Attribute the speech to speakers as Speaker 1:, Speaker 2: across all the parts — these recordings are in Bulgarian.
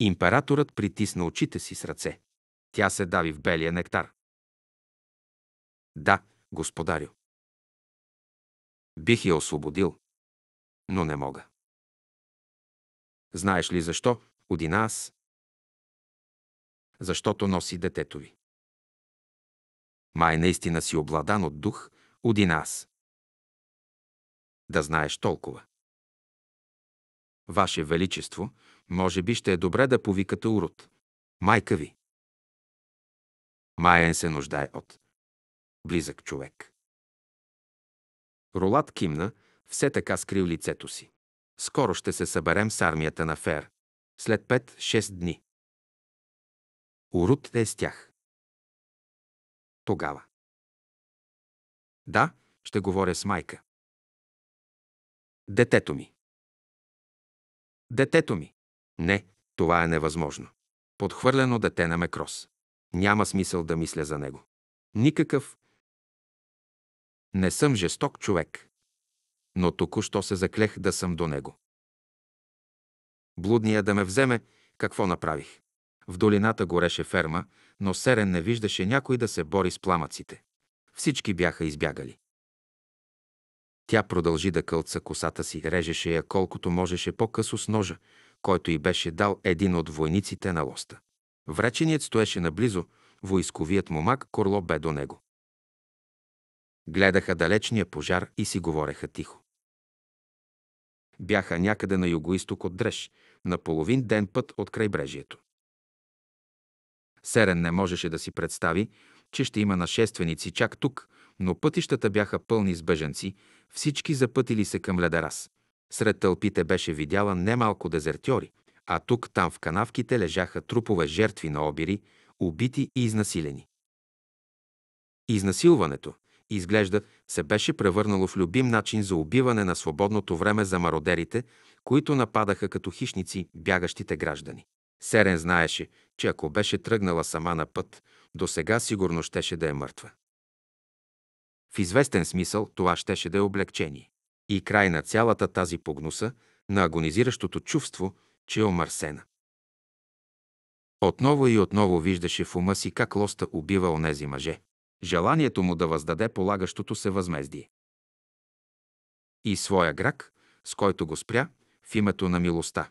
Speaker 1: Императорът притисна очите си с ръце. Тя се дави в белия нектар. Да, господарю. Бих я освободил,
Speaker 2: но не мога. Знаеш ли защо, Одина аз? Защото носи детето ви.
Speaker 1: Май наистина си обладан от дух, Одина аз. Да знаеш толкова. Ваше Величество, може би ще е добре да повикате урод. Майка ви. Майен се нуждае от близък човек. Ролат кимна, все така скрил лицето си. Скоро ще се съберем с армията на Фер. След 5-6 дни. Урут е с тях.
Speaker 2: Тогава. Да, ще говоря с майка.
Speaker 1: Детето ми. Детето ми. Не, това е невъзможно. Подхвърлено дете на мекрос. Няма смисъл да мисля за него. Никакъв. Не съм жесток човек. Но току-що се заклех да съм до него. Блудния да ме вземе, какво направих? В долината гореше ферма, но Серен не виждаше някой да се бори с пламъците. Всички бяха избягали. Тя продължи да кълца косата си, режеше я колкото можеше по-късо с ножа, който й беше дал един от войниците на лоста. Вреченият стоеше наблизо, войсковият му мак Корло бе до него. Гледаха далечния пожар и си говореха тихо. Бяха някъде на югоисток от дреж, на половин ден път от крайбрежието. Серен не можеше да си представи, че ще има нашественици чак тук, но пътищата бяха пълни с бежанци, всички запътили се към Ледерас. Сред тълпите беше видяла немалко дезертьори, а тук-там в канавките лежаха трупове жертви на обири, убити и изнасилени. Изнасилването, изглежда, се беше превърнало в любим начин за убиване на свободното време за мародерите, които нападаха като хищници бягащите граждани. Серен знаеше, че ако беше тръгнала сама на път, до сега сигурно щеше да е мъртва. В известен смисъл това щеше да е облегчение и край на цялата тази погнуса на агонизиращото чувство, че е омърсена. Отново и отново виждаше в ума си как лоста убива онези мъже. Желанието му да въздаде полагащото се възмездие. И своя грак, с който го спря, в името на милостта.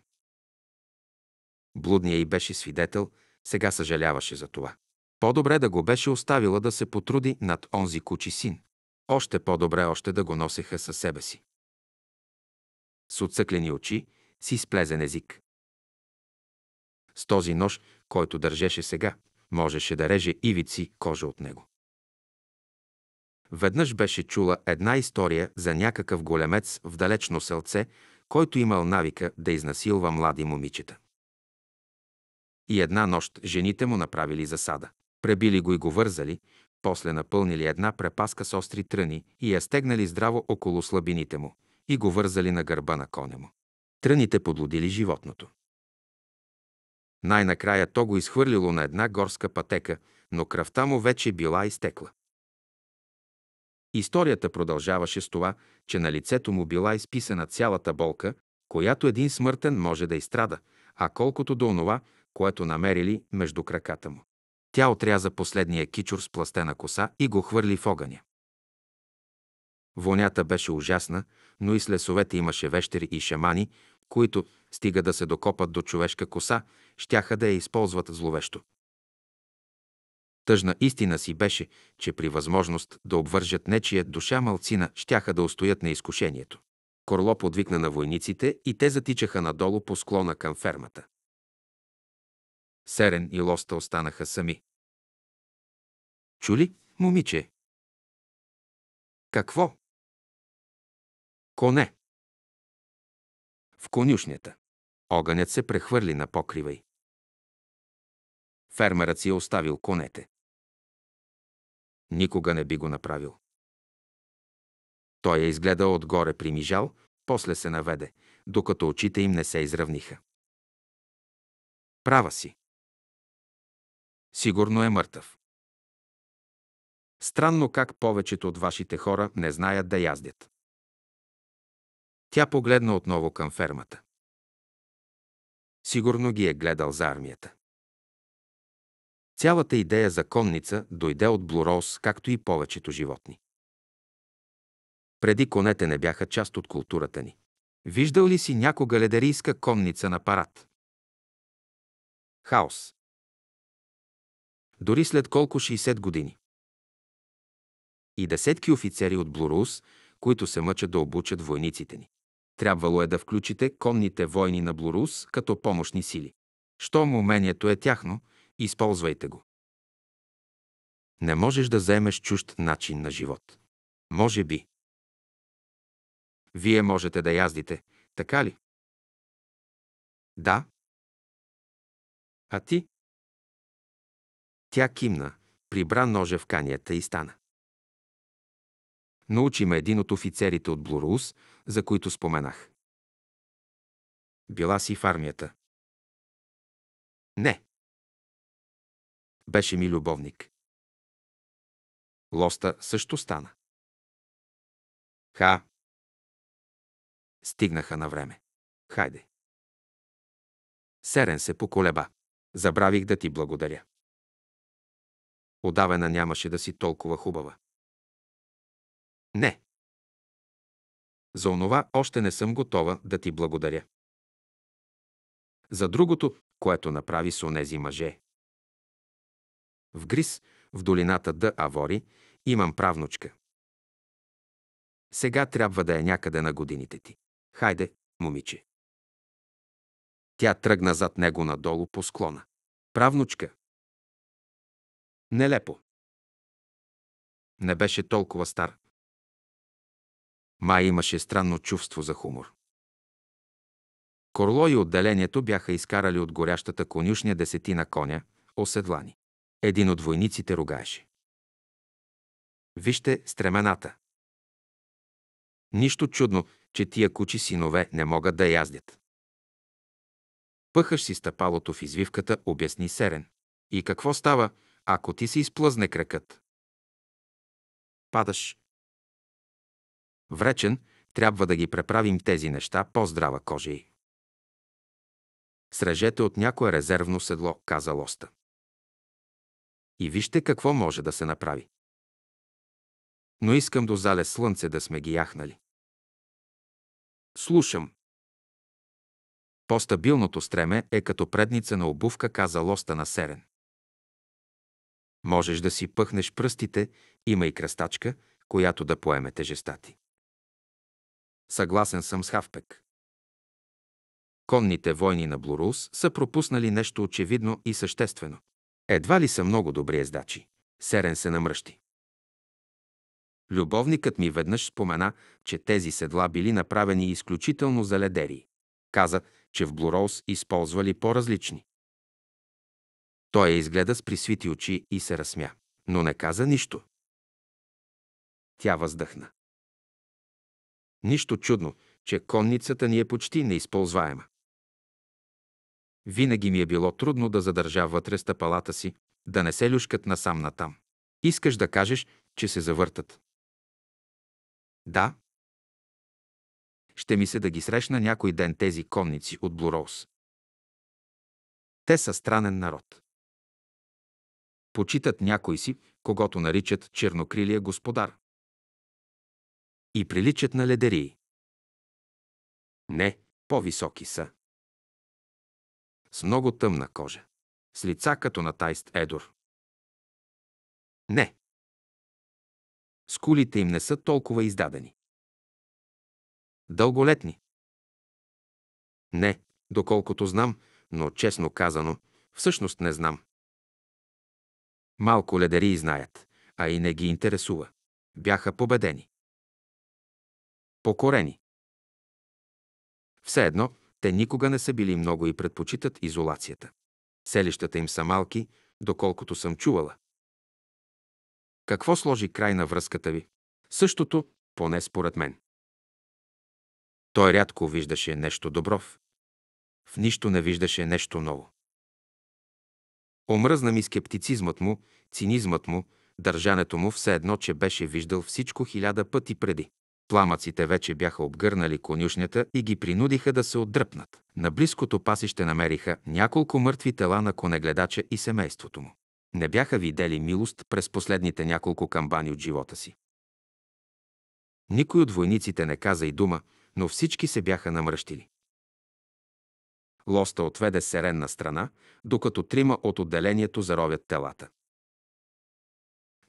Speaker 1: Блудния и беше свидетел, сега съжаляваше за това. По-добре да го беше оставила да се потруди над онзи кучи син. Още по-добре още да го носеха със себе си. С отцъклени очи, с изплезен език. С този нож, който държеше сега, можеше да реже ивици кожа от него. Веднъж беше чула една история за някакъв големец в далечно селце, който имал навика да изнасилва млади момичета. И една нощ жените му направили засада. Пребили го и го вързали, после напълнили една препаска с остри тръни и я стегнали здраво около слабините му и го вързали на гърба на коня му. Тръните подлодили животното. Най-накрая то го изхвърлило на една горска пътека, но кръвта му вече била изтекла. Историята продължаваше с това, че на лицето му била изписана цялата болка, която един смъртен може да изстрада, а колкото до онова, което намерили между краката му. Тя отряза последния кичур с пластена коса и го хвърли в огъня. Вонята беше ужасна, но и с лесовете имаше вещери и шамани, които, стига да се докопат до човешка коса, щяха да я използват зловещо. Тъжна истина си беше, че при възможност да обвържат нечия душа малцина щяха да устоят на изкушението. Корло подвикна на войниците и те затичаха надолу по склона към фермата. Серен и Лоста останаха сами. Чули,
Speaker 2: момиче? Какво? Коне. В конюшнята. Огънят се прехвърли на покрива й. Фермерът си е оставил конете.
Speaker 1: Никога не би го направил. Той я е изгледал отгоре примижал, после се наведе, докато очите им не се изравниха.
Speaker 2: Права си. Сигурно е мъртъв.
Speaker 1: Странно как повечето от вашите хора не знаят да яздят. Тя погледна отново към фермата. Сигурно ги е гледал за армията. Цялата идея за конница дойде от Блурос, както и повечето животни. Преди конете не бяха част от културата ни. Виждал ли си някога ледерийска конница на парад? Хаос дори след колко 60 години. И десетки офицери от Блурус, които се мъчат да обучат войниците ни. Трябвало е да включите конните войни на Блурус като помощни сили. Щом умението е тяхно, използвайте го. Не можеш да заемеш чужд начин на живот. Може би. Вие можете
Speaker 2: да яздите, така ли? Да.
Speaker 1: А ти? Тя кимна, прибра ножа в канията и стана. Научим един от офицерите от Блуруус, за които
Speaker 2: споменах. Била си в армията. Не. Беше ми любовник. Лоста също стана. Ха.
Speaker 1: Стигнаха на време. Хайде. Серен се поколеба. Забравих да ти благодаря. Отдавена нямаше да си толкова
Speaker 2: хубава. Не. За онова още
Speaker 1: не съм готова да ти благодаря. За другото, което направи с онези мъже. В Грис, в долината Д. Авори, имам правнучка. Сега трябва да е някъде на годините ти. Хайде, момиче. Тя тръгна зад него надолу по
Speaker 2: склона. Правнучка, Нелепо.
Speaker 1: Не беше толкова стар. Май имаше странно чувство за хумор. Корло и отделението бяха изкарали от горящата конюшня десетина коня, оседлани. Един от войниците ругаеше. Вижте стремената. Нищо чудно, че тия кучи синове не могат да яздят. Пъхаш си стъпалото в извивката, обясни Серен. И какво става, ако ти се изплъзне кракът. Падаш. Вречен, трябва да ги преправим тези неща по-здрава кожа й. Срежете от някое резервно седло, каза Лоста. И вижте какво може да се направи.
Speaker 2: Но искам до зале слънце да сме ги яхнали.
Speaker 1: Слушам. По-стабилното стреме е като предница на обувка, каза Лоста на Серен. Можеш да си пъхнеш пръстите, има и кръстачка, която да поеме тежеста ти. Съгласен съм с Хавпек. Конните войни на Блурус са пропуснали нещо очевидно и съществено. Едва ли са много добри ездачи. Серен се намръщи. Любовникът ми веднъж спомена, че тези седла били направени изключително за ледери. Каза, че в Блуроуз използвали по-различни. Той я изгледа с присвити очи и се разсмя, но не каза нищо.
Speaker 2: Тя въздъхна. Нищо чудно,
Speaker 1: че конницата ни е почти неизползваема. Винаги ми е било трудно да задържа вътре стъпалата си, да не се люшкат насам-натам. Искаш да кажеш, че се завъртат. Да. Ще ми се да ги срещна някой ден тези конници от Блуроуз. Те са странен народ почитат някой си, когато наричат чернокрилия господар. И приличат на ледерии.
Speaker 2: Не, по-високи са. С много тъмна кожа. С лица като на Тайст Едор. Не.
Speaker 1: Скулите им не са толкова издадени. Дълголетни. Не, доколкото знам, но честно казано, всъщност не знам. Малко ледари знаят, а и не ги интересува. Бяха победени. Покорени. Все едно, те никога не са били много и предпочитат изолацията. Селищата им са малки, доколкото съм чувала. Какво сложи край на връзката ви? Същото, поне според мен. Той рядко виждаше нещо добро. В нищо не виждаше нещо ново. Омръзна ми скептицизмът му, цинизмът му, държането му, все едно, че беше виждал всичко хиляда пъти преди. Пламъците вече бяха обгърнали конюшнята и ги принудиха да се отдръпнат. На близкото пасище намериха няколко мъртви тела на конегледача и семейството му. Не бяха видели милост през последните няколко камбани от живота си. Никой от войниците не каза и дума, но всички се бяха намръщили. Лоста отведе Серен на страна, докато трима от отделението заровят телата.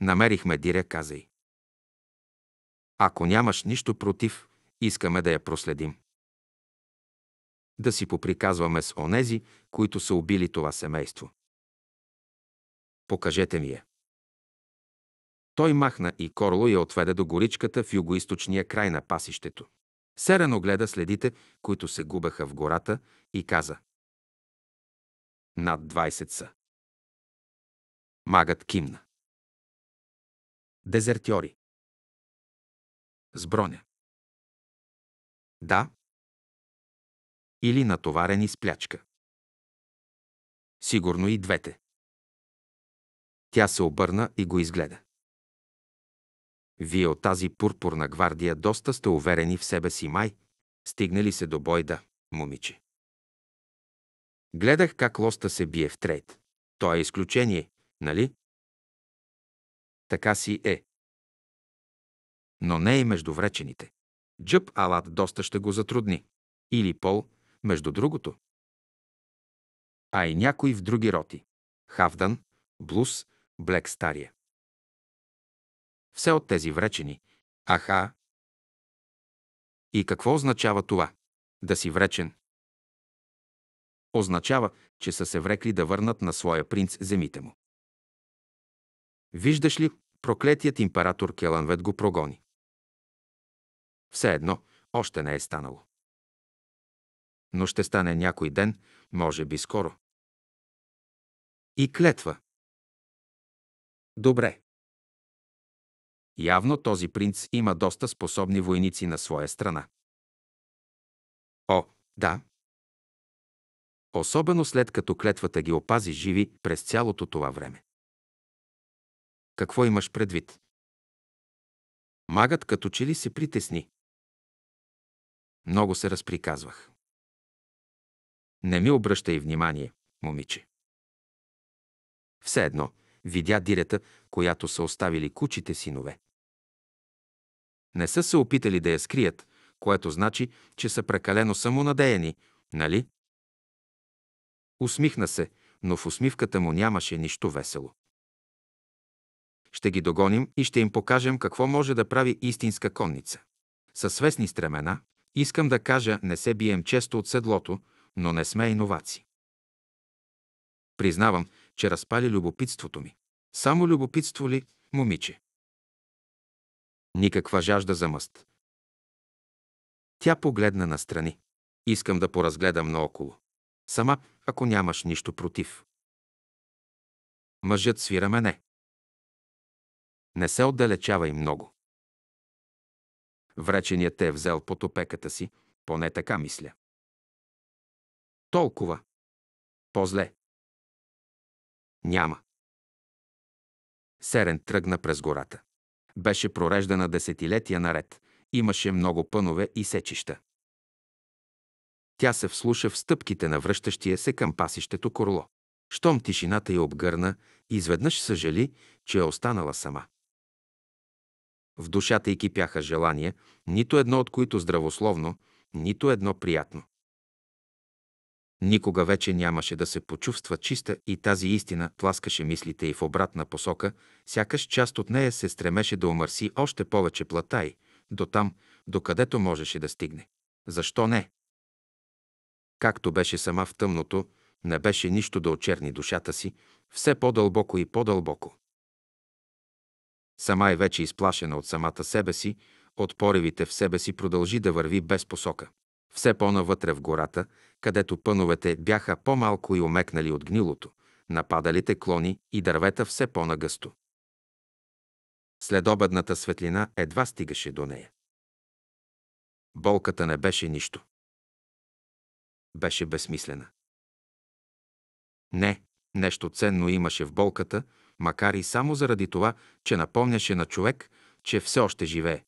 Speaker 1: Намерихме Диря, каза й. Ако нямаш нищо против, искаме да я проследим. Да си поприказваме с онези, които са убили това семейство. Покажете ми я. Той махна и Корло я отведе до горичката в югоисточния край на пасището. Серен огледа следите, които се губеха в гората и каза. Над
Speaker 2: 20 са. Магът кимна. Дезертьори. С броня. Да. Или натоварени с плячка.
Speaker 1: Сигурно и двете. Тя се обърна и го изгледа. Вие от тази пурпурна гвардия доста сте уверени в себе си, май. Стигнали се до бойда, момиче. Гледах как лоста се бие в трейд. То е изключение, нали? Така си е. Но не и между вречените. Джъб Алат доста ще го затрудни. Или Пол, между другото. А и някой в други роти. Хавдан, Блус, Блек Стария. Все от тези вречени. Аха. И какво означава това? Да си вречен, означава, че са се врекли да върнат на своя принц земите му. Виждаш ли, проклетият император Келанвет го прогони. Все едно, още не е станало. Но ще стане някой ден, може би скоро.
Speaker 2: И клетва. Добре.
Speaker 1: Явно този принц има доста способни войници на своя страна. О, да, особено след като клетвата ги
Speaker 2: опази живи през цялото това време. Какво имаш предвид? Магът като че ли се притесни.
Speaker 1: Много се разприказвах. Не ми обръщай внимание, момиче. Все едно, видя дирета, която са оставили кучите синове. Не са се опитали да я скрият, което значи, че са прекалено самонадеяни, нали? Усмихна се, но в усмивката му нямаше нищо весело. Ще ги догоним и ще им покажем какво може да прави истинска конница. Със свестни стремена, искам да кажа, не се бием често от седлото, но не сме иноваци. Признавам, че разпали любопитството ми. Само любопитство ли, момиче? Никаква жажда за мъст. Тя погледна настрани. Искам да поразгледам наоколо. Сама ако нямаш нищо против. Мъжът свира мене. Не се
Speaker 2: отдалечавай много. Вреченият е взел под опеката си, поне така мисля. Толкова. По-зле.
Speaker 1: Няма. Серен тръгна през гората. Беше прореждана десетилетия наред. Имаше много пънове и сечища. Тя се вслуша в стъпките на връщащия се към пасището корло. Щом тишината я обгърна, изведнъж съжали, че е останала сама. В душата й кипяха желания, нито едно от които здравословно, нито едно приятно. Никога вече нямаше да се почувства чиста и тази истина тласкаше мислите й в обратна посока, сякаш част от нея се стремеше да омърси още повече плата й, до там, докъдето можеше да стигне. Защо не? Както беше сама в тъмното, не беше нищо да очерни душата си, все по-дълбоко и по-дълбоко. Сама е вече изплашена от самата себе си, от поривите в себе си продължи да върви без посока. Все по-навътре в гората, където пъновете бяха по-малко и омекнали от гнилото, нападалите клони и дървета все по-нагъсто. Следобедната светлина едва стигаше до нея. Болката не беше нищо беше безсмислена. Не, нещо ценно имаше в болката, макар и само заради това, че напомняше на човек, че все още живее.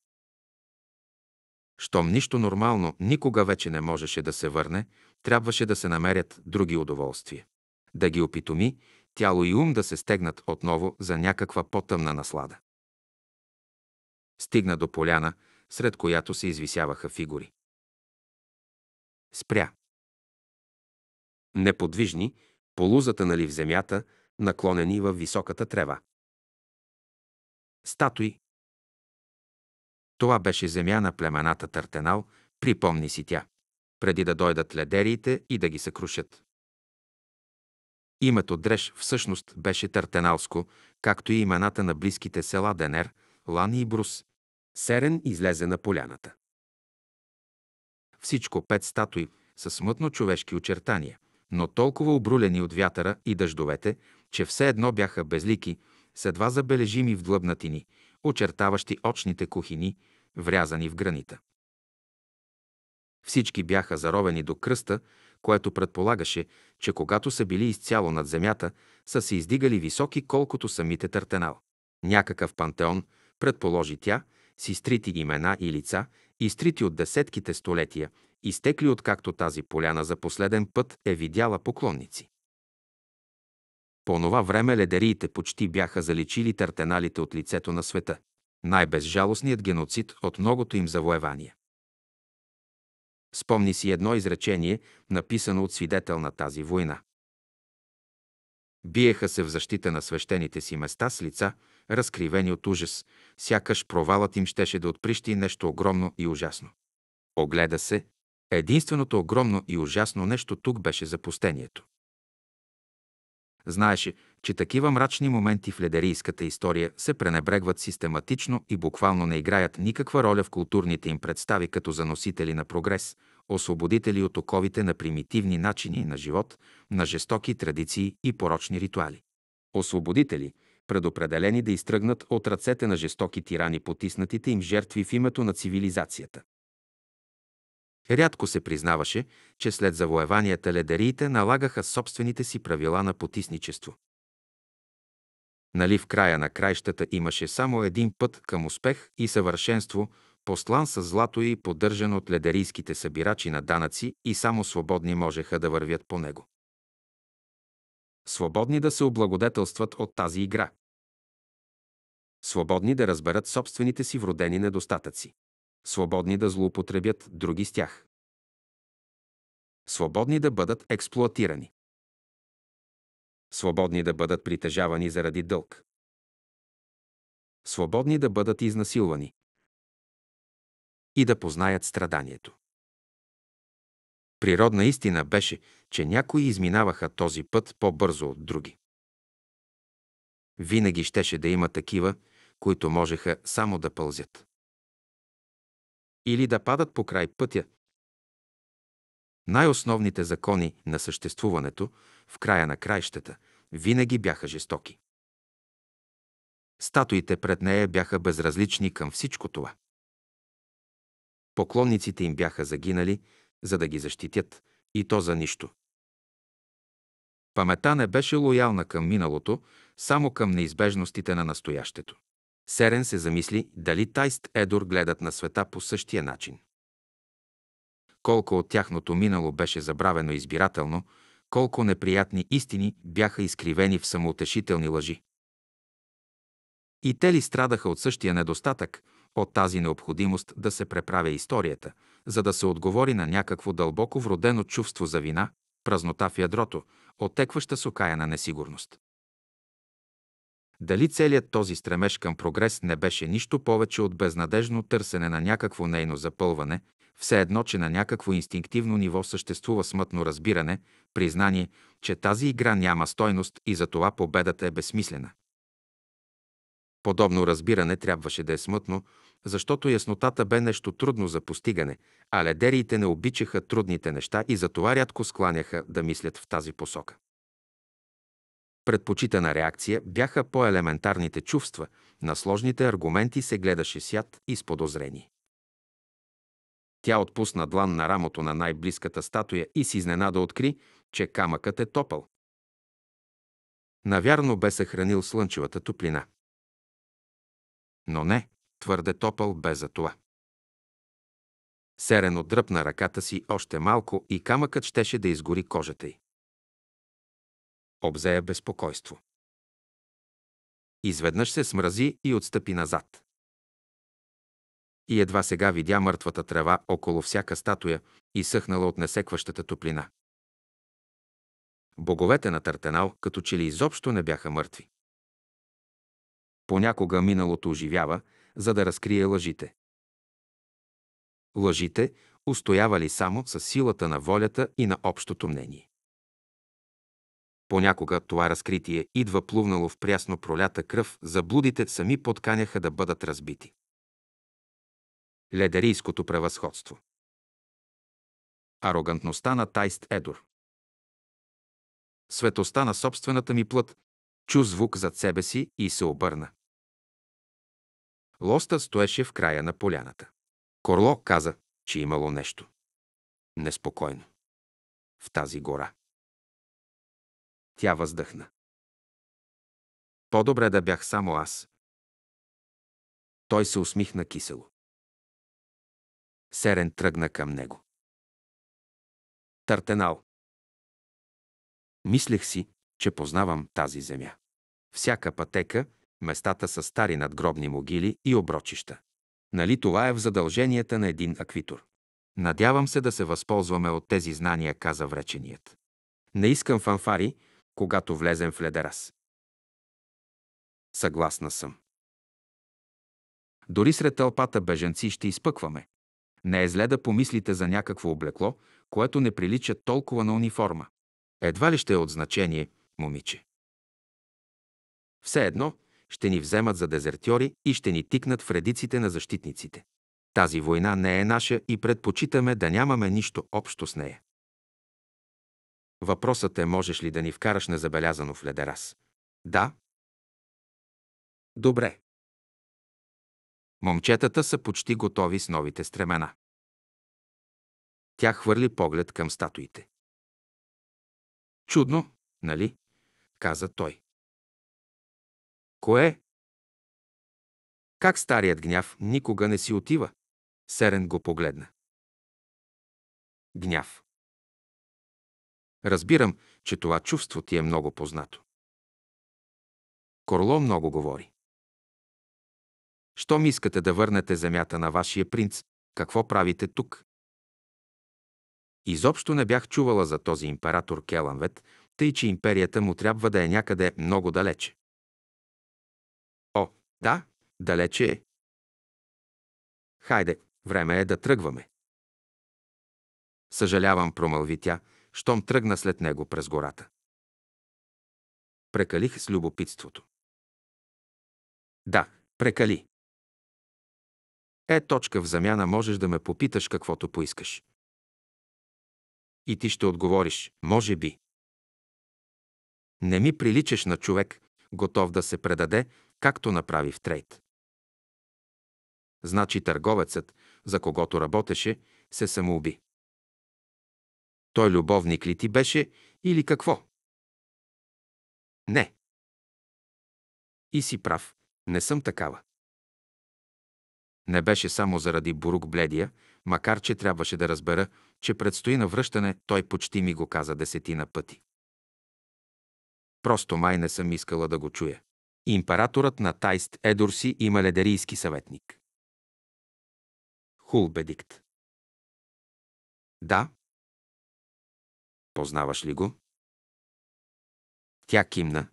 Speaker 1: Щом нищо нормално никога вече не можеше да се върне, трябваше да се намерят други удоволствия. Да ги опитоми, тяло и ум да се стегнат отново за някаква по-тъмна наслада. Стигна до поляна, сред която се извисяваха фигури.
Speaker 2: Спря неподвижни, полузатънали
Speaker 1: в земята, наклонени във високата трева. Статуи. Това беше земя на племената Тартенал, припомни си тя, преди да дойдат ледериите и да ги съкрушат. Името Дреш всъщност беше Тартеналско, както и имената на близките села Денер, Лани и Брус. Серен излезе на поляната. Всичко пет статуи са смътно човешки очертания, но толкова обрулени от вятъра и дъждовете, че все едно бяха безлики, с едва забележими в длъбнатини, очертаващи очните кухини, врязани в гранита. Всички бяха заровени до кръста, което предполагаше, че когато са били изцяло над земята, са се издигали високи колкото самите търтенал. Някакъв пантеон, предположи тя, с изтрити имена и лица, изтрити от десетките столетия, изтекли откакто тази поляна за последен път е видяла поклонници. По това време ледериите почти бяха заличили тартеналите от лицето на света. Най-безжалостният геноцид от многото им завоевания. Спомни си едно изречение, написано от свидетел на тази война. Биеха се в защита на свещените си места с лица, разкривени от ужас, сякаш провалът им щеше да отприщи нещо огромно и ужасно. Огледа се, Единственото огромно и ужасно нещо тук беше запустението. Знаеше, че такива мрачни моменти в ледерийската история се пренебрегват систематично и буквално не играят никаква роля в културните им представи като заносители на прогрес, освободители от оковите на примитивни начини на живот, на жестоки традиции и порочни ритуали. Освободители, предопределени да изтръгнат от ръцете на жестоки тирани потиснатите им жертви в името на цивилизацията. Рядко се признаваше, че след завоеванията ледариите налагаха собствените си правила на потисничество. Нали в края на краищата имаше само един път към успех и съвършенство, послан с злато и поддържан от ледерийските събирачи на данъци и само свободни можеха да вървят по него. Свободни да се облагодетелстват от тази игра. Свободни да разберат собствените си вродени недостатъци свободни да злоупотребят други с тях. Свободни да бъдат експлуатирани. Свободни да бъдат притежавани заради дълг. Свободни да бъдат изнасилвани. И да познаят страданието. Природна истина беше, че някои изминаваха този път по-бързо от други. Винаги щеше да има такива, които можеха само да пълзят или да падат по край пътя. Най-основните закони на съществуването в края на краищата винаги бяха жестоки. Статуите пред нея бяха безразлични към всичко това. Поклонниците им бяха загинали, за да ги защитят, и то за нищо. Памета не беше лоялна към миналото, само към неизбежностите на настоящето. Серен се замисли дали Тайст Едор гледат на света по същия начин. Колко от тяхното минало беше забравено избирателно, колко неприятни истини бяха изкривени в самоутешителни лъжи. И те ли страдаха от същия недостатък, от тази необходимост да се преправя историята, за да се отговори на някакво дълбоко вродено чувство за вина, празнота в ядрото, отекваща сокая на несигурност. Дали целият този стремеж към прогрес не беше нищо повече от безнадежно търсене на някакво нейно запълване, все едно, че на някакво инстинктивно ниво съществува смътно разбиране, признание, че тази игра няма стойност и затова победата е безсмислена. Подобно разбиране трябваше да е смътно, защото яснотата бе нещо трудно за постигане, а ледериите не обичаха трудните неща и затова рядко скланяха да мислят в тази посока. Предпочитана реакция бяха по-елементарните чувства, на сложните аргументи се гледаше сят и с подозрение. Тя отпусна длан на рамото на най-близката статуя и с изненада откри, че камъкът е топъл. Навярно бе съхранил слънчевата топлина. Но не, твърде топъл бе за това. Серен отдръпна ръката си още малко и камъкът щеше да изгори кожата й обзея безпокойство. Изведнъж се смрази и отстъпи назад. И едва сега видя мъртвата трева около всяка статуя и съхнала от несекващата топлина. Боговете на Тартенал като че ли изобщо не бяха мъртви. Понякога миналото оживява, за да разкрие лъжите. Лъжите устоявали само с силата на волята и на общото мнение. Понякога това разкритие идва плувнало в прясно пролята кръв, заблудите сами подканяха да бъдат разбити. Ледерийското превъзходство
Speaker 2: Арогантността на Тайст Едор Светостта на собствената
Speaker 1: ми плът чу звук зад себе си и се обърна. Лоста стоеше в края на поляната. Корло каза, че имало нещо. Неспокойно. В тази гора. Тя въздъхна.
Speaker 2: По-добре да бях само аз. Той се усмихна кисело. Серен тръгна към него.
Speaker 1: Тартенал. Мислех си, че познавам тази земя. Всяка пътека, местата са стари надгробни могили и оброчища. Нали това е в задълженията на един аквитор? Надявам се да се възползваме от тези знания, каза вреченият. Не искам фанфари, когато влезем в Ледерас. Съгласна съм. Дори сред тълпата беженци ще изпъкваме. Не е зле да помислите за някакво облекло, което не прилича толкова на униформа. Едва ли ще е от значение, момиче. Все едно, ще ни вземат за дезертьори и ще ни тикнат в редиците на защитниците. Тази война не е наша и предпочитаме да нямаме нищо общо с нея. Въпросът е, можеш ли да ни вкараш незабелязано
Speaker 2: в ледерас? Да. Добре.
Speaker 1: Момчетата са почти готови с новите стремена. Тя хвърли поглед към статуите. Чудно, нали?
Speaker 2: каза той. Кое? Как
Speaker 1: старият гняв никога не си отива? Серен го погледна. Гняв. Разбирам, че това чувство ти е много познато.
Speaker 2: Корло много говори.
Speaker 1: Щом искате да върнете земята на вашия принц, какво правите тук? Изобщо не бях чувала за този император Келанвет, тъй че империята му трябва да е някъде много далече. О, да, далече е.
Speaker 2: Хайде, време е да тръгваме.
Speaker 1: Съжалявам, промълви тя, щом тръгна след него през гората. Прекалих с любопитството. Да, прекали.
Speaker 2: Е, точка в замяна можеш да ме попиташ каквото поискаш.
Speaker 1: И ти ще отговориш, може би. Не ми приличаш на човек, готов да се предаде, както направи в трейд. Значи търговецът, за когото работеше, се самоуби. Той любовник ли ти беше или какво? Не. И си прав, не съм такава. Не беше само заради Бурук Бледия, макар че трябваше да разбера, че предстои навръщане, той почти ми го каза десетина пъти. Просто май не съм искала да го чуя. Императорът на Тайст Едурси има ледерийски съветник. Хулбедикт.
Speaker 2: Да, Познаваш ли го? Тя кимна.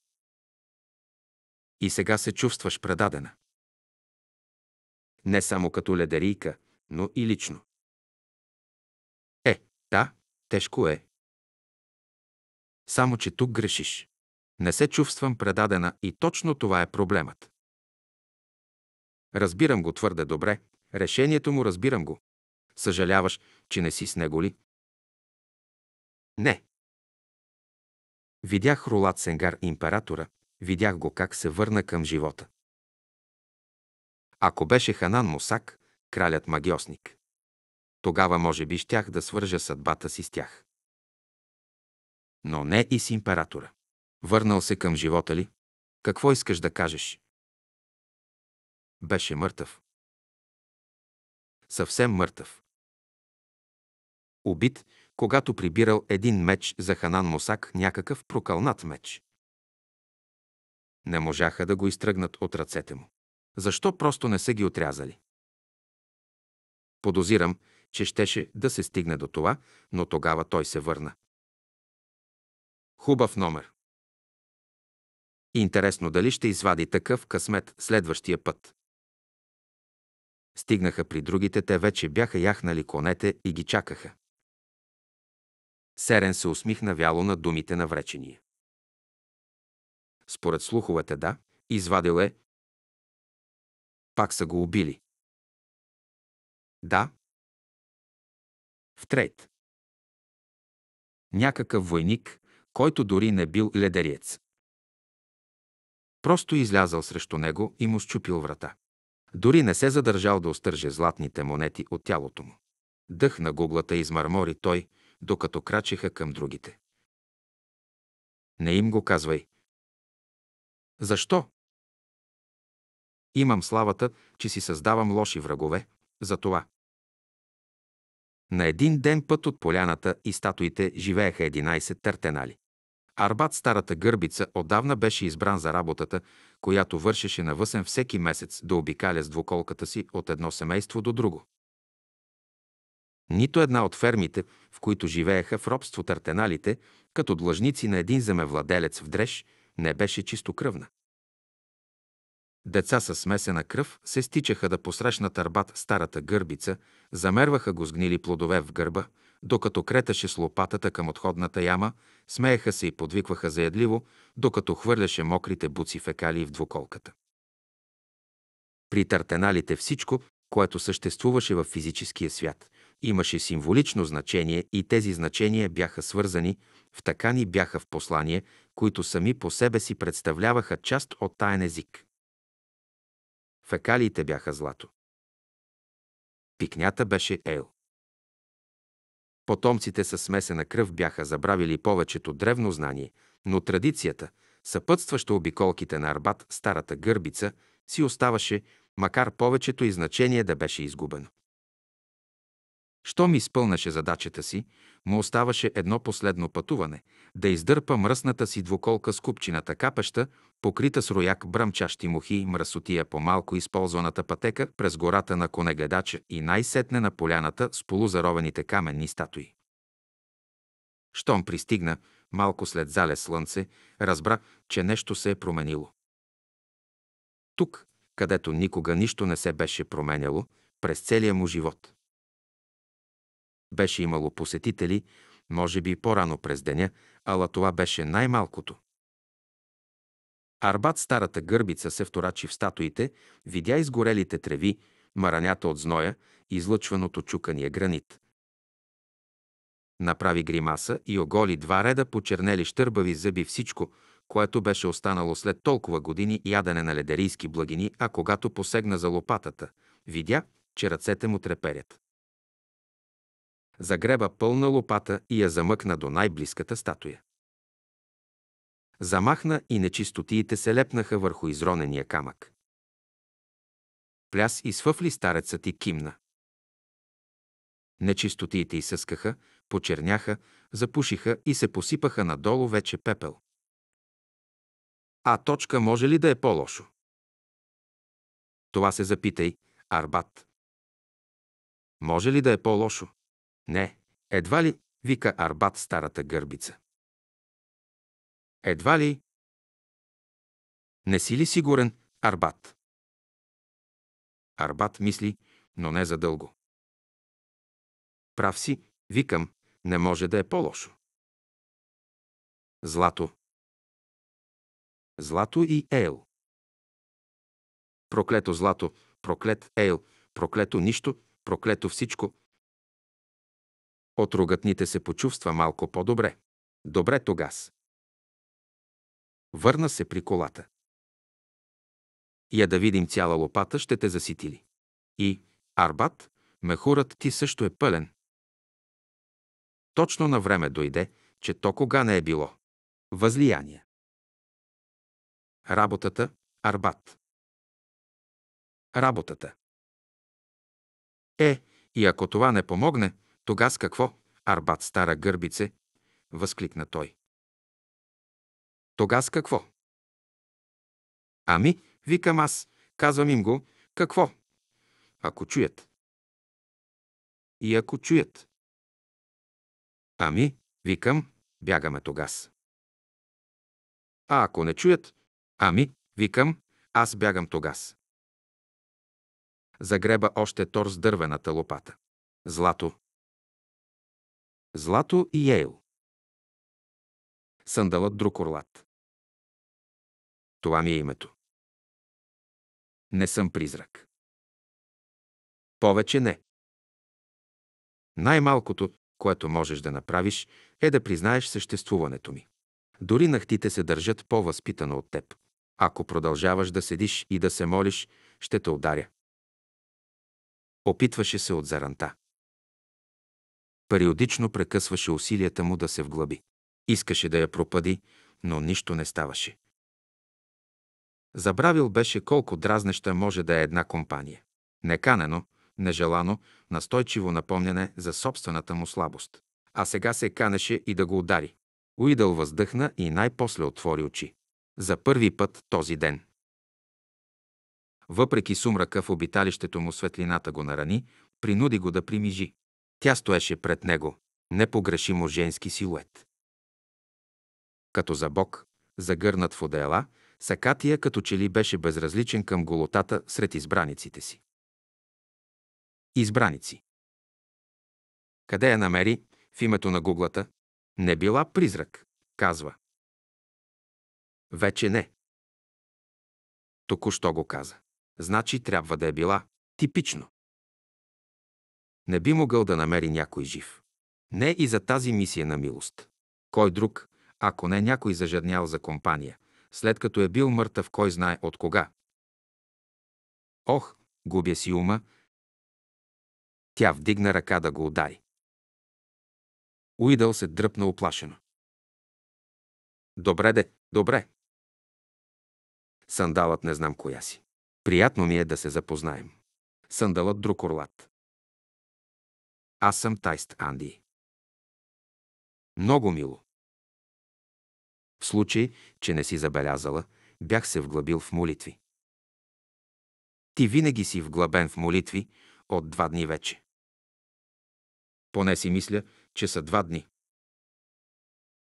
Speaker 2: И сега се чувстваш предадена. Не само като ледерийка, но и лично. Е,
Speaker 1: да, тежко е. Само, че тук грешиш. Не се чувствам предадена и точно това е проблемът. Разбирам го твърде добре, решението му разбирам го. Съжаляваш, че не си с него ли? Не. Видях Рулат Сенгар императора, видях го как се върна към живота. Ако беше Ханан Мусак, кралят магиосник, тогава може би щях да свържа съдбата си с тях. Но не и с императора. Върнал
Speaker 2: се към живота ли? Какво искаш да кажеш? Беше
Speaker 1: мъртъв. Съвсем мъртъв. Убит когато прибирал един меч за Ханан Мусак, някакъв прокълнат меч. Не можаха да го изтръгнат от ръцете му. Защо просто не са ги отрязали? Подозирам, че щеше да се стигне до това, но тогава той се върна. Хубав номер. Интересно дали ще извади такъв късмет следващия път. Стигнаха при другите, те вече бяха яхнали конете и ги чакаха. Серен се усмихна вяло на думите на вречения.
Speaker 2: Според слуховете, да, извадил е. Пак са го убили. Да. В трейд.
Speaker 1: Някакъв войник, който дори не бил ледерец. Просто излязал срещу него и му счупил врата. Дори не се задържал да остърже златните монети от тялото му. Дъхна гуглата измърмори той – докато крачеха към другите. Не им го казвай.
Speaker 2: Защо? Имам славата, че си
Speaker 1: създавам лоши врагове, за това. На един ден път от поляната и статуите живееха 11 търтенали. Арбат Старата гърбица отдавна беше избран за работата, която вършеше навъсен всеки месец да обикаля с двуколката си от едно семейство до друго. Нито една от фермите, в които живееха в робство тартеналите, като длъжници на един земевладелец в дреж, не беше чистокръвна. Деца със смесена кръв се стичаха да посрещнат арбат старата гърбица, замерваха го с гнили плодове в гърба, докато креташе с лопатата към отходната яма, смееха се и подвикваха заядливо, докато хвърляше мокрите буци фекалии в двуколката. При тартеналите всичко, което съществуваше в физическия свят, имаше символично значение и тези значения бяха свързани, в така ни бяха в послания, които сами по себе си представляваха част от таен език. Фекалиите бяха злато. Пикнята беше ел. Потомците с смесена кръв бяха забравили повечето древно знание, но традицията, съпътстваща обиколките на Арбат, старата гърбица, си оставаше, макар повечето и значение да беше изгубено. Щом изпълнеше задачата си, му оставаше едно последно пътуване – да издърпа мръсната си двуколка с купчината капеща, покрита с рояк бръмчащи мухи и мръсотия по малко използваната пътека през гората на конегледача и най-сетне на поляната с полузаровените каменни статуи. Щом пристигна, малко след зале слънце, разбра, че нещо се е променило. Тук, където никога нищо не се беше променяло, през целия му живот – беше имало посетители, може би по-рано през деня, ала това беше най-малкото. Арбат старата гърбица се вторачи в статуите, видя изгорелите треви, маранята от зноя, излъчваното чукания гранит. Направи гримаса и оголи два реда почернели щърбави зъби всичко, което беше останало след толкова години ядене на ледерийски благини, а когато посегна за лопатата, видя, че ръцете му треперят загреба пълна лопата и я замъкна до най-близката статуя. Замахна и нечистотиите се лепнаха върху изронения камък. Пляс и свъфли старецът и кимна. Нечистотиите изсъскаха, почерняха, запушиха и се посипаха надолу вече пепел. А точка може ли да е по-лошо? Това се запитай, Арбат. Може ли да е по-лошо? Не, едва ли, вика Арбат старата гърбица. Едва ли?
Speaker 2: Не си ли сигурен, Арбат? Арбат мисли, но не задълго. Прав си, викам, не може да е по-лошо. Злато. Злато и ейл. Проклето злато, проклет
Speaker 1: ейл, проклето нищо, проклето всичко – от рогатните се почувства малко по-добре. Добре тогас. Върна се при колата. Я да видим цяла лопата, ще те заситили. И, Арбат, мехурът ти също е пълен. Точно на време дойде, че то кога не е било. Възлияние.
Speaker 2: Работата, Арбат. Работата.
Speaker 1: Е, и ако това не помогне, Тога с какво, Арбат Стара Гърбице? възкликна той. Тога с какво? Ами, викам аз, казвам им го, какво?
Speaker 2: Ако чуят. И ако чуят. Ами, викам, бягаме тогас. А ако
Speaker 1: не чуят, ами, викам, аз бягам тогас. Загреба още тор с дървената лопата. Злато,
Speaker 2: Злато и Ейл. Сандалът друг орлат. Това ми е името. Не съм призрак.
Speaker 1: Повече не. Най-малкото, което можеш да направиш, е да признаеш съществуването ми. Дори нахтите се държат по-възпитано от теб. Ако продължаваш да седиш и да се молиш, ще те ударя. Опитваше се от заранта. Периодично прекъсваше усилията му да се вглъби. Искаше да я пропади, но нищо не ставаше. Забравил беше колко дразнеща може да е една компания. Неканено, нежелано, настойчиво напомняне за собствената му слабост. А сега се канеше и да го удари. Уидъл въздъхна и най-после отвори очи. За първи път този ден. Въпреки сумрака в обиталището му светлината го нарани, принуди го да примижи. Тя стоеше пред него, непогрешимо женски силует. Като за бог, загърнат в одеяла, Сакатия като че ли беше безразличен към голотата сред избраниците си. Избраници. Къде я намери в името на гуглата? Не била призрак, казва. Вече не. Току-що го каза. Значи трябва да е била. Типично не би могъл да намери някой жив. Не и за тази мисия на милост. Кой друг, ако не някой зажаднял за компания, след като е бил мъртъв кой знае от кога. Ох, губя си ума. Тя вдигна ръка да го удари. Уидъл се дръпна оплашено. Добре де, добре. Сандалът не знам коя си. Приятно ми е да се запознаем.
Speaker 2: Сандалът друг орлат. Аз съм Тайст Анди. Много мило. В случай, че не си
Speaker 1: забелязала, бях се вглъбил в молитви. Ти винаги си вглъбен в молитви от два дни вече. Поне си мисля, че
Speaker 2: са два дни.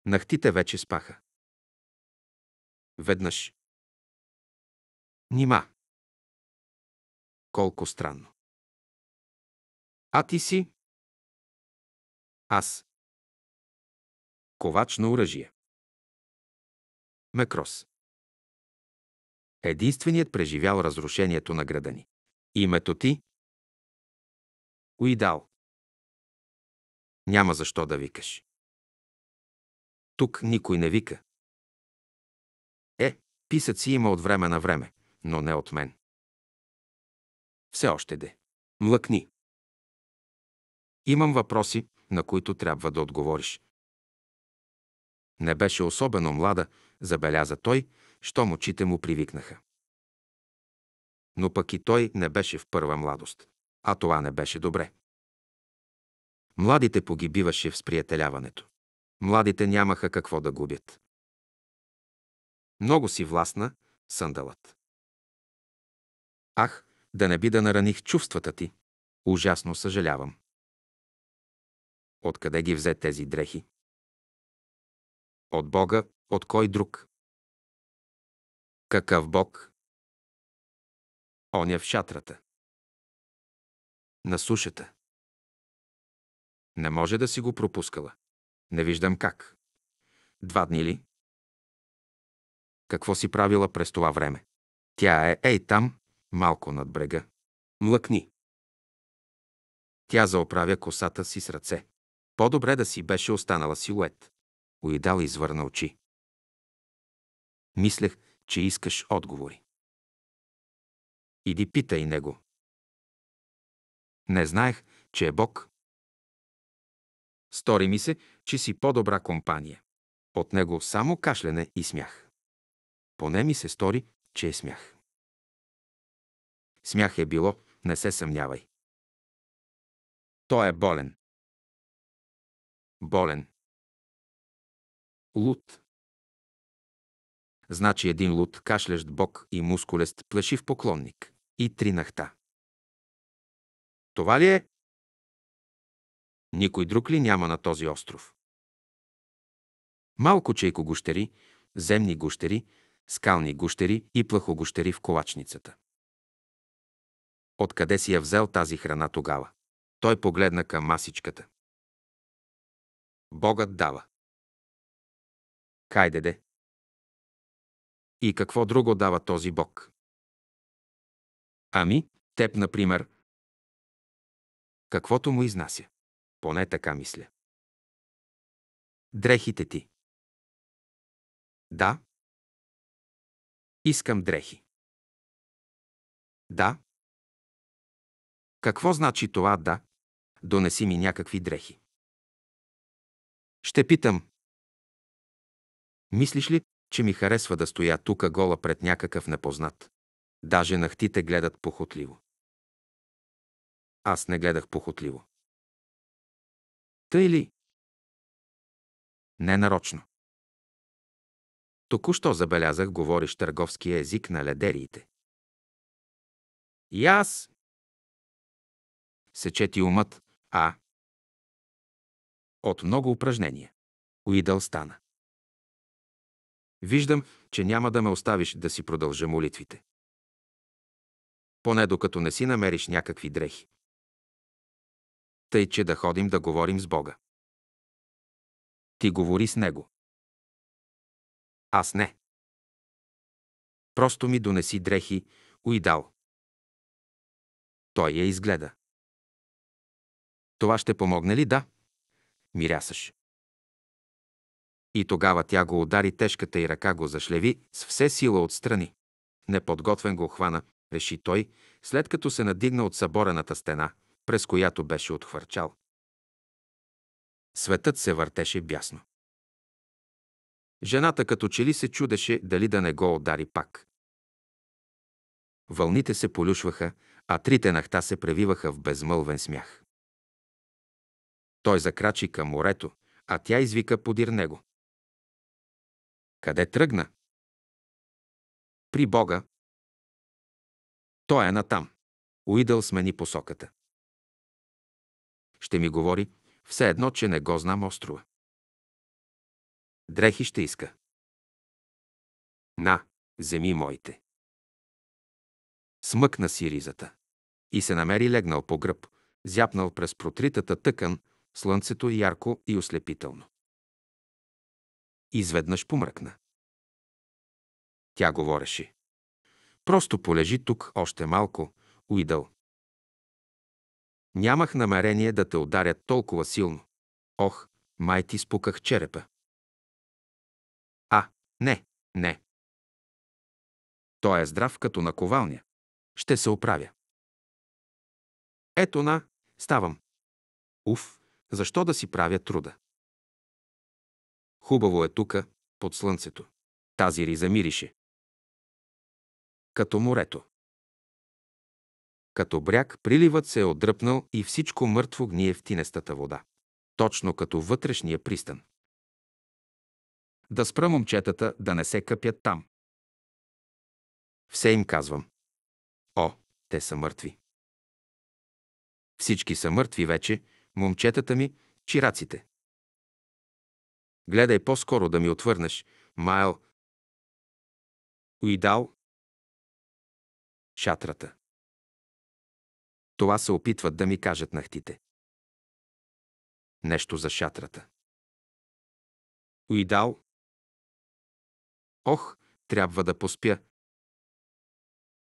Speaker 2: Нахтите вече спаха. Веднъж. Нима. Колко странно. А ти си? Аз. Ковач на оръжие. Мекрос. Единственият преживял разрушението на града ни. Името ти? Уидал. Няма защо да викаш. Тук никой не вика.
Speaker 1: Е, писът си има от време на време, но не от мен. Все още де. Млъкни. Имам въпроси, на които трябва да отговориш. Не беше особено млада, забеляза той, щом очите му привикнаха. Но пък и той не беше в първа младост, а това не беше добре. Младите погибиваше в сприятеляването. Младите нямаха какво да губят. Много си властна, съндалът. Ах, да не би да нараних чувствата ти. Ужасно съжалявам. Откъде ги
Speaker 2: взе тези дрехи? От Бога, от кой друг? Какъв Бог? Оня в шатрата. На сушата. Не може да си го пропускала.
Speaker 1: Не виждам как. Два дни ли? Какво си правила през това време? Тя е ей там, малко над брега. Млъкни. Тя заоправя косата си с ръце. По-добре да си беше останала силует. Уидал извърна очи. Мислех, че искаш отговори. Иди питай него. Не знаех, че е Бог. Стори ми се, че си по-добра компания. От него само кашляне и смях. Поне ми се стори, че е смях. Смях е било,
Speaker 2: не се съмнявай. Той е болен болен. Луд.
Speaker 1: Значи един луд, кашлящ бок и мускулест, плашив поклонник. И три нахта. Това ли е? Никой друг ли няма на този остров? Малко чейко гущери, земни гущери, скални гущери и плахогущери в колачницата. Откъде си я взел тази храна тогава? Той погледна към масичката.
Speaker 2: Богът дава. Кайдеде. И какво друго дава този Бог? Ами, теб, например, каквото му изнася. Поне така мисля. Дрехите ти. Да. Искам дрехи. Да. Какво значи това да? Донеси ми някакви дрехи.
Speaker 1: Ще питам. Мислиш ли, че ми харесва да стоя тука гола пред някакъв непознат? Даже нахтите гледат похотливо. Аз не гледах похотливо. Тъй ли?
Speaker 2: Не нарочно. Току-що забелязах, говориш търговския език на ледериите. И аз. Сече ти умът, а от
Speaker 1: много упражнения. Уидъл стана. Виждам, че няма да ме оставиш да си продължа молитвите. Поне докато не си намериш някакви дрехи. Тъй, че да ходим да говорим с Бога.
Speaker 2: Ти говори с Него. Аз не. Просто ми донеси дрехи, уидал.
Speaker 1: Той я изгледа. Това ще помогне ли? Да. Мирясаш. И тогава тя го удари тежката и ръка го зашлеви с все сила отстрани. Неподготвен го хвана, реши той, след като се надигна от съборената стена, през която беше отхвърчал. Светът се въртеше бясно. Жената като че ли се чудеше дали да не го удари пак. Вълните се полюшваха, а трите нахта се превиваха в безмълвен смях. Той закрачи към морето, а тя извика подир него. Къде тръгна?
Speaker 2: При Бога. Той е натам. Уидъл смени посоката. Ще ми говори, все едно, че не го знам острова. Дрехи ще иска.
Speaker 1: На, земи моите. Смъкна си ризата. И се намери легнал по гръб, зяпнал през протритата тъкан, слънцето е ярко и ослепително. Изведнъж помръкна. Тя говореше. Просто полежи тук още малко, уидъл. Нямах намерение да те ударя толкова силно. Ох,
Speaker 2: май ти спуках черепа. А, не, не. Той е здрав като ковалня. Ще се оправя.
Speaker 1: Ето на, ставам. Уф, защо да си правя труда? Хубаво е тука, под слънцето. Тази риза мирише. Като морето. Като бряг приливът се е отдръпнал и всичко мъртво гние в тинестата вода. Точно като вътрешния пристан. Да спра момчетата да не се къпят там. Все им казвам. О, те са мъртви. Всички са мъртви вече момчетата ми, чираците. Гледай по-скоро да ми отвърнеш, Майл.
Speaker 2: Уидал. Шатрата. Това се опитват да ми кажат нахтите. Нещо за шатрата. Уидал. Ох,
Speaker 1: трябва да поспя.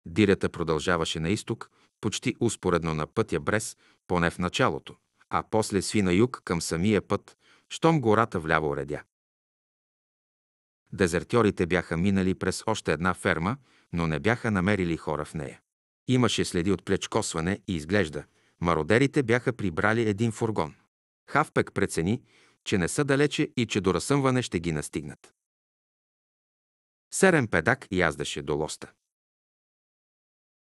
Speaker 1: Дирята продължаваше на изток, почти успоредно на пътя брес, поне в началото а после сви на юг към самия път, щом гората вляво редя. Дезертьорите бяха минали през още една ферма, но не бяха намерили хора в нея. Имаше следи от плечкосване и изглежда, мародерите бяха прибрали един фургон. Хавпек прецени, че не са далече и че до разсъмване ще ги настигнат. Серен педак яздаше до лоста.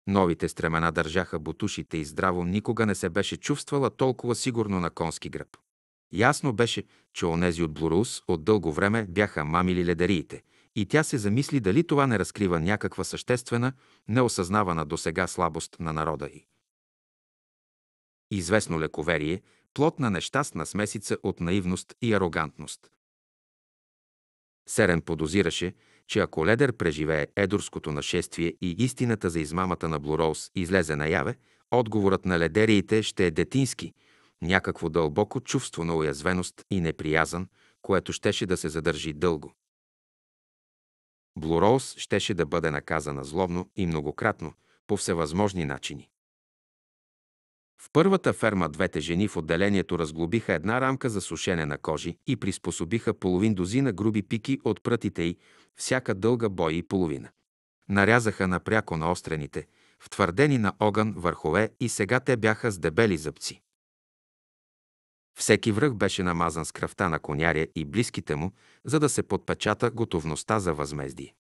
Speaker 1: Новите стремена държаха бутушите и здраво никога не се беше чувствала толкова сигурно на конски гръб. Ясно беше, че онези от Блорус от дълго време бяха мамили ледериите и тя се замисли дали това не разкрива някаква съществена, неосъзнавана до сега слабост на народа й. Известно лековерие, плод на нещастна смесица от наивност и арогантност. Серен подозираше, че ако Ледер преживее Едорското нашествие и истината за измамата на Блуроуз излезе наяве, отговорът на ледериите ще е детински, някакво дълбоко чувство на уязвеност и неприязан, което щеше да се задържи дълго. Блуроуз щеше да бъде наказана злобно и многократно, по всевъзможни начини. В първата ферма двете жени в отделението разглобиха една рамка за сушене на кожи и приспособиха половин дозина груби пики от прътите й, всяка дълга бой и половина. Нарязаха напряко на острените, втвърдени на огън върхове и сега те бяха с дебели зъбци. Всеки връх беше намазан с кръвта на коняря и близките му, за да се подпечата готовността за възмездие.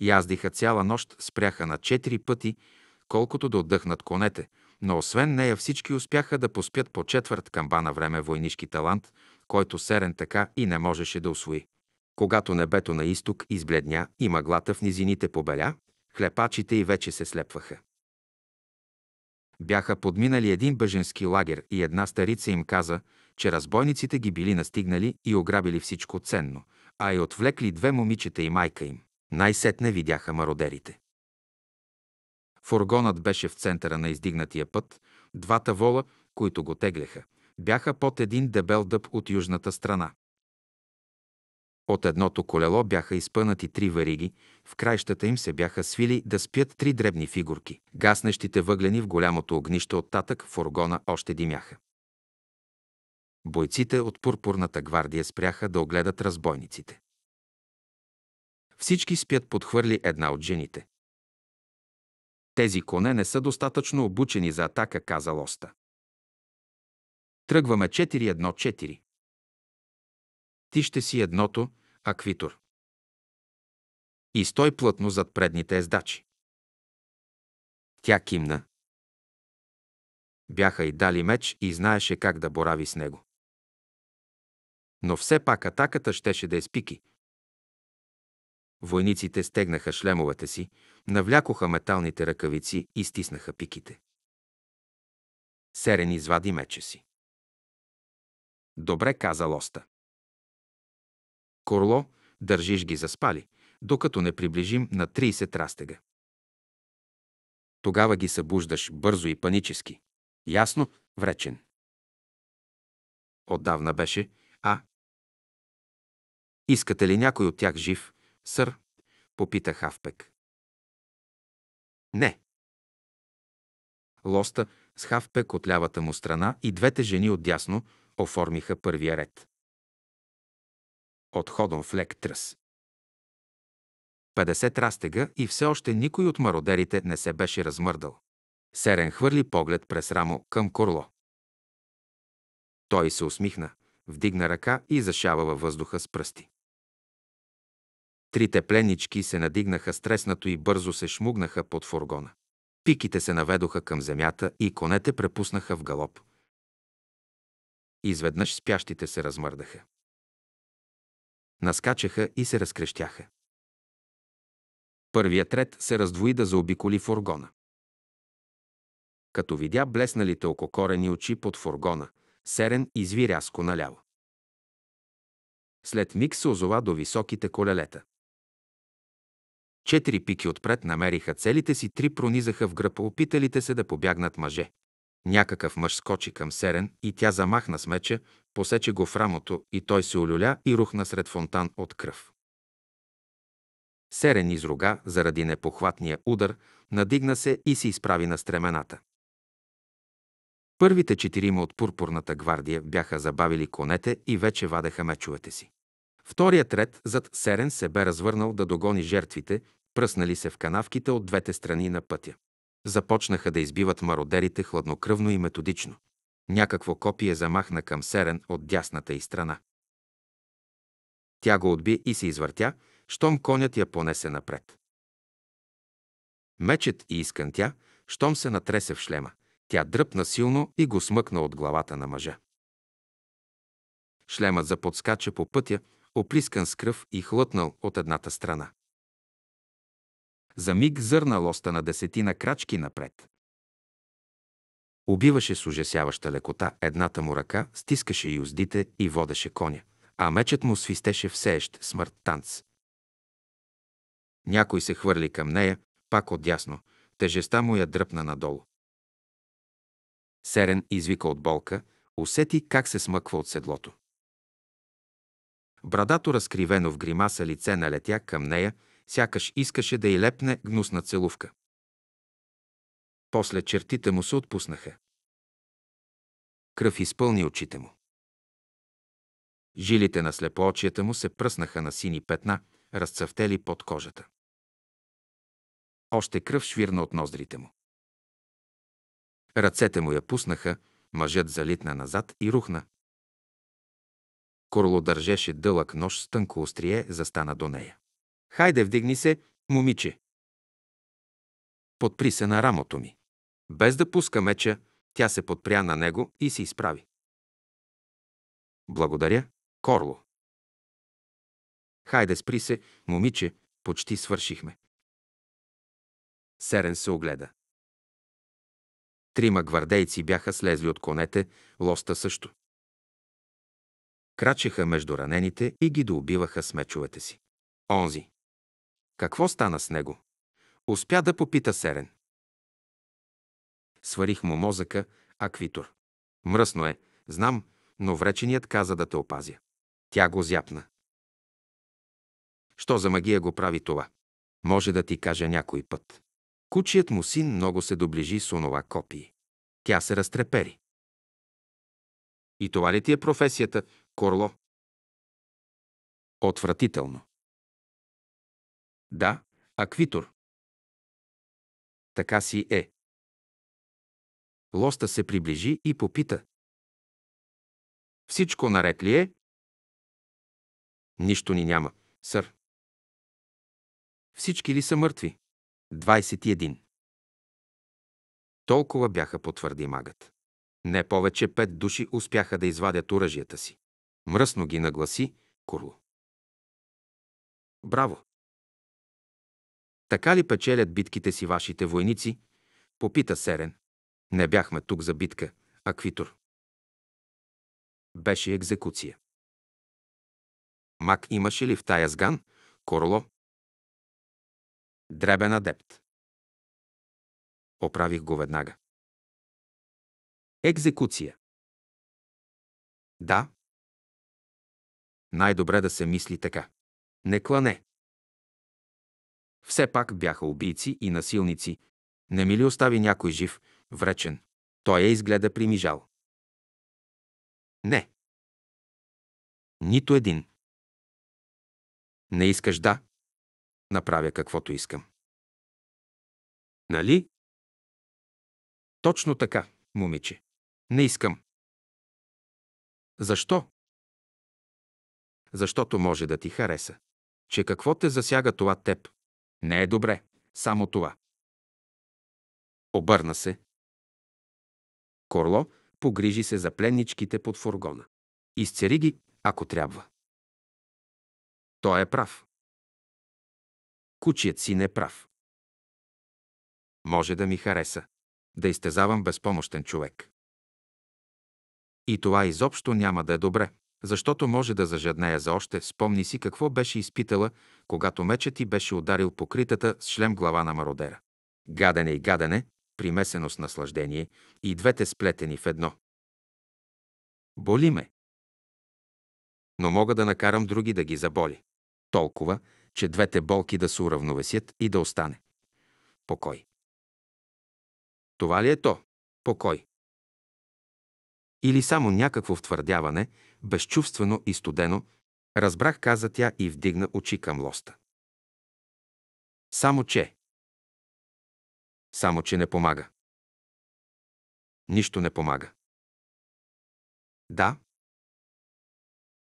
Speaker 1: Яздиха цяла нощ, спряха на четири пъти, колкото да отдъхнат конете, но освен нея всички успяха да поспят по четвърт камба на време войнишки талант, който Серен така и не можеше да освои. Когато небето на изток избледня и мъглата в низините побеля, хлепачите и вече се слепваха. Бяха подминали един беженски лагер и една старица им каза, че разбойниците ги били настигнали и ограбили всичко ценно, а и отвлекли две момичета и майка им. Най-сетне видяха мародерите. Фургонът беше в центъра на издигнатия път. Двата вола, които го тегляха, бяха под един дебел дъб от южната страна. От едното колело бяха изпънати три вариги, в краищата им се бяха свили да спят три дребни фигурки. Гаснещите въглени в голямото огнище оттатък фургона още димяха. Бойците от пурпурната гвардия спряха да огледат разбойниците. Всички спят подхвърли една от жените. Тези коне не са достатъчно обучени за атака, каза Лоста. Тръгваме 4-1-4. Ти ще си едното, Аквитор. И стой плътно зад предните ездачи. Тя кимна. Бяха и дали меч и знаеше как да борави с него. Но все пак атаката щеше да е спики, Войниците стегнаха шлемовете си, навлякоха металните ръкавици и стиснаха пиките. Серен извади меча си. Добре каза Лоста. Корло, държиш ги заспали, докато не приближим на 30 растега. Тогава ги събуждаш бързо и панически. Ясно, вречен.
Speaker 2: Отдавна беше, а? Искате ли някой от тях жив, сър?
Speaker 1: попита Хавпек. Не. Лоста с Хавпек от лявата му страна и двете жени от дясно оформиха първия ред. Отходом в лек тръс. 50 растега и все още никой от мародерите не се беше размърдал. Серен хвърли поглед през рамо към Корло. Той се усмихна, вдигна ръка и зашава във въздуха с пръсти. Трите пленнички се надигнаха стреснато и бързо се шмугнаха под фургона. Пиките се наведоха към земята и конете препуснаха в галоп. Изведнъж спящите се размърдаха. Наскачаха и се разкрещяха. Първият ред се раздвои да заобиколи фургона. Като видя блесналите ококорени очи под фургона, Серен изви рязко наляво. След миг се озова до високите колелета. Четири пики отпред намериха целите си, три пронизаха в гръб опиталите се да побягнат мъже. Някакъв мъж скочи към Серен и тя замахна с меча, посече го в рамото и той се олюля и рухна сред фонтан от кръв. Серен изруга заради непохватния удар, надигна се и се изправи на стремената. Първите четирима от пурпурната гвардия бяха забавили конете и вече вадеха мечовете си. Вторият ред зад Серен се бе развърнал да догони жертвите, пръснали се в канавките от двете страни на пътя. Започнаха да избиват мародерите хладнокръвно и методично. Някакво копие замахна към Серен от дясната й страна. Тя го отби и се извъртя, щом конят я понесе напред. Мечът и искан тя, щом се натресе в шлема. Тя дръпна силно и го смъкна от главата на мъжа. Шлемът заподскача по пътя, оплискан с кръв и хлътнал от едната страна. За миг зърна лоста на десетина крачки напред. Убиваше с ужасяваща лекота едната му ръка, стискаше юздите уздите и водеше коня, а мечът му свистеше всеещ смърт танц. Някой се хвърли към нея, пак отдясно, тежеста му я дръпна надолу. Серен извика от болка, усети как се смъква от седлото. Брадато разкривено в гримаса лице налетя към нея, сякаш искаше да й лепне гнусна целувка. После чертите му се отпуснаха. Кръв изпълни очите му. Жилите на слепоочията му се пръснаха на сини петна, разцъфтели под кожата. Още кръв швирна от ноздрите му. Ръцете му я пуснаха, мъжът залитна назад и рухна, Корло държеше дълъг нож с тънко острие, застана до нея. Хайде, вдигни се, момиче! Подпри се на рамото ми. Без да пуска меча, тя се подпря на него и се изправи. Благодаря, Корло. Хайде, спри се, момиче,
Speaker 2: почти свършихме. Серен се огледа.
Speaker 1: Трима гвардейци бяха слезли от конете, лоста също крачеха между ранените и ги доубиваха с мечовете си. Онзи. Какво стана с него? Успя да попита Серен. Сварих му мозъка, Аквитор. Мръсно е, знам, но вреченият каза да те опазя. Тя го зяпна. Що за магия го прави това? Може да ти кажа някой път. Кучият му син много се доближи с онова копие. Тя се разтрепери. И това ли ти е професията,
Speaker 2: Корло. Отвратително. Да, аквитор. Така си е. Лоста се приближи и попита. Всичко наред ли е? Нищо ни няма, сър.
Speaker 1: Всички ли са мъртви? 21. Толкова бяха потвърди магът. Не повече пет души успяха да извадят оръжията си. Мръсно ги нагласи Курло. Браво! Така ли печелят битките си вашите войници? Попита Серен. Не бяхме тук за битка, а квитор. Беше
Speaker 2: екзекуция. Мак имаше ли в тая сган? Корло? Дребен адепт. Оправих го веднага. Екзекуция. Да,
Speaker 1: най-добре да се мисли така. Не клане. Все пак бяха убийци и насилници. Не ми ли остави някой жив, вречен? Той я изгледа примижал. Не.
Speaker 2: Нито един. Не искаш да. Направя каквото искам. Нали? Точно така, момиче. Не искам. Защо?
Speaker 1: защото може да ти хареса. Че какво те засяга това теб? Не е добре, само това. Обърна се. Корло погрижи се за пленничките под фургона.
Speaker 2: Изцери ги, ако трябва. Той е прав.
Speaker 1: Кучият си не е прав. Може да ми хареса. Да изтезавам безпомощен човек. И това изобщо няма да е добре защото може да зажаднея за още. Спомни си какво беше изпитала, когато мечът ти беше ударил покритата с шлем глава на мародера. Гадене и гадене, примесено с наслаждение, и двете сплетени в едно. Боли ме. Но мога да накарам други да ги заболи. Толкова, че двете болки да се уравновесят и да остане. Покой. Това ли е то? Покой. Или само някакво втвърдяване, безчувствено и студено. Разбрах, каза тя и вдигна очи към лоста. Само че. Само че не помага.
Speaker 2: Нищо не помага. Да.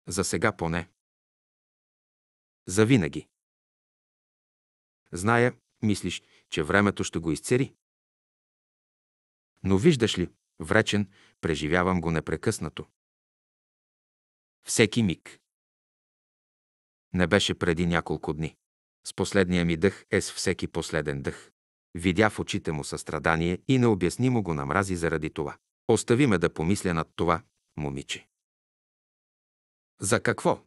Speaker 2: За сега поне. За винаги.
Speaker 1: Зная, мислиш, че времето ще го изцери. Но виждаш ли, вречен, преживявам го непрекъснато. Всеки миг. Не беше преди няколко дни. С последния ми дъх е с всеки последен дъх. Видя в очите му състрадание и необяснимо го намрази заради това. Остави ме да помисля над това, момиче. За какво?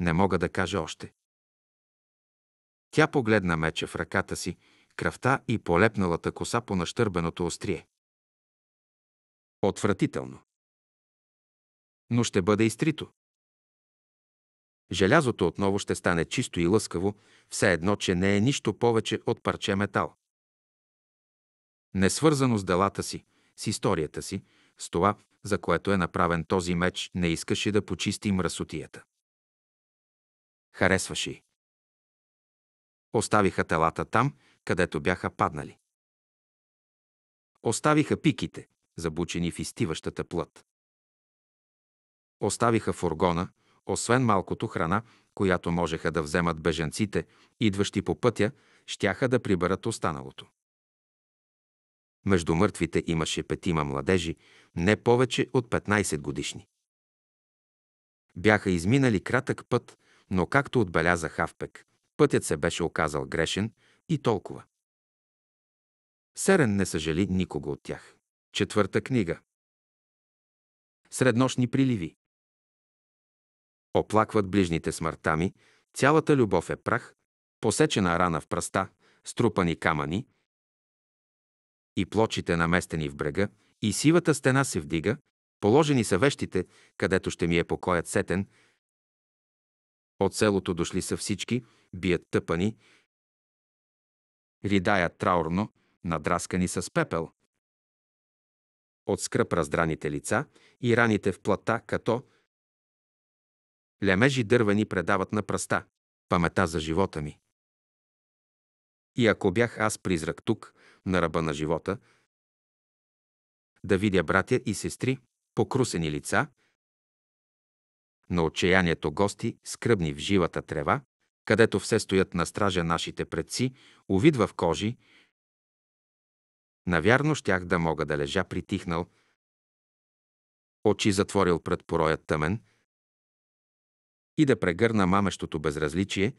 Speaker 1: Не мога да кажа още. Тя погледна меча в ръката си, кръвта и полепналата коса по нащърбеното острие. Отвратително но ще бъде изтрито. Желязото отново ще стане чисто и лъскаво, все едно, че не е нищо повече от парче метал. Несвързано с делата си, с историята си, с това, за което е направен този меч, не искаше да почисти мръсотията. Харесваше й. Оставиха телата там, където бяха паднали. Оставиха пиките, забучени в изтиващата плът. Оставиха фургона, освен малкото храна, която можеха да вземат бежанците, идващи по пътя, щяха да приберат останалото. Между мъртвите имаше петима младежи, не повече от 15 годишни. Бяха изминали кратък път, но както отбеляза Хавпек, пътят се беше оказал грешен и толкова. Серен не съжали никого от тях. Четвърта книга. Среднощни приливи. Оплакват ближните смъртта ми, цялата любов е прах, посечена рана в пръста, струпани камъни и плочите наместени в брега, и сивата стена се вдига, положени са вещите, където ще ми е покоят сетен. От селото дошли са всички, бият тъпани, ридаят траурно, надраскани с пепел. От скръп раздраните лица и раните в плата, като – Лемежи дървени предават на пръста. Памета за живота ми. И ако бях аз призрак тук, на ръба на живота, да видя братя и сестри, покрусени лица, на отчаянието гости, скръбни в живата трева, където все стоят на стража нашите предци, увидва в кожи, навярно щях да мога да лежа притихнал, очи затворил пред пороя тъмен – и да прегърна мамещото безразличие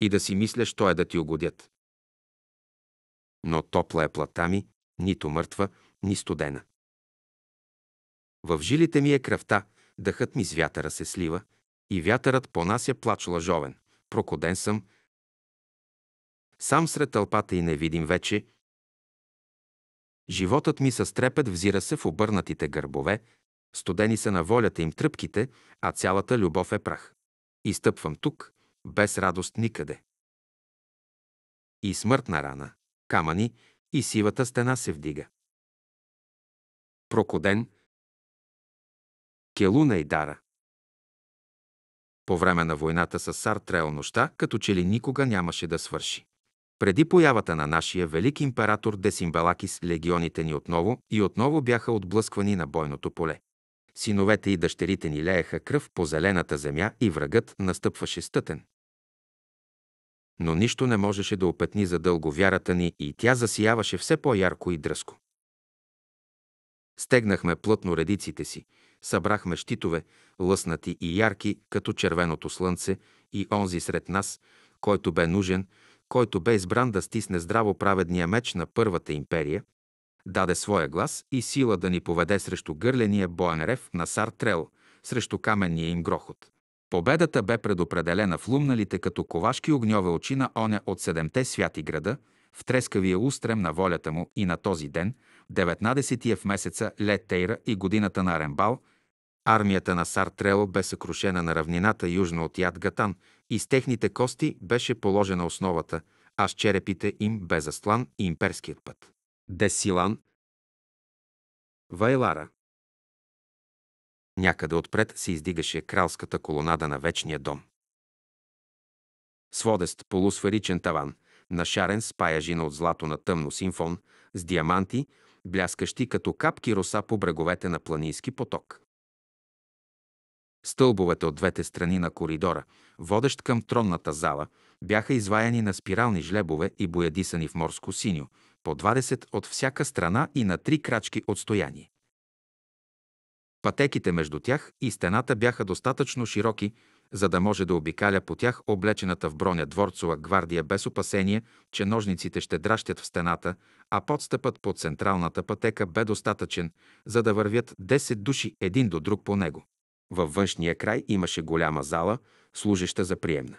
Speaker 2: и да си мисля, що е да ти угодят. Но
Speaker 1: топла е плата ми, нито мъртва, ни студена. В жилите ми е кръвта, дъхът ми с вятъра се слива и вятърът понася плач лъжовен. Прокоден съм, сам сред тълпата и невидим вече. Животът ми състрепет трепет взира се в обърнатите гърбове, Студени са на волята им тръпките, а цялата любов е прах. Изтъпвам тук, без радост никъде. И смъртна рана, камъни
Speaker 2: и сивата стена се вдига. Прокоден,
Speaker 1: Келуна и Дара. По време на войната с Сар Трел нощта, като че ли никога нямаше да свърши. Преди появата на нашия велик император Десимбалакис, легионите ни отново и отново бяха отблъсквани на бойното поле. Синовете и дъщерите ни лееха кръв по зелената земя и врагът настъпваше стътен. Но нищо не можеше да опетни задълго вярата ни и тя засияваше все по-ярко и дръско. Стегнахме плътно редиците си, събрахме щитове, лъснати и ярки, като червеното слънце и онзи сред нас, който бе нужен, който бе избран да стисне здраво праведния меч на Първата империя, даде своя глас и сила да ни поведе срещу гърления боен рев на Сар Трел, срещу каменния им грохот. Победата бе предопределена в лумналите като ковашки огньове очи на оня от седемте святи града, в трескавия устрем на волята му и на този ден, 19-тия в месеца Летейра и годината на Арембал, армията на Сар Трел бе съкрушена на равнината южно от Яд Гатан и с техните кости беше положена основата, а с черепите им бе заслан и имперският път. Десилан, Вайлара. Някъде отпред се издигаше кралската колонада на Вечния дом. Сводест полусферичен таван, нашарен с паяжина от злато на тъмно симфон, с диаманти, бляскащи като капки роса по бреговете на планински поток. Стълбовете от двете страни на коридора, водещ към тронната зала, бяха изваяни на спирални жлебове и боядисани в морско синьо – по 20 от всяка страна и на три крачки отстояние. Пътеките между тях и стената бяха достатъчно широки, за да може да обикаля по тях облечената в броня дворцова гвардия без опасение, че ножниците ще дращят в стената, а подстъпът по централната пътека бе достатъчен, за да вървят 10 души един до друг по него. Във външния край имаше голяма зала, служеща за приемна.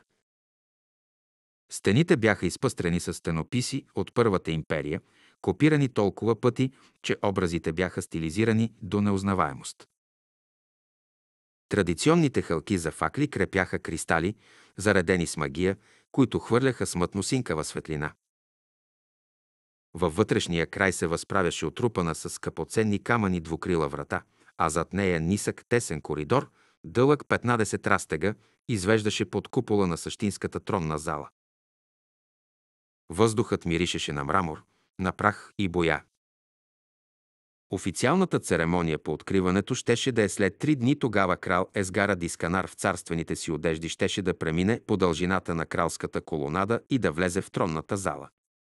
Speaker 1: Стените бяха изпъстрени с стенописи от Първата империя, копирани толкова пъти, че образите бяха стилизирани до неузнаваемост. Традиционните хълки за факли крепяха кристали, заредени с магия, които хвърляха смътно-синкава светлина. Във вътрешния край се възправяше отрупана с скъпоценни камъни двукрила врата, а зад нея нисък тесен коридор, дълъг 15 растега, извеждаше под купола на същинската тронна зала. Въздухът миришеше на мрамор, на прах и боя. Официалната церемония по откриването щеше да е след три дни тогава крал Есгара Дисканар в царствените си одежди щеше да премине по дължината на кралската колонада и да влезе в тронната зала.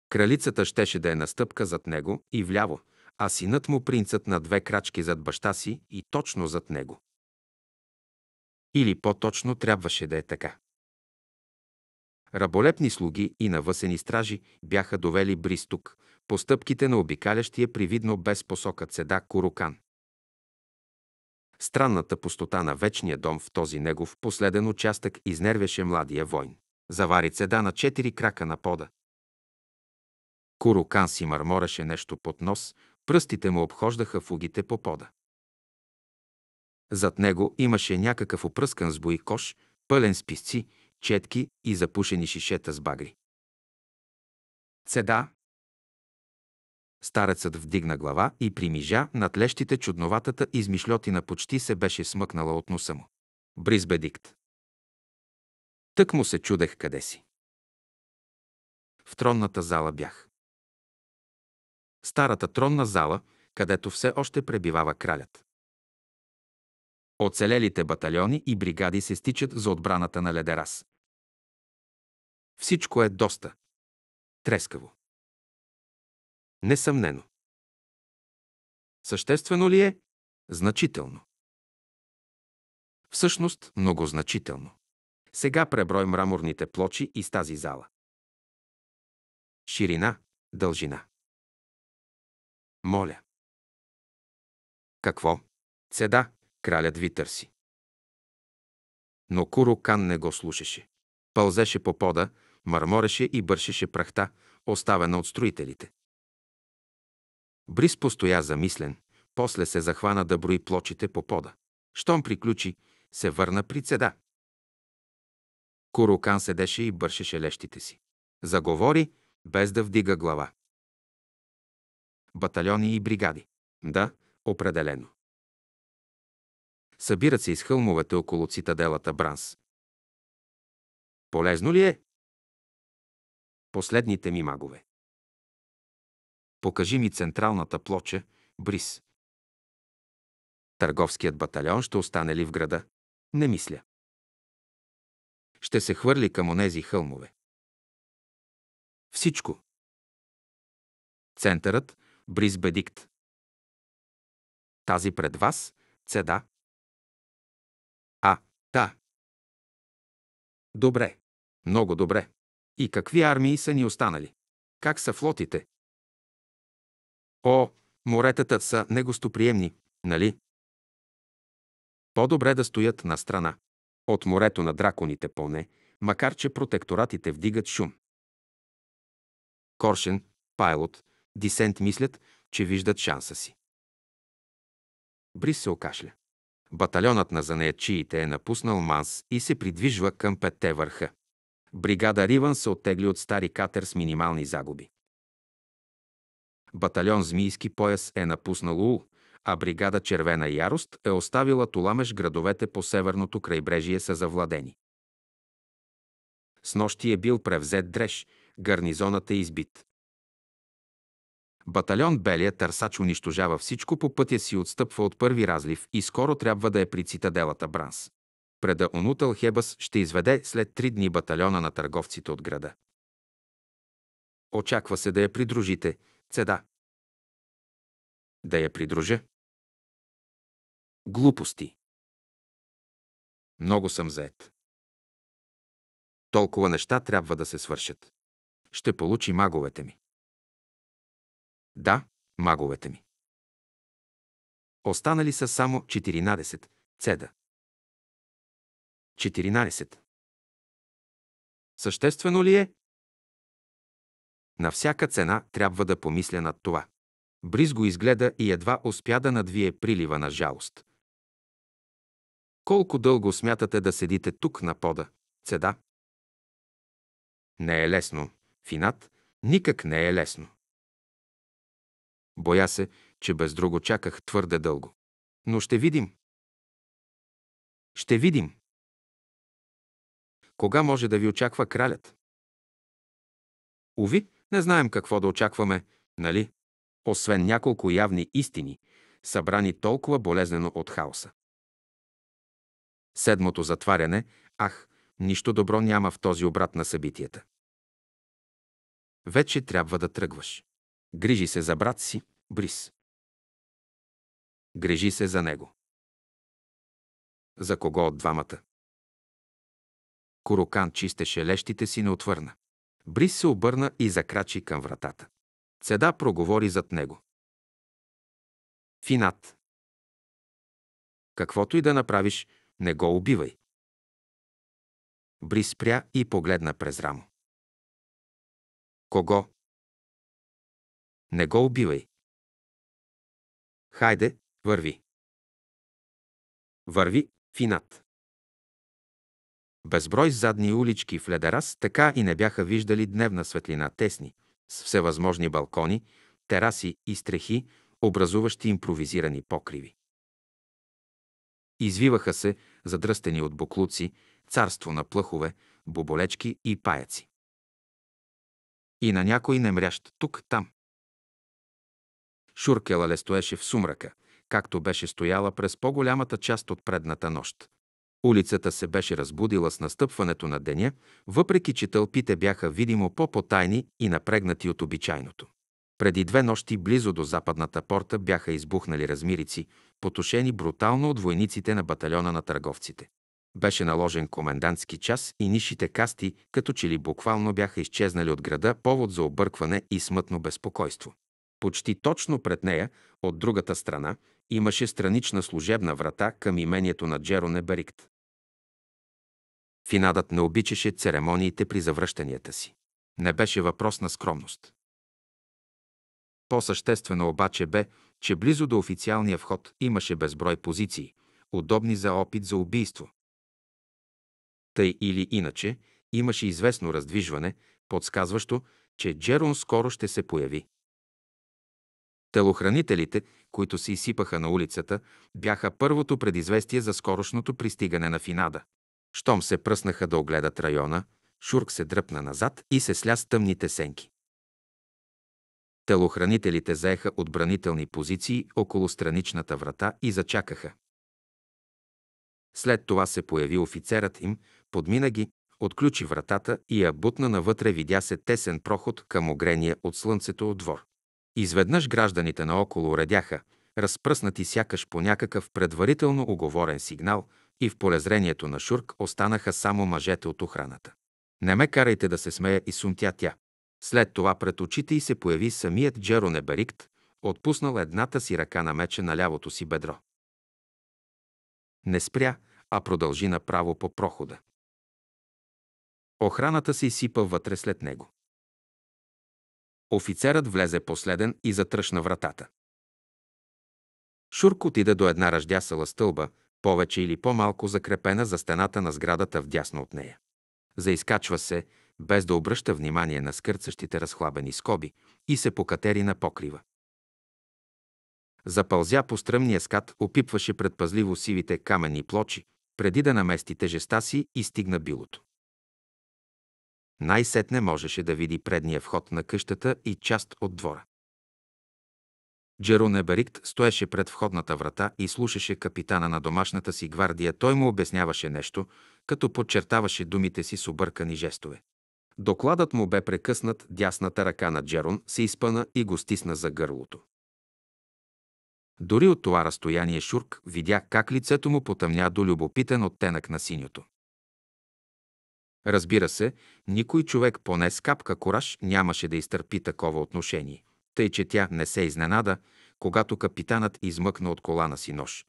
Speaker 1: Кралицата щеше да е настъпка зад него и вляво, а синът му принцът на две крачки зад баща си и точно зад него. Или по-точно трябваше да е така раболепни слуги и навъсени стражи бяха довели Бристук по стъпките на обикалящия привидно без посока цеда Корокан. Странната пустота на вечния дом в този негов последен участък изнервяше младия войн. Завари цеда на четири крака на пода. Корокан си мърмореше нещо под нос, пръстите му обхождаха фугите по пода. Зад него имаше някакъв опръскан с бои кош, пълен с писци четки и запушени шишета с багри. Цеда. Старецът вдигна глава и примижа над лещите чудноватата измишлетина почти се беше смъкнала от носа му. Бризбедикт. Тък му
Speaker 2: се чудех къде си. В тронната зала бях.
Speaker 1: Старата тронна зала, където все още пребивава кралят. Оцелелите батальони и бригади се стичат за отбраната на Ледерас. Всичко е доста. Трескаво.
Speaker 2: Несъмнено. Съществено ли е? Значително.
Speaker 1: Всъщност много значително. Сега преброй мраморните плочи из тази зала. Ширина, дължина.
Speaker 2: Моля. Какво? Седа,
Speaker 1: Кралят ви търси. Но Курокан не го слушаше. Пълзеше по пода, мърмореше и бършеше прахта, оставена от строителите. Брис постоя замислен, после се захвана да брои плочите по пода. Щом приключи, се върна при цеда. Курокан седеше и бършеше лещите си. Заговори, без да вдига глава. Батальони и бригади. Да, определено.
Speaker 2: Събират се из хълмовете около цитаделата Бранс. Полезно ли е? Последните ми магове.
Speaker 1: Покажи ми централната плоча, Брис. Търговският батальон ще остане ли в града? Не мисля. Ще се хвърли
Speaker 2: към онези хълмове. Всичко. Центърът – Брис Бедикт. Тази пред вас – Цеда, Та. Добре.
Speaker 1: Много добре. И какви армии са ни останали? Как са флотите? О, моретата са негостоприемни, нали? По-добре да стоят на страна. От морето на драконите поне, макар че протекторатите вдигат шум. Коршен, Пайлот, Дисент мислят, че виждат шанса си. Брис се окашля. Батальонът на занеячиите е напуснал Манс и се придвижва към Петте върха. Бригада Риван се оттегли от Стари Катер с минимални загуби. Батальон Змийски пояс е напуснал Ул, а бригада Червена ярост е оставила Туламеш градовете по северното крайбрежие са завладени. С нощи е бил превзет Дреш, гарнизонът е избит. Батальон Белия търсач унищожава всичко по пътя си, отстъпва от първи разлив и скоро трябва да е при цитаделата Бранс. Преда Онутъл Хебас ще изведе след три дни батальона на търговците от града. Очаква се да я придружите,
Speaker 2: цеда. Да я придружа? Глупости. Много съм заед.
Speaker 1: Толкова неща трябва да се свършат. Ще получи маговете ми. Да, маговете ми. Останали са само 14
Speaker 2: цеда. 14.
Speaker 1: Съществено ли е? На всяка цена трябва да помисля над това. Бриз го изгледа и едва успя да надвие прилива на жалост. Колко дълго смятате да седите тук на пода, цеда? Не е лесно, Финат, никак не е лесно. Боя се, че без друго чаках твърде дълго. Но ще видим.
Speaker 2: Ще видим. Кога може да ви
Speaker 1: очаква кралят? Уви, не знаем какво да очакваме, нали? Освен няколко явни истини, събрани толкова болезнено от хаоса. Седмото затваряне, ах, нищо добро няма в този обрат на събитията. Вече трябва да тръгваш. Грижи
Speaker 2: се за брат си, Брис. Грижи се за него.
Speaker 1: За кого от двамата? Корокан чистеше лещите си, не отвърна. Брис се обърна и закрачи към вратата. Цеда проговори зад него. Финат.
Speaker 2: Каквото и да направиш, не го убивай. Брис спря и погледна през рамо. Кого? Не го убивай. Хайде, върви.
Speaker 1: Върви, финат. Безброй задни улички в Ледерас така и не бяха виждали дневна светлина тесни, с всевъзможни балкони, тераси и стрехи, образуващи импровизирани покриви. Извиваха се, задръстени от буклуци, царство на плъхове, боболечки и паяци. И на някой немрящ тук-там. Шуркелале стоеше в сумрака, както беше стояла през по-голямата част от предната нощ. Улицата се беше разбудила с настъпването на деня, въпреки че тълпите бяха видимо по-потайни и напрегнати от обичайното. Преди две нощи близо до западната порта бяха избухнали размирици, потушени брутално от войниците на батальона на търговците. Беше наложен комендантски час и нишите касти, като че ли буквално бяха изчезнали от града, повод за объркване и смътно безпокойство. Почти точно пред нея, от другата страна, имаше странична служебна врата към имението на Джеро Неберикт. Финадът не обичаше церемониите при завръщанията си. Не беше въпрос на скромност. По-съществено обаче бе, че близо до официалния вход имаше безброй позиции, удобни за опит за убийство. Тъй или иначе, имаше известно раздвижване, подсказващо, че Джерон скоро ще се появи. Телохранителите, които се изсипаха на улицата, бяха първото предизвестие за скорошното пристигане на Финада. Щом се пръснаха да огледат района, Шурк се дръпна назад и се сля с тъмните сенки. Телохранителите заеха отбранителни позиции около страничната врата и зачакаха. След това се появи офицерът им, подмина ги, отключи вратата и я бутна навътре, видя се тесен проход към огрения от слънцето от двор. Изведнъж гражданите наоколо редяха, разпръснати сякаш по някакъв предварително оговорен сигнал и в полезрението на Шурк останаха само мъжете от охраната. Не ме карайте да се смея и сумтя тя. След това пред очите й се появи самият Джеро Неберикт, отпуснал едната си ръка на меча на лявото си бедро. Не спря, а продължи направо по прохода. Охраната се изсипа вътре след него. Офицерът влезе последен и затръшна вратата. Шурк отида до една ръждясала стълба, повече или по-малко закрепена за стената на сградата в дясно от нея. Заискачва се, без да обръща внимание на скърцащите разхлабени скоби и се покатери на покрива. Запълзя по стръмния скат, опипваше предпазливо сивите каменни плочи, преди да намести тежеста си и стигна билото. Най-сетне можеше да види предния вход на къщата и част от двора. Джеро Неберикт стоеше пред входната врата и слушаше капитана на домашната си гвардия. Той му обясняваше нещо, като подчертаваше думите си с объркани жестове. Докладът му бе прекъснат, дясната ръка на Джерон се изпъна и го стисна за гърлото. Дори от това разстояние Шурк видя как лицето му потъмня до любопитен оттенък на синьото. Разбира се, никой човек поне с капка кораж нямаше да изтърпи такова отношение, тъй че тя не се изненада, когато капитанът измъкна от колана си нож.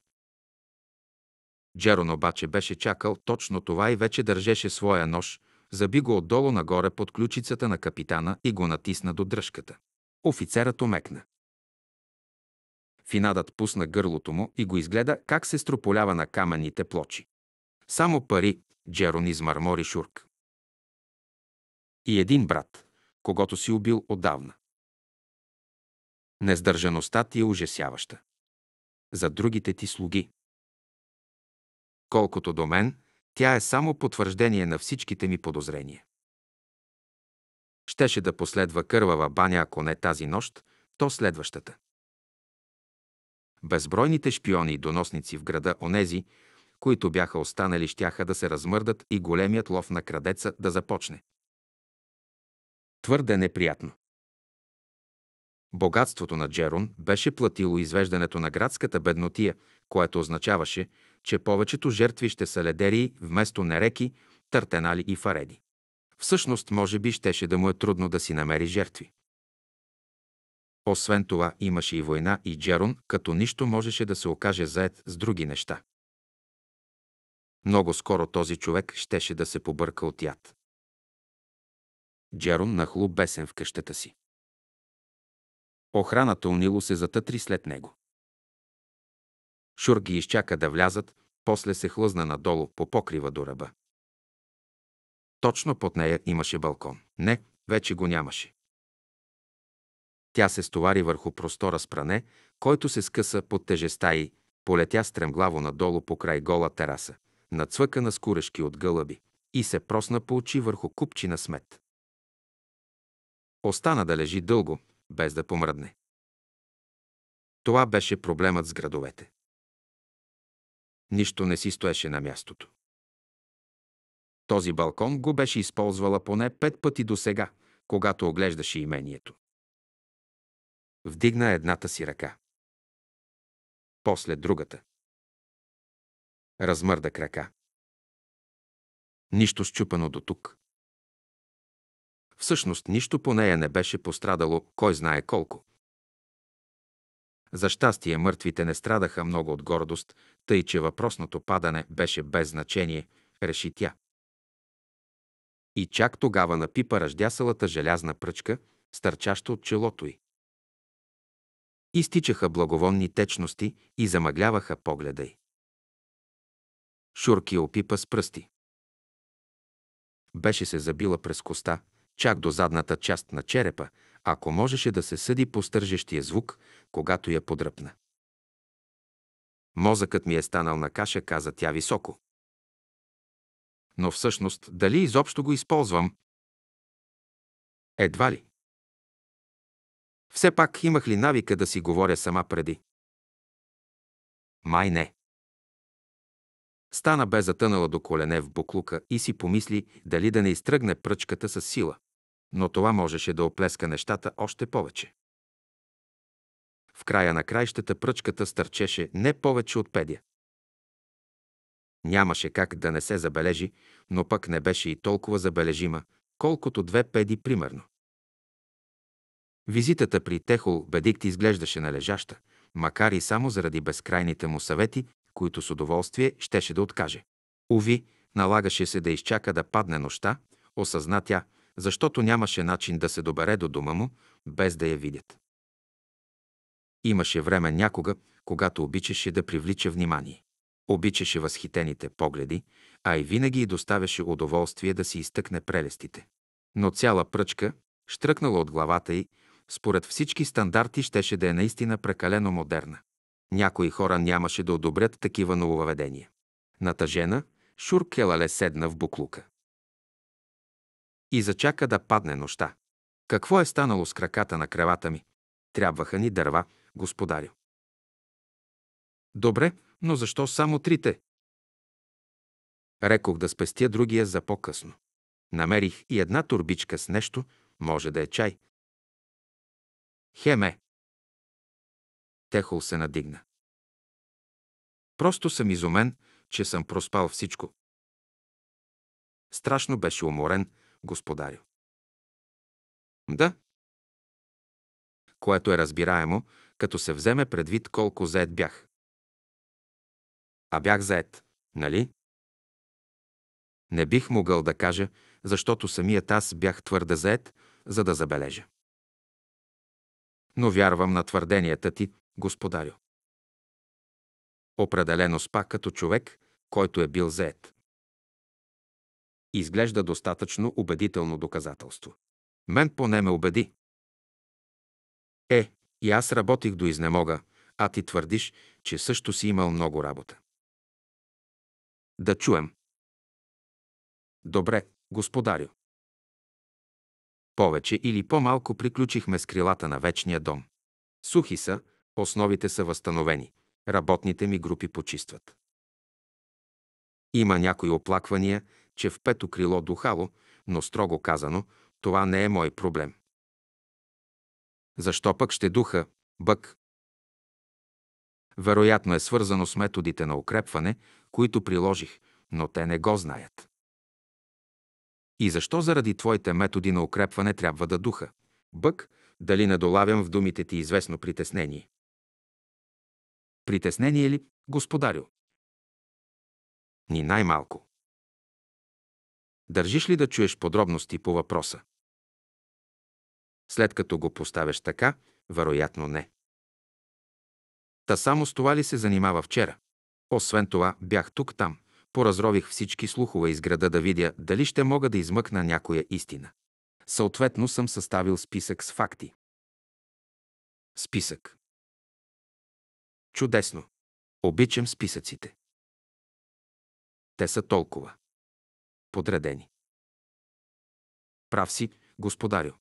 Speaker 1: Джерон обаче беше чакал точно това и вече държеше своя нож, заби го отдолу нагоре под ключицата на капитана и го натисна до дръжката. Офицерът омекна. Финадът пусна гърлото му и го изгледа как се строполява на каменните плочи. Само пари, Джерон измърмори Шурк и един брат, когато си убил отдавна. Нездържаността ти е ужасяваща. За другите ти слуги. Колкото до мен, тя е само потвърждение на всичките ми подозрения. Щеше да последва кървава баня, ако не тази нощ, то следващата. Безбройните шпиони и доносници в града онези, които бяха останали, щяха да се размърдат и големият лов на крадеца да започне твърде неприятно. Богатството на Джерон беше платило извеждането на градската беднотия, което означаваше, че повечето жертви ще са ледерии вместо нереки, тартенали и фареди. Всъщност, може би щеше да му е трудно да си намери жертви. Освен това имаше и война и Джерон, като нищо можеше да се окаже заед с други неща. Много скоро този човек щеше да се побърка от яд.
Speaker 2: Джерон нахлу бесен в къщата си.
Speaker 1: Охраната унило се затътри след него. Шур ги изчака да влязат, после се хлъзна надолу по покрива до ръба. Точно под нея имаше балкон. Не, вече го нямаше. Тя се стовари върху простора с пране, който се скъса под тежеста и полетя стремглаво надолу по край гола тераса, нацвъка на скурешки от гълъби и се просна по очи върху купчина смет. Остана да лежи дълго, без да помръдне.
Speaker 2: Това беше проблемът с градовете.
Speaker 1: Нищо не си стоеше на мястото. Този балкон го беше използвала поне пет пъти до сега, когато оглеждаше имението. Вдигна едната си ръка. После другата. Размърда крака. Нищо щупано до тук. Всъщност нищо по нея не беше пострадало, кой знае колко. За щастие, мъртвите не страдаха много от гордост, тъй че въпросното падане беше без значение, реши тя. И чак тогава напипа ръждясалата желязна пръчка, стърчаща от челото й. Изтичаха благовонни течности и замъгляваха погледа й. Шурки опипа с пръсти. Беше се забила през коста, чак до задната част на черепа, ако можеше да се съди по стържещия звук, когато я подръпна. Мозъкът ми е станал на каша, каза тя високо. Но всъщност, дали изобщо го използвам?
Speaker 2: Едва ли. Все пак имах
Speaker 1: ли навика да си говоря сама преди? Май не. Стана бе затънала до колене в буклука и си помисли дали да не изтръгне пръчката с сила но това можеше да оплеска нещата още повече. В края на краищата пръчката стърчеше не повече от педя. Нямаше как да не се забележи, но пък не беше и толкова забележима, колкото две педи примерно. Визитата при Техол Бедикт изглеждаше належаща, макар и само заради безкрайните му съвети, които с удоволствие щеше да откаже. Уви, налагаше се да изчака да падне нощта, осъзна тя, защото нямаше начин да се добере до дома му, без да я видят. Имаше време някога, когато обичаше да привлича внимание. Обичаше възхитените погледи, а и винаги й доставяше удоволствие да си изтъкне прелестите. Но цяла пръчка, штръкнала от главата й, според всички стандарти щеше да е наистина прекалено модерна. Някои хора нямаше да одобрят такива нововведения. Натъжена, Шуркелале седна в буклука и зачака да падне нощта. Какво е станало с краката на кревата ми? Трябваха ни дърва, господарю. Добре, но защо само трите? Рекох да спестя другия за по-късно. Намерих и една турбичка с нещо, може да е чай. Хеме.
Speaker 2: Техол се надигна. Просто съм изумен, че съм проспал всичко. Страшно беше уморен, господарю. Да. Което е
Speaker 1: разбираемо, като се вземе предвид колко заед бях. А бях заед, нали? Не бих могъл да кажа, защото самият аз бях твърде заед, за да забележа. Но вярвам на твърденията ти, господарю. Определено спа като човек, който е бил заед изглежда достатъчно убедително доказателство. Мен поне ме убеди. Е, и аз работих до изнемога, а ти твърдиш, че също си имал много работа. Да чуем. Добре, господарю. Повече или по-малко приключихме с крилата на вечния дом. Сухи са, основите са възстановени, работните ми групи почистват. Има някои оплаквания че в пето крило духало, но строго казано, това не е мой проблем. Защо пък ще духа, бък? Вероятно е свързано с методите на укрепване, които приложих, но те не го знаят. И защо заради твоите методи на укрепване трябва да духа? Бък, дали надолавям в думите ти известно притеснение? Притеснение ли, господарю?
Speaker 2: Ни най-малко. Държиш ли да чуеш подробности
Speaker 1: по въпроса? След като го поставяш така, вероятно не. Та само с това ли се занимава вчера? Освен това, бях тук-там. Поразрових всички слухове из града да видя дали ще мога да измъкна някоя истина. Съответно съм съставил списък с факти.
Speaker 2: Списък. Чудесно. Обичам списъците. Те са толкова подредени.
Speaker 1: Прав си, господарю.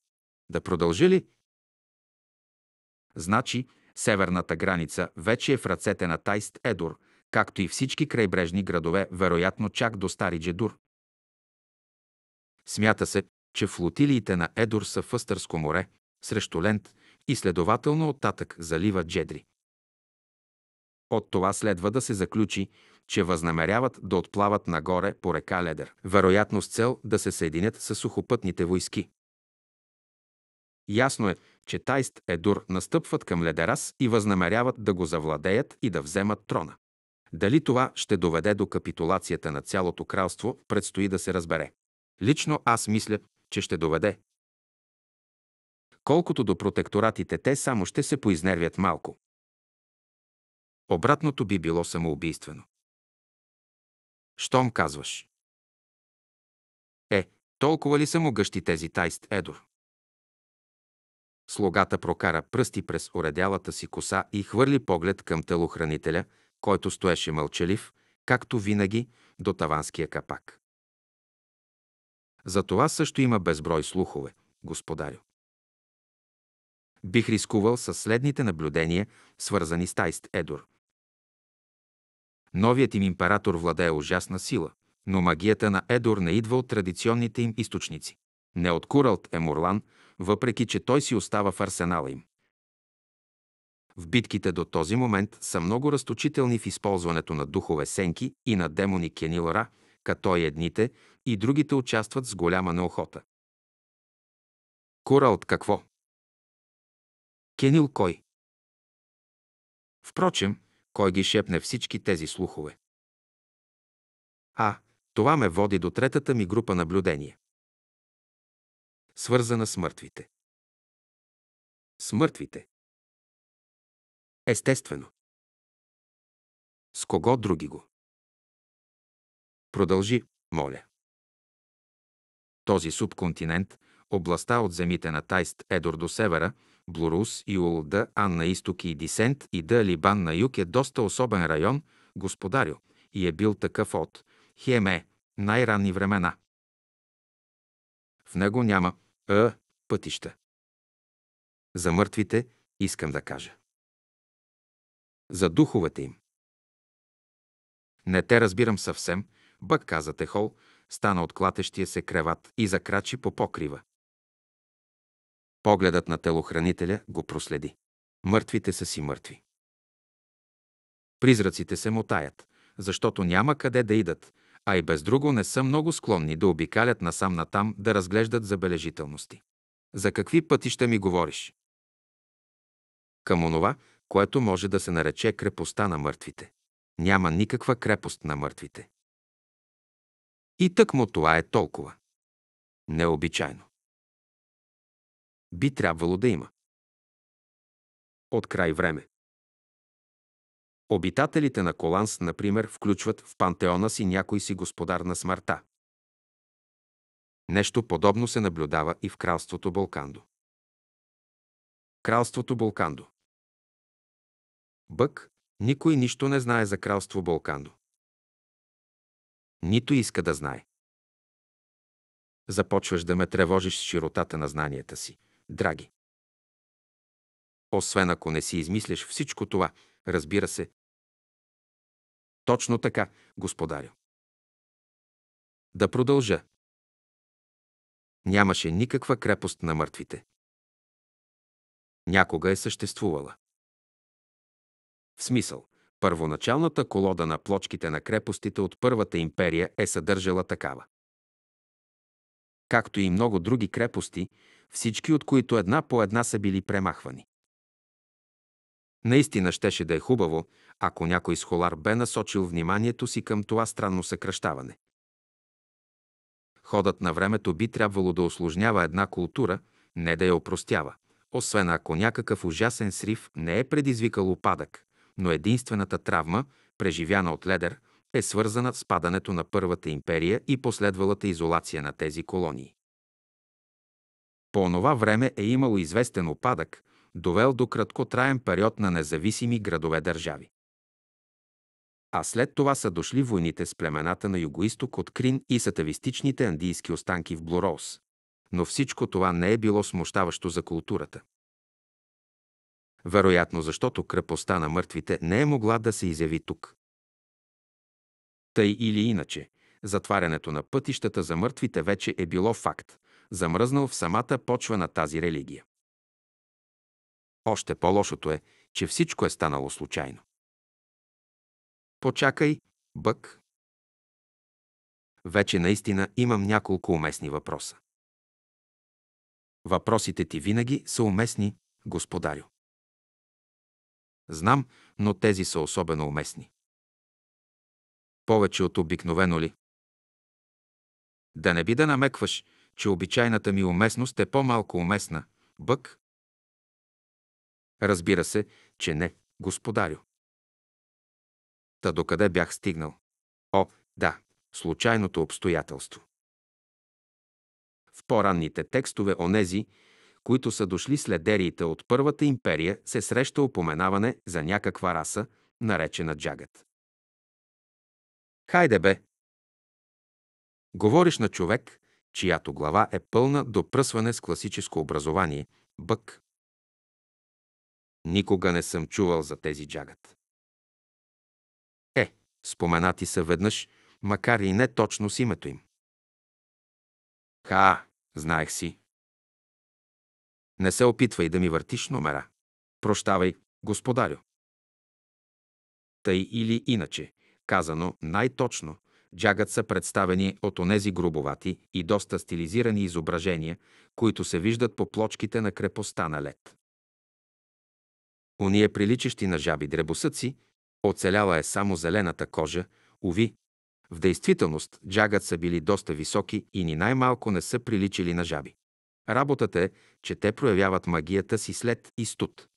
Speaker 1: Да продължи ли? Значи, северната граница вече е в ръцете на Тайст Едор, както и всички крайбрежни градове, вероятно чак до Стари Джедур. Смята се, че флотилиите на Едур са в вЪстърско море, срещу Лент и следователно оттатък залива Джедри. От това следва да се заключи, че възнамеряват да отплават нагоре по река Ледер, вероятно с цел да се съединят с сухопътните войски. Ясно е, че Тайст Едур настъпват към Ледерас и възнамеряват да го завладеят и да вземат трона. Дали това ще доведе до капитулацията на цялото кралство, предстои да се разбере. Лично аз мисля, че ще доведе. Колкото до протекторатите, те само ще се поизнервят малко. Обратното би било самоубийствено.
Speaker 2: Щом казваш? Е, толкова ли са му
Speaker 1: гъщи тези тайст, Едор? Слугата прокара пръсти през оредялата си коса и хвърли поглед към телохранителя, който стоеше мълчалив, както винаги, до таванския капак. За това също има безброй слухове, господарю. Бих рискувал със следните наблюдения, свързани с Тайст Едор, Новият им император владее ужасна сила, но магията на Едор не идва от традиционните им източници. Не от Куралт е Мурлан, въпреки че той си остава в арсенала им. В битките до този момент са много разточителни в използването на духове сенки и на демони Кенилара, като и едните и другите участват с голяма неохота. Куралт какво? Кенил кой?
Speaker 2: Впрочем, кой ги шепне всички тези слухове? А, това ме води до третата ми група наблюдения: Свързана с мъртвите. С мъртвите. Естествено. С кого други го?
Speaker 1: Продължи, моля. Този субконтинент, областта от земите на Тайст Едор до севера, Блорус и Улда Ан на изток и Дисент и Да Либан на юг е доста особен район, господарю, и е бил такъв от Хеме най-ранни времена. В него няма А, е пътища. За мъртвите искам да кажа. За духовете им. Не те разбирам съвсем, бък каза Техол, стана от клатещия се креват и закрачи по покрива. Погледът на телохранителя го проследи. Мъртвите са си мъртви. Призраците се мотаят, защото няма къде да идат, а и без друго не са много склонни да обикалят насам-натам да разглеждат забележителности. За какви пътища ми говориш? Към онова, което може да се нарече крепостта на мъртвите. Няма никаква крепост на мъртвите. И тъкмо това е толкова.
Speaker 2: Необичайно би трябвало да има.
Speaker 1: От край време. Обитателите на Коланс, например, включват в пантеона си някой си господар на смъртта. Нещо подобно се наблюдава и в кралството Балкандо. Кралството Балкандо Бък, никой нищо не знае за кралство Балкандо.
Speaker 2: Нито иска да знае. Започваш да ме
Speaker 1: тревожиш с широтата на знанията си драги. Освен ако не си измисляш всичко това, разбира се. Точно така,
Speaker 2: господарю. Да продължа.
Speaker 1: Нямаше никаква крепост на мъртвите. Някога е съществувала. В смисъл, първоначалната колода на плочките на крепостите от Първата империя е съдържала такава както и много други крепости, всички от които една по една са били премахвани. Наистина щеше да е хубаво, ако някой схолар бе насочил вниманието си към това странно съкръщаване. Ходът на времето би трябвало да осложнява една култура, не да я опростява, освен ако някакъв ужасен срив не е предизвикал опадък, но единствената травма, преживяна от ледер, е свързана с падането на Първата империя и последвалата изолация на тези колонии. По онова време е имало известен опадък, довел до краткотраен период на независими градове-държави. А след това са дошли войните с племената на югоисток от Крин и сатавистичните андийски останки в Блороус. Но всичко това не е било смущаващо за културата. Вероятно, защото крепостта на мъртвите не е могла да се изяви тук. Тъй или иначе, затварянето на пътищата за мъртвите вече е било факт, замръзнал в самата почва на тази религия. Още по-лошото е, че всичко е станало случайно. Почакай, бък. Вече наистина имам няколко уместни въпроса. Въпросите ти винаги са уместни, господарю.
Speaker 2: Знам, но тези са особено уместни.
Speaker 1: Повече от обикновено ли? Да не би да намекваш, че обичайната ми уместност е по-малко уместна. Бък? Разбира се, че не, господарю. Та докъде бях стигнал? О, да, случайното обстоятелство. В по-ранните текстове онези, които са дошли след дериите от Първата империя, се среща упоменаване за някаква раса, наречена джагът. Хайде бе! Говориш на човек, чиято глава е пълна до пръсване с класическо образование, бък. Никога не съм чувал за тези джагът. Е, споменати са веднъж, макар и не точно с името им. Ха, знаех си. Не се опитвай да ми въртиш номера. Прощавай, господарю. Тъй или иначе, Казано най-точно, джагът са представени от онези грубовати и доста стилизирани изображения, които се виждат по плочките на крепостта на лед. Оние приличащи на жаби дребосъци, оцеляла е само зелената кожа, уви. В действителност джагът са били доста високи и ни най-малко не са приличили на жаби. Работата е, че те проявяват магията си след студ.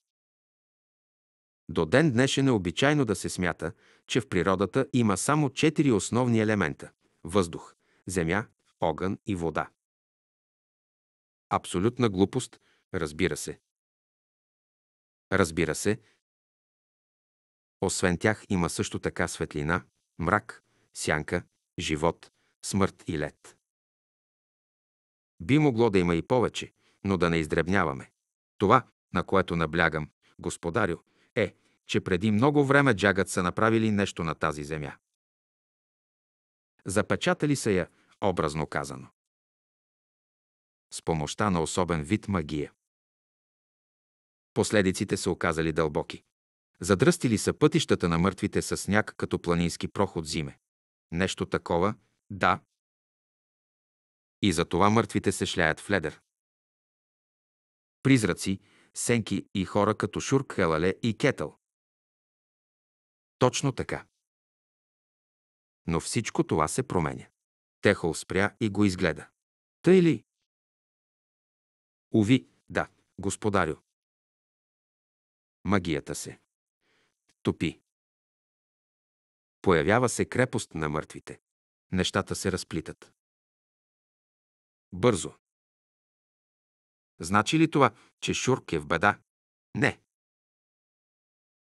Speaker 1: До ден днешен е обичайно да се смята, че в природата има само четири основни елемента – въздух, земя, огън и вода. Абсолютна глупост, разбира се. Разбира се, освен тях има също така светлина, мрак, сянка, живот, смърт и лед. Би могло да има и повече, но да не издребняваме. Това, на което наблягам, господарю, е, че преди много време джагът са направили нещо на тази земя. Запечатали са я, образно казано. С помощта на особен вид магия. Последиците са оказали дълбоки. Задръстили са пътищата на мъртвите с сняг като планински проход зиме. Нещо такова, да. И за това мъртвите се шляят в ледер. Призраци, сенки и хора като Шурк,
Speaker 2: Хелале и Кетъл. Точно така. Но всичко това се променя. Техол спря и го изгледа. Тъй ли? Уви, да, господарю. Магията се. Топи. Появява се крепост на мъртвите. Нещата се разплитат. Бързо,
Speaker 1: Значи ли това, че Шурк е в беда? Не.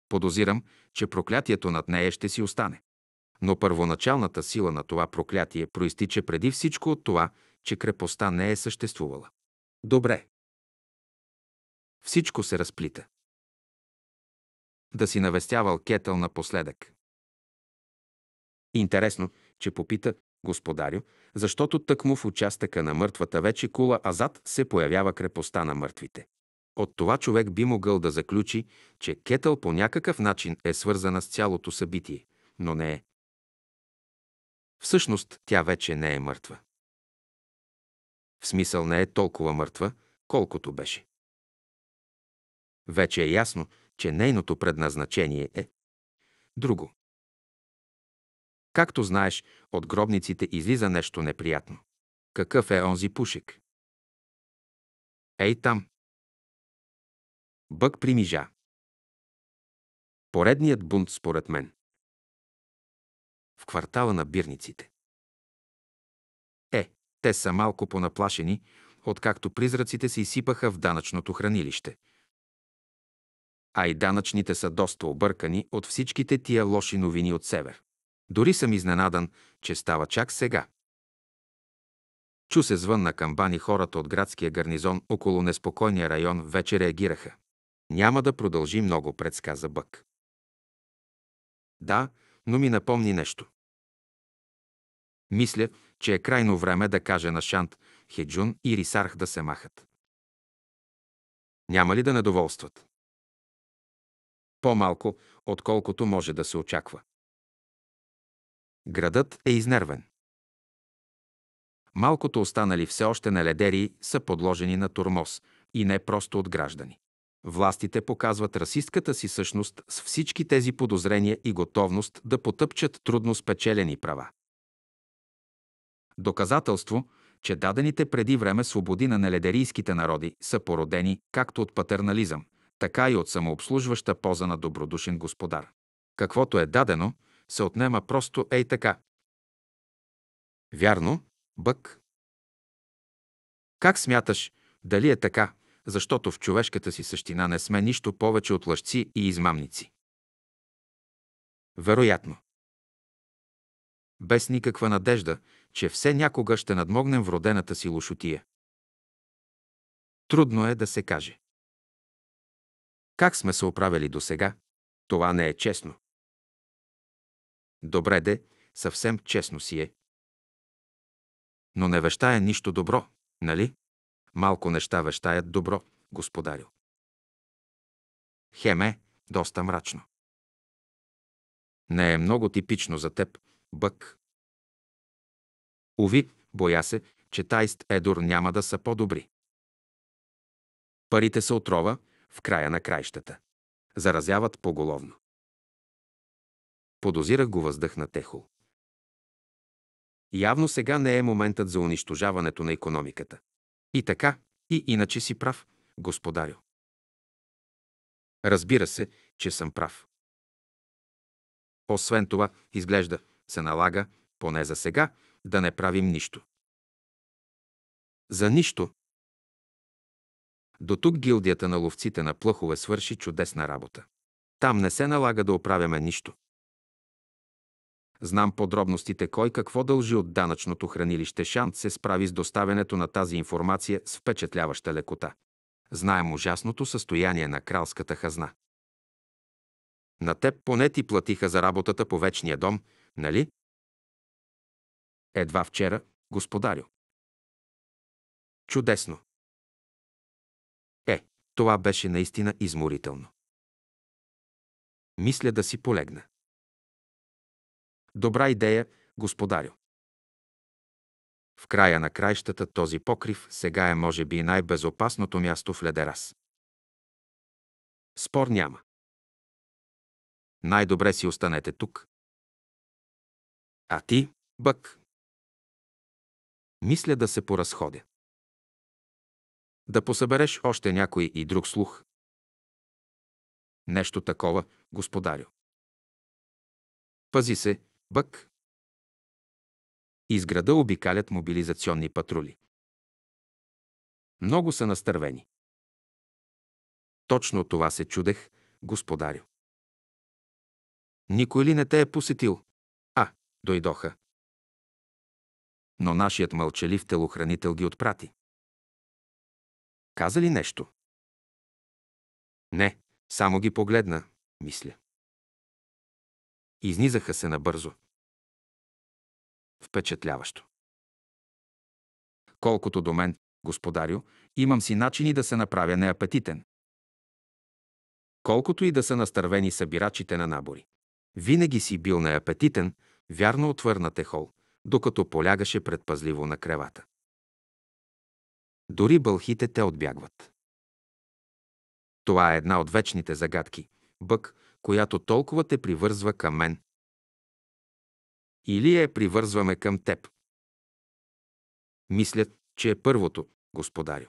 Speaker 1: Подозирам, че проклятието над нея ще си остане. Но първоначалната сила на това проклятие проистича преди всичко от това, че крепостта не е съществувала. Добре. Всичко се разплита. Да си навестявал Кетъл напоследък. Интересно, че попита Господарю, защото тъкмо в участъка на мъртвата вече кула, Азад се появява крепостта на мъртвите. От това човек би могъл да заключи, че Кетъл по някакъв начин е свързана с цялото събитие, но не е. Всъщност тя вече не е мъртва. В смисъл
Speaker 2: не е толкова мъртва, колкото беше. Вече е ясно,
Speaker 1: че нейното предназначение е друго. Както знаеш, от гробниците излиза нещо неприятно. Какъв е онзи пушек? Ей там! Бък примижа.
Speaker 2: Поредният бунт според мен. В квартала
Speaker 1: на бирниците. Е, те са малко понаплашени, откакто призраците се изсипаха в данъчното хранилище. А и данъчните са доста объркани от всичките тия лоши новини от север. Дори съм изненадан, че става чак сега. Чу се звън на камбани хората от градския гарнизон около неспокойния район вече реагираха. Няма да продължи много, предсказа Бък. Да, но ми напомни нещо. Мисля, че е крайно време да каже на Шант, Хеджун и Рисарх да се махат. Няма ли да недоволстват? По-малко, отколкото може да се очаква. Градът е изнервен. Малкото останали все още на ледери са подложени на турмоз и не просто от граждани. Властите показват расистката си същност с всички тези подозрения и готовност да потъпчат трудно спечелени права. Доказателство, че дадените преди време свободи на неледерийските народи са породени както от патернализъм, така и от самообслужваща поза на добродушен господар. Каквото е дадено – се отнема просто ей така. Вярно, бък. Как смяташ, дали е така, защото в човешката си същина не сме нищо повече от лъжци и измамници? Вероятно. Без никаква надежда, че все някога ще надмогнем вродената си лошотия. Трудно е да се каже. Как сме се оправили до сега? Това не е честно. Добре де, съвсем честно си е. Но не вещая нищо добро, нали? Малко неща вещаят добро, господарю. Хеме, доста мрачно. Не е много типично за теб, бък. Уви, боя се, че Тайст едур няма да са по-добри. Парите са отрова в края на краищата. Заразяват поголовно подозирах го въздъхна техо. Явно сега не е моментът за унищожаването на економиката. И така, и иначе си прав, господарю. Разбира се, че съм прав. Освен това, изглежда, се налага, поне за сега, да не правим нищо. За нищо. До тук гилдията на ловците на плъхове свърши чудесна работа. Там не се налага да оправяме нищо. Знам подробностите кой какво дължи от данъчното хранилище Шант се справи с доставянето на тази информация с впечатляваща лекота. Знаем ужасното състояние на кралската хазна. На теб поне ти платиха за работата по вечния дом, нали?
Speaker 2: Едва вчера, господарю. Чудесно. Е, това беше наистина изморително. Мисля да си полегна. Добра идея,
Speaker 1: господарю. В края на краищата този покрив сега е може би най-безопасното място в Ледерас. Спор няма.
Speaker 2: Най-добре си останете тук. А ти, бък. Мисля да се поразходя. Да посъбереш още някой и друг слух. Нещо такова, господарю. Пази се, Бък. Изграда обикалят мобилизационни патрули.
Speaker 1: Много са настървени. Точно това се чудех, господарю. Никой ли не те е посетил? А, дойдоха.
Speaker 2: Но нашият мълчалив телохранител ги отпрати. Каза ли нещо? Не, само ги погледна, мисля. Изнизаха се набързо. Впечатляващо. Колкото до мен, господарю,
Speaker 1: имам си начини да се направя неапетитен. Колкото и да са настървени събирачите на набори. Винаги си бил неапетитен, вярно отвърна Техол, докато полягаше предпазливо на кревата. Дори бълхите те отбягват. Това е една от вечните загадки. Бък, която толкова те привързва към мен. Или я привързваме към теб. Мислят, че е първото,
Speaker 2: господарю.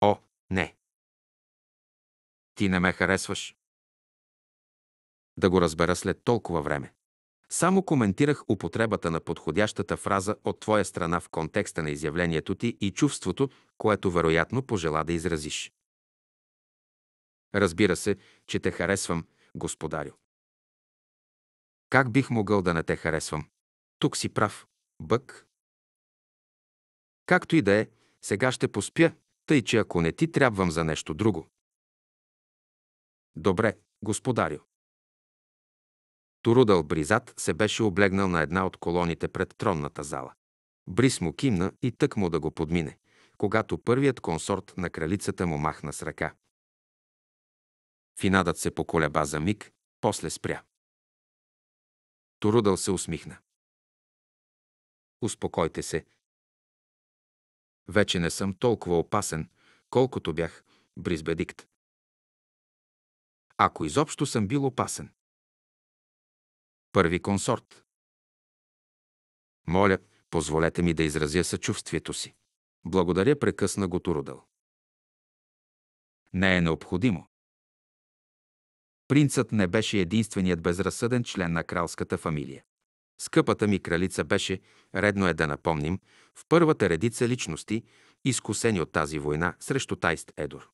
Speaker 2: О, не! Ти не ме
Speaker 1: харесваш. Да го разбера след толкова време. Само коментирах употребата на подходящата фраза от твоя страна в контекста на изявлението ти и чувството, което вероятно пожела да изразиш. Разбира се, че те харесвам, господарю. Как бих могъл да не те харесвам? Тук си прав, бък. Както и да е, сега ще поспя, тъй че ако не ти трябвам за нещо друго. Добре, господарю. Турудал Бризат се беше облегнал на една от колоните пред тронната зала. Брис му кимна и тък му да го подмине, когато първият консорт на кралицата му махна с ръка. Финадът се поколеба за миг, после спря. Торудъл
Speaker 2: се усмихна. Успокойте се.
Speaker 1: Вече не съм толкова опасен, колкото бях Бризбедикт. Ако изобщо съм бил опасен. Първи консорт. Моля, позволете ми да изразя съчувствието си. Благодаря, прекъсна го Турудъл. Не е необходимо. Принцът не беше единственият безразсъден член на кралската фамилия. Скъпата ми кралица беше, редно е да напомним, в първата редица личности, изкусени от тази война срещу Тайст Едор.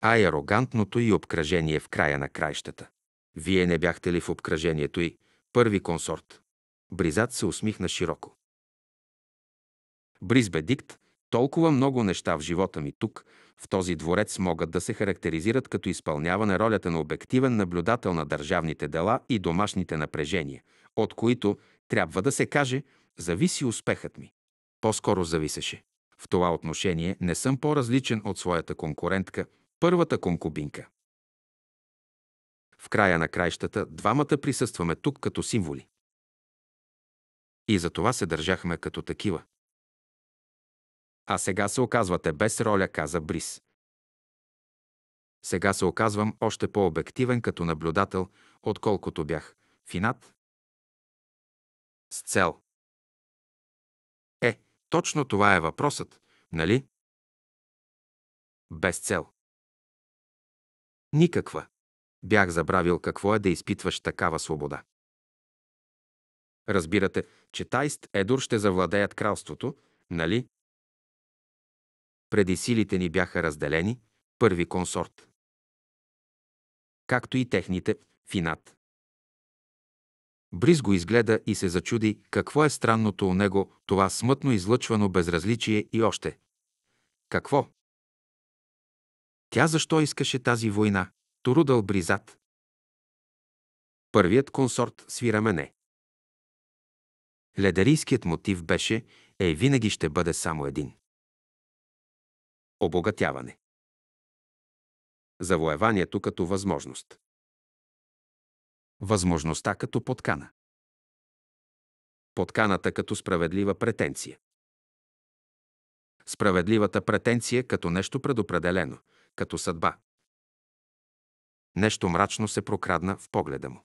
Speaker 1: А и арогантното и обкръжение в края на краищата. Вие не бяхте ли в обкръжението и първи консорт? Бризат се усмихна широко. Бриз Бедикт толкова много неща в живота ми тук, в този дворец, могат да се характеризират като изпълняване ролята на обективен наблюдател на държавните дела и домашните напрежения, от които, трябва да се каже, зависи успехът ми. По-скоро зависеше. В това отношение не съм по-различен от своята конкурентка, първата конкубинка. В края на краищата двамата присъстваме тук като символи. И за това се държахме като такива, а сега се оказвате без роля, каза Брис. Сега се оказвам още по-обективен като наблюдател, отколкото бях Финат. С цел. Е, точно
Speaker 2: това е въпросът, нали? Без цел.
Speaker 1: Никаква. Бях забравил какво е да изпитваш такава свобода. Разбирате, че Тайст Едур ще завладеят кралството, нали? преди силите ни бяха разделени, първи консорт. Както и техните, финат. Бриз го изгледа и се зачуди какво е странното у него това смътно излъчвано безразличие и още. Какво? Тя защо искаше тази война? Турудал Бризат. Първият консорт свира мене. Ледерийският мотив беше е винаги ще бъде
Speaker 2: само един обогатяване. Завоеванието като възможност. Възможността като подкана.
Speaker 1: Подканата като справедлива претенция. Справедливата претенция като нещо предопределено, като съдба. Нещо мрачно се прокрадна в погледа му.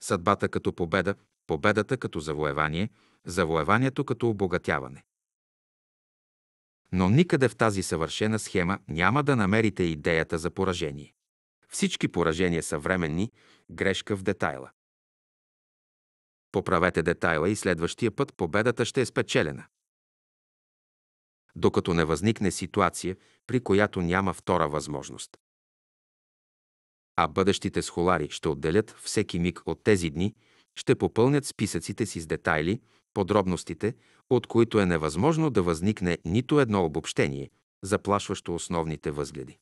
Speaker 1: Съдбата като победа, победата като завоевание, завоеванието като обогатяване но никъде в тази съвършена схема няма да намерите идеята за поражение. Всички поражения са временни, грешка в детайла. Поправете детайла и следващия път победата ще е спечелена. Докато не възникне ситуация, при която няма втора възможност. А бъдещите схолари ще отделят всеки миг от тези дни, ще попълнят списъците си с детайли, подробностите, от които е невъзможно да възникне нито едно обобщение, заплашващо основните възгледи.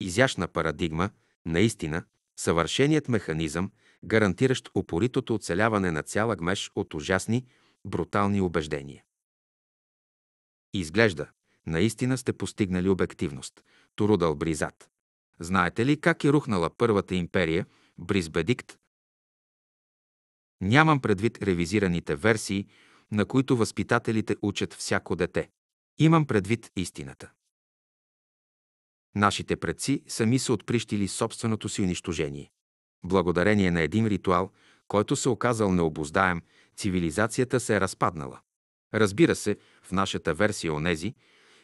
Speaker 1: Изящна парадигма, наистина, съвършеният механизъм, гарантиращ упоритото оцеляване на цяла гмеш от ужасни, брутални убеждения. Изглежда, наистина сте постигнали обективност, Турудал Бризат. Знаете ли как е рухнала първата империя, Бризбедикт, Нямам предвид ревизираните версии, на които възпитателите учат всяко дете. Имам предвид истината. Нашите предци сами са отприщили собственото си унищожение. Благодарение на един ритуал, който се оказал необоздаем, цивилизацията се е разпаднала. Разбира се, в нашата версия онези,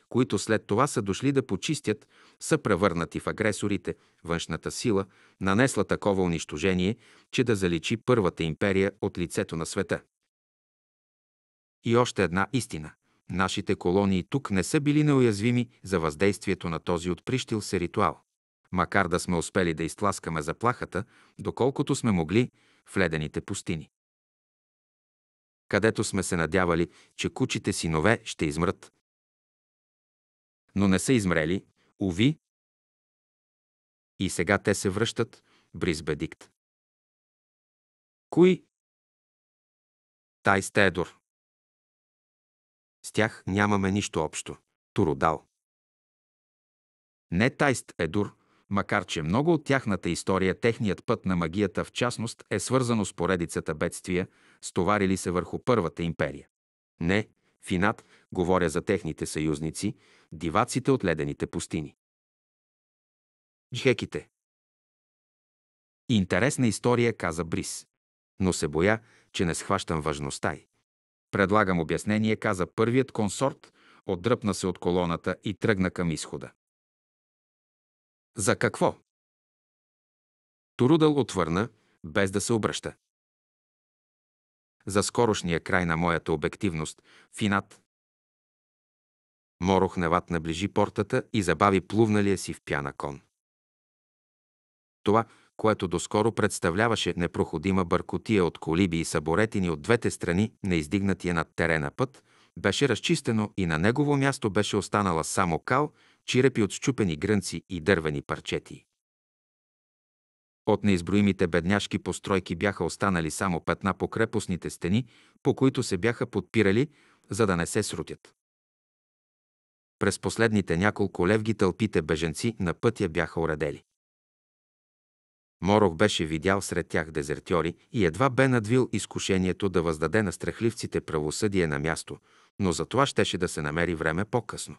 Speaker 1: които след това са дошли да почистят, са превърнати в агресорите, външната сила нанесла такова унищожение, че да заличи първата империя от лицето на света. И още една истина. Нашите колонии тук не са били неуязвими за въздействието на този отприщил се ритуал. Макар да сме успели да изтласкаме заплахата, доколкото сме могли в ледените пустини. Където сме се надявали, че кучите синове ще измрат. Но не са измрели, Уви! И сега те се връщат, Бризбедикт.
Speaker 2: Кои? Тай Стедор.
Speaker 1: С тях нямаме нищо общо. Туродал. Не Тайст Едур, макар че много от тяхната история, техният път на магията в частност е свързано с поредицата бедствия, стоварили се върху Първата империя. Не, Финат говоря за техните съюзници, диваците от ледените пустини. Джеките. Интересна история, каза Брис. Но се боя, че не схващам важността й. Предлагам обяснение, каза първият консорт, отдръпна се от колоната и тръгна към изхода. За какво? Турудъл отвърна, без да се обръща за скорошния край на моята обективност финат. Морох Неват наближи портата и забави плувналия си в пяна кон. Това, което доскоро представляваше непроходима бъркотия от колиби и саборетини от двете страни на издигнатия над терена път, беше разчистено и на негово място беше останала само кал, чирепи от щупени грънци и дървени парчети. От неизброимите бедняшки постройки бяха останали само петна по крепостните стени, по които се бяха подпирали, за да не се срутят. През последните няколко левги тълпите беженци на пътя бяха уредели. Морох беше видял сред тях дезертьори и едва бе надвил изкушението да въздаде на страхливците правосъдие на място, но за това щеше да се намери време по-късно.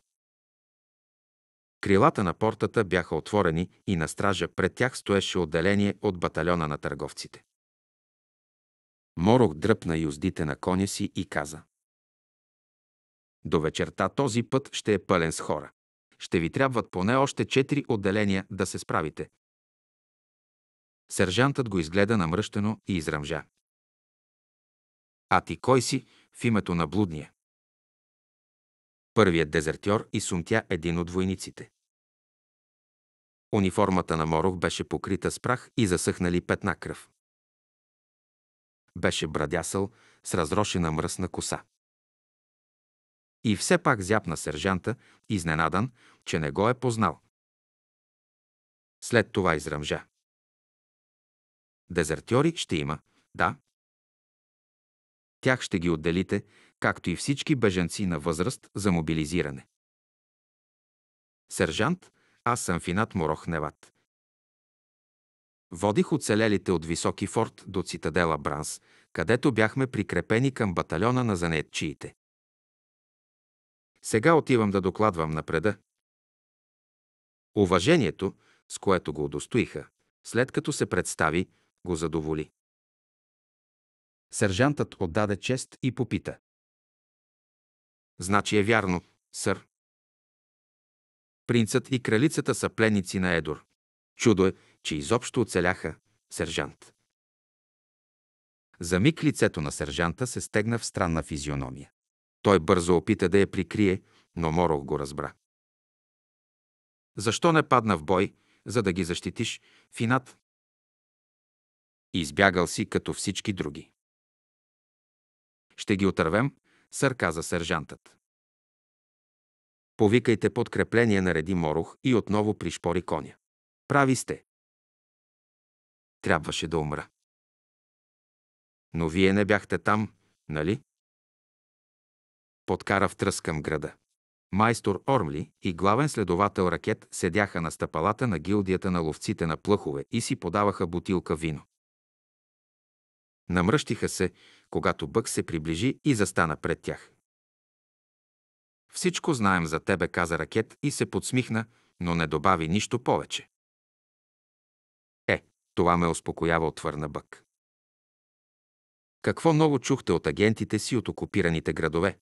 Speaker 1: Крилата на портата бяха отворени и на стража пред тях стоеше отделение от батальона на търговците. Морох дръпна юздите на коня си и каза. До вечерта този път ще е пълен с хора. Ще ви трябват поне още четири отделения да се справите. Сержантът го изгледа намръщено и изръмжа. А ти кой си в името на блудния? първият дезертьор и сумтя един от войниците. Униформата на Морох беше покрита с прах и засъхнали петна кръв. Беше брадясъл с разрошена мръсна коса. И все пак зяпна сержанта, изненадан, че не го е
Speaker 2: познал. След това изръмжа.
Speaker 1: Дезертьори ще има, да. Тях ще ги отделите, както и всички бежанци на възраст за мобилизиране. Сержант, аз съм Финат Морох Неват. Водих оцелелите от Високи форт до цитадела Бранс, където бяхме прикрепени към батальона на занетчиите. Сега отивам да докладвам напреда. Уважението, с което го удостоиха, след като се представи, го задоволи. Сержантът отдаде чест и попита. Значи е вярно, сър. Принцът и кралицата са пленници на Едор. Чудо е, че изобщо оцеляха, сержант. За миг лицето на сержанта се стегна в странна физиономия. Той бързо опита да я прикрие, но Морох го разбра. Защо не падна в бой, за да ги защитиш, Финат? Избягал си като всички други. Ще ги отървем, сър каза сержантът. Повикайте подкрепление, нареди Морох и отново пришпори коня. Прави сте. Трябваше да умра. Но вие не бяхте там, нали? Подкара тръс към града. Майстор Ормли и главен следовател Ракет седяха на стъпалата на гилдията на ловците на плъхове и си подаваха бутилка вино. Намръщиха се, когато Бък се приближи и застана пред тях. Всичко знаем за тебе, каза Ракет и се подсмихна, но не добави нищо повече. Е, това ме успокоява, отвърна Бък. Какво ново чухте от агентите си от окупираните градове?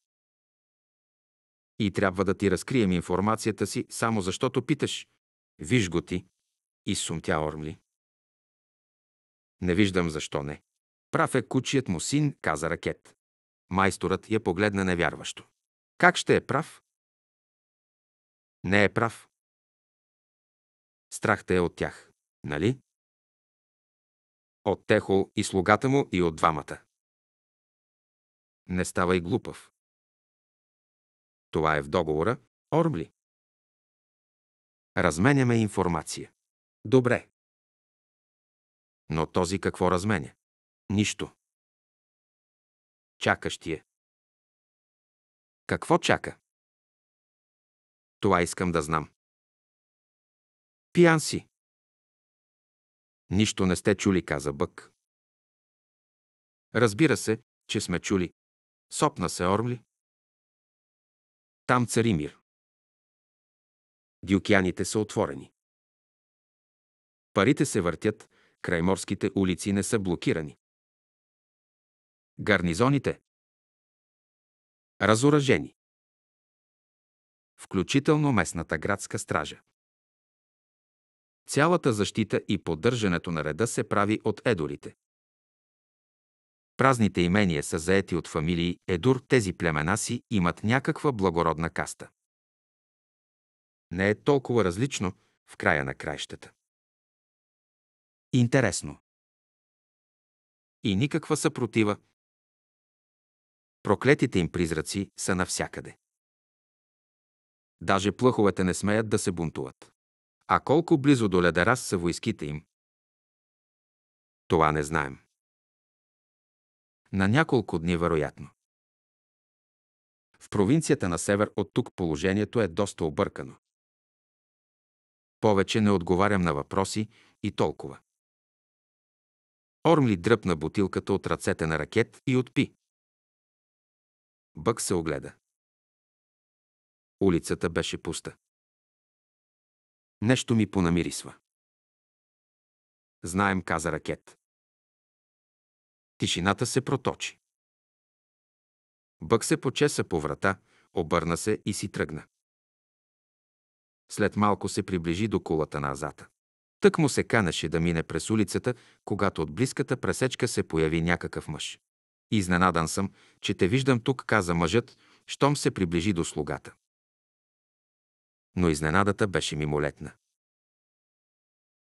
Speaker 1: И трябва да ти разкрием информацията си, само защото питаш. Виж го ти, изсумтя Ормли. Не виждам защо не. Прав е кучият му син, каза Ракет. Майсторът я погледна невярващо. Как ще е прав? Не е прав.
Speaker 2: Страхта е от тях, нали? От Техо и слугата му и от двамата. Не ставай глупав. Това е в договора, Ормли. Разменяме информация. Добре. Но този какво разменя? Нищо. Чакащие. Какво чака? Това искам да знам. Пиян си. Нищо не сте чули, каза Бък. Разбира се, че сме чули. Сопна се Ормли. Там цари мир. Дюкяните са отворени. Парите се въртят, крайморските улици не са блокирани гарнизоните.
Speaker 1: Разоръжени. Включително местната градска стража. Цялата защита и поддържането на реда се прави от едорите. Празните имения са заети от фамилии Едур, тези племена си имат някаква благородна каста. Не е толкова
Speaker 2: различно в края на краищата. Интересно. И никаква съпротива, Проклетите им
Speaker 1: призраци са навсякъде. Даже плъховете не смеят да се бунтуват. А колко близо до ледарас са войските им? Това
Speaker 2: не знаем. На няколко дни, вероятно.
Speaker 1: В провинцията на север от тук положението е доста объркано. Повече не отговарям на въпроси и толкова. Ормли дръпна бутилката от ръцете на ракет и отпи.
Speaker 2: Бък се огледа. Улицата беше пуста. Нещо ми понамирисва. Знаем, каза ракет. Тишината се проточи. Бък се
Speaker 1: почеса по врата, обърна се и си тръгна. След малко се приближи до кулата на азата. Тък му се канеше да мине през улицата, когато от близката пресечка се появи някакъв мъж. Изненадан съм, че те виждам тук, каза мъжът, щом се приближи до слугата. Но изненадата беше мимолетна.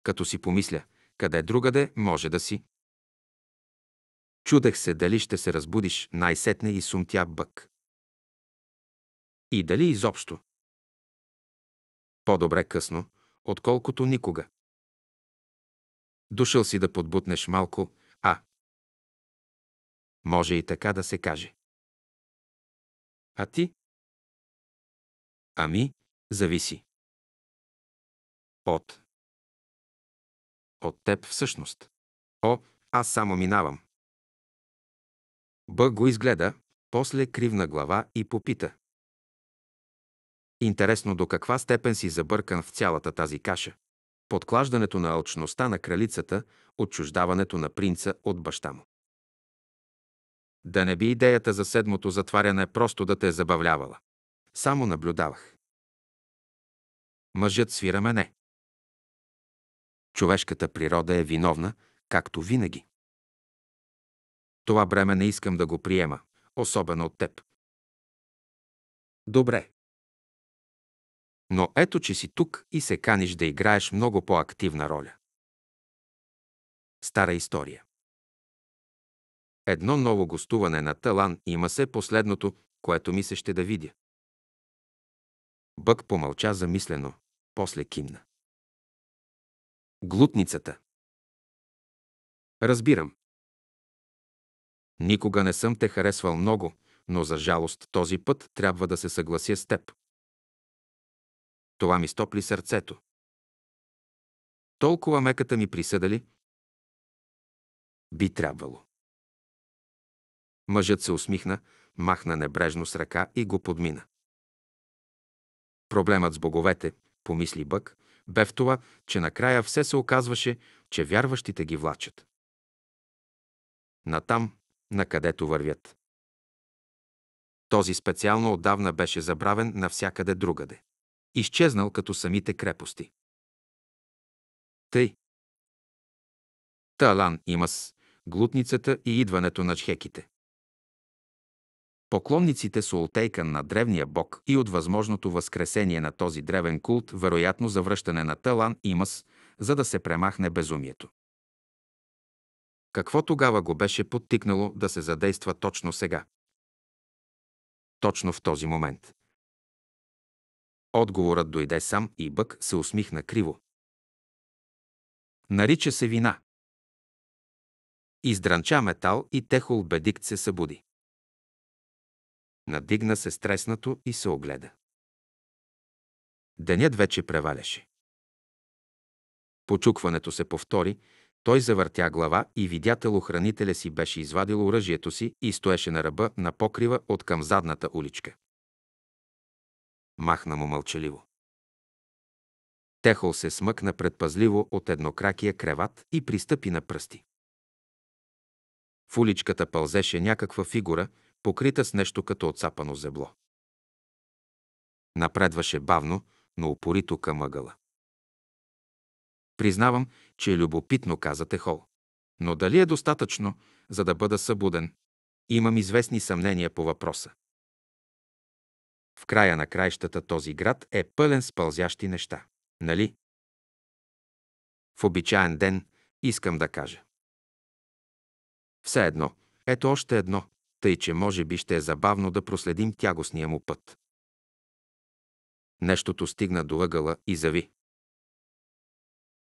Speaker 1: Като си помисля, къде другаде може да си. Чудех се дали ще се разбудиш, най-сетне и сумтя бък.
Speaker 2: И дали изобщо. По-добре късно, отколкото никога. Дошъл си да подбутнеш малко, може и така да се каже. А ти? Ами, зависи. От. От теб всъщност. О,
Speaker 1: аз само минавам. Б го изгледа, после кривна глава и попита. Интересно до каква степен си забъркан в цялата тази каша. Подклаждането на алчността на кралицата, отчуждаването на принца от баща му. Да не би идеята за седмото затваряне просто да те е забавлявала. Само наблюдавах. Мъжът свира мене. Човешката природа е виновна, както винаги. Това бреме не искам да го приема, особено от теб.
Speaker 2: Добре. Но ето, че си тук и
Speaker 1: се каниш да играеш много по-активна роля. Стара история. Едно ново гостуване на Талан има се последното, което ми се ще да видя. Бък помълча замислено, после
Speaker 2: кимна. Глутницата.
Speaker 1: Разбирам. Никога не съм те харесвал много, но за жалост този път трябва да се съглася с теб. Това ми стопли сърцето.
Speaker 2: Толкова меката ми присъдали?
Speaker 1: Би трябвало. Мъжът се усмихна, махна небрежно с ръка и го подмина. Проблемът с боговете, помисли Бък, бе в това, че накрая все се оказваше, че вярващите ги влачат. Натам, накъдето вървят. Този специално отдавна беше забравен навсякъде другаде. Изчезнал като самите крепости. Тъй. Талан имас, глутницата и идването на чхеките. Поклонниците са олтейкан на древния бог и от възможното възкресение на този древен култ, вероятно завръщане на Талан и Мъс, за да се премахне безумието. Какво тогава го беше подтикнало да се задейства точно сега? Точно в този момент. Отговорът дойде сам и Бък се
Speaker 2: усмихна криво. Нарича се вина.
Speaker 1: Издранча метал и Техол Бедикт се събуди. Надигна се стреснато и се огледа. Денят вече преваляше. Почукването се повтори, той завъртя глава и видя телохранителя си беше извадил оръжието си и стоеше на ръба на покрива от към задната уличка. Махна му мълчаливо. Техол се смъкна предпазливо от еднокракия креват и пристъпи на пръсти. В уличката пълзеше някаква фигура – покрита с нещо като отцапано зебло. Напредваше бавно, но упорито към ъгъла. Признавам, че е любопитно, каза Техол. Но дали е достатъчно, за да бъда събуден? Имам известни съмнения по въпроса. В края на краищата този град е пълен с пълзящи неща, нали? В обичаен ден искам да кажа. Все едно, ето още едно тъй че може би ще е забавно да проследим тягостния му път. Нещото стигна до ъгъла и зави.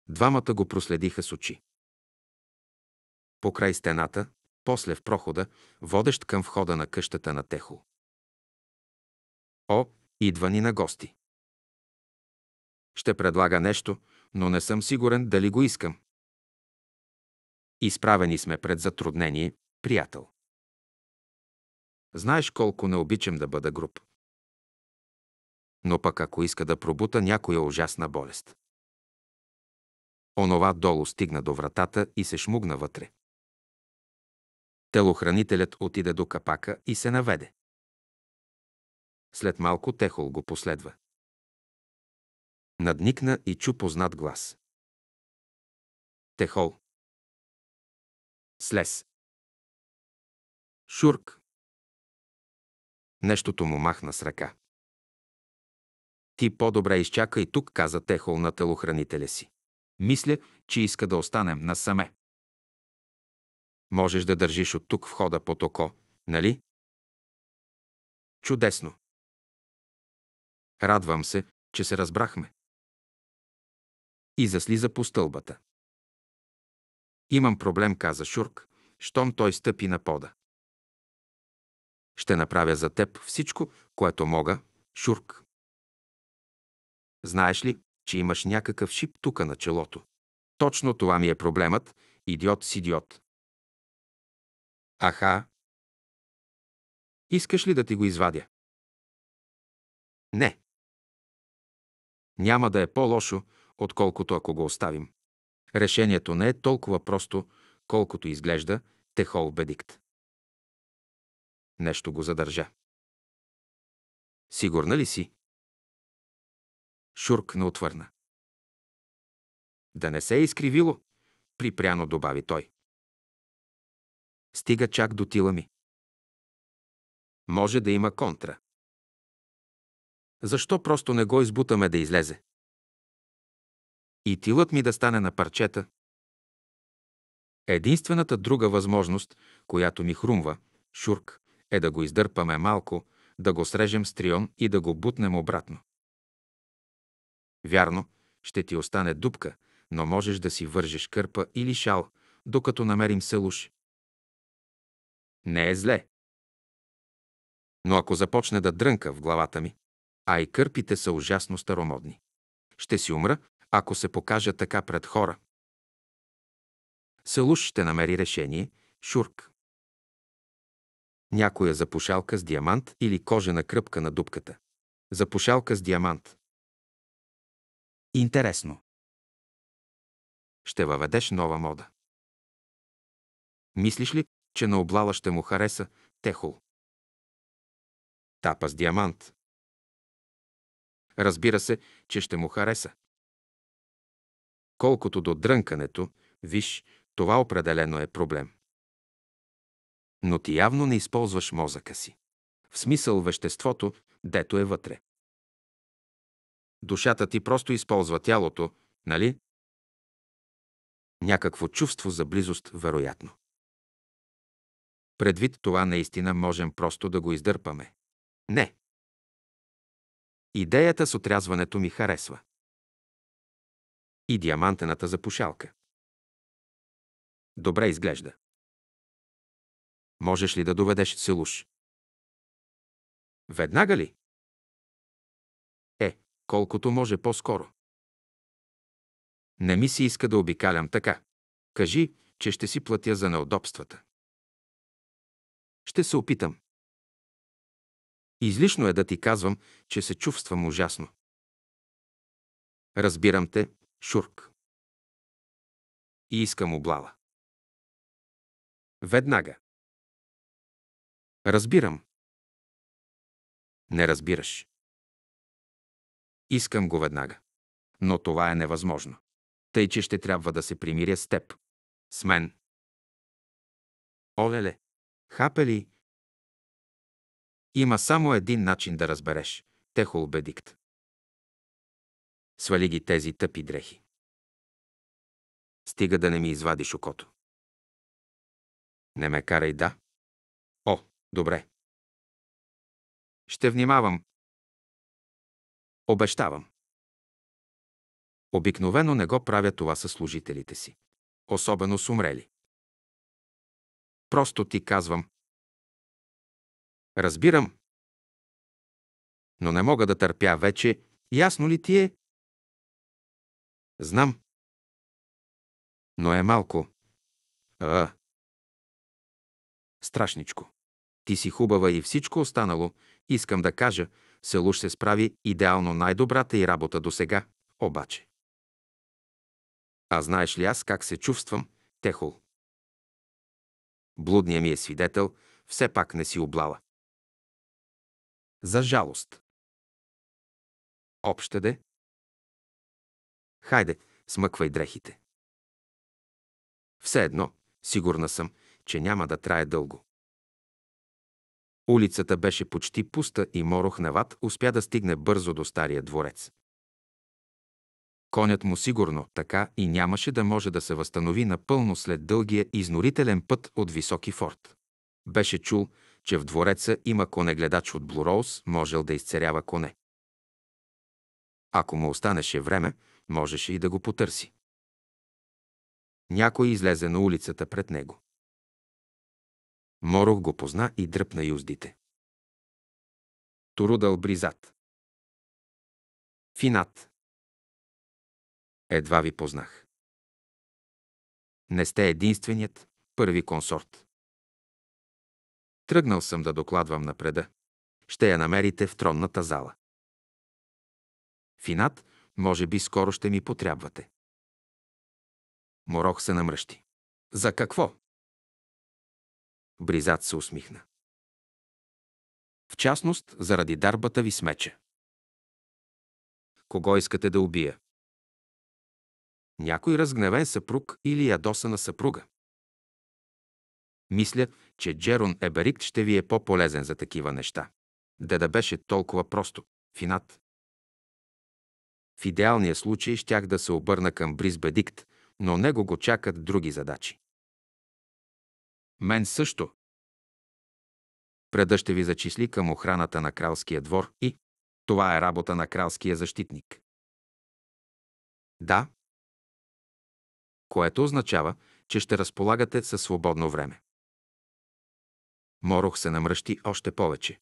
Speaker 1: Двамата го проследиха с очи. Покрай стената, после в прохода, водещ към входа на къщата на Техо. О, идва ни на гости. Ще предлага нещо, но не съм сигурен дали го искам. Изправени сме пред затруднение, приятел. Знаеш колко не обичам да бъда груб. Но пък ако иска да пробута някоя ужасна болест. Онова долу стигна до вратата и се шмугна вътре. Телохранителят отиде до капака и се наведе.
Speaker 2: След малко Техол го последва. Надникна и чу познат глас. Техол. Слез. Шурк,
Speaker 1: Нещото му махна с ръка. Ти по-добре изчакай тук, каза Техол на телохранителя си. Мисля, че иска да останем насаме. Можеш да държиш от тук входа по око, нали?
Speaker 2: Чудесно. Радвам се, че се разбрахме.
Speaker 1: И заслиза по стълбата. Имам проблем, каза Шурк, щом той стъпи на пода. Ще направя за теб всичко, което мога, Шурк. Знаеш ли, че имаш някакъв шип тука на челото? Точно това ми е проблемът, идиот с идиот. Аха. Искаш ли да ти го извадя? Не. Няма да е по-лошо, отколкото ако го оставим. Решението не е толкова просто, колкото изглежда Техол Бедикт. Нещо го задържа.
Speaker 2: Сигурна ли си? Шурк не отвърна. Да не се е изкривило, припряно добави той. Стига чак до тила ми. Може да има контра. Защо просто не го избутаме да излезе?
Speaker 1: И тилът ми да стане на парчета. Единствената друга възможност, която ми хрумва, Шурк, е да го издърпаме малко, да го срежем с трион и да го бутнем обратно. Вярно, ще ти остане дупка, но можеш да си вържеш кърпа или шал, докато намерим селуш. Не е зле. Но ако започне да дрънка в главата ми, а и кърпите са ужасно старомодни. Ще си умра, ако се покажа така пред хора. Селуш ще намери решение, Шурк някоя запушалка с диамант или кожена кръпка на дупката. Запушалка с диамант.
Speaker 2: Интересно. Ще въведеш нова мода. Мислиш ли, че на облала ще му хареса техол?
Speaker 1: Тапа с диамант. Разбира се, че ще му хареса. Колкото до дрънкането, виж, това определено е проблем но ти явно не използваш мозъка си. В смисъл веществото, дето е вътре. Душата ти просто използва тялото, нали? Някакво чувство за близост, вероятно. Предвид това наистина можем просто да го издърпаме. Не. Идеята с отрязването ми харесва.
Speaker 2: И диамантената запушалка. Добре изглежда. Можеш ли да доведеш Целуш?
Speaker 1: Веднага ли? Е, колкото може по-скоро. Не ми се иска да обикалям така. Кажи, че ще си платя за
Speaker 2: неудобствата. Ще се опитам. Излишно е да ти казвам, че се чувствам ужасно. Разбирам те, Шурк. И искам облала. Веднага. Разбирам.
Speaker 1: Не разбираш. Искам го веднага. Но това е невъзможно. Тъй, че ще трябва да се примиря с теб. С мен.
Speaker 2: Олеле, хапе ли? Има само един начин да разбереш. Техол бедикт. Свали ги тези тъпи дрехи. Стига да не ми извадиш окото. Не ме карай да. Добре. Ще внимавам. Обещавам. Обикновено не го правя това със служителите си. Особено с умрели. Просто ти казвам. Разбирам. Но не мога да търпя вече. Ясно ли ти е? Знам. Но е малко. А.
Speaker 1: Страшничко. Ти си хубава и всичко останало. Искам да кажа, Селуш се справи идеално най-добрата и работа до сега, обаче. А знаеш ли аз как се чувствам, Техол?
Speaker 2: Блудният ми е свидетел, все пак не си облала. За жалост. Обще де?
Speaker 1: Хайде, смъквай дрехите. Все едно, сигурна съм, че няма да трае дълго. Улицата беше почти пуста и Морохневат успя да стигне бързо до стария дворец. Конят му сигурно така и нямаше да може да се възстанови напълно след дългия изнорителен път от високи форт. Беше чул, че в двореца има конегледач от Блуроуз, можел да изцерява коне. Ако му останеше време, можеше и да го потърси. Някой излезе на улицата пред него.
Speaker 2: Морох го позна и дръпна юздите. Турудал бризат. Финат. Едва ви познах. Не сте единственият първи
Speaker 1: консорт. Тръгнал съм да докладвам напреда. Ще я намерите в тронната зала. Финат, може би скоро ще ми потрябвате. Морох се намръщи. За какво?
Speaker 2: Бризат се усмихна. В частност, заради дарбата ви смече. Кого искате да убия?
Speaker 1: Някой разгневен съпруг или ядоса на съпруга. Мисля, че Джерон Еберикт ще ви е по-полезен за такива неща. Да да беше толкова просто. Финат. В идеалния случай щях да се обърна към Бриз Бедикт, но него го чакат други задачи. Мен също. Преда ще ви зачисли към охраната на кралския двор и това е работа на кралския защитник. Да. Което означава, че ще разполагате със свободно време. Морох се намръщи още повече.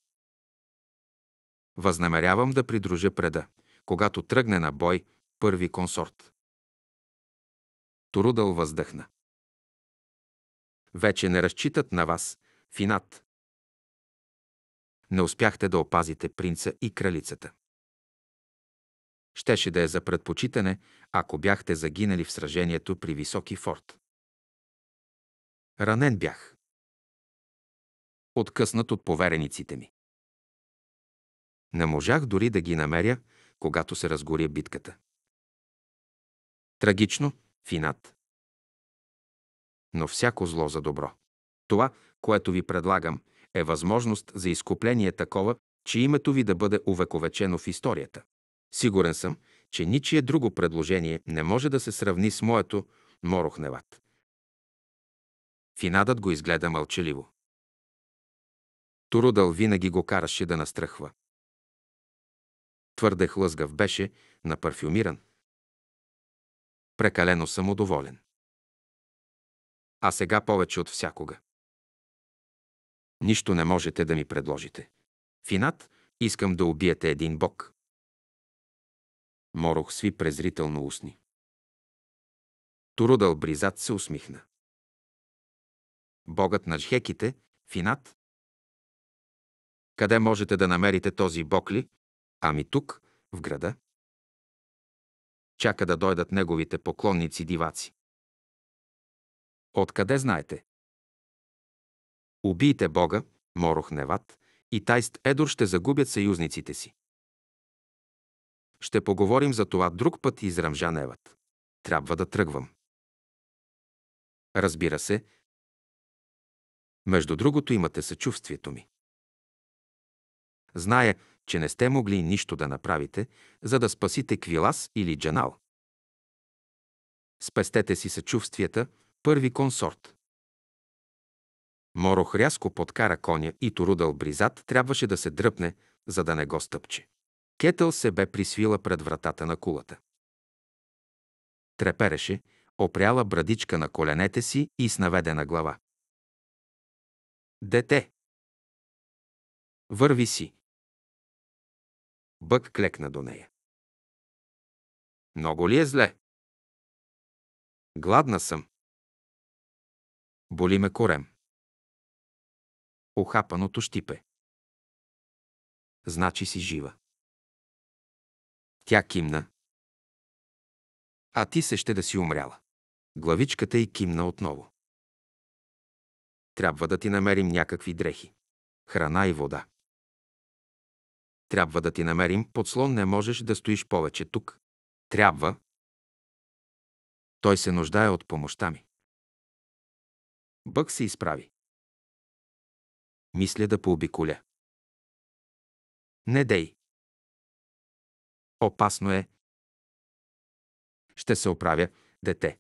Speaker 1: Възнамерявам да придружа преда, когато тръгне на бой първи
Speaker 2: консорт. Трудъл въздъхна
Speaker 1: вече не разчитат на вас финат. Не успяхте да опазите принца и кралицата. Щеше да е за предпочитане, ако бяхте загинали в сражението при високи форт. Ранен бях. Откъснат от поверениците ми. Не можах дори да ги намеря, когато се разгоря битката. Трагично, финат но всяко зло за добро. Това, което ви предлагам, е възможност за изкупление такова, че името ви да бъде увековечено в историята. Сигурен съм, че ничие друго предложение не може да се сравни с моето Морохневат. Финадът го изгледа мълчаливо. Турудъл винаги го караше да настръхва. Твърде хлъзгав беше, напарфюмиран.
Speaker 2: Прекалено самодоволен а сега повече от
Speaker 1: всякога. Нищо не можете да ми предложите. Финат, искам да убиете един бог. Морох сви презрително
Speaker 2: устни. Турудал Бризат се усмихна. Богът на жхеките Финат? Къде можете да намерите този бог ли? Ами тук, в града. Чака да
Speaker 1: дойдат неговите поклонници диваци. Откъде знаете? Убийте Бога, Морох Неват и Тайст Едор ще загубят съюзниците си. Ще поговорим за това друг път из израмжа Неват. Трябва да тръгвам. Разбира се, между другото имате съчувствието ми. Зная, че не сте могли нищо да направите, за да спасите Квилас или Джанал. Спестете си съчувствията, първи консорт. Морох рязко подкара коня и Торудъл Бризат трябваше да се дръпне, за да не го стъпче. Кетъл се бе присвила пред вратата на кулата. Трепереше, опряла брадичка на коленете си и с наведена глава.
Speaker 2: Дете! Върви си! Бък клекна до нея. Много ли е зле? Гладна съм. Боли ме корем. Охапаното щипе. Значи си жива. Тя кимна.
Speaker 1: А ти се ще да си умряла. Главичката й кимна отново. Трябва да ти намерим някакви дрехи. Храна и вода. Трябва да ти намерим подслон, не можеш да стоиш повече тук. Трябва. Той се нуждае от помощта ми. Бък
Speaker 2: се изправи. Мисля да пообиколя. Не дей. Опасно е.
Speaker 1: Ще се оправя, дете.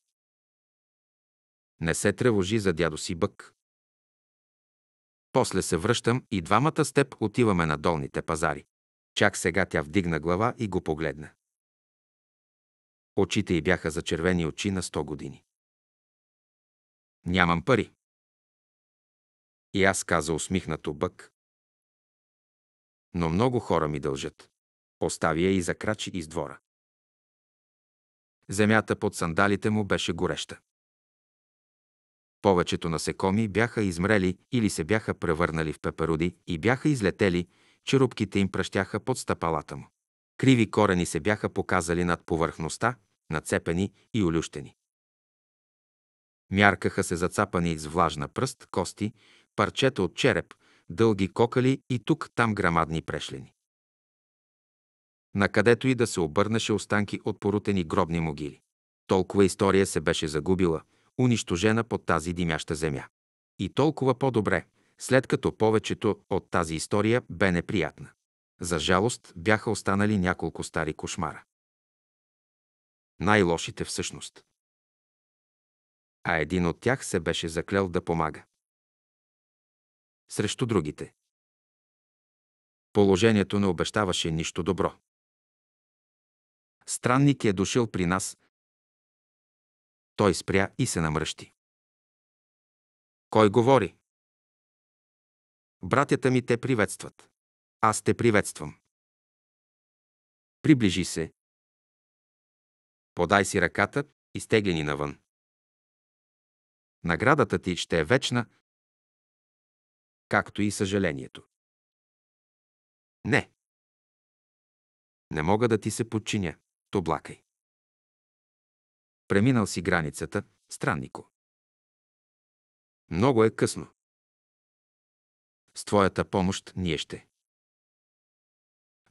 Speaker 1: Не се тревожи за дядо си Бък. После се връщам и двамата с теб отиваме на долните пазари. Чак сега тя вдигна глава и го погледна. Очите й бяха зачервени очи на 100 години. Нямам пари.
Speaker 2: И аз каза усмихнато бък. Но
Speaker 1: много хора ми дължат. Остави я и закрачи из двора. Земята под сандалите му беше гореща. Повечето насекоми бяха измрели или се бяха превърнали в пеперуди и бяха излетели, черупките им пръщяха под стъпалата му. Криви корени се бяха показали над повърхността, нацепени и олющени. Мяркаха се зацапани с влажна пръст кости, парчета от череп, дълги кокали и тук-там грамадни прешлени. Накъдето и да се обърнаше останки от порутени гробни могили. Толкова история се беше загубила, унищожена под тази димяща земя. И толкова по-добре, след като повечето от тази история бе неприятна. За жалост бяха останали няколко стари кошмара. Най-лошите всъщност а един от тях се беше заклел да помага.
Speaker 2: Срещу другите. Положението не обещаваше нищо добро. Странник е дошъл при нас. Той спря и се намръщи. Кой говори? Братята ми те приветстват. Аз те приветствам. Приближи се. Подай си ръката, изтегляни навън. Наградата ти ще е вечна, както и съжалението. Не. Не мога да ти се подчиня. То блакай. Преминал си границата, страннико. Много
Speaker 1: е късно. С твоята помощ ние ще.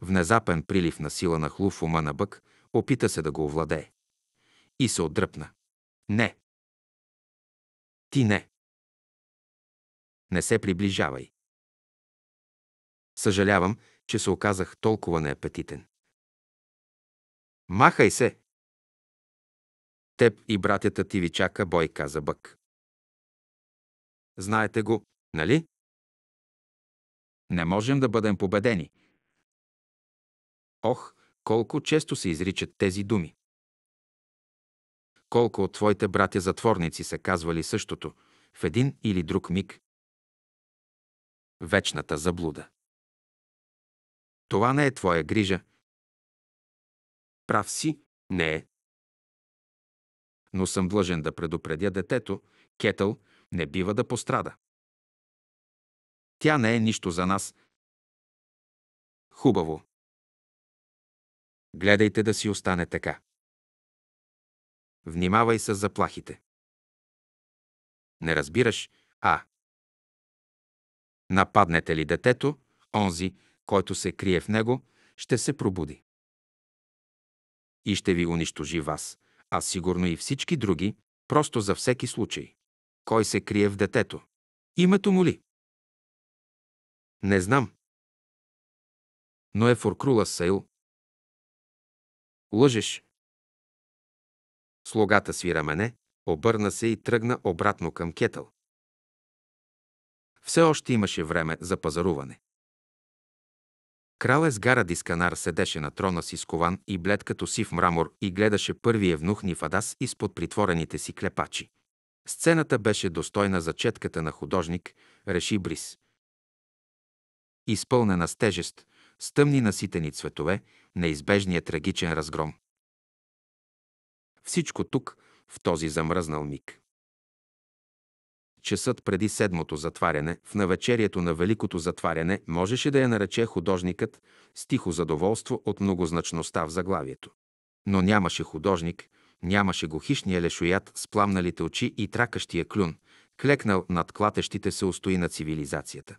Speaker 1: Внезапен прилив на сила на хлуфума ума на бък опита се да го овладее. И се отдръпна. Не, ти не.
Speaker 2: Не се приближавай. Съжалявам, че се оказах толкова неапетитен. Махай се! Теб и братята ти ви чака бой, каза Бък.
Speaker 1: Знаете го, нали? Не можем да бъдем победени. Ох, колко често се изричат тези думи колко от твоите братя затворници са казвали същото в един или друг миг. Вечната заблуда. Това не е твоя грижа. Прав си, не е. Но съм длъжен да предупредя детето, Кетъл не бива да
Speaker 2: пострада. Тя не е нищо за нас. Хубаво. Гледайте да си остане така.
Speaker 1: Внимавай с заплахите. Не разбираш, а. Нападнете ли детето, онзи, който се крие в него, ще се пробуди. И ще ви унищожи вас, а сигурно и всички други, просто за всеки случай. Кой се крие в детето? Името му ли? Не знам.
Speaker 2: Но е форкрула Сейл. Лъжеш,
Speaker 1: Слугата свира мене, обърна се и тръгна обратно към кетъл. Все още имаше време за пазаруване. Крал Есгара Дисканар седеше на трона си кован и блед като сив мрамор и гледаше първия внух Нифадас изпод притворените си клепачи. Сцената беше достойна за четката на художник, реши Брис. Изпълнена с тежест, с тъмни наситени цветове, неизбежният трагичен разгром. Всичко тук, в този замръзнал миг. Часът преди седмото затваряне, в навечерието на великото затваряне, можеше да я нарече художникът с тихо задоволство от многозначността в заглавието. Но нямаше художник, нямаше го хищния лешоят с пламналите очи и тракащия клюн, клекнал над клатещите се устои на цивилизацията.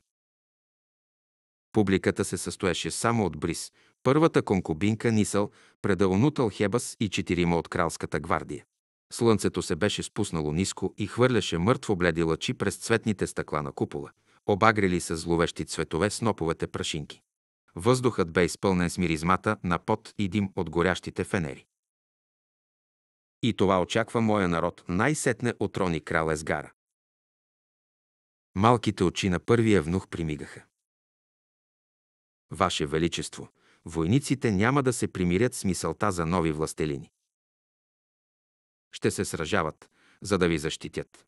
Speaker 1: Публиката се състоеше само от бриз, първата конкубинка Нисъл, предълнутал Хебас и четирима от кралската гвардия. Слънцето се беше спуснало ниско и хвърляше мъртво бледи лъчи през цветните стъкла на купола, обагрили с зловещи цветове сноповете прашинки. Въздухът бе изпълнен с миризмата на пот и дим от горящите фенери. И това очаква моя народ най-сетне отрони крал Есгара. Малките очи на първия внух примигаха. Ваше Величество, войниците няма да се примирят с мисълта за нови властелини. Ще се сражават, за да ви защитят.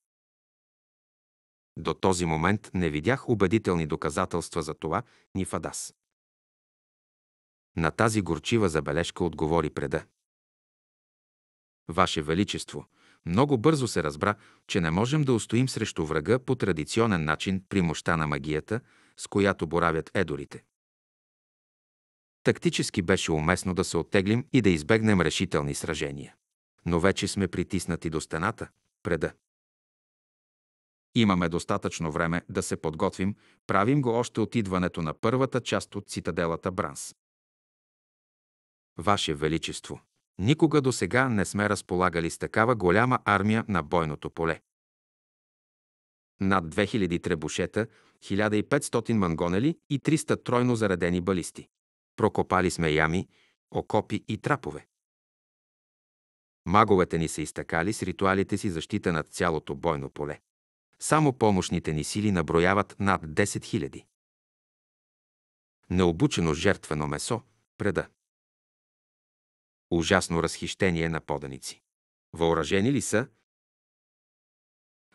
Speaker 1: До този момент не видях убедителни доказателства за това ни в Адас. На тази горчива забележка отговори преда. Ваше Величество, много бързо се разбра, че не можем да устоим срещу врага по традиционен начин при мощта на магията, с която боравят едорите. Тактически беше уместно да се оттеглим и да избегнем решителни сражения. Но вече сме притиснати до стената, преда. Имаме достатъчно време да се подготвим, правим го още от идването на първата част от цитаделата Бранс. Ваше Величество, никога до сега не сме разполагали с такава голяма армия на бойното поле. Над 2000 требушета, 1500 мангонели и 300 тройно заредени балисти. Прокопали сме ями, окопи и трапове. Маговете ни се изтъкали с ритуалите си защита над цялото бойно поле. Само помощните ни сили наброяват над 10 000. Необучено жертвено месо преда. Ужасно разхищение на поданици. Въоръжени ли са?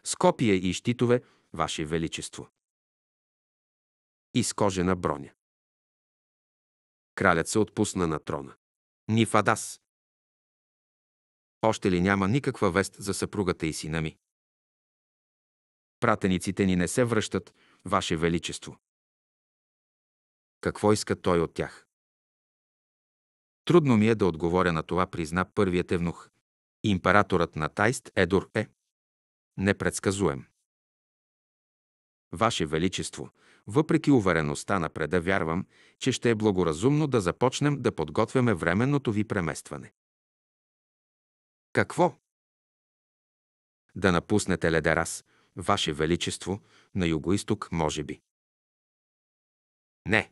Speaker 1: Скопия и щитове,
Speaker 2: Ваше Величество. Изкожена броня. Кралят се отпусна на трона. Нифадас.
Speaker 1: Още ли няма никаква вест за съпругата и сина ми? Пратениците ни не се връщат, Ваше Величество. Какво иска той от тях? Трудно ми е да отговоря на това, призна първият евнух. Императорът на Тайст Едор е непредсказуем. Ваше Величество, въпреки увереността на преда вярвам, че ще е благоразумно да започнем да подготвяме временното ви преместване. Какво? Да напуснете Ледерас, Ваше Величество,
Speaker 2: на югоисток, може би. Не.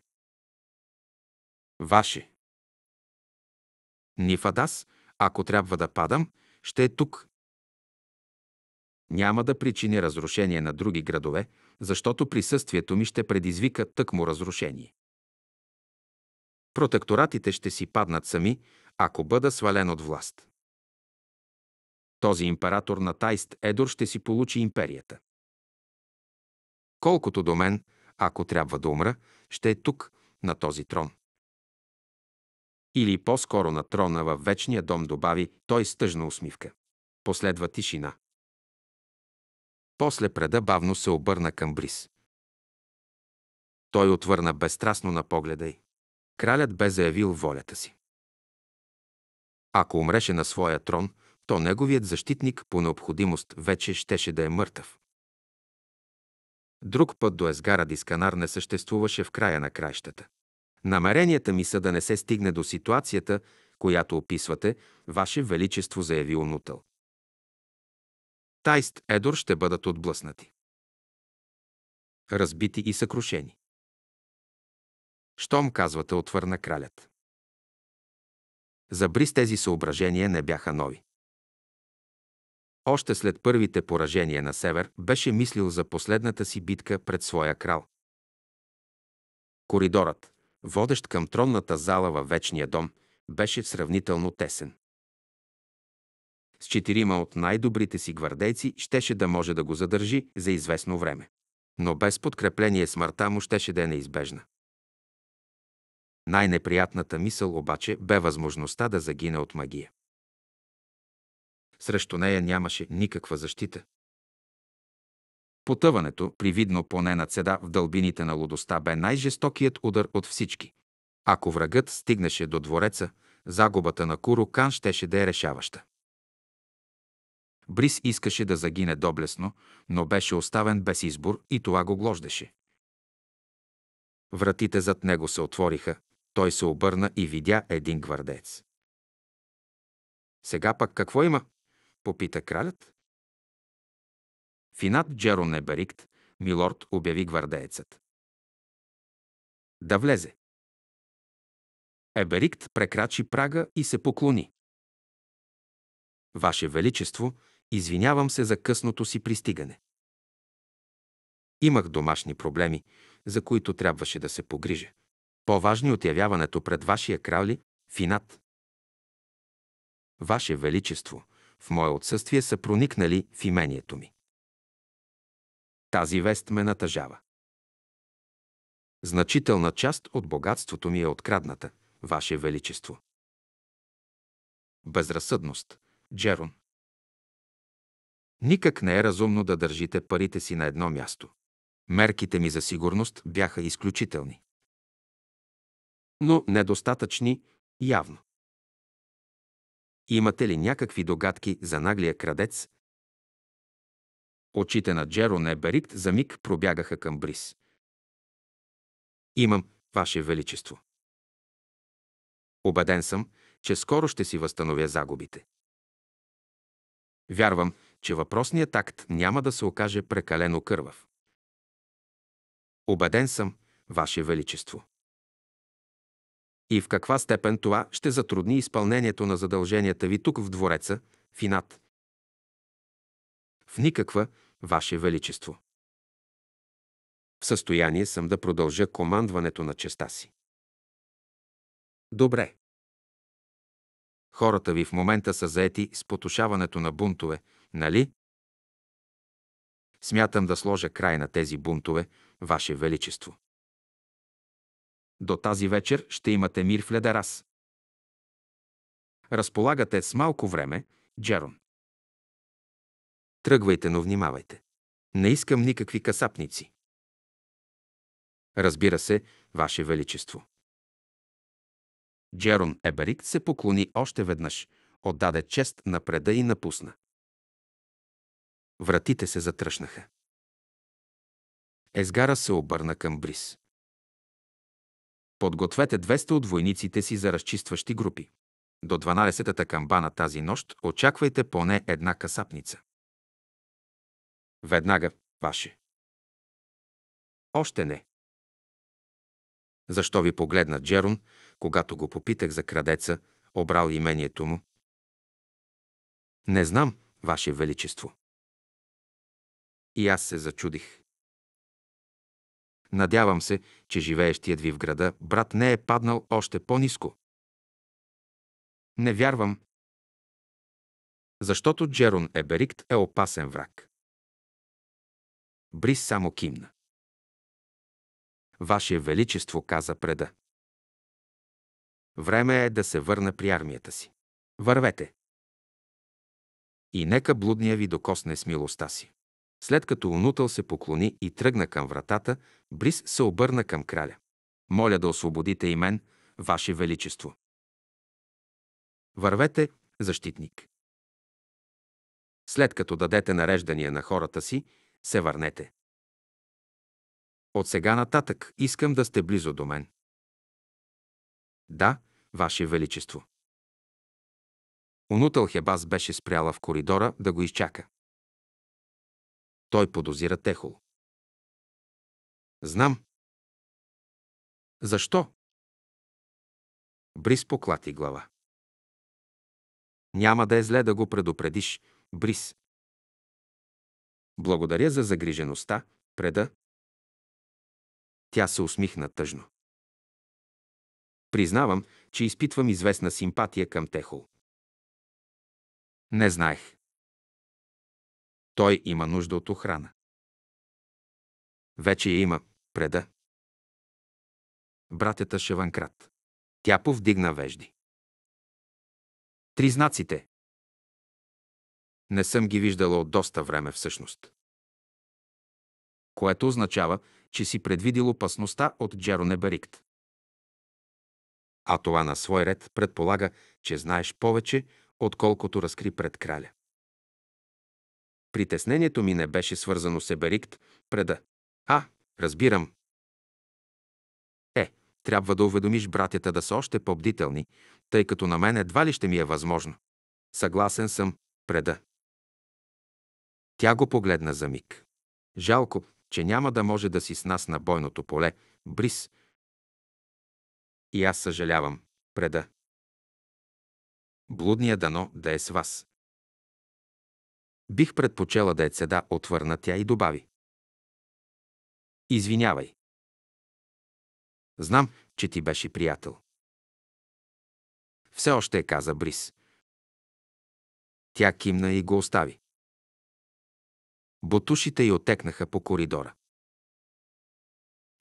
Speaker 1: Ваше. Нифадас, ако трябва да падам, ще е тук. Няма да причини разрушение на други градове, защото присъствието ми ще предизвика тъкмо разрушение. Протекторатите ще си паднат сами, ако бъда свален от власт. Този император на Тайст Едор ще си получи империята. Колкото до мен, ако трябва да умра, ще е тук, на този трон. Или по-скоро на трона във вечния дом добави той с тъжна усмивка. Последва тишина. После преда бавно се обърна към Брис. Той отвърна безстрастно на погледа й. Кралят бе заявил волята си. Ако умреше на своя трон, то неговият защитник по необходимост вече щеше да е мъртъв. Друг път до Езгара Дисканар не съществуваше в края на краищата. Намеренията ми са да не се стигне до ситуацията, която описвате, Ваше Величество заяви Унутъл. Сайст Едор ще бъдат отблъснати.
Speaker 2: Разбити и съкрушени. Щом казвате,
Speaker 1: отвърна кралят. За Брис тези съображения не бяха нови. Още след първите поражения на север беше мислил за последната си битка пред своя крал. Коридорът, водещ към тронната зала във Вечния дом, беше сравнително тесен с четирима от най-добрите си гвардейци щеше да може да го задържи за известно време. Но без подкрепление смъртта му щеше да е неизбежна. Най-неприятната мисъл обаче бе възможността да загине от магия. Срещу нея нямаше никаква защита. Потъването, привидно поне над седа в дълбините на лудостта, бе най-жестокият удар от всички. Ако врагът стигнеше до двореца, загубата на Курокан щеше да е решаваща. Брис искаше да загине доблесно, но беше оставен без избор и това го глождеше. Вратите зад него се отвориха, той се обърна и видя един гвардец. Сега пък какво има? попита кралят. Финат Джеро Неберикт,
Speaker 2: милорд, обяви гвардеецът. Да влезе. Еберикт прекрачи прага и се поклони.
Speaker 1: Ваше Величество, Извинявам се за късното си пристигане. Имах домашни проблеми, за които трябваше да се погрижа. По-важни от явяването пред вашия крали е Финат. Ваше Величество, в мое отсъствие са проникнали в имението ми. Тази вест ме натъжава. Значителна част от богатството ми е открадната, Ваше Величество. Безразсъдност, Джерон. Никак не е разумно да държите парите си на едно място. Мерките ми за сигурност бяха изключителни. Но недостатъчни явно. Имате ли някакви догадки за наглия крадец? Очите на Джеро Неберикт за миг пробягаха към Брис. Имам, Ваше Величество. Обеден съм, че скоро ще си възстановя загубите. Вярвам, че въпросният акт няма да се окаже прекалено кървав. Обеден съм, Ваше Величество. И в каква степен това ще затрудни изпълнението на задълженията ви тук в двореца, финат. В никаква, Ваше Величество. В състояние съм да продължа командването на честа си. Добре. Хората ви в момента са заети с потушаването на бунтове, нали? Смятам да сложа край на тези бунтове, Ваше Величество. До тази вечер ще имате мир в ледарас. Разполагате с малко време, Джерон. Тръгвайте, но внимавайте. Не искам никакви касапници. Разбира се, Ваше Величество. Джерон Еберик се поклони още веднъж, отдаде чест на преда и напусна. Вратите се затръшнаха. Езгара се обърна към Брис. Подгответе 200 от войниците си за разчистващи групи. До 12-та камбана тази нощ очаквайте поне една касапница. Веднага, ваше.
Speaker 2: Още не. Защо ви погледна Джерон,
Speaker 1: когато го попитах за крадеца, обрал имението му? Не знам, Ваше Величество и аз се зачудих. Надявам се, че живеещият ви в града брат не е паднал
Speaker 2: още по-низко. Не вярвам, защото Джерон Еберикт е опасен враг. Брис само кимна. Ваше Величество каза преда.
Speaker 1: Време е да се върна при армията си. Вървете! И нека блудния ви докосне с милостта си. След като Унутъл се поклони и тръгна към вратата, Брис се обърна към краля. Моля да освободите и мен, Ваше Величество. Вървете, защитник. След като дадете нареждания на хората си, се върнете.
Speaker 2: От сега нататък искам да сте близо до мен. Да,
Speaker 1: Ваше Величество. Унутъл Хебас беше спряла в коридора да го изчака. Той подозира Техол.
Speaker 2: Знам. Защо? Брис поклати глава. Няма да е зле да го предупредиш, Брис. Благодаря за загрижеността, преда. Тя се усмихна тъжно. Признавам, че изпитвам известна симпатия към Техол. Не знаех. Той има нужда от охрана. Вече я има, преда. Братята Шеванкрат. Тя повдигна вежди. Три знаците.
Speaker 1: Не съм ги виждала от доста време всъщност. Което означава, че си предвидил опасността от Джероне Небарикт. А това на свой ред предполага, че знаеш повече, отколкото разкри пред краля. Притеснението ми не беше свързано с Еберикт, преда. А, разбирам. Е, трябва да уведомиш братята да са още по-бдителни, тъй като на мен едва ли ще ми е възможно. Съгласен съм, преда. Тя го погледна за миг. Жалко, че няма да може да си с нас на бойното поле, Брис. И аз съжалявам, преда. Блудния дано да е с вас.
Speaker 2: Бих предпочела да е цеда, отвърна тя и добави. Извинявай. Знам, че ти беше приятел. Все още е каза Брис. Тя кимна и го остави. Ботушите й отекнаха по коридора.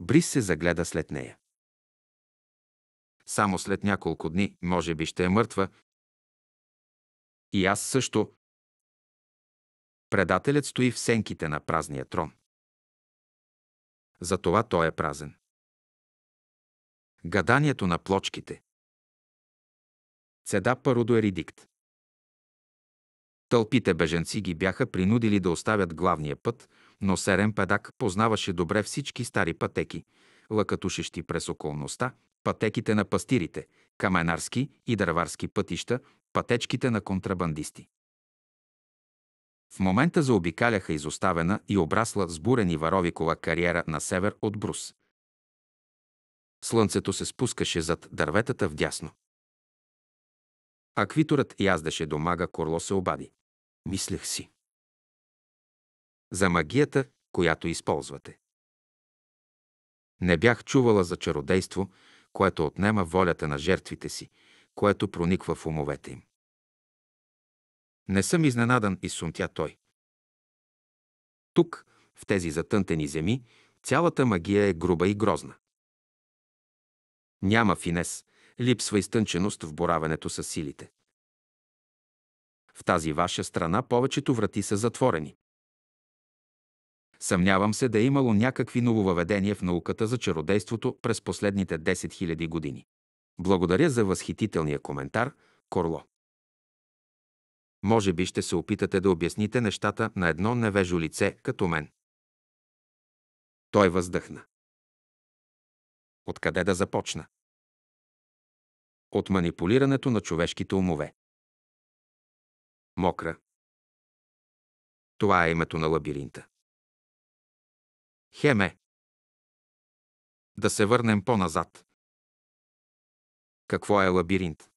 Speaker 2: Брис се загледа след нея.
Speaker 1: Само след няколко дни, може би, ще е мъртва. И аз също, Предателят стои в сенките на празния трон.
Speaker 2: Затова той е празен. Гаданието на
Speaker 1: плочките. Цеда Парудо Еридикт. Тълпите беженци ги бяха принудили да оставят главния път, но Серен Педак познаваше добре всички стари пътеки, лъкатушещи през околността, пътеките на пастирите, каменарски и дърварски пътища, пътечките на контрабандисти. В момента заобикаляха изоставена и обрасла с бурени варовикова кариера на север от Брус. Слънцето се спускаше зад дърветата в дясно. Аквиторът яздаше до мага Корло се обади. Мислех си. За магията, която използвате. Не бях чувала за чародейство, което отнема волята на жертвите си, което прониква в умовете им. Не съм изненадан, и сумтя той. Тук, в тези затънтени земи, цялата магия е груба и грозна. Няма финес, липсва изтънченост в боравенето с силите. В тази ваша страна повечето врати са затворени. Съмнявам се да е имало някакви нововъведения в науката за чародейството през последните 10 000 години. Благодаря за възхитителния коментар, Корло. Може би ще се опитате да обясните нещата на едно невежо лице, като мен. Той въздъхна. Откъде да започна?
Speaker 2: От манипулирането на човешките умове. Мокра. Това е името на лабиринта. Хеме. Да се върнем по-назад. Какво е лабиринт?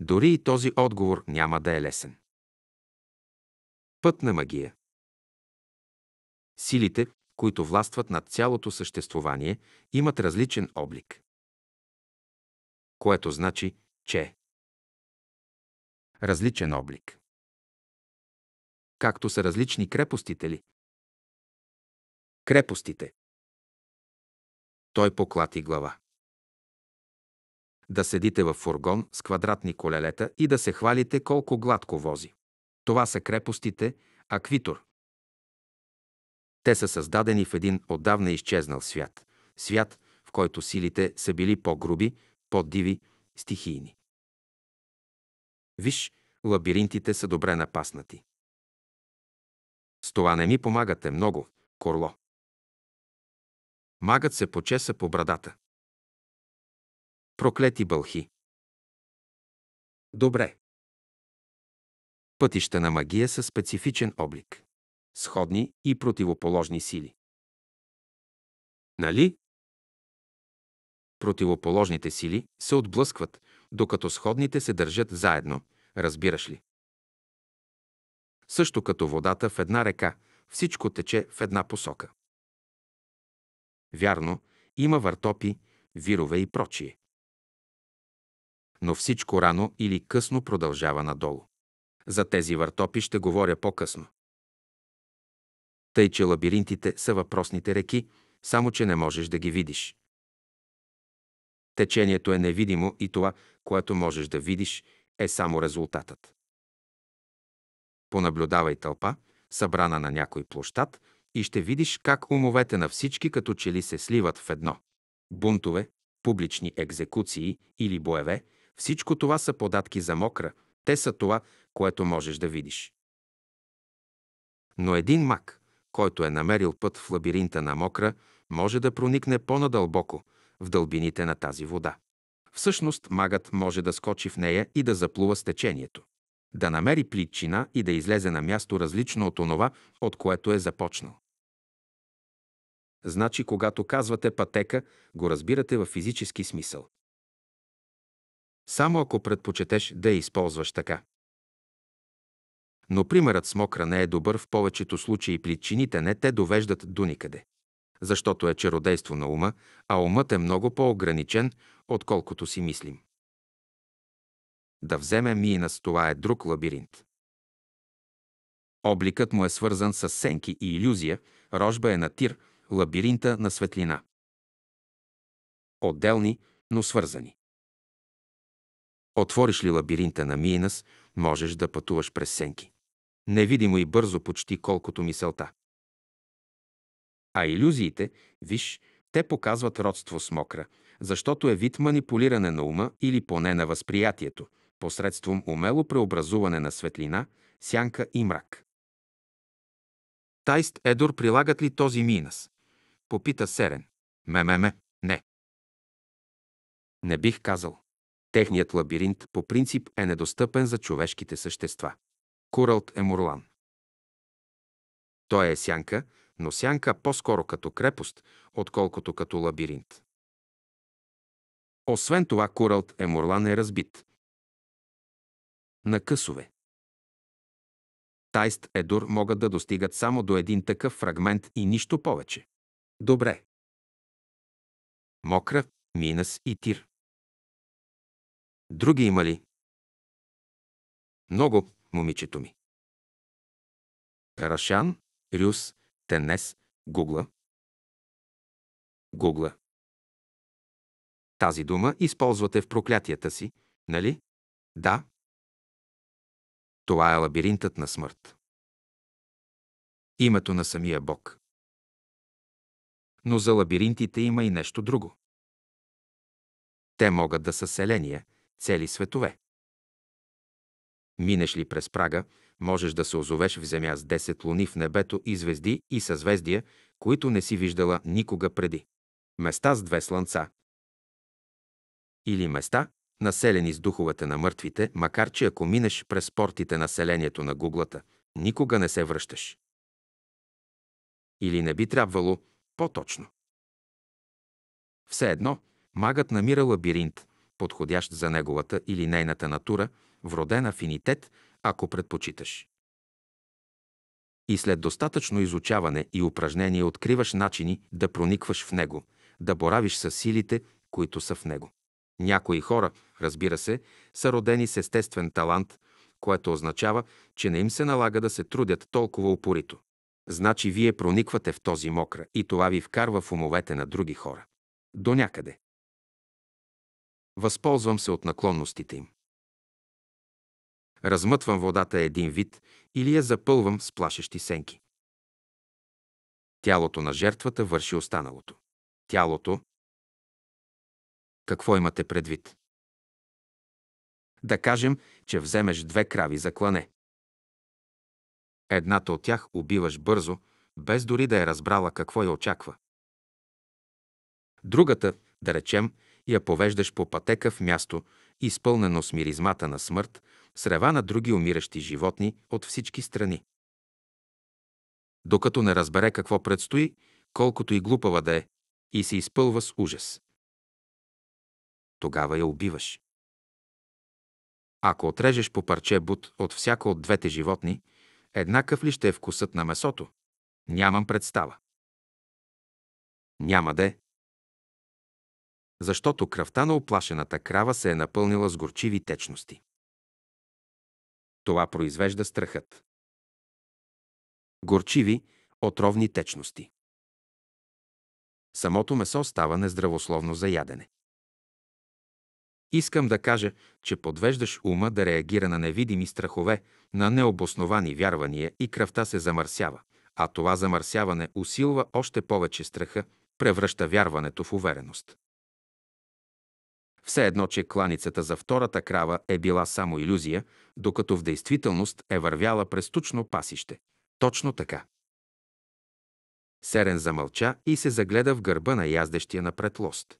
Speaker 2: Дори и този отговор няма да е
Speaker 1: лесен. Път на магия. Силите, които властват над цялото съществувание, имат различен облик. Което значи, че различен
Speaker 2: облик. Както са различни крепостите ли?
Speaker 1: Крепостите. Той поклати глава да седите в фургон с квадратни колелета и да се хвалите колко гладко вози. Това са крепостите Аквитор. Те са създадени в един отдавна изчезнал свят. Свят, в който силите са били по-груби, по-диви, стихийни. Виж, лабиринтите са добре напаснати. С това не ми помагате много,
Speaker 2: Корло. Магът се почеса по брадата. Проклети бълхи. Добре. Пътища на магия са специфичен облик. Сходни и противоположни
Speaker 1: сили. Нали? Противоположните сили се отблъскват, докато сходните се държат заедно, разбираш ли? Също като водата в една река, всичко тече в една посока. Вярно, има въртопи, вирове и прочие но всичко рано или късно продължава надолу. За тези въртопи ще говоря по-късно. Тъй, че лабиринтите са въпросните реки, само че не можеш да ги видиш. Течението е невидимо и това, което можеш да видиш, е само резултатът. Понаблюдавай тълпа, събрана на някой площад, и ще видиш как умовете на всички като че ли се сливат в едно. Бунтове, публични екзекуции или боеве – всичко това са податки за мокра. Те са това, което можеш да видиш. Но един мак, който е намерил път в лабиринта на мокра, може да проникне по-надълбоко в дълбините на тази вода. Всъщност магът може да скочи в нея и да заплува с течението, да намери причина и да излезе на място различно от онова, от което е започнал. Значи, когато казвате пътека, го разбирате във физически смисъл само ако предпочетеш да я използваш така. Но примерът с мокра не е добър в повечето случаи причините не те довеждат до никъде. Защото е чародейство на ума, а умът е много по-ограничен, отколкото си мислим. Да вземем Минас, това е друг лабиринт. Обликът му е свързан с сенки и иллюзия, рожба е на тир, лабиринта на светлина. Отделни, но свързани. Отвориш ли лабиринта на Мийнас, можеш да пътуваш през сенки. Невидимо и бързо почти колкото мисълта. А иллюзиите, виж, те показват родство с мокра, защото е вид манипулиране на ума или поне на възприятието, посредством умело преобразуване на светлина, сянка и мрак. Тайст Едор прилагат ли този минас? Попита Серен. Ме-ме-ме, не. Не бих казал. Техният лабиринт по принцип е недостъпен за човешките същества. Куралт е мурлан. Той е сянка, но сянка по-скоро като крепост, отколкото като лабиринт. Освен това, Куралт е мурлан е разбит. На късове. Тайст Едур могат да достигат само до един такъв фрагмент и нищо повече. Добре. Мокра, Минас и Тир.
Speaker 2: Други има ли? Много, момичето ми. Рашан, Рюс, Тенес, Гугла. Гугла. Тази дума
Speaker 1: използвате в проклятията си, нали? Да. Това е лабиринтът на смърт. Името на самия Бог.
Speaker 2: Но за лабиринтите има и нещо друго.
Speaker 1: Те могат да са селения – цели светове. Минеш ли през прага, можеш да се озовеш в земя с 10 луни в небето и звезди и съзвездия, които не си виждала никога преди. Места с две слънца. Или места, населени с духовете на мъртвите, макар че ако минеш през портите населението на гуглата, никога не се връщаш. Или не би трябвало по-точно. Все едно, магът намира лабиринт, подходящ за неговата или нейната натура, вроден афинитет, ако предпочиташ. И след достатъчно изучаване и упражнение откриваш начини да проникваш в него, да боравиш с силите, които са в него. Някои хора, разбира се, са родени с естествен талант, което означава, че не им се налага да се трудят толкова упорито. Значи вие прониквате в този мокра и това ви вкарва в умовете на други хора. До някъде. Възползвам се от наклонностите им. Размътвам водата един вид или я запълвам с плашещи сенки. Тялото на жертвата върши останалото. Тялото. Какво имате предвид? Да кажем, че вземеш две крави за клане. Едната от тях убиваш бързо, без дори да е разбрала какво я очаква. Другата, да речем, я повеждаш по пътека в място, изпълнено с миризмата на смърт, с рева на други умиращи животни от всички страни. Докато не разбере какво предстои, колкото и глупава да е, и се изпълва с ужас. Тогава я убиваш. Ако отрежеш по парче бут от всяко от двете животни, еднакъв ли ще е вкусът на месото? Нямам представа. Няма де, защото кръвта на оплашената крава се е напълнила с горчиви течности. Това произвежда страхът. Горчиви, отровни течности. Самото месо става нездравословно за ядене. Искам да кажа, че подвеждаш ума да реагира на невидими страхове, на необосновани вярвания и кръвта се замърсява, а това замърсяване усилва още повече страха, превръща вярването в увереност. Все едно, че кланицата за втората крава е била само иллюзия, докато в действителност е вървяла през точно пасище. Точно така. Серен замълча и се загледа в гърба на яздещия напред лост.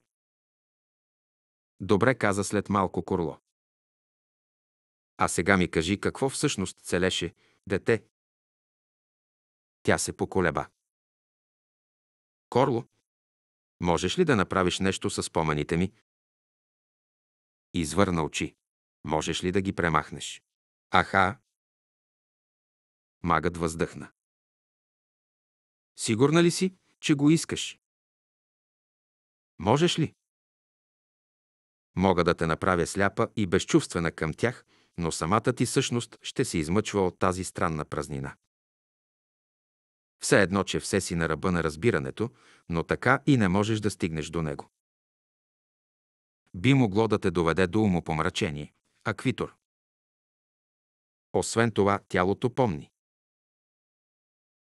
Speaker 1: Добре каза след малко Корло. А сега ми кажи какво всъщност целеше, дете. Тя се поколеба. Корло, можеш ли да направиш нещо с спомените ми, и извърна очи. Можеш ли да ги премахнеш?
Speaker 2: Аха! Магът въздъхна. Сигурна ли
Speaker 1: си, че го искаш? Можеш ли? Мога да те направя сляпа и безчувствена към тях, но самата ти същност ще се измъчва от тази странна празнина. Все едно, че все си на ръба на разбирането, но така и не можеш да стигнеш до него би могло да те доведе до умопомрачение. Аквитор. Освен това, тялото помни.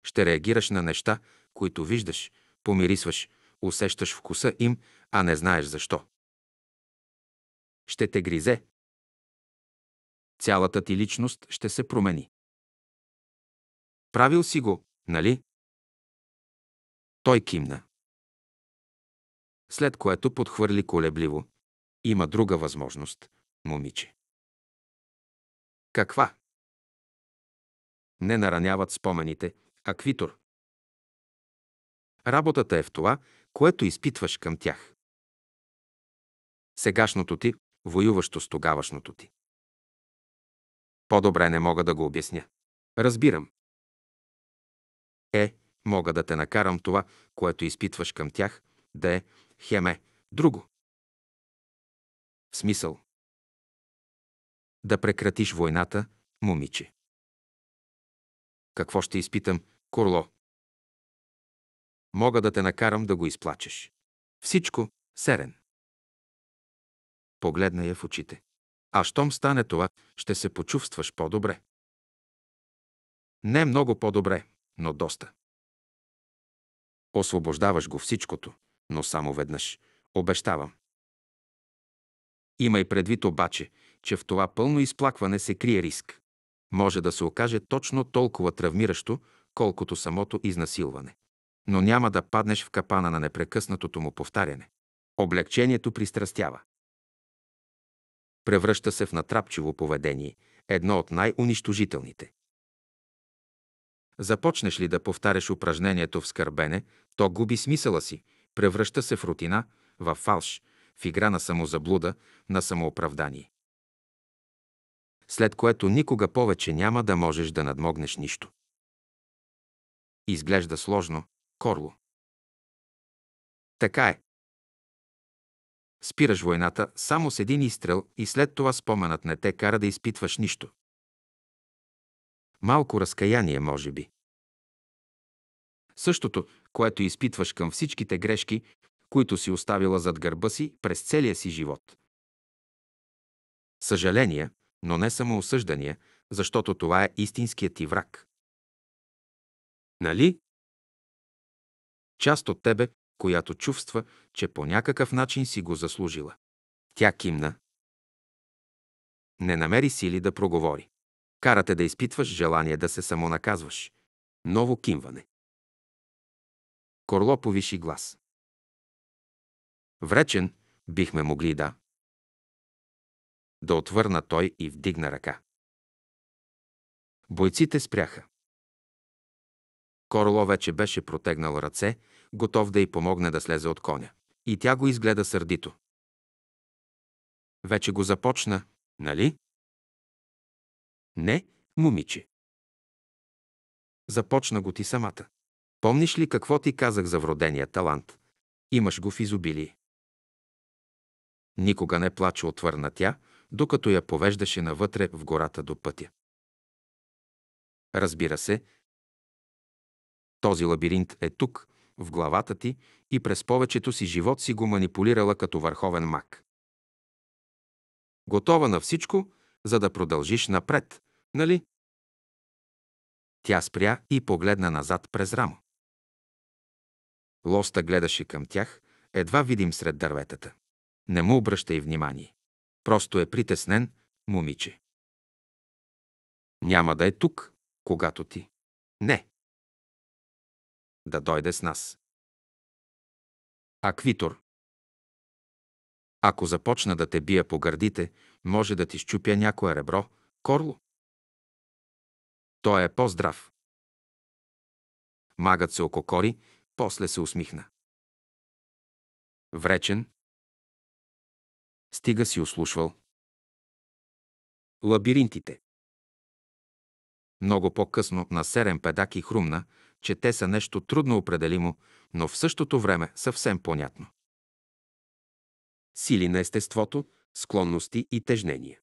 Speaker 1: Ще реагираш на неща, които виждаш, помирисваш, усещаш вкуса им, а не знаеш защо. Ще те гризе. Цялата ти личност ще се
Speaker 2: промени. Правил си го, нали? Той кимна. След което подхвърли колебливо. Има друга възможност, момиче. Каква? Не нараняват спомените, а квитор.
Speaker 1: Работата е в това, което изпитваш към тях. Сегашното ти, воюващо с тогавашното ти. По-добре не мога да го обясня. Разбирам. Е, мога да те накарам това, което изпитваш към тях, да е хеме, друго. В смисъл. Да прекратиш войната, момиче.
Speaker 2: Какво ще изпитам, Корло?
Speaker 1: Мога да те накарам да го изплачеш. Всичко, Серен. Погледна я в очите. А щом стане това, ще се почувстваш по-добре. Не много по-добре, но доста. Освобождаваш го всичкото, но само веднъж. Обещавам. Има и предвид обаче, че в това пълно изплакване се крие риск. Може да се окаже точно толкова травмиращо, колкото самото изнасилване. Но няма да паднеш в капана на непрекъснатото му повтаряне. Облегчението пристрастява. Превръща се в натрапчиво поведение, едно от най-унищожителните. Започнеш ли да повтаряш упражнението в скърбене, то губи смисъла си, превръща се в рутина, в фалш, в игра на самозаблуда, на самооправдание. След което никога повече няма да можеш да надмогнеш нищо. Изглежда сложно, Корло.
Speaker 2: Така е. Спираш войната
Speaker 1: само с един изстрел и след това споменът не те кара да изпитваш нищо. Малко разкаяние, може би. Същото, което изпитваш към всичките грешки, които си оставила зад гърба си през целия си живот. Съжаление, но не само защото това е истинският ти враг. Нали? Част от тебе, която чувства, че по някакъв начин си го заслужила. Тя кимна. Не намери сили да проговори. Карате да изпитваш желание да се самонаказваш. Ново кимване. Корло повиши глас. Вречен бихме могли да.
Speaker 2: Да отвърна той и вдигна ръка.
Speaker 1: Бойците спряха. Корло вече беше протегнал ръце, готов да й помогне да слезе от коня. И тя го изгледа сърдито. Вече го започна, нали? Не, момиче. Започна го ти самата. Помниш ли какво ти казах за вродения талант? Имаш го в изобилие. Никога не плаче, отвърна тя, докато я повеждаше навътре в гората до пътя. Разбира се, този лабиринт е тук, в главата ти и през повечето си живот си го манипулирала като върховен маг. Готова на всичко, за да продължиш напред, нали? Тя спря и погледна назад през рамо. Лоста гледаше към тях, едва видим сред дърветата. Не му обръщай внимание. Просто е притеснен, момиче. Няма
Speaker 2: да е тук, когато ти. Не. Да дойде с нас. Аквитор. Ако започна
Speaker 1: да те бия по гърдите, може да ти щупя някое ребро, корло. Той е по-здрав. Магът се ококори,
Speaker 2: после се усмихна. Вречен,
Speaker 1: Стига си ослушвал. Лабиринтите Много по-късно на Серен Педак и Хрумна, че те са нещо трудно определимо, но в същото време съвсем понятно. Сили на естеството, склонности и тежнения.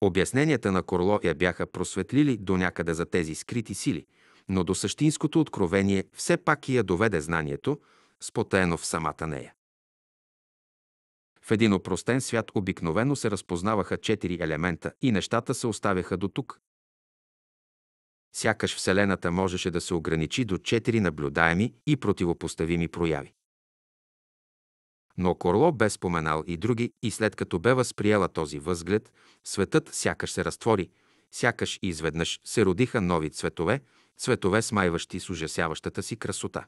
Speaker 1: Обясненията на Корло я бяха просветлили до някъде за тези скрити сили, но до същинското откровение все пак я доведе знанието, спотаено в самата нея. В един опростен свят обикновено се разпознаваха четири елемента и нещата се оставяха до тук. Сякаш Вселената можеше да се ограничи до четири наблюдаеми и противопоставими прояви. Но Корло бе споменал и други, и след като бе възприела този възглед, светът сякаш се разтвори, сякаш изведнъж се родиха нови цветове, цветове смайващи с ужасяващата си красота.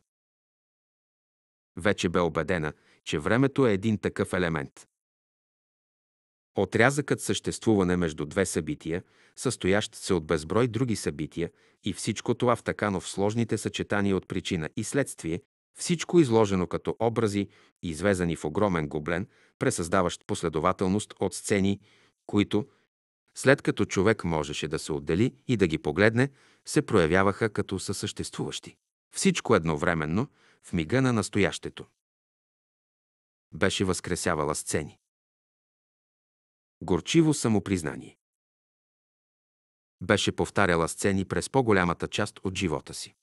Speaker 1: Вече бе убедена, че времето е един такъв елемент. Отрязъкът съществуване между две събития, състоящ се от безброй други събития и всичко това в такано в сложните съчетания от причина и следствие, всичко изложено като образи, извезани в огромен гоблен, пресъздаващ последователност от сцени, които, след като човек можеше да се отдели и да ги погледне, се проявяваха като съсъществуващи. Всичко едновременно, в мига на настоящето. Беше възкресявала
Speaker 2: сцени. Горчиво самопризнание.
Speaker 1: Беше повтаряла сцени през по-голямата част от живота си.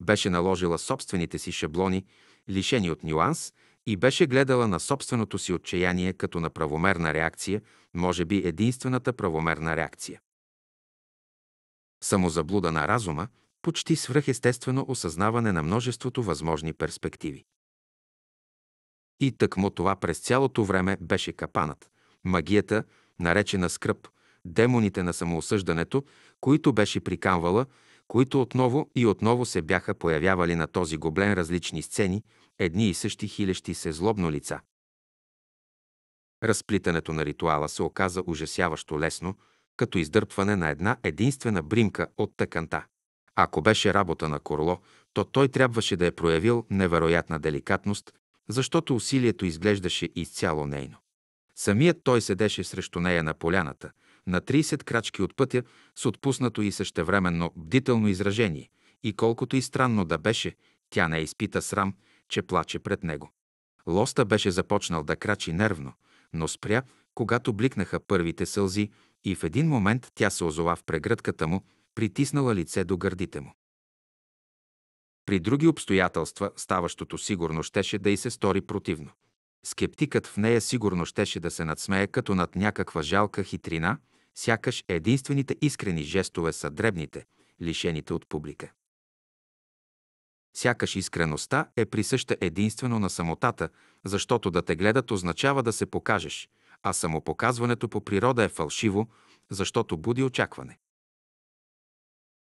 Speaker 1: Беше наложила собствените си шаблони, лишени от нюанс, и беше гледала на собственото си отчаяние като на правомерна реакция, може би единствената правомерна реакция. Самозаблуда на разума – почти свръхестествено осъзнаване на множеството възможни перспективи. И тъкмо това през цялото време беше капанът, магията, наречена скръп, демоните на самоосъждането, които беше приканвала, които отново и отново се бяха появявали на този гоблен различни сцени, едни и същи хилещи се злобно лица. Разплитането на ритуала се оказа ужасяващо лесно, като издърпване на една единствена бримка от тъканта. Ако беше работа на Корло, то той трябваше да е проявил невероятна деликатност, защото усилието изглеждаше изцяло нейно. Самият той седеше срещу нея на поляната, на 30 крачки от пътя, с отпуснато и същевременно бдително изражение, и колкото и странно да беше, тя не изпита срам, че плаче пред него. Лоста беше започнал да крачи нервно, но спря, когато бликнаха първите сълзи и в един момент тя се озова в прегръдката му, притиснала лице до гърдите му. При други обстоятелства ставащото сигурно щеше да й се стори противно. Скептикът в нея сигурно щеше да се надсмее като над някаква жалка хитрина, сякаш единствените искрени жестове са дребните, лишените от публика. Сякаш искреността е присъща единствено на самотата, защото да те гледат означава да се покажеш, а самопоказването по природа е фалшиво, защото буди очакване.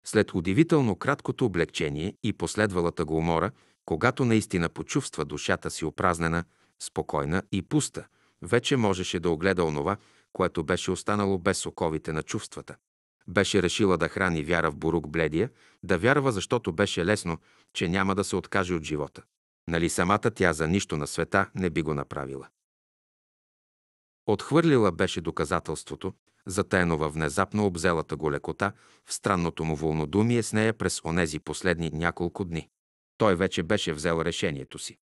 Speaker 1: След удивително краткото облегчение и последвалата го умора, когато наистина почувства душата си опразнена, спокойна и пуста, вече можеше да огледа онова, което беше останало без оковите на чувствата. Беше решила да храни вяра в Бурук Бледия, да вярва, защото беше лесно, че няма да се откаже от живота. Нали самата тя за нищо на света не би го направила. Отхвърлила беше доказателството, във внезапно обзелата го лекота в странното му вълнодумие с нея през онези последни няколко дни. Той вече беше взел решението си.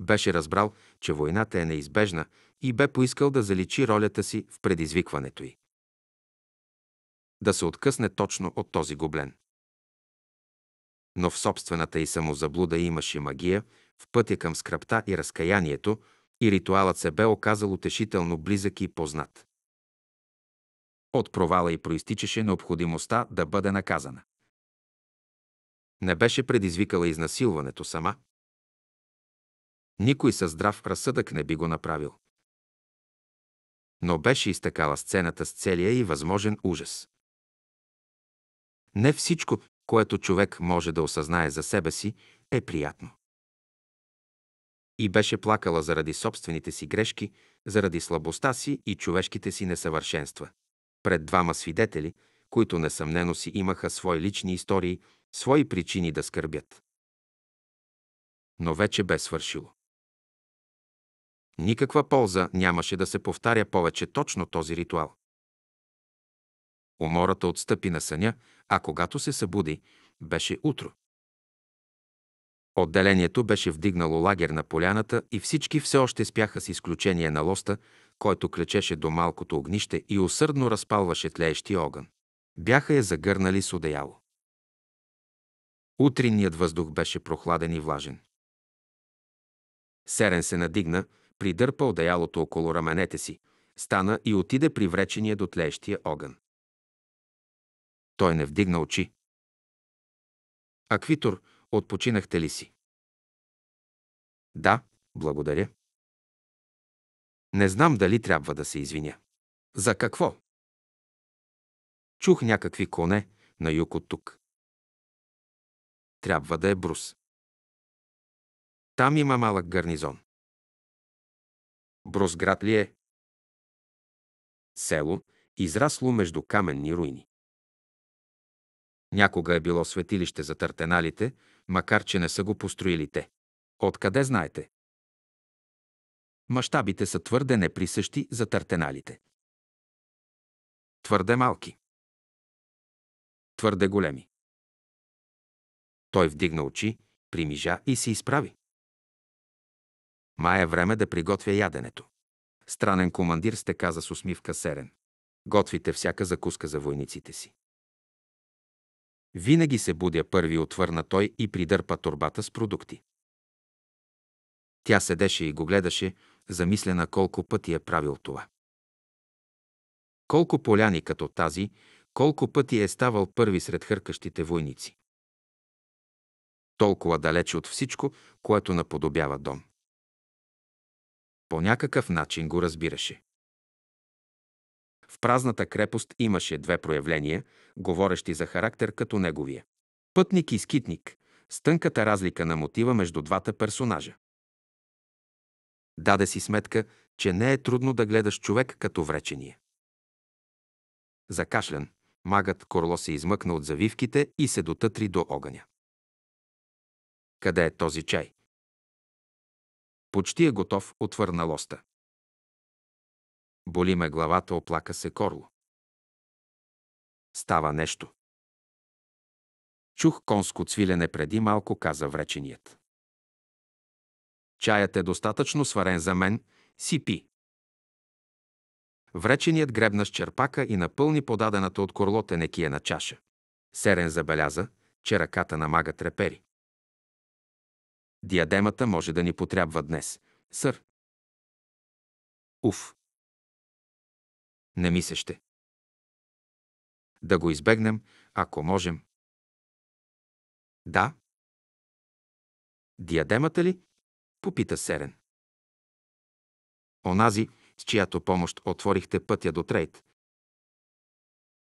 Speaker 1: Беше разбрал, че войната е неизбежна и бе поискал да заличи ролята си в предизвикването й. Да се откъсне точно от този гоблен. Но в собствената й самозаблуда имаше магия в пътя към скръпта и разкаянието – и ритуалът се бе оказал утешително близък и познат. От провала и проистичаше необходимостта да бъде наказана. Не беше предизвикала изнасилването сама. Никой със здрав разсъдък не би го направил. Но беше изтъкала сцената с целия и възможен ужас. Не всичко, което човек може да осъзнае за себе си, е приятно и беше плакала заради собствените си грешки, заради слабостта си и човешките си несъвършенства. Пред двама свидетели, които несъмнено си имаха свои лични истории, свои причини да скърбят. Но вече бе свършило. Никаква полза нямаше да се повтаря повече точно този ритуал. Умората отстъпи на съня, а когато се събуди, беше утро. Отделението беше вдигнало лагер на поляната и всички все още спяха с изключение на лоста, който клечеше до малкото огнище и усърдно разпалваше тлеещи огън. Бяха я загърнали с одеяло. Утринният въздух беше прохладен и влажен. Серен се надигна, придърпа одеялото около раменете си, стана и отиде при вречения до тлеещия огън. Той не вдигна очи. Аквитор – Отпочинахте ли си? Да, благодаря. Не знам дали трябва да се извиня. За какво?
Speaker 2: Чух някакви коне на юг от тук. Трябва да е Брус. Там има малък гарнизон. Брус град ли е? Село,
Speaker 1: израсло между каменни руини. Някога е било светилище за търтеналите, макар че не са го построили те. Откъде знаете? Мащабите са твърде неприсъщи за търтеналите.
Speaker 2: Твърде малки. Твърде големи.
Speaker 1: Той вдигна очи, примижа и се изправи. Ма е време да приготвя яденето. Странен командир сте каза с усмивка Серен. Готвите всяка закуска за войниците си. Винаги се будя първи, отвърна той и придърпа турбата с продукти. Тя седеше и го гледаше, замислена колко пъти е правил това. Колко поляни като тази, колко пъти е ставал първи сред хъркащите войници. Толкова далече от всичко, което наподобява дом. По някакъв начин го разбираше. В празната крепост имаше две проявления, говорещи за характер като неговия. Пътник и скитник, с тънката разлика на мотива между двата персонажа. Даде си сметка, че не е трудно да гледаш човек като вречение. Закашлен, магът Корло се измъкна от завивките и се дотътри до огъня. Къде е този чай? Почти
Speaker 2: е готов, отвърна лоста. Боли ме главата, оплака се Корло. Става нещо. Чух
Speaker 1: конско цвилене преди малко, каза вреченият. Чаят е достатъчно сварен за мен, си пи. Вреченият гребна с черпака и напълни подадената от корло тенекия на чаша. Серен забеляза, че ръката на мага трепери. Диадемата може да ни потрябва днес,
Speaker 2: сър. Уф! Не ми се ще. Да го избегнем, ако можем. Да. Диадемата ли? Попита Серен. Онази, с чиято помощ отворихте пътя до Трейд.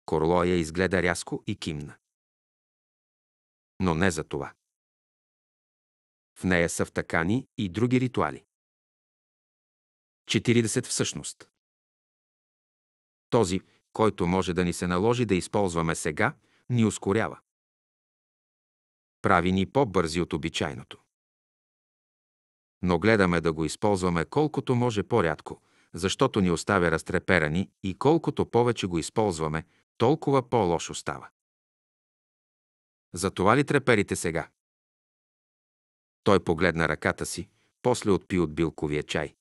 Speaker 2: Корло я изгледа рязко и кимна. Но не за това. В нея са втакани и други ритуали. 40 всъщност. Този,
Speaker 1: който може да ни се наложи да използваме сега, ни ускорява. Прави ни по-бързи от обичайното. Но гледаме да го използваме колкото може по-рядко, защото ни оставя разтреперани и колкото повече го използваме, толкова по-лошо става. Затова ли треперите сега? Той погледна ръката си, после отпи от
Speaker 2: билковия чай.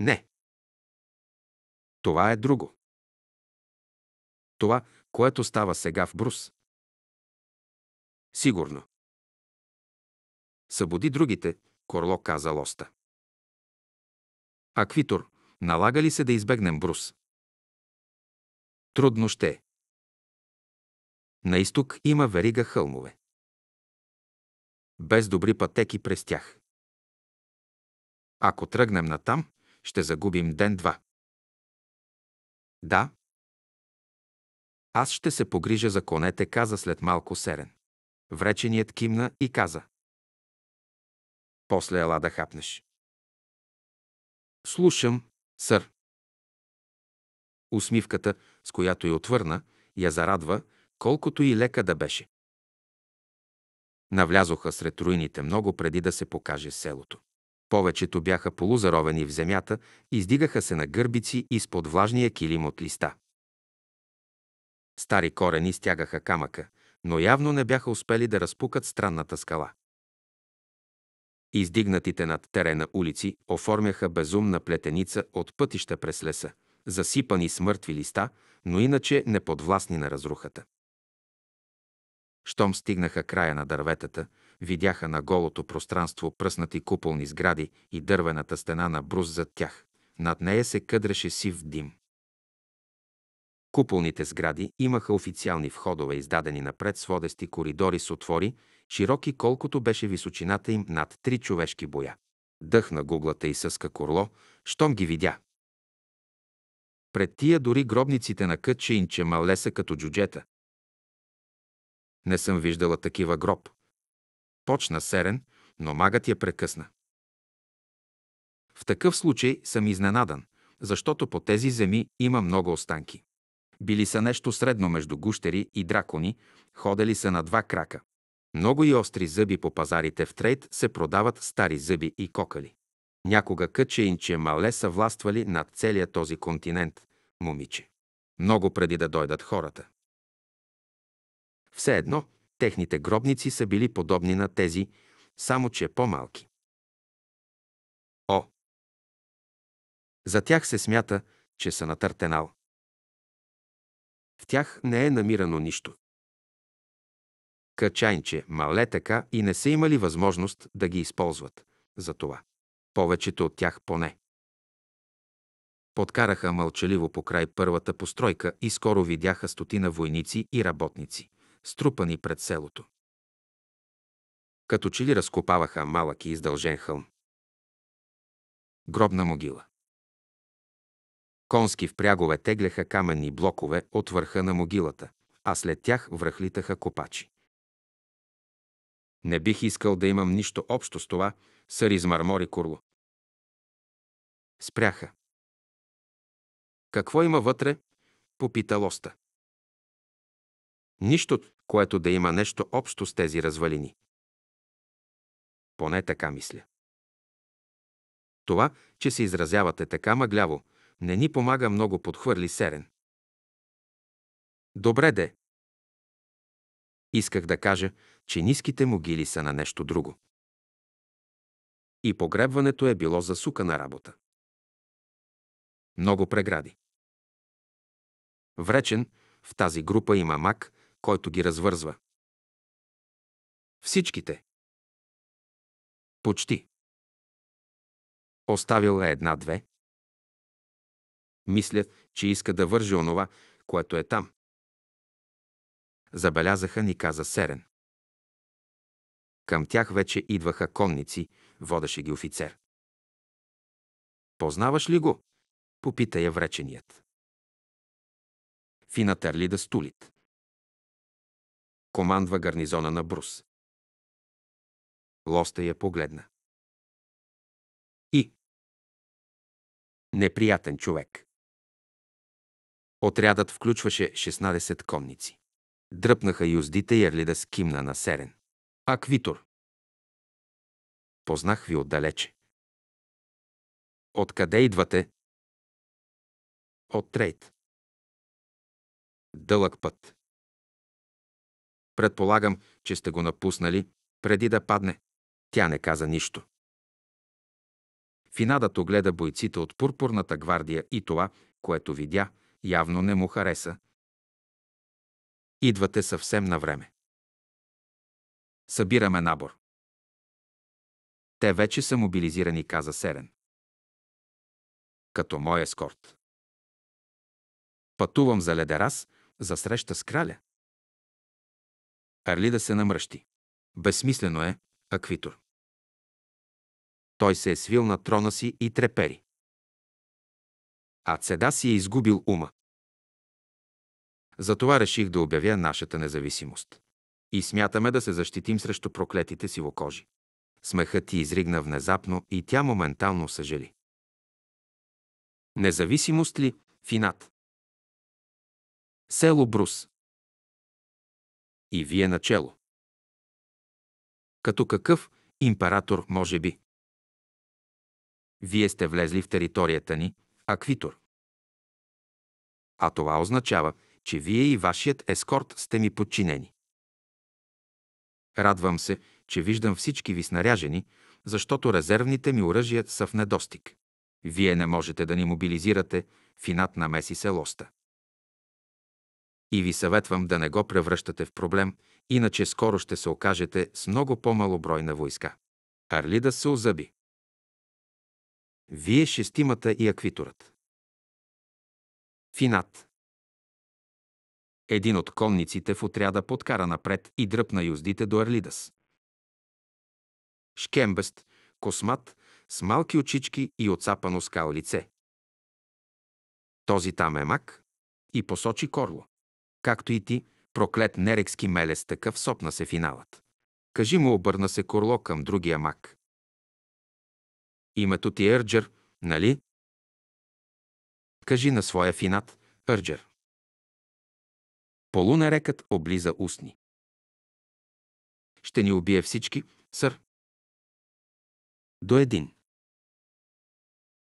Speaker 2: Не, това е друго. Това, което става сега в Брус. Сигурно. Събуди другите, Корло каза Лоста. Аквитор, налага ли се да избегнем Брус? Трудно ще е. На изток има верига хълмове. Без добри пътеки през тях. Ако тръгнем натам, ще загубим ден-два.
Speaker 1: Да. Аз ще се погрижа за конете, каза след малко Серен. Вреченият кимна и каза. После ела да хапнеш. Слушам, сър. Усмивката, с която й отвърна, я зарадва, колкото и лека да беше. Навлязоха сред руините много преди да се покаже селото. Повечето бяха полузаровени в земята, издигаха се на гърбици изпод влажния килим от листа. Стари корени стягаха камъка, но явно не бяха успели да разпукат странната скала. Издигнатите над терена улици оформяха безумна плетеница от пътища през леса, засипани с мъртви листа, но иначе неподвластни на разрухата. Щом стигнаха края на дърветата, видяха на голото пространство пръснати куполни сгради и дървената стена на брус зад тях. Над нея се къдреше сив дим. Куполните сгради имаха официални входове, издадени напред с водести коридори с отвори, широки колкото беше височината им над три човешки боя. Дъхна гуглата и съска корло, щом ги видя. Пред тия дори гробниците на кътче инче малеса като джуджета. Не съм виждала такива гроб започна Серен, но магът я прекъсна. В такъв случай съм изненадан, защото по тези земи има много останки. Били са нещо средно между гущери и дракони, ходели са на два крака. Много и остри зъби по пазарите в трейд се продават стари зъби и кокали. Някога къче инче мале са властвали над целия този континент, момиче. Много преди да дойдат хората. Все едно, Техните гробници са били подобни на тези, само че по-малки. О! За тях се смята, че са на Тартенал. В тях не е намирано нищо. Качайнче, мале така и не са имали възможност да ги използват за това. Повечето от тях поне. Подкараха мълчаливо по край първата постройка и скоро видяха стотина войници и работници, струпани пред селото. Като че ли разкопаваха малък и издължен хълм. Гробна могила. Конски впрягове тегляха каменни блокове от върха на могилата, а след тях връхлитаха копачи. Не бих искал да имам нищо общо с това, сър измармори
Speaker 2: Курло. Спряха. Какво има вътре? Попита лоста.
Speaker 1: Нищо, което да има нещо общо с тези развалини. Поне така мисля. Това, че се изразявате така мъгляво, не ни помага много, подхвърли
Speaker 2: Серен. Добре де. Исках
Speaker 1: да кажа, че ниските могили са на нещо друго. И погребването е било засукана работа. Много прегради. Вречен, в тази група има мак, който ги развързва.
Speaker 2: Всичките. Почти. Оставил е една-две. Мисля, че иска
Speaker 1: да вържи онова, което е там. Забелязаха ни каза Серен. Към тях вече идваха конници, водеше ги офицер.
Speaker 2: Познаваш ли го? Попита я вреченият. Финатър ли да стулит? командва гарнизона на Брус. Лоста я погледна. И. Неприятен човек.
Speaker 1: Отрядът включваше 16 конници. Дръпнаха юздите и Ерлида скимна на Серен. Аквитор. Познах ви отдалече.
Speaker 2: Откъде идвате? От Трейд. Дълъг път. Предполагам,
Speaker 1: че сте го напуснали преди да падне. Тя не каза нищо. Финадът огледа бойците от пурпурната гвардия и това, което видя, явно не му хареса. Идвате съвсем на време.
Speaker 2: Събираме набор. Те вече са мобилизирани, каза Серен. Като мой ескорт. Пътувам за Ледерас за среща с краля. Арли
Speaker 1: да се намръщи. Безсмислено е, Аквитор. Той се е свил на трона си и трепери. А цеда си е изгубил ума. Затова реших да обявя нашата независимост. И смятаме да се защитим срещу проклетите си вокожи. Смехът ти изригна внезапно и тя моментално съжали. Независимост ли, Финат?
Speaker 2: Село Брус и вие начело. Като какъв император може би?
Speaker 1: Вие сте влезли в територията ни, аквитор. А това означава, че вие и вашият ескорт сте ми подчинени. Радвам се, че виждам всички ви снаряжени, защото резервните ми оръжия са в недостиг. Вие не можете да ни мобилизирате финат намеси на меси селоста. И ви съветвам да не го превръщате в проблем, иначе скоро ще се окажете с много по-малобройна войска. Арлида се озъби. Вие шестимата и аквиторът. Финат. Един от конниците в отряда подкара напред и дръпна юздите до Арлидас. Шкембест, космат, с малки очички и отцапано скал лице. Този там е мак и посочи Корло. Както и ти, проклет нерекски мелес, такъв сопна се финалът. Кажи му, обърна се Корло към другия мак. Името ти е Ерджер, нали? Кажи на своя финат
Speaker 2: Ерджер. Полунарекът облиза устни. Ще ни убие всички, сър. До един.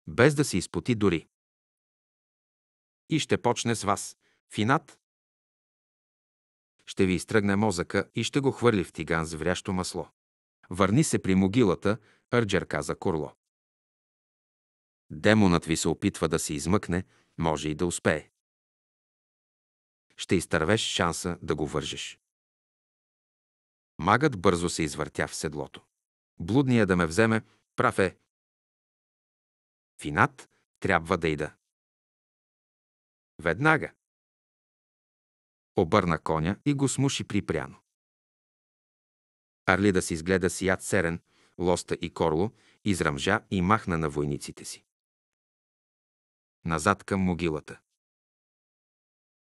Speaker 2: Без да се изпоти дори. И
Speaker 1: ще почне с вас, финат, ще ви изтръгне мозъка и ще го хвърли в тиган с врящо масло. Върни се при могилата, Арджер каза Корло. Демонът ви се опитва да се измъкне, може и да успее. Ще изтървеш шанса да го вържеш. Магът бързо се извъртя в седлото. Блудния да ме вземе, прав е.
Speaker 2: Финат трябва да ида.
Speaker 1: Веднага. Обърна коня и го смуши припряно. Арли да си изгледа яд серен, лоста и корло, израмжа и махна на войниците си. Назад към могилата.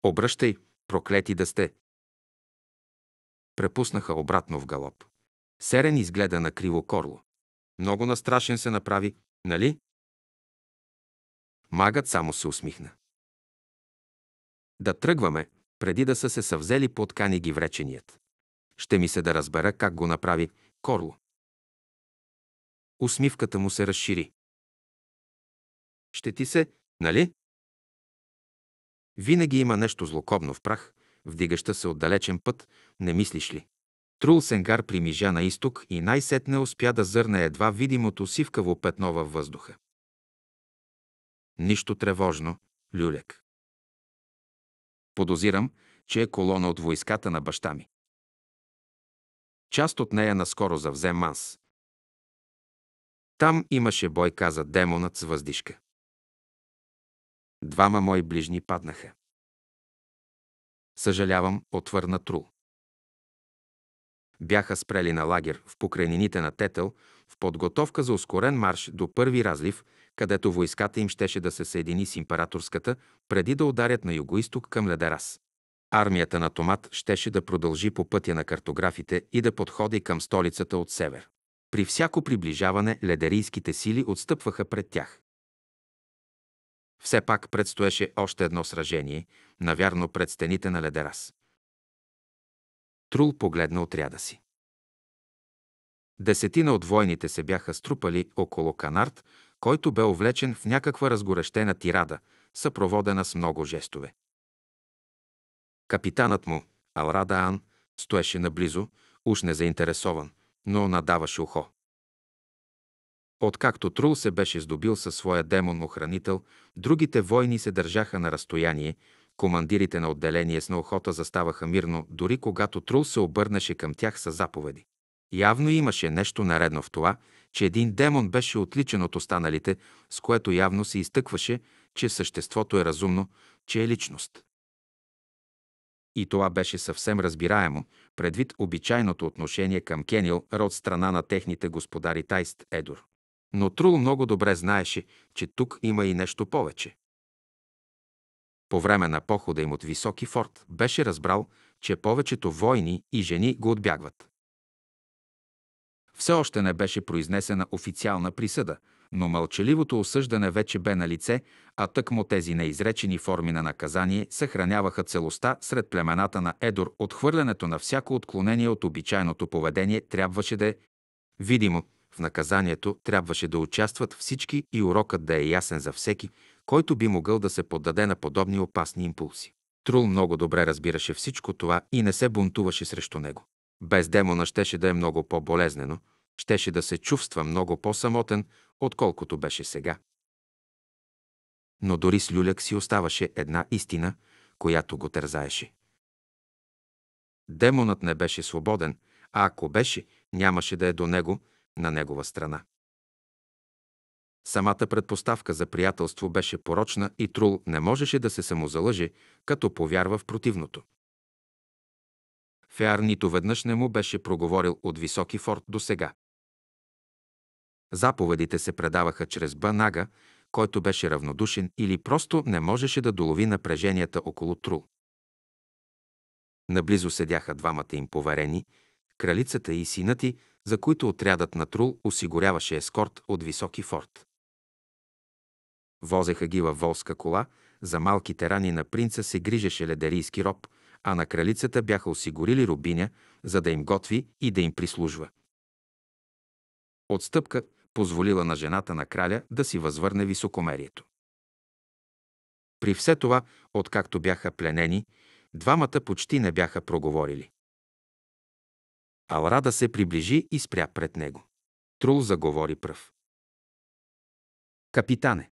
Speaker 1: Обръщай, проклети да сте! Препуснаха обратно в галоп. Серен изгледа на криво корло. Много настрашен се направи, нали? Магът само се усмихна. Да тръгваме, преди да са се съвзели по ткани ги вреченият. Ще ми се да разбера как го направи Корло. Усмивката му се разшири. Ще ти се, нали? Винаги има нещо злокобно в прах, вдигаща се отдалечен път, не мислиш ли? Трул Сенгар примижа на изток и най-сетне успя да зърне едва видимото сивкаво петно във въздуха. Нищо тревожно, Люлек.
Speaker 2: Подозирам, че е колона от войската на баща ми.
Speaker 1: Част от нея наскоро завзе Манс. Там имаше бой, каза демонът с въздишка. Двама мои ближни паднаха. Съжалявам, отвърна Трул. Бяха спрели на лагер в покрайнините на Тетел в подготовка за ускорен марш до първи разлив – където войската им щеше да се съедини с императорската, преди да ударят на югоисток към Ледерас. Армията на Томат щеше да продължи по пътя на картографите и да подходи към столицата от север. При всяко приближаване ледерийските сили отстъпваха пред тях. Все пак предстоеше още едно сражение, навярно пред стените на Ледерас. Трул погледна отряда си. Десетина от войните се бяха струпали около Канарт който бе увлечен в някаква разгорещена тирада, съпроводена с много жестове. Капитанът му, Алрада Ан, стоеше наблизо, уж незаинтересован, но надаваше ухо. Откакто Трул се беше здобил със своя демон-охранител, другите войни се държаха на разстояние, командирите на отделение с наохота заставаха мирно, дори когато Трул се обърнаше към тях с заповеди. Явно имаше нещо наредно в това, че един демон беше отличен от останалите, с което явно се изтъкваше, че съществото е разумно, че е личност. И това беше съвсем разбираемо, предвид обичайното отношение към Кенил род страна на техните господари Тайст Едор. Но Трул много добре знаеше, че тук има и нещо повече. По време на похода им от Високи форт беше разбрал, че повечето войни и жени го отбягват. Все още не беше произнесена официална присъда, но мълчаливото осъждане вече бе на лице, а тъкмо тези неизречени форми на наказание съхраняваха целостта сред племената на Едор. Отхвърлянето на всяко отклонение от обичайното поведение трябваше да е видимо. В наказанието трябваше да участват всички и урокът да е ясен за всеки, който би могъл да се поддаде на подобни опасни импулси. Трул много добре разбираше всичко това и не се бунтуваше срещу него. Без демона щеше да е много по-болезнено, щеше да се чувства много по-самотен, отколкото беше сега. Но дори с Люляк си оставаше една истина, която го тързаеше. Демонът не беше свободен, а ако беше, нямаше да е до него, на негова страна. Самата предпоставка за приятелство беше порочна и Трул не можеше да се самозалъже, като повярва в противното. Феар нито веднъж не му беше проговорил от високи форт до сега. Заповедите се предаваха чрез Банага, който беше равнодушен или просто не можеше да долови напреженията около Трул. Наблизо седяха двамата им поверени, кралицата и синът за които отрядът на Трул осигуряваше ескорт от високи форт. Возеха ги във волска кола, за малките рани на принца се грижеше ледерийски роб – а на кралицата бяха осигурили рубиня, за да им готви и да им прислужва. Отстъпка позволила на жената на краля да си възвърне високомерието. При все това, откакто бяха пленени, двамата почти не бяха проговорили. Алрада се приближи и спря пред него. Трул заговори пръв.
Speaker 2: Капитане,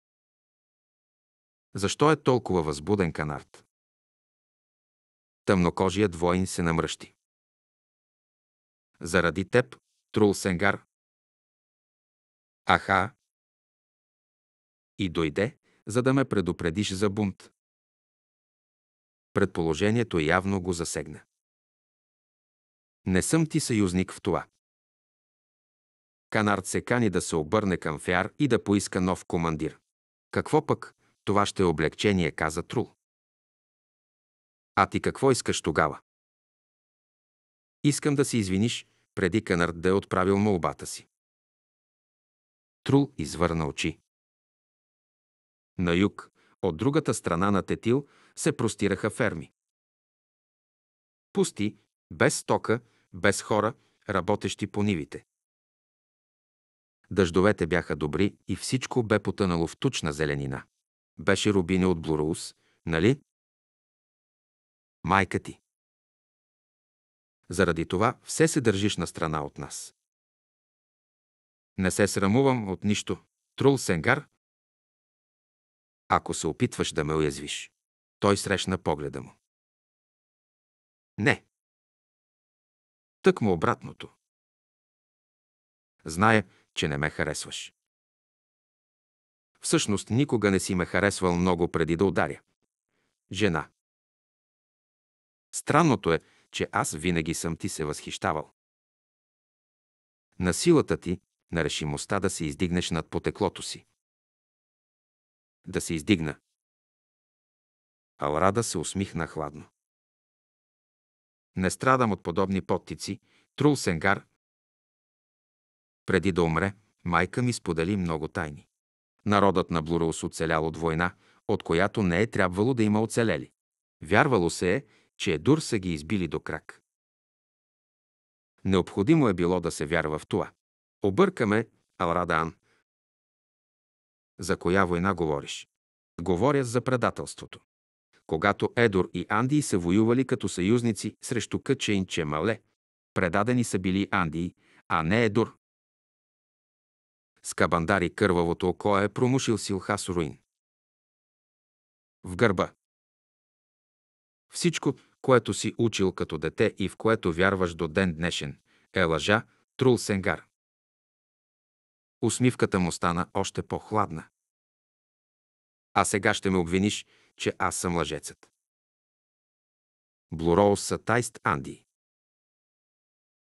Speaker 2: защо е толкова възбуден канарт? Тъмнокожият воин се намръщи. Заради теб, Трул Сенгар. Аха. И дойде, за да ме предупредиш за бунт.
Speaker 1: Предположението явно го засегна. Не съм ти съюзник в това. Канард се кани да се обърне към Фяр и да поиска нов командир. Какво пък, това ще е облегчение, каза Трул. А ти какво искаш тогава? Искам да се извиниш преди Канард да е отправил молбата си. Трул извърна очи. На юг, от другата страна на Тетил, се простираха ферми. Пусти, без стока, без хора, работещи по нивите. Дъждовете бяха добри и всичко бе потънало в тучна зеленина. Беше рубине от Блурус, нали? майка ти. Заради това все се държиш на страна от нас. Не се срамувам от нищо. Трул Сенгар, ако се опитваш да ме уязвиш.
Speaker 2: Той срещна погледа му. Не.
Speaker 1: Тък му обратното. Зная, че не ме харесваш. Всъщност никога не си ме харесвал много преди да ударя. Жена. Странното е, че аз винаги съм ти се възхищавал. На силата ти, на решимостта да се издигнеш над
Speaker 2: потеклото си. Да се издигна.
Speaker 1: Алрада се усмихна хладно. Не страдам от подобни подтици, трул сенгар. Преди да умре, майка ми сподели много тайни. Народът на Блураус оцелял от война, от която не е трябвало да има оцелели. Вярвало се е, че Едур са ги избили до крак. Необходимо е било да се вярва в това. Объркаме Алрадаан. За коя война говориш? Говоря за предателството. Когато Едор и Андии са воювали като съюзници срещу Къчейн Чемале, предадени са били Андии, а не Едор. Скабандари кървавото око е промушил Силхас Руин. В гърба. Всичко, което си учил като дете и в което вярваш до ден днешен, е лъжа, трул сенгар. Усмивката му стана още по-хладна. А сега ще ме обвиниш, че аз съм
Speaker 2: лъжецът. са тайст Анди.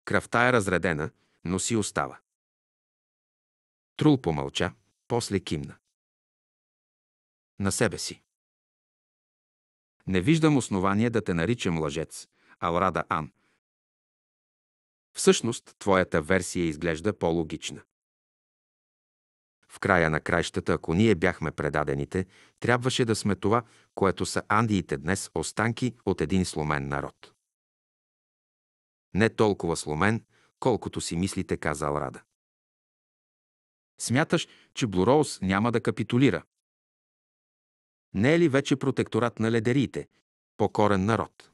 Speaker 2: Кръвта е разредена, но си остава. Трул помълча,
Speaker 1: после кимна. На себе си. Не виждам основание да те наричам лъжец, Алрада Ан. Всъщност, твоята версия изглежда по-логична. В края на краищата, ако ние бяхме предадените, трябваше да сме това, което са андиите днес останки от един сломен народ. Не толкова сломен, колкото си мислите, каза Алрада. Смяташ, че Блуроус няма да капитулира не е ли вече протекторат на ледериите, покорен народ?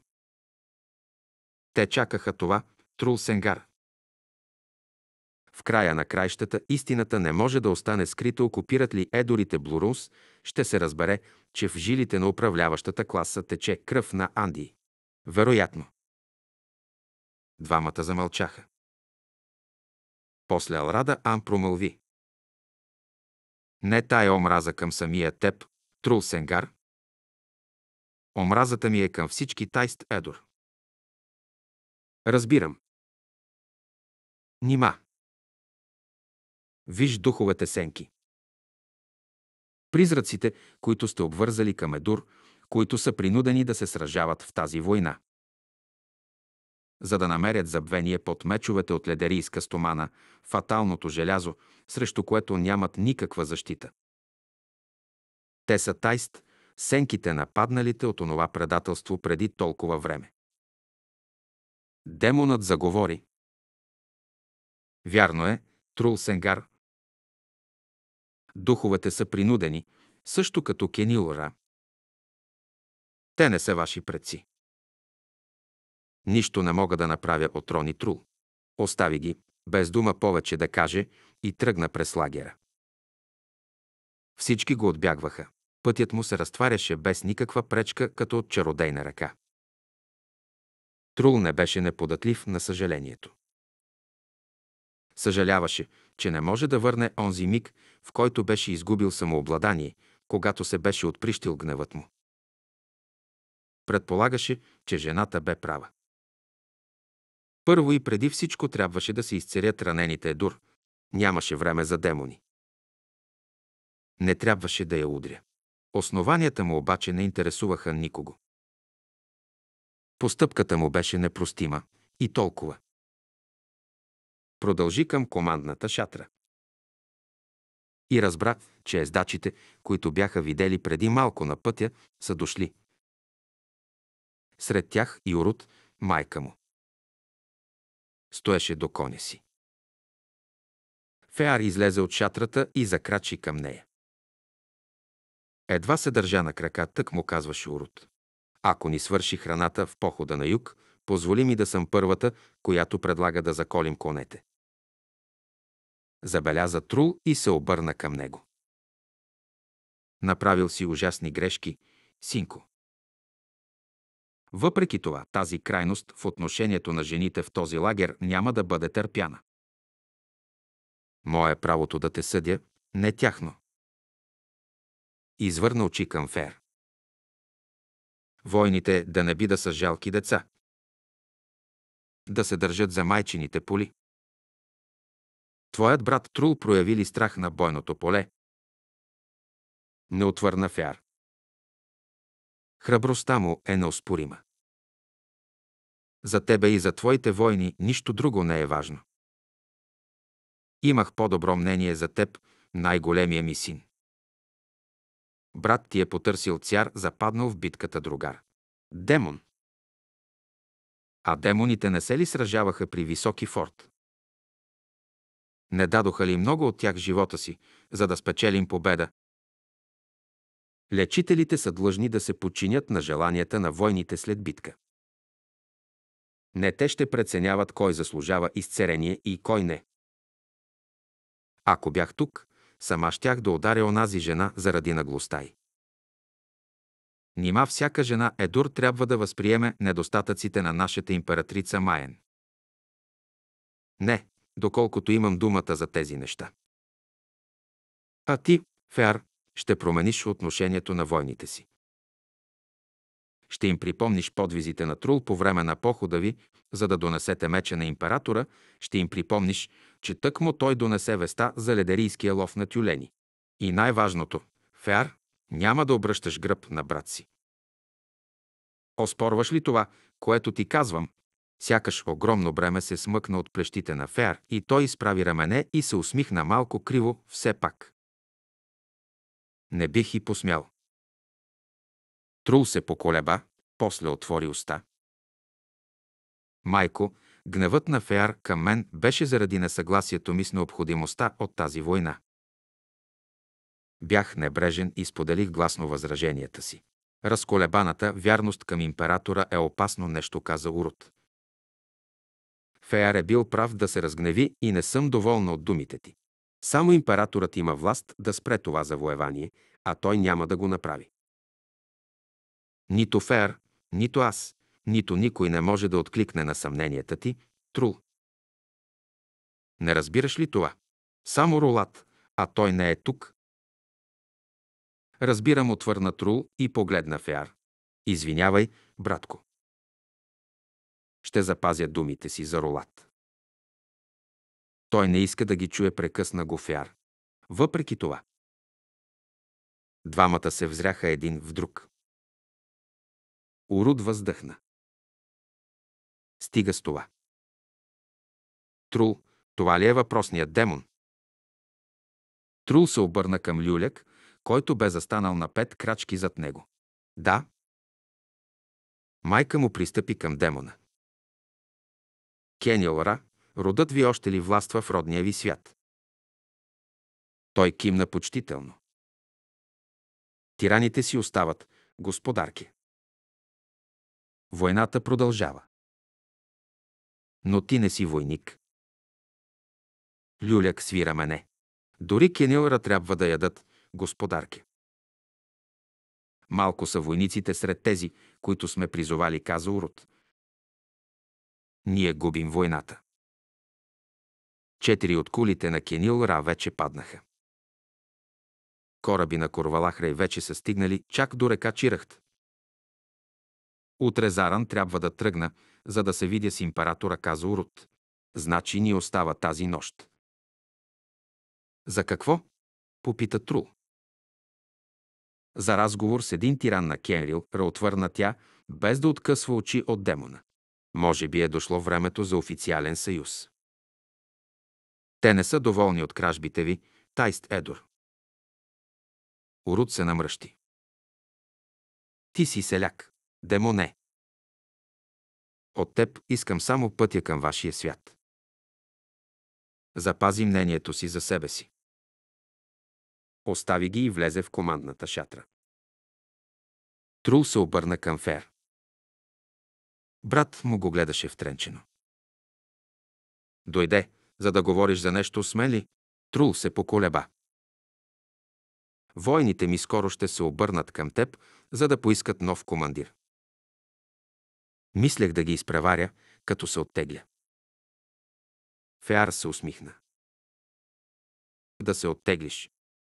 Speaker 1: Те чакаха това, Трул Сенгар. В края на краищата истината не може да остане скрита окупират ли едорите Блурус, ще се разбере, че в жилите на управляващата класа тече кръв на Анди. Вероятно. Двамата
Speaker 2: замълчаха. После Алрада Ан промълви.
Speaker 1: Не тая омраза към самия теб, Трулсенгар. Омразата ми е към всички тайст Едор. Разбирам.
Speaker 2: Нима. Виж духовете сенки.
Speaker 1: Призраците, които сте обвързали към Едур, които са принудени да се сражават в тази война. За да намерят забвение под мечовете от ледерийска стомана, фаталното желязо, срещу което нямат никаква защита. Те са тайст, сенките на падналите от онова предателство преди толкова време. Демонът заговори.
Speaker 2: Вярно е, Трул Сенгар.
Speaker 1: Духовете са принудени, също като Кенилора. Те не са ваши предци. Нищо не мога да направя от Рони Трул. Остави ги, без дума повече да каже, и тръгна през лагера. Всички го отбягваха. Пътят му се разтваряше без никаква пречка, като от чародейна ръка. Трул не беше неподатлив на съжалението. Съжаляваше, че не може да върне онзи миг, в който беше изгубил самообладание, когато се беше отприщил гневът му. Предполагаше, че жената бе права. Първо и преди всичко трябваше да се изцерят ранените Едур. Нямаше време за демони. Не трябваше да я удря. Основанията му обаче не интересуваха никого. Постъпката му беше непростима и толкова. Продължи към командната шатра. И разбра, че ездачите, които бяха видели преди малко на пътя, са дошли. Сред тях и Урут, майка му. Стоеше до коня си. Феар излезе от шатрата и закрачи към нея. Едва се държа на крака, тък му казваше Урод. Ако ни свърши храната в похода на юг, позволи ми да съм първата, която предлага да заколим конете. Забеляза Трул и се обърна към него. Направил си ужасни грешки, синко. Въпреки това, тази крайност в отношението на жените в този лагер няма да бъде търпяна. Мое правото да те съдя,
Speaker 2: не тяхно и извърна очи към Фер.
Speaker 1: Войните да не би да са жалки деца. Да се държат за майчините поли. Твоят брат Трул прояви ли страх на бойното
Speaker 2: поле. Не отвърна Фяр.
Speaker 1: Храбростта му е неоспорима. За тебе и за твоите войни нищо друго не е важно. Имах по-добро мнение за теб, най-големия ми син. Брат ти е потърсил цяр, западнал в битката другар. Демон. А демоните не се ли сражаваха при високи форт? Не дадоха ли много от тях живота си, за да спечелим победа? Лечителите са длъжни да се подчинят на желанията на войните след битка. Не те ще преценяват кой заслужава изцерение и кой не. Ако бях тук, сама щях да ударя онази жена заради наглостта й. Нима всяка жена Едур трябва да възприеме недостатъците на нашата императрица Майен. Не, доколкото имам думата за тези неща. А ти, Феар, ще промениш отношението на войните си. Ще им припомниш подвизите на Трул по време на похода ви, за да донесете меча на императора, ще им припомниш, че тък му той донесе веста за ледерийския лов на тюлени. И най-важното – Феар, няма да обръщаш гръб на брат си. Оспорваш ли това, което ти казвам? Сякаш огромно бреме се смъкна от плещите на Феар и той изправи рамене и се усмихна малко криво все пак. Не бих и посмял. Трул се поколеба, после отвори уста. Майко, Гневът на Феар към мен беше заради несъгласието ми с необходимостта от тази война. Бях небрежен и споделих гласно възраженията си. Разколебаната вярност към императора е опасно нещо, каза Урод. Феар е бил прав да се разгневи и не съм доволна от думите ти. Само императорът има власт да спре това завоевание, а той няма да го направи. Нито Феар, нито аз, нито никой не може да откликне на съмненията ти, трул. Не разбираш ли това? Само Рулат, а той не е тук. Разбирам, отвърна Трул и погледна Феар. Извинявай, братко. Ще запазя думите си за Рулат. Той не иска да ги чуе прекъсна го Феар. Въпреки
Speaker 2: това. Двамата се взряха един в друг. Уруд въздъхна. Стига с това.
Speaker 1: Трул, това ли е въпросният демон? Трул се обърна към Люляк, който бе застанал на пет крачки зад него. Да. Майка му пристъпи към демона. Кенил Ра, родът ви още ли властва в родния ви свят? Той кимна почтително. Тираните си остават, господарки.
Speaker 2: Войната продължава но ти не си
Speaker 1: войник. Люляк свира мене. Дори кенилра трябва да ядат, господарки. Малко са войниците сред тези, които сме призовали, каза Урод. Ние губим войната. Четири от кулите на Кенил Ра вече паднаха. Кораби на Корвалахрей вече са стигнали чак до река Чирахт. Утре Заран трябва да тръгна, за да се видя с императора, каза Урут. Значи ни остава тази нощ. За какво? Попита Трул. За разговор с един тиран на Кенрил, отвърна тя, без да откъсва очи от демона. Може би е дошло времето за официален съюз. Те не са доволни от кражбите ви, Тайст Едор.
Speaker 2: Урут се намръщи. Ти си селяк, демоне. От теб искам само пътя към вашия свят. Запази мнението си за себе си. Остави ги и влезе в командната шатра. Трул се обърна към Фер. Брат му го гледаше втренчено.
Speaker 1: Дойде, за да говориш за нещо смели. Трул се поколеба. Войните ми скоро ще се обърнат към теб, за да поискат нов командир. Мислех да ги изпреваря, като се оттегля.
Speaker 2: Феар се усмихна. Да се оттеглиш.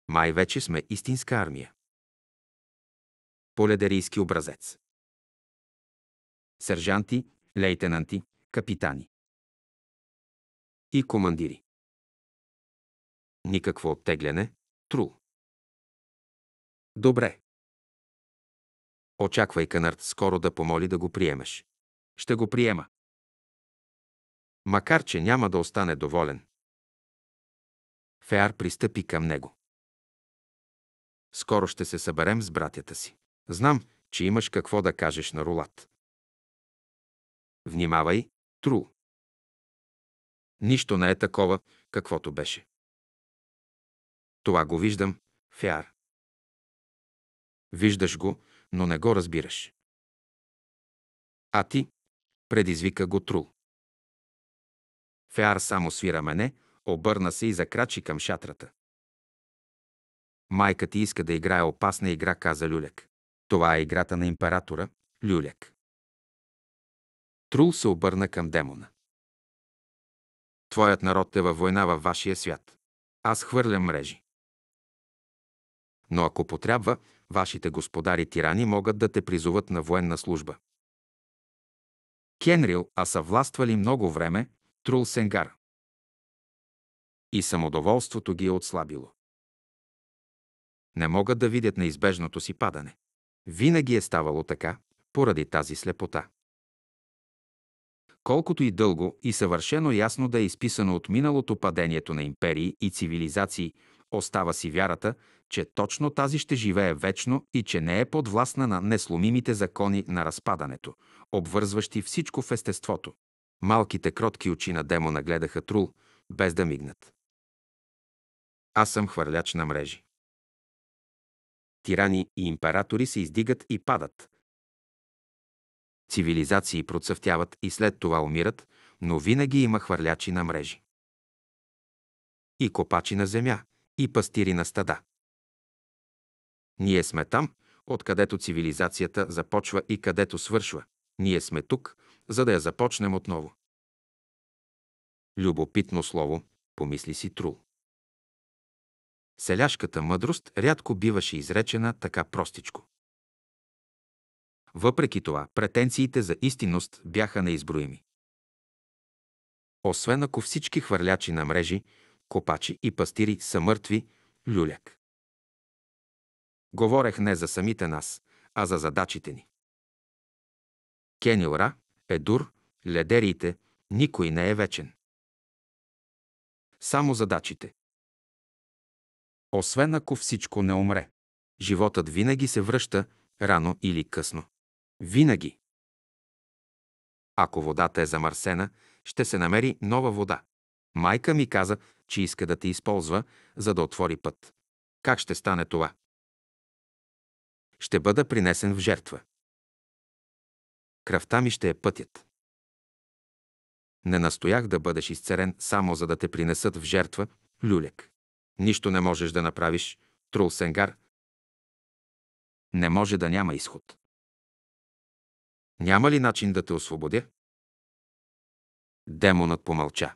Speaker 2: Май вече сме истинска армия. Поледерийски образец. Сержанти, лейтенанти, капитани. И командири. Никакво оттегляне, тру. Добре, Очаквай, Канард,
Speaker 1: скоро да помоли да го приемеш. Ще го приема. Макар, че няма да остане доволен. Феар пристъпи към него. Скоро ще се съберем с братята си. Знам, че имаш какво
Speaker 2: да кажеш на Рулат. Внимавай, Трул. Нищо не е такова, каквото беше. Това го виждам, Феар. Виждаш го, но не го разбираш. А ти? Предизвика го Трул.
Speaker 1: Феар само свира мене, обърна се и закрачи към шатрата. Майка ти иска да играе опасна игра, каза Люлек. Това е играта на императора, Люлек. Трул се обърна към демона. Твоят народ е във война във вашия свят. Аз хвърлям мрежи. Но ако потрябва, вашите господари тирани могат да те призоват на военна служба. Кенрил, а са властвали много време, Трул Сенгар. И самодоволството ги е отслабило. Не могат да видят неизбежното си падане. Винаги е ставало така, поради тази слепота. Колкото и дълго и съвършено ясно да е изписано от миналото падението на империи и цивилизации Остава си вярата, че точно тази ще живее вечно и че не е подвластна на несломимите закони на разпадането, обвързващи всичко в естеството. Малките кротки очи на демона гледаха Трул, без да мигнат. Аз съм хвърляч на мрежи. Тирани и императори се издигат и падат. Цивилизации процъфтяват и след това умират, но винаги има хвърлячи на мрежи. И копачи на земя – и пастири на стада. Ние сме там, откъдето цивилизацията започва и където свършва. Ние сме тук, за да я започнем отново. Любопитно слово, помисли си Трул. Селяшката мъдрост рядко биваше изречена така простичко. Въпреки това, претенциите за истинност бяха неизброими. Освен ако всички хвърлячи на мрежи, копачи и пастири са мъртви, люляк. Говорех не за самите нас, а за задачите ни. Кенилра, Едур, ледериите, никой не е вечен. Само задачите. Освен ако всичко не умре. Животът винаги се връща, рано или късно. Винаги. Ако водата е замърсена, ще се намери нова вода. Майка ми каза, че иска да те използва, за да отвори път. Как ще стане това? Ще бъда принесен в жертва. Кръвта ми ще е пътят. Не настоях да бъдеш изцерен само за да те принесат в жертва, люлек. Нищо не можеш да направиш, трул сенгар. Не може да няма изход.
Speaker 2: Няма ли начин да те освободя? Демонът
Speaker 1: помълча.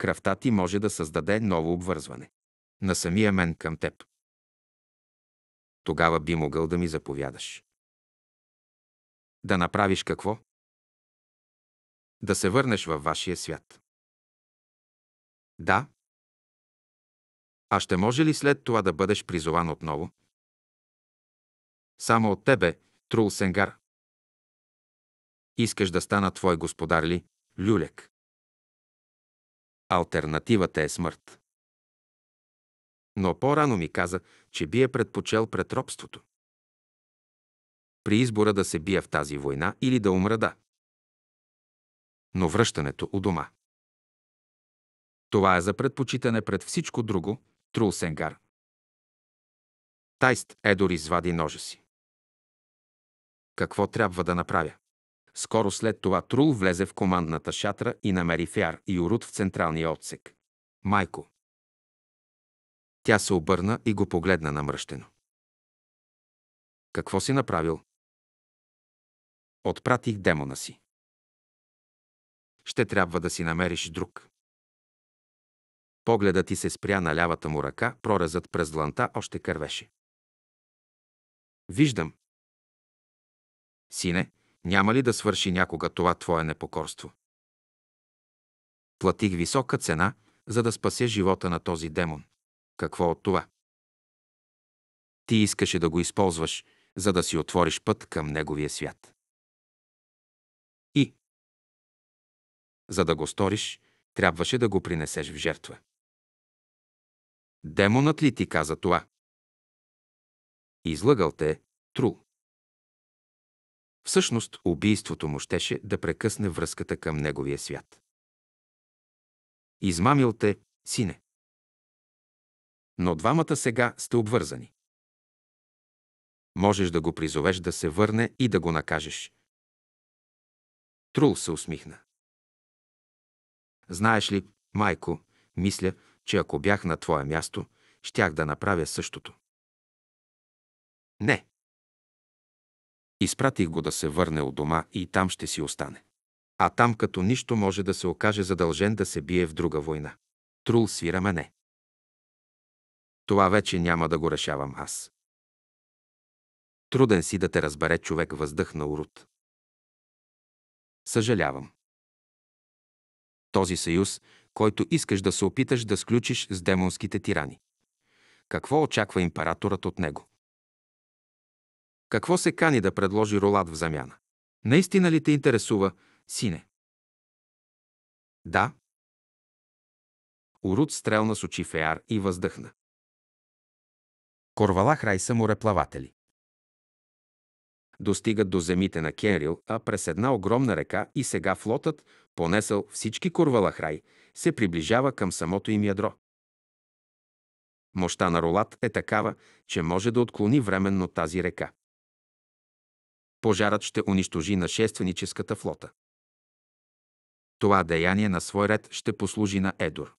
Speaker 1: Кръвта ти може да създаде ново обвързване. На самия мен към теб. Тогава би могъл да ми заповядаш.
Speaker 2: Да направиш какво? Да се върнеш във вашия свят. Да. А ще
Speaker 1: може ли след това да бъдеш призован отново? Само от тебе, Трул Сенгар. Искаш да стана твой господар ли, Люлек?
Speaker 2: Алтернативата е смърт.
Speaker 1: Но по-рано ми каза, че би е предпочел пред робството. При избора да се бия в тази война или да умрада. Но връщането у дома. Това е за предпочитане пред всичко друго, Трул Сенгар. Тайст Едор извади ножа си. Какво трябва да направя? Скоро след това Трул влезе в командната шатра и намери Фяр и Урут в централния отсек. Майко! Тя се обърна и го погледна намръщено. Какво си направил?
Speaker 2: Отпратих демона си. Ще
Speaker 1: трябва да си намериш друг. Погледът ти се спря на лявата му ръка, прорезът през дланта още кървеше. Виждам. Сине, няма ли да свърши някога това твое непокорство? Платих висока цена, за да спася живота на този демон. Какво от това? Ти искаше да го използваш, за да си отвориш
Speaker 2: път към неговия свят. И
Speaker 1: за да го сториш, трябваше да го принесеш в жертва. Демонът ли ти каза това? Излъгал те, тру. Всъщност убийството му щеше да прекъсне връзката към неговия свят.
Speaker 2: Измамил те, сине.
Speaker 1: Но двамата сега сте обвързани. Можеш да го призовеш да се върне и да го накажеш. Трул се усмихна. Знаеш ли, майко, мисля, че ако бях на твое място, щях да направя същото. Не, Изпратих го да се върне от дома и там ще си остане. А там като нищо може да се окаже задължен да се бие в друга война. Трул свира мене. Това вече няма да го решавам аз. Труден си да те разбере човек въздъхна урод. Съжалявам. Този съюз, който искаш да се опиташ да сключиш с демонските тирани. Какво очаква императорът от него? Какво се кани да предложи Ролад в замяна? Наистина ли те интересува, сине? Да. Урут стрелна с очи феар и въздъхна. Корвала храй са мореплаватели. Достигат до земите на Кенрил, а през една огромна река и сега флотът, понесъл всички Корвалахрай, се приближава към самото им ядро. Мощта на Ролат е такава, че може да отклони временно тази река. Пожарът ще унищожи нашественическата флота. Това деяние на свой ред ще послужи на Едор.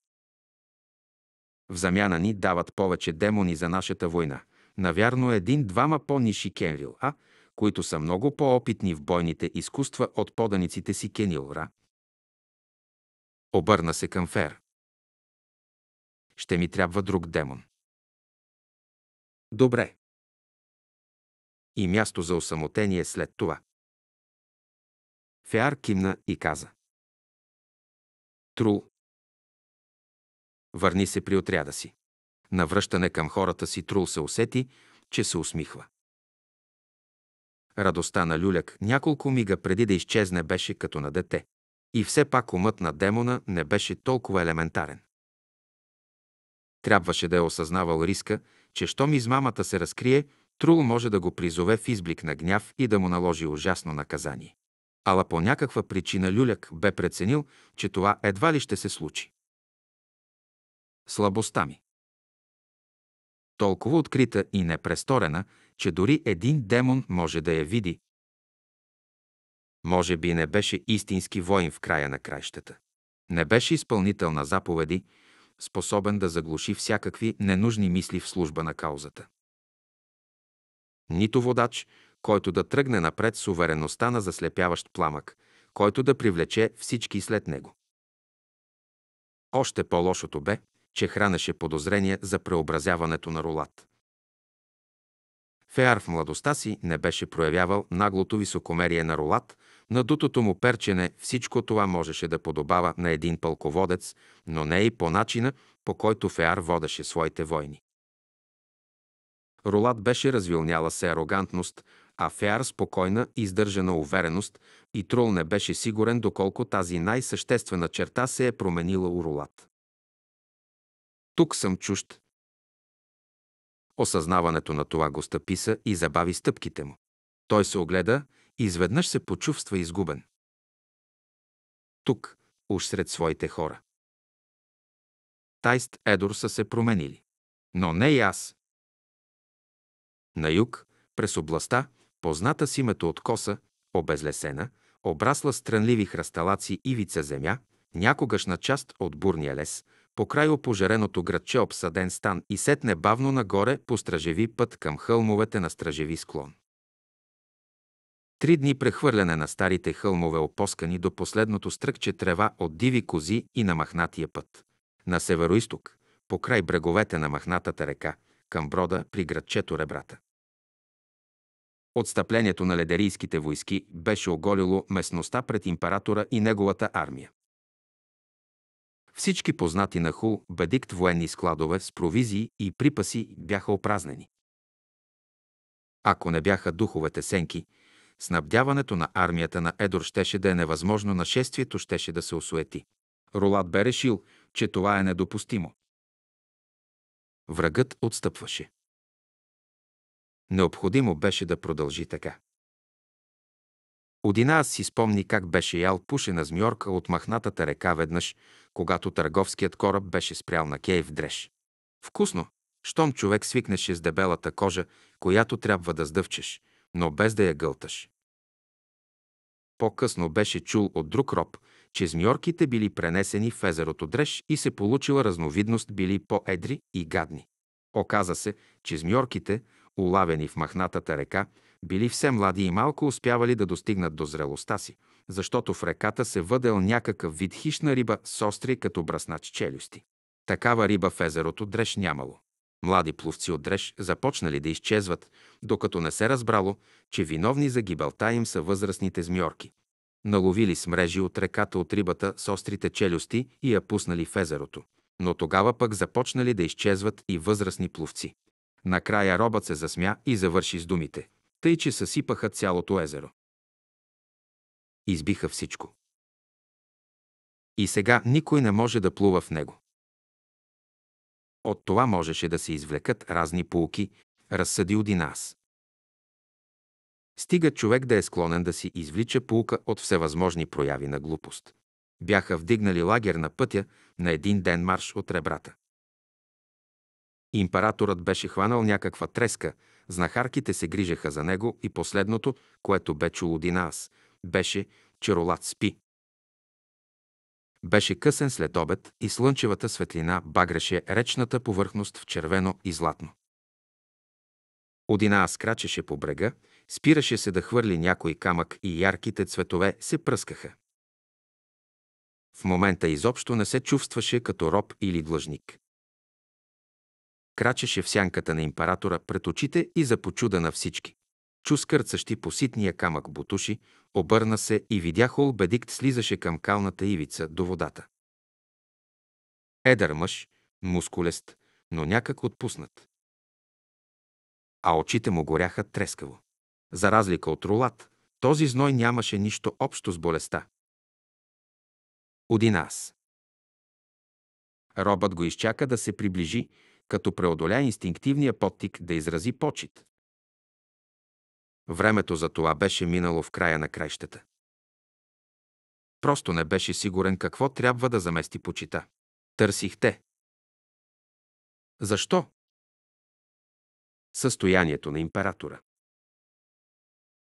Speaker 1: В замяна ни дават повече демони за нашата война. Навярно един-двама по-ниши Кенрил А, които са много по-опитни в бойните изкуства от поданиците си Кенил Ра. Обърна се към Фер. Ще ми трябва друг демон.
Speaker 2: Добре, и място за осамотение след това. Феар кимна и каза. Трул. Върни се при отряда си.
Speaker 1: Навръщане към хората си Трул се усети, че се усмихва. Радостта на Люляк няколко мига преди да изчезне беше като на дете. И все пак умът на демона не беше толкова елементарен. Трябваше да е осъзнавал риска, че щом измамата се разкрие, Трул може да го призове в изблик на гняв и да му наложи ужасно наказание. Ала по някаква причина Люляк бе преценил, че това едва ли ще се случи. Слабостта ми Толкова открита и непресторена, че дори един демон може да я види. Може би не беше истински воин в края на краищата. Не беше изпълнител на заповеди, способен да заглуши всякакви ненужни мисли в служба на каузата нито водач, който да тръгне напред с увереността на заслепяващ пламък, който да привлече всички след него. Още по-лошото бе, че хранеше подозрение за преобразяването на рулат. Феар в младостта си не беше проявявал наглото високомерие на рулат, надутото му перчене, всичко това можеше да подобава на един пълководец, но не и по начина, по който Феар водеше своите войни. Ролат беше развилняла се арогантност, а Феар спокойна издържана увереност и Трул не беше сигурен доколко тази най-съществена черта се е променила у ролат. Тук съм чужд. Осъзнаването на това го стъписа и забави стъпките му. Той се огледа и изведнъж се почувства изгубен. Тук, уж сред своите хора. Тайст Едор са се променили. Но не и аз. На юг, през областта, позната с името от коса, обезлесена, обрасла с трънливи храсталаци ивица земя, някогашна част от бурния лес, по край опожареното градче обсаден стан и сетне бавно нагоре по стражеви път към хълмовете на стражеви склон. Три дни прехвърляне на старите хълмове опоскани до последното стръкче трева от диви кози и на махнатия път. На североизток, по край бреговете на махнатата река, към Брода при градчето Ребрата. Отстъплението на ледерийските войски беше оголило местността пред императора и неговата армия. Всички познати на Хул бедикт военни складове с провизии и припаси бяха опразнени. Ако не бяха духовете сенки, снабдяването на армията на Едор щеше да е невъзможно, нашествието щеше да се осуети. Ролат бе решил, че това е недопустимо врагът отстъпваше. Необходимо беше да продължи така. Одина си спомни как беше ял пушена змьорка от махнатата река веднъж, когато търговският кораб беше спрял на кей в дреж. Вкусно, щом човек свикнеше с дебелата кожа, която трябва да сдъвчеш, но без да я гълташ. По-късно беше чул от друг роб, че змиорките били пренесени в езерото Дреш и се получила разновидност били по-едри и гадни. Оказа се, че змиорките, улавени в махнатата река, били все млади и малко успявали да достигнат до зрелостта си, защото в реката се въдел някакъв вид хищна риба с остри като браснач челюсти. Такава риба в езерото Дреш нямало. Млади пловци от Дреш започнали да изчезват, докато не се разбрало, че виновни за гибелта им са възрастните змиорки, наловили с мрежи от реката от рибата с острите челюсти и я пуснали в езерото. Но тогава пък започнали да изчезват и възрастни пловци. Накрая робът се засмя и завърши с думите. Тъй, че съсипаха цялото езеро. Избиха всичко. И сега никой не може да плува в него. От това можеше да се извлекат разни полки, разсъди Одинас. Стига човек да е склонен да си извлича пулка от всевъзможни прояви на глупост. Бяха вдигнали лагер на пътя на един ден марш от ребрата. Императорът беше хванал някаква треска, знахарките се грижеха за него и последното, което бе чул Динаас, беше, че Ролат спи. Беше късен след обед и слънчевата светлина багреше речната повърхност в червено и златно. Одинаа крачеше по брега Спираше се да хвърли някой камък и ярките цветове се пръскаха. В момента изобщо не се чувстваше като роб или длъжник. Крачеше в сянката на императора пред очите и за почуда на всички. Чу скърцащи по ситния камък бутуши, обърна се и видя бедикт слизаше към калната ивица до водата. Едър мъж, мускулест, но някак отпуснат. А очите му горяха трескаво. За разлика от рулат, този зной нямаше нищо общо с болестта. Один аз. Робът го изчака да се приближи, като преодоля инстинктивния подтик да изрази почет. Времето за това беше минало в края на краищата. Просто не беше сигурен какво трябва да замести почита. Търсих те. Защо?
Speaker 2: Състоянието на императора.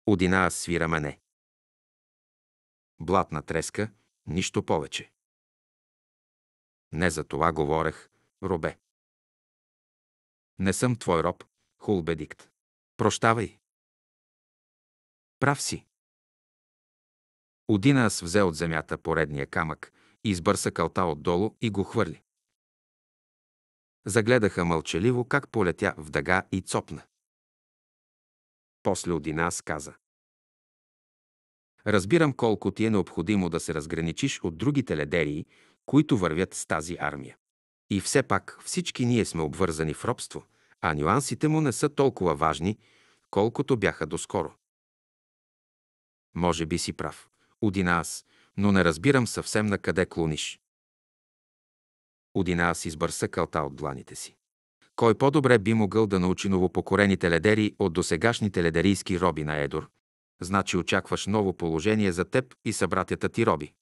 Speaker 2: Одина аз свира мене. Блатна треска, нищо повече. Не за това говорех, робе. Не съм твой роб, хулбедикт. Прощавай. Прав си.
Speaker 1: Одина аз взе от земята поредния камък избърса калта отдолу и го хвърли. Загледаха мълчаливо как полетя в дъга и цопна. После Одинас каза. Разбирам колко ти е необходимо да се разграничиш от другите ледерии, които вървят с тази армия. И все пак всички ние сме обвързани в робство, а нюансите му не са толкова важни, колкото бяха доскоро. Може би си прав, Одинаас, но не разбирам съвсем на къде клониш. Одинаас избърса кълта от дланите си кой по-добре би могъл да научи новопокорените ледери от досегашните ледерийски роби на Едор. Значи очакваш ново положение за теб и събратята ти роби.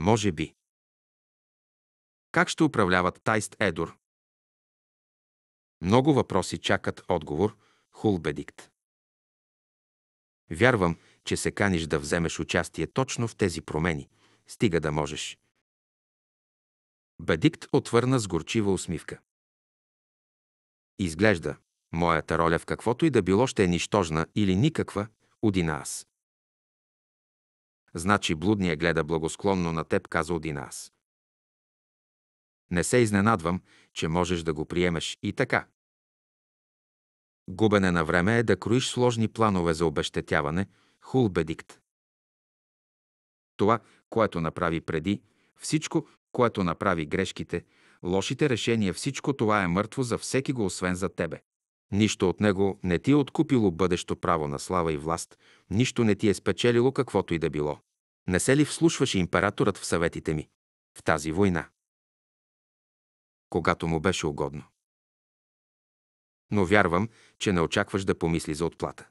Speaker 1: Може би. Как ще управляват Тайст Едор? Много въпроси чакат отговор, Хулбедикт. Вярвам, че се каниш да вземеш участие точно в тези промени, стига да можеш. Бедикт отвърна с горчива усмивка. Изглежда, моята роля в каквото и да било ще е нищожна или никаква, Одина аз. Значи блудния гледа благосклонно на теб, каза Одинас. Не се изненадвам, че можеш да го приемеш и така. Губене на време е да кроиш сложни планове за обещетяване, хулбедикт. Това, което направи преди, всичко, което направи грешките, лошите решения, всичко това е мъртво за всеки го, освен за тебе. Нищо от него не ти е откупило бъдещо право на слава и власт, нищо не ти е спечелило каквото и да било. Не се ли вслушваше императорът в съветите ми? В тази война. Когато му беше угодно. Но вярвам, че не очакваш да помисли за отплата.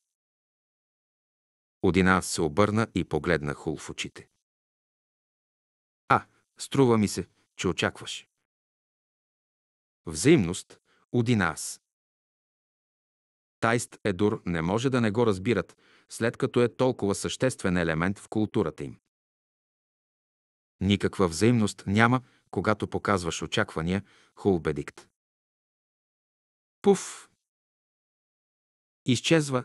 Speaker 2: Одина се обърна и погледна Хул в очите.
Speaker 1: А, струва ми се, че очакваш. Взаимност, один аз. Тайст Едур не може да не го разбират, след като е толкова съществен елемент в културата им. Никаква взаимност няма, когато показваш очаквания, хулбедикт.
Speaker 2: Пуф! Изчезва.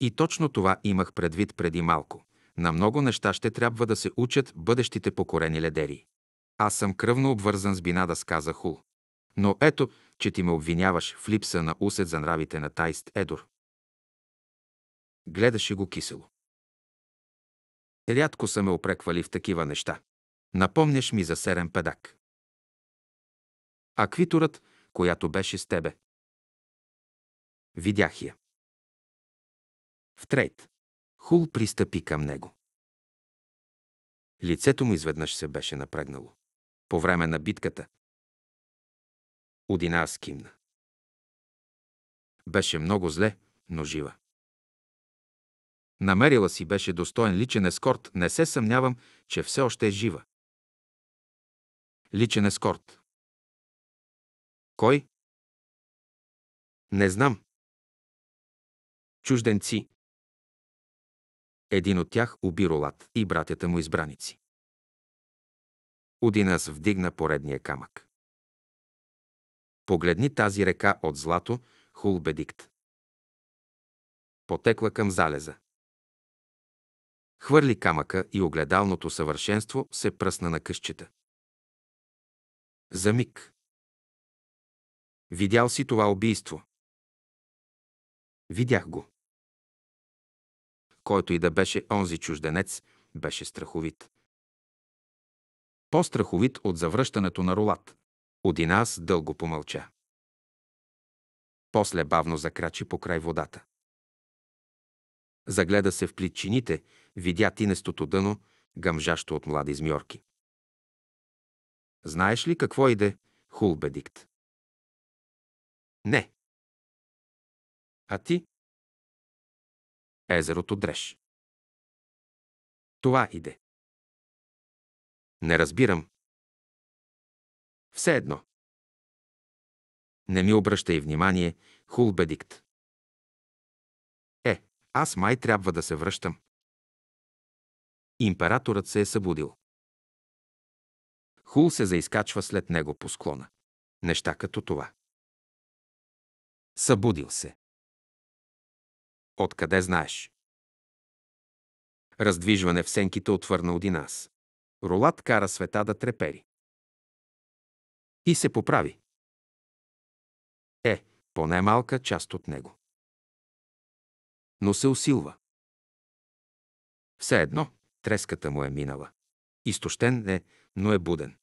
Speaker 1: И точно това имах предвид преди малко. На много неща ще трябва да се учат бъдещите покорени ледери. Аз съм кръвно обвързан с Бинада, сказа Хул. Но ето, че ти ме обвиняваш в липса на усет за нравите на Тайст Едор. Гледаше го кисело. Рядко са ме
Speaker 2: опреквали в такива неща. Напомняш ми за серен педак. А която беше с тебе. Видях я. В трейд. Хул пристъпи към него. Лицето му изведнъж се беше напрегнало по време на битката.
Speaker 1: Одина скимна. Беше много зле, но жива. Намерила си беше достоен личен ескорт, не се съмнявам, че все още е жива. Личен ескорт.
Speaker 2: Кой? Не знам. Чужденци. Един от тях уби Ролат и братята му избраници. Удинас вдигна поредния камък. Погледни тази река от злато, Хулбедикт.
Speaker 1: Потекла към залеза. Хвърли камъка и огледалното съвършенство се пръсна на къщета. За миг.
Speaker 2: Видял си това убийство. Видях го.
Speaker 1: Който и да беше онзи чужденец, беше страховит по-страховит от завръщането на рулат. Одинас дълго помълча. После бавно закрачи по край водата. Загледа се в плитчините, видя тинестото дъно, гъмжащо от млади змьорки. Знаеш ли какво иде Хулбедикт?
Speaker 2: Не. А ти? Езерото Дреш. Това иде. Не разбирам. Все едно. Не ми обръщай внимание, хулбедикт.
Speaker 1: Е, аз май трябва да се връщам. Императорът се е събудил. Хул се заискачва след него по склона.
Speaker 2: Неща като това. Събудил се.
Speaker 1: Откъде знаеш? Раздвижване в сенките отвърна от нас. Ролат кара света да трепери. И се поправи.
Speaker 2: Е, поне малка част от него. Но се усилва. Все едно, треската му е минала.
Speaker 1: Изтощен е, но е буден.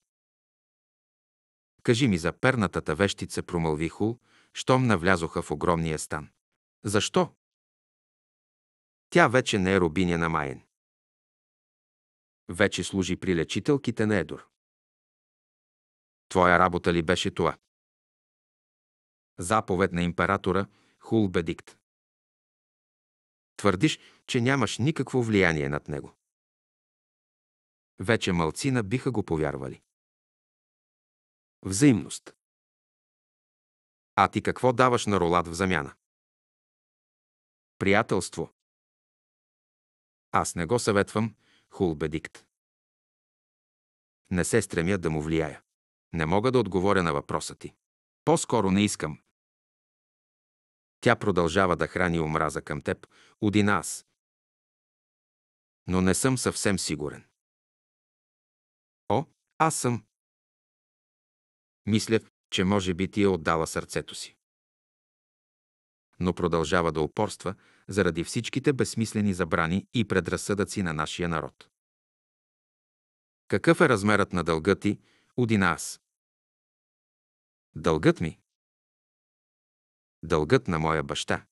Speaker 1: Кажи ми за пернатата вещица, промълви Хул, щом навлязоха в огромния стан. Защо? Тя вече не е робиня на Майен. Вече служи при лечителките на Едор. Твоя работа ли беше това? Заповед на императора Хулбедикт.
Speaker 2: Твърдиш, че нямаш никакво влияние над него. Вече мълцина биха го повярвали. Взаимност. А ти какво даваш на Ролад в замяна?
Speaker 1: Приятелство. Аз не го съветвам, Хулбедикт. Не се стремя да му влияя. Не мога да отговоря на въпроса ти. По-скоро не искам. Тя продължава да храни омраза към теб, один аз. Но не съм съвсем сигурен.
Speaker 2: О, аз съм. Мисля,
Speaker 1: че може би ти е отдала сърцето си но продължава да упорства заради всичките безсмислени забрани и предразсъдъци на нашия народ. Какъв е размерът на дълга ти, Удина аз?
Speaker 2: Дългът ми? Дългът на моя баща.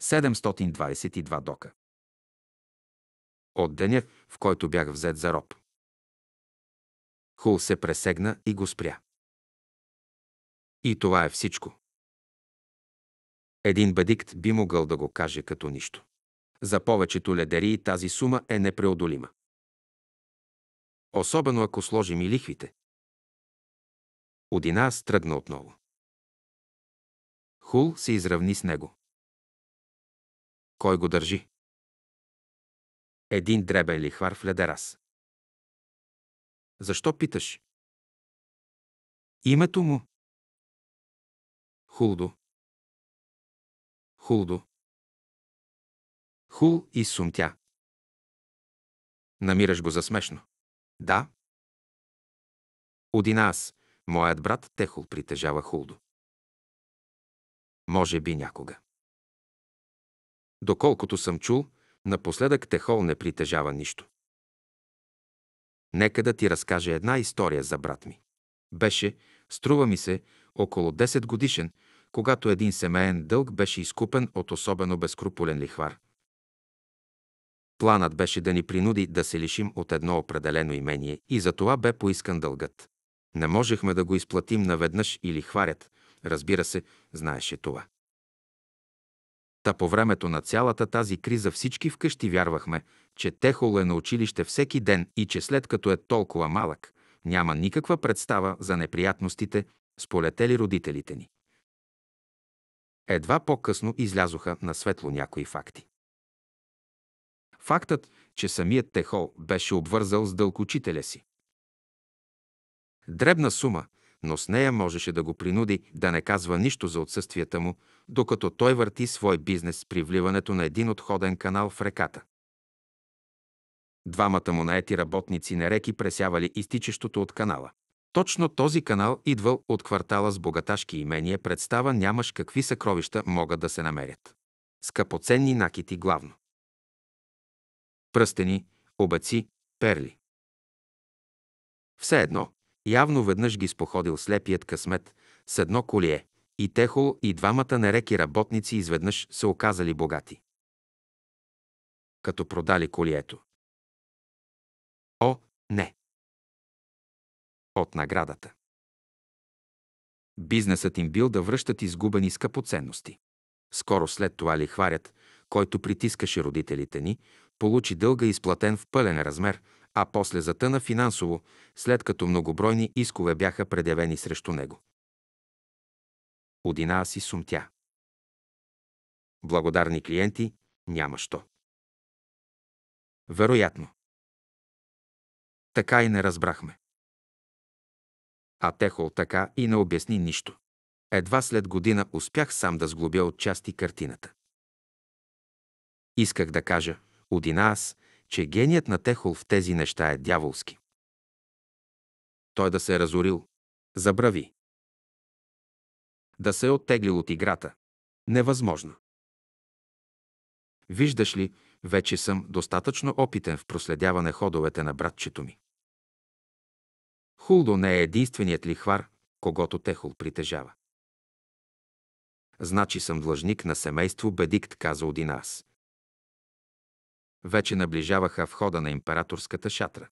Speaker 2: 722 дока. От деня, в който бях взет за роб. Хул се пресегна и го спря.
Speaker 1: И това е всичко. Един бедикт би могъл да го каже като нищо. За повечето ледери тази сума е непреодолима. Особено ако сложим и лихвите.
Speaker 2: Одина стръгна отново. Хул се изравни с него. Кой го държи? Един дребен лихвар в ледерас. Защо питаш? Името му. Хулдо. Хулдо. Хул и сумтя. Намираш го за смешно. Да. Одинаас,
Speaker 1: моят брат Техул притежава Хулдо. Може би някога. Доколкото съм чул, напоследък Техол не притежава нищо. Нека да ти разкаже една история за брат ми. Беше, струва ми се, около 10 годишен – когато един семейен дълг беше изкупен от особено безкрупулен лихвар. Планът беше да ни принуди да се лишим от едно определено имение и за това бе поискан дългът. Не можехме да го изплатим наведнъж или хварят, разбира се, знаеше това. Та по времето на цялата тази криза всички вкъщи вярвахме, че Техол е на училище всеки ден и че след като е толкова малък, няма никаква представа за неприятностите, сполетели родителите ни. Едва по-късно излязоха на светло някои факти. Фактът, че самият Техол беше обвързал с дълг учителя си. Дребна сума, но с нея можеше да го принуди да не казва нищо за отсъствията му, докато той върти свой бизнес при вливането на един отходен канал в реката. Двамата му наети работници на реки пресявали изтичащото от канала. Точно този канал идвал от квартала с богаташки имения, представа нямаш какви съкровища могат да се намерят. Скъпоценни накити главно. Пръстени, обеци, перли. Все едно, явно веднъж ги споходил слепият късмет с едно колие, и Техол и двамата нереки работници изведнъж се оказали богати. Като продали колието.
Speaker 2: О, не! от наградата.
Speaker 1: Бизнесът им бил да връщат изгубени скъпоценности. Скоро след това лихварят, който притискаше родителите ни, получи дълга изплатен в пълен размер, а после затъна финансово, след като многобройни искове бяха предявени срещу него. Одина си сумтя.
Speaker 2: Благодарни клиенти няма що. Вероятно.
Speaker 1: Така и не разбрахме а Техол така и не обясни нищо. Едва след година успях сам да сглобя отчасти картината. Исках да кажа, Одина аз, че геният на Техол в тези неща е дяволски. Той да се е разорил, забрави. Да се е оттеглил от играта. Невъзможно. Виждаш ли, вече съм достатъчно опитен в проследяване ходовете на братчето ми. Хулдо не е единственият лихвар, когато Техол притежава. Значи съм длъжник на семейство Бедикт, каза Один аз. Вече наближаваха входа на императорската шатра.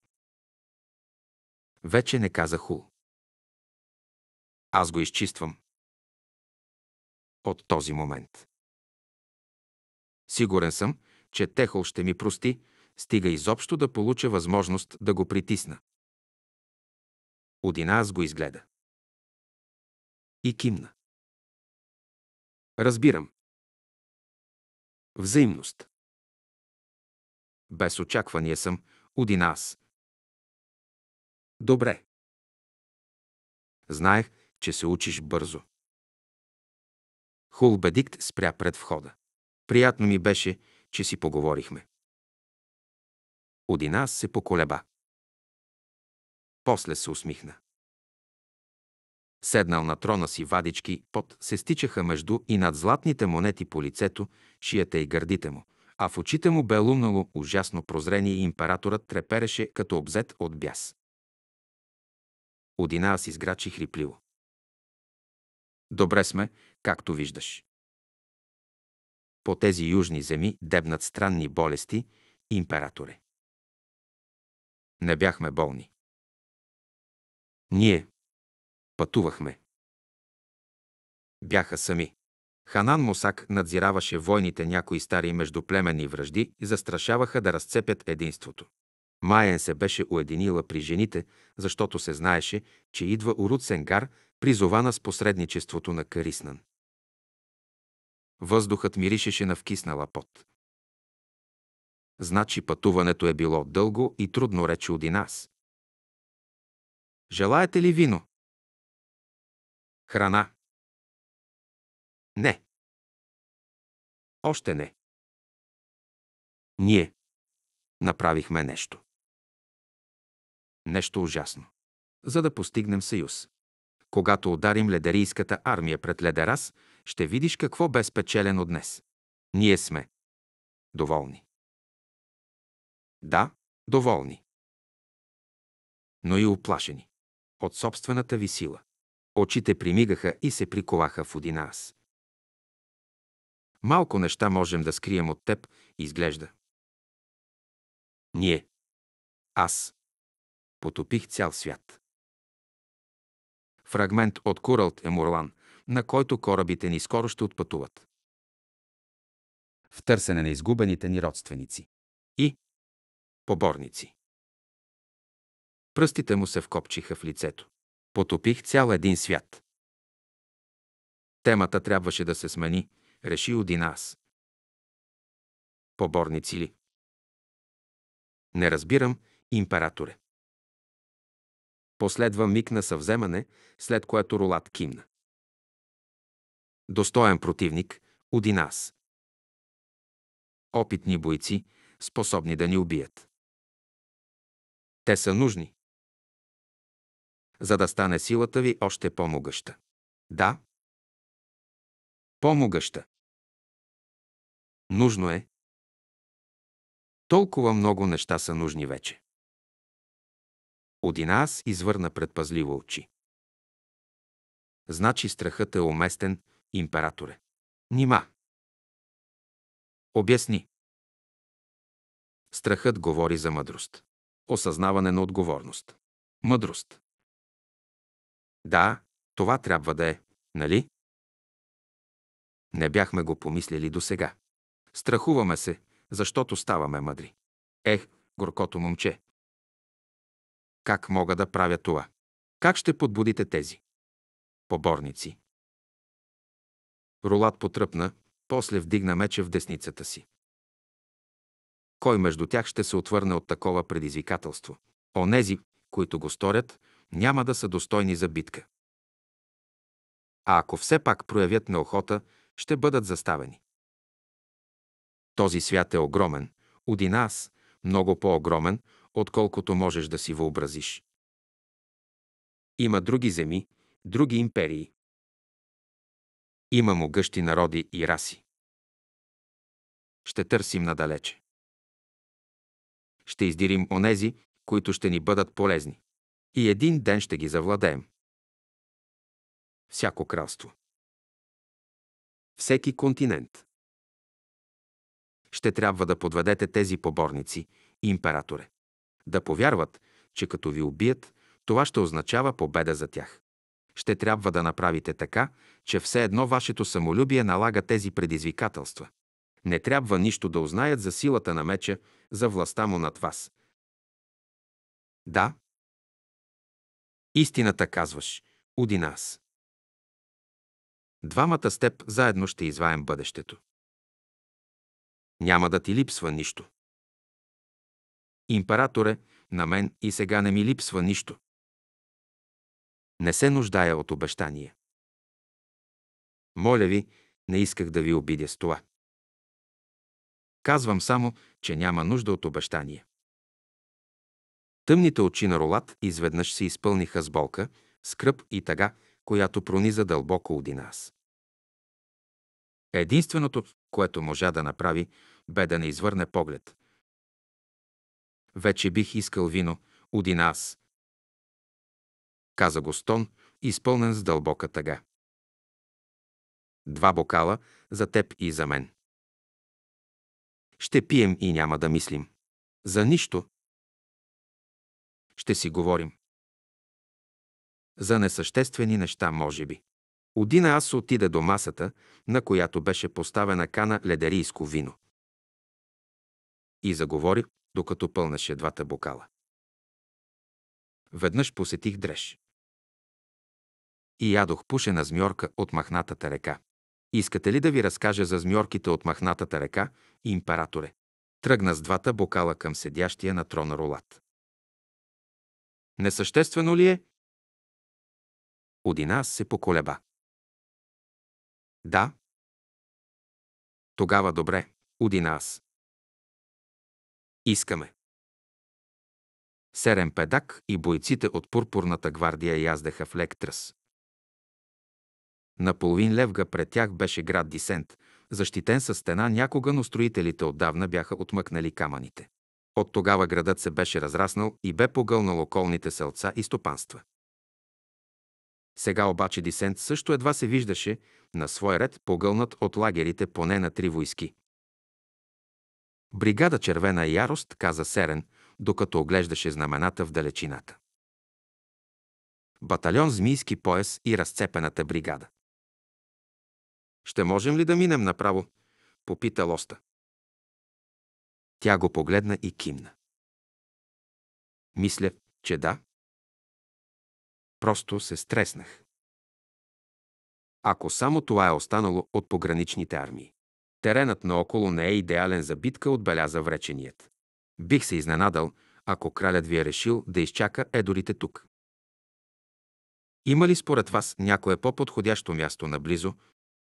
Speaker 1: Вече не каза Хул.
Speaker 2: Аз го изчиствам. От този момент.
Speaker 1: Сигурен съм, че Техол ще ми прости, стига изобщо да получа възможност да го притисна аз го изгледа.
Speaker 2: И кимна. Разбирам. Взаимност. Без очаквания съм, аз. Добре.
Speaker 1: Знаех, че се учиш бързо. Хулбедикт спря пред входа. Приятно ми беше, че си поговорихме. Одиназ се поколеба. После се усмихна. Седнал на трона си вадички, пот се стичаха между и над златните монети по лицето, шията и гърдите му, а в очите му бе лумнало ужасно прозрение и императорът трепереше като обзет от бяс. Одина аз изграчи хрипливо.
Speaker 2: Добре сме, както виждаш. По тези южни земи дебнат странни болести, императоре. Не бяхме болни. Ние
Speaker 1: пътувахме. Бяха сами. Ханан Мусак надзираваше войните някои стари междуплеменни връжди и застрашаваха да разцепят единството. Майен се беше уединила при жените, защото се знаеше, че идва Урут Сенгар, призована с посредничеството на Кариснан. Въздухът миришеше на вкиснала пот. Значи пътуването е било дълго и трудно, рече от нас – Желаете ли вино?
Speaker 2: Храна. Не. Още не. Ние направихме нещо.
Speaker 1: Нещо ужасно. За да постигнем съюз. Когато ударим ледерийската армия пред Ледерас, ще видиш какво бе спечелено днес. Ние сме доволни. Да, доволни. Но и оплашени от собствената ви сила. Очите примигаха и се приковаха в один аз. Малко неща можем да скрием от теб, изглежда. Ние. Аз. Потопих цял свят. Фрагмент от Куралт е Мурлан, на който корабите ни скоро ще отпътуват. В търсене на изгубените ни родственици. И поборници. Пръстите му се вкопчиха в лицето. Потопих цял един свят. Темата трябваше да се смени, реши Один аз.
Speaker 2: Поборници ли? Не разбирам,
Speaker 1: императоре. Последва миг на съвземане, след което Ролат кимна. Достоен противник, Одинас.
Speaker 2: Опитни бойци, способни да ни убият. Те са нужни за да стане силата ви още по-могъща. Да, по-могъща. Нужно е. Толкова много неща са нужни вече. аз извърна предпазливо очи. Значи страхът е уместен, императоре. Нима. Обясни. Страхът говори за мъдрост.
Speaker 1: Осъзнаване на отговорност. Мъдрост. Да, това трябва да е, нали? Не бяхме го помислили до сега. Страхуваме се, защото ставаме мъдри. Ех, горкото момче! Как мога да правя това? Как ще подбудите тези?
Speaker 2: Поборници. Рулат потръпна, после вдигна
Speaker 1: мече в десницата си. Кой между тях ще се отвърне от такова предизвикателство? Онези, които го сторят, няма да са достойни за битка. А ако все пак проявят неохота, ще бъдат заставени. Този свят е огромен, уди нас, много по-огромен, отколкото можеш да си въобразиш. Има други земи, други империи. Има могъщи народи и раси.
Speaker 2: Ще търсим надалече. Ще издирим онези, които ще ни бъдат полезни и един ден ще ги завладеем. Всяко кралство. Всеки континент.
Speaker 1: Ще трябва да подведете тези поборници, императоре. Да повярват, че като ви убият, това ще означава победа за тях. Ще трябва да направите така, че все едно вашето самолюбие налага тези предизвикателства. Не трябва нищо да узнаят за силата на меча, за властта му над вас. Да, Истината казваш, уди
Speaker 2: нас. Двамата с теб заедно ще изваем бъдещето. Няма да ти липсва нищо. Императоре,
Speaker 1: на мен и сега не ми липсва нищо. Не се нуждая от обещание. Моля ви, не исках да ви обидя с това. Казвам само, че няма нужда от обещание. Тъмните очи на Ролат изведнъж се изпълниха с болка, скръп и тъга, която прониза дълбоко у нас. Единственото, което можа да направи, бе да не извърне поглед. Вече бих искал вино, Удинас, каза го стон, изпълнен с дълбока тъга. Два бокала за теб и за мен.
Speaker 2: Ще пием и няма да мислим. За нищо,
Speaker 1: ще си говорим. За несъществени неща, може би. Одина аз отида до масата, на която беше поставена кана ледерийско вино. И заговори, докато пълнаше двата бокала. Веднъж посетих дреж. И ядох пушена змьорка от махнатата река. Искате ли да ви разкажа за змьорките от махнатата река, императоре? Тръгна с двата бокала към седящия на трона Ролат. Несъществено ли е?
Speaker 2: Одина се поколеба. Да.
Speaker 1: Тогава добре. аз. Искаме. Серен педак и бойците от пурпурната гвардия яздеха в Лектрас. На половин левга пред тях беше град Дисент, защитен със стена някога, но строителите отдавна бяха отмъкнали камъните. От тогава градът се беше разраснал и бе погълнал околните селца и стопанства. Сега обаче Дисент също едва се виждаше на свой ред погълнат от лагерите поне на три войски. Бригада Червена ярост каза Серен, докато оглеждаше знамената в далечината. Батальон Змийски пояс и разцепената бригада. Ще можем ли да минем направо?
Speaker 2: Попита Лоста. Тя го погледна и кимна. Мисля, че да. Просто се стреснах.
Speaker 1: Ако само това е останало от пограничните армии. Теренът наоколо не е идеален за битка, отбеляза вреченият. Бих се изненадал, ако кралят ви е решил да изчака едорите тук. Има ли според вас някое по-подходящо място наблизо?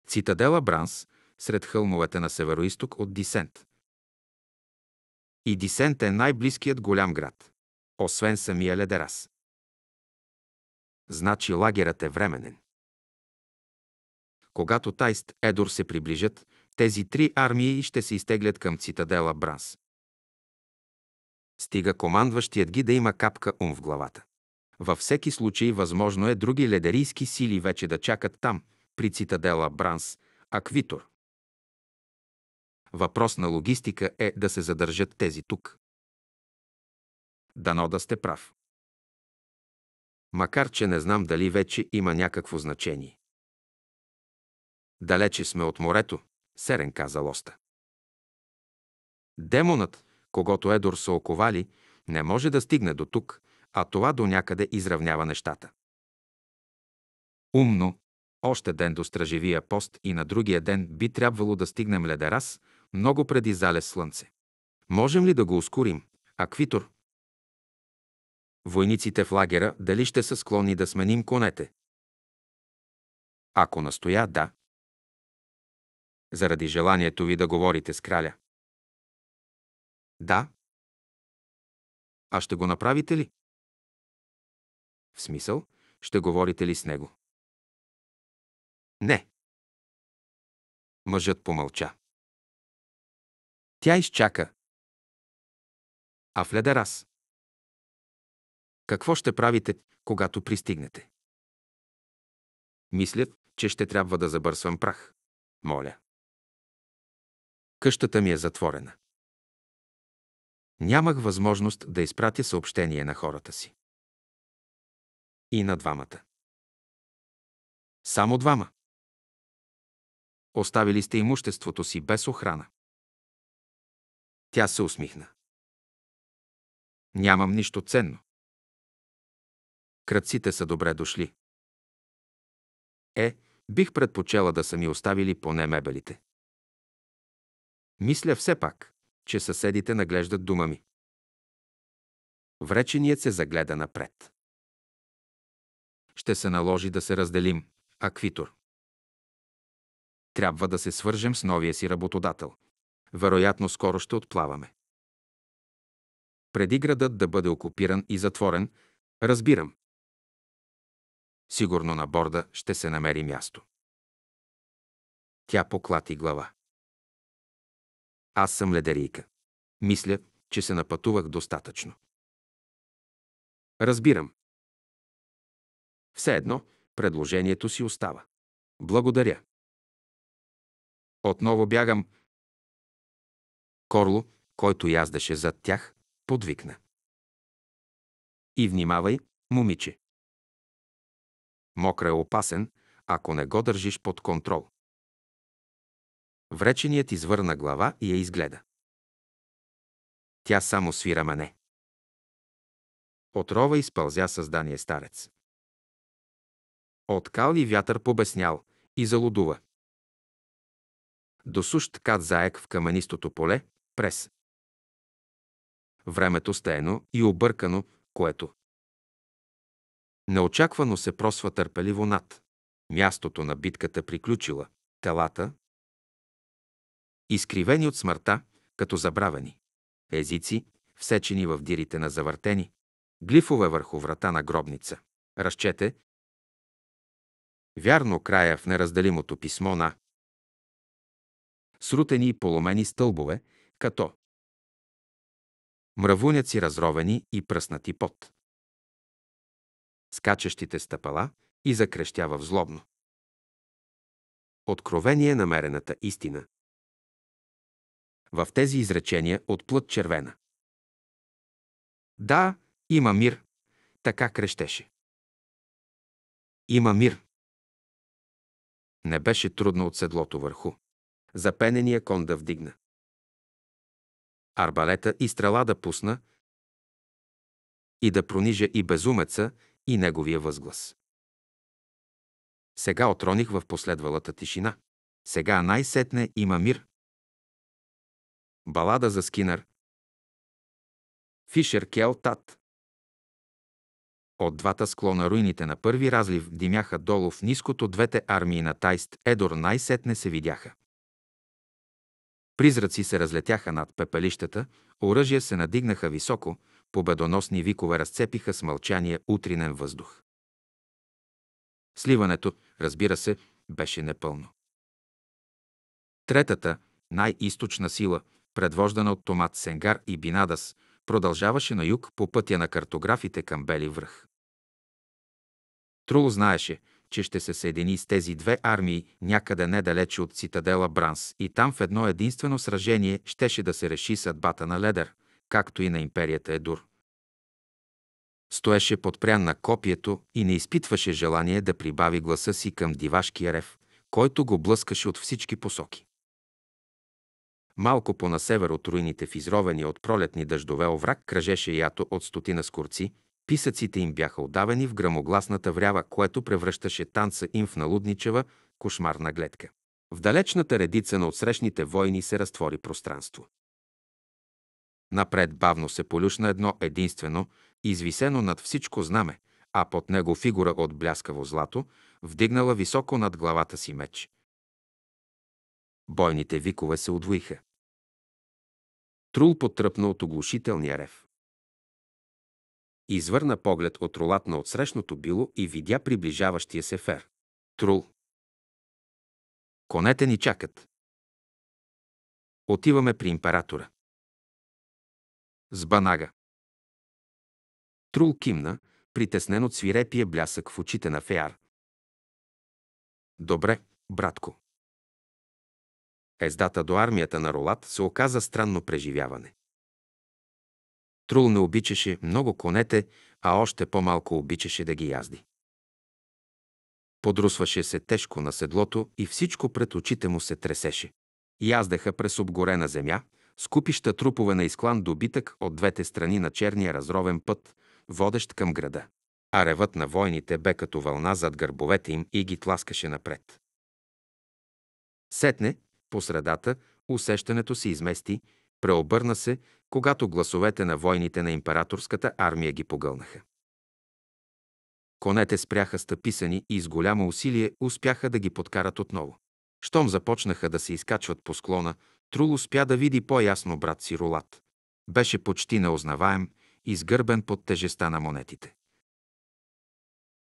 Speaker 1: Цитадела Бранс, сред хълмовете на североисток от Дисент, и Дисент е най-близкият голям град, освен самия Ледерас. Значи лагерът е временен. Когато Тайст Едор се приближат, тези три армии ще се изтеглят към цитадела Бранс. Стига командващият ги да има капка ум в главата. Във всеки случай възможно е други ледерийски сили вече да чакат там, при цитадела Бранс, Аквитор, Въпрос на логистика е да се задържат тези тук. Дано да сте прав. Макар, че не знам дали вече има някакво значение. Далече сме от морето, серен каза лоста. Демонът, когато Едор са оковали, не може да стигне до тук, а това до някъде изравнява нещата. Умно, още ден до стражевия пост и на другия ден би трябвало да стигнем Ледерас, много преди залез слънце. Можем ли да го ускорим? Аквитор. Войниците в лагера дали ще са склонни да сменим конете?
Speaker 2: Ако настоя, да. Заради желанието ви да говорите с краля. Да. А ще го направите ли? В смисъл, ще говорите ли с него? Не. Мъжът помълча. Тя изчака. А леда раз. Какво ще правите, когато пристигнете? Мисля, че ще трябва да забърсвам прах. Моля. Къщата ми е затворена. Нямах възможност да изпратя съобщение на хората си. И на двамата. Само двама. Оставили сте имуществото си без охрана. Тя се усмихна. Нямам нищо ценно. Кръците са добре дошли.
Speaker 1: Е, бих предпочела да са ми оставили поне мебелите. Мисля все пак, че съседите наглеждат дума ми. Вреченият се загледа напред. Ще се наложи да се разделим, аквитор. Трябва да се свържем с новия си работодател – вероятно скоро ще отплаваме. Преди градът да бъде окупиран и затворен, разбирам. Сигурно на борда ще се намери място. Тя поклати глава. Аз съм ледерийка. Мисля, че се напътувах достатъчно.
Speaker 2: Разбирам. Все едно, предложението си остава. Благодаря. Отново бягам, Корло, който яздаше зад тях, подвикна. И внимавай, момиче. Мокра е
Speaker 1: опасен, ако не го държиш под контрол. Вреченият извърна глава и я изгледа. Тя само свира мане.
Speaker 2: Отрова изпълзя създание старец. Откал
Speaker 1: и вятър побеснял и залудува. До сущ кат заек в каменистото поле през времето стейно и объркано, което неочаквано се просва търпеливо над. Мястото на битката приключила, телата, изкривени от смъртта, като забравени. Езици, всечени в дирите на завъртени, глифове върху врата на гробница. Разчете, вярно края в неразделимото писмо на срутени и поломени стълбове – като мравуняци разровени и пръснати пот, скачащите стъпала и закрещява
Speaker 2: в злобно. Откровение намерената истина. В тези изречения от плът червена. Да,
Speaker 1: има мир, така крещеше. Има мир. Не беше трудно от седлото върху. Запенения кон да
Speaker 2: вдигна арбалета и стрела да пусна
Speaker 1: и да пронижа и безумеца, и неговия възглас. Сега отроних в последвалата тишина. Сега най-сетне има мир. Балада за Скинър Фишер Кел Тат От двата склона руините на първи разлив димяха долу в ниското двете армии на Тайст Едор най-сетне се видяха. Призраци се разлетяха над пепелищата, оръжия се надигнаха високо, победоносни викове разцепиха с мълчание утринен въздух. Сливането, разбира се, беше непълно. Третата, най-источна сила, предвождана от Томат Сенгар и Бинадас, продължаваше на юг по пътя на картографите към Бели връх. Трул знаеше, че ще се съедини с тези две армии някъде недалече от цитадела Бранс и там в едно единствено сражение щеше да се реши съдбата на Ледър, както и на империята Едур. Стоеше подпрян на копието и не изпитваше желание да прибави гласа си към дивашкия рев, който го блъскаше от всички посоки. Малко по север от руините в изровения от пролетни дъждове овраг кръжеше ято от стотина скорци – Писъците им бяха отдавени в грамогласната врява, което превръщаше танца им в налудничева, кошмарна гледка. В далечната редица на отсрещните войни се разтвори пространство. Напред бавно се полюшна едно единствено, извисено над всичко знаме, а под него фигура от бляскаво злато, вдигнала високо над главата си меч. Бойните викове се удвоиха. Трул потръпна от оглушителния рев. Извърна поглед от рулат на отсрещното било и видя приближаващия се фер. Трул. Конете ни чакат.
Speaker 2: Отиваме при императора. С банага.
Speaker 1: Трул кимна, притеснен от свирепия блясък в очите на Феяр. Добре, братко. Ездата до армията на Ролат се оказа странно преживяване. Трул не обичаше много конете, а още по-малко обичаше да ги язди. Подрусваше се тежко на седлото и всичко пред очите му се тресеше. Яздаха през обгорена земя, скупища трупове на изклан добитък от двете страни на черния разровен път, водещ към града. А ревът на войните бе като вълна зад гърбовете им и ги тласкаше напред. Сетне, по средата, усещането се измести Преобърна се, когато гласовете на войните на императорската армия ги погълнаха. Конете спряха стъписани и с голямо усилие успяха да ги подкарат отново. Щом започнаха да се изкачват по склона, Трул успя да види по-ясно брат си Рулат. Беше почти неузнаваем, изгърбен под тежеста на монетите.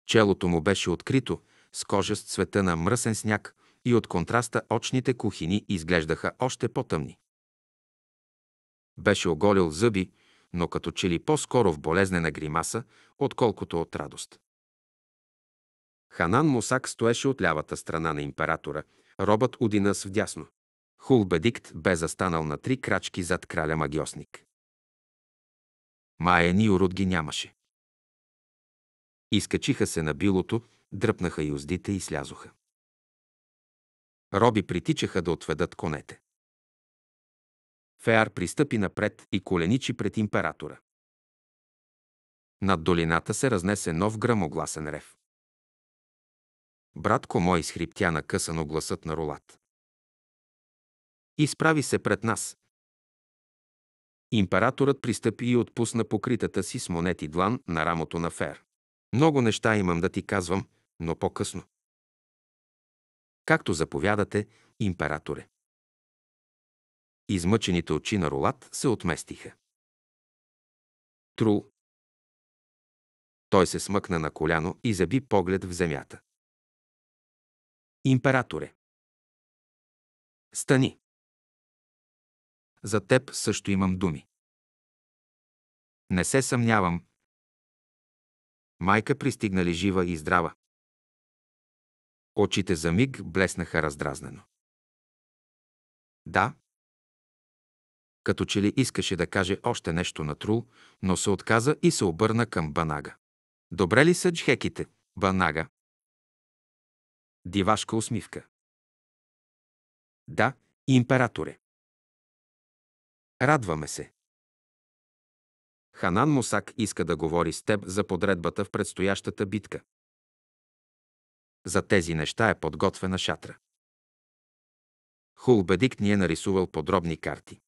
Speaker 1: Челото му беше открито, с кожа с цвета на мръсен сняг и от контраста очните кухини изглеждаха още по-тъмни. Беше оголил зъби, но като че ли по-скоро в болезнена гримаса, отколкото от радост. Ханан Мусак стоеше от лявата страна на императора, робът Удинас вдясно. Хулбедикт бе застанал на три крачки зад краля магиосник. Майя ни урод ги нямаше. Изкачиха се на билото, дръпнаха юздите и слязоха. Роби притичаха да отведат конете. Феар пристъпи напред и коленичи пред императора. Над долината се разнесе нов грамогласен рев. Братко мой изхриптя накъсано гласът на Рулат. Изправи се пред нас. Императорът пристъпи и отпусна покритата си с монети длан на рамото на Фер. Много неща имам да ти казвам, но по-късно. Както заповядате, императоре измъчените очи на Ролат се отместиха. Тру. Той се смъкна на коляно и заби поглед в земята.
Speaker 2: Императоре. Стани. За теб също имам думи. Не се съмнявам. Майка пристигнали жива и здрава.
Speaker 1: Очите за миг блеснаха раздразнено. Да, като че ли искаше да каже още нещо на Трул, но се отказа и се обърна към Банага. Добре ли са джхеките, Банага?
Speaker 2: Дивашка усмивка. Да, императоре. Радваме се. Ханан Мусак иска
Speaker 1: да говори с теб за подредбата в предстоящата битка. За тези неща е подготвена шатра. Хулбедик ни е нарисувал подробни карти.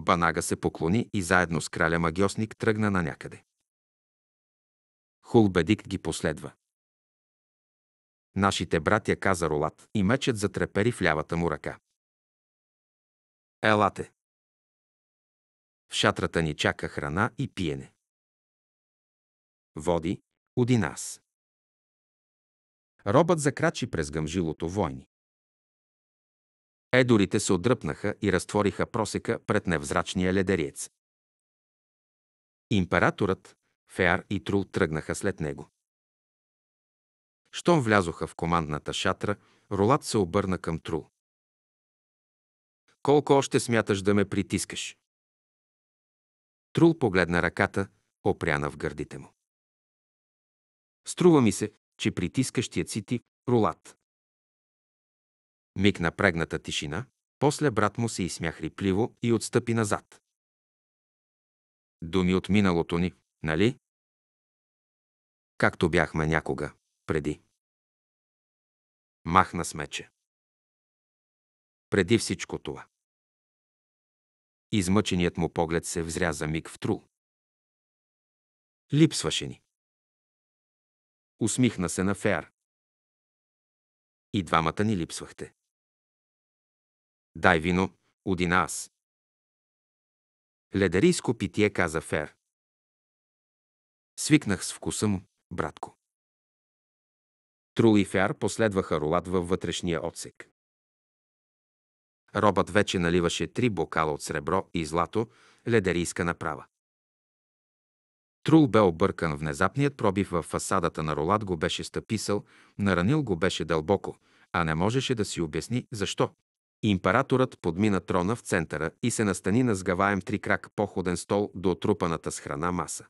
Speaker 1: Банага се поклони и заедно с краля магиосник тръгна на някъде. Хулбедикт ги последва. Нашите братя каза Ролат и мечът затрепери в лявата му ръка. Елате! В шатрата ни чака храна и
Speaker 2: пиене. Води, уди нас.
Speaker 1: Робът закрачи през гъмжилото войни. Едорите се отдръпнаха и разтвориха просека пред невзрачния ледерец. Императорът, Феар и Трул тръгнаха след него. Щом влязоха в командната шатра, Ролат се обърна към Трул. Колко още смяташ да ме притискаш? Трул погледна ръката, опряна в гърдите му. Струва ми се, че притискащият си ти, Рулат, Миг напрегната тишина, после брат му се изсмя хрипливо и отстъпи назад. Думи от миналото ни, нали? Както бяхме някога, преди.
Speaker 2: Махна смече. Преди всичко това. Измъченият му поглед се взря за миг в тру. Липсваше ни. Усмихна се на Феар. И двамата ни липсвахте. Дай вино, удина аз. Ледарийско питие каза Фер. Свикнах с вкуса му, братко.
Speaker 1: Трул и Фяр последваха ролад във вътрешния отсек. Робът вече наливаше три бокала от сребро и злато, ледерийска направа. Трул бе объркан. Внезапният пробив във фасадата на Ролад го беше стъписал, наранил го беше дълбоко, а не можеше да си обясни защо. Императорът подмина трона в центъра и се настани на сгаваем три крак походен стол до отрупаната с храна маса.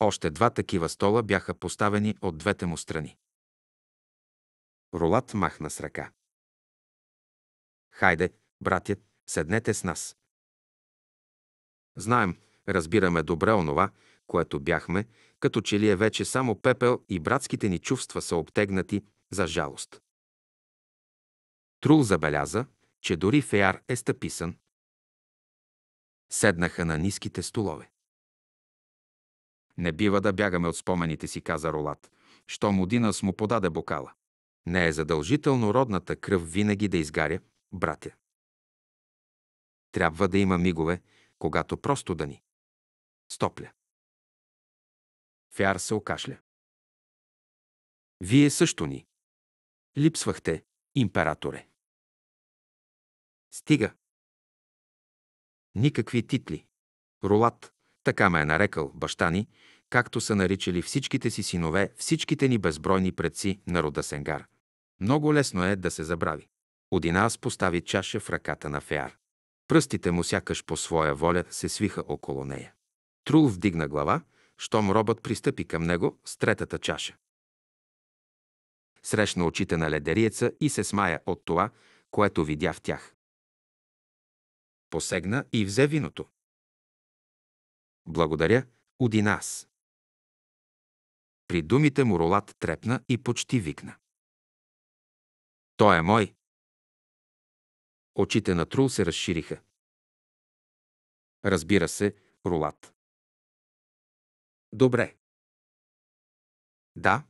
Speaker 1: Още два такива стола бяха поставени от двете
Speaker 2: му страни. Ролат махна с ръка.
Speaker 1: Хайде, братя, седнете с нас. Знаем, разбираме добре онова, което бяхме, като че ли е вече само пепел и братските ни чувства са обтегнати за жалост. Трул забеляза, че дори Феяр е стъписан. Седнаха на ниските столове. Не бива да бягаме от спомените си, каза Ролат, що Мудинас му подаде бокала. Не е задължително родната кръв винаги да изгаря, братя. Трябва да има мигове, когато просто да ни.
Speaker 2: Стопля. Фяр се окашля. Вие също ни. Липсвахте, императоре.
Speaker 1: Стига! Никакви титли. Рулат, така ме е нарекал баща ни, както са наричали всичките си синове, всичките ни безбройни предци на рода Сенгар. Много лесно е да се забрави. Одинас постави чаша в ръката на Феар. Пръстите му сякаш по своя воля се свиха около нея. Трул вдигна глава, щом робът пристъпи към него с третата чаша. Срещна очите на ледериеца и се смая от това, което видя
Speaker 2: в тях посегна и взе виното. Благодаря, Одинас! При думите му Ролат трепна и почти викна. Той е мой. Очите на Трул се разшириха. Разбира се, Ролат. Добре. Да.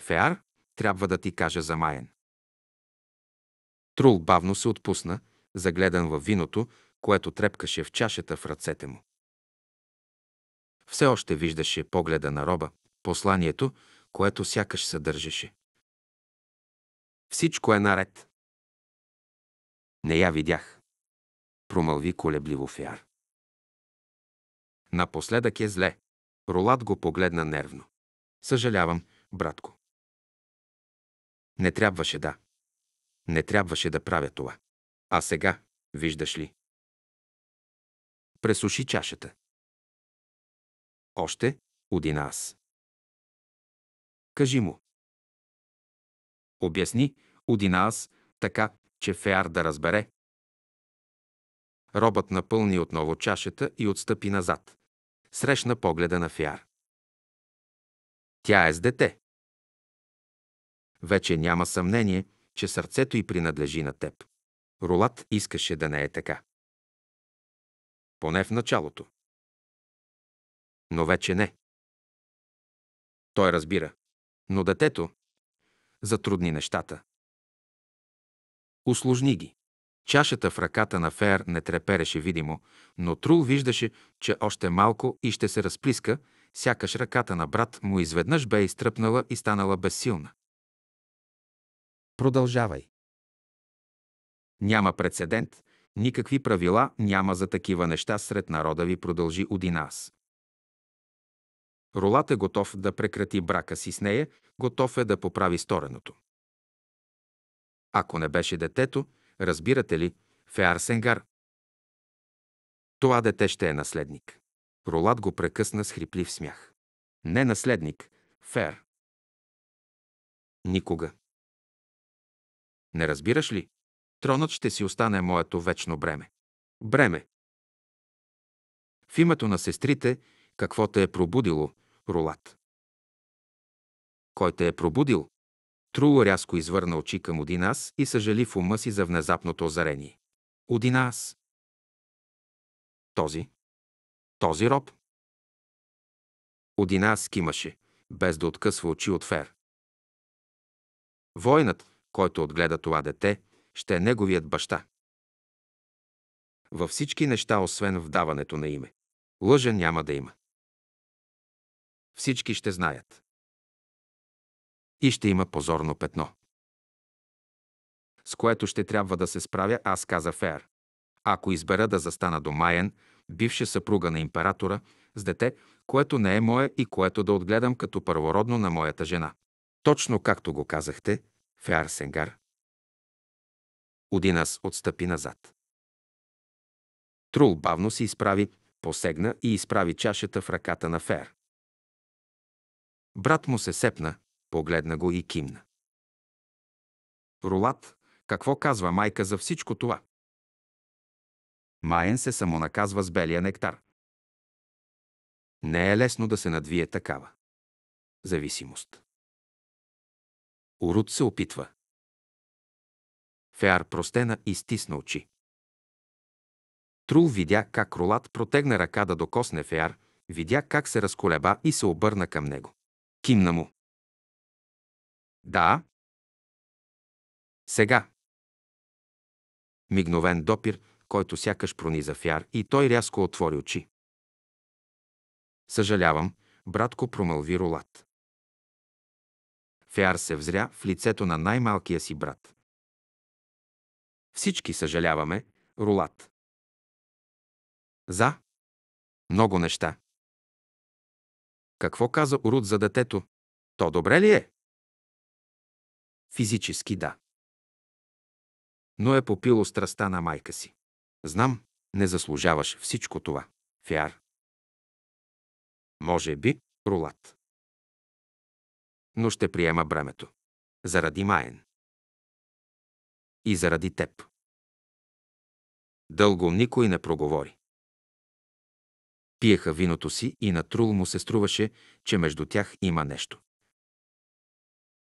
Speaker 1: Феар, трябва да ти кажа за Маен. Трул бавно се отпусна, загледан във виното, което трепкаше в чашата в ръцете му. Все още виждаше погледа на роба, посланието, което сякаш съдържаше. Всичко е наред.
Speaker 2: Не я видях, промълви колебливо Фиар.
Speaker 1: Напоследък е зле. Ролат го погледна нервно. Съжалявам, братко. Не трябваше да. Не
Speaker 2: трябваше да правя това. А сега, виждаш ли? Пресуши чашата. Още один аз. Кажи му. Обясни один аз така,
Speaker 1: че Феар да разбере. Робът напълни отново чашата и отстъпи назад. Срещна погледа на Феар. Тя е с дете. Вече няма съмнение, че сърцето й принадлежи на теб. Ролат искаше да не е така. Поне в
Speaker 2: началото. Но вече не. Той
Speaker 1: разбира. Но детето затрудни нещата. Усложни ги. Чашата в ръката на Фер не трепереше видимо, но Трул виждаше, че още малко и ще се разплиска, сякаш ръката на брат му изведнъж бе изтръпнала и станала безсилна. Продължавай. Няма прецедент, никакви правила няма за такива неща сред народа ви, продължи Одинас. Ролат е готов да прекрати брака си с нея, готов е да поправи стореното. Ако не беше детето, разбирате ли, Феар Сенгар. Това дете ще е наследник. Ролат го прекъсна с хриплив смях. Не наследник,
Speaker 2: Фер. Никога. Не разбираш
Speaker 1: ли? Тронът ще си остане моето вечно бреме. Бреме. В името на сестрите, какво те е пробудило, Рулат? Кой те е пробудил? Труло рязко извърна очи към Одинас и съжали в ума си за внезапното озарение. Одинас. Този.
Speaker 2: Този роб. Одинас кимаше, без да
Speaker 1: откъсва очи от Фер. Войнат, който отгледа това дете, ще е неговият баща. Във всички неща, освен в даването на име. Лъжа няма да има. Всички ще знаят. И ще има позорно петно. С което ще трябва да се справя, аз каза Фер. Ако избера да застана до Майен, бивша съпруга на императора, с дете, което не е мое и което да отгледам като първородно на моята жена. Точно както го казахте, Фер Сенгар, Одинас отстъпи назад. Трул бавно се изправи, посегна и изправи чашата в ръката на Фер. Брат му се сепна, погледна го и кимна. Рулат, какво казва майка за всичко това? Майен се самонаказва с белия нектар. Не е лесно да се надвие такава.
Speaker 2: Зависимост. Урут се опитва.
Speaker 1: Феар простена и стисна очи. Трул видя как Ролат протегна ръка да докосне Феар, видя как се разколеба и се обърна към него. Кимна му. Да. Сега. Мигновен допир, който сякаш прониза Фяр и той рязко отвори очи. Съжалявам, братко промълви Ролат.
Speaker 2: Фяр се взря в лицето на най-малкия си брат. Всички съжаляваме. Рулат. За. Много неща. Какво каза Урут за детето?
Speaker 1: То добре ли е? Физически да. Но е попило страста на майка си. Знам, не заслужаваш всичко това. Фиар. Може би, рулат.
Speaker 2: Но ще приема бремето. Заради Маен и
Speaker 1: заради теб. Дълго никой не проговори. Пиеха виното си и на Трул му се струваше, че между тях има нещо.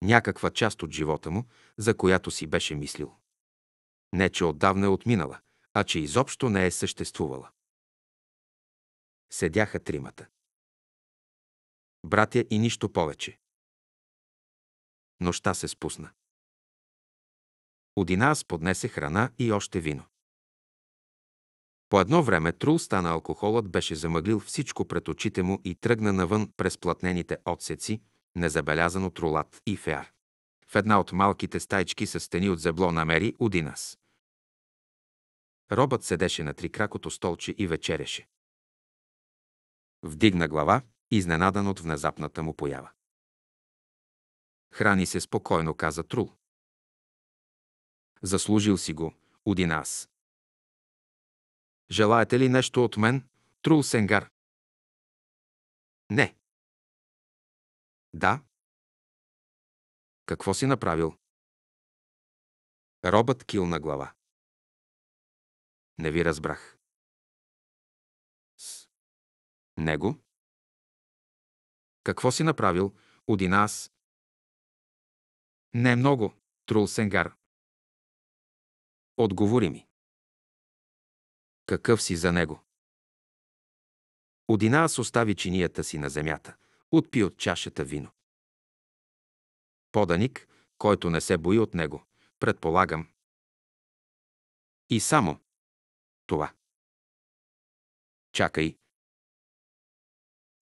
Speaker 1: Някаква част от живота му, за която си беше мислил. Не, че отдавна е отминала, а че изобщо не е съществувала. Седяха тримата. Братя и нищо повече.
Speaker 2: Нощта се спусна. Одинас
Speaker 1: поднесе храна и още вино. По едно време трул стана алкохолът беше замъглил всичко пред очите му и тръгна навън през платнените отсеци, незабелязано трулат и феар. В една от малките стайчки с стени от зебло намери Одинас. Робът седеше на трикракото столче и вечереше. Вдигна глава, изненадан от внезапната му поява.
Speaker 2: Храни се спокойно, каза Трул. Заслужил си го, уди нас. Желаете ли нещо от мен, Трул Сенгар? Не. Да. Какво си направил? Робът килна глава. Не ви разбрах. С. Него? Какво си направил, Одинас? Не много, Трул Сенгар. Отговори ми. Какъв си за него?
Speaker 1: Одинаас остави чинията си на земята, отпи от чашата вино. Поданик, който не се бои от него, предполагам.
Speaker 2: И само това. Чакай.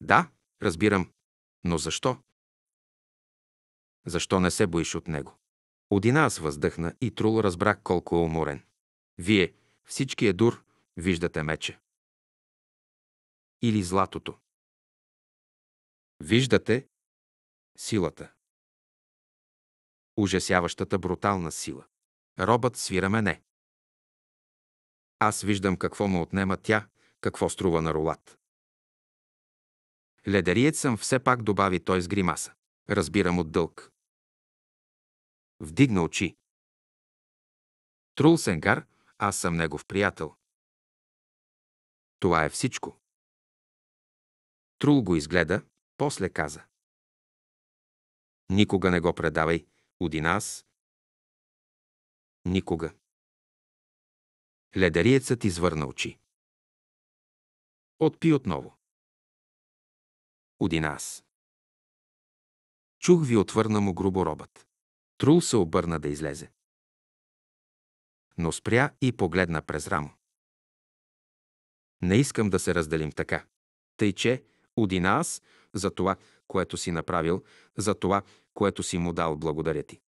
Speaker 2: Да, разбирам, но защо?
Speaker 1: Защо не се боиш от него? Один аз въздъхна и Трул разбра колко е уморен. Вие, всички е дур, виждате мече.
Speaker 2: Или златото. Виждате
Speaker 1: силата. Ужасяващата брутална сила. Робът свира мене. Аз виждам какво му отнема тя, какво струва на рулат. Ледериец съм все пак добави той с гримаса.
Speaker 2: Разбирам от дълг. Вдигна очи. Трул Сенгар, аз съм негов приятел. Това е всичко. Трул го изгледа, после каза. Никога не го предавай, уди нас. Никога. Ледариецът извърна очи. Отпи отново. Уди нас.
Speaker 1: Чух ви отвърна му грубо робът. Трул се обърна да излезе. Но спря и погледна през рамо. Не искам да се разделим така. Тъй, че Одина аз за това, което си направил, за това, което си му дал, благодаря ти.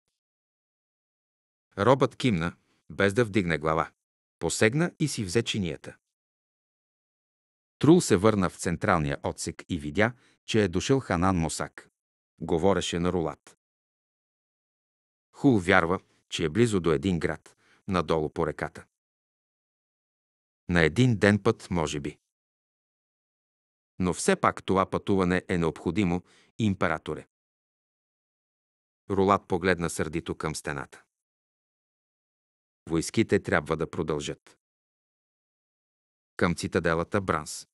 Speaker 1: Робът кимна, без да вдигне глава. Посегна и си взе чинията. Трул се върна в централния отсек и видя, че е дошъл Ханан Мосак. Говореше на рулат. Хул вярва, че е близо до един град, надолу по реката. На един ден път, може би. Но все пак това пътуване е необходимо, императоре.
Speaker 2: Ролат погледна сърдито към стената.
Speaker 1: Войските трябва да продължат. Към цитаделата Бранс.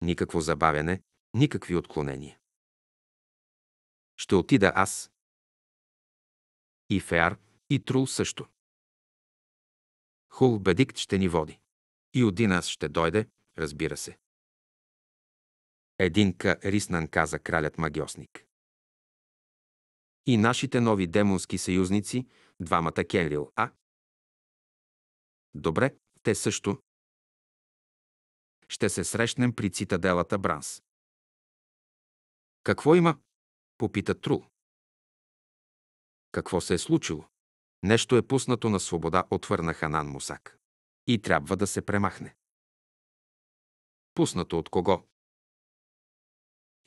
Speaker 1: Никакво забавяне, никакви отклонения.
Speaker 2: Ще отида аз, и Феар, и Трул
Speaker 1: също. Хул Бедикт ще ни води. И Одинас ще дойде, разбира се. Единка риснан каза кралят магиосник. И нашите нови демонски съюзници, двамата
Speaker 2: Кенрил, а? Добре, те също. Ще се срещнем при цитаделата Бранс. Какво има?
Speaker 1: Попита Трул. Какво се е случило? Нещо е пуснато на свобода, отвърна Ханан Мусак. И трябва да се премахне. Пуснато от кого?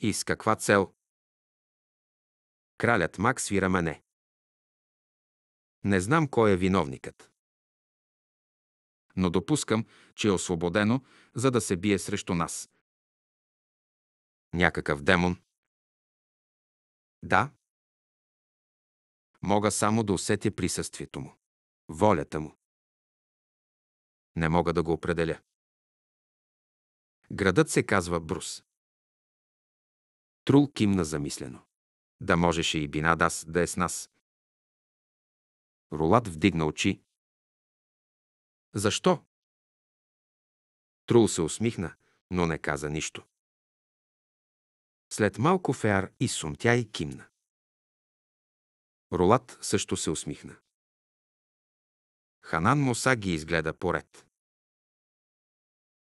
Speaker 1: И с каква цел?
Speaker 2: Кралят Мак свира мене. Не знам
Speaker 1: кой е виновникът. Но допускам, че е освободено, за да се бие срещу нас. Някакъв демон.
Speaker 2: Да, Мога само да усетя присъствието му, волята му. Не мога да го определя. Градът се казва Брус. Трул кимна замислено. Да можеше и Бинадас да е с нас. Рулат вдигна очи. Защо? Трул
Speaker 1: се усмихна, но не каза нищо. След малко Феар сумтя и кимна. Ролат също се усмихна.
Speaker 2: Ханан Моса ги изгледа поред.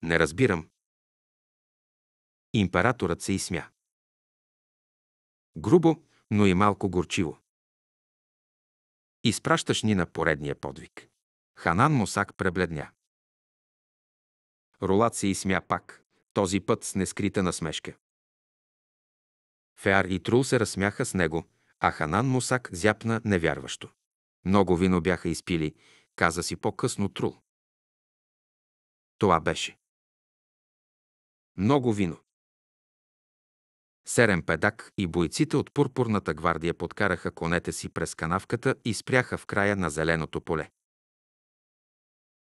Speaker 2: Не разбирам. Императорът се изсмя.
Speaker 1: Грубо, но и малко горчиво. Изпращаш ни на поредния подвиг. Ханан Мосак пребледня. Ролат се изсмя пак, този път с нескрита насмешка. Феар и Трул се разсмяха с него, а Ханан Мусак зяпна невярващо. Много вино бяха изпили, каза си по-късно Трул. Това беше. Много вино. Серен педак и бойците от пурпурната гвардия подкараха конете си през канавката и спряха в края на зеленото поле.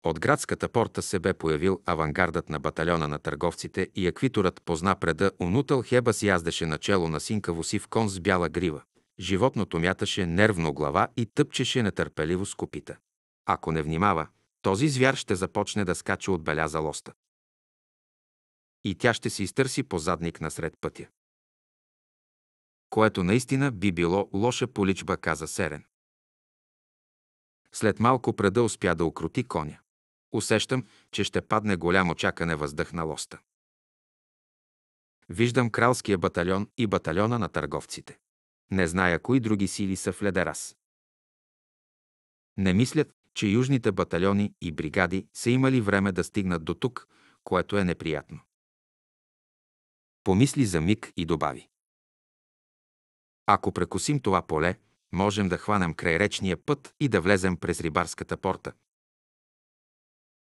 Speaker 1: От градската порта се бе появил авангардът на батальона на търговците и аквиторът позна преда Унутъл си яздеше начело на синкаво сив кон с бяла грива. Животното мяташе нервно глава и тъпчеше нетърпеливо с копита. Ако не внимава, този звяр ще започне да скача от беля за лоста. И тя ще се изтърси по задник насред пътя. Което наистина би било лоша поличба, каза Серен. След малко преда успя да окрути коня. Усещам, че ще падне голямо чакане въздъх на лоста. Виждам кралския батальон и батальона на търговците. Не зная кои други сили са в Ледерас. Не мислят, че южните батальони и бригади са имали време да стигнат до тук, което е неприятно. Помисли за миг и добави. Ако прекусим това поле, можем да хванем речния път и да влезем през рибарската порта.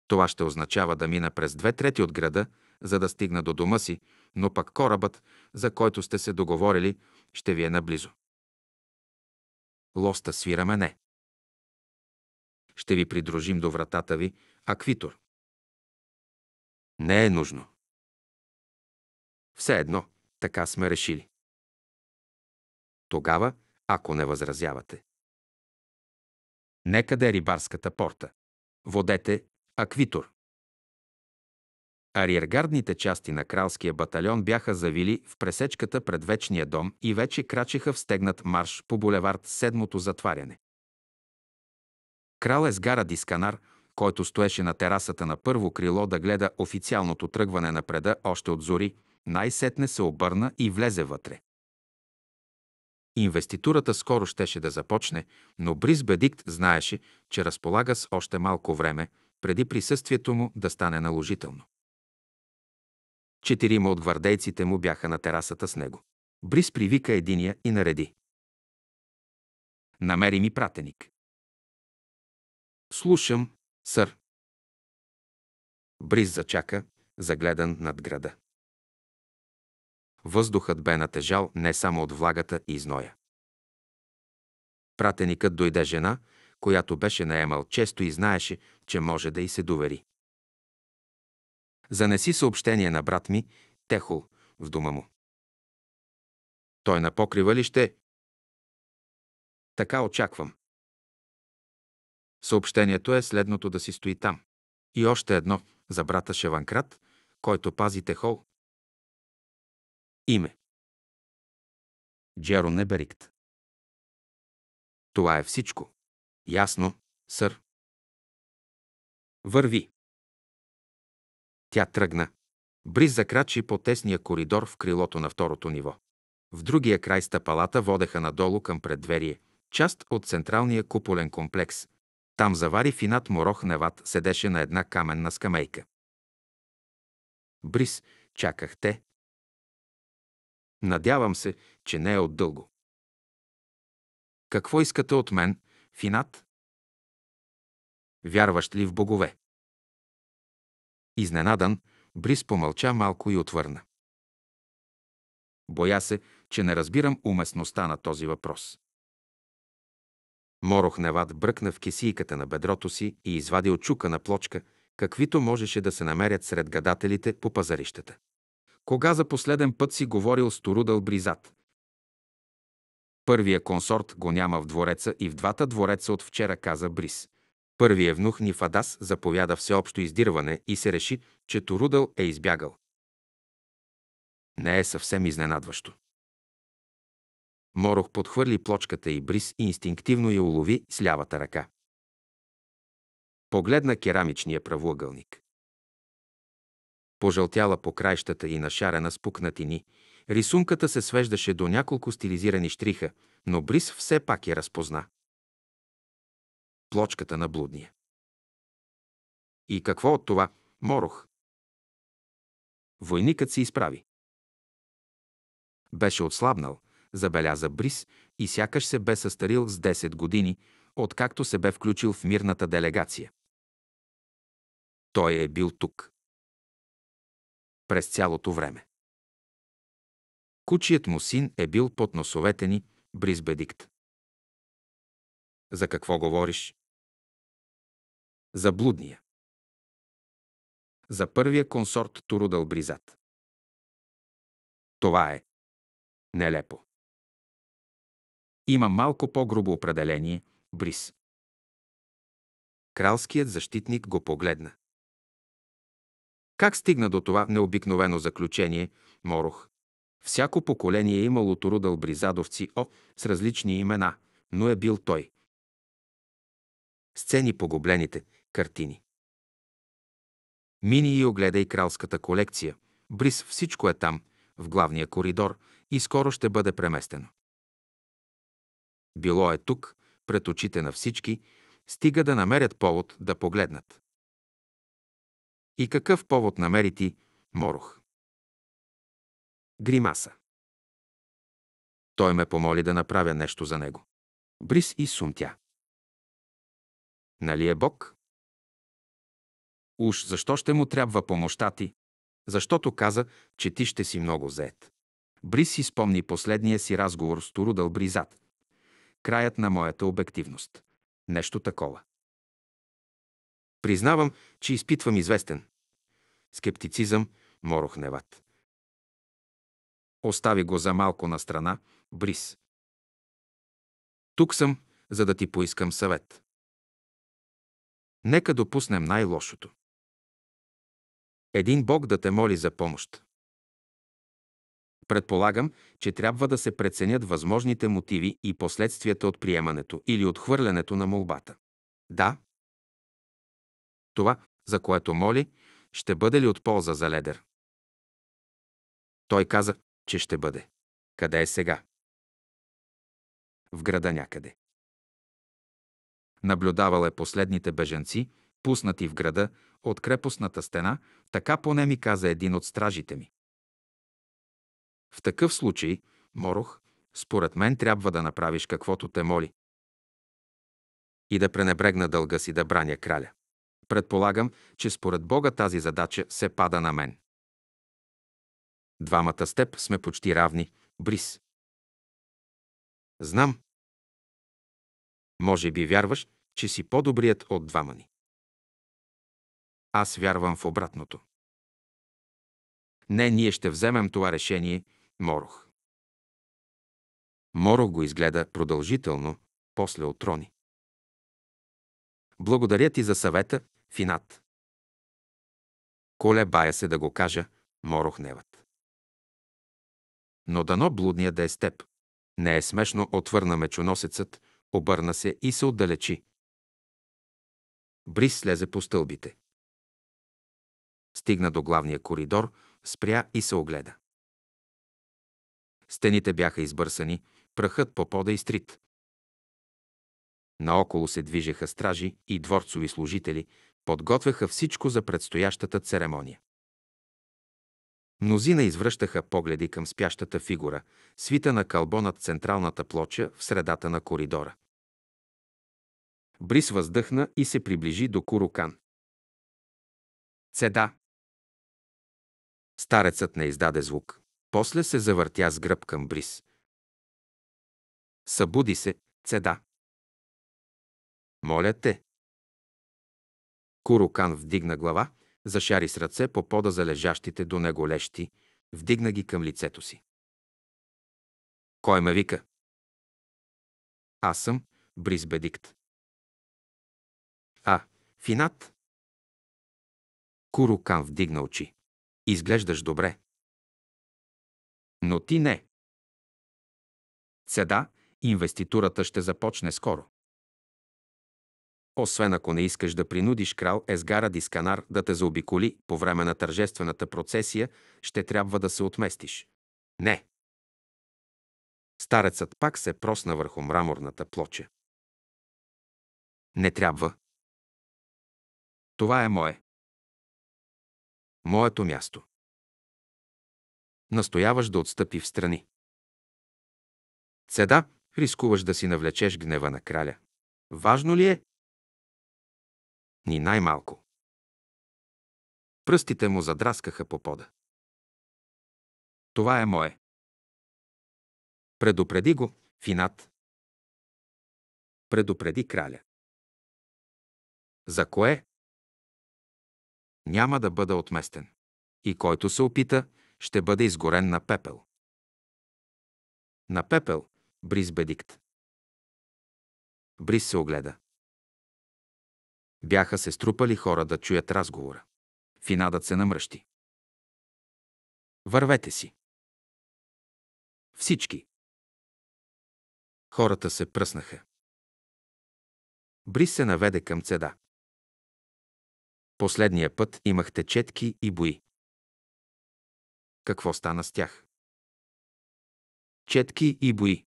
Speaker 1: Това ще означава да мина през две трети от града, за да стигна до дома си, но пък корабът, за който сте се договорили, ще ви е наблизо. Лоста свира мене.
Speaker 2: Ще ви придружим до вратата ви, аквитор. Не е нужно. Все едно, така сме решили. Тогава, ако не възразявате. Нека да
Speaker 1: е рибарската порта. Водете аквитор. Ариергардните части на кралския батальон бяха завили в пресечката пред Вечния дом и вече крачеха в стегнат марш по булевард Седмото затваряне. Крал Есгара Дисканар, който стоеше на терасата на първо крило да гледа официалното тръгване напреда още от зори, най-сетне се обърна и влезе вътре. Инвеститурата скоро щеше да започне, но Бриз Бедикт знаеше, че разполага с още малко време, преди присъствието му да стане наложително. Четирима от гвардейците му бяха на терасата с него. Брис привика единия и нареди. Намери ми пратеник.
Speaker 2: Слушам, сър. Бриз зачака,
Speaker 1: загледан над града. Въздухът бе натежал не само от влагата и зноя. Пратеникът дойде жена, която беше наемал често и знаеше, че може да й се довери. Занеси съобщение на брат ми, Техол, в дома му. Той на покрива ли ще? Така очаквам. Съобщението е следното да си стои там. И още едно за брата Шеванкрат, който пази Техол. Име.
Speaker 2: Джеро Неберикт. Това е всичко. Ясно, сър. Върви. Тя тръгна.
Speaker 1: Бриз закрачи по тесния коридор в крилото на второто ниво. В другия край стъпалата водеха надолу към преддверие, част от централния куполен комплекс. Там завари финат морох Неват седеше на една каменна скамейка. Брис, чаках те. Надявам се, че не е
Speaker 2: отдълго. Какво искате от мен, Финат? Вярващ ли в богове? Изненадан,
Speaker 1: Брис помълча малко и отвърна. Боя се, че не разбирам уместността на този въпрос. Морох Неват бръкна в кесийката на бедрото си и извади от чука на плочка, каквито можеше да се намерят сред гадателите по пазарищата. Кога за последен път си говорил с Торудъл Бризат? Първия консорт го няма в двореца и в двата двореца от вчера каза Брис. Първи евнух Нифадас заповяда всеобщо издирване и се реши, че Торудъл е избягал. Не е съвсем изненадващо. Морох подхвърли плочката и бриз и инстинктивно я улови с лявата ръка. Погледна керамичния правоъгълник. Пожълтяла по краищата и нашарена с пукнатини, рисунката се свеждаше до няколко стилизирани штриха, но Брис все пак я разпозна плочката
Speaker 2: на блудния. И какво от това? Морох.
Speaker 1: Войникът се изправи. Беше отслабнал, забеляза Брис и сякаш се бе състарил с 10 години, откакто се бе включил в мирната делегация. Той е бил тук.
Speaker 2: През цялото време. Кучият му син е бил под носовете ни, Брис бедикт. За какво говориш? За блудния. За първия консорт Турудал Бризат. Това е. Нелепо. Има малко по-грубо определение – бриз.
Speaker 1: Кралският защитник го погледна. Как стигна до това необикновено заключение, Морох? Всяко поколение е имало Турудал Бризадовци О с различни имена, но е бил той. Сцени погублените – картини. Мини и огледай кралската колекция. Бриз всичко е там, в главния коридор и скоро ще бъде преместено. Било е тук, пред очите на всички, стига да намерят повод да погледнат. И какъв повод намери ти,
Speaker 2: Морох? Гримаса. Той
Speaker 1: ме помоли да направя нещо за него. Брис и сумтя. Нали е Бог? Уж защо ще му трябва помощта ти? Защото каза, че ти ще си много зает. Брис си спомни последния си разговор с Турудъл Бризат. Краят на моята обективност. Нещо такова. Признавам, че изпитвам известен. Скептицизъм, морохневат. Остави го за малко на страна, Брис. Тук съм, за да ти поискам съвет.
Speaker 2: Нека допуснем най-лошото един Бог да те
Speaker 1: моли за помощ. Предполагам, че трябва да се преценят възможните мотиви и последствията от приемането или отхвърлянето на молбата. Да. Това, за което моли, ще бъде ли от полза за ледер? Той каза, че ще бъде. Къде е сега? В града някъде. Наблюдавал е последните бежанци, пуснати в града от крепостната стена така поне ми каза един от стражите ми. В такъв случай, Морох, според мен трябва да направиш каквото те моли. И да пренебрегна дълга си да браня краля. Предполагам, че според Бога тази задача се пада на мен. Двамата с теб сме почти равни, Брис.
Speaker 2: Знам. Може би вярваш, че си по-добрият от двама ни. Аз вярвам в обратното. Не, ние ще вземем това решение, Морох.
Speaker 1: Морох го изгледа продължително, после отрони. Благодаря ти за съвета, Финат. Колебая се да го кажа, Морохневът. Но дано блудния да е с теб. Не е смешно, отвърна мечоносецът, обърна се и се отдалечи. Брис слезе по стълбите. Стигна до главния коридор, спря и се огледа. Стените бяха избърсани, прахът по пода и стрит. Наоколо се движеха стражи и дворцови служители, подготвяха всичко за предстоящата церемония. Мнозина извръщаха погледи към спящата фигура, свита на кълбо над централната плоча в средата на коридора. Брис въздъхна и се приближи до Курукан. Цеда, Старецът не издаде звук. После се завъртя с гръб към Брис. Събуди се, цеда. Моля те. Курокан вдигна глава, зашари с ръце по пода за лежащите до него лещи, вдигна ги към лицето си. Кой ме
Speaker 2: вика? Аз съм Брис Бедикт. А, Финат? Курокан вдигна очи. Изглеждаш добре. Но ти не.
Speaker 1: Седа, инвеститурата ще започне скоро. Освен ако не искаш да принудиш крал Езгара Дисканар да те заобиколи по време на тържествената процесия, ще трябва да се отместиш. Не. Старецът пак се просна върху мраморната плоча. Не трябва.
Speaker 2: Това е мое моето място. Настояваш да отстъпи в страни.
Speaker 1: Цеда, рискуваш да си навлечеш гнева на краля. Важно ли е? Ни най-малко. Пръстите му задраскаха по
Speaker 2: пода. Това е мое. Предупреди го, Финат. Предупреди краля. За кое? няма да бъда отместен. И който се опита, ще бъде изгорен на пепел. На пепел – Бриз Бедикт. Бриз се огледа. Бяха се струпали хора да чуят разговора. Финадът се намръщи. Вървете си. Всички. Хората се пръснаха. Бриз се наведе към цеда. Последния път имахте четки и бои. Какво стана с тях? Четки и бои.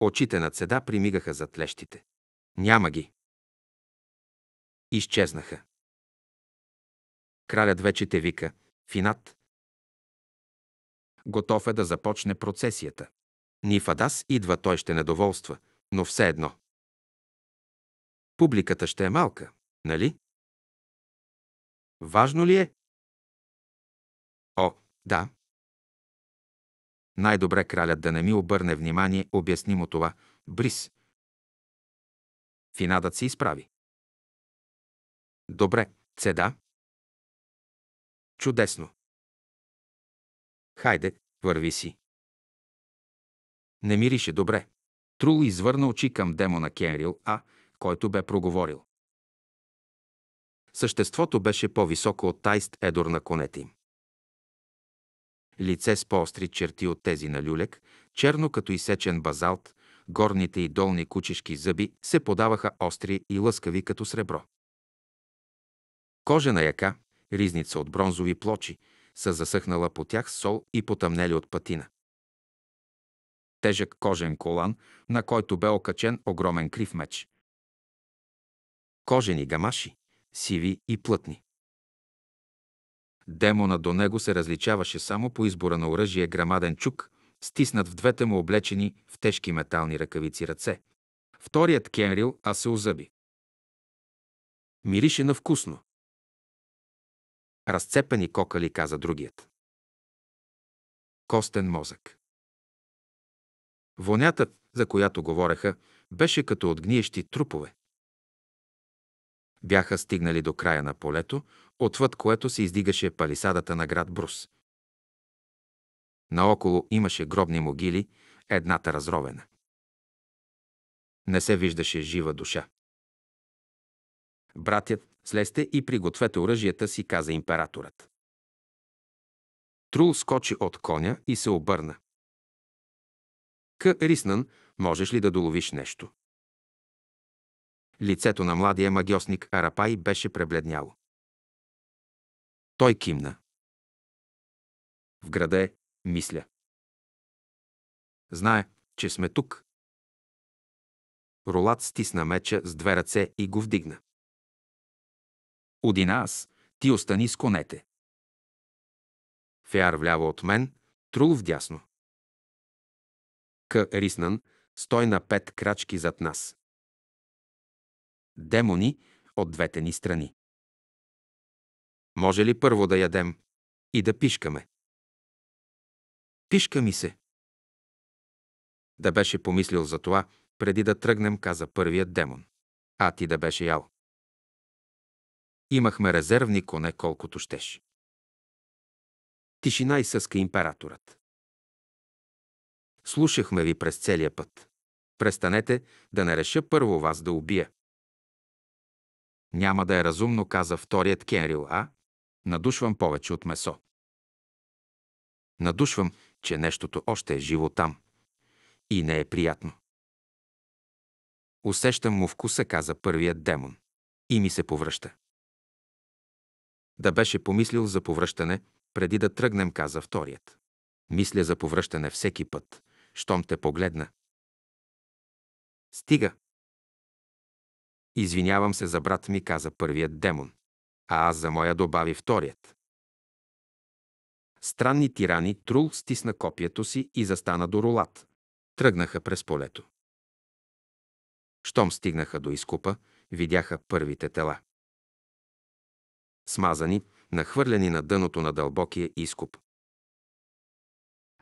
Speaker 2: Очите на цеда примигаха зад лещите. Няма ги. Изчезнаха. Кралят вече те
Speaker 1: вика «Финат». Готов е да започне процесията. Нифадас идва, той ще недоволства, но все едно.
Speaker 2: Публиката ще е малка, нали? Важно ли е? О, да. Най-добре кралят да не ми обърне внимание, обясни му това. Брис. Финадът се изправи. Добре, цеда.
Speaker 1: Чудесно. Хайде, върви си. Не мирише добре. Трул извърна очи към демона Кенрил А, който бе проговорил. Съществото беше по-високо от тайст едор на конете им. Лице с по-остри черти от тези на люлек, черно като изсечен базалт, горните и долни кучешки зъби се подаваха остри и лъскави като сребро. Кожена яка, ризница от бронзови плочи, са засъхнала по тях сол и потъмнели от пътина. Тежък кожен колан, на който бе окачен огромен крив меч. Кожени гамаши, сиви и плътни. Демона до него се различаваше само по избора на оръжие грамаден чук, стиснат в двете му облечени в тежки метални ръкавици ръце. Вторият кенрил, а се озъби. Мирише на вкусно. Разцепени кокали, каза другият. Костен мозък. Вонята, за която говореха, беше като отгниещи трупове. Бяха стигнали до края на полето, отвъд което се издигаше палисадата на град Брус. Наоколо имаше гробни могили, едната разровена. Не се виждаше жива душа. Братят, слезте и пригответе оръжията си, каза императорът.
Speaker 2: Трул скочи от коня и се обърна.
Speaker 1: К. Риснан, можеш ли да доловиш нещо? Лицето на младия магиосник Арапай беше пребледняло. Той
Speaker 2: кимна. В граде, мисля.
Speaker 1: Знае, че сме тук. Ролат стисна меча с две ръце и го вдигна. Одина аз, ти остани с конете.
Speaker 2: Феар вляво от мен, Трул вдясно.
Speaker 1: К. Риснан, стой на пет крачки зад нас демони от двете ни страни. Може ли първо да ядем и да пишкаме? Пишка ми се. Да беше помислил за това, преди да тръгнем, каза първият демон. А ти да беше ял. Имахме резервни коне колкото щеш. Тишина и съска императорът. Слушахме ви през целия път. Престанете да не реша първо вас да убия. Няма да е разумно, каза вторият Кенрил, а? Надушвам повече от месо. Надушвам, че нещото още е живо там. И не е приятно. Усещам му вкуса, каза първият демон. И ми се повръща. Да беше помислил за повръщане, преди да тръгнем, каза вторият. Мисля за повръщане всеки път, щом те погледна. Стига, Извинявам се за брат ми, каза първият демон, а аз за моя добави вторият. Странни тирани Трул стисна копието си и застана до рулат. Тръгнаха през полето. Щом стигнаха до изкупа, видяха първите тела. Смазани, нахвърлени на дъното на дълбокия изкуп.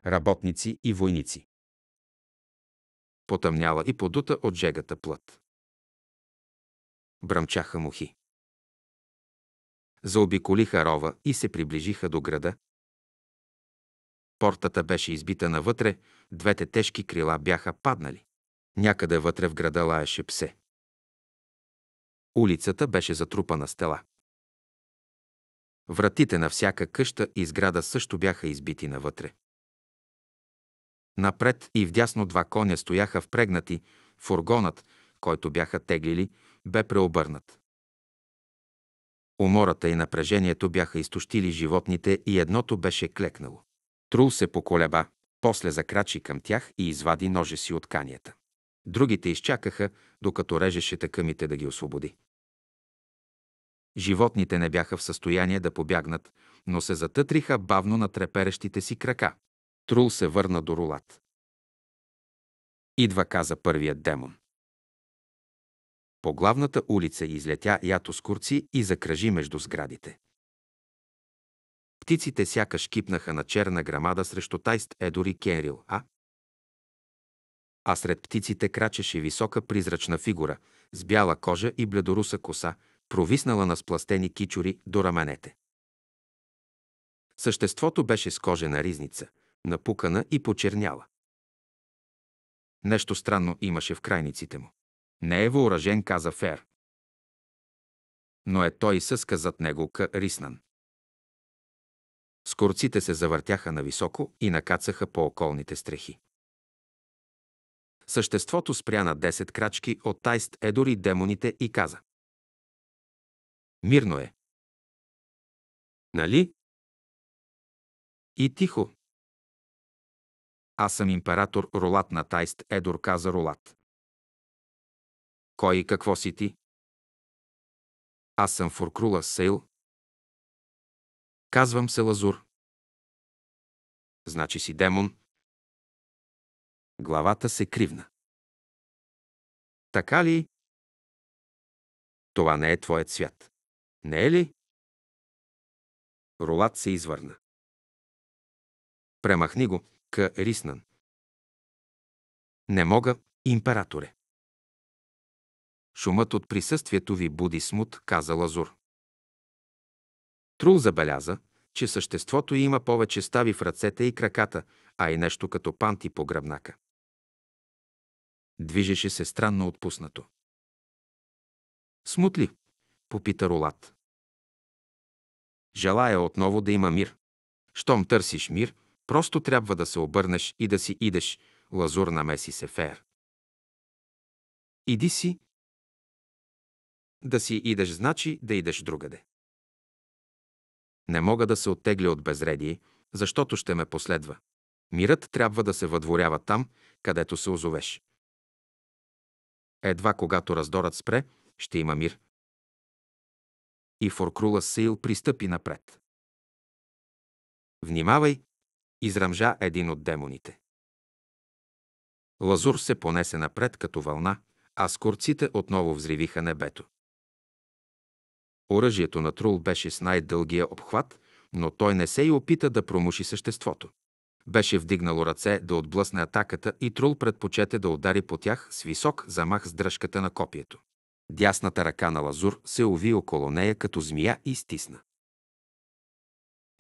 Speaker 1: Работници и войници.
Speaker 2: Потъмняла и подута от жегата плът
Speaker 1: бръмчаха мухи. Заобиколиха рова и се приближиха до града. Портата беше избита навътре, двете тежки крила бяха паднали. Някъде вътре в града лаеше псе. Улицата беше затрупана с тела. Вратите на всяка къща и сграда също бяха избити навътре. Напред и вдясно два коня стояха впрегнати, фургонът, който бяха теглили, бе преобърнат. Умората и напрежението бяха изтощили животните и едното беше клекнало. Трул се поколеба, после закрачи към тях и извади ножа си от канията. Другите изчакаха, докато режеше тъкъмите да ги освободи. Животните не бяха в състояние да побягнат, но се затътриха бавно на треперещите си крака. Трул се върна до рулат. Идва, каза първият демон. По главната улица излетя ято с курци и закръжи между сградите. Птиците сякаш кипнаха на черна грамада срещу тайст Едори Кенрил, а? А сред птиците крачеше висока призрачна фигура с бяла кожа и бледоруса коса, провиснала на спластени кичури до раменете. Съществото беше с кожена ризница, напукана и почерняла. Нещо странно имаше в крайниците му. Не е въоръжен, каза Фер. Но е той съска зад него къ Риснан. Скорците се завъртяха нависоко и накацаха по околните стрехи. Съществото спря на 10 крачки от Тайст е дори демоните и
Speaker 2: каза. Мирно е. Нали? И тихо. Аз съм император Ролат на Тайст Едор, каза Ролат. Кой и какво си ти? Аз съм Фуркрула Сейл. Казвам се Лазур. Значи си демон. Главата се кривна. Така ли? Това не е твоят свят. Не е ли? Ролат се извърна. Премахни го, К. Риснан. Не мога, императоре. Шумът от
Speaker 1: присъствието ви буди смут, каза Лазур. Трул забеляза, че съществото има повече стави в ръцете и краката, а и нещо като панти по гръбнака. Движеше се странно отпуснато. Смут ли? попита Рулат. Желая отново да има мир. Щом търсиш мир, просто трябва да се обърнеш и да си идеш, лазур намеси се фер. Иди си да си идеш значи да идеш другаде. Не мога да се оттегля от безредие, защото ще ме последва. Мирът трябва да се въдворява там, където се озовеш. Едва когато раздорът спре, ще има мир. И Форкрула Сейл пристъпи напред. Внимавай, израмжа един от демоните. Лазур се понесе напред като вълна, а скорците отново взривиха небето. Оръжието на Трул беше с най-дългия обхват, но той не се и опита да промуши съществото. Беше вдигнало ръце да отблъсне атаката и Трул предпочете да удари по тях с висок замах с дръжката на копието. Дясната ръка на Лазур се уви около нея като змия и стисна.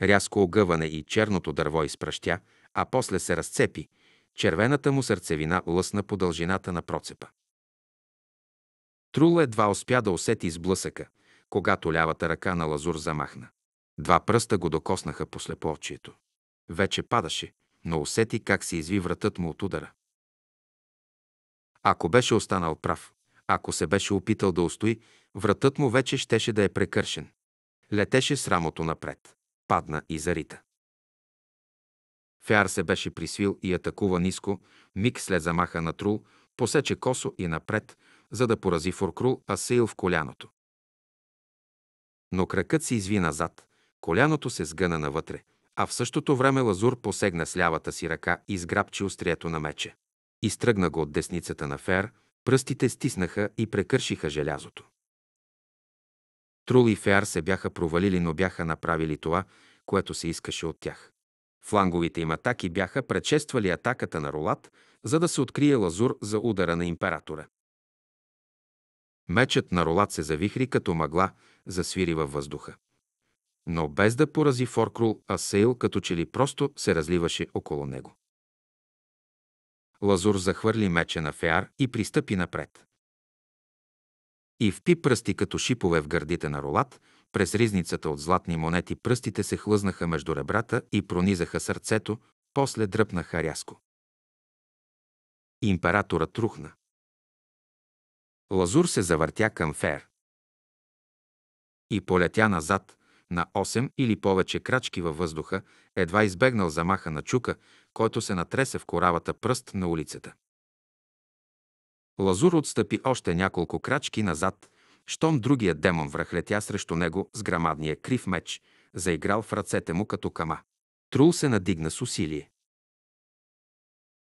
Speaker 1: Рязко огъване и черното дърво изпращя, а после се разцепи, червената му сърцевина лъсна по дължината на процепа. Трул едва успя да усети сблъсъка – когато лявата ръка на Лазур замахна. Два пръста го докоснаха по слепоочието. Вече падаше, но усети как се изви вратът му от удара. Ако беше останал прав, ако се беше опитал да устои, вратът му вече щеше да е прекършен. Летеше с рамото напред. Падна и зарита. Фяр се беше присвил и атакува ниско, миг след замаха на Трул, посече косо и напред, за да порази Форкрул, а в коляното но кракът се изви назад, коляното се сгъна навътре, а в същото време Лазур посегна с лявата си ръка и сграбчи острието на мече. Изтръгна го от десницата на Фер, пръстите стиснаха и прекършиха желязото. Трул и Фер се бяха провалили, но бяха направили това, което се искаше от тях. Фланговите им атаки бяха предшествали атаката на Ролат, за да се открие лазур за удара на императора. Мечът на Ролат се завихри като мъгла, засвири във въздуха. Но без да порази Форкрул, а Сейл като че ли просто се разливаше около него. Лазур захвърли меча на Феар и пристъпи напред. И впи пръсти като шипове в гърдите на Ролат, през ризницата от златни монети пръстите се хлъзнаха между ребрата и пронизаха сърцето, после дръпнаха рязко. Императорът рухна. Лазур се завъртя към Фер. И полетя назад, на 8 или повече крачки във въздуха, едва избегнал замаха на чука, който се натресе в коравата пръст на улицата. Лазур отстъпи още няколко крачки назад, щом другия демон връхлетя срещу него с грамадния крив меч, заиграл в ръцете му като кама. Трул се надигна с усилие.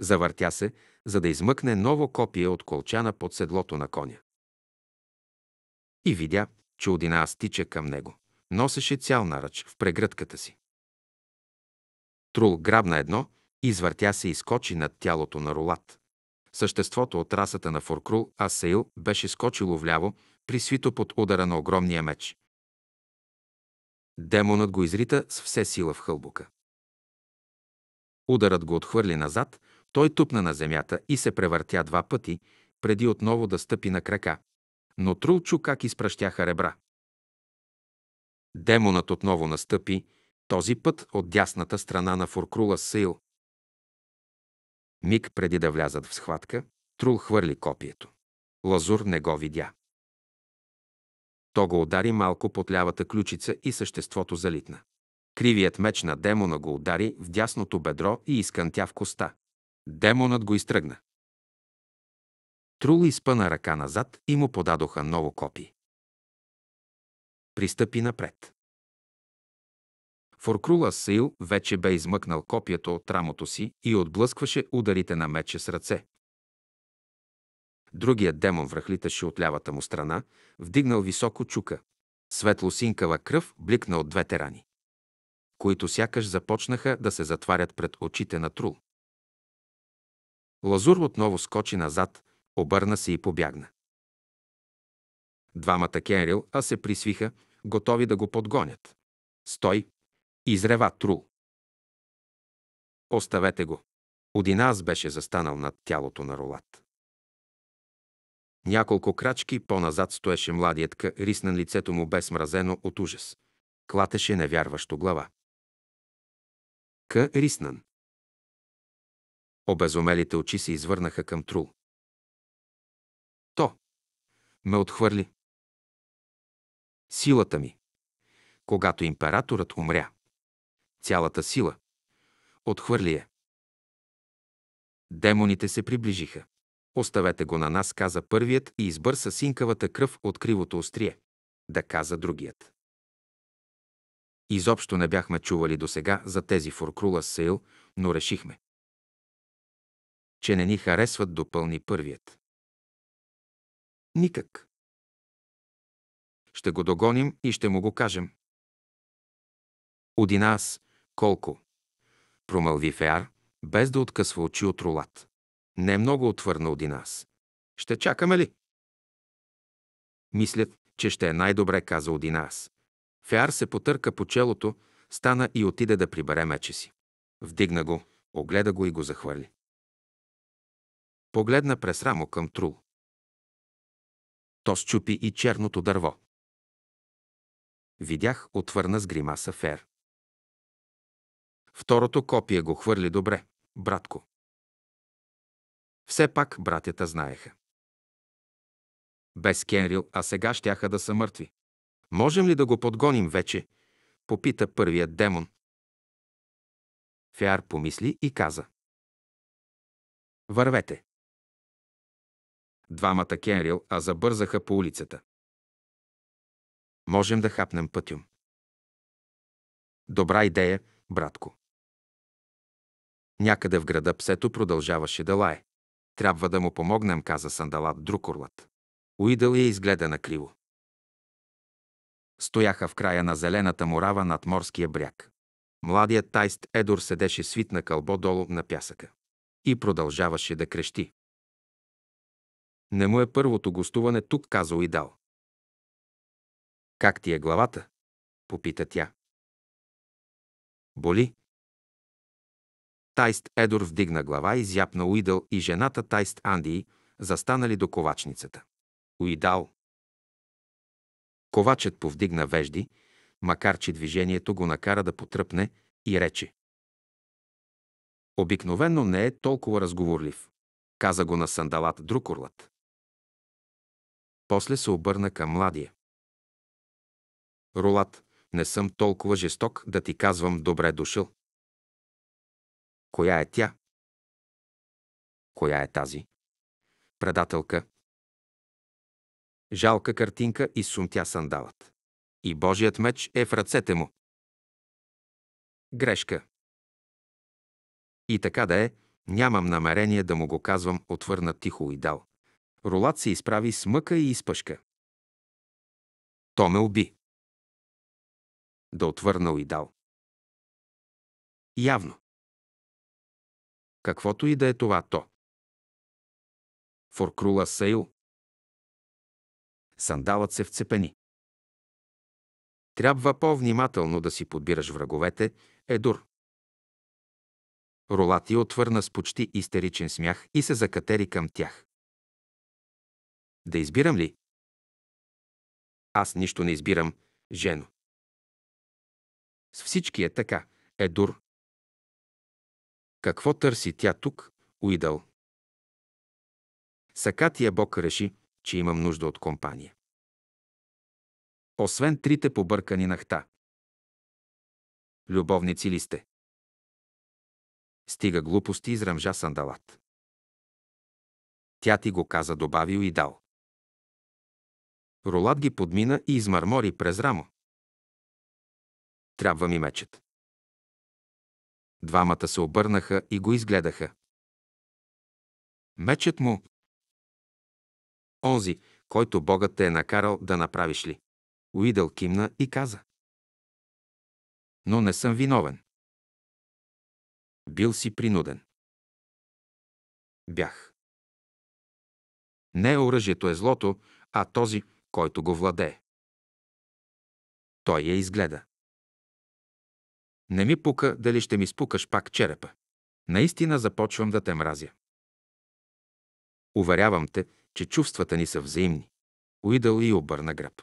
Speaker 1: Завъртя се, за да измъкне ново копие от колчана под седлото на коня. И видя, че Одина стича към него. Носеше цял наръч в прегръдката си. Трул грабна едно, извъртя се и скочи над тялото на Рулат. Съществото от расата на Форкрул Асейл беше скочило вляво, присвито под удара на огромния меч. Демонът го изрита с все сила в хълбука. Ударът го отхвърли назад, той тупна на земята и се превъртя два пъти, преди отново да стъпи на крака. Но Трулчо как изпращяха ребра. Демонът отново настъпи, този път от дясната страна на Фуркрула Сейл. Миг преди да влязат в схватка, Трул хвърли копието. Лазур не го видя. То го удари малко под лявата ключица и съществото залитна. Кривият меч на демона го удари в дясното бедро и изкънтя в коста. Демонът го изтръгна. Трул изпъна ръка назад и му подадоха ново копие. Пристъпи напред. Форкрула Сейл вече бе измъкнал копието от рамото си и отблъскваше ударите на меча с ръце. Другият демон връхлиташе от лявата му страна, вдигнал високо чука. Светло-синкава кръв бликна от двете рани, които сякаш започнаха да се затварят пред очите на Трул. Лазур отново скочи назад, обърна се и побягна. Двамата Кенрил, а се присвиха, готови да го подгонят. Стой! Изрева тру. Оставете го. Одиназ беше застанал над тялото на Ролат. Няколко крачки по-назад стоеше младият къ риснан лицето му бе смразено от ужас. Клатеше невярващо глава. К. Риснан. Обезумелите очи
Speaker 2: се извърнаха към Трул. То ме отхвърли.
Speaker 1: Силата ми. Когато императорът умря. Цялата сила. Отхвърли я. Е. Демоните се приближиха. Оставете го на нас, каза първият и избърса синкавата кръв от кривото острие. Да каза другият. Изобщо не бяхме чували досега за тези фуркрула сейл, но решихме че не
Speaker 2: ни харесват, допълни първият.
Speaker 3: Никак.
Speaker 1: Ще го догоним и ще му го кажем. Одинас, колко? Промълви Феар, без да откъсва очи от рулат. Не много отвърна нас. Ще чакаме ли? Мислят, че ще е най-добре, каза Одинас. Феар се потърка по челото, стана и отиде да прибере меча си. Вдигна го, огледа го и го захвърли. Погледна през рамо към Трул. То счупи и черното
Speaker 2: дърво. Видях, отвърна с гримаса Фер. Второто копие го хвърли добре, братко.
Speaker 1: Все пак братята знаеха. Без Кенрил, а сега щяха да са мъртви. Можем ли да го подгоним вече? Попита първият демон. Феар помисли и каза.
Speaker 2: Вървете. Двамата Кенрил, а забързаха по улицата. Можем да хапнем пътюм. Добра идея,
Speaker 1: братко. Някъде в града псето продължаваше да лае. Трябва да му помогнем, каза сандалат друг орлът. Уидъл я изгледа на криво. Стояха в края на зелената морава над морския бряг. Младият тайст Едор седеше свит на кълбо долу на пясъка. И продължаваше да крещи. Не му е първото гостуване тук, казал и дал.
Speaker 2: Как ти е главата? Попита тя.
Speaker 1: Боли. Тайст Едор вдигна глава и зяпна Уидал и жената Тайст Андии, застанали до ковачницата. Уидал. Ковачът повдигна вежди, макар че движението го накара да потръпне и рече. Обикновено не е толкова разговорлив. Каза го на сандалат друг орлът. После се обърна към младия. Ролат, не съм толкова жесток да ти казвам
Speaker 2: добре дошъл. Коя е тя? Коя
Speaker 1: е тази? Предателка. Жалка картинка и сумтя сандалът. И Божият меч е в ръцете му. Грешка. И така да е, нямам намерение да му го казвам, отвърна тихо и дал. Ролат се изправи с мъка и изпъшка.
Speaker 2: То ме уби. Да отвърнал и дал. Явно. Каквото и да е това то. Форкрула Сейл. Сандалът се
Speaker 1: вцепени. Трябва по-внимателно да си подбираш враговете, Едур. Ролати отвърна с почти истеричен смях и
Speaker 2: се закатери към тях. Да избирам ли? Аз нищо не избирам, жено. С всички е така, Едур. Какво търси тя тук, Уидъл? Сакатия Бог реши, че имам нужда от компания. Освен трите побъркани нахта. Любовници ли сте? Стига глупости, изръмжа сандалат. Тя ти го каза, добавил и дал. Ролад ги подмина и измърмори през рамо. Трябва ми мечът. Двамата се обърнаха и го изгледаха. Мечът му.
Speaker 1: Онзи, който Богът те е накарал да направиш ли. Уидъл кимна и каза. Но не съм виновен.
Speaker 2: Бил си принуден. Бях. Не е оръжието е злото, а този, който го владее. Той я изгледа. Не
Speaker 1: ми пука дали ще ми спукаш пак черепа. Наистина започвам да те мразя. Уверявам те, че чувствата ни са взаимни. Уидъл и обърна гръб.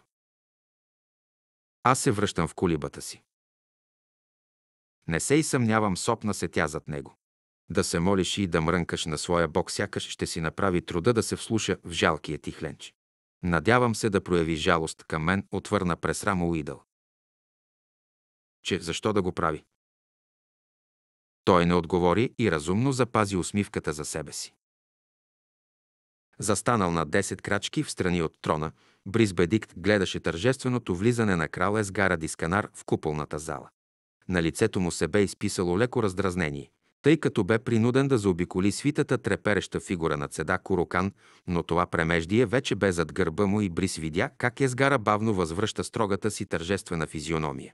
Speaker 1: Аз се връщам в колибата си. Не се и съмнявам, сопна се тя зад него. Да се молиш и да мрънкаш на своя бог, сякаш ще си направи труда да се вслуша в жалкия ти хленч. Надявам се да прояви жалост към мен, отвърна през рамо Уидъл. Че защо да го прави? Той не отговори и разумно запази усмивката за себе си. Застанал на 10 крачки в страни от трона, Бриз Бедикт гледаше тържественото влизане на крал Есгара Дисканар в куполната зала. На лицето му се бе изписало леко раздразнение тъй като бе принуден да заобиколи свитата трепереща фигура на цеда Курокан, но това премеждие вече бе зад гърба му и Брис видя как Езгара бавно възвръща строгата си тържествена физиономия.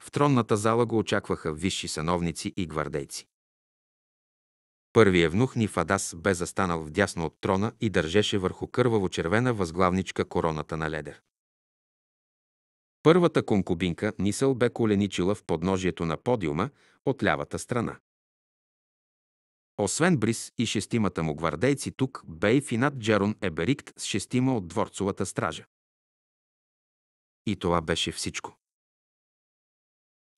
Speaker 1: В тронната зала го очакваха висши сановници и гвардейци. Първият внух Нифадас бе застанал вдясно от трона и държеше върху кърваво-червена възглавничка короната на ледер. Първата конкубинка Нисъл бе коленичила в подножието на подиума от лявата страна. Освен Брис и шестимата му гвардейци тук бе и Финат Джерон Еберикт с шестима от дворцовата стража. И това беше всичко.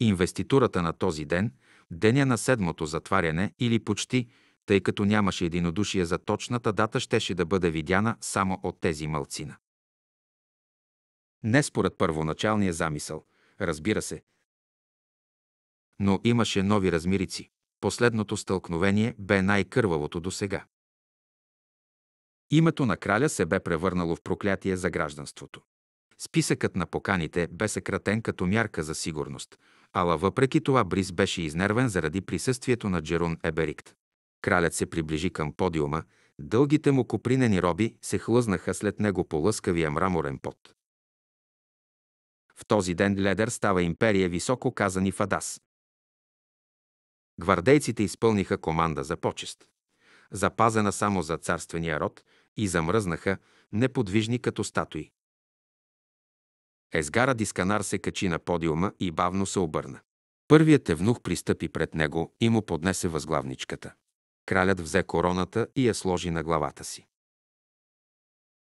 Speaker 1: Инвеститурата на този ден, деня на седмото затваряне или почти, тъй като нямаше единодушие за точната дата, щеше да бъде видяна само от тези мълцина. Не според първоначалния замисъл, разбира се, но имаше нови размирици. Последното стълкновение бе най-кървавото до сега. Името на краля се бе превърнало в проклятие за гражданството. Списъкът на поканите бе съкратен като мярка за сигурност, ала въпреки това Брис беше изнервен заради присъствието на Джерун Еберикт. Кралят се приближи към подиума, дългите му копринени роби се хлъзнаха след него по лъскавия мраморен пот. В този ден Ледер става империя високо казани в Адас гвардейците изпълниха команда за почест, запазена само за царствения род и замръзнаха неподвижни като статуи. Езгара Дисканар се качи на подиума и бавно се обърна. Първият евнух пристъпи пред него и му поднесе възглавничката. Кралят взе короната и я сложи на главата си.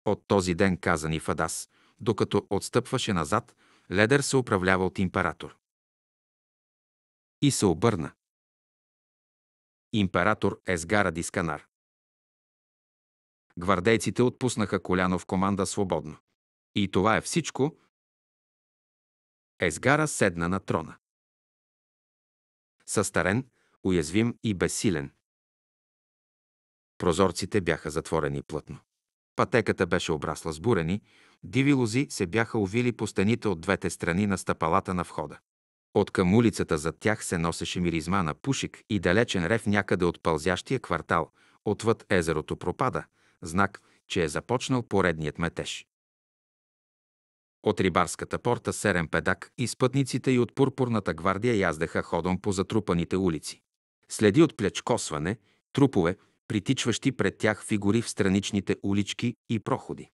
Speaker 1: От този ден каза ни Фадас, докато отстъпваше назад, Ледер се управлява от император. И се обърна император Есгара Дисканар. Гвардейците отпуснаха коляно в команда свободно. И това е всичко. Есгара седна на трона. Състарен, уязвим и безсилен. Прозорците бяха затворени плътно. Пътеката беше обрасла с бурени, диви лози се бяха увили по стените от двете страни на стъпалата на входа. От към улицата зад тях се носеше миризма на пушик и далечен рев някъде от пълзящия квартал, отвъд езерото пропада, знак, че е започнал поредният метеж. От рибарската порта Серен Педак и спътниците и от пурпурната гвардия яздаха ходом по затрупаните улици. Следи от плечкосване, трупове, притичващи пред тях фигури в страничните улички и проходи.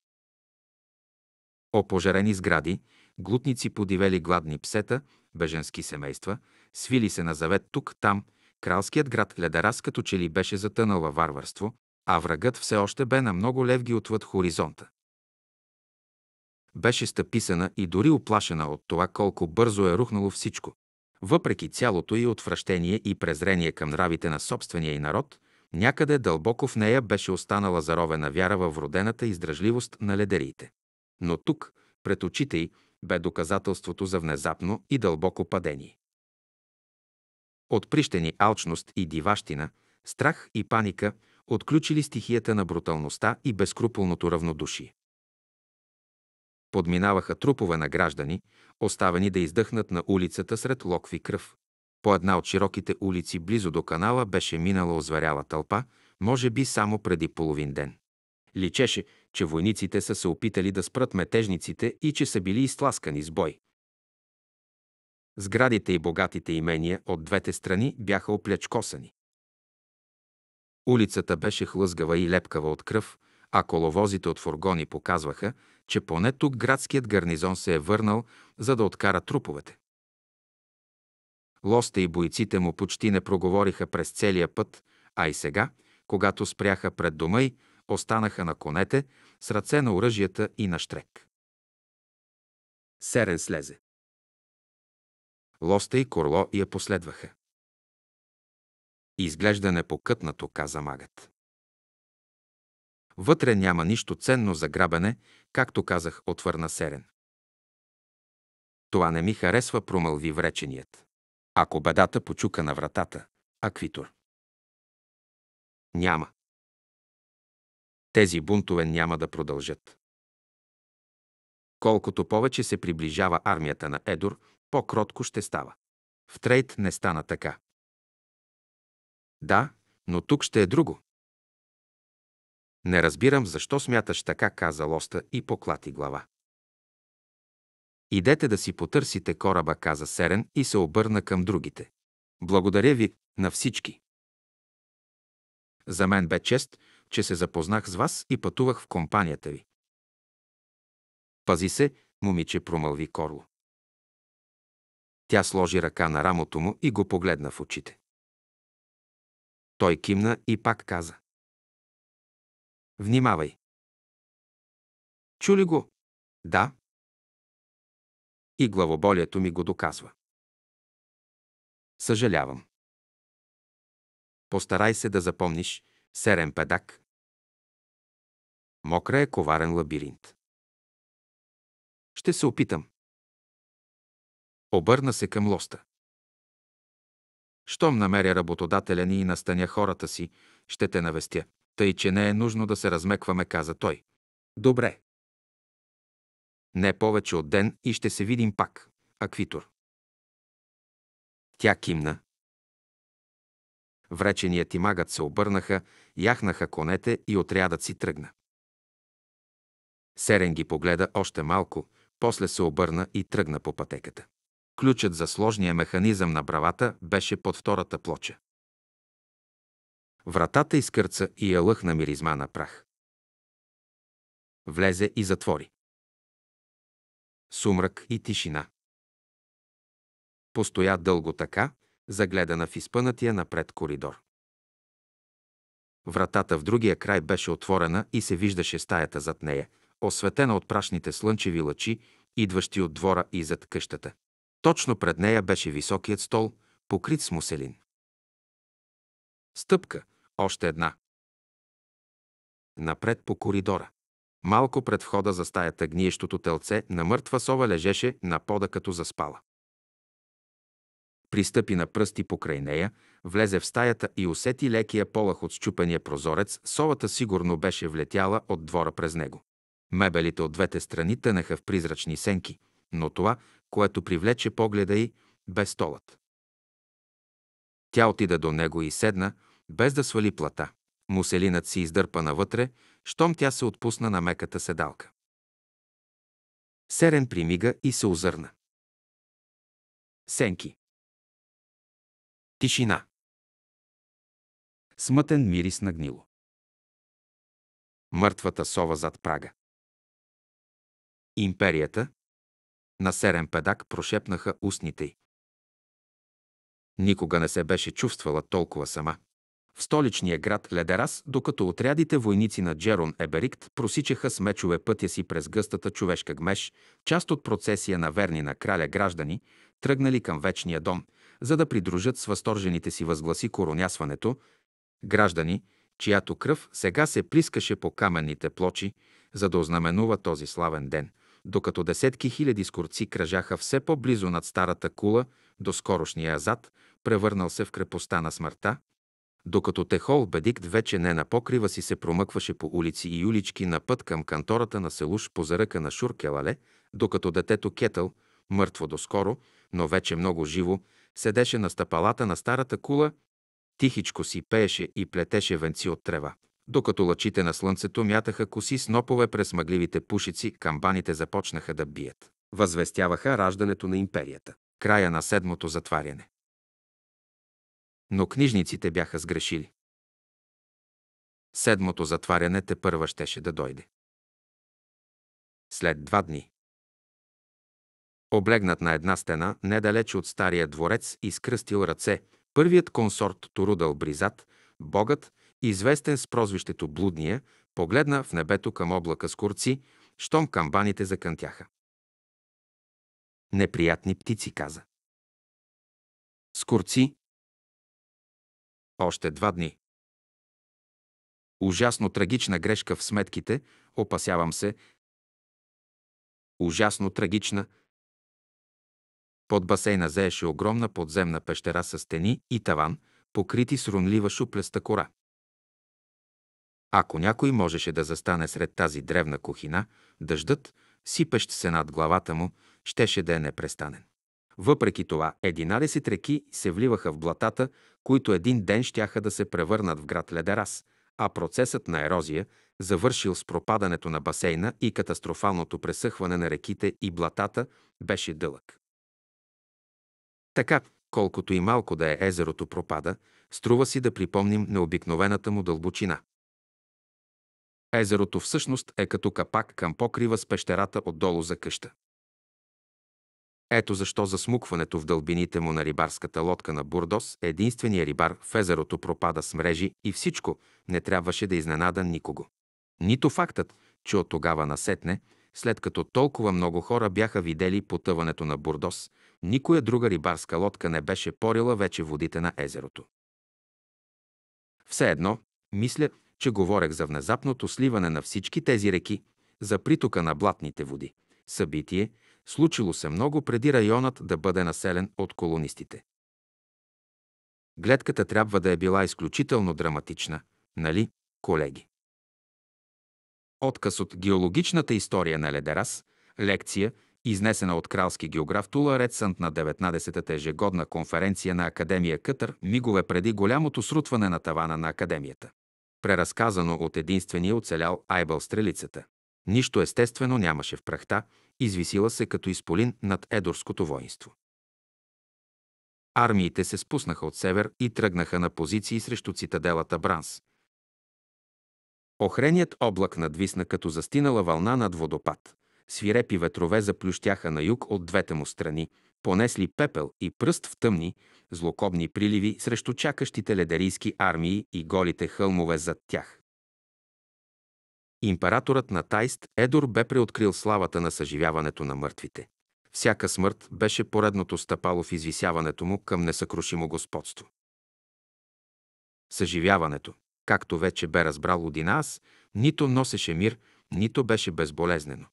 Speaker 1: Опожарени сгради, глутници подивели гладни псета, беженски семейства, свили се на завет тук-там, кралският град Ледарас като че ли беше затънал във варварство, а врагът все още бе на много левги отвъд хоризонта. Беше стъписана и дори оплашена от това колко бързо е рухнало всичко. Въпреки цялото и отвращение и презрение към нравите на собствения и народ, някъде дълбоко в нея беше останала заровена вяра във родената издръжливост на ледериите. Но тук, пред очите й, бе доказателството за внезапно и дълбоко падение. От прищени алчност и диващина, страх и паника отключили стихията на бруталността и безкруполното равнодушие. Подминаваха трупове на граждани, оставени да издъхнат на улицата сред локви кръв. По една от широките улици близо до канала беше минала озверяла тълпа, може би само преди половин ден личеше, че войниците са се опитали да спрат метежниците и че са били изтласкани с бой. Сградите и богатите имения от двете страни бяха оплячкосани. Улицата беше хлъзгава и лепкава от кръв, а коловозите от фургони показваха, че поне тук градският гарнизон се е върнал, за да откара труповете. Лоста и бойците му почти не проговориха през целия път, а и сега, когато спряха пред дома й, останаха на конете, с ръце на оръжията и на штрек. Серен слезе. Лоста и Корло я последваха. Изглежда непокътнато, каза магът. Вътре няма нищо ценно за грабене, както казах, отвърна Серен. Това не ми харесва, промълви вреченият. Ако бедата
Speaker 2: почука на вратата, аквитор. Няма.
Speaker 1: Тези бунтове няма да продължат. Колкото повече се приближава армията на Едор, по-кротко ще става. В Трейд не стана така. Да, но тук ще е друго. Не разбирам защо смяташ така, каза Лоста и поклати глава. Идете да си потърсите кораба, каза Серен и се обърна към другите. Благодаря ви на всички. За мен бе чест, че се запознах с вас и пътувах в компанията ви. Пази се, момиче, промълви Корло. Тя сложи ръка на рамото му и го
Speaker 2: погледна в очите. Той кимна и пак каза. Внимавай. Чули го? Да. И главоболието ми го доказва. Съжалявам. Постарай се да запомниш, серен педак. Мокра е коварен лабиринт. Ще
Speaker 1: се опитам. Обърна се към лоста. Щом намеря работодателя ни и настаня хората си, ще те навестя. Тъй, че не е нужно да се размекваме, каза той. Добре. Не повече от ден и ще се видим пак. Аквитор. Тя кимна, Вреченият и магът се обърнаха, яхнаха конете и отрядът си тръгна. Серен ги погледа още малко, после се обърна и тръгна по пътеката. Ключът за сложния механизъм на бравата беше под втората плоча. Вратата изкърца и я лъхна миризма
Speaker 2: на прах. Влезе и затвори.
Speaker 1: Сумрак и тишина. Постоя дълго така, загледана в изпънатия напред коридор. Вратата в другия край беше отворена и се виждаше стаята зад нея, осветена от прашните слънчеви лъчи, идващи от двора и зад къщата. Точно пред нея беше високият стол, покрит с муселин. Стъпка, още една. Напред по коридора. Малко пред входа за стаята гниещото телце на мъртва сова лежеше на пода като заспала. Пристъпи на пръсти покрай нея, влезе в стаята и усети лекия полах от щупения прозорец, совата сигурно беше влетяла от двора през него. Мебелите от двете страни тънаха в призрачни сенки, но това, което привлече погледа й, бе столът. Тя отида до него и седна, без да свали плата. Муселинът си издърпа навътре, щом тя се отпусна на меката седалка. Серен
Speaker 2: примига и се озърна. Сенки. Тишина. Смътен мирис на гнило. Мъртвата сова зад прага. Империята.
Speaker 1: На серен педак прошепнаха устните й. Никога не се беше чувствала толкова сама. В столичния град Ледерас, докато отрядите войници на Джерон Еберикт просичаха с мечове пътя си през гъстата човешка гмеш, част от процесия на верни на краля граждани, тръгнали към Вечния дом – за да придружат с възторжените си възгласи коронясването, граждани, чиято кръв сега се плискаше по каменните плочи, за да ознаменува този славен ден, докато десетки хиляди скорци кръжаха все по-близо над старата кула до скорошния азад, превърнал се в крепостта на смъртта, докато Техол Бедикт вече не на покрива си се промъкваше по улици и улички на път към кантората на Селуш по заръка на Шуркелале, докато детето Кетъл, мъртво доскоро, но вече много живо, седеше на стъпалата на старата кула, тихичко си пееше и плетеше венци от трева. Докато лъчите на слънцето мятаха коси снопове през мъгливите пушици, камбаните започнаха да бият. Възвестяваха раждането на империята. Края на седмото затваряне. Но книжниците бяха сгрешили. Седмото затваряне те първа щеше да дойде. След два дни облегнат на една стена, недалеч от стария дворец и скръстил ръце, първият консорт Торудъл Бризат, богът, известен с прозвището Блудния, погледна в небето към облака с курци, щом камбаните закънтяха. Неприятни птици, каза. Скурци.
Speaker 2: Още два дни. Ужасно
Speaker 1: трагична грешка в сметките, опасявам се. Ужасно трагична, под басейна зееше огромна подземна пещера с стени и таван, покрити с рунлива шуплеста кора. Ако някой можеше да застане сред тази древна кухина, дъждът, сипещ се над главата му, щеше да е непрестанен. Въпреки това, 11 реки се вливаха в блатата, които един ден щяха да се превърнат в град Ледерас, а процесът на ерозия завършил с пропадането на басейна и катастрофалното пресъхване на реките и блатата, беше дълъг. Така, колкото и малко да е езерото пропада, струва си да припомним необикновената му дълбочина. Езерото всъщност е като капак към покрива с пещерата отдолу за къща. Ето защо засмукването в дълбините му на рибарската лодка на Бурдос, единствения рибар в езерото пропада с мрежи и всичко не трябваше да изненада никого. Нито фактът, че от тогава насетне след като толкова много хора бяха видели потъването на Бурдос, никоя друга рибарска лодка не беше порила вече водите на езерото. Все едно, мисля, че говорех за внезапното сливане на всички тези реки, за притока на блатните води. Събитие, случило се много преди районът да бъде населен от колонистите. Гледката трябва да е била изключително драматична, нали, колеги? Отказ от геологичната история на Ледерас, лекция, изнесена от кралски географ Тула Редсънт на 19-та ежегодна конференция на Академия Кътър, мигове преди голямото срутване на тавана на Академията. Преразказано от единствения оцелял Айбъл Стрелицата. Нищо естествено нямаше в прахта, извисила се като изполин над Едорското воинство. Армиите се спуснаха от север и тръгнаха на позиции срещу цитаделата Бранс. Охреният облак надвисна като застинала вълна над водопад. Свирепи ветрове заплющяха на юг от двете му страни, понесли пепел и пръст в тъмни, злокобни приливи срещу чакащите ледерийски армии и голите хълмове зад тях. Императорът на Тайст Едор бе преоткрил славата на съживяването на мъртвите. Всяка смърт беше поредното стъпало в извисяването му към несъкрушимо господство. Съживяването Както вече бе разбрал аз, нито носеше мир, нито беше безболезнено.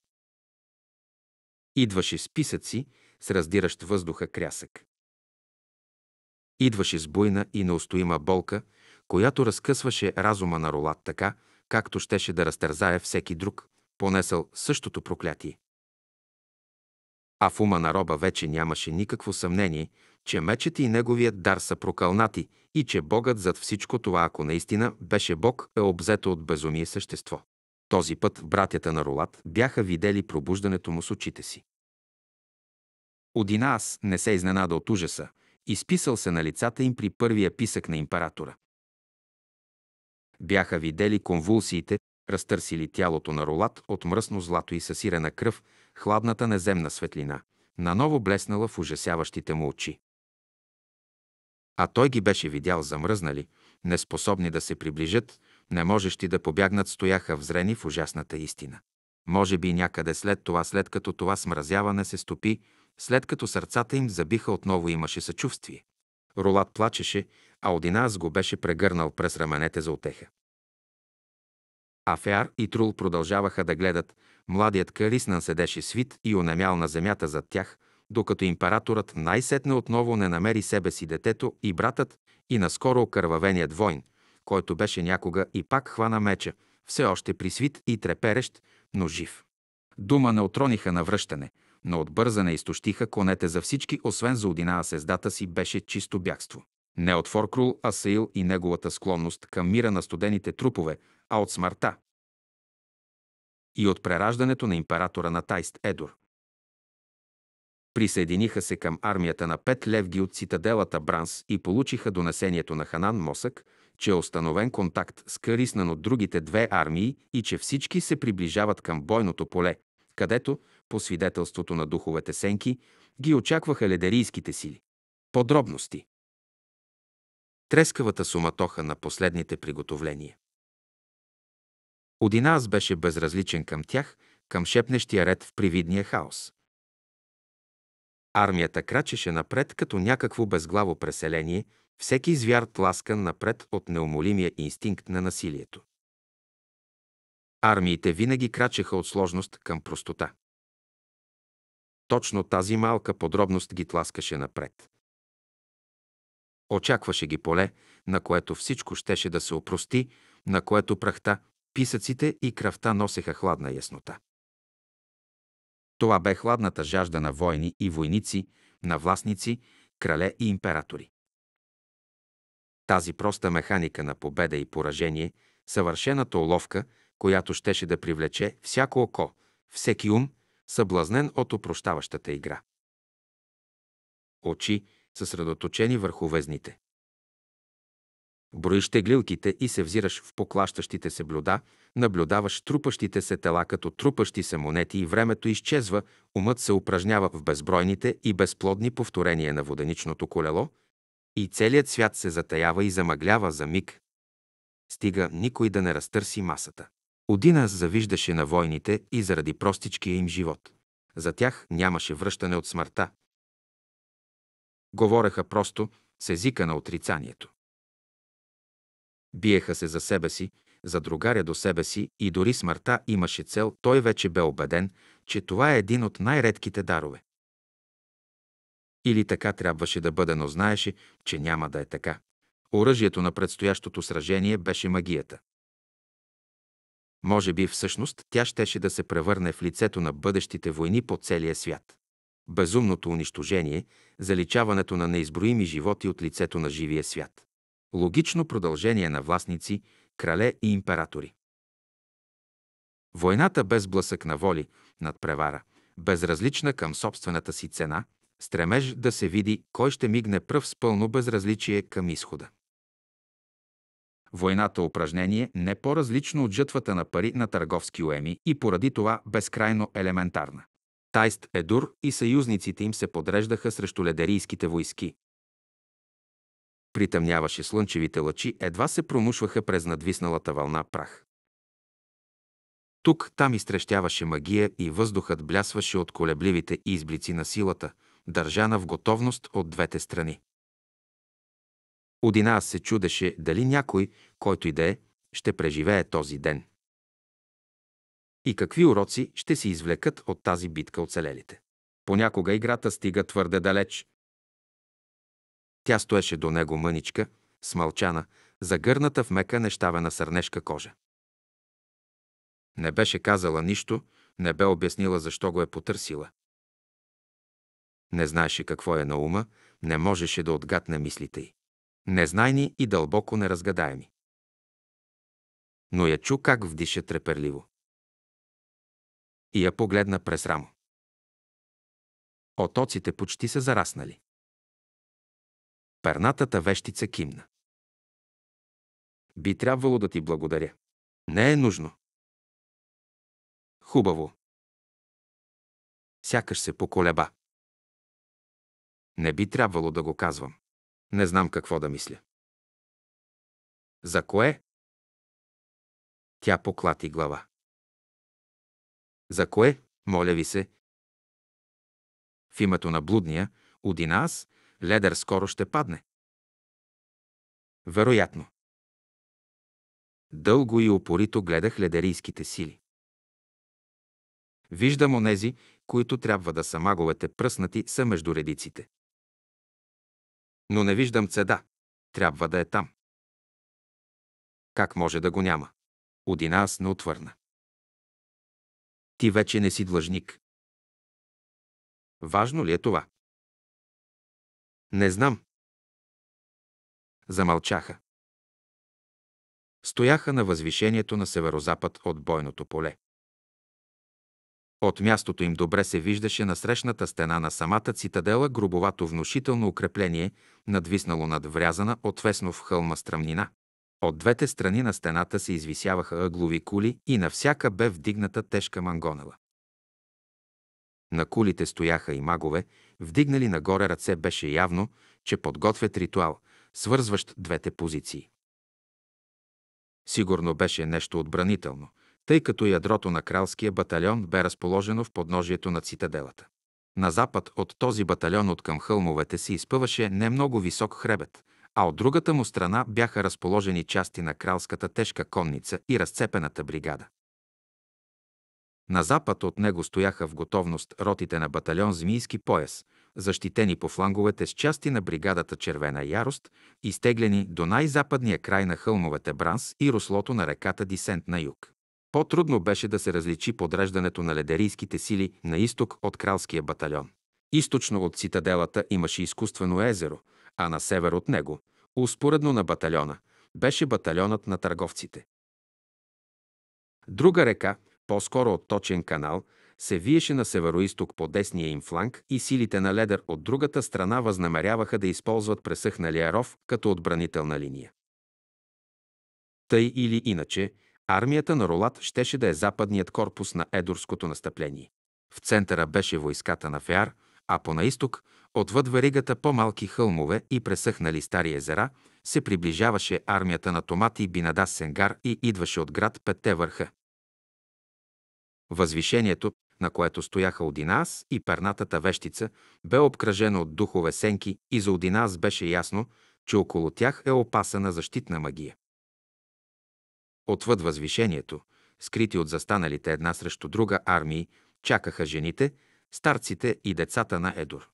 Speaker 1: Идваше с писъци, с раздиращ въздуха крясък. Идваше с буйна и неустоима болка, която разкъсваше разума на Ролат така, както щеше да разтързае всеки друг, понесъл същото проклятие. А в ума на роба вече нямаше никакво съмнение, че мечът и неговият дар са прокълнати и че Богът зад всичко това, ако наистина беше Бог, е обзето от безумие същество. Този път братята на Ролат бяха видели пробуждането му с очите си. аз не се изненада от ужаса, изписал се на лицата им при първия писък на императора. Бяха видели конвулсиите, разтърсили тялото на Ролат от мръсно злато и съсирена кръв, хладната неземна светлина, наново блеснала в ужасяващите му очи. А той ги беше видял замръзнали, неспособни да се приближат, не можещи да побягнат, стояха взрени в ужасната истина. Може би някъде след това, след като това смразяване се стопи, след като сърцата им забиха, отново имаше съчувствие. Ролат плачеше, а Одиназ го беше прегърнал през раменете за отеха. Афеар и Трул продължаваха да гледат. Младият Калиснан седеше свит и онемял на земята зад тях, докато императорът най-сетне отново не намери себе си детето и братът и наскоро окървавеният войн, който беше някога и пак хвана меча, все още присвит и треперещ, но жив. Дума не отрониха на връщане, но от бързане изтощиха конете за всички, освен за Одинаа а сездата си беше чисто бягство. Не от Форкрул, а Саил и неговата склонност към мира на студените трупове – а от смъртта и от прераждането на императора на Тайст Едор. Присъединиха се към армията на пет левги от цитаделата Бранс и получиха донесението на Ханан Мосък, че е установен контакт с Кариснан от другите две армии и че всички се приближават към бойното поле, където, по свидетелството на духовете сенки, ги очакваха ледерийските сили. Подробности Трескавата суматоха на последните приготовления. Одиназ беше безразличен към тях, към шепнещия ред в привидния хаос. Армията крачеше напред като някакво безглаво преселение, всеки звяр тласкан напред от неумолимия инстинкт на насилието. Армиите винаги крачеха от сложност към простота. Точно тази малка подробност ги тласкаше напред. Очакваше ги поле, на което всичко щеше да се опрости, на което прахта писъците и кръвта носеха хладна яснота. Това бе хладната жажда на войни и войници, на властници, крале и императори. Тази проста механика на победа и поражение, съвършената уловка, която щеше да привлече всяко око, всеки ум, съблазнен от опрощаващата игра. Очи, съсредоточени върху везните. Броиш теглилките и се взираш в поклащащите се блюда, наблюдаваш трупащите се тела като трупащи се монети и времето изчезва, умът се упражнява в безбройните и безплодни повторения на воденичното колело и целият свят се затаява и замъглява за миг. Стига никой да не разтърси масата. Одина завиждаше на войните и заради простичкия им живот. За тях нямаше връщане от смъртта. Говореха просто с езика на отрицанието. Биеха се за себе си, за другаря до себе си и дори смъртта имаше цел, той вече бе убеден, че това е един от най-редките дарове. Или така трябваше да бъде, но знаеше, че няма да е така. Оръжието на предстоящото сражение беше магията. Може би всъщност тя щеше да се превърне в лицето на бъдещите войни по целия свят. Безумното унищожение, заличаването на неизброими животи от лицето на живия свят логично продължение на властници, крале и императори. Войната без блъсък на воли, над превара, безразлична към собствената си цена, стремеж да се види кой ще мигне пръв с пълно безразличие към изхода. Войната упражнение не по-различно от жътвата на пари на търговски уеми и поради това безкрайно елементарна. Тайст Едур и съюзниците им се подреждаха срещу ледерийските войски, притъмняваше слънчевите лъчи, едва се промушваха през надвисналата вълна прах. Тук там изтрещяваше магия и въздухът блясваше от колебливите изблици на силата, държана в готовност от двете страни. Одина се чудеше дали някой, който и да е, ще преживее този ден. И какви уроци ще си извлекат от тази битка оцелелите. Понякога играта стига твърде далеч, тя стоеше до него мъничка, смълчана, загърната в мека нещавена сърнешка кожа. Не беше казала нищо, не бе обяснила защо го е потърсила. Не знаеше какво е на ума, не можеше да отгадне мислите й. Незнайни и дълбоко неразгадаеми. Но я чу как вдиша
Speaker 2: треперливо. И я погледна през рамо. Отоците почти са зараснали. Пернатата вещица кимна. Би трябвало да ти благодаря. Не е нужно. Хубаво. Сякаш се поколеба. Не би трябвало да го казвам. Не знам какво да мисля. За кое? Тя поклати
Speaker 1: глава. За кое, моля ви се? В името на блудния, Одинас Ледер скоро ще падне. Вероятно. Дълго и опорито гледах ледерийските сили. Виждам онези, които трябва да са маговете пръснати, са между редиците. Но не виждам цеда. Трябва да е там. Как може да го няма? аз не
Speaker 2: отвърна. Ти вече не си длъжник. Важно ли е това? Не знам.
Speaker 1: Замълчаха. Стояха на възвишението на северозапад от бойното поле. От мястото им добре се виждаше на срещната стена на самата цитадела грубовато внушително укрепление, надвиснало над врязана отвесно в хълма стръмнина. От двете страни на стената се извисяваха ъглови кули и на всяка бе вдигната тежка мангонела. На кулите стояха и магове, вдигнали нагоре ръце беше явно, че подготвят ритуал, свързващ двете позиции. Сигурно беше нещо отбранително, тъй като ядрото на кралския батальон бе разположено в подножието на цитаделата. На запад от този батальон от към хълмовете се изпъваше не много висок хребет, а от другата му страна бяха разположени части на кралската тежка конница и разцепената бригада. На запад от него стояха в готовност ротите на батальон Змийски пояс, защитени по фланговете с части на бригадата Червена ярост, изтеглени до най-западния край на хълмовете Бранс и руслото на реката Дисент на юг. По-трудно беше да се различи подреждането на ледерийските сили на изток от кралския батальон. Източно от цитаделата имаше изкуствено езеро, а на север от него, успоредно на батальона, беше батальонът на търговците. Друга река, по-скоро от точен канал, се виеше на северо-исток по десния им фланг и силите на Ледер от другата страна възнамеряваха да използват пресъхналия ров като отбранителна линия. Тъй или иначе, армията на Ролат щеше да е западният корпус на Едорското настъпление. В центъра беше войската на Феар, а по наисток, отвъд веригата по-малки хълмове и пресъхнали стари езера, се приближаваше армията на Томати Бинада Сенгар и идваше от град Петте върха. Възвишението, на което стояха Одинас и пернатата вещица, бе обкръжено от духове сенки и за Одинас беше ясно, че около тях е опасана защитна магия. Отвъд възвишението, скрити от застаналите една срещу друга армии, чакаха жените, старците и децата на Едор.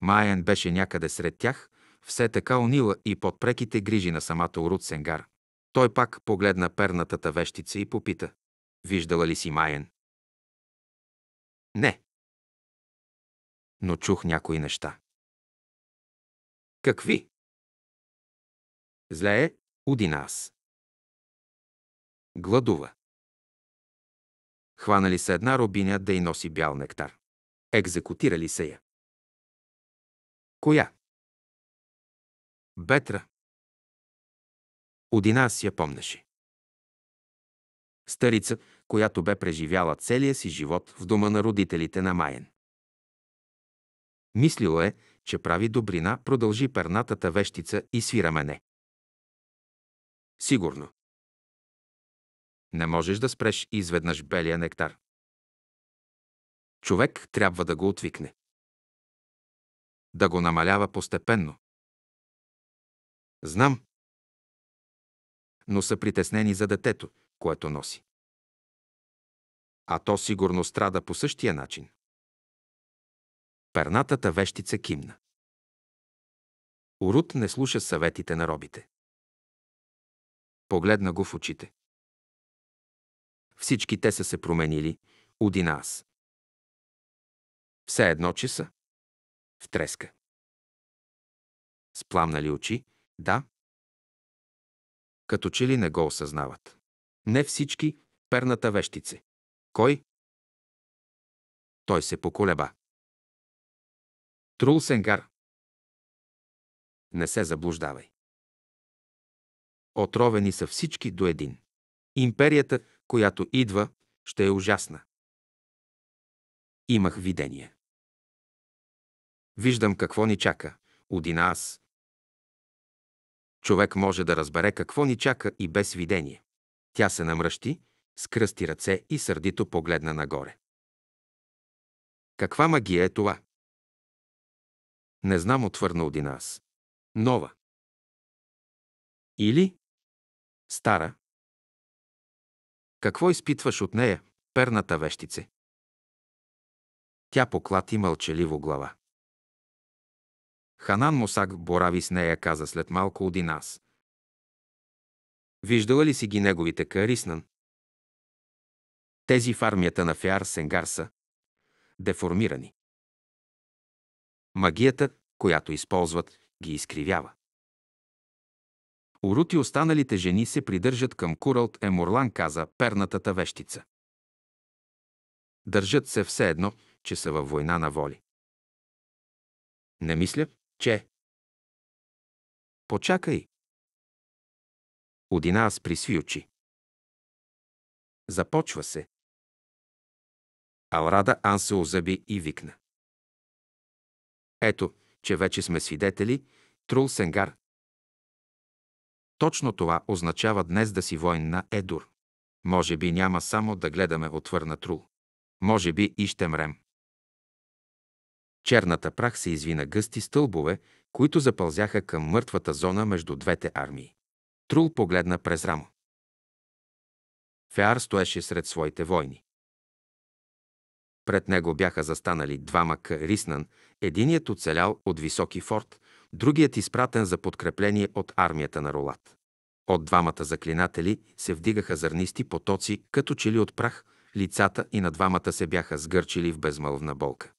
Speaker 1: Маен беше някъде сред тях, все така унила и под преките грижи на самата Урут Сенгар. Той пак погледна пернатата вещица и попита. Виждала ли си Майен? Не.
Speaker 2: Но чух някои неща. Какви? Зле е, уди нас. Гладува. Хванали се една робиня да й носи бял нектар. Екзекутирали се я. Коя?
Speaker 1: Бетра. Одина си я помнеше старица, която бе преживяла целия си живот в дома на родителите на Майен. Мислило е, че прави добрина, продължи пернатата
Speaker 2: вещица и свира мене. Сигурно. Не можеш да спреш изведнъж белия нектар. Човек трябва да го отвикне. Да го намалява постепенно. Знам. Но са притеснени за детето, което носи. А то сигурно страда по същия начин. Пернатата вещица кимна. Урут не слуша съветите на робите. Погледна го в очите. Всички те са се променили, удина аз. Все едно, че са. В треска. Спламнали очи, да. Като че ли не го осъзнават. Не всички, перната вещице. Кой? Той се поколеба. Трулсенгар
Speaker 3: Не
Speaker 1: се заблуждавай. Отровени са всички до един. Империята, която идва, ще е ужасна. Имах видение. Виждам какво ни чака. Одина аз. Човек може да разбере какво ни чака и без видение. Тя се намръщи, скръсти ръце и сърдито погледна нагоре. Каква магия е това? Не знам, отвърна от аз.
Speaker 2: Нова. Или? Стара.
Speaker 1: Какво изпитваш от нея, перната вещице? Тя поклати мълчаливо глава. Ханан Мосак борави с нея, каза след малко Одинас. Виждала ли си ги неговите кариснан? Тези в армията на Фиар Сенгар са деформирани. Магията, която използват, ги изкривява. Урути останалите жени се придържат към Куралт Емурлан, каза пернатата вещица. Държат се все едно, че са
Speaker 2: във война на воли. Не мисля, че... Почакай, аз присви очи. Започва се. Алрада Ан се озъби
Speaker 1: и викна. Ето, че вече сме свидетели, Трул Сенгар. Точно това означава днес да си воин на Едур. Може би няма само да гледаме отвърна Трул. Може би и ще мрем. Черната прах се извина гъсти стълбове, които запълзяха към мъртвата зона между двете армии. Трул погледна през рамо. Феар стоеше сред своите войни. Пред него бяха застанали двама Риснан, единият оцелял от високи форт, другият изпратен за подкрепление от армията на Ролат. От двамата заклинатели се вдигаха зърнисти потоци, като че ли от прах, лицата и на двамата се бяха сгърчили в безмълвна болка.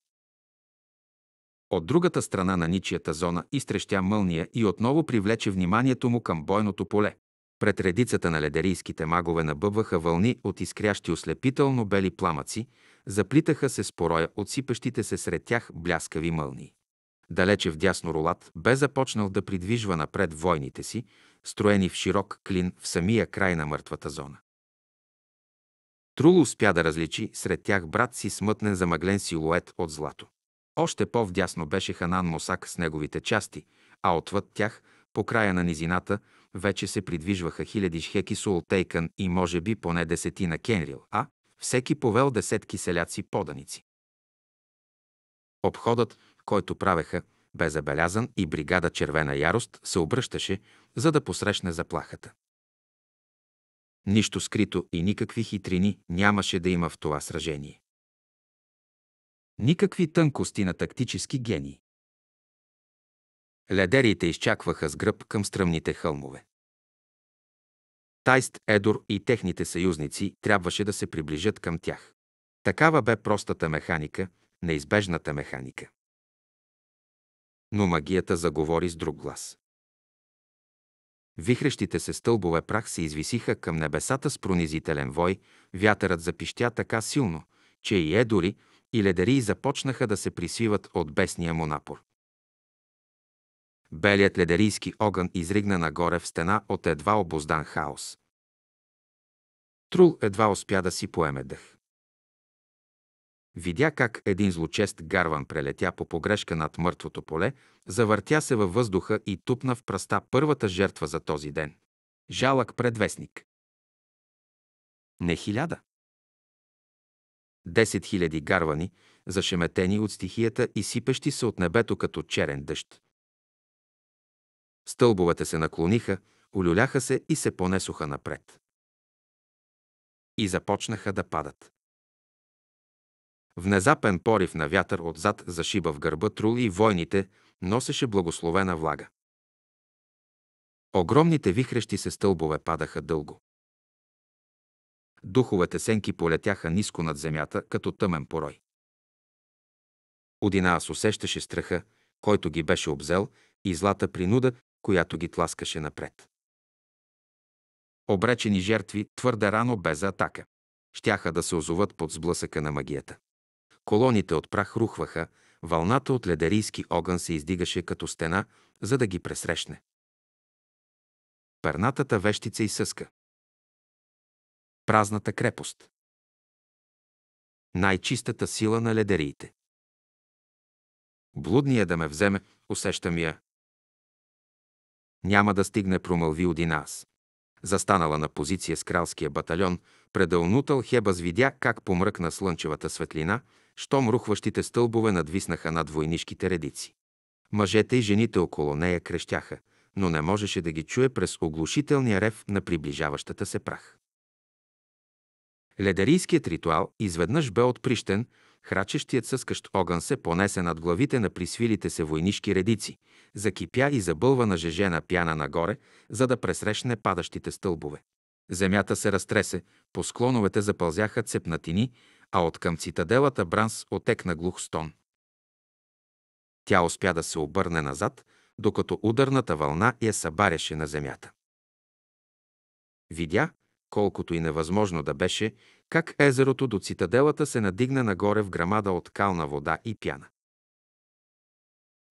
Speaker 1: От другата страна на ничията зона изтрещя мълния и отново привлече вниманието му към бойното поле. Пред редицата на ледерийските магове набъбваха вълни от изкрящи ослепително бели пламъци, заплитаха се с пороя от сипещите се сред тях бляскави мълни. Далече в дясно рулат бе започнал да придвижва напред войните си, строени в широк клин в самия край на мъртвата зона. Трул успя да различи сред тях брат си смътнен замъглен силует от злато. Още по-вдясно беше Ханан Мосак с неговите части, а отвъд тях, по края на низината, вече се придвижваха хиляди шхеки Султейкън и може би поне десетина Кенрил, а всеки повел десетки селяци поданици. Обходът, който правеха, бе забелязан и бригада Червена ярост се обръщаше, за да посрещне заплахата. Нищо скрито и никакви хитрини нямаше да има в това сражение. Никакви тънкости на тактически гений. Ледерите изчакваха с гръб към стръмните хълмове. Тайст, Едор и техните съюзници трябваше да се приближат към тях. Такава бе простата механика, неизбежната механика. Но магията заговори с друг глас. Вихрещите се стълбове прах се извисиха към небесата с пронизителен вой, вятърът запищя така силно, че и Едори, и ледери започнаха да се присвиват от бесния му напор. Белият ледерийски огън изригна нагоре в стена от едва обоздан хаос. Трул едва успя да си поеме дъх. Видя как един злочест гарван прелетя по погрешка над мъртвото поле, завъртя се във въздуха и тупна в пръста първата жертва за този ден. Жалък предвестник. Не хиляда, 10 хиляди гарвани, зашеметени от стихията и сипещи се от небето като черен дъжд. Стълбовете се наклониха, улюляха се и се понесоха напред. И започнаха да падат. Внезапен порив на вятър отзад зашиба в гърба трули и войните, носеше благословена влага. Огромните вихрещи се стълбове падаха дълго. Духовете сенки полетяха ниско над земята, като тъмен порой. Одинаас усещаше страха, който ги беше обзел, и злата принуда, която ги тласкаше напред. Обречени жертви твърде рано бе за атака. Щяха да се озоват под сблъсъка на магията. Колоните от прах рухваха, вълната от ледерийски огън се издигаше като стена, за да ги пресрещне. Пернатата вещица изсъска.
Speaker 2: Празната крепост. Най-чистата сила на ледериите.
Speaker 1: Блудния да ме вземе, усещам я. Няма да стигне, промълви один аз. Застанала на позиция с кралския батальон, предълнутал Хебас видя как помръкна слънчевата светлина, щом рухващите стълбове надвиснаха над войнишките редици. Мъжете и жените около нея крещяха, но не можеше да ги чуе през оглушителния рев на приближаващата се прах. Ледарийският ритуал изведнъж бе отприщен, храчещият съскащ огън се понесе над главите на присвилите се войнишки редици, закипя и забълва на жежена пяна нагоре, за да пресрещне падащите стълбове. Земята се разтресе, по склоновете запълзяха цепнатини, а от към цитаделата Бранс отекна глух стон. Тя успя да се обърне назад, докато ударната вълна я събаряше на земята. Видя, колкото и невъзможно да беше, как езерото до цитаделата се надигна нагоре в грамада от кална вода и пяна.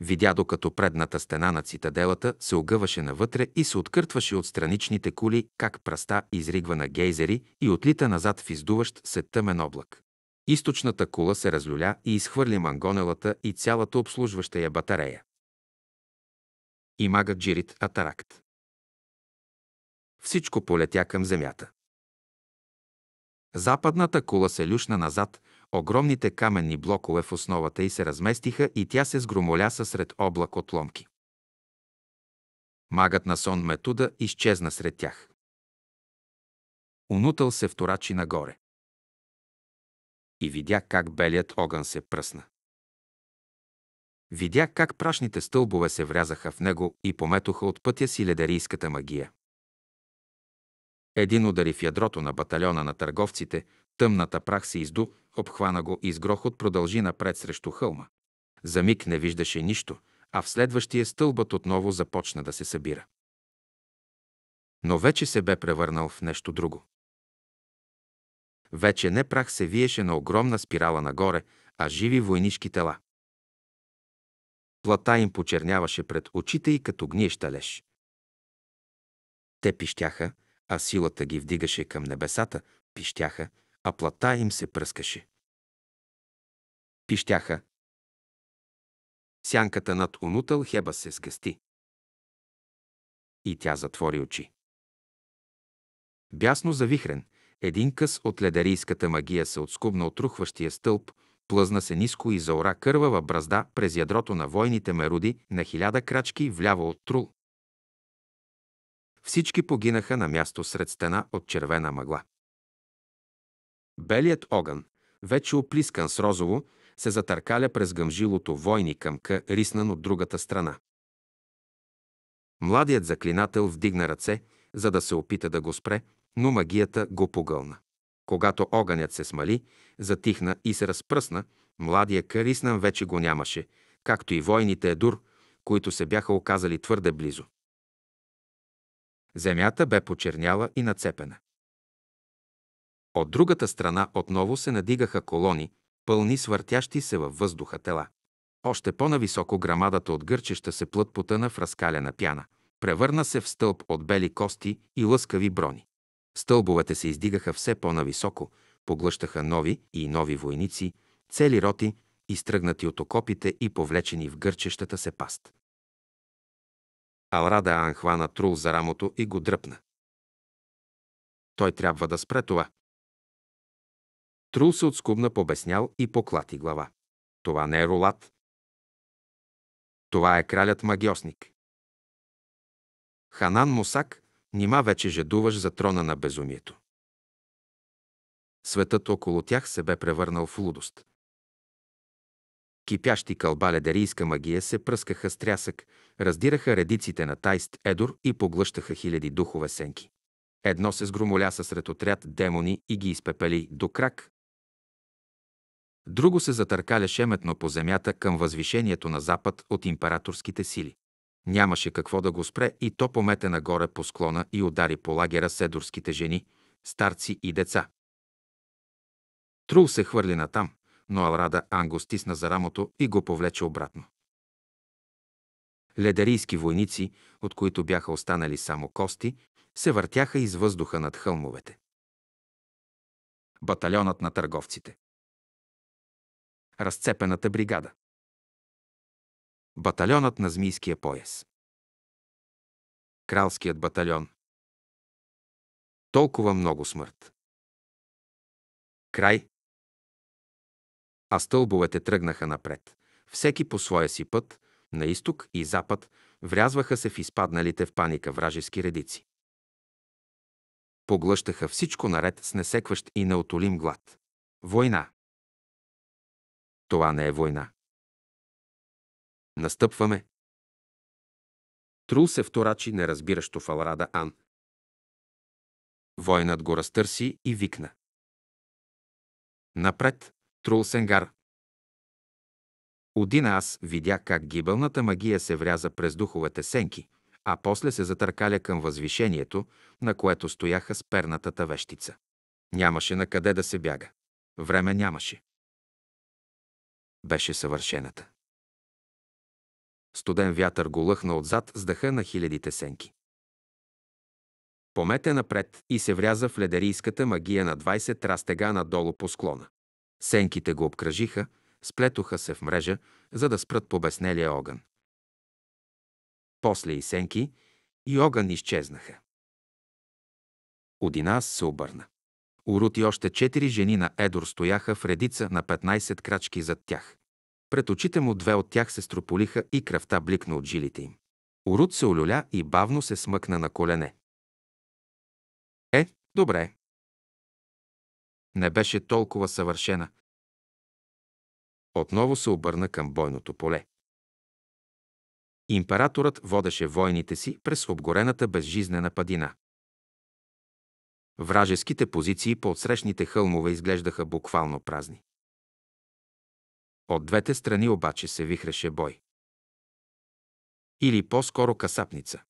Speaker 1: Видя докато предната стена на цитаделата се огъваше навътре и се откъртваше от страничните кули, как пръста изригва на гейзери и отлита назад в издуващ се тъмен облак. Източната кула се разлюля и изхвърли мангонелата и цялата обслужваща я батарея. И магът Джирит Атаракт. Всичко полетя към земята. Западната кула се люшна назад, огромните каменни блокове в основата й се разместиха и тя се сгромоляса сред облак от ломки. Магът на сон Метуда изчезна сред тях. Унутъл се вторачи нагоре. И видя как белият огън се пръсна. Видя как прашните стълбове се врязаха в него и пометоха от пътя си ледерийската магия. Един удари в ядрото на батальона на търговците, тъмната прах се изду, обхвана го и с грохот продължи напред срещу хълма. За миг не виждаше нищо, а в следващия стълбът отново започна да се събира. Но вече се бе превърнал в нещо друго. Вече не прах се виеше на огромна спирала нагоре, а живи войнишки тела. Плата им почерняваше пред очите и като гниеща леж. Те пищяха, а силата ги вдигаше към небесата, пищяха, а плата им се пръскаше. Пищяха.
Speaker 2: Сянката над Унутъл Хеба се сгъсти.
Speaker 1: И тя затвори очи. Бясно завихрен, един къс от ледарийската магия се отскубна от рухващия стълб, плъзна се ниско и заора кървава бразда през ядрото на войните меруди на хиляда крачки вляво от Трул. Всички погинаха на място сред стена от червена мъгла. Белият огън, вече оплискан с розово, се затъркаля през гъмжилото войни къмка, риснан от другата страна. Младият заклинател вдигна ръце, за да се опита да го спре, но магията го погълна. Когато огънят се смали, затихна и се разпръсна, младия Кариснан вече го нямаше, както и войните Едур, които се бяха оказали твърде близо. Земята бе почерняла и нацепена. От другата страна отново се надигаха колони, пълни свъртящи се във въздуха тела. Още по-нависоко грамадата от гърчеща се плът потъна в разкалена пяна. Превърна се в стълб от бели кости и лъскави брони. Стълбовете се издигаха все по-нависоко, поглъщаха нови и нови войници, цели роти, изтръгнати от окопите и повлечени в гърчещата се паст. Алрада е Ан хвана Трул за рамото и го дръпна. Той трябва да спре това. Трул се отскубна побеснял и поклати глава. Това не е рулат. Това е кралят магиосник. Ханан Мусак, нима вече жадуваш за трона на безумието. Светът около тях се бе превърнал в лудост. Кипящи кълба ледерийска магия се пръскаха с трясък, раздираха редиците на Тайст Едор и поглъщаха хиляди духове сенки. Едно се сгромоляса сред отряд демони и ги изпепели до крак. Друго се затъркаля шеметно по земята към възвишението на запад от императорските сили. Нямаше какво да го спре и то помете нагоре по склона и удари по лагера седорските жени, старци и деца. Трул се хвърли натам но Алрада Ан го стисна за рамото и го повлече обратно. Ледарийски войници, от които бяха останали само кости, се въртяха из въздуха над хълмовете. Батальонът на търговците. Разцепената
Speaker 2: бригада. Батальонът на Змийския пояс. Кралският батальон. Толкова много смърт.
Speaker 1: Край а стълбовете тръгнаха напред. Всеки по своя си път, на изток и запад, врязваха се в изпадналите в паника вражески редици. Поглъщаха всичко наред с несекващ и неотолим глад. Война. Това не е война.
Speaker 2: Настъпваме. Трул се вторачи неразбиращо Фалрада Ан. Войнат го разтърси и
Speaker 1: викна. Напред, Трулсенгар. Один аз видя как гибелната магия се вряза през духовете сенки, а после се затъркаля към възвишението, на което стояха с пернатата вещица. Нямаше на къде да се бяга. Време нямаше. Беше съвършената. Студен вятър го лъхна отзад с дъха на хилядите сенки. Помете напред и се вряза в ледерийската магия на 20 растега надолу по склона. Сенките го обкръжиха, сплетоха се в мрежа, за да спрат побеснелия огън. После и сенки, и огън изчезнаха. Одинас се обърна. Урут и още четири жени на Едор стояха в редица на 15 крачки зад тях. Пред очите му две от тях се строполиха и кръвта бликна от жилите им. Урут се олюля и бавно се смъкна на колене. Е, добре, не беше толкова съвършена. Отново се обърна към бойното поле. Императорът водеше войните си през обгорената безжизнена падина. Вражеските позиции по отсрещните хълмове изглеждаха буквално празни. От двете страни обаче се вихреше бой. Или по-скоро касапница.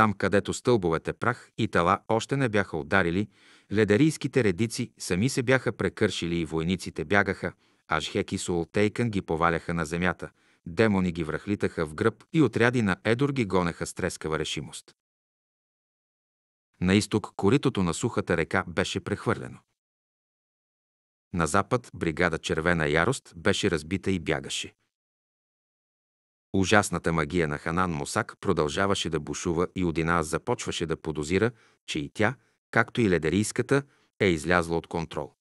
Speaker 1: Там, където стълбовете прах и тала още не бяха ударили, ледарийските редици сами се бяха прекършили и войниците бягаха, Жхек и Султейкън ги поваляха на земята, демони ги връхлитаха в гръб и отряди на Едор ги гонеха с трескава решимост. На изток коритото на сухата река беше прехвърлено. На запад бригада Червена ярост беше разбита и бягаше. Ужасната магия на Ханан Мусак продължаваше да бушува и Одина започваше да подозира, че и тя, както и ледерийската, е излязла от контрол.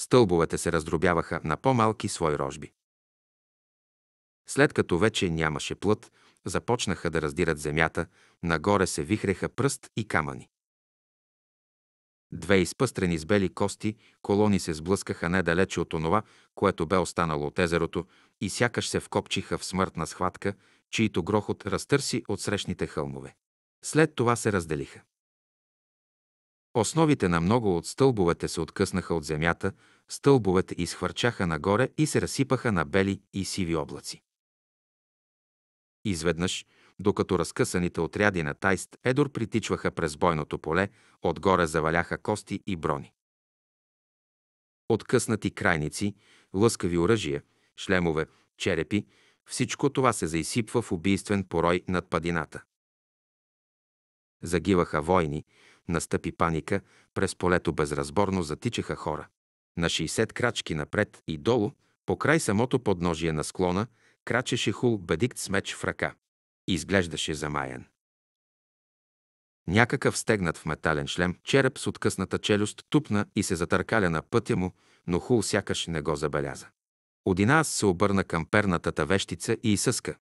Speaker 1: Стълбовете се раздробяваха на по-малки свои рожби. След като вече нямаше плът, започнаха да раздират земята, нагоре се вихреха пръст и камъни. Две изпъстрени с бели кости колони се сблъскаха недалече от онова, което бе останало от езерото и сякаш се вкопчиха в смъртна схватка, чийто грохот разтърси от срещните хълмове. След това се разделиха. Основите на много от стълбовете се откъснаха от земята, стълбовете изхвърчаха нагоре и се разсипаха на бели и сиви облаци. Изведнъж – докато разкъсаните отряди на Тайст Едор притичваха през бойното поле, отгоре заваляха кости и брони. Откъснати крайници, лъскави оръжия, шлемове, черепи, всичко това се заисипва в убийствен порой над падината. Загиваха войни, настъпи паника, през полето безразборно затичаха хора. На 60 крачки напред и долу, по край самото подножие на склона, крачеше хул бедикт с меч в ръка и изглеждаше замаян. Някакъв стегнат в метален шлем, череп с откъсната челюст тупна и се затъркаля на пътя му, но Хул сякаш не го забеляза. Одинас се обърна към пернатата вещица и изсъска.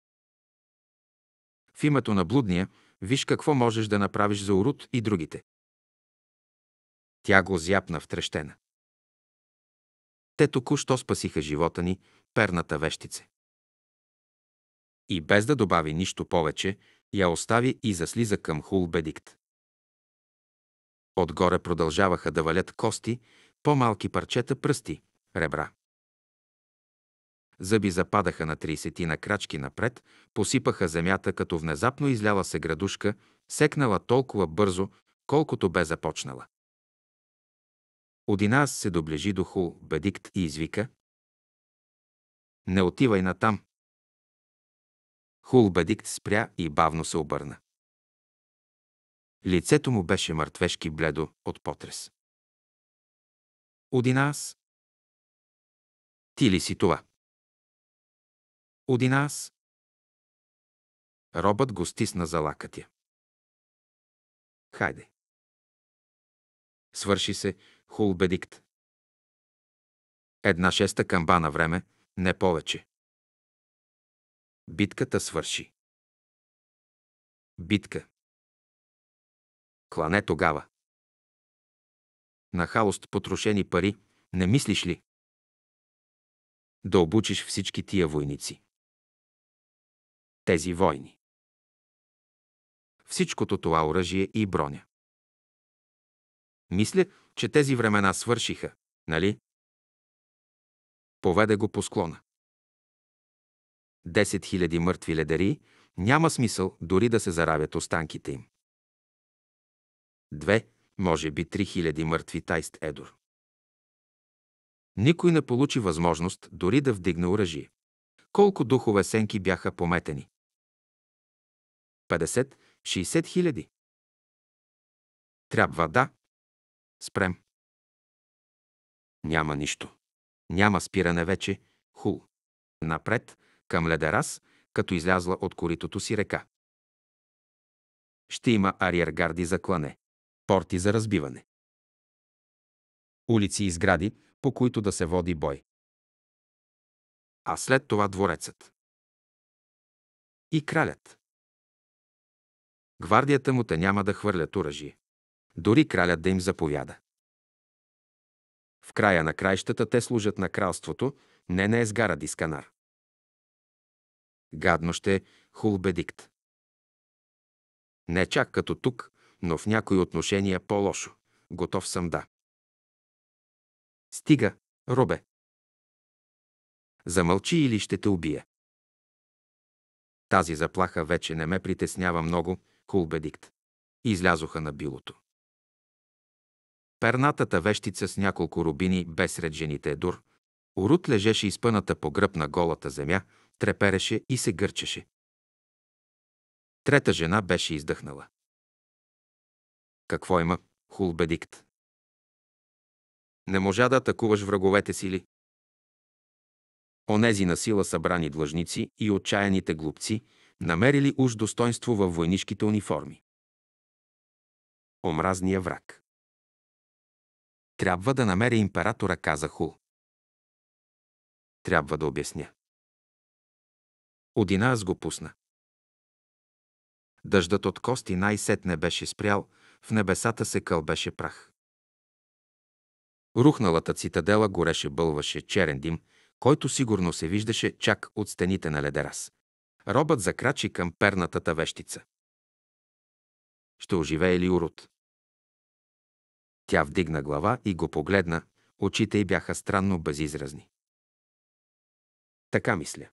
Speaker 1: В името на блудния, виж какво можеш да направиш за Урут и другите. Тя го зяпна втрещена. Те току-що спасиха живота ни, перната вещице и без да добави нищо повече, я остави и заслиза към Хулбедикт. Отгоре продължаваха да валят кости, по-малки парчета пръсти, ребра. Зъби западаха на на крачки напред, посипаха земята, като внезапно изляла се градушка, секнала толкова бързо, колкото бе започнала. Одинас се доближи до Хул Бедикт и извика.
Speaker 2: Не отивай натам, Хулбедикт спря и бавно се обърна. Лицето му беше мъртвешки бледо от потрес. Одинас. Ти ли си това? Одинас. Робът го стисна за лакътя. Хайде. Свърши се хулбедикт. Една шеста камбана време, не повече. Битката свърши. Битка. Клане тогава. На халост потрошени пари, не мислиш ли? Да обучиш всички тия войници. Тези войни. Всичкото това оръжие и броня. Мисля, че тези времена свършиха, нали?
Speaker 1: Поведе го по склона. 10 000 мъртви ледари, няма смисъл дори да се заравят останките им. 2, може би 3000 мъртви тайст едор. Никой не получи възможност дори да вдигне оръжие. Колко духове сенки бяха пометени? 50-60 хиляди. Трябва да. Спрем. Няма нищо. Няма спиране вече. Хул. Напред, към Ледерас, като излязла от коритото си река. Ще има ариергарди за клане, порти за разбиване. Улици и сгради, по които да се води бой.
Speaker 2: А след това дворецът. И
Speaker 1: кралят. Гвардията му те няма да хвърлят оръжие. Дори кралят да им заповяда. В края на краищата те служат на кралството, не на Езгара Дисканар. Гадно ще хулбедикт. Не чак като тук, но в някои отношения
Speaker 2: по-лошо. Готов съм да. Стига, Робе.
Speaker 1: Замълчи или ще те убия. Тази заплаха вече не ме притеснява много, хулбедикт. Излязоха на билото. Пернатата вещица с няколко рубини бе сред жените Едур. Урут лежеше изпъната по гръб на голата земя, трепереше и се гърчеше. Трета жена беше издъхнала. Какво има, Хулбедикт? Не можа да атакуваш враговете си ли? Онези на сила събрани длъжници и отчаяните глупци намерили уж достоинство във войнишките униформи. Омразния враг.
Speaker 2: Трябва да намеря императора, каза Хул.
Speaker 1: Трябва да обясня. Одина аз го пусна. Дъждът от кости най-сетне беше спрял, в небесата се кълбеше прах. Рухналата цитадела гореше бълваше черен дим, който сигурно се виждаше чак от стените на ледерас. Робът закрачи към пернатата вещица. Ще оживее ли урод? Тя вдигна глава и го погледна, очите й бяха странно безизразни. Така мисля.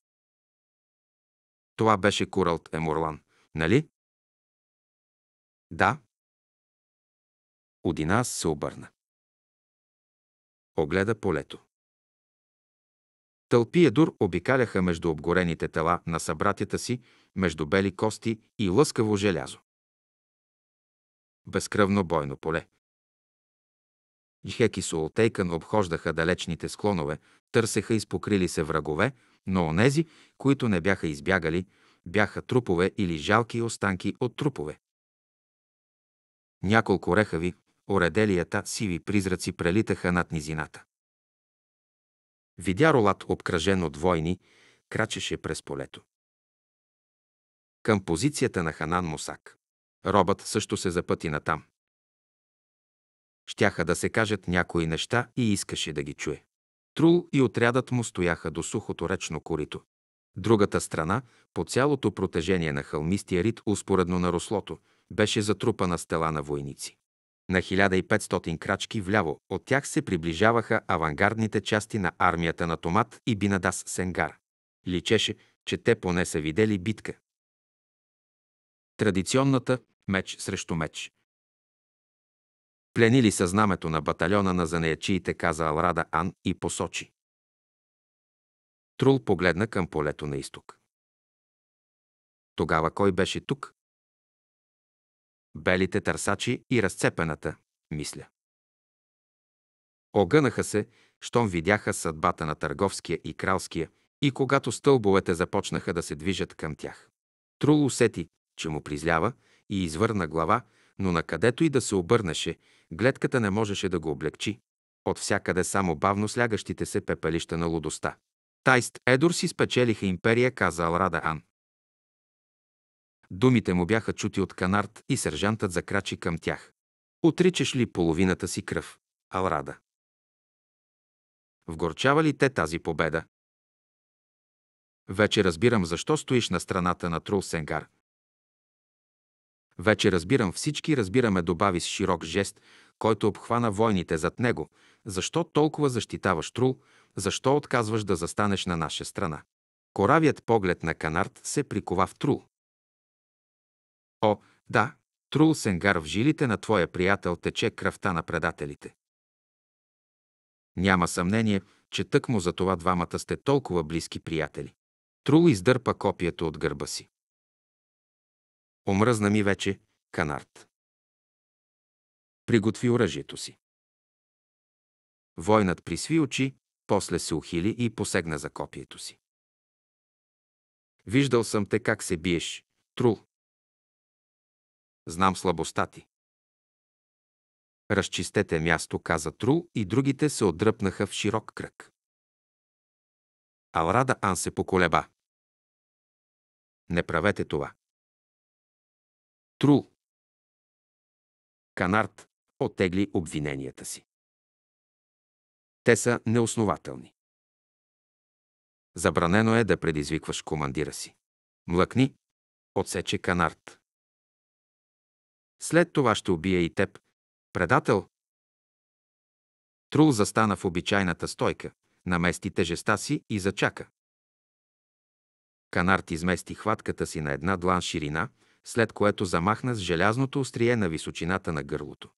Speaker 1: Това беше Куралт
Speaker 2: Емурлан, нали? Да.
Speaker 1: Одина се обърна. Огледа полето. Тълпи Едур обикаляха между обгорените тела на събратята си, между бели кости и лъскаво желязо. Безкръвно бойно поле. Джхеки Суолтейкън обхождаха далечните склонове, търсеха изпокрили се врагове, но онези, които не бяха избягали, бяха трупове или жалки останки от трупове. Няколко рехави, оределията, сиви призраци прелитаха над низината. Видя Ролат обкръжен от войни, крачеше през полето. Към позицията на Ханан Мусак. Робът също се запъти натам. Щяха да се кажат някои неща и искаше да ги чуе. Трул и отрядът му стояха до сухото речно корито. Другата страна, по цялото протежение на хълмистия рит, успоредно на руслото, беше затрупана с тела на войници. На 1500 крачки вляво от тях се приближаваха авангардните части на армията на Томат и Бинадас Сенгар. Личеше, че те поне са видели битка. Традиционната меч срещу меч Пленили са знамето на батальона на занаячиите, каза Алрада Ан и посочи. Трул погледна към полето на изток. Тогава кой беше тук? Белите търсачи и разцепената, мисля. Огънаха се, щом видяха съдбата на търговския и кралския, и когато стълбовете започнаха да се движат към тях. Трул усети, че му призлява и извърна глава, но накъдето и да се обърнаше, гледката не можеше да го облегчи. От всякъде само бавно слягащите се пепелища на лудостта. Тайст Едор си спечелиха империя, каза Алрада Ан. Думите му бяха чути от канарт и сержантът закрачи към тях. Отричаш ли половината си кръв, Алрада? Вгорчава ли те тази победа? Вече разбирам защо стоиш на страната на Трулсенгар. Вече разбирам всички, разбираме, добави с широк жест, който обхвана войните зад него. Защо толкова защитаваш Трул? Защо отказваш да застанеш на наша страна? Коравият поглед на Канарт се прикова в Трул. О, да, Трул Сенгар в жилите на твоя приятел тече кръвта на предателите. Няма съмнение, че тъкмо за това двамата сте толкова близки приятели. Трул издърпа копието от гърба си. Омръзна ми вече канарт. Приготви оръжието си. Войнат присви очи, после се ухили и посегна за копието си. Виждал съм те как се биеш,
Speaker 2: трул. Знам слабостта ти.
Speaker 1: Разчистете място, каза Трул, и другите се отдръпнаха в широк кръг. Алрада Ан се поколеба. Не правете това.
Speaker 2: Трул. Канарт отегли обвиненията си. Те са неоснователни.
Speaker 1: Забранено е да предизвикваш командира си. Млъкни, отсече Канарт. След това ще убия и теб, предател. Трул застана в обичайната стойка, намести тежеста си и зачака. Канарт измести хватката си на една длан ширина след което замахна с желязното острие на височината на гърлото.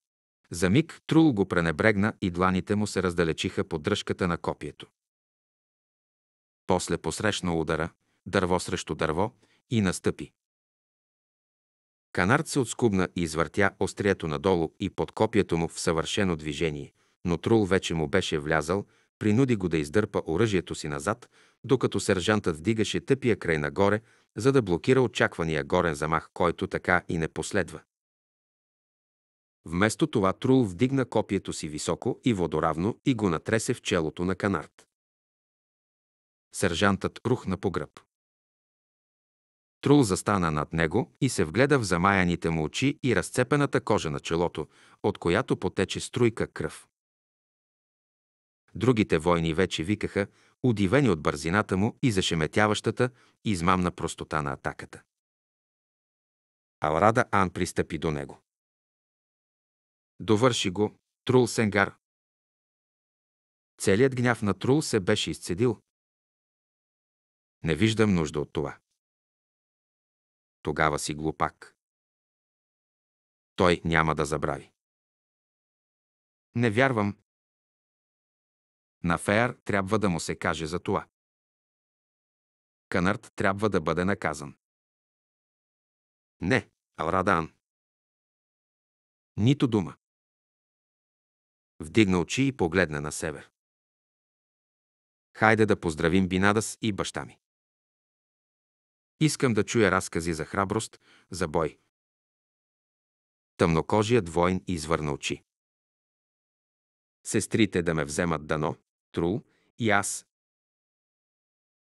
Speaker 1: За миг Трул го пренебрегна и дланите му се раздалечиха под дръжката на копието. После посрещна удара, дърво срещу дърво, и настъпи. Канард се отскубна и извъртя острието надолу и под копието му в съвършено движение, но Трул вече му беше влязал, принуди го да издърпа оръжието си назад, докато сержантът вдигаше тъпия край нагоре за да блокира очаквания горен замах, който така и не последва. Вместо това Трул вдигна копието си високо и водоравно и го натресе в челото на канарт. Сержантът рухна по гръб. Трул застана над него и се вгледа в замаяните му очи и разцепената кожа на челото, от която потече струйка кръв. Другите войни вече викаха, удивени от бързината му и зашеметяващата и измамна простота на атаката. Алрада Ан пристъпи до него. Довърши
Speaker 2: го, Трул Сенгар. Целият гняв на Трул се беше изцедил. Не виждам нужда от това. Тогава си глупак. Той няма да забрави. Не вярвам, на Феар трябва да му се каже за това. Канърт трябва да бъде наказан. Не, Алрадан. Нито дума. Вдигна очи и погледна на север. Хайде
Speaker 1: да поздравим Бинадас и баща ми. Искам да чуя разкази за храброст, за бой. Тъмнокожият воин извърна очи. Сестрите да ме вземат дано, Трул и аз.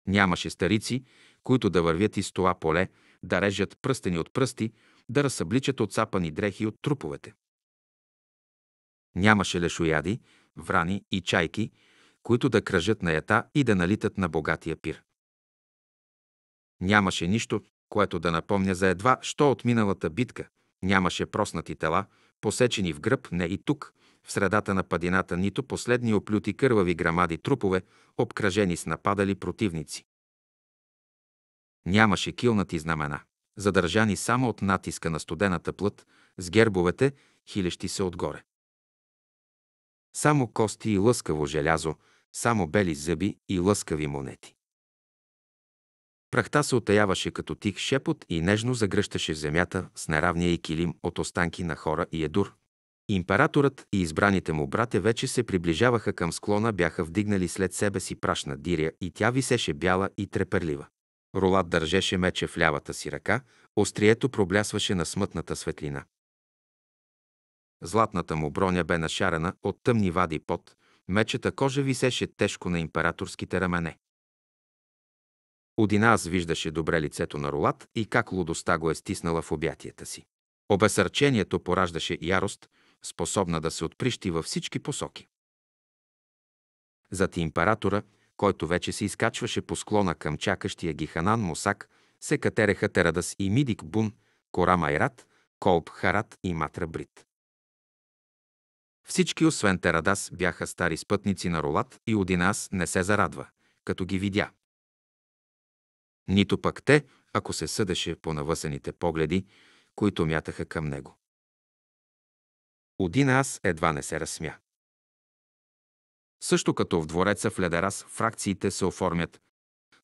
Speaker 1: Нямаше старици, които да вървят из това поле, да режат пръстени от пръсти, да разсъбличат отцапани дрехи от труповете. Нямаше лешояди, врани и чайки, които да кръжат на ята и да налитат на богатия пир. Нямаше нищо, което да напомня за едва, що от миналата битка. Нямаше проснати тела, посечени в гръб, не и тук, в средата на падината нито последни оплюти кървави грамади трупове, обкръжени с нападали противници. Нямаше килнати знамена, задържани само от натиска на студената плът, с гербовете, хилещи се отгоре. Само кости и лъскаво желязо, само бели зъби и лъскави монети. Прахта се отаяваше като тих шепот и нежно загръщаше земята с неравния и килим от останки на хора и едур, Императорът и избраните му брате вече се приближаваха към склона, бяха вдигнали след себе си прашна диря и тя висеше бяла и треперлива. Ролат държеше мече в лявата си ръка, острието проблясваше на смътната светлина. Златната му броня бе нашарена от тъмни вади пот, мечета кожа висеше тежко на императорските рамене. Одиназ виждаше добре лицето на Ролат и как лудостта го е стиснала в обятията си. Обесърчението пораждаше ярост, способна да се отприщи във всички посоки. Зад императора, който вече се изкачваше по склона към чакащия ги Ханан Мусак, се катереха Терадас и Мидик Бун, Кора Майрат, Колб Харат и Матра Брит. Всички, освен Терадас, бяха стари спътници на Ролат и Одинас не се зарадва, като ги видя. Нито пък те, ако се съдеше по навъсените погледи, които мятаха към него. Один аз едва не се разсмя. Също като в двореца в Ледерас фракциите се оформят,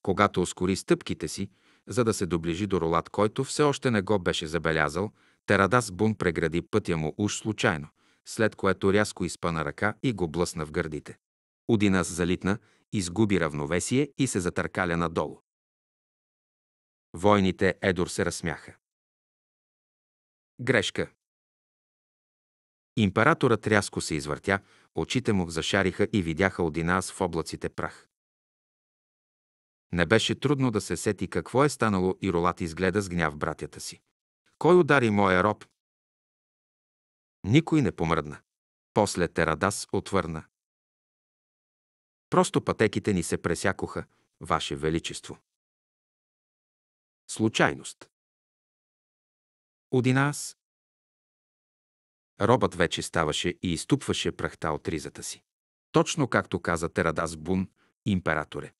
Speaker 1: когато ускори стъпките си, за да се доближи до Ролат, който все още не го беше забелязал, Терадас Бун прегради пътя му уж случайно, след което рязко изпъна ръка и го блъсна в гърдите. Одинас залитна, изгуби равновесие и се затъркаля надолу. Войните Едор се разсмяха. Грешка. Императорът рязко се извъртя, очите му зашариха и видяха Одинас в облаците прах. Не беше трудно да се сети какво е станало и Ролат изгледа с гняв братята си. Кой удари моя роб? Никой не помръдна. После Терадас отвърна. Просто пътеките ни се
Speaker 2: пресякоха, Ваше Величество. Случайност.
Speaker 1: Одинас, Робът вече ставаше и изтупваше прахта от ризата си. Точно както каза Терадас Бун, императоре.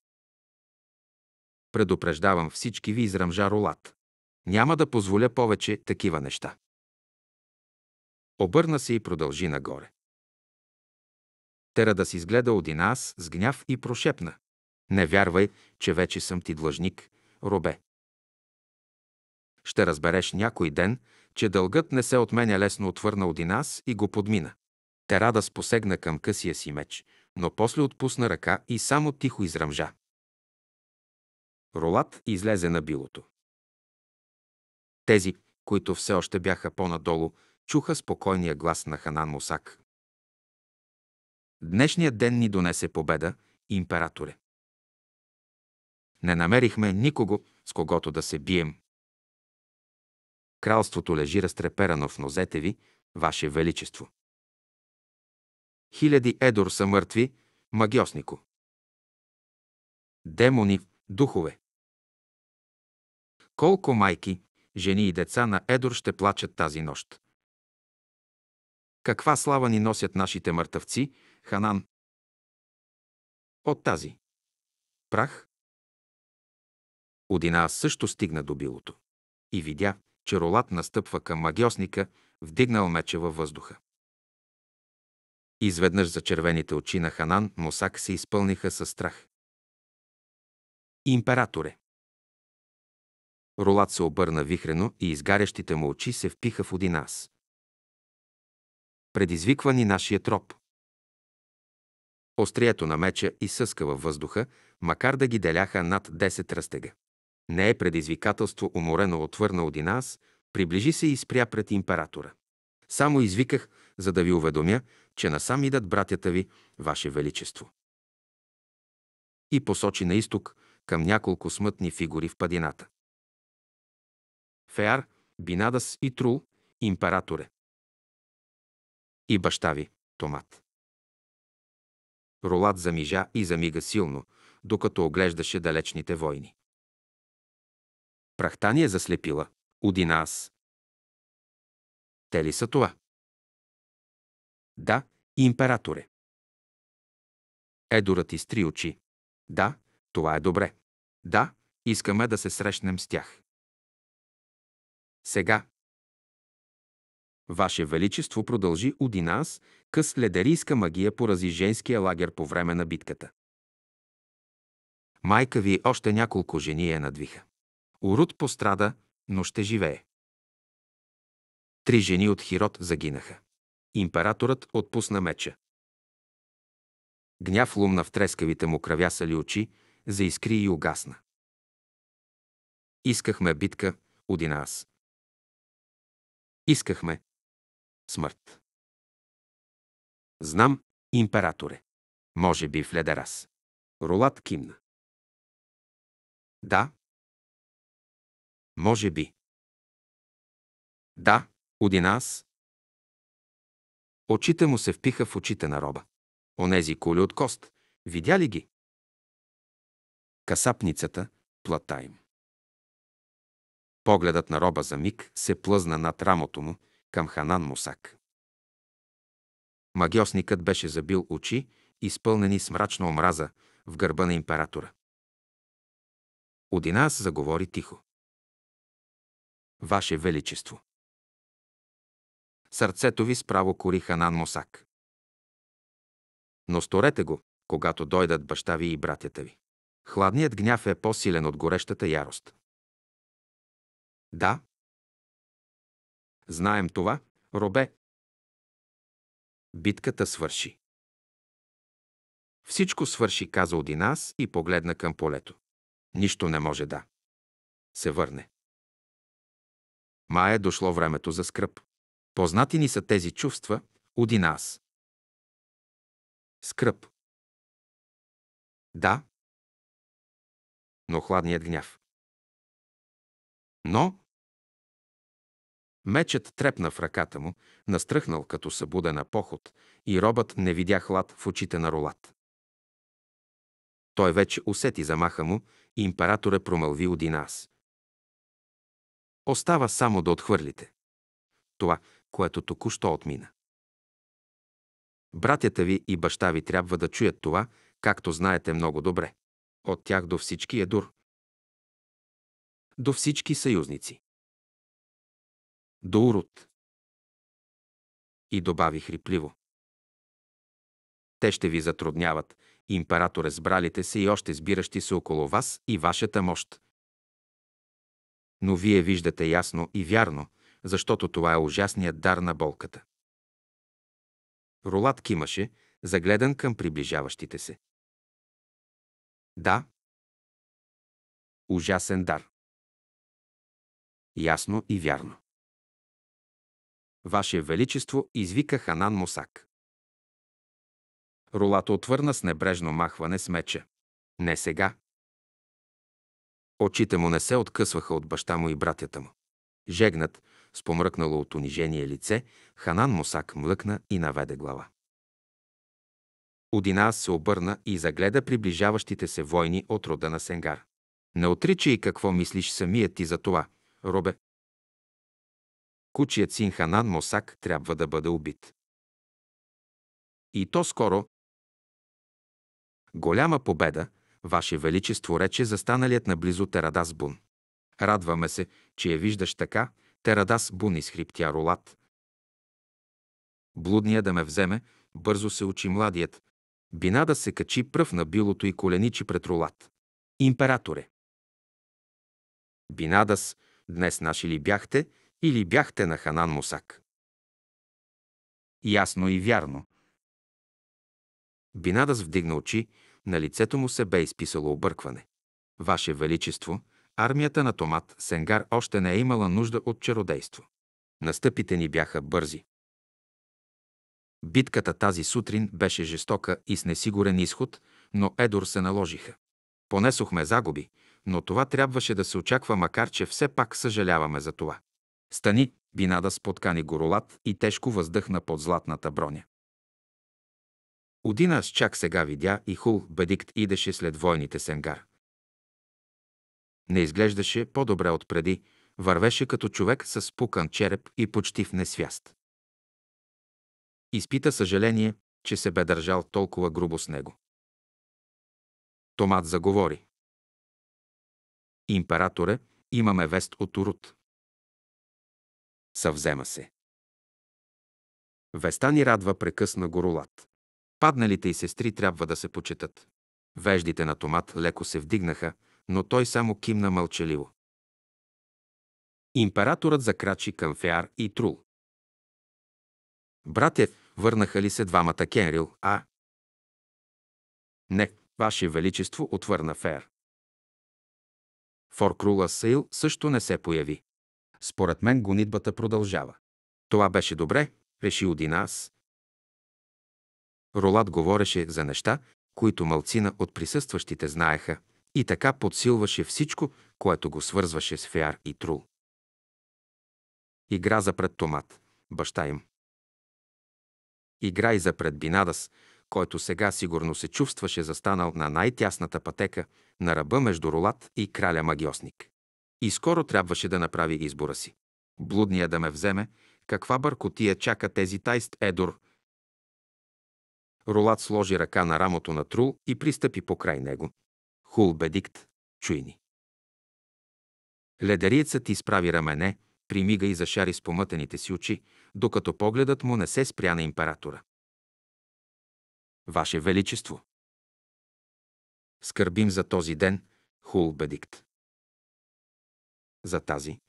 Speaker 1: Предупреждавам всички ви израмжа ролат. Няма да позволя повече такива неща. Обърна се и продължи нагоре. Терадас изгледа Одинас с гняв и прошепна. Не вярвай, че вече съм ти длъжник, робе. Ще разбереш някой ден, че дългът не се отменя лесно, отвърна един нас и го подмина. Терадас посегна към късия си меч, но после отпусна ръка и само тихо изръмжа. Ролат излезе на билото. Тези, които все още бяха по-надолу, чуха спокойния глас на Ханан Мусак. Днешният ден ни донесе победа, императоре. Не намерихме никого, с когото да се бием, Кралството лежи разтреперано в нозете ви, Ваше Величество. Хиляди Едор са мъртви, магиоснико. Демони, духове. Колко майки, жени и деца на Едор ще плачат тази нощ? Каква слава ни носят нашите мъртъвци, Ханан? От тази. Прах? Одина също стигна до билото. И видя, Черолат настъпва към магиосника, вдигнал меча във въздуха. Изведнъж за червените очи на Ханан Мосак се изпълниха със страх. Императоре! Ролат се обърна вихрено и изгарящите му очи се впиха в один Предизвиква ни нашия троп. Острието на меча и във въздуха, макар да ги деляха над 10 растега. Не е предизвикателство уморено отвърнал нас, приближи се и спря пред императора. Само извиках, за да ви уведомя, че насам идат братята ви, Ваше Величество. И посочи на изток към няколко смътни фигури в падината. Феар, Бинадас и Трул, императоре. И баща ви, Томат. Ролат замижа и замига силно, докато оглеждаше далечните войни. Прахта ни е заслепила.
Speaker 2: Уди нас. Те ли са това?
Speaker 1: Да, императоре. Едурът изтри очи. Да, това е добре. Да, искаме да се срещнем с тях. Сега. Ваше Величество продължи Удинас, къс ледерийска магия порази женския лагер по време на битката. Майка ви още няколко жени я надвиха. Урут пострада, но ще живее. Три жени от Хирот загинаха. Императорът отпусна меча. Гняв лумна в трескавите му кръвясали очи, заискри и угасна. Искахме битка, Одина
Speaker 2: аз. Искахме смърт. Знам, императоре. Може би в Ледерас. Ролат кимна. Да, може би. Да, уди нас. Очите му се впиха в очите на роба. Онези кули от кост. Видя ли ги? Касапницата, плата им. Погледът на роба
Speaker 1: за миг се плъзна над рамото му към Ханан Мусак. Магиосникът беше забил очи, изпълнени с мрачна омраза в гърба на императора. Одинас заговори тихо. Ваше Величество. Сърцето ви справо кори Ханан Мосак. Но сторете го, когато дойдат баща ви и братята ви. Хладният гняв е по-силен от горещата ярост. Да.
Speaker 2: Знаем това, робе.
Speaker 1: Битката свърши. Всичко свърши, каза Одинас и погледна към полето. Нищо не може да. Се върне. Ма е дошло времето за скръп. Познати ни са тези чувства, уди нас.
Speaker 2: Скръп. Да. Но хладният гняв. Но.
Speaker 1: Мечът трепна в ръката му, настръхнал като събудена поход и робът не видя хлад в очите на Ролат. Той вече усети замаха му и императорът промълви Одинас. Остава само да отхвърлите. Това, което току-що отмина. Братята ви и баща ви трябва да чуят това, както знаете много добре. От тях до всички е дур. До всички съюзници.
Speaker 2: До урод. И добави хрипливо.
Speaker 1: Те ще ви затрудняват, императоре сбралите се и още сбиращи се около вас и вашата мощ но вие виждате ясно и вярно, защото това е ужасният дар на болката. Ролат кимаше, загледан към приближаващите се.
Speaker 2: Да. Ужасен дар. Ясно
Speaker 1: и вярно. Ваше Величество извика Ханан Мусак. Ролата отвърна с небрежно махване с меча. Не сега, Очите му не се откъсваха от баща му и братята му. Жегнат, с помръкнало от унижение лице, Ханан Мусак млъкна и наведе глава. Одина се обърна и загледа приближаващите се войни от рода на Сенгар. Не отричай какво мислиш самият ти за това, Робе. Кучият син Ханан Мосак трябва да бъде убит. И то скоро. Голяма победа, Ваше Величество, рече застаналият наблизо Терадас Бун. Радваме се, че я виждаш така, Терадас Бун изхриптя Ролат. Блудния да ме вземе, бързо се очи младият. Бинада се качи пръв на билото и коленичи пред Ролат. Императоре! Бинадас, днес наши ли бяхте или бяхте на Ханан Мусак? Ясно и вярно. Бинадас вдигна очи на лицето му се бе изписало объркване. Ваше Величество, армията на Томат Сенгар още не е имала нужда от чародейство. Настъпите ни бяха бързи. Битката тази сутрин беше жестока и с несигурен изход, но Едор се наложиха. Понесохме загуби, но това трябваше да се очаква, макар че все пак съжаляваме за това. Стани, Бинада споткани горолат и тежко въздъхна под златната броня. Один аз чак сега видя и Хул Бедикт идеше след войните Сенгар. Не изглеждаше по-добре от преди, вървеше като човек с пукан череп и почти в несвяст. Изпита съжаление, че се бе държал толкова грубо с него. Томат заговори. Императоре, имаме вест от Урут. Съвзема се. Веста ни радва прекъсна горолат. Падналите и сестри трябва да се почитат. Веждите на Томат леко се вдигнаха, но той само кимна мълчаливо. Императорът закрачи към Феар и Трул. Братя, върнаха ли се двамата Кенрил, а? Не, Ваше Величество, отвърна Феар. Форкрула Сейл също не се появи. Според мен гонитбата продължава. Това беше добре, реши Одинас, Ролад говореше за неща, които мълцина от присъстващите знаеха и така подсилваше всичко, което го свързваше с Феар и Трул. Игра за пред Томат, баща им. Игра и за пред Бинадас, който сега сигурно се чувстваше застанал на най-тясната пътека на ръба между Ролат и краля магиосник. И скоро трябваше да направи избора си. Блудния да ме вземе, каква бъркотия чака тези тайст Едор – Ролат сложи ръка на рамото на Трул и пристъпи покрай него. Хул бедикт, чуй ни. Ледериецът изправи рамене, примига и зашари с помътените си очи, докато погледът му не се спря на императора. Ваше Величество! Скърбим за
Speaker 2: този ден, хул бедикт. За тази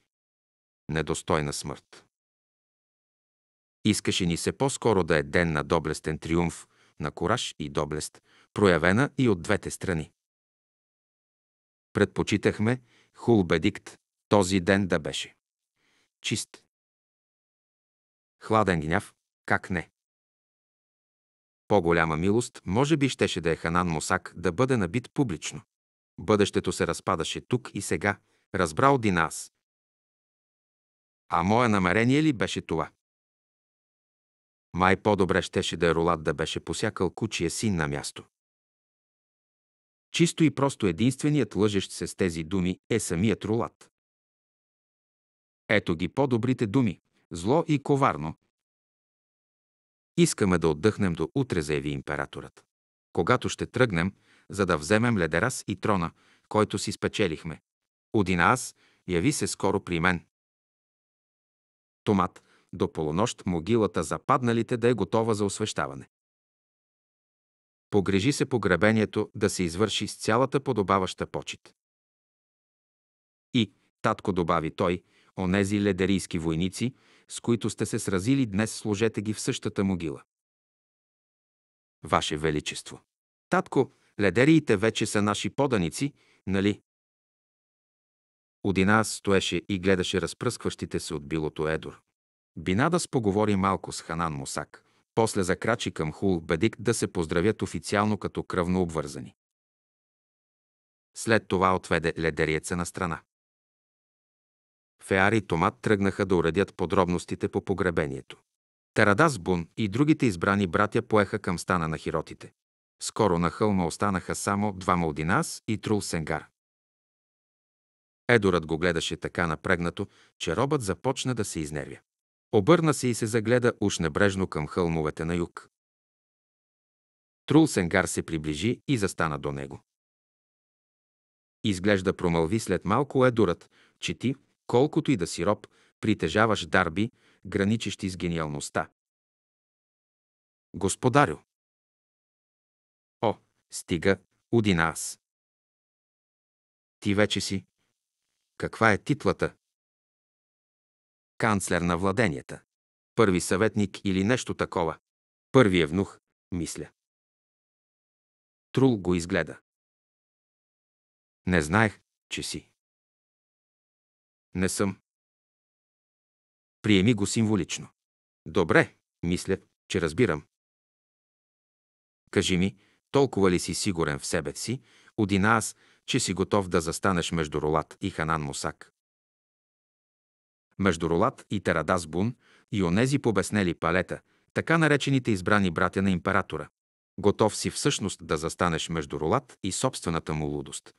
Speaker 1: недостойна смърт. Искаше ни се по-скоро да е ден на доблестен триумф, на кораж и доблест, проявена и от двете страни. Предпочитахме хулбедикт този ден да беше. Чист. Хладен гняв, как не. По-голяма милост може би щеше да е Ханан Мусак да бъде набит публично. Бъдещето се разпадаше тук и сега, разбрал Динас. А мое намерение ли беше това? Май по-добре щеше да е Ролад да беше посякал кучия син на място. Чисто и просто единственият лъжещ се с тези думи е самият Ролад. Ето ги по-добрите думи – зло и коварно. Искаме да отдъхнем до утре, заяви императорът. Когато ще тръгнем, за да вземем ледерас и трона, който си спечелихме. аз, яви се скоро при мен. Томат, до полунощ могилата за падналите да е готова за освещаване. Погрежи се погребението да се извърши с цялата подобаваща почет. И, татко добави той, онези ледерийски войници, с които сте се сразили днес, сложете ги в същата могила. Ваше Величество. Татко, ледериите вече са наши поданици, нали? Одинас стоеше и гледаше разпръскващите се от билото Едор. Бинадас поговори малко с Ханан Мусак. После закрачи към Хул Бедик да се поздравят официално като кръвно обвързани. След това отведе ледериеца на страна. Феари и Томат тръгнаха да уредят подробностите по погребението. Тарадас Бун и другите избрани братя поеха към стана на хиротите. Скоро на хълма останаха само двама Одинас и Трул Сенгар. Едорът го гледаше така напрегнато, че робът започна да се изнервя. Обърна се и се загледа уж небрежно към хълмовете на юг. Трулсенгар се приближи и застана до него. Изглежда промълви след малко едурът, че ти, колкото и да си роб, притежаваш дарби, граничещи с гениалността.
Speaker 2: Господарю! О, стига, уди аз!
Speaker 1: Ти вече си. Каква е титлата, канцлер на владенията. Първи съветник или нещо такова. Първи
Speaker 2: внух, мисля. Трул го изгледа. Не знаех, че си. Не съм.
Speaker 1: Приеми го символично. Добре, мисля, че разбирам. Кажи ми, толкова ли си сигурен в себе си, Одина аз, че си готов да застанеш между Ролат и Ханан Мусак? между Ролат и Терадас Бун и онези побеснели палета, така наречените избрани братя на императора. Готов си всъщност да застанеш между Ролат и собствената му лудост.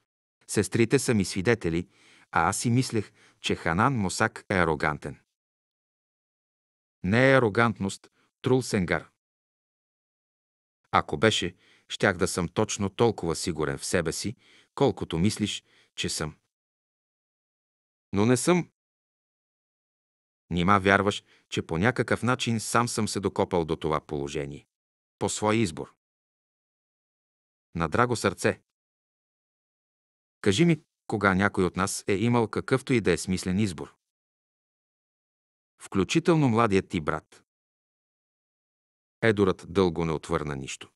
Speaker 1: Сестрите са ми свидетели, а аз си мислех, че Ханан Мосак е арогантен. Не е арогантност, Трул Сенгар. Ако беше, щях да съм точно толкова сигурен в себе си, колкото мислиш, че съм. Но не съм Нима вярваш, че по някакъв начин сам съм се докопал до това положение. По своя избор. На драго сърце.
Speaker 2: Кажи ми, кога някой от нас е имал какъвто и да е смислен избор. Включително младият ти брат. Едорът дълго не отвърна нищо.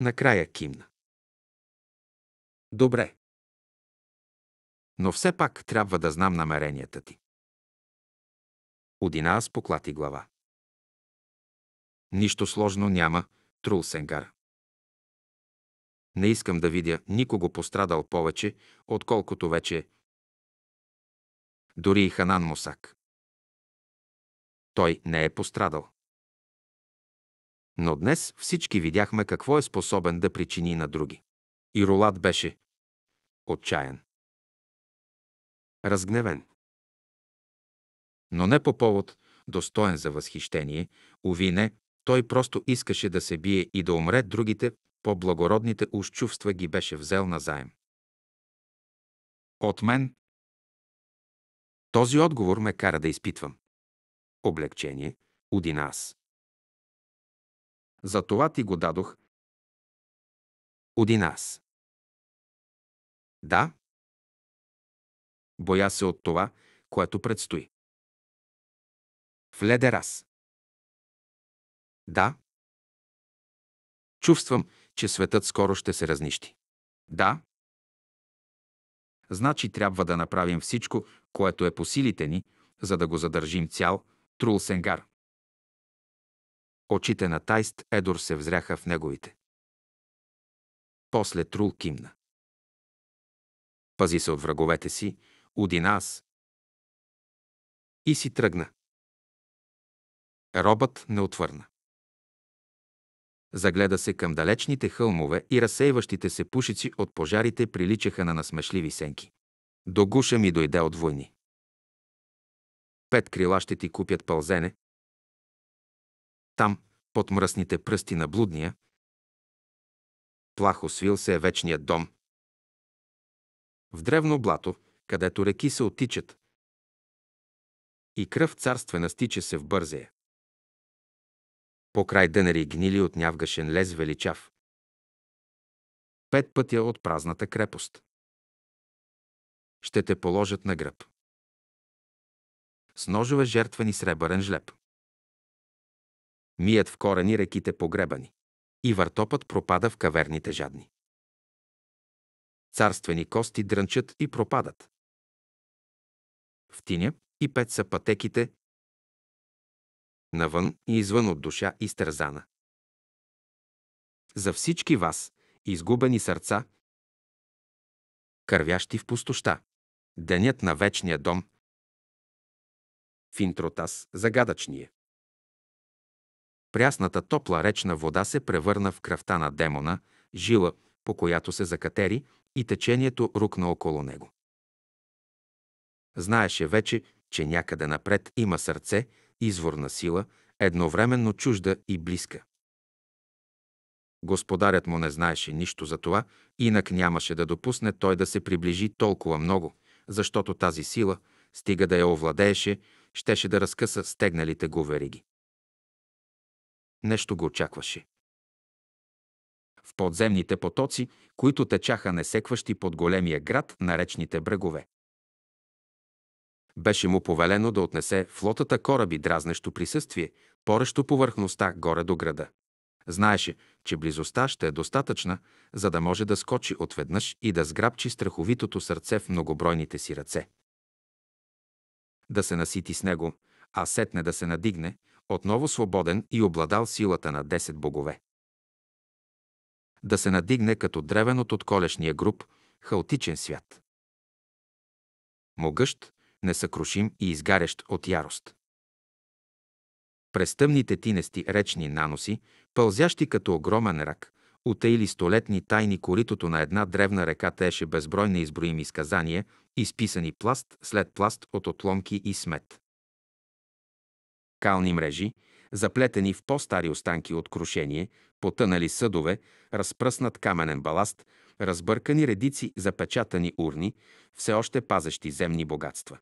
Speaker 2: Накрая кимна. Добре. Но все пак трябва да знам намеренията ти. Одинаас поклати глава.
Speaker 1: Нищо сложно няма, трул Сенгар. Не искам да видя никого пострадал повече, отколкото вече е. Дори и Ханан Мосак. Той не е пострадал. Но днес всички видяхме какво е способен да причини на други. И Ролад беше отчаян. Разгневен но не по повод, достоен за възхищение, уви не, той просто искаше да се бие и да умре другите, по-благородните уж чувства ги беше взел назаем. От мен този
Speaker 2: отговор ме кара да изпитвам. Облегчение, удина аз. За това ти го дадох. Удин аз. Да. Боя се от това, което предстои. В Ледерас.
Speaker 1: Да. Чувствам, че светът скоро ще се разнищи. Да. Значи трябва да направим всичко, което е по силите ни, за да го задържим цял, Трул Сенгар. Очите на Тайст Едор се взряха в неговите. После Трул кимна.
Speaker 2: Пази се от враговете си, уди нас. И си тръгна. Робът не отвърна.
Speaker 1: Загледа се към далечните хълмове и разсейващите се пушици от пожарите приличаха на насмешливи сенки. До гуша ми дойде от войни. Пет крила ще ти купят пълзене. Там, под мръсните пръсти на блудния, плахо свил се е вечният дом. В древно блато, където реки се оттичат,
Speaker 2: и кръв царствена стича се в бързея. По край дънери гнили от нявгашен лез величав. Пет пътя от празната крепост. Ще те положат на гръб.
Speaker 1: С ножове жертвани сребърен жлеб. Мият в корени реките погребани. И въртопът пропада в каверните жадни. Царствени кости дрънчат и пропадат. В тиня и пет са пътеките, навън и извън от душа изтързана. За всички вас, изгубени сърца,
Speaker 2: кървящи в пустоща, денят на вечния дом,
Speaker 1: в интротас загадъчния. Прясната топла речна вода се превърна в кръвта на демона, жила, по която се закатери и течението рукна около него. Знаеше вече, че някъде напред има сърце, Изворна сила, едновременно чужда и близка. Господарят му не знаеше нищо за това, инак нямаше да допусне той да се приближи толкова много, защото тази сила, стига да я овладееше, щеше да разкъса стегналите го вериги. Нещо го очакваше. В подземните потоци, които течаха несекващи под големия град на речните брегове. Беше му повелено да отнесе флотата кораби дразнещо присъствие, порещо повърхността горе до града. Знаеше, че близостта ще е достатъчна, за да може да скочи отведнъж и да сграбчи страховитото сърце в многобройните си ръце. Да се насити с него, а сетне да се надигне, отново свободен и обладал силата на 10 богове. Да се надигне като древен от колешния груп, хаотичен свят. Могъщ, несъкрушим и изгарящ от ярост. През тъмните тинести речни наноси, пълзящи като огромен рак, утаили столетни тайни коритото на една древна река теше безброй неизброими изказания, изписани пласт след пласт от отломки и смет. Кални мрежи, заплетени в по-стари останки от крушение, потънали съдове, разпръснат каменен баласт, разбъркани редици запечатани урни, все още пазещи земни богатства.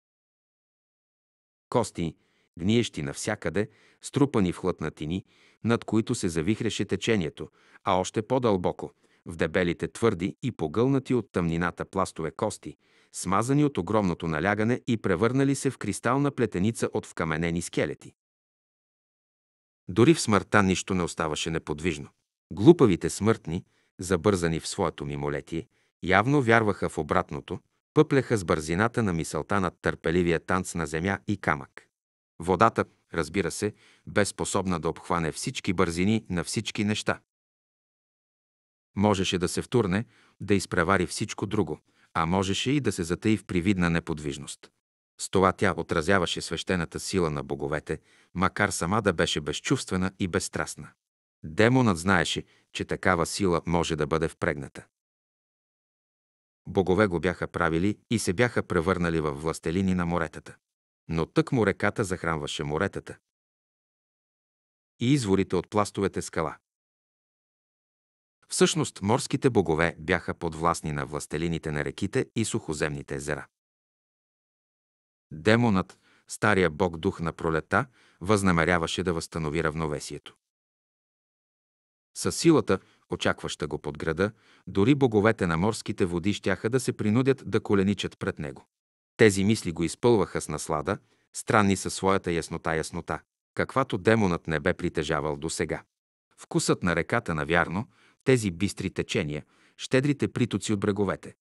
Speaker 1: Кости, гниещи навсякъде, струпани в хладнатини, над които се завихреше течението, а още по-дълбоко, в дебелите твърди и погълнати от тъмнината пластове кости, смазани от огромното налягане и превърнали се в кристална плетеница от вкаменени скелети. Дори в смъртта нищо не оставаше неподвижно. Глупавите смъртни, забързани в своето мимолетие, явно вярваха в обратното, пъплеха с бързината на мисълта над търпеливия танц на земя и камък. Водата, разбира се, бе способна да обхване всички бързини на всички неща. Можеше да се втурне, да изпревари всичко друго, а можеше и да се затаи в привидна неподвижност. С това тя отразяваше свещената сила на боговете, макар сама да беше безчувствена и безстрастна. Демонът знаеше, че такава сила може да бъде впрегната. Богове го бяха правили и се бяха превърнали в властелини на моретата. Но тък му реката захранваше моретата и изворите от пластовете скала. Всъщност морските богове бяха подвластни на властелините на реките и сухоземните езера. Демонът, стария бог дух на пролета, възнамеряваше да възстанови равновесието. Със силата, очакваща го под града, дори боговете на морските води щяха да се принудят да коленичат пред него. Тези мисли го изпълваха с наслада, странни със своята яснота яснота, каквато демонът не бе притежавал до сега. Вкусът на реката, навярно, тези бистри течения, щедрите притоци от бреговете.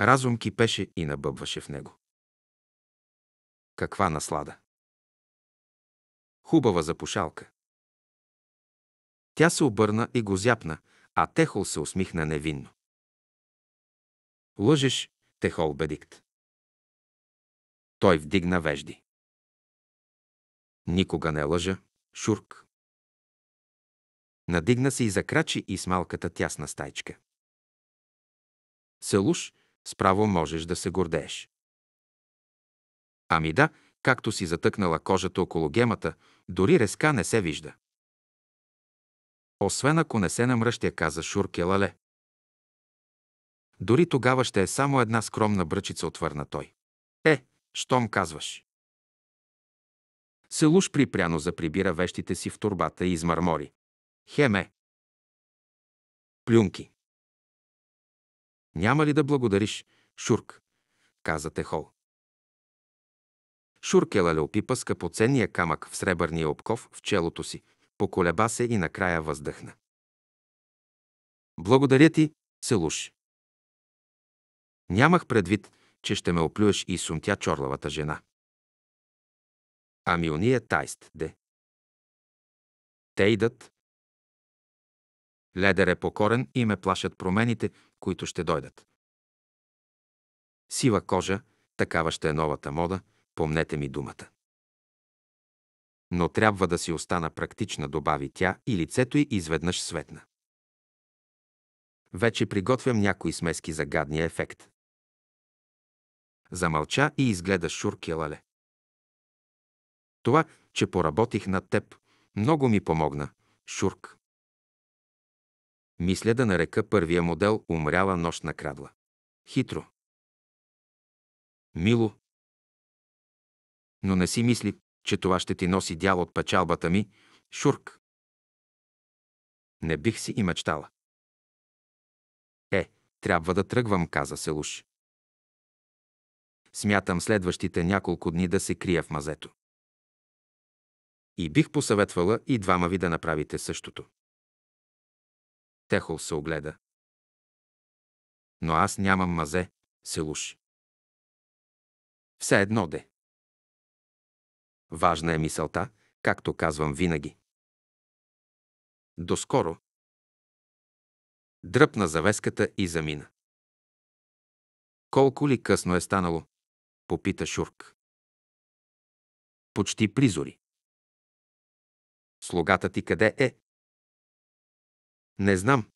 Speaker 1: Разум кипеше и набъбваше в него.
Speaker 2: Каква наслада! Хубава запушалка, тя се обърна и го зяпна, а Техол се усмихна невинно. Лъжеш, Техол Бедикт.
Speaker 1: Той вдигна вежди. Никога не лъжа, Шурк. Надигна се и закрачи и с малката тясна стайчка. Селуш, справо можеш да се гордееш. Ами да, както си затъкнала кожата около гемата, дори резка не се вижда. Освен ако не се намръщя, каза Шурке Лале. Дори тогава ще е само една скромна бръчица, отвърна той. Е, щом казваш. Селуш припряно заприбира вещите си в
Speaker 2: турбата и измърмори. Хеме. Плюнки.
Speaker 1: Няма ли да благодариш, Шурк? каза Техол. Шуркелале опипа скъпоценния камък в сребърния обков в челото си, Поколеба се и накрая въздъхна. Благодаря ти, Селуш. Нямах предвид, че ще ме оплюеш и сумтя чорлавата
Speaker 2: жена. Ами уния тайст, де.
Speaker 1: Те идат. Ледер е покорен и ме плашат промените, които ще дойдат. Сива кожа, такава ще е новата мода, помнете ми думата. Но трябва да си остана практична, добави тя и лицето й изведнъж светна. Вече приготвям някои смески за гадния ефект. Замълча и изгледа Шурки Лале. Това, че поработих над теб, много ми помогна, Шурк. Мисля да нарека първия модел умряла нощ на крадла. Хитро. Мило. Но не си мисли, че това ще ти носи дял от печалбата ми,
Speaker 2: шурк. Не бих си и мечтала. Е,
Speaker 1: трябва да тръгвам, каза Селуш. Смятам следващите няколко дни да се крия в мазето. И бих посъветвала и двама ви да направите същото. Техол се огледа.
Speaker 2: Но аз нямам мазе, Селуш. Все едно де. Важна е мисълта, както казвам винаги. Доскоро. Дръпна завеската и замина. Колко ли късно е станало? Попита Шурк. Почти призори. Слугата ти къде е? Не знам.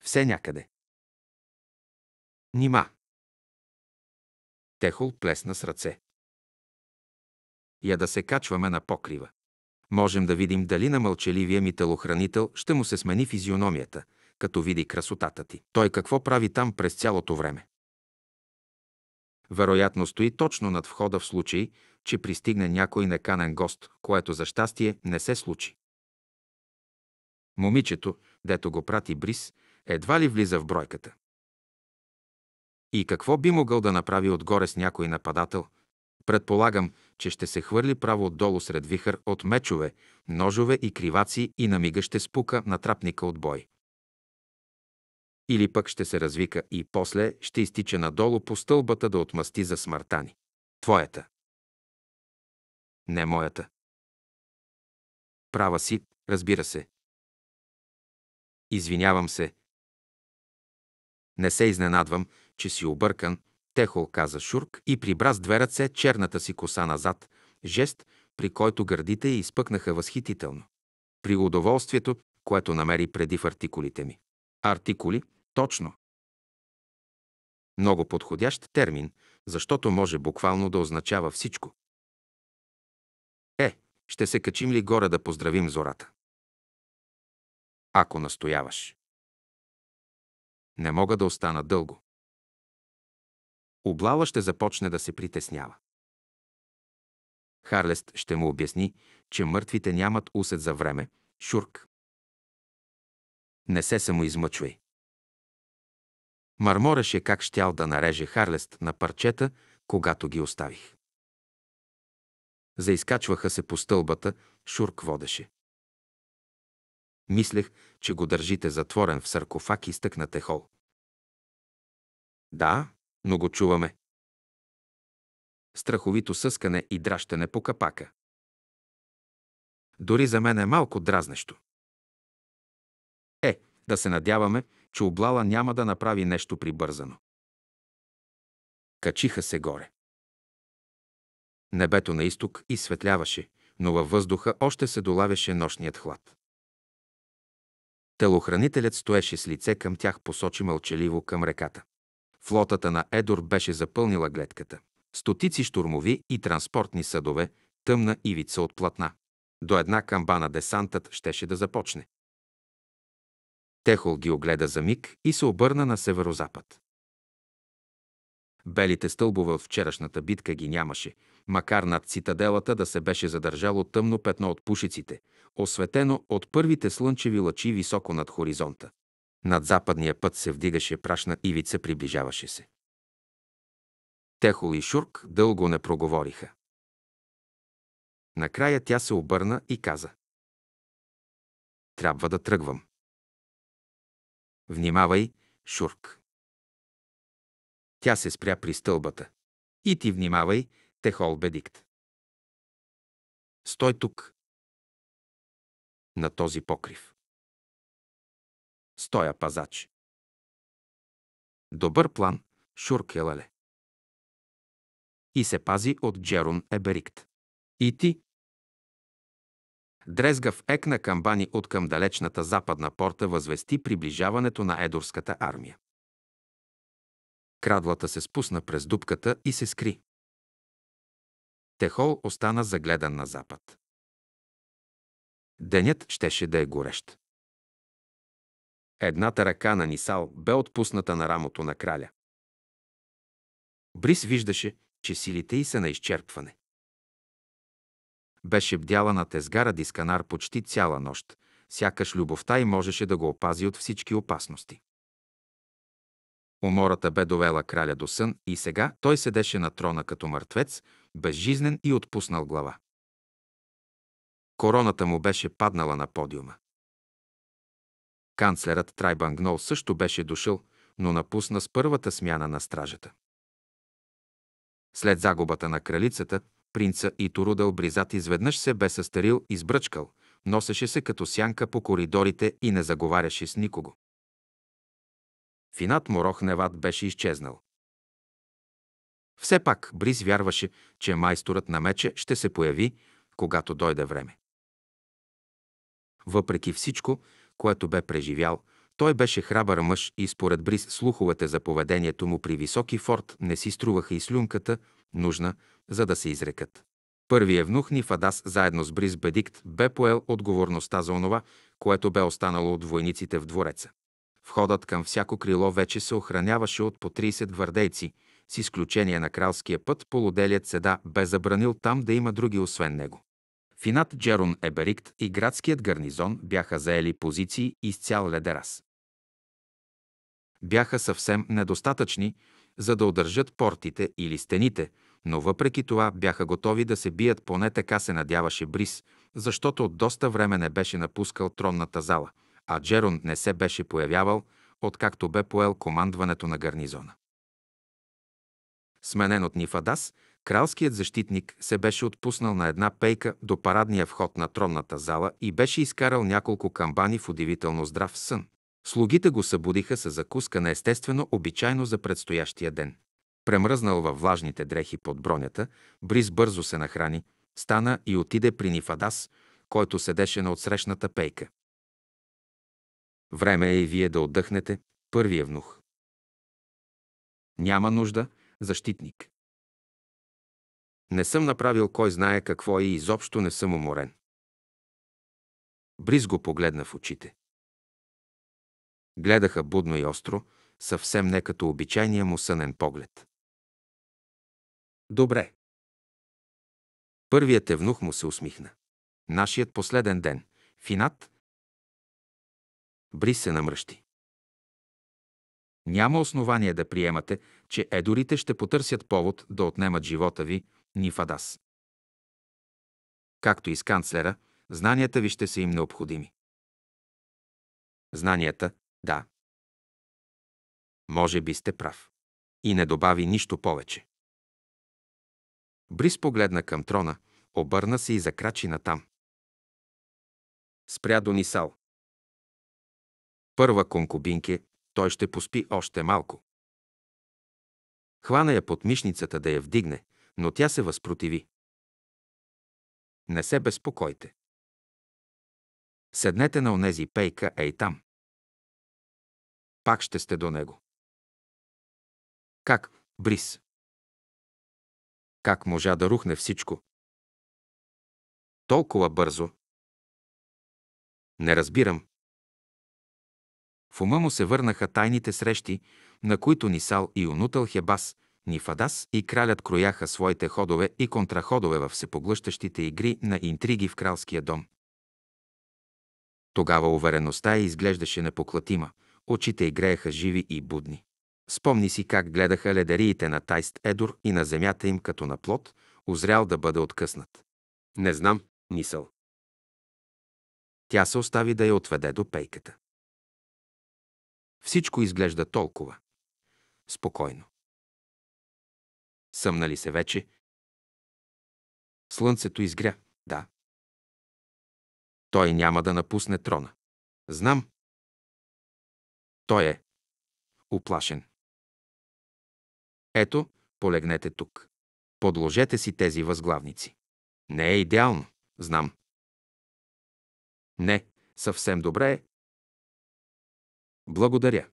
Speaker 2: Все някъде. Нима. Техол
Speaker 1: плесна с ръце я да се качваме на покрива. Можем да видим дали на мълчаливия ми телохранител ще му се смени физиономията, като види красотата ти. Той какво прави там през цялото време? Вероятно стои точно над входа в случай, че пристигне някой неканен гост, което за щастие не се случи. Момичето, дето го прати Брис, едва ли влиза в бройката. И какво би могъл да направи отгоре с някой нападател? Предполагам, че ще се хвърли право отдолу сред вихър от мечове, ножове и криваци и на мига ще спука на трапника от бой. Или пък ще се развика и после ще изтича надолу по стълбата да отмъсти за смъртта ни. Твоята. Не моята. Права си, разбира се. Извинявам се. Не се изненадвам, че си объркан, Стехол каза Шурк и прибра с две ръце черната си коса назад, жест, при който гърдите й изпъкнаха възхитително. При удоволствието, което намери преди в артикулите ми. Артикули, точно. Много подходящ термин, защото може буквално да означава всичко. Е, ще се качим ли горе
Speaker 2: да поздравим зората? Ако настояваш.
Speaker 1: Не мога да остана дълго. Облала ще започне да се притеснява. Харлест ще му обясни, че мъртвите нямат усет за време. Шурк. Не се самоизмъчвай. Мърмореше как щял да нареже Харлест на парчета, когато ги оставих. Заискачваха се по стълбата, Шурк водеше. Мислех, че го държите затворен в саркофаг и
Speaker 2: стъкнате хол. Да, но го чуваме.
Speaker 1: Страховито съскане и дращане по капака. Дори за мен е малко дразнещо. Е, да се надяваме, че облала няма да направи нещо прибързано. Качиха се горе. Небето на изток изсветляваше, но във въздуха още се долавяше нощният хлад. Телохранителят стоеше с лице към тях, посочи мълчаливо към реката. Флотата на Едор беше запълнила гледката. Стотици штурмови и транспортни съдове, тъмна ивица от платна. До една камбана десантът щеше да започне. Техол ги огледа за миг и се обърна на северозапад. Белите стълбове от вчерашната битка ги нямаше, макар над цитаделата да се беше задържало тъмно петно от пушиците, осветено от първите слънчеви лъчи високо над хоризонта. Над западния път се вдигаше прашна ивица, приближаваше се. Техол и Шурк дълго не проговориха. Накрая тя се обърна и каза.
Speaker 2: Трябва да тръгвам. Внимавай, Шурк. Тя се спря при стълбата. И ти внимавай, Техол Бедикт. Стой тук. На този покрив. Стоя пазач. Добър план, Шуркелале.
Speaker 1: И се пази от Джерун Еберикт. И ти? Дрезгав ек на камбани от към далечната западна порта възвести приближаването на Едорската армия. Крадлата се спусна през дупката и се скри.
Speaker 2: Техол остана загледан на запад.
Speaker 1: Денят щеше да е горещ. Едната ръка на Нисал бе отпусната на рамото на краля. Брис виждаше, че силите й са на изчерпване. Беше бдяла на тезгара Дисканар почти цяла нощ, сякаш любовта й можеше да го опази от всички опасности. Умората бе довела краля до сън и сега той седеше на трона като мъртвец, безжизнен и отпуснал глава. Короната му беше паднала на подиума. Канцлерът Трайбангнол също беше дошъл, но напусна с първата смяна на стражата. След загубата на кралицата, принца и Торудъл Бризат изведнъж се бе състарил и сбръчкал, носеше се като сянка по коридорите и не заговаряше с никого. Финат Морох Неват беше изчезнал. Все пак Бриз вярваше, че майсторът на меча ще се появи, когато дойде време. Въпреки всичко, което бе преживял, той беше храбър мъж и според Брис слуховете за поведението му при високи форт не си струваха и слюнката, нужна, за да се изрекат. Първият внух ни Фадас заедно с Брис Бедикт бе поел отговорността за онова, което бе останало от войниците в двореца. Входът към всяко крило вече се охраняваше от по 30 гвардейци, с изключение на кралския път полуделият седа бе забранил там да има други освен него. Финат Джерон Еберикт и градският гарнизон бяха заели позиции из цял ледерас. Бяха съвсем недостатъчни, за да удържат портите или стените, но въпреки това бяха готови да се бият, поне така се надяваше Брис, защото от доста време не беше напускал тронната зала, а Джерон не се беше появявал, откакто бе поел командването на гарнизона. Сменен от Нифадас, Кралският защитник се беше отпуснал на една пейка до парадния вход на тронната зала и беше изкарал няколко камбани в удивително здрав сън. Слугите го събудиха с закуска на естествено обичайно за предстоящия ден. Премръзнал във влажните дрехи под бронята, Бриз бързо се нахрани, стана и отиде при Нифадас, който седеше на отсрещната пейка. Време е и вие да отдъхнете, Първия внух. Няма нужда, защитник. Не съм направил кой знае какво и изобщо не съм уморен. Бриз го погледна в очите. Гледаха будно и остро, съвсем не като обичайния му сънен поглед. Добре. Първият евнух му се усмихна. Нашият последен ден. Финат. Бриз се намръщи. Няма основание да приемате, че едорите ще потърсят повод да отнемат живота ви, Нифадас. Както и с канцлера, знанията
Speaker 2: ви ще са им необходими. Знанията, да.
Speaker 1: Може би сте прав. И не добави нищо повече. Брис погледна към трона, обърна се и закрачи натам. Спря до Нисал. Първа конкубинке, той ще поспи още малко. Хвана я под мишницата да я вдигне, но тя се възпротиви. Не се безпокойте.
Speaker 2: Седнете на онези пейка, ей там. Пак ще сте до него. Как, Брис? Как можа да рухне всичко? Толкова бързо.
Speaker 1: Не разбирам. В ума му се върнаха тайните срещи, на които Нисал и Унутал Хебас – Нифадас и кралят крояха своите ходове и контраходове в всепоглъщащите игри на интриги в кралския дом. Тогава увереността изглеждаше непоклатима, очите й живи и будни. Спомни си как гледаха ледериите на Тайст Едор и на земята им като на плод, озрял да бъде откъснат. Не знам, мисъл. Тя се остави да я отведе до пейката. Всичко
Speaker 2: изглежда толкова. Спокойно. Съмна ли се вече? Слънцето изгря, да. Той няма да напусне трона. Знам. Той е
Speaker 1: оплашен. Ето, полегнете тук. Подложете си тези възглавници. Не е идеално, знам.
Speaker 2: Не, съвсем добре е. Благодаря.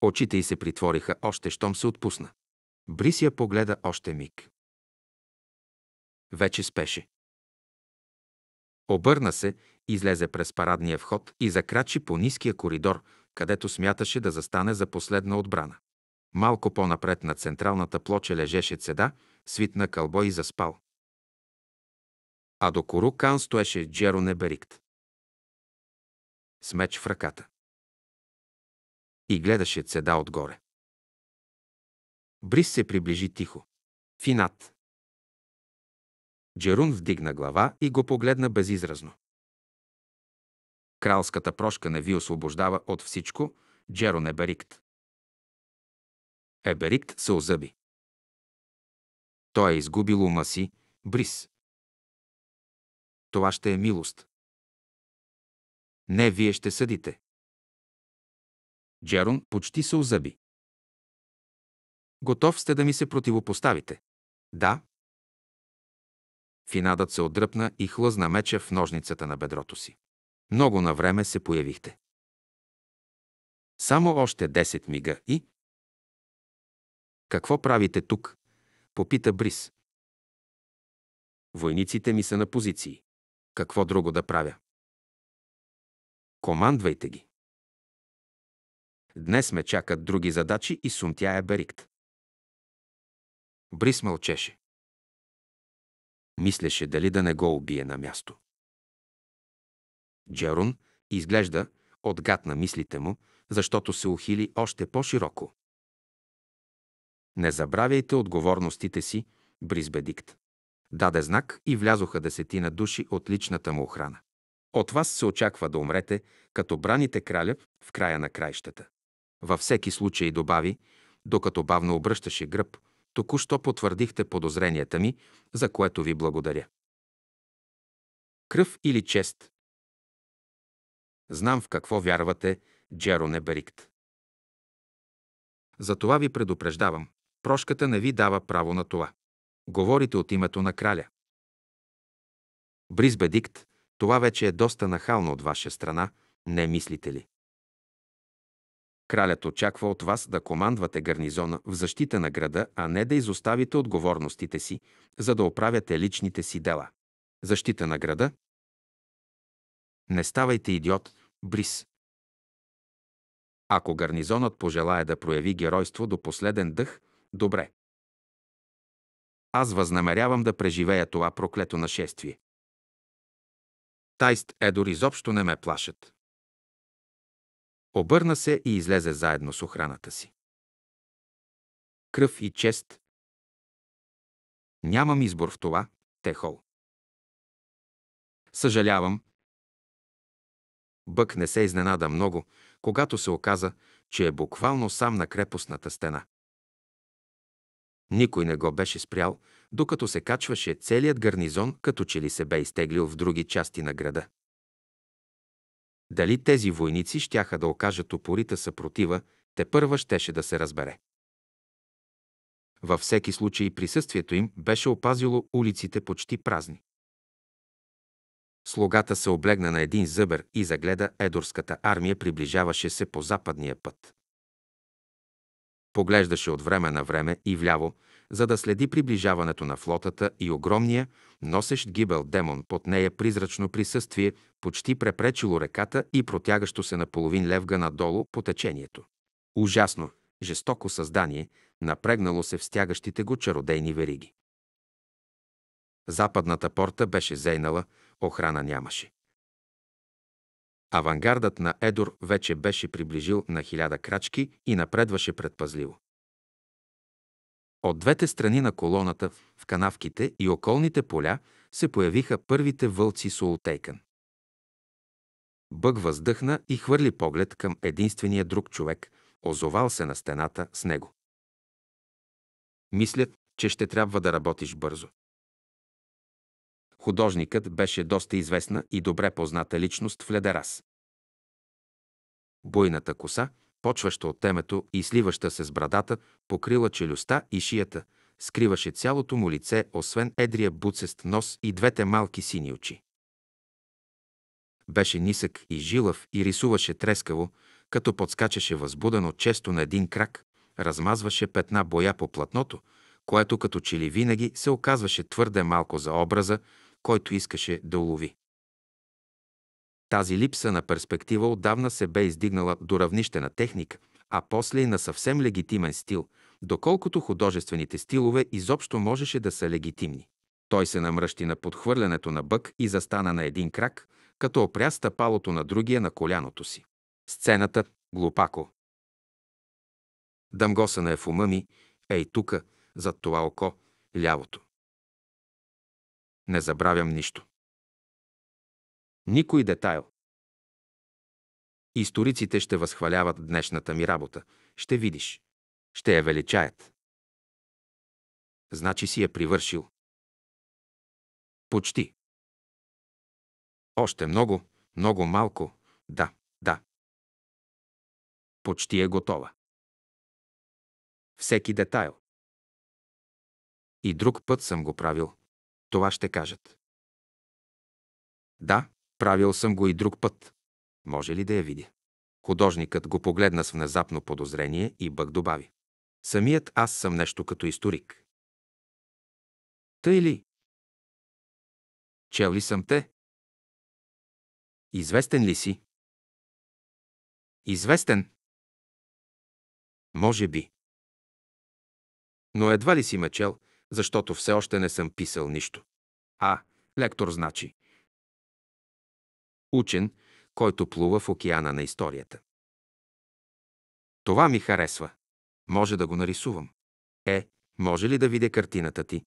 Speaker 2: Очите й се притвориха още, щом се отпусна. Брис я погледа
Speaker 1: още миг. Вече спеше. Обърна се, излезе през парадния вход и закрачи по ниския коридор, където смяташе да застане за последна отбрана. Малко по-напред на централната плоча лежеше цеда, свитна кълбо и заспал. А до Корукан
Speaker 2: стоеше Джеро Неберикт. С меч в ръката. И гледаше цеда отгоре. Брис се приближи тихо.
Speaker 1: Финат. Джерун вдигна глава и го погледна безизразно. Кралската прошка не ви освобождава от всичко,
Speaker 2: Джерон Еберикт. Еберикт се озъби. Той е изгубил ума си, Брис. Това ще е милост. Не, вие ще съдите. Джерон почти се озъби. Готов сте да ми се противопоставите.
Speaker 1: Да. Финадът се отдръпна и хлъзна меча в ножницата на бедрото си. Много на време се появихте. Само още 10 мига и... Какво правите тук? Попита Брис. Войниците ми са на позиции.
Speaker 2: Какво друго да правя? Командвайте ги.
Speaker 1: Днес ме чакат други задачи и сумтя е берикт. Брис мълчеше. Мислеше дали да не го убие на място. Джерун изглежда отгад на мислите му, защото се ухили още по-широко. Не забравяйте отговорностите си, Брис Бедикт. Даде знак и влязоха десетина души от личната му охрана. От вас се очаква да умрете, като браните краля в края на краищата. Във всеки случай добави, докато бавно обръщаше гръб, Току-що потвърдихте подозренията ми, за което ви благодаря. Кръв или чест? Знам в какво вярвате, Джеро Неберикт. това ви предупреждавам. Прошката не ви дава право на това. Говорите от името на краля. Бризбедикт, това вече е доста нахално от ваша страна, не мислите ли? Кралят очаква от вас да командвате гарнизона в защита на града, а не да изоставите отговорностите си, за да оправяте личните си дела. Защита на града? Не ставайте идиот, Брис. Ако гарнизонът пожелая да прояви геройство до последен дъх, добре. Аз възнамерявам да преживея това проклето нашествие. Тайст Едор изобщо не ме плашат. Обърна се
Speaker 2: и излезе заедно с охраната си. Кръв и чест. Нямам избор в това, Техол.
Speaker 1: Съжалявам. Бък не се изненада много, когато се оказа, че е буквално сам на крепостната стена. Никой не го беше спрял, докато се качваше целият гарнизон, като че ли се бе изтеглил в други части на града. Дали тези войници щяха да окажат упорита съпротива, те първа щеше да се разбере. Във всеки случай присъствието им беше опазило улиците почти празни. Слугата се облегна на един зъбър и загледа Едорската армия приближаваше се по западния път. Поглеждаше от време на време и вляво, за да следи приближаването на флотата и огромния, носещ гибел демон под нея призрачно присъствие, почти препречило реката и протягащо се на половин левга надолу по течението. Ужасно, жестоко създание, напрегнало се в стягащите го чародейни вериги. Западната порта беше зейнала, охрана нямаше. Авангардът на Едор вече беше приближил на хиляда крачки и напредваше предпазливо. От двете страни на колоната, в канавките и околните поля, се появиха първите вълци Олтейкън. Бък въздъхна и хвърли поглед към единствения друг човек, озовал се на стената с него. Мисля, че ще трябва да работиш бързо. Художникът беше доста известна и добре позната личност в Ледерас. Буйната коса, почваща от темето и сливаща се с брадата, покрила челюста и шията, скриваше цялото му лице, освен едрия буцест нос и двете малки сини очи. Беше нисък и жилав и рисуваше трескаво, като подскачаше възбудено често на един крак, размазваше петна боя по платното, което като че ли винаги се оказваше твърде малко за образа, който искаше да улови. Тази липса на перспектива отдавна се бе издигнала до равнище на техник, а после и на съвсем легитимен стил, доколкото художествените стилове изобщо можеше да са легитимни. Той се намръщи на подхвърлянето на бък и застана на един крак, като опря стъпалото на другия на коляното си. Сцената глупако. Дъмгосана е в ума ми, ей тука, зад това
Speaker 2: око, лявото. Не забравям нищо.
Speaker 1: Никой детайл. Историците ще възхваляват днешната ми работа. Ще видиш. Ще я величаят.
Speaker 2: Значи си я привършил. Почти. Още много, много малко. Да, да. Почти е готова. Всеки детайл.
Speaker 1: И друг път съм го правил. Това ще кажат. Да, правил съм го и друг път. Може ли да я видя? Художникът го погледна с внезапно подозрение и бък добави. Самият аз съм нещо като историк. Тъй ли? Чел ли съм те?
Speaker 2: Известен ли си? Известен?
Speaker 1: Може би. Но едва ли си ме чел, защото все още не съм писал нищо. А, лектор значи. Учен, който плува в океана на историята. Това ми харесва. Може да го нарисувам. Е, може ли да видя картината ти?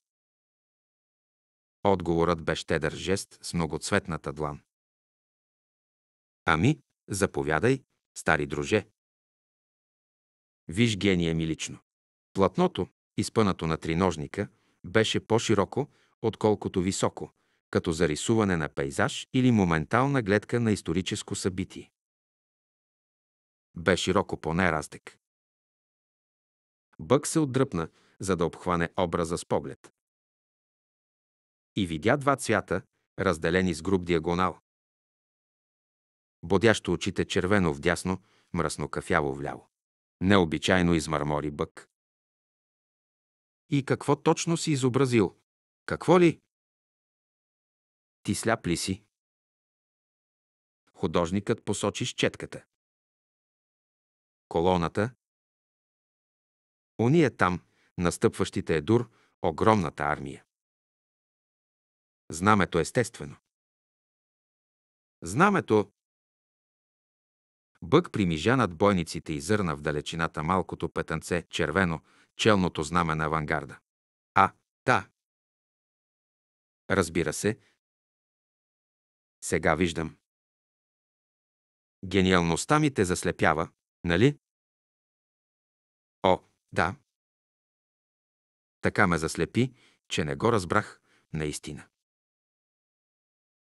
Speaker 1: Отговорът бе щедър жест с многоцветната длан. Ами, заповядай, стари друже. Виж гения ми лично. Платното, Изпънато на триножника беше по-широко, отколкото високо, като зарисуване на пейзаж или моментална гледка на историческо събитие. Бе широко поне раздек. Бък се отдръпна, за да обхване образа с поглед. И видя два цвята, разделени с груб диагонал. Бодящо очите червено вдясно, мръсно кафяво вляво. Необичайно измърмори Бък. И какво
Speaker 2: точно си изобразил? Какво ли? Ти сляп ли си? Художникът посочи с четката. Колоната. Ония там, настъпващите е дур, огромната армия. Знамето естествено.
Speaker 1: Знамето Бък примижа над бойниците и зърна в далечината малкото петънце червено, челното знаме на авангарда. А, да. Разбира се.
Speaker 2: Сега виждам. Гениалността ми те заслепява, нали? О, да. Така ме
Speaker 1: заслепи, че не го разбрах наистина.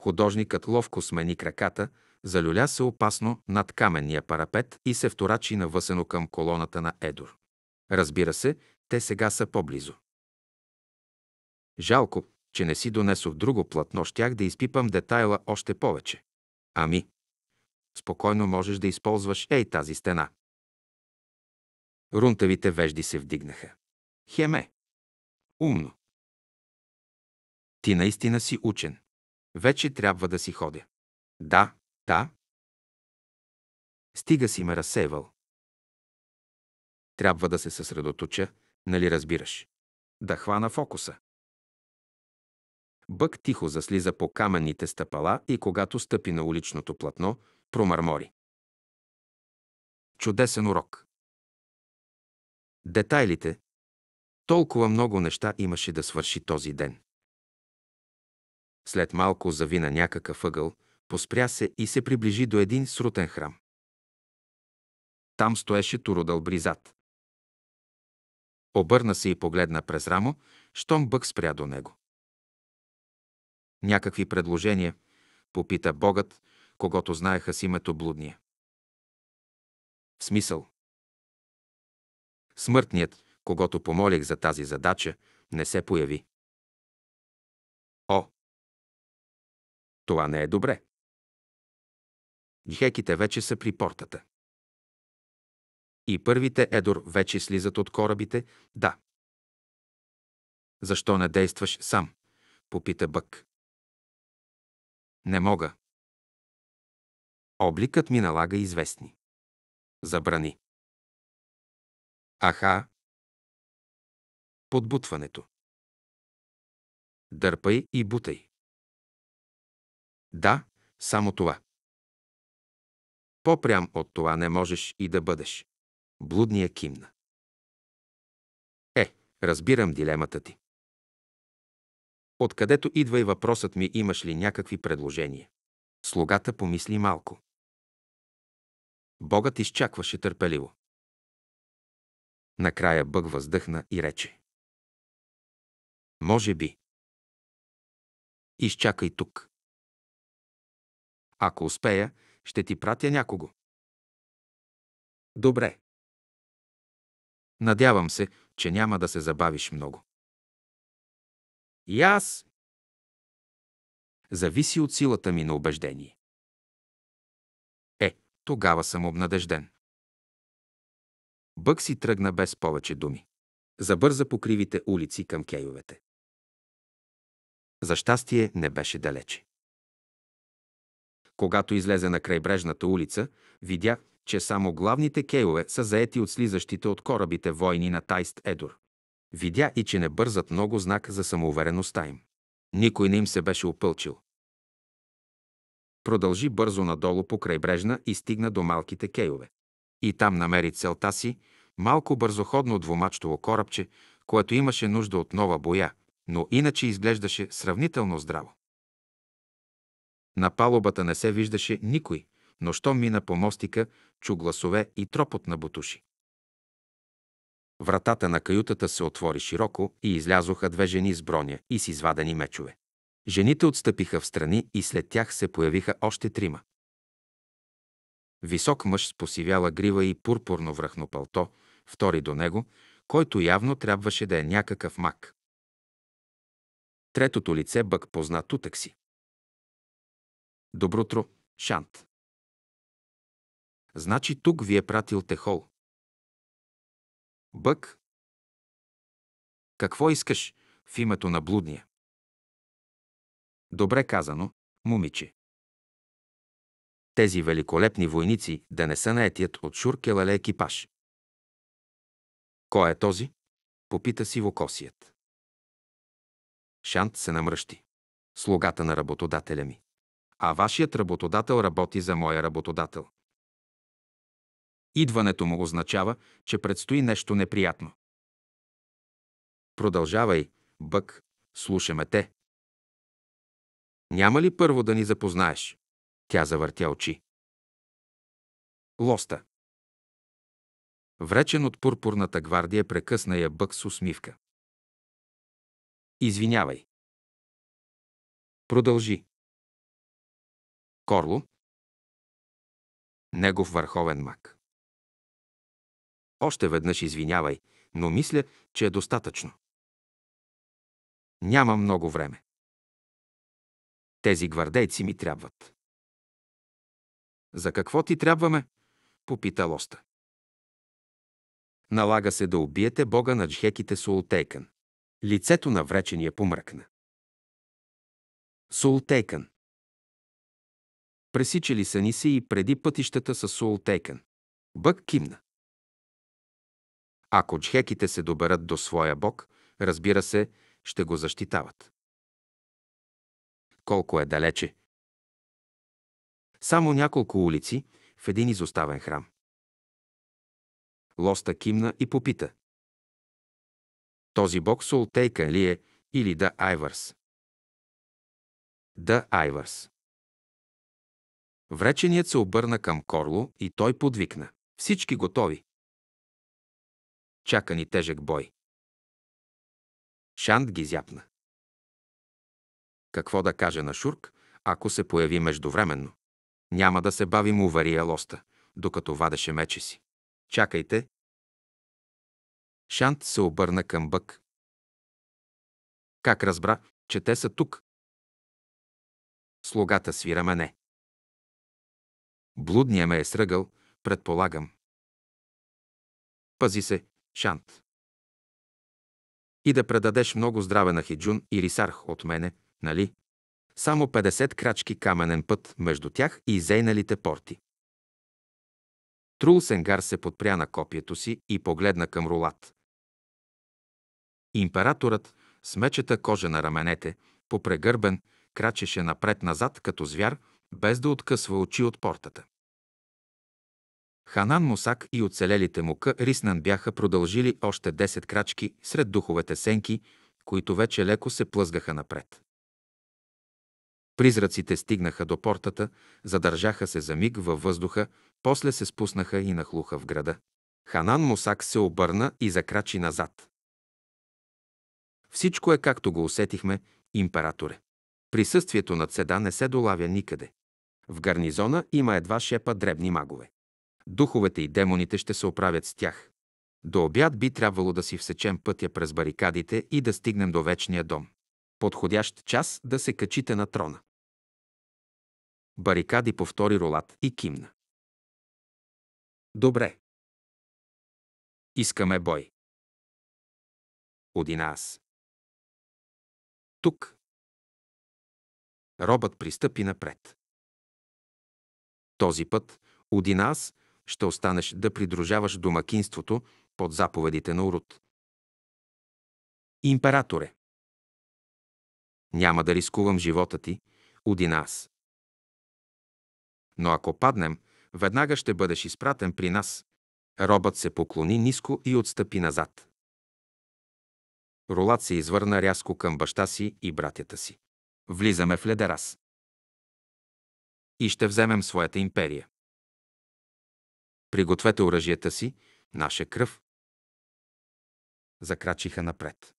Speaker 1: Художникът ловко смени краката, залюля се опасно над каменния парапет и се вторачи навъсено към колоната на Едор. Разбира се, те сега са по-близо. Жалко, че не си донесох друго платно, щях да изпипам детайла още повече. Ами, спокойно можеш да използваш ей тази стена. Рунтавите вежди се вдигнаха. Хеме.
Speaker 2: Умно. Ти наистина си учен. Вече трябва да си ходя. Да, да. Стига си ме разсейвал.
Speaker 1: Трябва да се съсредоточа, нали разбираш? Да хвана фокуса. Бък тихо заслиза по каменните стъпала и когато стъпи на уличното платно, промърмори. Чудесен урок. Детайлите. Толкова много неща имаше да свърши този ден. След малко завина някакъв ъгъл, поспря се и се приближи до един срутен храм. Там стоеше Туродъл Бризат. Обърна се и погледна през рамо, щом бък спря до него. Някакви предложения, попита богът, когато знаеха с името блудния. В смисъл. Смъртният, когато помолих за тази задача,
Speaker 2: не се появи. О! Това не е добре. Джеките вече са при портата.
Speaker 1: И първите Едор вече слизат от корабите, да. Защо не действаш сам? Попита Бък. Не
Speaker 2: мога. Обликът ми налага известни. Забрани. Аха. Подбутването. Дърпай и бутай. Да,
Speaker 1: само това. По-прям от това не можеш и да бъдеш. Блудния кимна. Е, разбирам дилемата ти. Откъдето идва и въпросът ми, имаш ли някакви предложения? Слугата помисли малко. Богът изчакваше търпеливо.
Speaker 2: Накрая Бъг въздъхна и рече. Може би. Изчакай тук. Ако успея, ще ти пратя някого. Добре, Надявам се, че няма да се забавиш много. И аз зависи от силата ми на
Speaker 1: убеждение. Е, тогава съм обнадежден. Бък си тръгна без повече думи. Забърза по кривите улици към кейовете. За щастие не беше далече. Когато излезе на крайбрежната улица, видя, че само главните кейове са заети от слизащите от корабите войни на Тайст Едор. Видя и че не бързат много знак за самоувереността им. Никой не им се беше опълчил. Продължи бързо надолу по крайбрежна и стигна до малките кейове. И там намери целта си малко бързоходно двумачтово корабче, което имаше нужда от нова боя, но иначе изглеждаше сравнително здраво. На палубата не се виждаше никой, но що мина по мостика, чу гласове и тропот на бутуши. Вратата на каютата се отвори широко и излязоха две жени с броня и с извадени мечове. Жените отстъпиха в страни и след тях се появиха още трима. Висок мъж с посивяла грива и пурпурно връхно палто, втори до него, който явно трябваше да е някакъв мак. Третото лице бък позна тутък си.
Speaker 2: Добротро, Шант. Значи тук ви е пратил Техол. Бък. Какво искаш
Speaker 1: в името на блудния? Добре казано, момиче. Тези великолепни войници да не са наетият от Шуркелале екипаж. Кой е този? Попита си Вокосият. Шант се намръщи. Слугата на работодателя ми. А вашият работодател работи за моя работодател. Идването му означава, че предстои нещо неприятно. Продължавай, Бък, слушаме те. Няма ли първо да ни запознаеш?
Speaker 2: Тя завъртя очи. Лоста. Вречен от пурпурната гвардия, прекъсна я Бък с усмивка. Извинявай. Продължи. Корло. Негов върховен мак. Още веднъж извинявай, но мисля, че е достатъчно. Няма много време. Тези гвардейци ми трябват.
Speaker 1: За какво ти трябваме? Попита Лоста. Налага се да убиете бога на джхеките Султейкън. Лицето на вречения помръкна. Султейкън. Пресичали са ни се и преди пътищата с Султейкън. Бък кимна. Ако джхеките се доберат до своя бог, разбира се,
Speaker 2: ще го защитават. Колко е далече? Само няколко улици в един изоставен храм. Лоста кимна и попита. Този бог Султейка ли
Speaker 1: е или Да Айвърс? Да Айвърс. Вреченият се обърна към Корло и той подвикна. Всички готови.
Speaker 2: Чака ни тежък бой. Шант
Speaker 1: ги зяпна. Какво да каже на Шурк, ако се появи междувременно? Няма да се бавим увария е лоста, докато вадеше мече си. Чакайте. Шант се обърна към Бък.
Speaker 2: Как разбра, че те са тук? Слугата свира мене. Блудния ме е сръгъл, предполагам.
Speaker 1: Пази се, Шант. И да предадеш много здраве на Хиджун и Рисарх от мене, нали? Само 50 крачки каменен път между тях и зейналите порти. Трул Сенгар се подпря на копието си и погледна към рулат. Императорът с мечета кожа на раменете, попрегърбен, крачеше напред-назад като звяр, без да откъсва очи от портата. Ханан Мусак и оцелелите му Риснан бяха продължили още 10 крачки сред духовете сенки, които вече леко се плъзгаха напред. Призраците стигнаха до портата, задържаха се за миг във въздуха, после се спуснаха и нахлуха в града. Ханан Мусак се обърна и закрачи назад. Всичко е както го усетихме, императоре. Присъствието на цеда не се долавя никъде. В гарнизона има едва шепа дребни магове. Духовете и демоните ще се оправят с тях. До обяд би трябвало да си всечем пътя през барикадите и да стигнем до вечния дом. Подходящ час да се качите на трона.
Speaker 2: Барикади повтори Ролат и кимна. Добре. Искаме бой. Один аз. Тук. Робът пристъпи напред.
Speaker 1: Този път Одинас ще останеш да придружаваш домакинството под заповедите на Урут. Императоре, няма да рискувам живота ти, уди аз. Но ако паднем, веднага ще бъдеш изпратен при нас. Робът се поклони ниско и отстъпи назад. Рулат се извърна рязко към баща си и братята си. Влизаме в Ледерас. И ще вземем своята империя. Пригответе оръжията си, наша кръв. Закрачиха напред.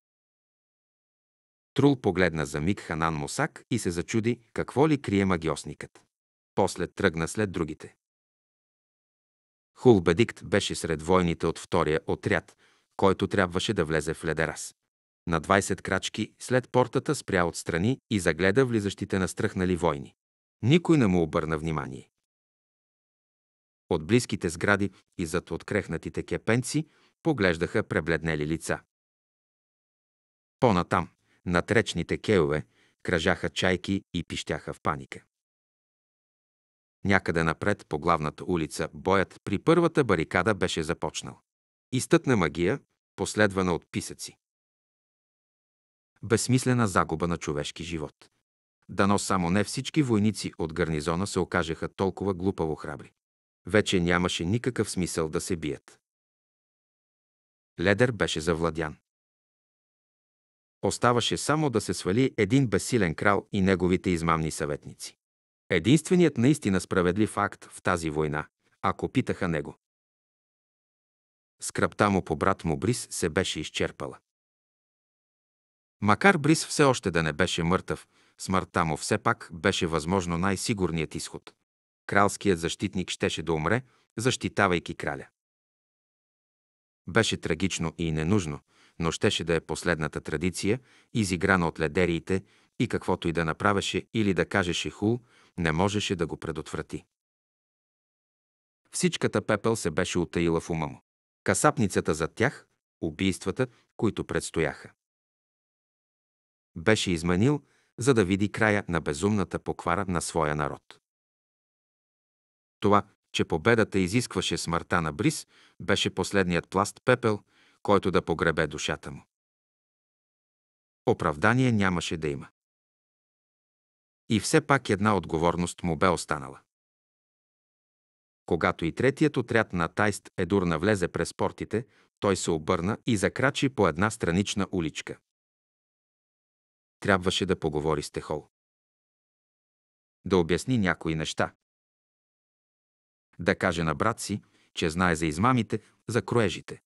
Speaker 1: Трул погледна за миг Ханан Мусак и се зачуди какво ли крие магиосникът. После тръгна след другите. Хулбедикт беше сред войните от втория отряд, който трябваше да влезе в Ледерас. На 20 крачки след портата спря отстрани и загледа влизащите настръхнали войни. Никой не му обърна внимание. От близките сгради и зад открехнатите кепенци поглеждаха пребледнели лица. Понатам, над речните кейове, кръжаха чайки и пищяха в паника. Някъде напред по главната улица боят при първата барикада беше започнал. Изтътна магия, последвана от писъци. Безсмислена загуба на човешки живот. Дано само не всички войници от гарнизона се окажеха толкова глупаво храбри. Вече нямаше никакъв смисъл да се бият. Ледер беше завладян. Оставаше само да се свали един безсилен крал и неговите измамни съветници. Единственият наистина справедлив акт в тази война, ако питаха него. Скръпта му по брат му Брис се беше изчерпала. Макар Брис все още да не беше мъртъв, смъртта му все пак беше възможно най-сигурният изход кралският защитник щеше да умре, защитавайки краля. Беше трагично и ненужно, но щеше да е последната традиция, изиграна от ледериите и каквото и да направеше или да кажеше Хул, не можеше да го предотврати. Всичката пепел се беше отаила в ума му. Касапницата за тях, убийствата, които предстояха. Беше изменил, за да види края на безумната поквара на своя народ. Това, че победата изискваше смъртта на Брис, беше последният пласт пепел, който да погребе душата му. Оправдание нямаше да има. И все пак една отговорност му бе останала. Когато и третият отряд на Тайст Едур навлезе през портите, той се обърна и закрачи по една странична уличка. Трябваше да поговори с Техол. Да обясни някои неща, да каже на брат си, че знае за измамите, за кроежите.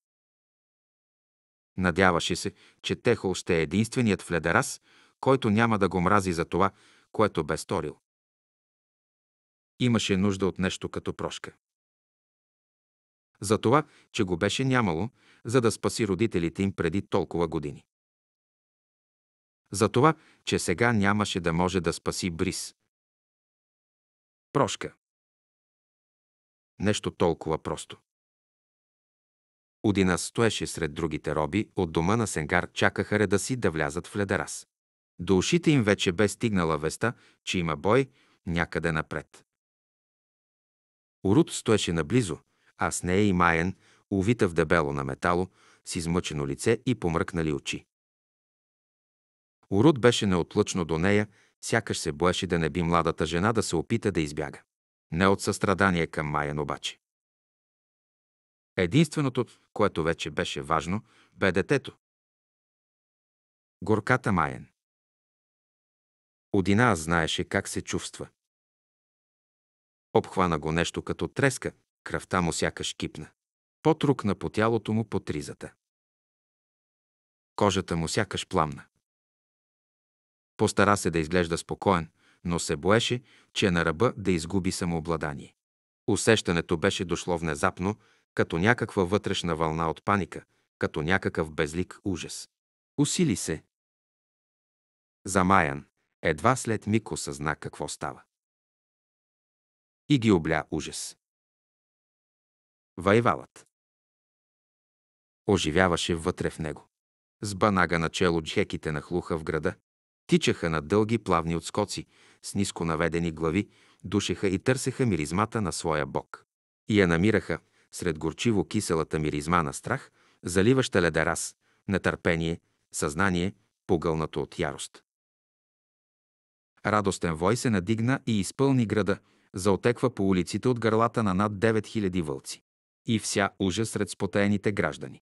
Speaker 1: Надяваше се, че Техол ще е единственият фледерас, който няма да го мрази за това, което бе сторил. Имаше нужда от нещо като прошка. За това, че го беше нямало, за да спаси родителите им преди толкова години. За това, че сега нямаше да може да спаси Брис. Прошка. Нещо толкова просто. Одина стоеше сред другите роби от дома на Сенгар, чакаха реда си да влязат в ледерас. До ушите им вече бе стигнала веста, че има бой някъде напред. Урут стоеше наблизо, а с нея и майен, увита в дебело на метало, с измъчено лице и помръкнали очи. Урут беше неотлъчно до нея, сякаш се боеше да не би младата жена да се опита да избяга не от състрадание към Майен обаче. Единственото, което вече беше важно, бе детето. Горката Майен. Одина знаеше как се чувства. Обхвана го нещо като треска, кръвта му сякаш кипна. Потрукна по тялото му по тризата. Кожата му сякаш пламна. Постара се да изглежда спокоен, но се боеше, че е на ръба да изгуби самообладание. Усещането беше дошло внезапно, като някаква вътрешна вълна от паника, като някакъв безлик ужас. Усили се. Замаян, едва след миг осъзна какво става.
Speaker 2: И ги обля ужас. Вайвалът.
Speaker 1: Оживяваше вътре в него. С банага на чело джеките нахлуха в града, Тичаха на дълги плавни отскоци, с ниско наведени глави, душеха и търсеха миризмата на своя бог. И я намираха сред горчиво киселата миризма на страх, заливаща ледерас, нетърпение, съзнание, погълнато от ярост. Радостен вой се надигна и изпълни града, заотеква по улиците от гърлата на над 9000 вълци. И вся ужас сред спотаените граждани.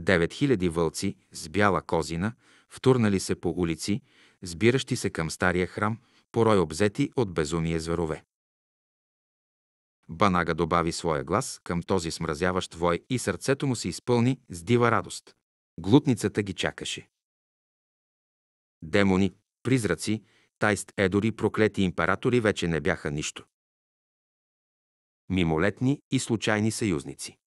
Speaker 1: 9000 вълци с бяла козина, втурнали се по улици, сбиращи се към стария храм, порой обзети от безумие зверове. Банага добави своя глас към този смразяващ вой и сърцето му се изпълни с дива радост. Глутницата ги чакаше. Демони, призраци, тайст едори проклети императори вече не бяха нищо. Мимолетни и случайни съюзници.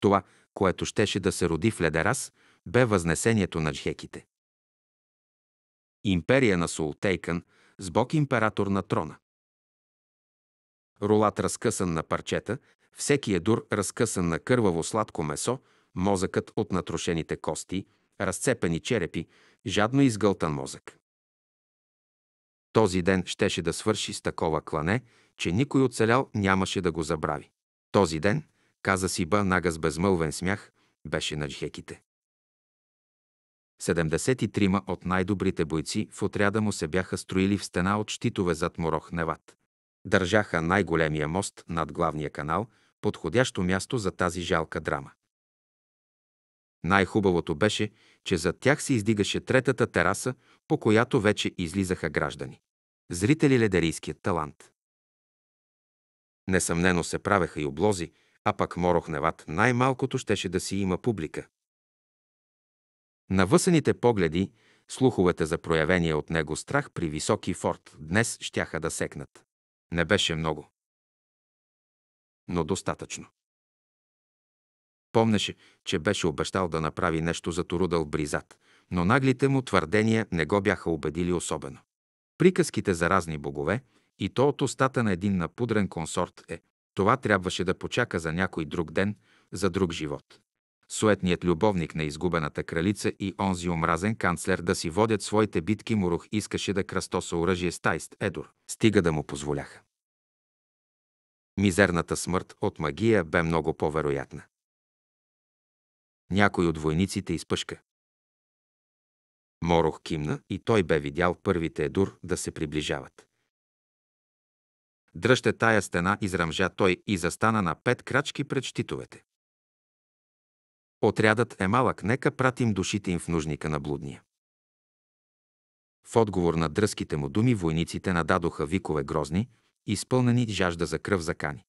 Speaker 1: Това, което щеше да се роди в Ледерас, бе възнесението на джхеките. Империя на Султейкън с бог император на трона. Рулат разкъсан на парчета, всеки едур разкъсан на кърваво сладко месо, мозъкът от натрошените кости, разцепени черепи, жадно изгълтан мозък. Този ден щеше да свърши с такова клане, че никой оцелял нямаше да го забрави. Този ден, каза си Ба Нага с безмълвен смях, беше на джхеките. 73 от най-добрите бойци в отряда му се бяха строили в стена от щитове зад Морох Неват. Държаха най-големия мост над главния канал, подходящо място за тази жалка драма. Най-хубавото беше, че зад тях се издигаше третата тераса, по която вече излизаха граждани. Зрители ледерийският талант. Несъмнено се правеха и облози, а пък Морохневат най-малкото щеше да си има публика. Навъсените погледи, слуховете за проявения от него страх при високи форт днес щяха да секнат. Не беше много, но достатъчно. Помнеше, че беше обещал да направи нещо за Торудъл Бризат, но наглите му твърдения не го бяха убедили особено. Приказките за разни богове и то от устата на един напудрен консорт е. Това трябваше да почака за някой друг ден, за друг живот суетният любовник на изгубената кралица и онзи омразен канцлер да си водят своите битки, Мурух искаше да кръстоса оръжие с Тайст Едор, стига да му позволяха. Мизерната смърт от магия бе много по-вероятна. Някой от войниците изпъшка. Морох кимна и той бе видял първите Едур да се приближават. Дръжте тая стена, израмжа той и застана на пет крачки пред щитовете. Отрядът е малък, нека пратим душите им в нужника на блудния. В отговор на дръзките му думи войниците нададоха викове грозни, изпълнени жажда за кръв за кани.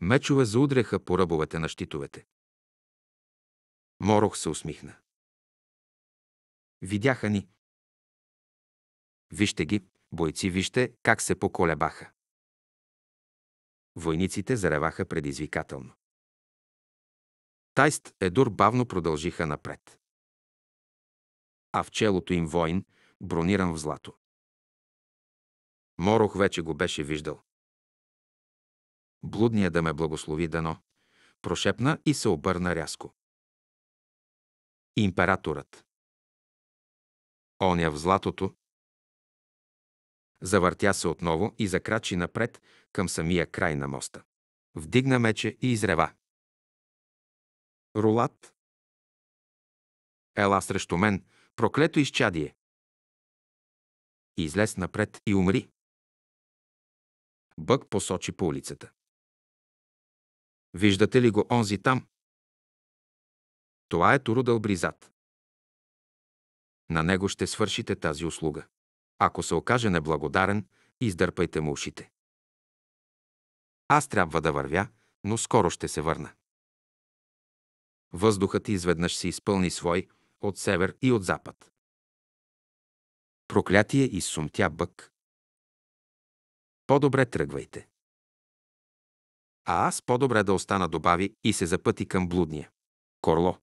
Speaker 1: Мечове заудряха по ръбовете на щитовете. Морох се
Speaker 2: усмихна. Видяха ни. Вижте
Speaker 1: ги, бойци, вижте как се поколебаха. Войниците зареваха предизвикателно. Тайст Едур бавно продължиха напред. А в челото им воин, брониран в злато.
Speaker 2: Морох вече го беше виждал. Блудния
Speaker 1: да ме благослови дано, прошепна и се обърна рязко. Императорът. Оня в златото. Завъртя се отново и закрачи напред към самия край на моста. Вдигна мече и изрева. Рулат.
Speaker 2: Ела срещу мен, проклето изчадие. излез напред и умри. Бък посочи по улицата. Виждате ли го онзи там? Това е Турудъл
Speaker 1: Бризат. На него ще свършите тази услуга. Ако се окаже неблагодарен, издърпайте му ушите. Аз трябва да вървя, но скоро ще се върна. Въздухът изведнъж се изпълни свой от север и от запад. Проклятие и сумтя бък. По-добре тръгвайте. А аз по-добре да остана, добави и се запъти към блудния. Корло.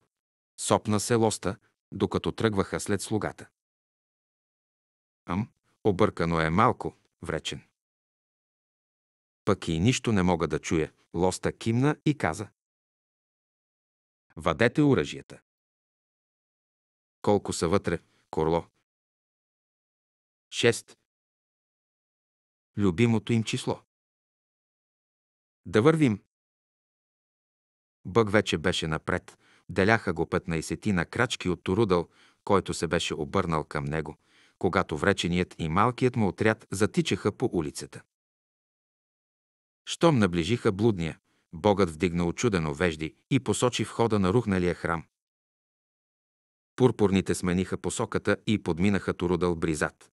Speaker 1: Сопна се лоста, докато тръгваха след слугата. Ам, объркано е малко, вречен. Пък и нищо не мога да чуя. Лоста кимна и каза. Вадете оръжията.
Speaker 2: Колко са вътре, Корло? Шест. Любимото им число. Да
Speaker 1: вървим. Бък вече беше напред. Деляха го на крачки от Торудъл, който се беше обърнал към него, когато вреченият и малкият му отряд затичаха по улицата. Щом наближиха блудния, Богът вдигна очудено вежди и посочи входа на рухналия храм. Пурпурните смениха посоката и подминаха Турудал Бризат.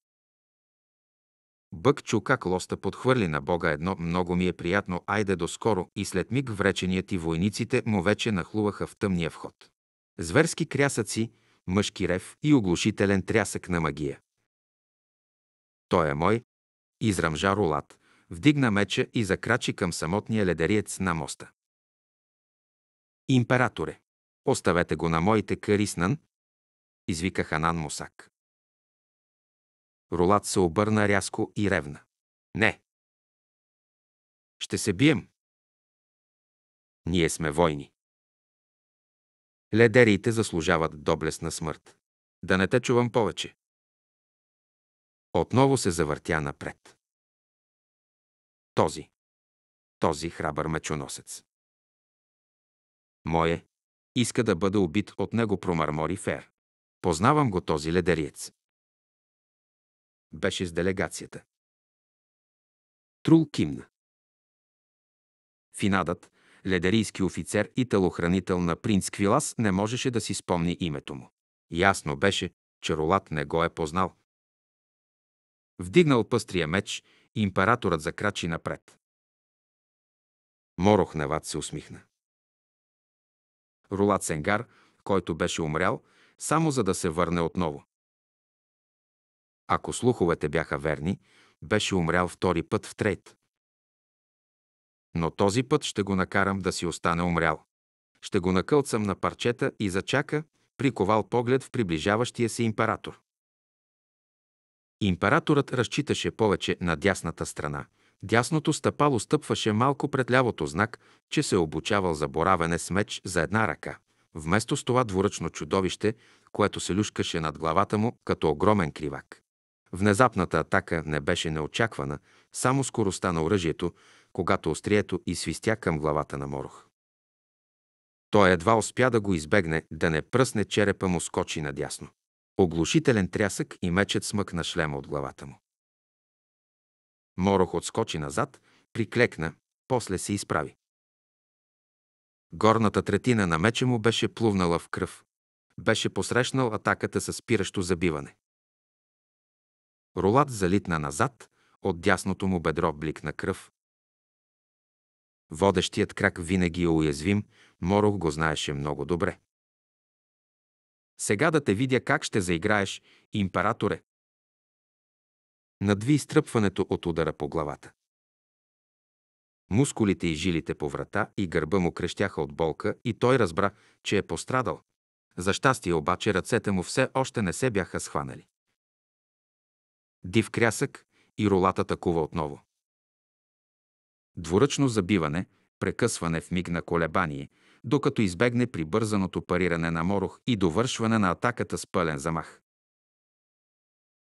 Speaker 1: Бък чу как Лоста подхвърли на Бога едно «Много ми е приятно, айде доскоро» и след миг вреченият и войниците му вече нахлуваха в тъмния вход. Зверски крясъци, мъжки рев и оглушителен трясък на магия. Той е мой, изръмжа Рулат, вдигна меча и закрачи към самотния ледериец на моста. Императоре, оставете го на моите
Speaker 2: кариснан! извика Ханан Мусак. Рулат се обърна рязко и ревна. Не! Ще се бием! Ние сме войни. Ледериите заслужават доблестна смърт. Да не те чувам повече. Отново се завъртя напред този, този храбър мечоносец. Мое, иска да бъда убит от него, промърмори Фер. Познавам го този ледериец. Беше с
Speaker 1: делегацията. Трул кимна. Финадът, ледерийски офицер и телохранител на принц Квилас, не можеше да си спомни името му. Ясно беше, че Ролат не го е познал. Вдигнал пъстрия меч Императорът закрачи напред. Морохневат се усмихна. Рулат Сенгар, който беше умрял, само за да се върне отново. Ако слуховете бяха верни, беше умрял втори път в трейд. Но този път ще го накарам да си остане умрял. Ще го накълцам на парчета и зачака, приковал поглед в приближаващия се император. Императорът разчиташе повече на дясната страна. Дясното стъпало стъпваше малко пред лявото знак, че се обучавал за боравене с меч за една ръка. Вместо с това дворъчно чудовище, което се люшкаше над главата му като огромен кривак. Внезапната атака не беше неочаквана, само скоростта на оръжието, когато острието и свистя към главата на Морох. Той едва успя да го избегне, да не пръсне черепа му скочи надясно. Оглушителен трясък и мечът смъкна шлема от главата му. Морох отскочи назад, приклекна, после се изправи. Горната третина на меча му беше плувнала в кръв. Беше посрещнал атаката с спиращо забиване. Рулат залитна назад, от дясното му бедро бликна кръв. Водещият крак винаги е уязвим, Морох го знаеше много добре. Сега да те видя как ще заиграеш, императоре. Надви изтръпването от удара по главата. Мускулите и жилите по врата и гърба му крещяха от болка и той разбра, че е пострадал. За щастие обаче ръцете му все още не се бяха схванали. Див крясък и рулата такува отново. Дворъчно забиване, прекъсване в миг на колебание – докато избегне прибързаното париране на Морох и довършване на атаката с пълен замах.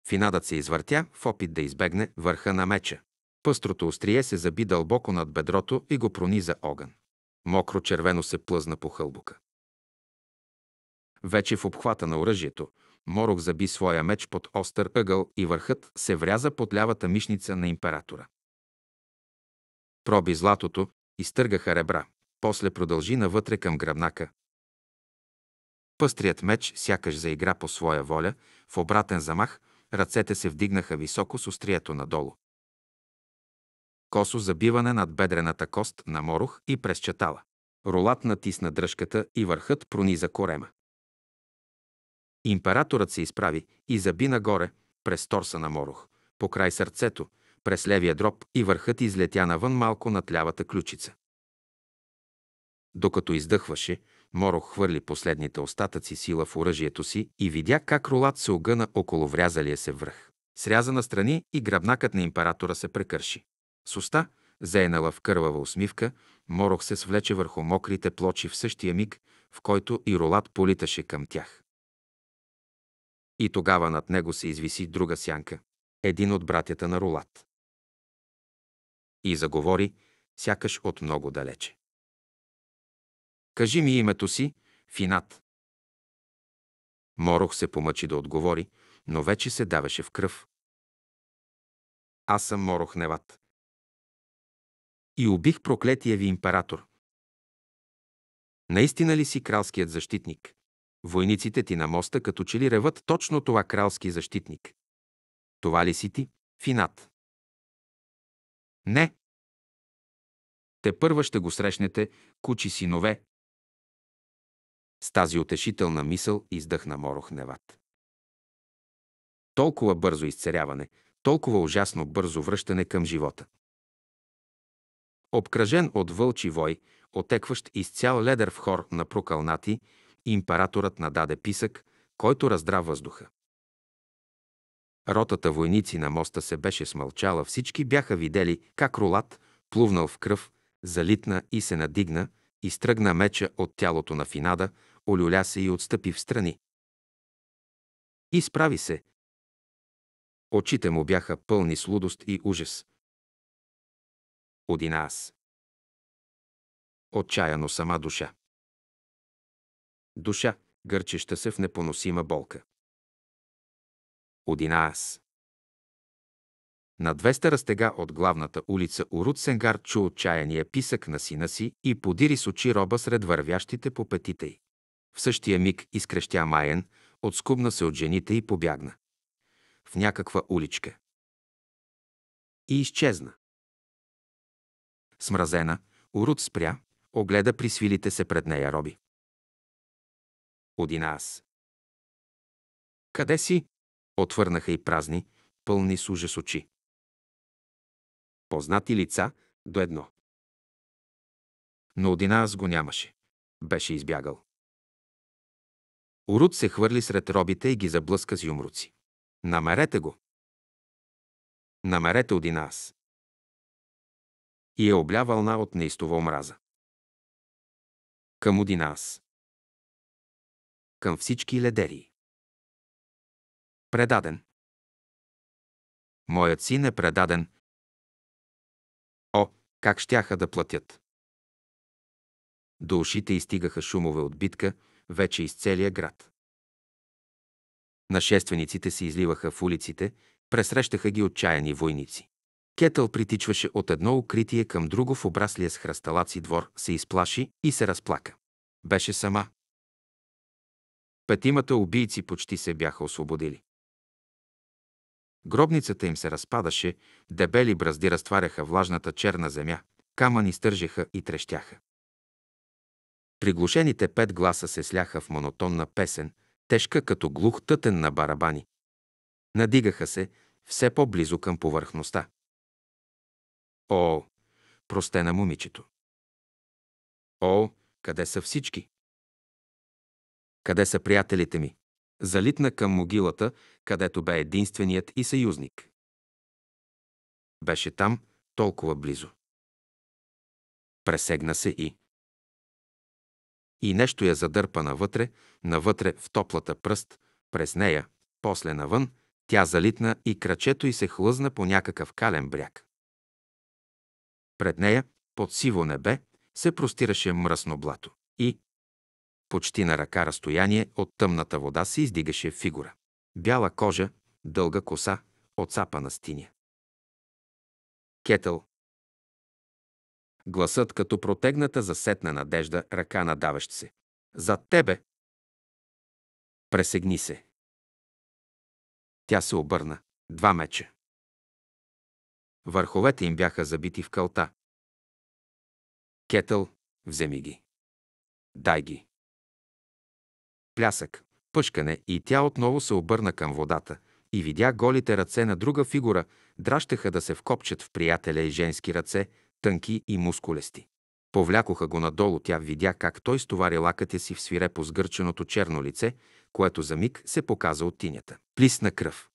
Speaker 1: Финадът се извъртя в опит да избегне върха на меча. Пъстрото острие се заби дълбоко над бедрото и го прониза огън. Мокро червено се плъзна по хълбука. Вече в обхвата на оръжието, Морох заби своя меч под остър ъгъл и върхът се вряза под лявата мишница на императора. Проби златото, изтъргаха ребра. После продължи навътре към гръбнака. Пъстрият меч сякаш заигра по своя воля, в обратен замах, ръцете се вдигнаха високо с острието надолу. Косо забиване над бедрената кост на морух и през чатала. Ролат натисна дръжката и върхът прониза корема. Императорът се изправи и заби нагоре, през торса на морух, по край сърцето, през левия дроб и върхът излетя навън малко над лявата ключица. Докато издъхваше, Моро хвърли последните остатъци сила в оръжието си и видя как ролат се огъна около врязалия се връх. Сряза на страни и гръбнакът на императора се прекърши. С уста, заенала в кървава усмивка, Морох се свлече върху мокрите плочи в същия миг, в който и ролат политаше към тях. И тогава над него се извиси друга сянка, един от братята на рулат. И заговори, сякаш от много
Speaker 2: далече. Кажи ми името си, Финат.
Speaker 1: Морох се помъчи да отговори, но вече се даваше в кръв. Аз съм Морох Неват. И убих проклетия ви император. Наистина ли си кралският защитник? Войниците ти на моста като че ли реват точно това кралски защитник. Това ли си ти, Финат? Не. Те първа ще го срещнете, кучи синове, с тази утешителна мисъл издъхна Морох Неват. Толкова бързо изцеряване, толкова ужасно бързо връщане към живота. Обкръжен от вълчи вой, отекващ изцял ледер в хор на прокълнати, императорът нададе писък, който раздра въздуха. Ротата войници на моста се беше смълчала, всички бяха видели как рулат, плувнал в кръв, залитна и се надигна, изтръгна меча от тялото на Финада, олюля се и отстъпи в страни. Изправи се. Очите му бяха
Speaker 2: пълни с лудост и ужас. Одина аз. Отчаяно сама душа. Душа, гърчеща се
Speaker 1: в непоносима болка. Одина аз. На 200 разтега от главната улица Урут Сенгар чу отчаяния писък на сина си и подири с очи роба сред вървящите по петите й. В същия миг изкрещя Майен, отскубна се от жените и побягна. В някаква уличка. И изчезна. Смразена, Урут спря, огледа присвилите се пред нея роби. Один аз. Къде си? Отвърнаха и празни, пълни с ужас
Speaker 2: очи. Познати лица до едно.
Speaker 1: Но аз го нямаше. Беше избягал. Урут се хвърли сред робите и ги заблъска с юмруци. Намерете го! Намерете один аз! И е обля вълна от неистова омраза.
Speaker 2: Към один аз. Към всички ледери Предаден. Моят
Speaker 1: син е предаден. О, как щяха да платят! До ушите изтигаха шумове от битка – вече из целия град. Нашествениците се изливаха в улиците, пресрещаха ги отчаяни войници. Кетъл притичваше от едно укритие към друго в обраслия с храсталаци двор, се изплаши и се разплака. Беше сама. Петимата убийци почти се бяха освободили. Гробницата им се разпадаше, дебели бразди разтваряха влажната черна земя, камъни стържеха и трещяха. Приглушените пет гласа се сляха в монотонна песен, тежка като глух тътен на барабани. Надигаха се все по-близо към повърхността. О, просте на момичето! О, къде са всички? Къде са приятелите ми? Залитна към могилата, където бе единственият и съюзник. Беше там, толкова близо. Пресегна се и и нещо я задърпа навътре, навътре в топлата пръст, през нея, после навън, тя залитна и крачето й се хлъзна по някакъв кален бряг. Пред нея, под сиво небе, се простираше мръсно блато и, почти на ръка разстояние от тъмната вода се издигаше фигура. Бяла кожа, дълга коса, на стиня. Кетъл, гласът като протегната засетна надежда ръка на се. Зад тебе! Пресегни се. Тя се обърна. Два меча.
Speaker 2: Върховете им бяха забити в калта. Кетъл,
Speaker 1: вземи ги. Дай ги. Плясък, пъшкане и тя отново се обърна към водата и видя голите ръце на друга фигура, дращаха да се вкопчат в приятеля и женски ръце – тънки и мускулести. Повлякоха го надолу, тя видя как той стовари лакътя си в свирепо сгърченото черно лице, което за миг се показа от тинята. Плисна кръв.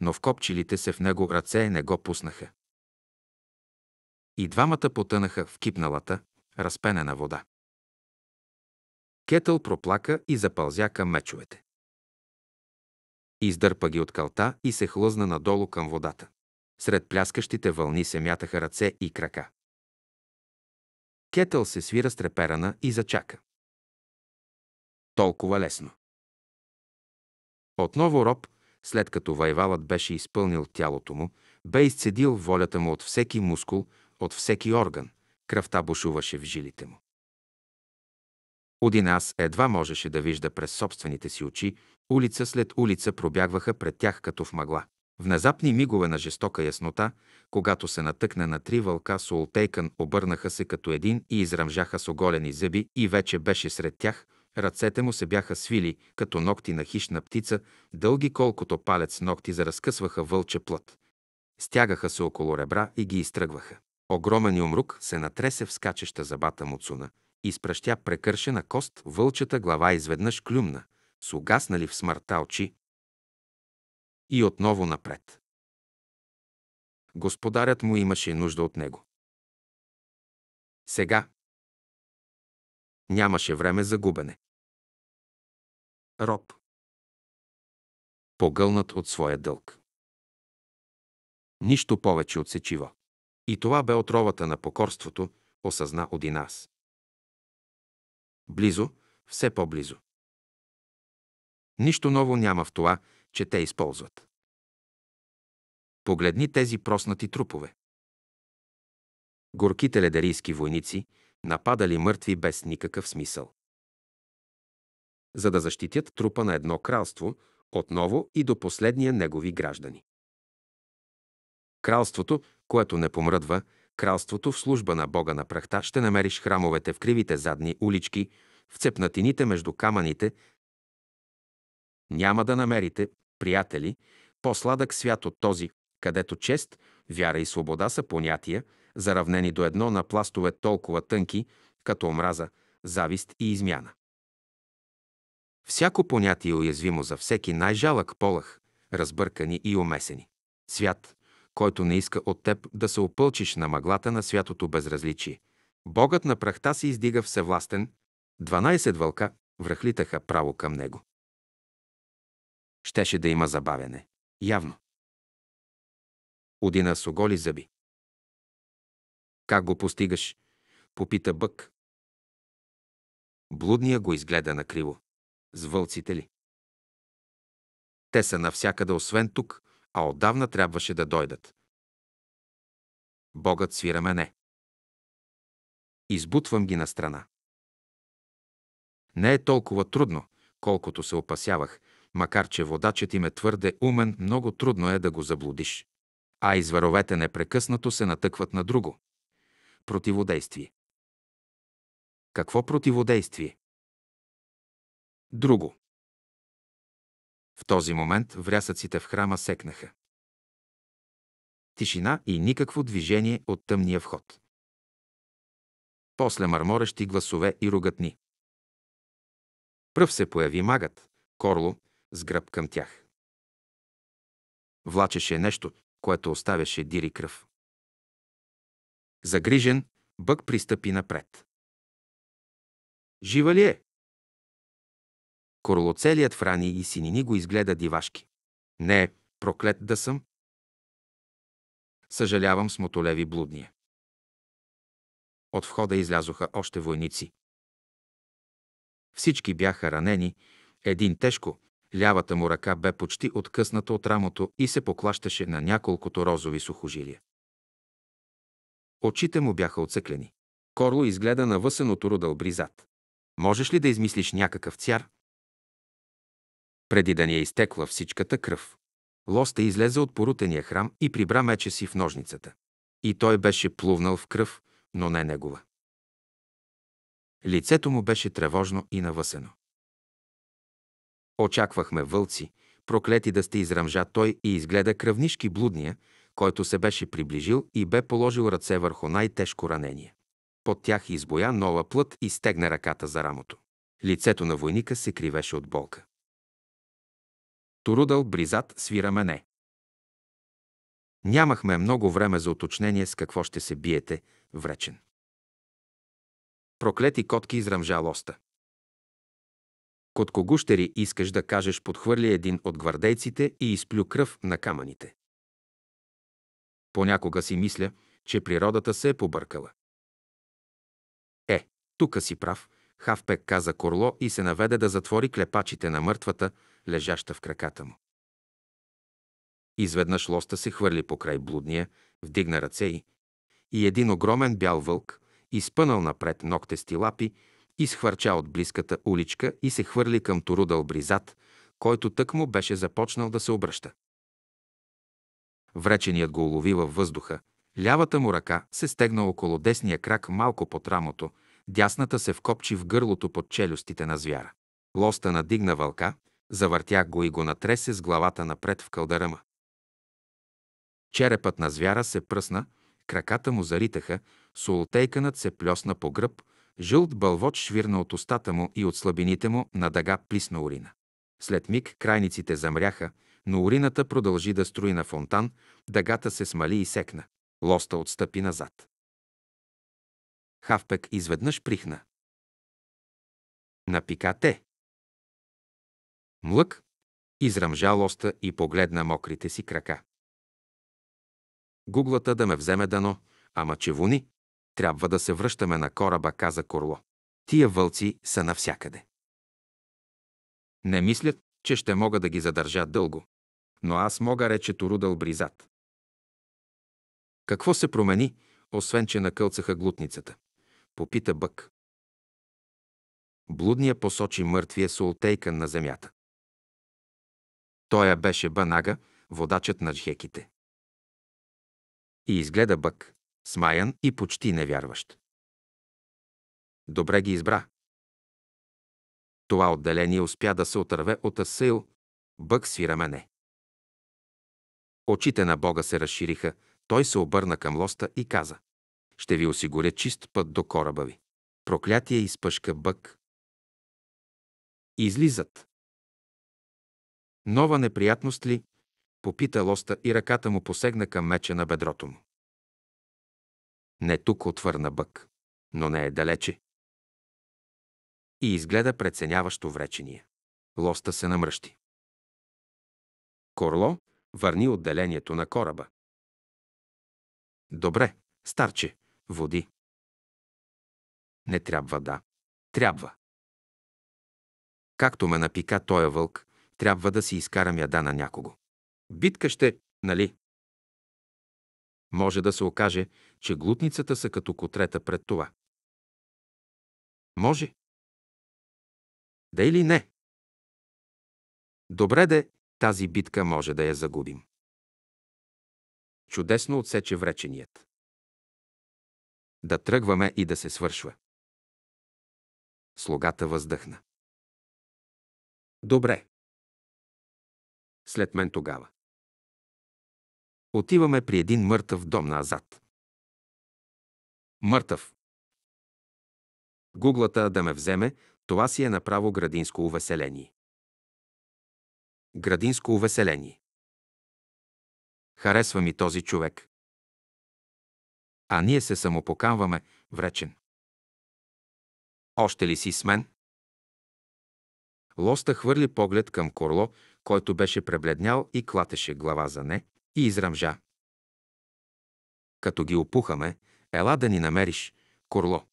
Speaker 1: Но в копчилите се в него ръце не го пуснаха. И двамата потънаха в кипналата, разпенена вода. Кетъл проплака и запълзя към мечовете. Издърпа ги от калта и се хлъзна надолу към водата. Сред пляскащите вълни се мятаха ръце и крака. Кетъл се свира с треперана и зачака. Толкова лесно. Отново роб, след като вайвалът беше изпълнил тялото му, бе изцедил волята му от всеки мускул, от всеки орган. Кръвта бушуваше в жилите му. Один аз едва можеше да вижда през собствените си очи, улица след улица пробягваха пред тях като в мъгла. Внезапни мигове на жестока яснота, когато се натъкна на три вълка Суолтейкън, обърнаха се като един и израмжаха с оголени зъби и вече беше сред тях, ръцете му се бяха свили, като ногти на хищна птица, дълги колкото палец ногти заразкъсваха вълче плът. Стягаха се около ребра и ги изтръгваха. Огромен умрук се натресе в скачеща забата муцуна. Изпращя прекършена кост, вълчата глава изведнъж клюмна, с угаснали в смъртта очи, и отново напред.
Speaker 2: Господарят му имаше нужда от него. Сега. Нямаше време за губене. Роб. Погълнат от своя дълг.
Speaker 1: Нищо повече от сечиво. И това бе отровата на покорството, осъзна Один аз. Близо, все по-близо.
Speaker 2: Нищо ново няма в това, че те използват.
Speaker 1: Погледни тези проснати трупове. Горките ледарийски войници нападали мъртви без никакъв смисъл. За да защитят трупа на едно кралство, отново и до последния негови граждани. Кралството, което не помръдва, кралството в служба на Бога на прахта, ще намериш храмовете в кривите задни улички, в цепнатините между камъните. Няма да намерите приятели, по-сладък свят от този, където чест, вяра и свобода са понятия, заравнени до едно на пластове толкова тънки, като омраза, завист и измяна. Всяко понятие е уязвимо за всеки най-жалък полах, разбъркани и умесени. Свят, който не иска от теб да се опълчиш на мъглата на святото безразличие. Богът на прахта се издига всевластен. 12 вълка връхлитаха право към него щеше да има забавяне. Явно.
Speaker 2: Одина с оголи зъби. Как го постигаш?
Speaker 1: Попита Бък. Блудния го изгледа накриво. С вълците ли? Те са навсякъде, освен тук, а отдавна
Speaker 2: трябваше да дойдат. Богът свира мене.
Speaker 1: Избутвам ги на страна. Не е толкова трудно, колкото се опасявах, макар че водачът им е твърде умен, много трудно е да го заблудиш. А изверовете непрекъснато се натъкват на друго. Противодействие. Какво противодействие?
Speaker 2: Друго. В този момент врясъците в храма секнаха. Тишина и никакво движение от тъмния вход. После мърморещи гласове и ругатни. Пръв се
Speaker 1: появи магът, Корло, с гръб към тях. Влачеше нещо, което оставяше дири кръв. Загрижен, Бък пристъпи напред. Жива ли е? Королоцелият в рани и синини го изгледа дивашки. Не е, проклет да съм. Съжалявам с мотолеви блудния. От входа излязоха още войници. Всички бяха ранени, един тежко, Лявата му ръка бе почти откъсната от рамото и се поклащаше на няколкото розови сухожилия. Очите му бяха отсъклени. Корло изгледа навъсеното рудъл бризат. Можеш ли да измислиш някакъв цяр? Преди да ни е изтекла всичката кръв. Лоста излезе от порутения храм и прибра меча си в ножницата. И той беше плувнал в кръв, но не негова. Лицето му беше тревожно и навъсено. Очаквахме вълци, проклети да сте израмжа той и изгледа кръвнишки блудния, който се беше приближил и бе положил ръце върху най-тежко ранение. Под тях избоя нова плът и стегна ръката за рамото. Лицето на войника се кривеше от болка. Турудал Бризат свира мене. Нямахме много време за уточнение с какво ще се биете, вречен. Проклети котки израмжа лоста. Кот когущери искаш да кажеш, подхвърли един от гвардейците и изплю кръв на камъните. Понякога си мисля, че природата се е побъркала. Е, тука си прав, Хавпек каза Корло и се наведе да затвори клепачите на мъртвата, лежаща в краката му. Изведнъж лоста се хвърли покрай блудния, вдигна ръце й и един огромен бял вълк, изпънал напред ногтести лапи, изхвърча от близката уличка и се хвърли към Торудал Бризат, който тък му беше започнал да се обръща. Вреченият го улови във въздуха. Лявата му ръка се стегна около десния крак малко под рамото, дясната се вкопчи в гърлото под челюстите на звяра. Лоста надигна вълка, завъртя го и го натресе с главата напред в кълдаръма. Черепът на звяра се пръсна, краката му заритаха, солотейканът се плесна по гръб, Жълт бълвот швирна от устата му и от слабините му на дъга плисна урина. След миг крайниците замряха, но урината продължи да строи на фонтан, дъгата се смали и секна. Лоста отстъпи назад. Хавпек изведнъж прихна. Напика те. Млък израмжа лоста и погледна мокрите си крака. Гуглата да ме вземе дано, ама че вони. Трябва да се връщаме на кораба, каза Корло. Тия вълци са навсякъде. Не мислят, че ще мога да ги задържа дълго. Но аз мога, рече Торудъл Бризат. Какво се промени, освен че накълцаха глутницата? Попита Бък. Блудния посочи мъртвия султейкан на земята. Тоя беше Банага, водачът на джхеките. И изгледа Бък смаян и почти невярващ.
Speaker 2: Добре ги избра. Това отделение успя
Speaker 1: да се отърве от Асил, бък свира мене. Очите на Бога се разшириха, той се обърна към лоста и каза «Ще ви осигуря чист път до кораба ви». Проклятие изпъшка бък. Излизат. Нова неприятност ли? Попита лоста и ръката му посегна към меча на бедрото му. Не тук отвърна Бък, но не е далече. И изгледа преценяващо вречение. Лоста се намръщи. Корло върни отделението
Speaker 2: на кораба. Добре, старче, води.
Speaker 1: Не трябва да. Трябва. Както ме напика тоя вълк, трябва да си изкарам яда на някого. Битка ще, нали? Може да се окаже, че глутницата са като котрета пред
Speaker 2: това. Може. Да или не? Добре де, тази битка може да я загубим. Чудесно отсече вреченият. Да тръгваме и да се свършва. Слугата въздъхна. Добре. След мен тогава.
Speaker 1: Отиваме при един мъртъв дом на Азад. Мъртъв. Гуглата да ме вземе, това си е направо градинско увеселение.
Speaker 2: Градинско увеселение. Харесва ми този човек. А ние се самопокамваме, вречен.
Speaker 1: Още ли си с мен? Лоста хвърли поглед към Корло, който беше пребледнял и клатеше глава за не, и израмжа. Като ги опухаме, Ела да ни намериш,
Speaker 2: Корло.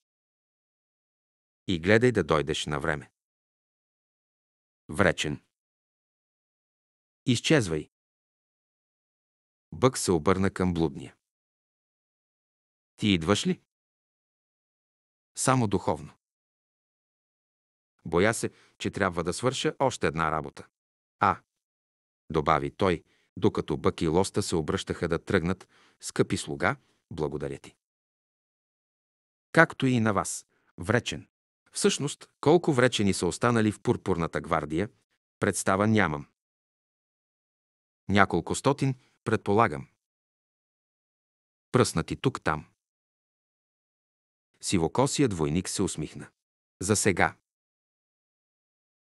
Speaker 2: И гледай да дойдеш на време. Вречен. Изчезвай. Бък се обърна към блудния. Ти идваш ли?
Speaker 1: Само духовно. Боя се, че трябва да свърша още една работа. А, добави той, докато Бък и Лоста се обръщаха да тръгнат, скъпи слуга, благодаря ти както и на вас. Вречен. Всъщност, колко вречени са останали в пурпурната гвардия, представа нямам. Няколко стотин, предполагам.
Speaker 2: Пръснати тук-там.
Speaker 1: Сивокосият двойник се усмихна. За сега.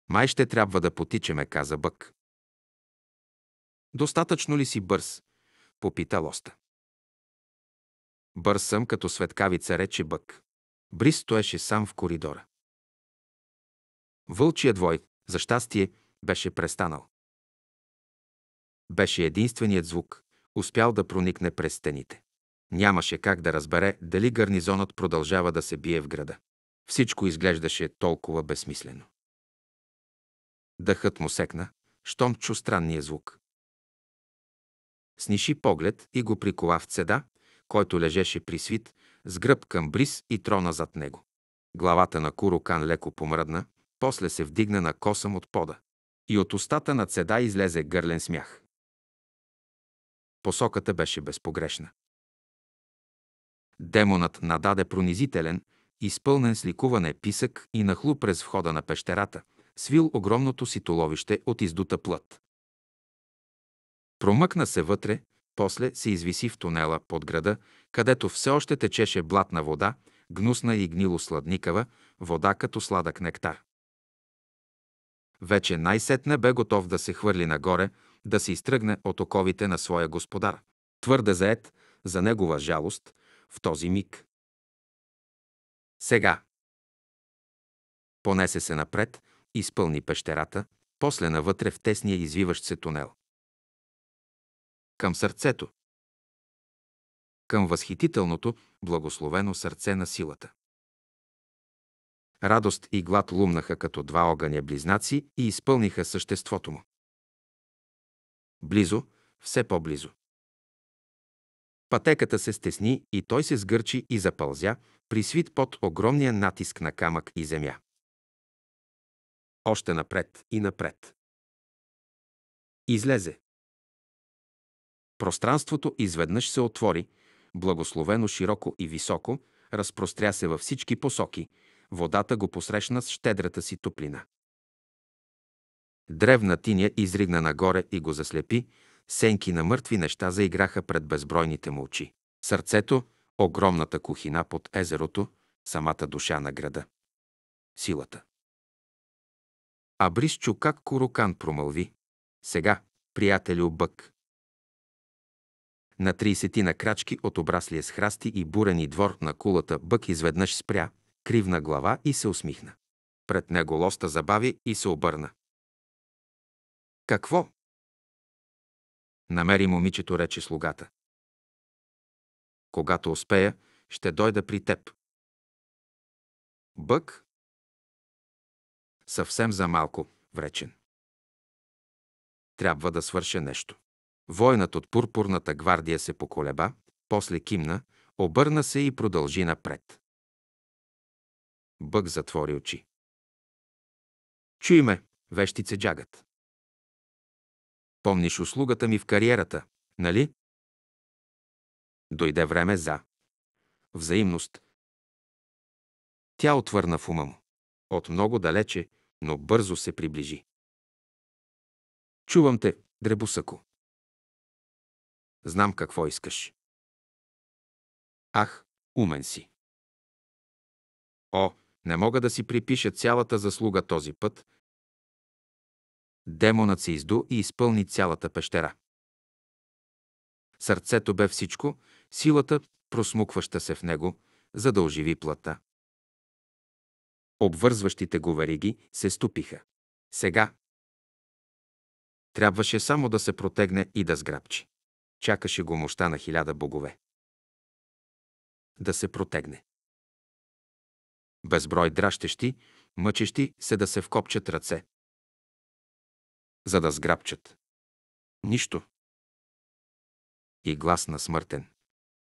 Speaker 1: Май ще трябва да потичеме каза Бък. Достатъчно ли си бърз? Попита Лоста. Бърз съм като светкавица, рече Бък. Брис стоеше сам в коридора. Вълчият двой за щастие, беше престанал. Беше единственият звук, успял да проникне през стените. Нямаше как да разбере дали гарнизонът продължава да се бие в града. Всичко изглеждаше толкова безсмислено. Дъхът му секна, щом чу странния звук. Сниши поглед и го прикола в цеда, който лежеше при свит с гръб към бриз и трона зад него. Главата на Курокан леко помръдна, после се вдигна на косъм от пода. И от устата на цеда излезе гърлен смях. Посоката беше безпогрешна. Демонът нададе пронизителен, изпълнен с ликуване писък и нахлу през входа на пещерата, свил огромното си толовище от издута плът. Промъкна се вътре, после се извиси в тунела под града, където все още течеше блатна вода, гнусна и гнило-сладникава, вода като сладък нектар. Вече най-сетне бе готов да се хвърли нагоре, да се изтръгне от оковите на своя господар. Твърде заед за негова жалост в този миг. Сега. Понесе се напред, изпълни пещерата, после навътре в тесния извиващ се тунел към сърцето, към възхитителното, благословено сърце на силата. Радост и глад лумнаха като два огъня близнаци и изпълниха съществото му. Близо, все по-близо. Пътеката се стесни и той се сгърчи и запълзя, присвит под огромния натиск на камък и земя. Още напред и напред. Излезе. Пространството изведнъж се отвори, благословено широко и високо, разпростря се във всички посоки, водата го посрещна с щедрата си топлина. Древна тиня изригна нагоре и го заслепи, сенки на мъртви неща заиграха пред безбройните му очи. Сърцето, огромната кухина под езерото, самата душа на града. Силата. А чу как Корокан промълви. Сега, приятелю Бък, на тридесетина крачки от обраслия с храсти и бурени двор на кулата бък изведнъж спря, кривна глава и се усмихна. Пред него лоста забави и се обърна. Какво? Намери момичето, рече
Speaker 2: слугата. Когато успея, ще дойда при теб. Бък? Съвсем за малко, вречен.
Speaker 1: Трябва да свърша нещо. Войнат от пурпурната гвардия се поколеба, после кимна, обърна се и продължи напред. Бък затвори очи. Чуй ме,
Speaker 2: вещице джагат. Помниш услугата ми в кариерата, нали?
Speaker 1: Дойде време за взаимност. Тя отвърна в ума му. От много далече, но бързо се приближи.
Speaker 2: Чувам те, дребосъко. Знам какво искаш. Ах, умен си.
Speaker 1: О, не мога да си припиша цялата заслуга този път. Демонът се изду и изпълни цялата пещера. Сърцето бе всичко, силата, просмукваща се в него, за да оживи плата. Обвързващите го вериги се стопиха. Сега трябваше само да се протегне и да сграбчи. Чакаше го мощта на хиляда богове. Да се протегне. Безброй дращещи, мъчещи се да се вкопчат ръце. За да сграбчат. Нищо. И глас на смъртен.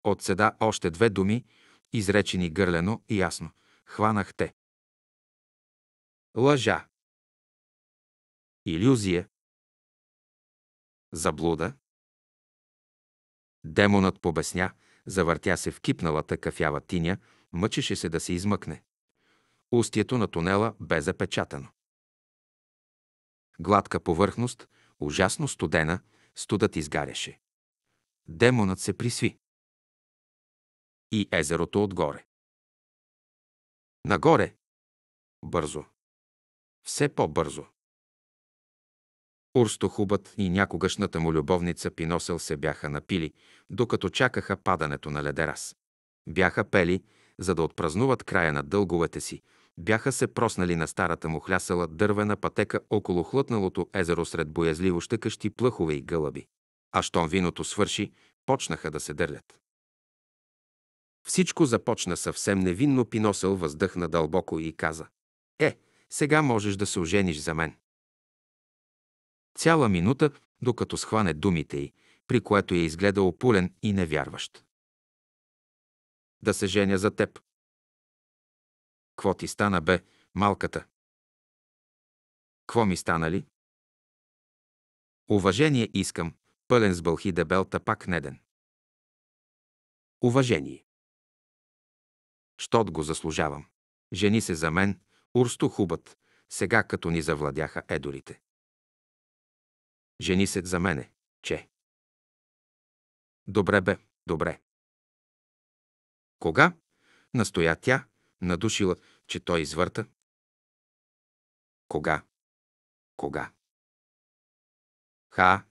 Speaker 1: От седа още две думи, изречени гърлено и ясно. Хванах те. Лъжа. Иллюзия Заблуда. Демонът побесня, завъртя се в кипналата кафява тиня, мъчеше се да се измъкне. Устието на тунела бе запечатано. Гладка повърхност, ужасно студена, студът изгаряше. Демонът се присви. И езерото отгоре. Нагоре. Бързо. Все по-бързо. Урстохубът и някогашната му любовница Пиносел се бяха напили, докато чакаха падането на ледерас. Бяха пели, за да отпразнуват края на дълговете си. Бяха се проснали на старата му хлясала дървена пътека около хлътналото езеро сред боязливо щъкащи плъхове и гълъби. А щом виното свърши, почнаха да се дърлят. Всичко започна съвсем невинно, Пиносел въздъхна дълбоко и каза. Е, сега можеш да се ожениш за мен. Цяла минута, докато схване думите й, при което я е изгледа опулен и невярващ. Да се женя за теб.
Speaker 2: Кво ти стана, бе, малката? Кво ми стана ли? Уважение искам, пълен с бълхи дебел тапак неден.
Speaker 1: Уважение. Щот го заслужавам. Жени се за мен, урсто хубът, сега като ни завладяха едорите. Жени се за мене, че.
Speaker 2: Добре бе, добре. Кога? Настоя тя, надушила, че той извърта. Кога? Кога?
Speaker 1: Ха?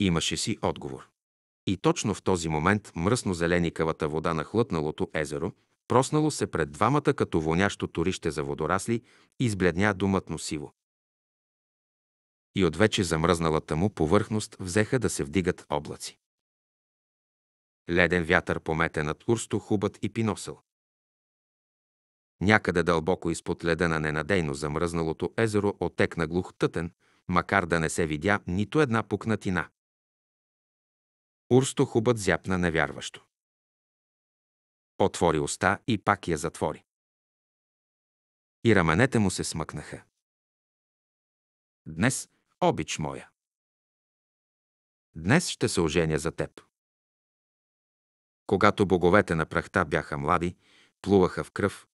Speaker 1: Имаше си отговор. И точно в този момент мръсно-зеленикавата вода на хлътналото езеро проснало се пред двамата като вонящо турище за водорасли и избледня думатно сиво и от вече замръзналата му повърхност взеха да се вдигат облаци. Леден вятър помете над Урсто хубът и пиносъл. Някъде дълбоко изпод леда на ненадейно замръзналото езеро отекна глух тътен, макар да не се видя нито една пукнатина. Урсто хубът зяпна невярващо. Отвори уста
Speaker 2: и пак я затвори. И раменете му се смъкнаха. Днес обич моя. Днес ще се
Speaker 1: оженя за теб. Когато боговете на прахта бяха млади, плуваха в кръв.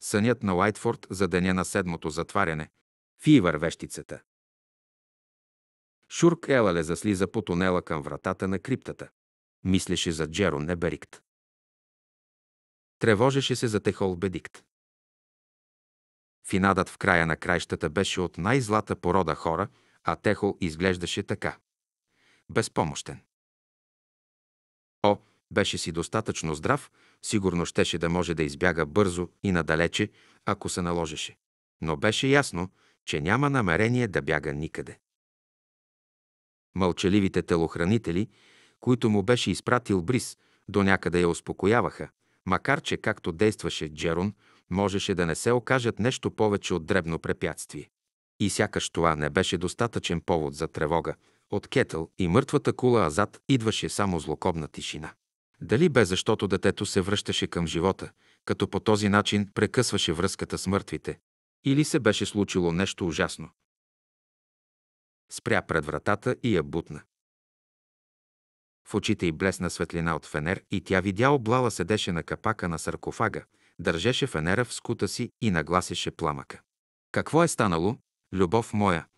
Speaker 1: Сънят на Лайтфорд за деня на седмото затваряне. Фивър вещицата. Шурк Елале заслиза по тунела към вратата на криптата. Мислеше за Джерон Неберикт. Тревожеше се за Техол Бедикт. Финадът в края на краищата беше от най-злата порода хора, а Техол изглеждаше така. Безпомощен. О, беше си достатъчно здрав, сигурно щеше да може да избяга бързо и надалече, ако се наложеше. Но беше ясно, че няма намерение да бяга никъде. Мълчаливите телохранители, които му беше изпратил Брис, до някъде я успокояваха, макар че както действаше Джерон, можеше да не се окажат нещо повече от дребно препятствие. И сякаш това не беше достатъчен повод за тревога. От кетъл и мъртвата кула азад идваше само злокобна тишина. Дали бе защото детето се връщаше към живота, като по този начин прекъсваше връзката с мъртвите, или се беше случило нещо ужасно. Спря пред вратата и я бутна. В очите й блесна светлина от фенер и тя видя облала седеше на капака на саркофага, държеше фенера в скута си и нагласеше пламъка. Какво е станало, любов моя?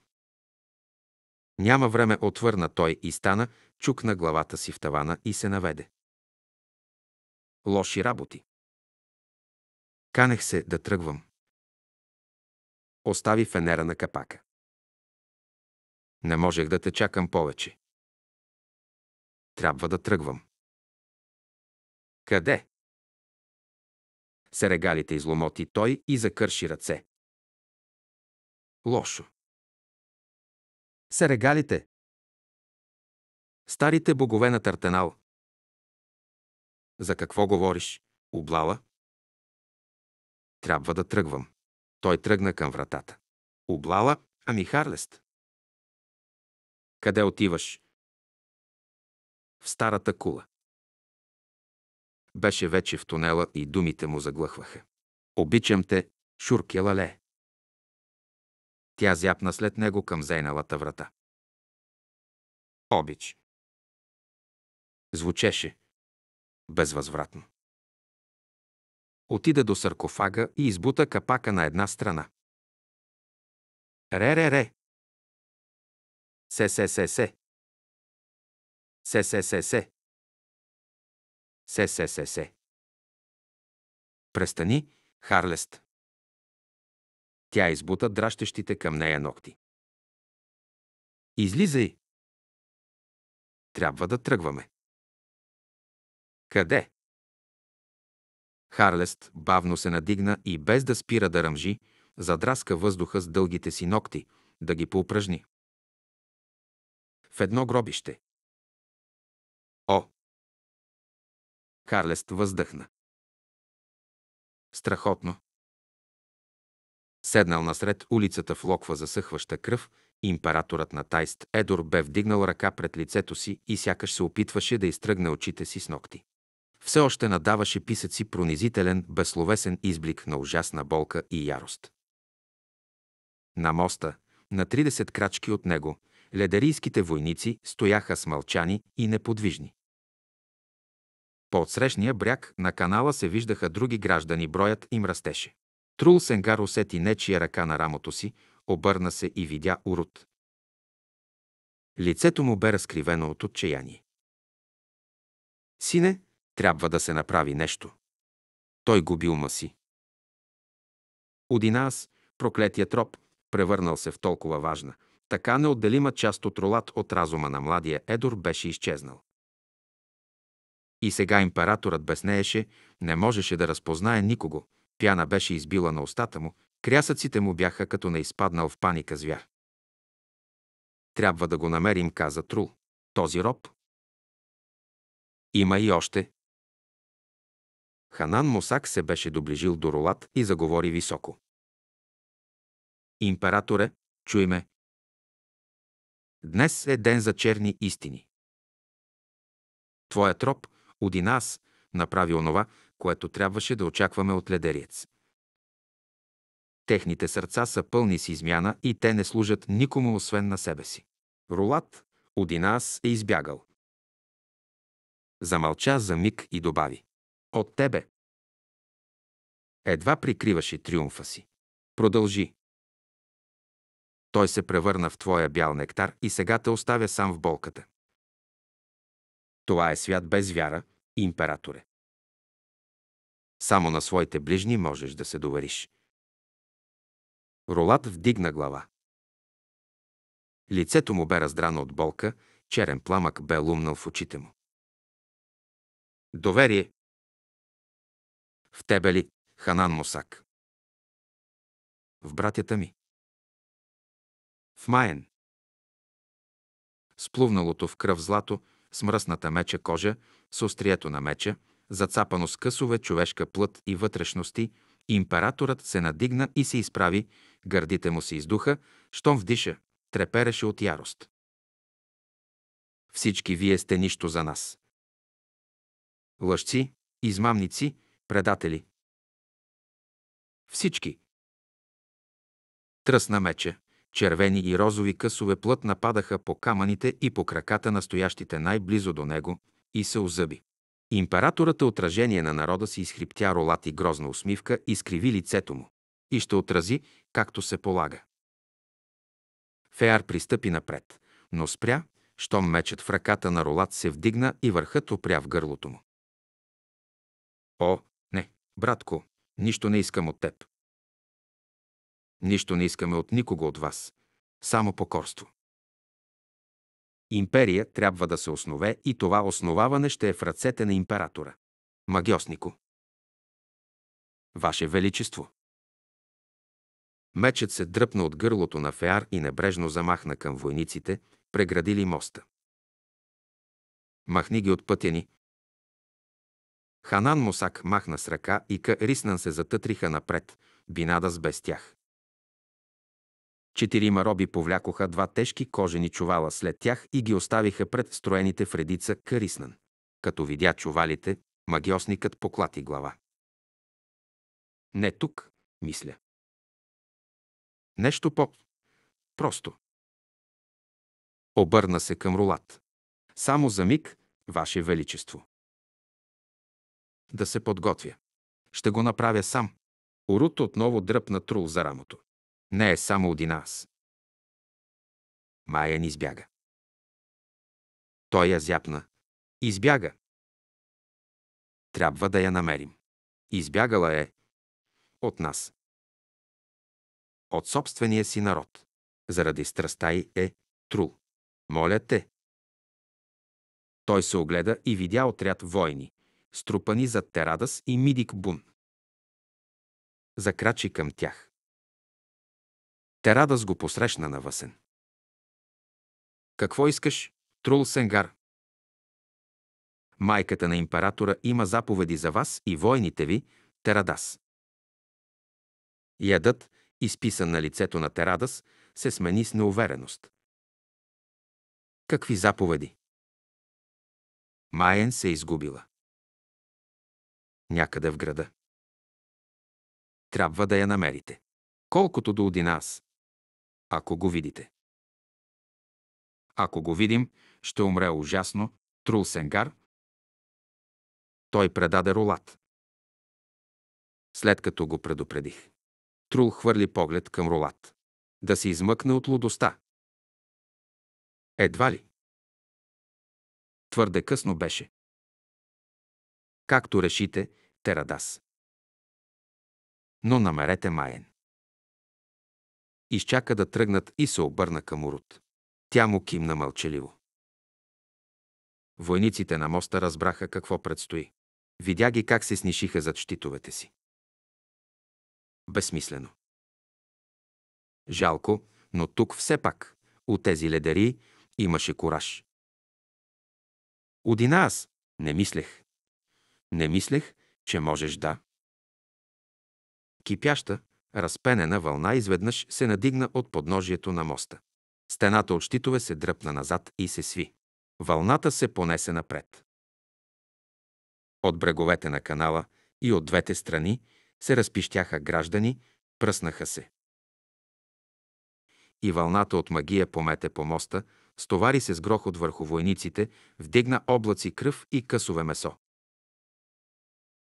Speaker 1: Няма време, отвърна той и стана, чукна главата си в тавана и се наведе. Лоши
Speaker 2: работи. Канех се да тръгвам. Остави фенера на капака. Не можех да те чакам повече. Трябва да тръгвам. Къде? се регалите изломоти той и закърши ръце. Лошо. Серегалите. регалите. Старите богове на Тартенал. За какво говориш, облала? Трябва да тръгвам. Той тръгна към вратата. Облала, ами Харлест. Къде отиваш? В старата кула. Беше вече
Speaker 1: в тунела и думите му заглъхваха. Обичам те, Шурке Лале. Тя зяпна след него към зейналата врата.
Speaker 2: Обич. Звучеше безвъзвратно. Отида до саркофага и избута капака на една страна. Ре-ре-ре. Се-се-се-се. Се-се-се-се. Се, се, се, се. Престани, Харлест. Тя избута дращещите към нея ногти. Излизай.
Speaker 1: Трябва да тръгваме. Къде? Харлест бавно се надигна и без да спира да ръмжи, задраска въздуха с дългите си ногти, да ги поупражни. В едно гробище.
Speaker 2: О, Карлест въздъхна.
Speaker 1: Страхотно. Седнал насред улицата в локва засъхваща кръв, императорът на Тайст Едор бе вдигнал ръка пред лицето си и сякаш се опитваше да изтръгне очите си с ногти. Все още надаваше писъци пронизителен, безсловесен изблик на ужасна болка и ярост. На моста, на 30 крачки от него, ледерийските войници стояха смълчани и неподвижни. По отсрещния бряг на канала се виждаха други граждани, броят им растеше. Трул Сенгар усети нечия ръка на рамото си, обърна се и видя урод. Лицето му бе разкривено от отчаяние. Сине, трябва да се направи нещо. Той губи ума си. Одинаас, проклетият роб, превърнал се в толкова важна, така неотделима част от ролат от разума на младия Едор беше изчезнал. И сега императорът беснееше, не можеше да разпознае никого. Пяна беше избила на устата му, крясъците му бяха като не изпаднал в паника звяр. Трябва да го намерим, каза Трул.
Speaker 2: Този роб. Има и още.
Speaker 1: Ханан Мосак се беше доближил до Ролат и заговори високо. Императоре, чуй ме. Днес е ден за черни истини. Твоят роб, Одинас направи онова, което трябваше да очакваме от ледериец. Техните сърца са пълни с измяна и те не служат никому освен на себе си. Рулат, Одинас е избягал. Замълча за миг и добави. От тебе. Едва прикриваше триумфа си. Продължи. Той се превърна в твоя бял нектар и сега те оставя сам в болката. Това е свят без вяра, императоре. Само на своите ближни можеш да се довериш. Ролат вдигна глава. Лицето му бе раздрано от болка, черен
Speaker 2: пламък бе лумнал в очите му. Доверие. В тебе ли, Ханан Мосак? В братята ми.
Speaker 1: В Маен. Сплувналото в кръв злато – с мръсната меча кожа, с острието на меча, зацапано с късове човешка плът и вътрешности, императорът се надигна и се изправи, гърдите му се издуха, щом вдиша, трепереше от ярост. Всички вие сте нищо за нас. Лъжци, измамници, предатели. Всички. Тръсна мече. Червени и розови късове плът нападаха по камъните и по краката на стоящите най-близо до него и се озъби. Императорът е отражение на народа си изхриптя ролат и грозна усмивка и скриви лицето му. И ще отрази, както се полага. Феар пристъпи напред, но спря, щом мечът в ръката на ролат се вдигна и върхът опря в гърлото му. О, не, братко, нищо не искам от теб. Нищо не искаме от никого от вас. Само покорство. Империя трябва да се основе и това основаване ще е в ръцете на императора. Магиоснико. Ваше Величество. Мечът се дръпна от гърлото на Феар и небрежно замахна към войниците, преградили моста. Махни ги от пътя ни. Ханан Мосак махна с ръка и Кариснан се затътриха напред, бинада с без тях. Четирима роби повлякоха два тежки кожени чувала след тях и ги оставиха пред строените в редица Кариснан. Като видя чувалите, магиосникът поклати глава. Не тук, мисля.
Speaker 2: Нещо по... просто.
Speaker 1: Обърна се към Рулат. Само за миг, Ваше Величество. Да се подготвя. Ще го направя сам. Урут отново дръпна Трул за рамото. Не е само нас. аз. ни избяга.
Speaker 2: Той я зяпна. Избяга. Трябва да я намерим. Избягала е от нас. От собствения
Speaker 1: си народ. Заради страста й е трул. Моля те. Той се огледа и видя отряд войни, струпани зад Терадас и Мидик Бун. Закрачи към тях. Те Радас го посрещна на Васен. Какво искаш, Трул Сенгар? Майката на императора има заповеди за вас и войните ви, Терадас. Ядът, изписан на лицето на Терадас, се смени с неувереност. Какви заповеди?
Speaker 2: Майен се изгубила. Някъде в града. Трябва да я намерите. Колкото до Одинас, ако го видите. Ако го видим, ще умре
Speaker 1: ужасно, трул Сенгар. Той предаде рулат. След като го предупредих. Трул хвърли поглед към рулат.
Speaker 2: Да се измъкне от лудостта. Едва ли? Твърде късно беше. Както решите, Терадас. Но намерете майен.
Speaker 1: Изчака да тръгнат и се обърна към Урут. Тя му кимна мълчаливо. Войниците на моста разбраха какво предстои. Видя ги как се снишиха
Speaker 2: зад щитовете си. Безсмислено.
Speaker 1: Жалко, но тук все пак, у тези ледари, имаше кураж. Одина аз не мислех. Не мислех, че можеш да. Кипяща, Разпенена вълна изведнъж се надигна от подножието на моста. Стената от щитове се дръпна назад и се сви. Вълната се понесе напред. От бреговете на канала и от двете страни се разпищяха граждани, пръснаха се. И вълната от магия помете по моста, стовари се с грохот върху войниците, вдигна облаци кръв и късове месо.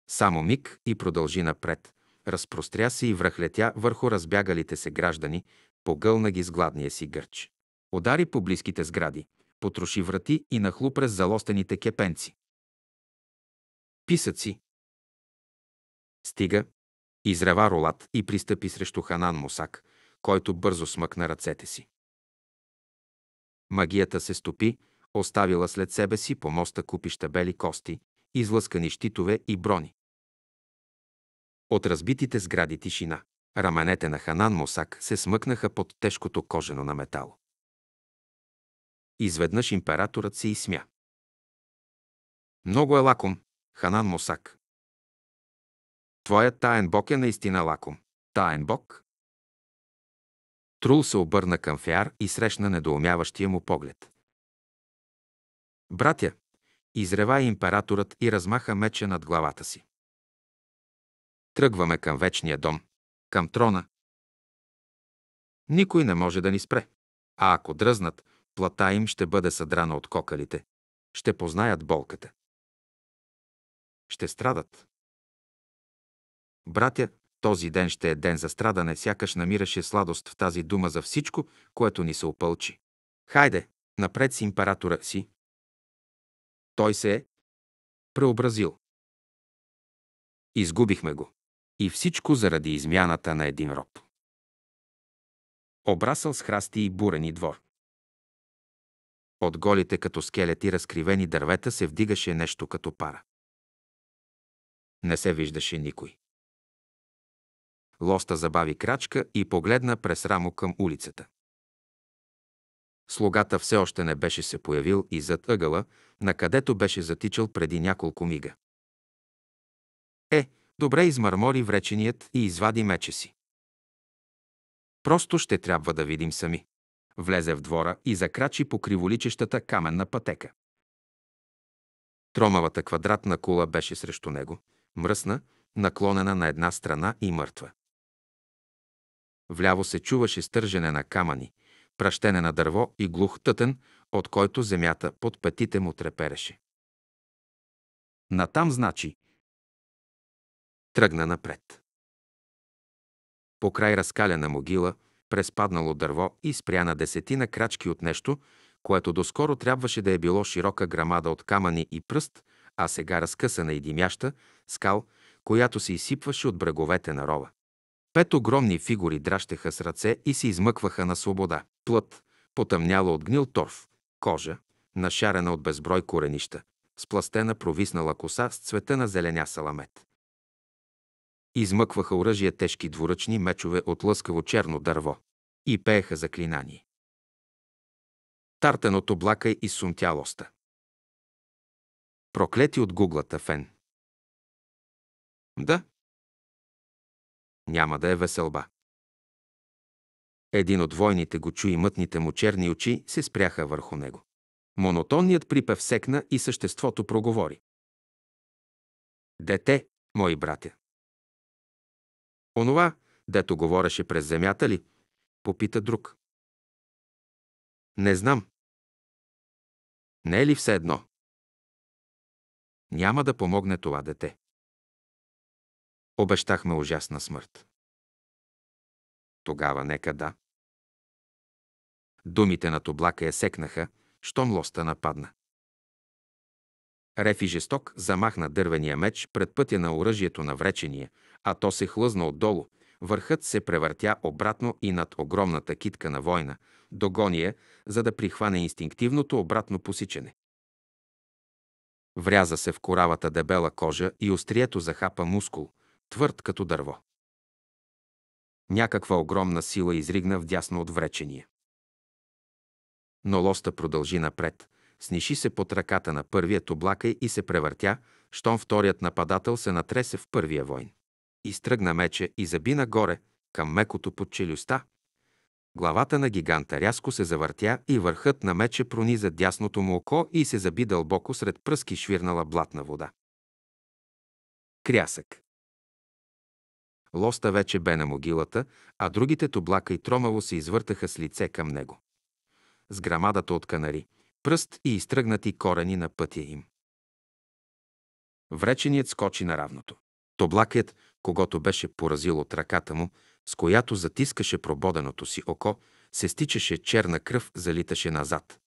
Speaker 1: Само миг и продължи напред, разпростря се и връхлетя върху разбягалите се граждани, погълна ги с гладния си гърч. Удари по близките сгради, потроши врати и нахлу през залостените кепенци. Писъци. Стига, изрева Ролат и пристъпи срещу Ханан Мусак, който бързо смъкна ръцете си. Магията се стопи, оставила след себе си по моста купища бели кости, излъскани щитове и брони. От разбитите сгради тишина. Раменете на Ханан Мосак се смъкнаха под тежкото кожено на метал. Изведнъж императорът се
Speaker 2: изсмя. Много е лаком, Ханан Мосак.
Speaker 1: Твоят таен бог е наистина лаком. Таен бог? Трул се обърна към Фиар и срещна недоумяващия му поглед. Братя, изрева императорът и размаха меча над главата си. Тръгваме към вечния дом, към трона. Никой не може да ни спре. А ако дръзнат, плата им ще бъде съдрана от кокалите. Ще познаят болката. Ще страдат. Братя, този ден ще е ден за страдане, сякаш намираше сладост в тази дума за всичко, което ни се опълчи. Хайде, напред с императора си. Той се е преобразил. Изгубихме го. И всичко заради измяната на един роб. Обрасъл с храсти и бурени двор. От голите като скелети разкривени дървета се вдигаше нещо като пара. Не се виждаше никой. Лоста забави крачка и погледна през рамо към улицата. Слугата все още не беше се появил и зад ъгъла, на където беше затичал преди няколко мига. Е, Добре измърмори вреченият и извади меча си. Просто ще трябва да видим сами. Влезе в двора и закрачи по криволичещата каменна пътека. Тромавата квадратна кула беше срещу него, мръсна, наклонена на една страна и мъртва. Вляво се чуваше стържене на камъни, пращене на дърво и глух тътен, от който земята под петите му трепереше. Натам, значи, тръгна напред. По край разкаляна могила, преспаднало дърво и спря на десетина крачки от нещо, което доскоро трябваше да е било широка грамада от камъни и пръст, а сега разкъсана и димяща, скал, която се изсипваше от бреговете на рова. Пет огромни фигури дращеха с ръце и се измъкваха на свобода. Плът, потъмняла от гнил торф, кожа, нашарена от безброй коренища, спластена провиснала коса с цвета на зеленя саламет. Измъкваха оръжия тежки двуръчни мечове от лъскаво черно дърво и пееха заклинание. Тартен от облака и сумтя
Speaker 2: Проклети от гуглата фен. Да.
Speaker 1: Няма да е веселба. Един от войните го чу и мътните му черни очи се спряха върху него. Монотонният припев секна и съществото проговори. Дете, мои
Speaker 2: братя, Онова, дето говореше през земята ли? Попита друг. Не знам. Не е ли все едно? Няма да помогне това дете.
Speaker 1: Обещахме ужасна смърт. Тогава нека да. Думите на Тоблака я секнаха, щом лоста нападна. Рефи жесток замахна дървения меч пред пътя на оръжието на вречения, а то се хлъзна отдолу. Върхът се превъртя обратно и над огромната китка на война, догония, за да прихване инстинктивното обратно посичане. Вряза се в коравата дебела кожа и острието захапа мускул, твърд като дърво. Някаква огромна сила изригна вдясно от вречения. Но лоста продължи напред – сниши се под ръката на първият облака и се превъртя, щом вторият нападател се натресе в първия войн. Изтръгна мече и заби нагоре, към мекото под челюста. Главата на гиганта рязко се завъртя и върхът на мече прониза дясното му око и се заби дълбоко сред пръски швирнала блатна вода. Крясък Лоста вече бе на могилата, а другите тоблака и тромаво се извъртаха с лице към него. С грамадата от канари – пръст и изтръгнати корени на пътя им. Вреченият скочи на равното. Тоблакият, когато беше поразил от ръката му, с която затискаше прободеното си око, се стичаше черна кръв, залиташе назад.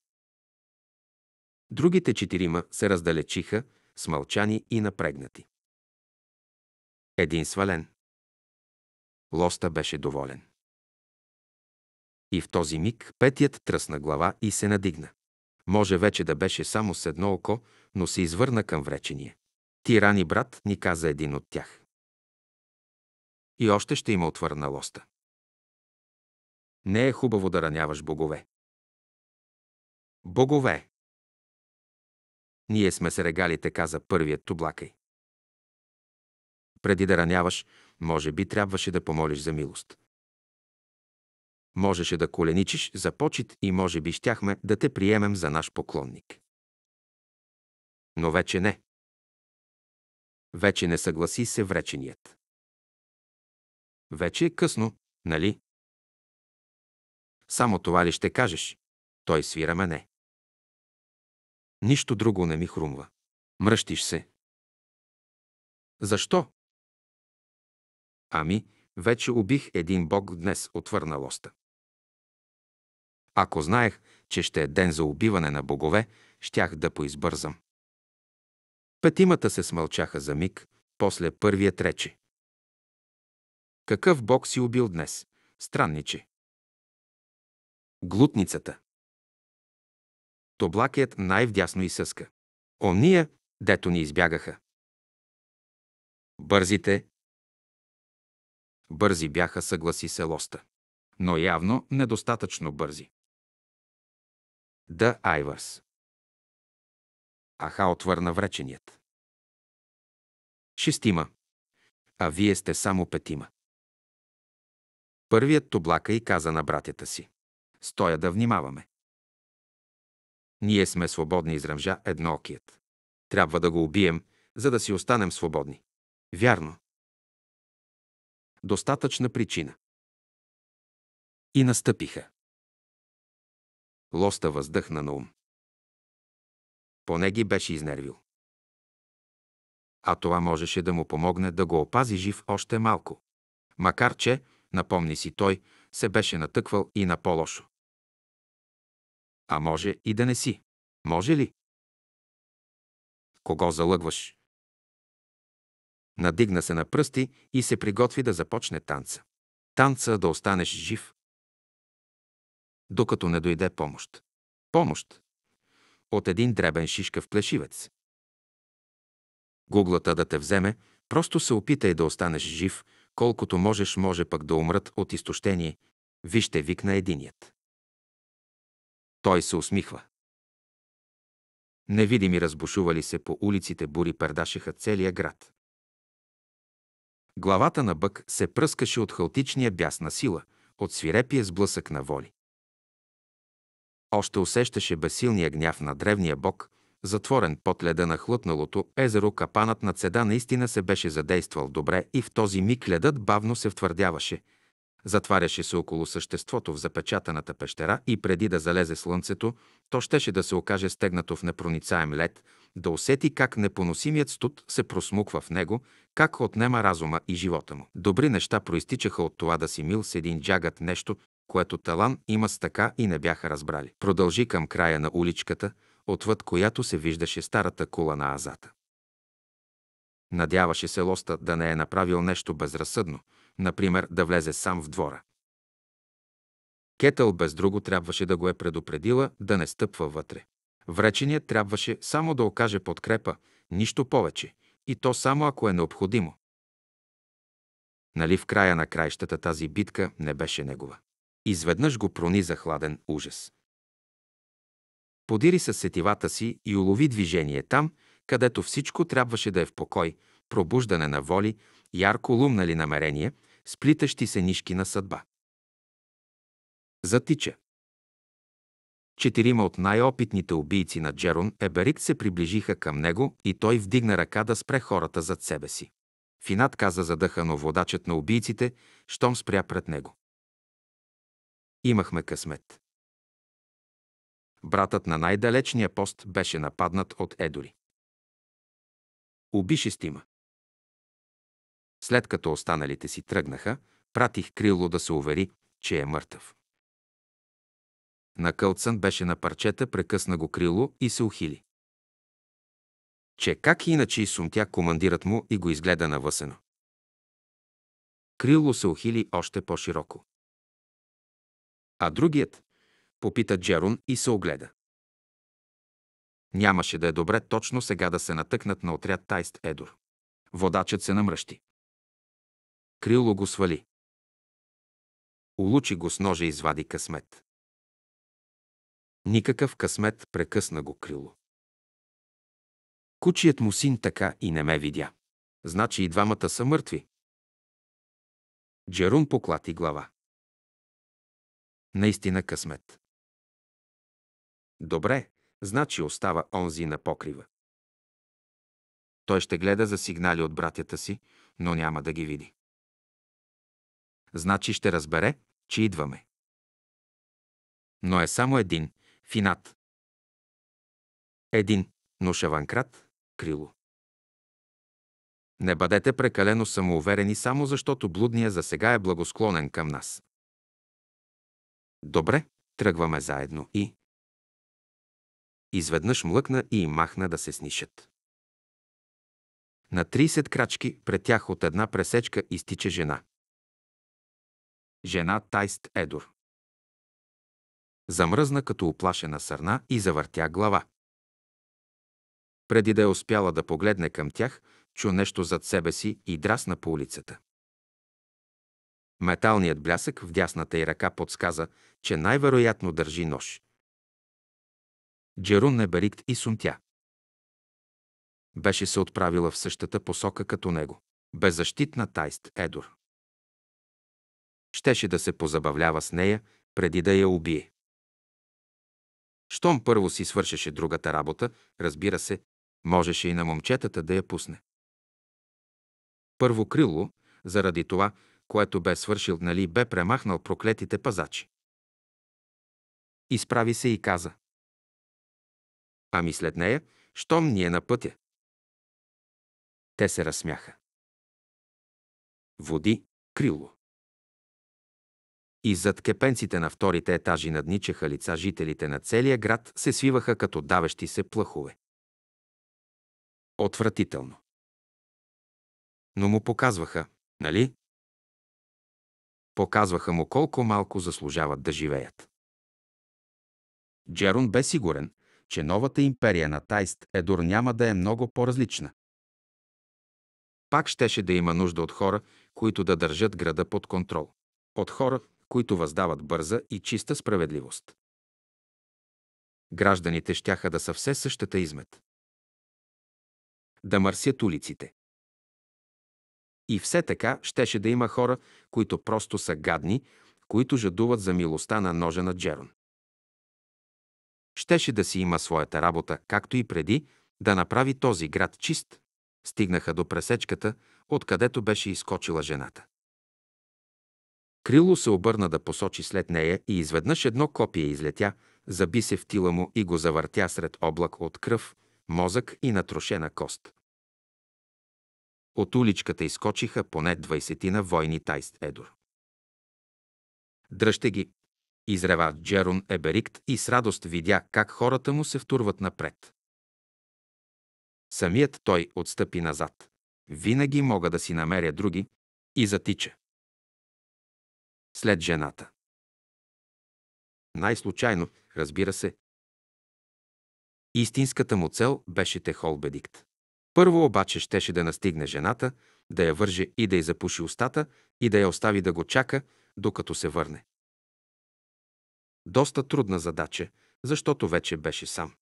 Speaker 1: Другите четирима се раздалечиха, смълчани и напрегнати. Един свален. Лоста беше доволен. И в този миг петият тръсна глава и се надигна. Може вече да беше само с едно око, но се извърна към вречения. Ти рани, брат, ни каза един от тях. И още ще има отвърна лоста.
Speaker 2: Не е хубаво да раняваш богове. Богове!
Speaker 1: Ние сме с регалите, каза първият тублакай. Преди да раняваш, може би трябваше да помолиш за милост можеше да коленичиш за почет и може би щяхме да те приемем за наш поклонник. Но вече не. Вече не съгласи се
Speaker 2: вреченият. Вече е късно, нали? Само това ли ще кажеш? Той свира мене.
Speaker 1: Нищо друго не ми хрумва. Мръщиш се. Защо? Ами, вече убих един бог днес, отвърна лоста. Ако знаех, че ще е ден за убиване на богове, щях да поизбързам. Петимата се смълчаха за миг, после първият рече. Какъв бог си убил днес, странниче?
Speaker 2: Глутницата. Тоблакият най-вдясно
Speaker 1: изсъска. Ония, дето ни избягаха. Бързите. Бързи бяха, съгласи се Лоста. Но явно
Speaker 2: недостатъчно бързи. Да, Айвърс. Аха отвърна вреченият. Шестима.
Speaker 1: А вие сте само петима. Първият тоблака и каза на братята си. Стоя да внимаваме. Ние сме свободни изръмжа едноокият. Трябва да го убием, за да си останем свободни. Вярно.
Speaker 2: Достатъчна причина. И настъпиха. Лоста въздъхна на ум.
Speaker 1: Поне ги беше изнервил. А това можеше да му помогне да го опази жив още малко. Макар че, напомни си той, се беше натъквал и на по-лошо. А може и да не си. Може ли? Кого залъгваш? Надигна се на пръсти и се приготви да започне танца. Танца да останеш жив, докато не дойде помощ. Помощ от един дребен шишкав плешивец. Гуглата да те вземе, просто се опитай да останеш жив, колкото можеш, може пък да умрат от изтощение. Вижте вик на единият. Той се усмихва. Невидими разбушували се по улиците бури пердашеха целия град. Главата на бък се пръскаше от хаотичния бясна сила, от свирепия сблъсък на воли. Още усещаше безсилния гняв на древния бог, затворен под леда на хлътналото езеро, капанът на цеда наистина се беше задействал добре и в този миг ледът бавно се втвърдяваше. Затваряше се около съществото в запечатаната пещера и преди да залезе слънцето, то щеше да се окаже стегнато в непроницаем лед, да усети как непоносимият студ се просмуква в него, как отнема разума и живота му. Добри неща проистичаха от това да си мил с един джагът нещо, което Талан има с така и не бяха разбрали. Продължи към края на уличката, отвъд която се виждаше старата кула на Азата. Надяваше се Лоста да не е направил нещо безразсъдно, например да влезе сам в двора. Кетъл без друго трябваше да го е предупредила да не стъпва вътре. Вреченият трябваше само да окаже подкрепа, нищо повече, и то само ако е необходимо. Нали в края на краищата тази битка не беше негова. Изведнъж го прониза хладен ужас. Подири със сетивата си и улови движение там, където всичко трябваше да е в покой, пробуждане на воли, ярко лумнали намерения, сплитащи се нишки на съдба. Затича. Четирима от най-опитните убийци на Джерон Еберик се приближиха към него и той вдигна ръка да спре хората зад себе си. Финат каза задъхано водачът на убийците, щом спря пред него. Имахме късмет. Братът на най-далечния пост беше нападнат от Едори. Уби Стима. След като останалите си тръгнаха, пратих Крило да се увери, че е мъртъв. Накълцан беше на парчета, прекъсна го Крило и се ухили. Че как иначе и сумтя командират му и го изгледа навъсено.
Speaker 2: Крило се ухили още по-широко.
Speaker 1: А другият? Попита Джерун и се огледа. Нямаше да е добре точно сега да се натъкнат на отряд Тайст Едор. Водачът се намръщи. Крило го свали. Улучи го с ножа и извади късмет. Никакъв късмет прекъсна го крило. Кучият му син така и не ме видя. Значи и двамата са
Speaker 2: мъртви. Джерун поклати глава.
Speaker 1: Наистина късмет. Добре, значи остава онзи на покрива. Той ще гледа за сигнали от братята си, но няма да ги види. Значи ще разбере, че идваме.
Speaker 2: Но е само един – Финат. Един
Speaker 1: – шаванкрат, Крило. Не бъдете прекалено самоуверени само защото блудния за сега е благосклонен към нас. Добре, тръгваме заедно и... Изведнъж млъкна и им махна да се снишат. На 30 крачки пред тях от една пресечка изтича жена. Жена Тайст Едор. Замръзна като оплашена сърна и завъртя глава. Преди да е успяла да погледне към тях, чу нещо зад себе си и драсна по улицата. Металният блясък в дясната й ръка подсказа, че най-вероятно държи нож. Джерун Неберикт и сумтя. Беше се отправила в същата посока като него. Беззащитна тайст Едор. Щеше да се позабавлява с нея, преди да я убие. Щом първо си свършеше другата работа, разбира се, можеше и на момчетата да я пусне. Първо крило, заради това, което бе свършил, нали бе премахнал проклетите пазачи. Изправи се и каза. Ами след нея,
Speaker 2: щом ни е на пътя. Те се разсмяха.
Speaker 1: Води, крило. И зад кепенците на вторите етажи надничаха лица жителите на целия град се свиваха като давещи се плахове. Отвратително. Но му показваха, нали? Показваха му колко малко заслужават да живеят. Джерон бе сигурен, че новата империя на Тайст Едор няма да е много по-различна. Пак щеше да има нужда от хора, които да държат града под контрол. От хора, които въздават бърза и чиста справедливост. Гражданите щяха да са все същата измет. Да мърсят улиците, и все така щеше да има хора, които просто са гадни, които жадуват за милостта на ножа на Джерон. Щеше да си има своята работа, както и преди, да направи този град чист. Стигнаха до пресечката, откъдето беше изкочила жената. Крило се обърна да посочи след нея и изведнъж едно копие излетя, заби се в тила му и го завъртя сред облак от кръв, мозък и натрошена кост. От уличката изкочиха поне 20 на войни тайст Едор. Дръжте ги! Изрева Джерун Еберикт и с радост видя как хората му се втурват напред. Самият той отстъпи назад. Винаги мога да си намеря
Speaker 2: други и затича. След жената.
Speaker 1: Най-случайно, разбира се, истинската му цел беше Техолбедикт. Първо обаче щеше да настигне жената, да я върже и да й запуши устата и да я остави да го чака, докато се върне. Доста трудна задача, защото вече беше сам.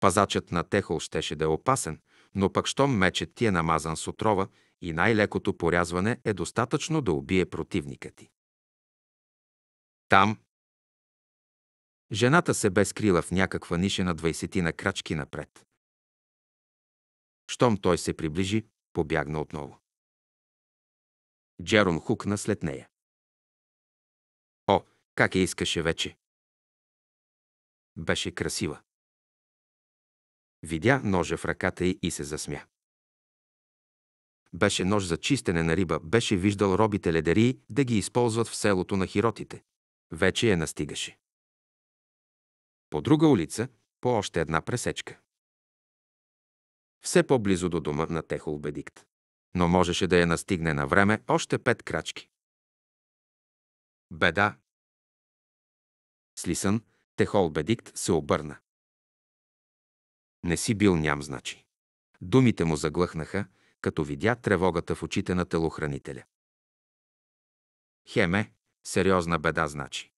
Speaker 1: Пазачът на Техол щеше да е опасен, но пък щом мечът ти е намазан с отрова и най-лекото порязване е достатъчно да убие противника ти. Там жената се бе скрила в някаква ниша на 20 на крачки напред. Щом той се приближи, побягна отново.
Speaker 2: Джером хукна след нея. О, как я искаше вече! Беше красива.
Speaker 1: Видя ножа в ръката й и се засмя. Беше нож за чистене на риба, беше виждал робите ледери да ги използват в селото на хиротите. Вече я настигаше. По друга улица, по още една пресечка все по-близо до дома на Техолбедикт. Но можеше да я настигне на време още пет крачки. Беда. Слисън, Техолбедикт се обърна. Не си бил ням, значи. Думите му заглъхнаха, като видя тревогата в очите на телохранителя. Хеме, сериозна беда, значи.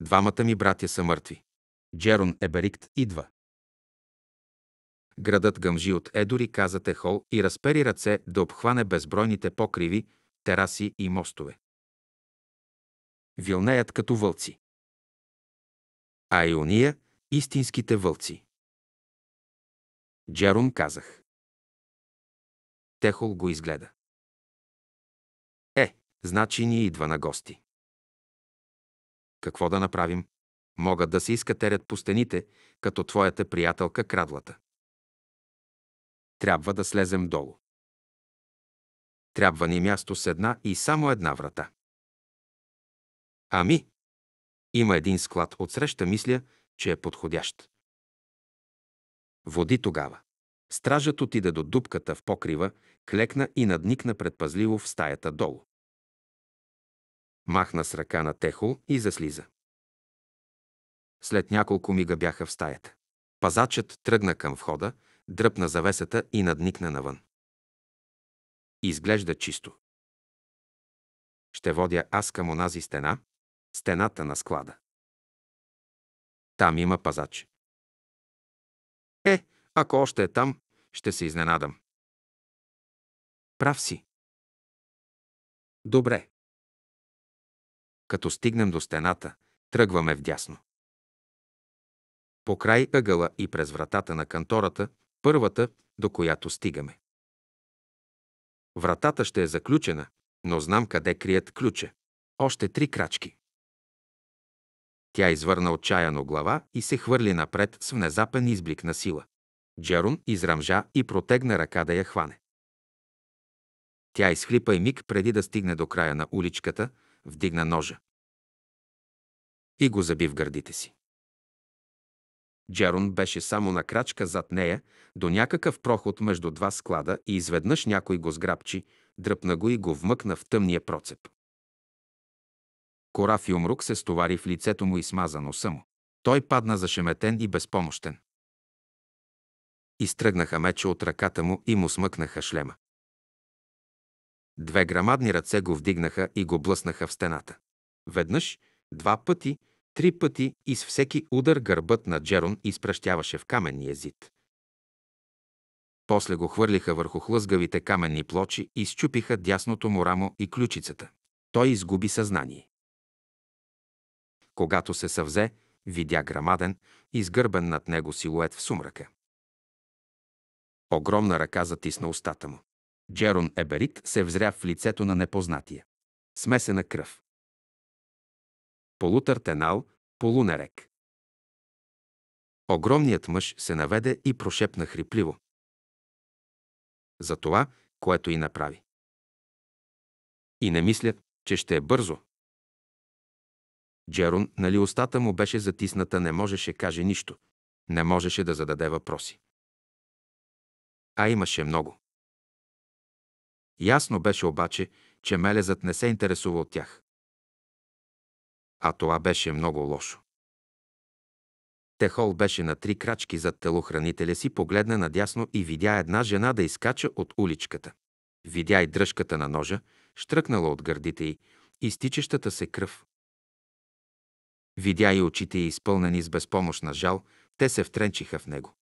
Speaker 1: Двамата ми братя са мъртви. Джерон Еберикт идва. Градът гъмжи от едори каза Техол и разпери ръце да обхване безбройните покриви, тераси и мостове. Вилнеят като вълци. А и уния – истинските
Speaker 2: вълци. Джерум казах.
Speaker 1: Техол го изгледа. Е, значи ни идва на гости. Какво да направим? Могат да се изкатерят по стените, като твоята приятелка крадлата. Трябва да слезем долу. Трябва ни място с една и само една врата. Ами, има един склад отсреща, мисля, че е подходящ. Води тогава. Стражът отида до дупката в покрива, клекна и надникна предпазливо в стаята долу. Махна с ръка на Техол и заслиза. След няколко мига бяха в стаята. Пазачът тръгна към входа, дръпна завесата и надникна навън. Изглежда чисто. Ще водя аз към онази
Speaker 2: стена, стената на склада. Там има пазач. Е, ако още е там, ще се изненадам. Прав си. Добре.
Speaker 1: Като стигнем до стената, тръгваме вдясно. По край ъгъла и през вратата на кантората първата, до която стигаме. Вратата ще е заключена, но знам къде крият ключа. Още три крачки. Тя извърна отчаяно глава и се хвърли напред с внезапен изблик на сила. Джерун израмжа и протегна ръка да я хване. Тя изхлипа и миг преди да стигне до края на уличката, вдигна ножа и го заби в гърдите си. Джерон беше само на крачка зад нея, до някакъв проход между два склада и изведнъж някой го сграбчи, дръпна го и го вмъкна в тъмния процеп. Кораф и умрук се стовари в лицето му и смаза носа му. Той падна зашеметен и безпомощен. Изтръгнаха меча от ръката му и му смъкнаха шлема. Две грамадни ръце го вдигнаха и го блъснаха в стената. Веднъж, два пъти – Три пъти и с всеки удар гърбът на Джерон изпращяваше в каменния зид. После го хвърлиха върху хлъзгавите каменни плочи и счупиха дясното му рамо и ключицата. Той изгуби съзнание. Когато се съвзе, видя грамаден, изгърбен над него силует в сумрака. Огромна ръка затисна устата му. Джерон Еберит се взря в лицето на непознатия. Смесена кръв полутъртенал, полунерек. Огромният мъж се наведе и прошепна хрипливо. За това, което и направи. И не мисля, че ще е бързо. Джерун, нали устата му беше затисната, не можеше каже нищо. Не можеше да зададе въпроси. А имаше много. Ясно беше обаче, че Мелезът не се интересува от тях а това беше много лошо. Техол беше на три крачки зад телохранителя си, погледна надясно и видя една жена да изкача от уличката. Видя и дръжката на ножа, штръкнала от гърдите й, изтичащата се кръв. Видя и очите й изпълнени с безпомощна жал, те се втренчиха в него.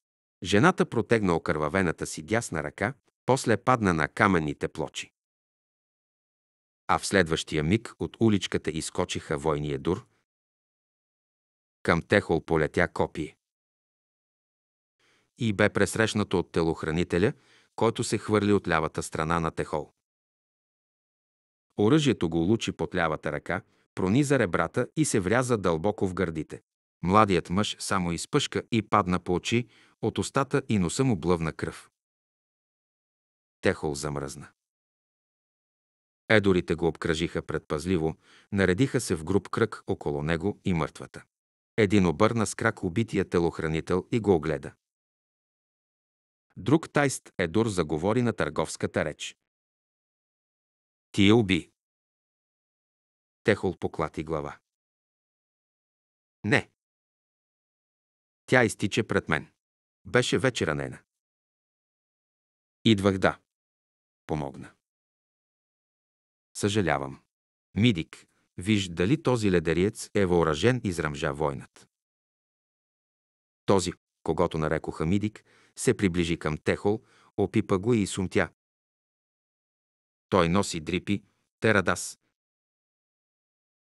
Speaker 1: Жената протегна окървавената си дясна ръка, после падна на каменните плочи а в следващия миг от уличката изкочиха войния дур. Към Техол полетя копие. И бе пресрещнато от телохранителя, който се хвърли от лявата страна на Техол. Оръжието го лучи под лявата ръка, прониза ребрата и се вряза дълбоко в гърдите. Младият мъж само изпъшка и падна по очи, от устата и носа му блъвна кръв. Техол замръзна. Едорите го обкръжиха предпазливо, наредиха се в груп кръг около него и мъртвата. Един обърна с крак убития телохранител и го огледа. Друг тайст Едор заговори на търговската
Speaker 2: реч. Ти я уби. Техол поклати глава. Не. Тя изтича пред мен. Беше вече ранена. Идвах да.
Speaker 1: Помогна. Съжалявам. Мидик, виж дали този ледериец е въоръжен, израмжа войнат. Този, когато нарекоха Мидик, се приближи към Техол, опипа го и сумтя. Той носи дрипи, терадас.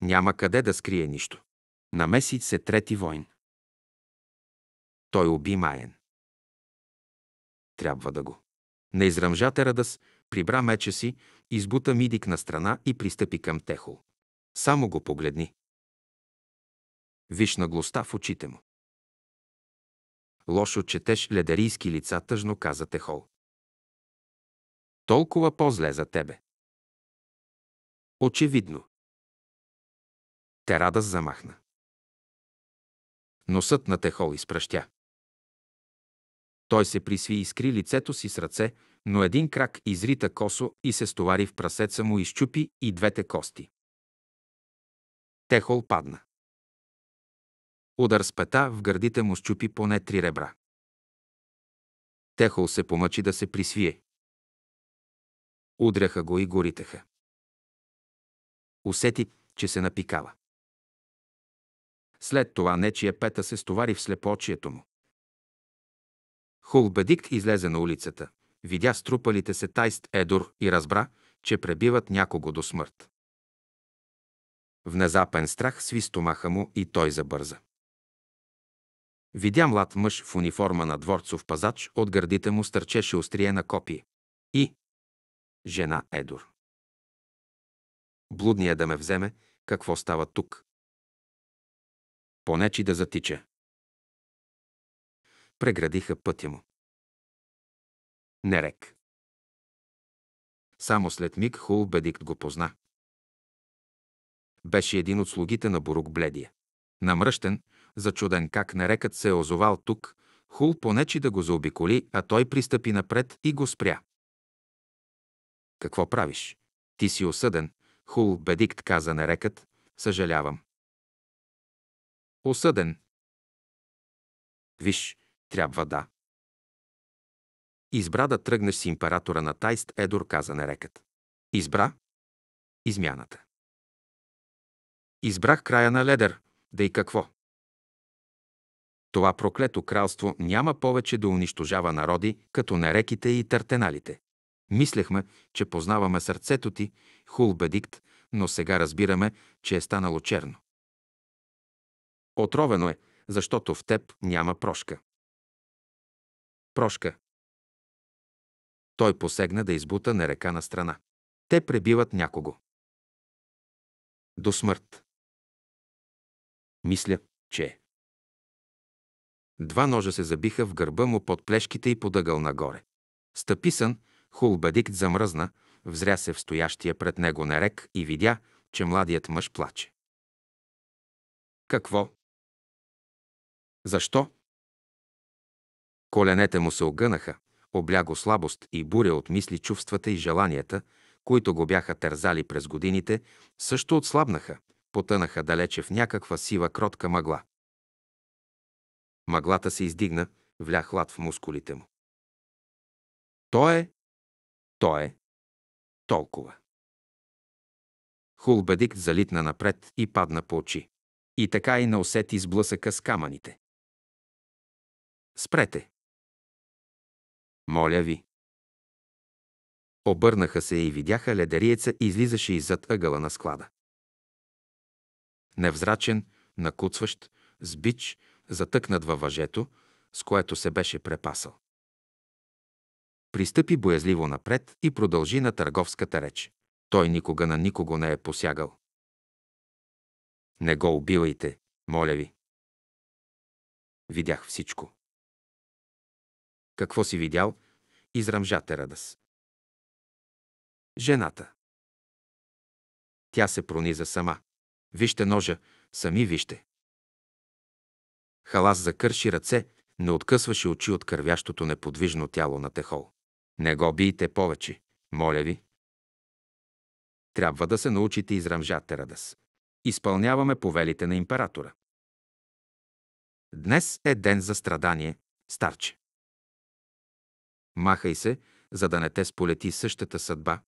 Speaker 1: Няма къде да скрие нищо. Намеси се трети войн. Той уби Маен. Трябва да го. Не изръмжа Терадас, прибра меча си, избута Мидик на страна и пристъпи към Техол. Само го погледни. Виж наглоста в очите му.
Speaker 2: Лошо четеш ледарийски лица, тъжно каза Техол. Толкова по-зле за тебе. Очевидно.
Speaker 1: Терадас замахна. Носът на Техол изпращя. Той се присви и скри лицето си с ръце, но един крак изрита косо и се стовари в прасеца му и щупи и двете кости. Техол падна. Удар с пета в гърдите му щупи поне три
Speaker 2: ребра. Техол се помъчи да се присвие.
Speaker 1: Удряха го и горитеха. Усети, че се напикава. След това нечия пета се стовари в слепочието му. Хулбедикт излезе на улицата, видя струпалите се тайст Едор и разбра, че пребиват някого до смърт. Внезапен страх сви стомаха му и той забърза. Видя млад мъж в униформа на дворцов пазач, от гърдите му стърчеше острие на копие. И жена Едор. Блудния да ме вземе, какво става
Speaker 2: тук? Понечи да затича преградиха пътя му. Нерек.
Speaker 1: Само след миг Хулбедикт го позна. Беше един от слугите на Бурук Бледия. Намръщен, зачуден как нарекът се е озовал тук, Хул понечи да го заобиколи, а той пристъпи напред и го спря. Какво правиш? Ти си осъден, Хул Бедикт каза нарекът,
Speaker 2: съжалявам. Осъден. Виж, трябва да. Избра да тръгнеш с императора на Тайст, Едор каза нарекът. Избра? Измяната.
Speaker 1: Избрах края на ледер, да и какво. Това проклето кралство няма повече да унищожава народи, като нареките и тартеналите. Мислехме, че познаваме сърцето ти, хулбедикт, но сега разбираме, че е станало черно. Отровено е, защото в теб няма прошка.
Speaker 2: Прошка. Той посегна да избута река на страна. Те пребиват някого. До смърт.
Speaker 1: Мисля, че е. Два ножа се забиха в гърба му под плешките и подъгъл нагоре. Стъписан, Хулбадикт замръзна, взря се в стоящия пред него нерек и видя, че младият мъж плаче. Какво? Защо? Коленете му се огънаха, обляго слабост и буря от мисли чувствата и желанията, които го бяха тързали през годините, също отслабнаха, потънаха далече в някаква сива кротка мъгла. Мъглата се издигна, вля хлад в мускулите му. То е, то е,
Speaker 2: толкова. Хулбедик залитна напред и падна по очи. И така и не усети сблъсъка с камъните. Спрете, моля ви.
Speaker 1: Обърнаха се и видяха ледериеца излизаше иззад ъгъла на склада. Невзрачен, накуцващ, с бич, затъкнат във въжето, с което се беше препасал. Пристъпи боязливо напред и продължи на търговската реч. Той никога на никого не е посягал. Не го убивайте, моля ви. Видях всичко.
Speaker 2: Какво си видял? Израмжа Терадас. Жената. Тя се прониза сама. Вижте
Speaker 1: ножа, сами вижте. Халас закърши ръце, не откъсваше очи от кървящото неподвижно тяло на Техол. Не го бийте повече, моля ви. Трябва да се научите израмжа Терадас. Изпълняваме повелите на императора. Днес е ден за страдание, старче. Махай се, за да не те сполети същата съдба.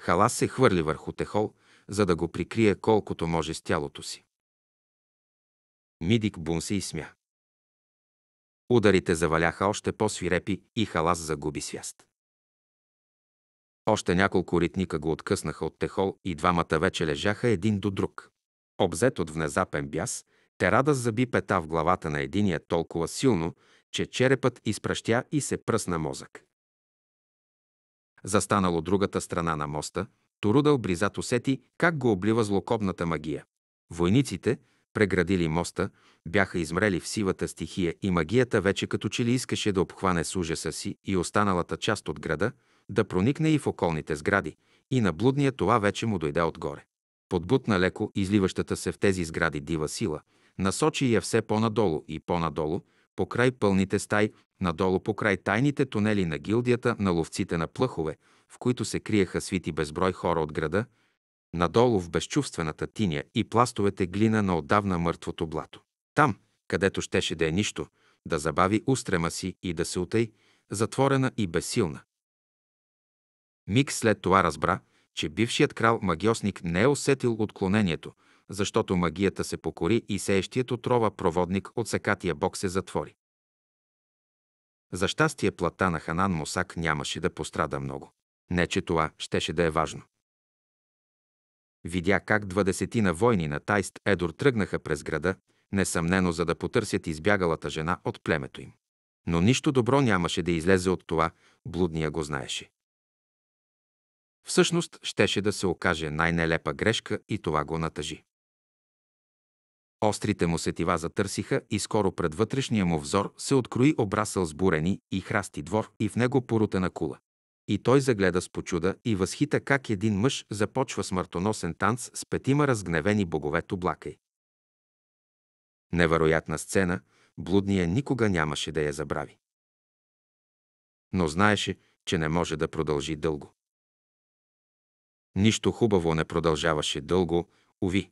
Speaker 1: Халас се хвърли върху Техол, за да го прикрие колкото може с тялото си. Мидик бун се изсмя. Ударите заваляха още по-свирепи и Халас загуби свяст. Още няколко ритника го откъснаха от Техол и двамата вече лежаха един до друг. Обзет от внезапен бяс, терада заби пета в главата на единия толкова силно, че черепът изпращя и се пръсна мозък. Застанал от другата страна на моста, Торудъл Бризат усети как го облива злокобната магия. Войниците, преградили моста, бяха измрели в сивата стихия и магията вече като че ли искаше да обхване с ужаса си и останалата част от града, да проникне и в околните сгради, и на блудния това вече му дойде отгоре. Подбутна леко изливащата се в тези сгради дива сила, насочи я все по-надолу и по-надолу, покрай пълните стаи, надолу покрай тайните тунели на гилдията на ловците на плъхове, в които се криеха свити безброй хора от града, надолу в безчувствената тиня и пластовете глина на отдавна мъртвото блато. Там, където щеше да е нищо, да забави устрема си и да се отей, затворена и безсилна. Миг след това разбра, че бившият крал магиосник не е усетил отклонението, защото магията се покори и сеещият отрова проводник от секатия бог се затвори. За щастие плата на Ханан Мусак нямаше да пострада много. Не, че това щеше да е важно. Видя как двадесетина войни на Тайст Едор тръгнаха през града, несъмнено за да потърсят избягалата жена от племето им. Но нищо добро нямаше да излезе от това, блудния го знаеше. Всъщност щеше да се окаже най-нелепа грешка и това го натъжи. Острите му сетива затърсиха и скоро пред вътрешния му взор се открои обрасъл с бурени и храсти двор и в него порутена кула. И той загледа с почуда и възхита как един мъж започва смъртоносен танц с петима разгневени богове Тоблакай. Невероятна сцена, блудния никога нямаше да я забрави. Но знаеше, че не може да продължи дълго. Нищо хубаво не продължаваше дълго, уви.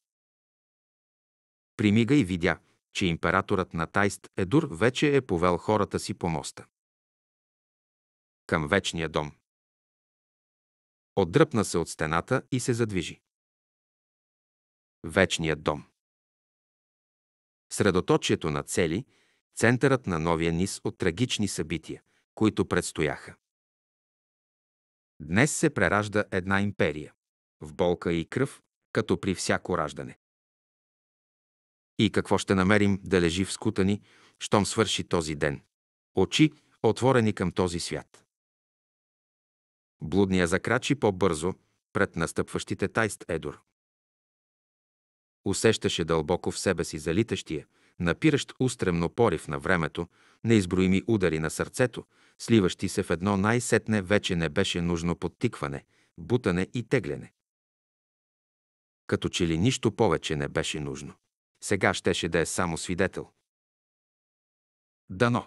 Speaker 1: Примига и видя, че императорът на Тайст Едур вече е повел хората си по моста. Към вечния дом.
Speaker 2: Отдръпна се от стената и се задвижи.
Speaker 1: Вечният дом. Средоточието на цели, центърът на новия низ от трагични събития, които предстояха. Днес се преражда една империя. В болка и кръв, като при всяко раждане. И какво ще намерим да лежи в скутани, щом свърши този ден? Очи, отворени към този свят. Блудния закрачи по-бързо пред настъпващите тайст Едор. Усещаше дълбоко в себе си залитащия, напиращ устремно порив на времето, неизброими удари на сърцето, сливащи се в едно най-сетне вече не беше нужно подтикване, бутане и тегляне. Като че ли нищо повече не беше нужно сега щеше да е само свидетел. Дано.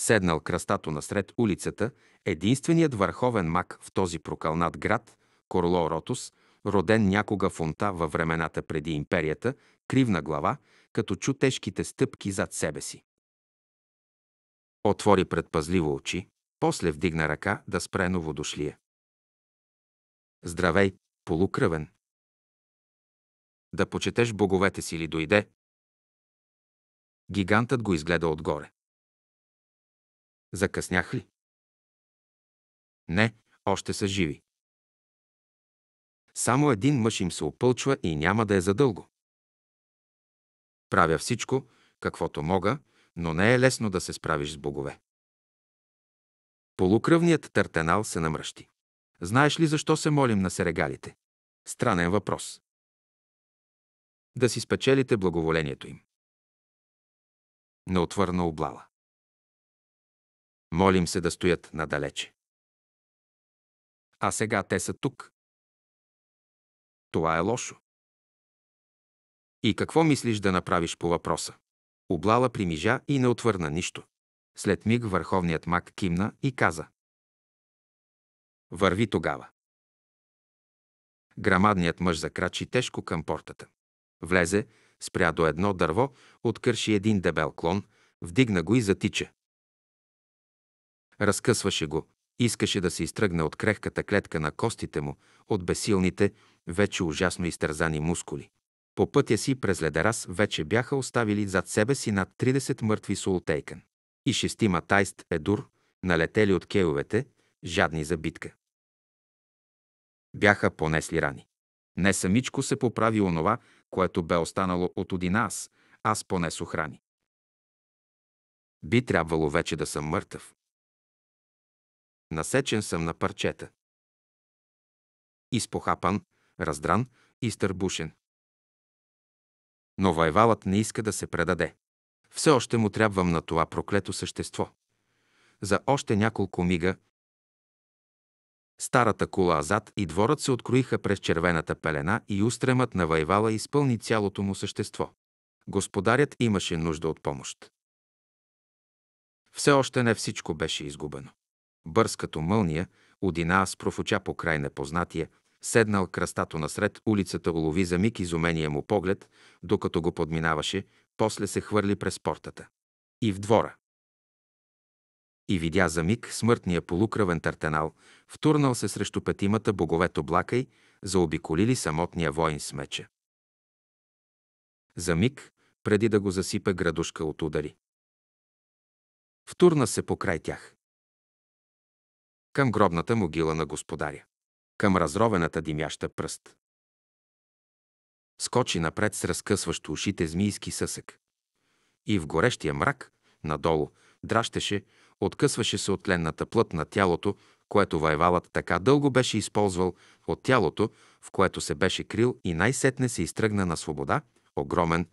Speaker 1: Седнал кръстато насред улицата, единственият върховен мак в този прокалнат град, Корло Ротус, роден някога в Онта във времената преди империята, кривна глава, като чу тежките стъпки зад себе си. Отвори предпазливо очи, после вдигна ръка да спре новодошлия. Здравей, полукръвен
Speaker 2: да почетеш боговете си ли дойде? Гигантът го изгледа отгоре. Закъснях ли? Не, още са живи. Само един мъж им
Speaker 1: се опълчва и няма да е задълго. Правя всичко, каквото мога, но не е лесно да се справиш с богове. Полукръвният тартенал се намръщи. Знаеш ли защо се молим на серегалите? Странен въпрос да си спечелите благоволението им.
Speaker 2: Не отвърна облала. Молим се да стоят надалече. А сега те са тук. Това
Speaker 1: е лошо. И какво мислиш да направиш по въпроса? Облала примижа и не отвърна нищо. След миг върховният мак кимна и каза. Върви тогава. Грамадният мъж закрачи тежко към портата. Влезе, спря до едно дърво, откърши един дебел клон, вдигна го и затича. Разкъсваше го, искаше да се изтръгне от крехката клетка на костите му, от бесилните, вече ужасно изтързани мускули. По пътя си през Ледерас вече бяха оставили зад себе си над 30 мъртви султейкан. И шестима тайст едур, налетели от кейовете, жадни за битка. Бяха понесли рани. Не самичко се поправи онова, което бе останало от один аз, аз понесох рани. Би трябвало вече да съм мъртъв. Насечен съм на парчета. Изпохапан, раздран и стърбушен. Но вайвалът не иска да се предаде. Все още му трябвам на това проклето същество. За още няколко мига Старата кола зад и дворът се откроиха през червената пелена и устремът на Вайвала изпълни цялото му същество. Господарят имаше нужда от помощ. Все още не всичко беше изгубено. Бърз като мълния, Одина с профуча по край непознатия, седнал кръстато насред улицата улови за миг изумения му поглед, докато го подминаваше, после се хвърли през портата. И в двора и видя за миг смъртния полукръвен тартенал, втурнал се срещу петимата богове блакай заобиколили самотния воин с меча. За миг, преди да го засипе градушка
Speaker 2: от удари. Втурна се покрай тях.
Speaker 1: Към гробната могила на господаря. Към разровената димяща пръст. Скочи напред с разкъсващо ушите змийски съсък. И в горещия мрак, надолу, дращеше, откъсваше се от ленната плът на тялото, което Вайвалът така дълго беше използвал от тялото, в което се беше крил и най-сетне се изтръгна на свобода, огромен,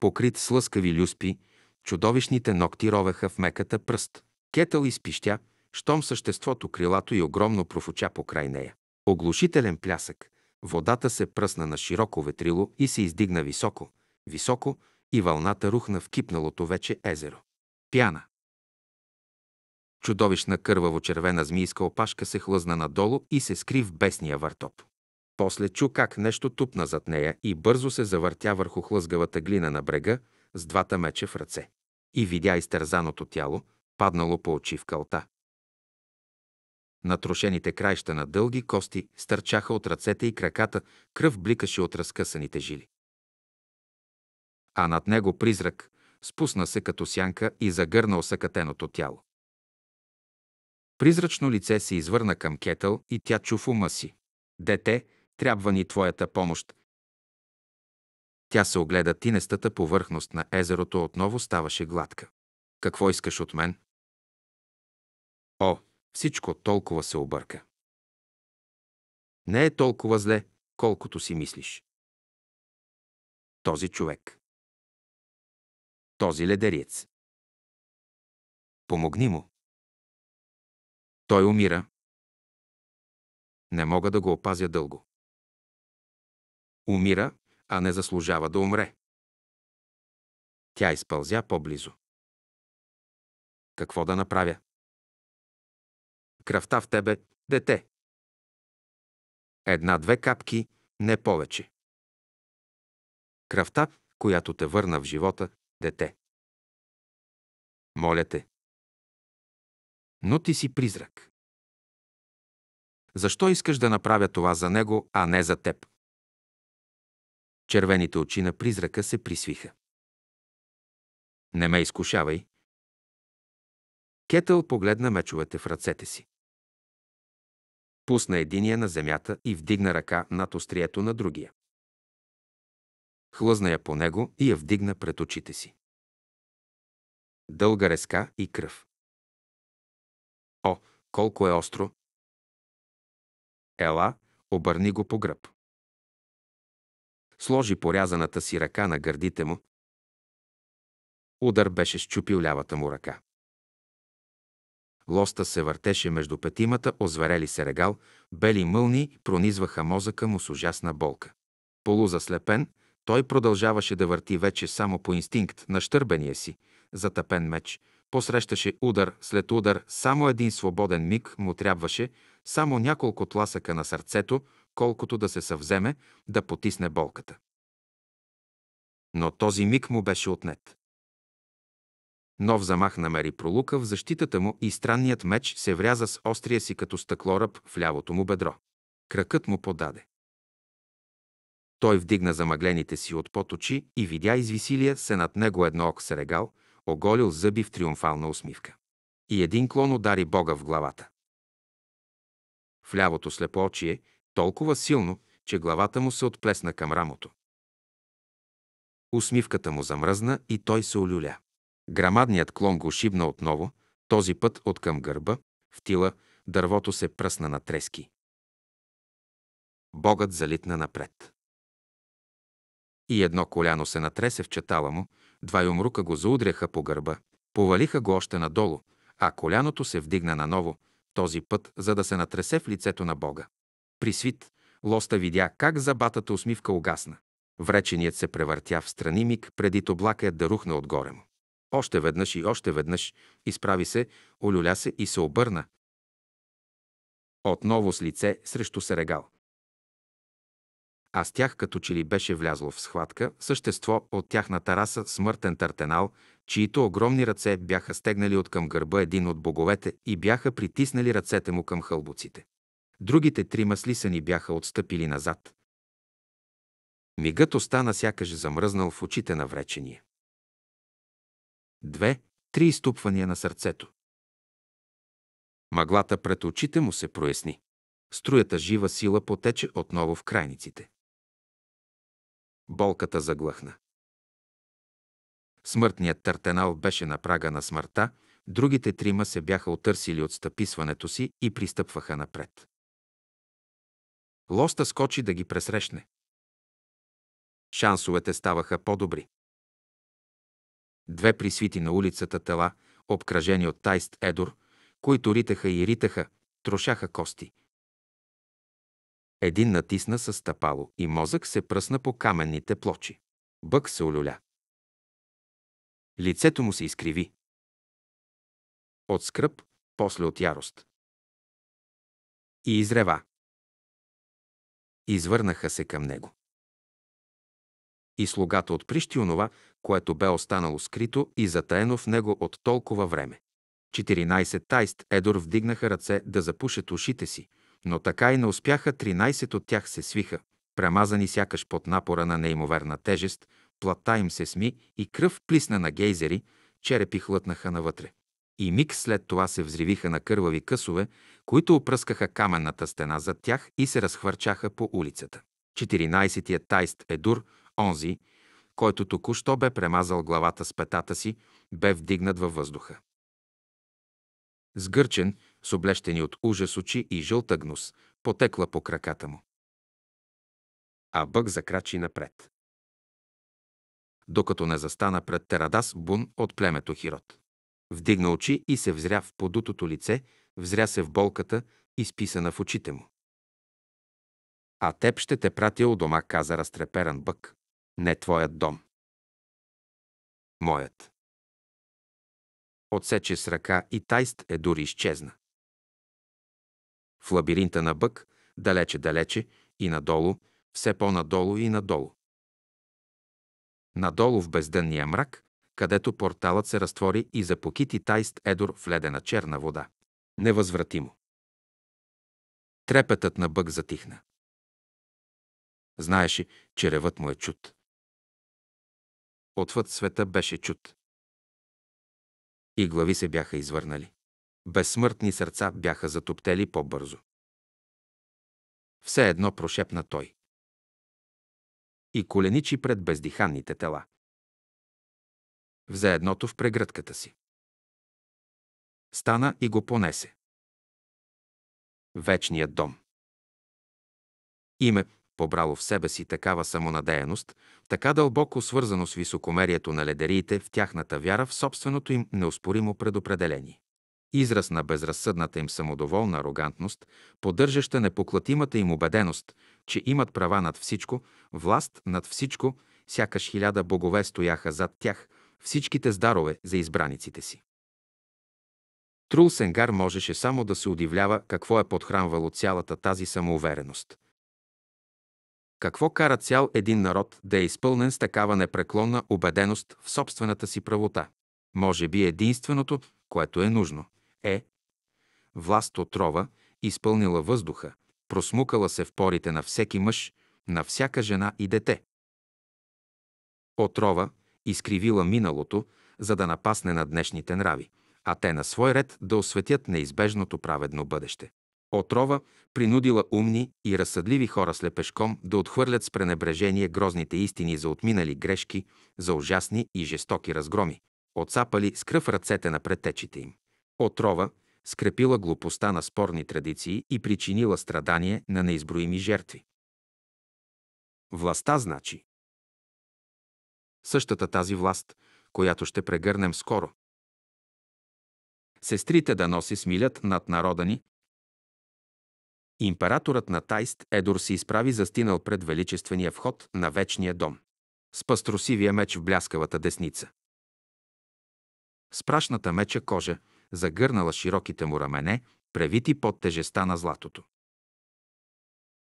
Speaker 1: покрит с лъскави люспи, чудовищните ногти ровеха в меката пръст. Кетъл изпищя, щом съществото крилато и огромно профуча покрай нея. Оглушителен плясък. Водата се пръсна на широко ветрило и се издигна високо, високо и вълната рухна в кипналото вече езеро. Пяна. Чудовищна кърваво-червена змийска опашка се хлъзна надолу и се скри в бесния въртоп. После чу как нещо тупна зад нея и бързо се завъртя върху хлъзгавата глина на брега с двата меча в ръце. И видя изтързаното тяло, паднало по очи в калта. Натрошените краища на дълги кости стърчаха от ръцете и краката, кръв бликаше от разкъсаните жили. А над него призрак спусна се като сянка и загърна осъкатеното тяло. Призрачно лице се извърна към Кетъл и тя чу в ума си. Дете, трябва ни твоята помощ. Тя се огледа тинестата повърхност на езерото отново ставаше гладка. Какво искаш от мен? О, всичко толкова се обърка. Не е толкова зле, колкото си
Speaker 2: мислиш. Този човек. Този ледериец. Помогни му. Той умира. Не мога да го опазя дълго. Умира, а не заслужава да умре. Тя изпълзя по-близо. Какво да направя? Кръвта
Speaker 1: в тебе, дете. Една-две капки, не повече. Кръвта, която те върна в живота, дете.
Speaker 2: Моля те, но ти си призрак. Защо искаш да направя това за него, а не за теб? Червените очи на призрака се присвиха. Не
Speaker 1: ме изкушавай. Кетъл погледна мечовете в ръцете си. Пусна единия на земята и вдигна ръка над острието на другия. Хлъзна я по него и я вдигна пред очите си.
Speaker 2: Дълга резка и кръв. О, колко е остро! Ела, обърни го по гръб.
Speaker 1: Сложи порязаната си ръка на гърдите му. Удар беше щупил лявата му ръка. Лоста се въртеше между петимата, озверели се регал, бели мълни пронизваха мозъка му с ужасна болка. Полузаслепен, той продължаваше да върти вече само по инстинкт на щърбения си, затъпен меч, Посрещаше удар след удар, само един свободен миг му трябваше, само няколко тласъка на сърцето, колкото да се съвземе, да потисне болката. Но този миг му беше отнет. Нов замах намери пролука в защитата му и странният меч се вряза с острия си като стъклоръб в лявото му бедро. Кракът му подаде. Той вдигна замъглените си от поточи и видя извисилия се над него едно регал оголил зъби в триумфална усмивка. И един клон удари Бога в главата. В лявото слепоочие толкова силно, че главата му се отплесна към рамото. Усмивката му замръзна и той се олюля. Грамадният клон го шибна отново, този път от към гърба, в тила, дървото се пръсна на трески. Богът залитна напред и едно коляно се натресе в четала му, два юмрука го заудряха по гърба. Повалиха го още надолу, а коляното се вдигна наново, този път, за да се натресе в лицето на Бога. При свит, Лоста видя как забатата усмивка угасна. Вреченият се превъртя в страни миг, преди облакът да рухна отгоре му. Още веднъж и още веднъж изправи се, олюля се и се обърна. Отново с лице срещу Серегал а с тях като че ли беше влязло в схватка същество от тяхната раса смъртен тартенал, чието огромни ръце бяха стегнали от към гърба един от боговете и бяха притиснали ръцете му към хълбуците. Другите три маслисани бяха отстъпили назад. Мигът остана сякаш замръзнал в очите на вречения. Две, три изтупвания на сърцето. Мъглата пред очите му се проясни. Струята жива сила потече отново в крайниците. Болката заглъхна. Смъртният тартенал беше на прага на смъртта, другите трима се бяха отърсили от стъписването си и пристъпваха напред. Лоста скочи да ги пресрещне. Шансовете ставаха по-добри. Две присвити на улицата тела, обкръжени от тайст Едор, които ритаха и ритаха, трошаха кости, един натисна с стъпало и мозък се пръсна по каменните плочи. Бък се олюля. Лицето му се изкриви. От скръп, после от ярост.
Speaker 2: И изрева. Извърнаха се към него.
Speaker 1: И слугата отприщи онова, което бе останало скрито и затаено в него от толкова време. 14 тайст Едор вдигнаха ръце да запушат ушите си – но така и не успяха, 13 от тях се свиха, премазани сякаш под напора на неимоверна тежест, плата им се сми и кръв плисна на гейзери, черепи хлътнаха навътре. И миг след това се взривиха на кървави късове, които опръскаха каменната стена зад тях и се разхвърчаха по улицата. 14-тият тайст Едур, онзи, който току-що бе премазал главата с петата си, бе вдигнат във въздуха. Сгърчен, с облещени от ужас очи и жълта гнус, потекла по краката му. А Бък закрачи напред. Докато не застана пред Терадас Бун от племето Хирот. Вдигна очи и се взря в подутото лице, взря се в болката, изписана в очите му. А теб ще те пратя у дома, каза разтреперан Бък. Не твоят дом. Моят. Отсече с ръка и тайст е дори изчезна в лабиринта на Бък, далече-далече и надолу, все по-надолу и надолу. Надолу в бездънния мрак, където порталът се разтвори и запокити тайст Едор в ледена черна вода. Невъзвратимо. Трепетът на Бък затихна. Знаеше, че ревът му е чут. Отвъд света беше чут. И глави се бяха извърнали. Безсмъртни сърца бяха затоптели по-бързо. Все едно прошепна той.
Speaker 2: И коленичи пред бездиханните тела. Взе едното в прегръдката си. Стана и го понесе.
Speaker 1: Вечният дом. Име побрало в себе си такава самонадеяност, така дълбоко свързано с високомерието на ледериите в тяхната вяра в собственото им неоспоримо предопределение израз на безразсъдната им самодоволна арогантност, поддържаща непоклатимата им убеденост, че имат права над всичко, власт над всичко, сякаш хиляда богове стояха зад тях, всичките здарове за избраниците си. Трул Сенгар можеше само да се удивлява какво е подхранвало цялата тази самоувереност. Какво кара цял един народ да е изпълнен с такава непреклонна убеденост в собствената си правота? Може би единственото, което е нужно – е власт отрова, изпълнила въздуха, просмукала се в порите на всеки мъж, на всяка жена и дете. Отрова, изкривила миналото, за да напасне на днешните нрави, а те на свой ред да осветят неизбежното праведно бъдеще. Отрова принудила умни и разсъдливи хора слепешком да отхвърлят с пренебрежение грозните истини за отминали грешки, за ужасни и жестоки разгроми, отцапали с кръв ръцете на претечите им отрова, скрепила глупостта на спорни традиции и причинила страдание на неизброими жертви. Властта значи. Същата тази власт, която ще прегърнем скоро. Сестрите да носи смилят над народа ни. Императорът на Тайст Едор се изправи застинал пред величествения вход на вечния дом. С пастросивия меч в бляскавата десница. С прашната меча кожа – загърнала широките му рамене, превити под тежеста на златото.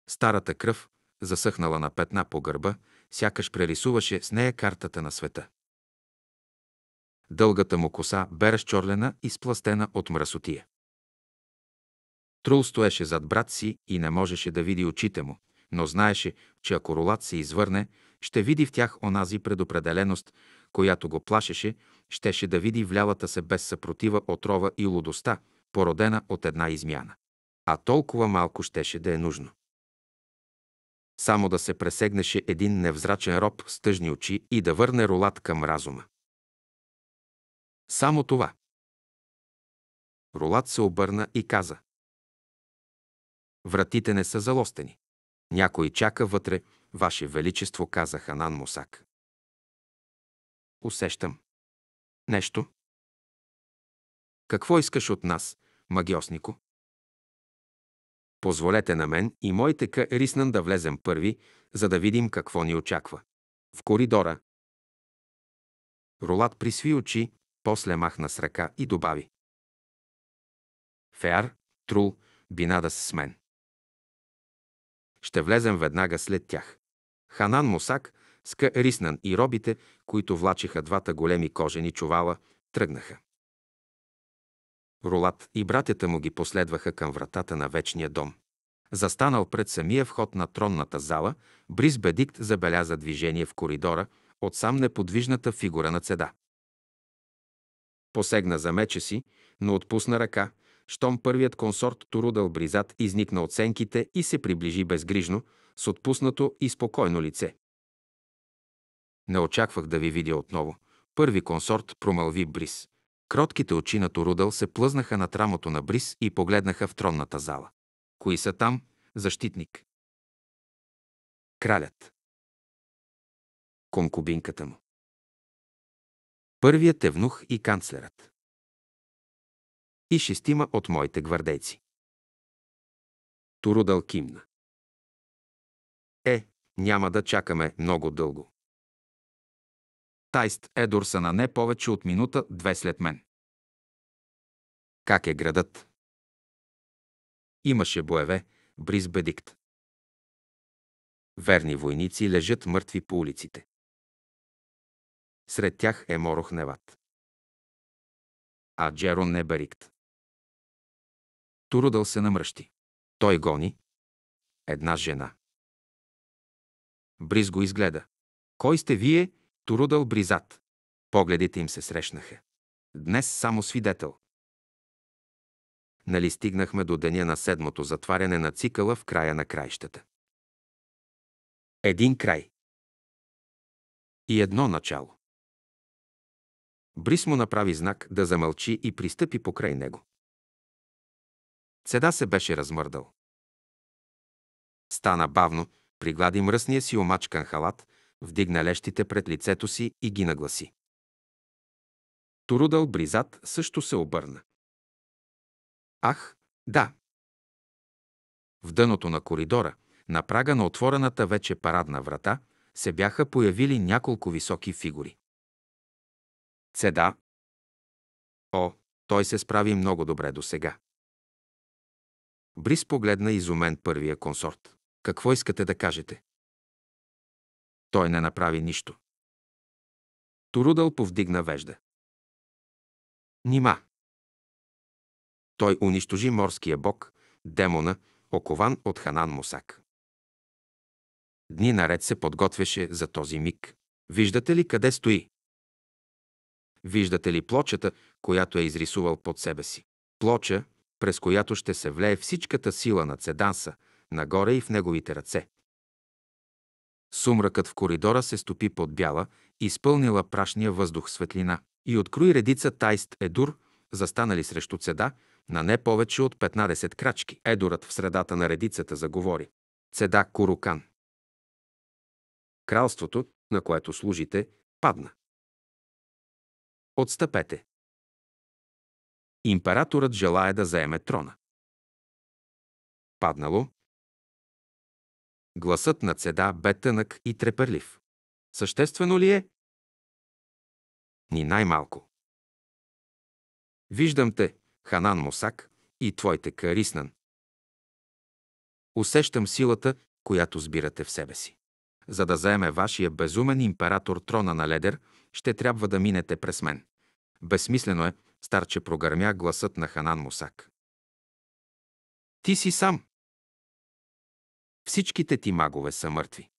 Speaker 1: Старата кръв, засъхнала на петна по гърба, сякаш прерисуваше с нея картата на света. Дългата му коса бе разчорлена и спластена от мръсотия. Трул стоеше зад брат си и не можеше да види очите му, но знаеше, че ако ролат се извърне, ще види в тях онази предопределеност, която го плашеше, щеше да види влялата се без съпротива отрова и лудостта, породена от една измяна. А толкова малко щеше да е нужно. Само да се пресегнеше един невзрачен роб с тъжни очи и да върне рулат към разума. Само това. Рулат се обърна и каза. Вратите не са залостени. Някой чака вътре, Ваше Величество, каза Ханан Мусак усещам. Нещо. Какво искаш от нас, магиоснико? Позволете на мен и моите къ Риснан да влезем първи, за да видим какво ни очаква. В коридора. Ролат присви очи, после махна с ръка и добави. Феар, Трул, Бинада с мен. Ще влезем веднага след тях. Ханан Мусак, Ска Риснан и робите които влачиха двата големи кожени чувала, тръгнаха. Ролат и братята му ги последваха към вратата на вечния дом. Застанал пред самия вход на тронната зала, Бриз Бедикт забеляза движение в коридора от сам неподвижната фигура на цеда. Посегна за меча си, но отпусна ръка, щом първият консорт Турудал Бризат изникна от сенките и се приближи безгрижно, с отпуснато и спокойно лице. Не очаквах да ви видя отново. Първи консорт промълви Брис. Кротките очи на Торудъл се плъзнаха над рамото на Брис и погледнаха в тронната зала. Кои са там? Защитник. Кралят.
Speaker 2: Конкубинката му. Първият е внух и канцлерът. И шестима от моите гвардейци. Турудал кимна. Е, няма да чакаме много дълго. Тайст на не повече от минута-две след мен. Как е градът?
Speaker 1: Имаше боеве, бриз бедикт. Верни войници лежат мъртви по улиците. Сред тях е Морох Неват.
Speaker 2: А Джерон не Берикт. Турудъл се намръщи.
Speaker 1: Той гони една жена. Бриз го изгледа. Кой сте вие Турудъл Бризат. Погледите им се срещнаха. Днес само свидетел. Нали стигнахме до деня на седмото затваряне на цикъла в края на краищата. Един край.
Speaker 2: И едно начало. Брис му
Speaker 1: направи знак да замълчи и пристъпи покрай него. Цеда се беше размърдал. Стана бавно, приглади мръсния си омачкан халат – вдигна лещите пред лицето си и ги нагласи. Турудал Бризат също се обърна. Ах, да! В дъното на коридора, на прага на отворената вече парадна врата, се бяха появили няколко високи фигури. Цеда. О, той се справи много добре до сега. Бриз погледна изумен първия консорт. Какво искате да кажете? Той не направи нищо. Турудъл повдигна вежда.
Speaker 2: Нима. Той унищожи морския бог,
Speaker 1: демона, окован от Ханан Мусак. Дни наред се подготвяше за този миг. Виждате ли къде стои? Виждате ли плочата, която е изрисувал под себе си? Плоча, през която ще се влее всичката сила на Цеданса, нагоре и в неговите ръце. Сумракът в коридора се стопи под бяла, изпълнила прашния въздух светлина и открои редица тайст едур, застанали срещу цеда, на не повече от 15 крачки. Едорът в средата на редицата заговори. Цеда Курукан. Кралството, на което служите, падна. Отстъпете.
Speaker 2: Императорът желая да заеме трона. Паднало, Гласът на Цеда бе тънък и треперлив. Съществено ли е? Ни най-малко.
Speaker 1: Виждам те, Ханан Мусак, и твоите Кариснан. Усещам силата, която сбирате в себе си. За да заеме вашия безумен император трона на ледер, ще трябва да минете през мен. Безсмислено е, старче прогърмя гласът на Ханан Мусак. Ти си сам, Всичките ти магове са мъртви.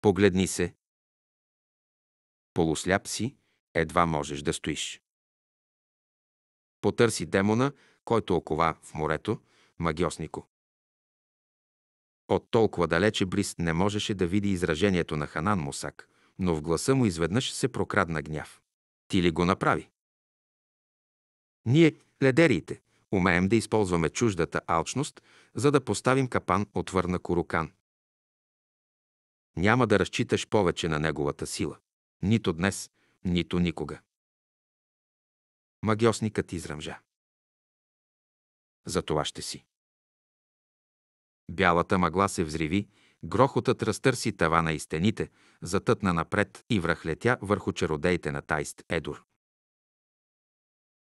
Speaker 2: Погледни се. Полусляп си, едва
Speaker 1: можеш да стоиш. Потърси демона, който окова в морето, магиоснико. От толкова далече Брис не можеше да види изражението на Ханан Мусак, но в гласа му изведнъж се прокрадна гняв. Ти ли го направи? Ние, ледериите, Умеем да използваме чуждата алчност, за да поставим капан, отвърна курукан. Няма да разчиташ повече на неговата сила. Нито днес, нито никога. Магиосникът изръмжа. За това ще си. Бялата мъгла се взриви, грохотът разтърси тавана и стените, затътна напред и връхлетя върху чародеите на Тайст Едор.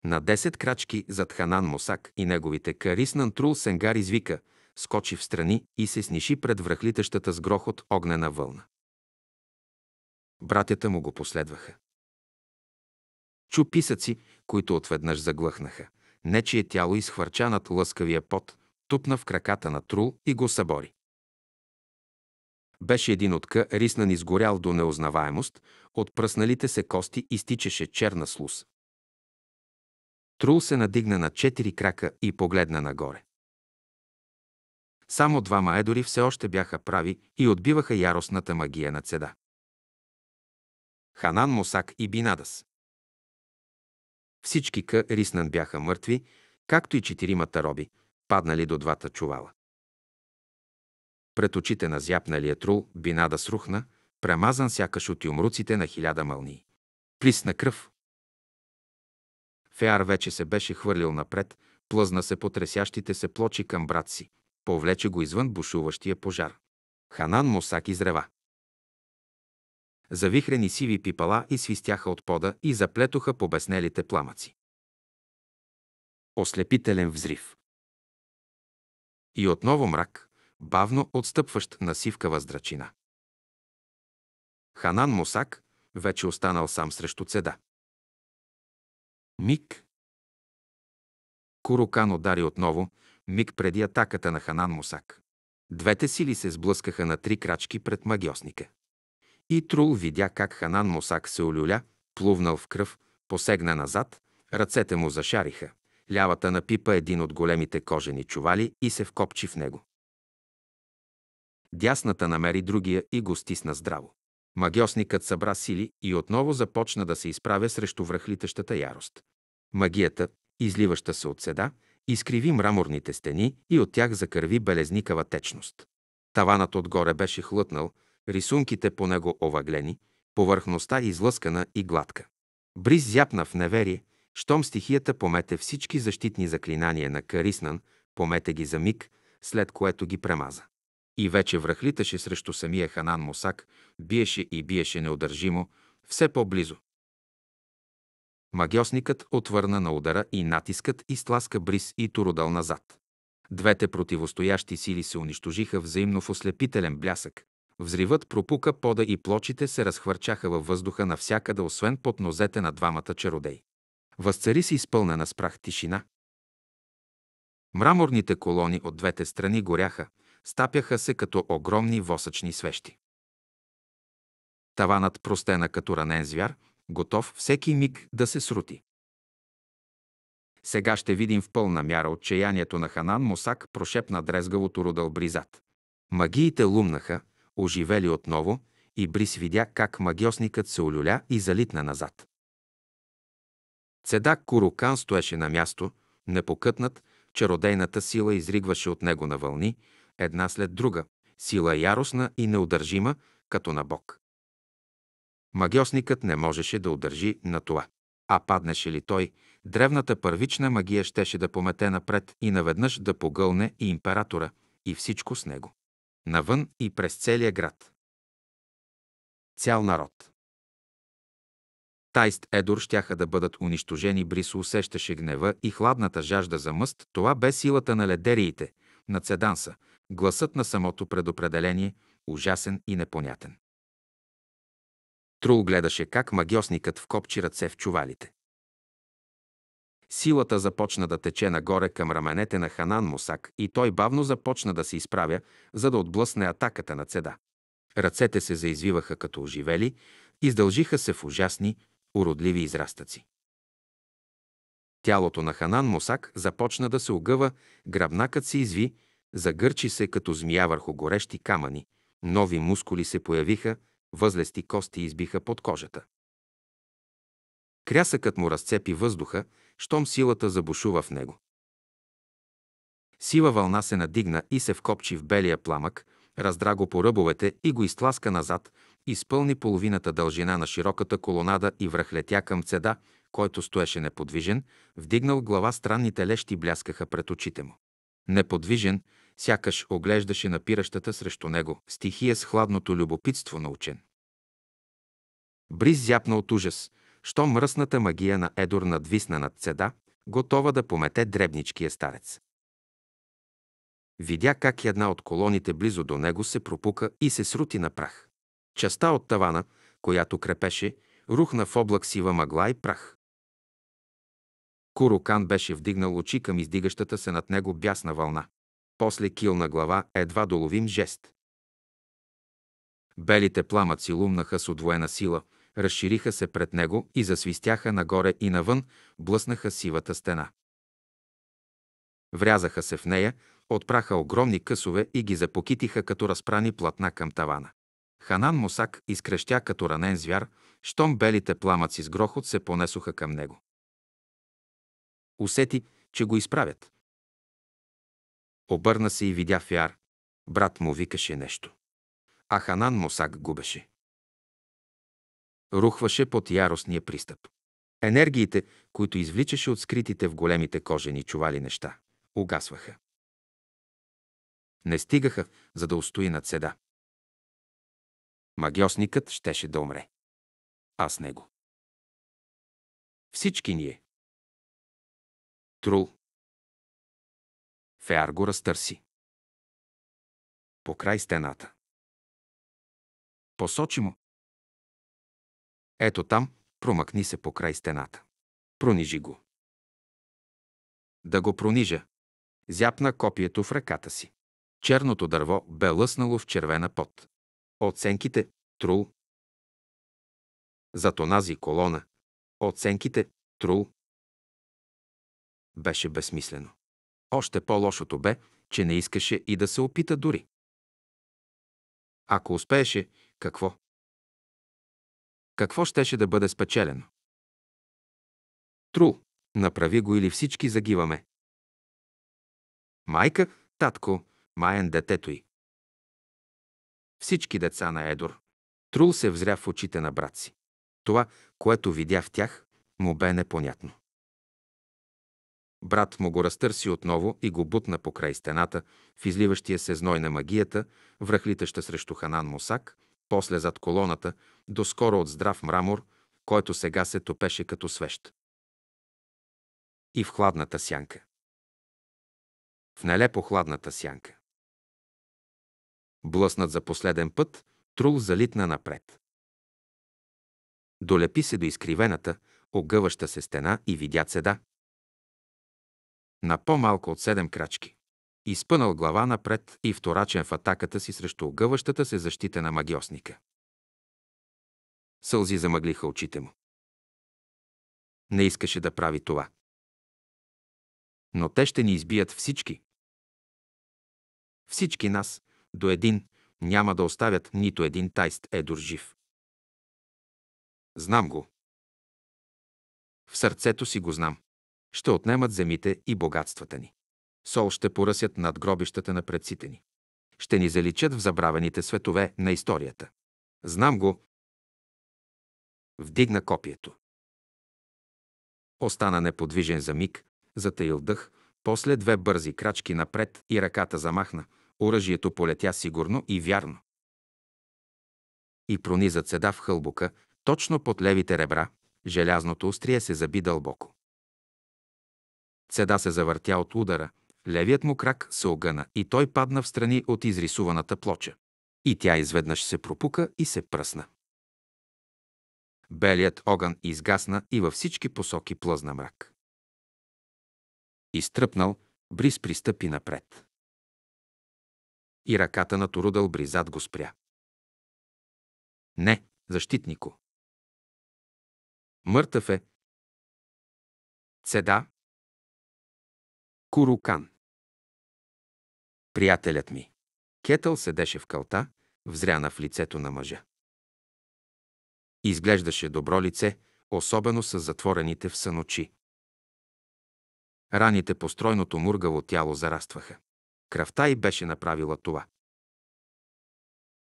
Speaker 1: На 10 крачки зад Ханан Мосак и неговите кариснан трул Сенгар извика, скочи в страни и се сниши пред връхлитащата с грохот огнена вълна. Братята му го последваха. Чу писъци, които отведнъж заглъхнаха. Нечие е тяло изхвърча над лъскавия пот, тупна в краката на трул и го събори. Беше един от къ, риснан изгорял до неузнаваемост, от пръсналите се кости изтичаше черна слуз. Трул се надигна на четири крака и погледна нагоре. Само двама едори все още бяха прави и отбиваха яростната магия на цеда. Ханан Мусак и Бинадас. Всички К. Риснан бяха мъртви, както и четиримата роби, паднали до двата чувала. Пред очите на зяпналия трул Бинадас рухна, премазан сякаш от юмруците на хиляда мълнии. Плисна кръв, Феар вече се беше хвърлил напред, плъзна се по тресящите се плочи към брат си. Повлече го извън бушуващия пожар. Ханан Мосак изрева. Завихрени сиви пипала и свистяха от пода и заплетоха побеснелите пламъци. Ослепителен взрив. И отново мрак, бавно отстъпващ на сивка въздрачина. Ханан Мусак вече останал сам срещу цеда. Миг. Курокан удари отново, миг преди атаката на Ханан Мусак. Двете сили се сблъскаха на три крачки пред магиосника. И Трул видя как Ханан Мусак се олюля, плувнал в кръв, посегна назад, ръцете му зашариха. Лявата напипа един от големите кожени чували и се вкопчи в него. Дясната намери другия и го стисна здраво. Магиосникът събра сили и отново започна да се изправя срещу връхлитащата ярост. Магията, изливаща се от седа, изкриви мраморните стени и от тях закърви белезникава течност. Таванът отгоре беше хлътнал, рисунките по него овъглени, повърхността излъскана и гладка. Бриз зяпна в неверие, щом стихията помете всички защитни заклинания на Кариснан, помете ги за миг, след което ги премаза. И вече връхлиташе срещу самия Ханан Мусак, биеше и биеше неудържимо, все по-близо. Магиосникът отвърна на удара и натискът изтласка бриз и туродал назад. Двете противостоящи сили се унищожиха взаимно в ослепителен блясък. Взривът пропука пода и плочите се разхвърчаха във въздуха навсякъде, освен под нозете на двамата чародей. Възцари се изпълнена с прах тишина. Мраморните колони от двете страни горяха, стапяха се като огромни восъчни свещи. Таванът простена като ранен звяр, готов всеки миг да се срути. Сега ще видим в пълна мяра отчаянието на Ханан Мусак прошепна дрезгавото родъл Бризат. Магиите лумнаха, оживели отново и Брис видя как магиосникът се олюля и залитна назад. Цедак Курукан стоеше на място, непокътнат, чародейната сила изригваше от него на вълни, една след друга, сила яростна и неудържима, като на Бог. Магиосникът не можеше да удържи на това. А паднеше ли той, древната първична магия щеше да помете напред и наведнъж да погълне и императора, и всичко с него. Навън и през целия град. Цял народ. Тайст Едор щяха да бъдат унищожени, Брисо усещаше гнева и хладната жажда за мъст, това бе силата на ледериите, на Цеданса, гласът на самото предопределение, ужасен и непонятен. Трул гледаше как магиосникът вкопчи ръце в чувалите. Силата започна да тече нагоре към раменете на Ханан Мусак и той бавно започна да се изправя, за да отблъсне атаката на цеда. Ръцете се заизвиваха като оживели, издължиха се в ужасни, уродливи израстъци. Тялото на Ханан Мусак започна да се огъва, гръбнакът се изви, Загърчи се като змия върху горещи камъни. Нови мускули се появиха, възлести кости избиха под кожата. Крясъкът му разцепи въздуха, щом силата забушува в него. Сива вълна се надигна и се вкопчи в белия пламък, раздра го по ръбовете и го изтласка назад, изпълни половината дължина на широката колонада и връхлетя към цеда, който стоеше неподвижен, вдигнал глава странните лещи бляскаха пред очите му неподвижен, сякаш оглеждаше напиращата срещу него стихия с хладното любопитство на учен. Бриз зяпна от ужас, що мръсната магия на Едор надвисна над седа, готова да помете дребничкия старец. Видя как една от колоните близо до него се пропука и се срути на прах. Частта от тавана, която крепеше, рухна в облак сива мъгла и прах. Курокан беше вдигнал очи към издигащата се над него бясна вълна. После килна глава, едва доловим жест. Белите пламъци лумнаха с удвоена сила, разшириха се пред него и засвистяха нагоре и навън, блъснаха сивата стена. Врязаха се в нея, отпраха огромни късове и ги запокитиха като разпрани платна към тавана. Ханан Мусак изкрещя като ранен звяр, щом белите пламъци с грохот се понесоха към него. Усети, че го изправят. Обърна се и видя Фиар. Брат му викаше нещо. А Ханан Мосак губеше. Рухваше под яростния пристъп. Енергиите, които извличаше от скритите в големите кожени чували неща, угасваха. Не стигаха, за да устои над седа.
Speaker 2: Магиосникът щеше да умре. А с него. Всички ние, Трул. Феар го разтърси. Покрай стената. Посочи му. Ето там, промъкни се покрай стената.
Speaker 1: Пронижи го. Да го пронижа. Зяпна копието в ръката си. Черното дърво бе лъснало в червена пот. Оценките – трул. Зад онази колона – оценките – трул беше безсмислено. Още по-лошото бе, че не искаше и да се опита дори. Ако успееше,
Speaker 2: какво? Какво щеше да бъде спечелено? Трул, направи го или всички загиваме.
Speaker 1: Майка, татко, маен детето й. Всички деца на Едор. Трул се взря в очите на брат си. Това, което видя в тях, му бе непонятно. Брат му го разтърси отново и го бутна покрай стената, в изливащия се зной на магията, връхлитаща срещу Ханан Мусак, после зад колоната, доскоро от здрав мрамор, който сега се топеше като свещ. И в хладната сянка. В нелепо хладната сянка. Блъснат за последен път, Трул залитна напред. Долепи се до изкривената, огъваща се стена и видя цеда, на по-малко от седем крачки. Изпънал глава напред и вторачен в атаката си срещу огъващата се защита на магиосника. Сълзи замъглиха очите му. Не искаше да прави това. Но те ще ни избият всички. Всички нас, до един, няма да оставят нито един тайст едор жив. Знам го. В сърцето си го знам ще отнемат земите и богатствата ни. Сол ще поръсят над гробищата на предците ни. Ще ни заличат в забравените светове на историята. Знам го. Вдигна копието. Остана неподвижен за миг, затаил дъх, после две бързи крачки напред и ръката замахна. Оръжието полетя сигурно и вярно. И прониза цеда в хълбука, точно под левите ребра, желязното острие се заби дълбоко. Цеда се завъртя от удара, левият му крак се огъна и той падна в страни от изрисуваната плоча. И тя изведнъж се пропука и се пръсна. Белият огън изгасна и във всички посоки плъзна мрак. Изтръпнал, Бриз пристъпи
Speaker 2: напред. И ръката на Торудъл Бризат го спря. Не, защитнико. Мъртъв е. Цеда, Курукан.
Speaker 1: Приятелят ми. Кетъл седеше в калта, взряна в лицето на мъжа. Изглеждаше добро лице, особено с затворените в съночи. Раните по стройното мургаво тяло зарастваха. Кръвта й беше направила това.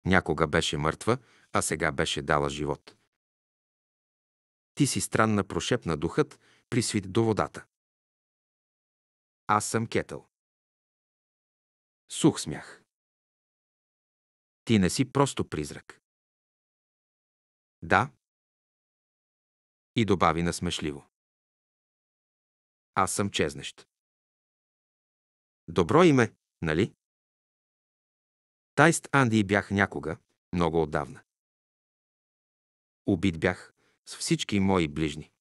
Speaker 1: Някога беше мъртва, а сега беше дала живот. Ти си странна, прошепна духът, присвит до водата. Аз съм кетъл.
Speaker 2: Сух смях. Ти не си просто призрак. Да. И добави насмешливо. Аз съм чезнещ. Добро име, нали? Тайст Анди бях някога, много отдавна. Убит бях с всички мои ближни.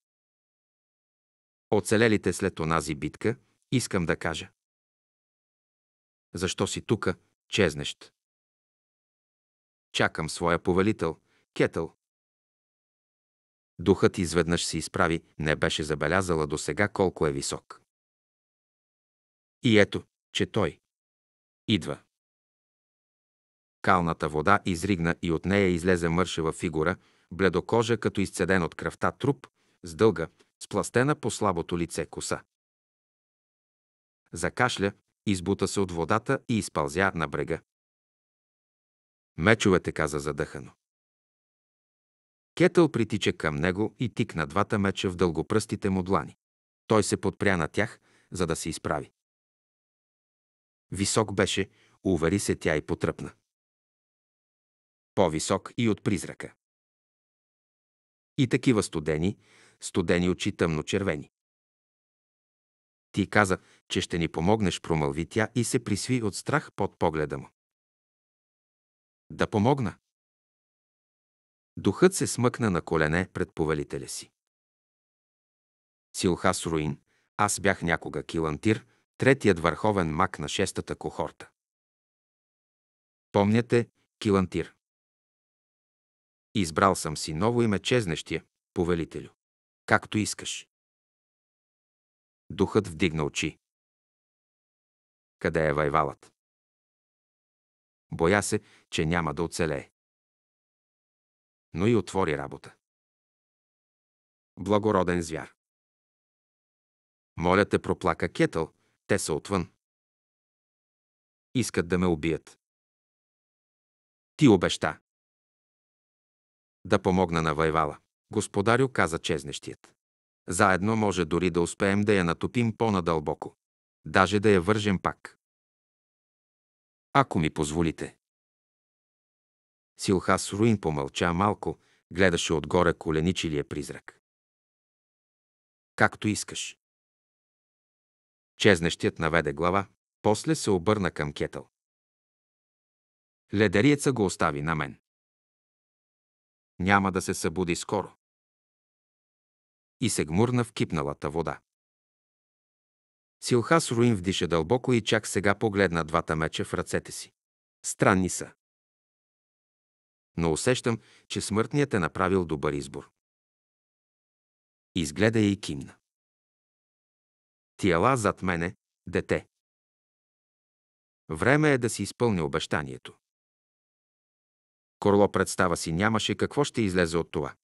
Speaker 2: Оцелелите след онази битка – искам да кажа.
Speaker 1: Защо си тука, чезнещ? Чакам своя повелител, Кетъл. Духът изведнъж се изправи, не беше забелязала до сега колко е висок. И ето, че той идва. Калната вода изригна и от нея излезе мършева фигура, бледокожа като изцеден от кръвта труп, с дълга, спластена по слабото лице коса закашля, избута се от водата и изпълзя на брега. Мечовете каза задъхано. Кетъл притича към него и тикна двата меча в дългопръстите му длани. Той се подпря на тях, за да се изправи. Висок беше, увери се тя и потръпна. По-висок и от призрака. И такива студени, студени очи тъмно-червени. Ти каза, че ще ни помогнеш, промълви тя и се присви от страх под погледа му. Да помогна. Духът се смъкна на колене пред повелителя си. Силхас Руин, аз бях някога килантир, третият върховен мак на шестата кохорта. Помняте, килантир. Избрал съм си ново име чезнещия, повелителю. Както искаш.
Speaker 2: Духът вдигна очи. Къде е Вайвалът? Боя се, че няма да оцелее. Но и отвори работа. Благороден звяр. Моля те, проплака Кетъл, те са отвън. Искат да ме убият. Ти обеща.
Speaker 1: Да помогна на Вайвала. Господарю каза чезнещият. Заедно може дори да успеем да я натопим по-надълбоко. Даже да я вържем пак. Ако ми позволите. Силхас Руин помълча малко, гледаше отгоре коленичилия призрак. Както искаш. Чезнещият наведе глава, после се обърна към кетъл. Ледерица го остави на мен.
Speaker 2: Няма да се събуди скоро и се гмурна
Speaker 1: в кипналата вода. Силхас Руин вдиша дълбоко и чак сега погледна двата меча в ръцете си. Странни са. Но усещам, че смъртният е направил добър избор. Изгледа я и
Speaker 2: кимна. Ти ела зад мене, дете.
Speaker 1: Време е да си изпълни обещанието. Корло представа си нямаше какво ще излезе от това.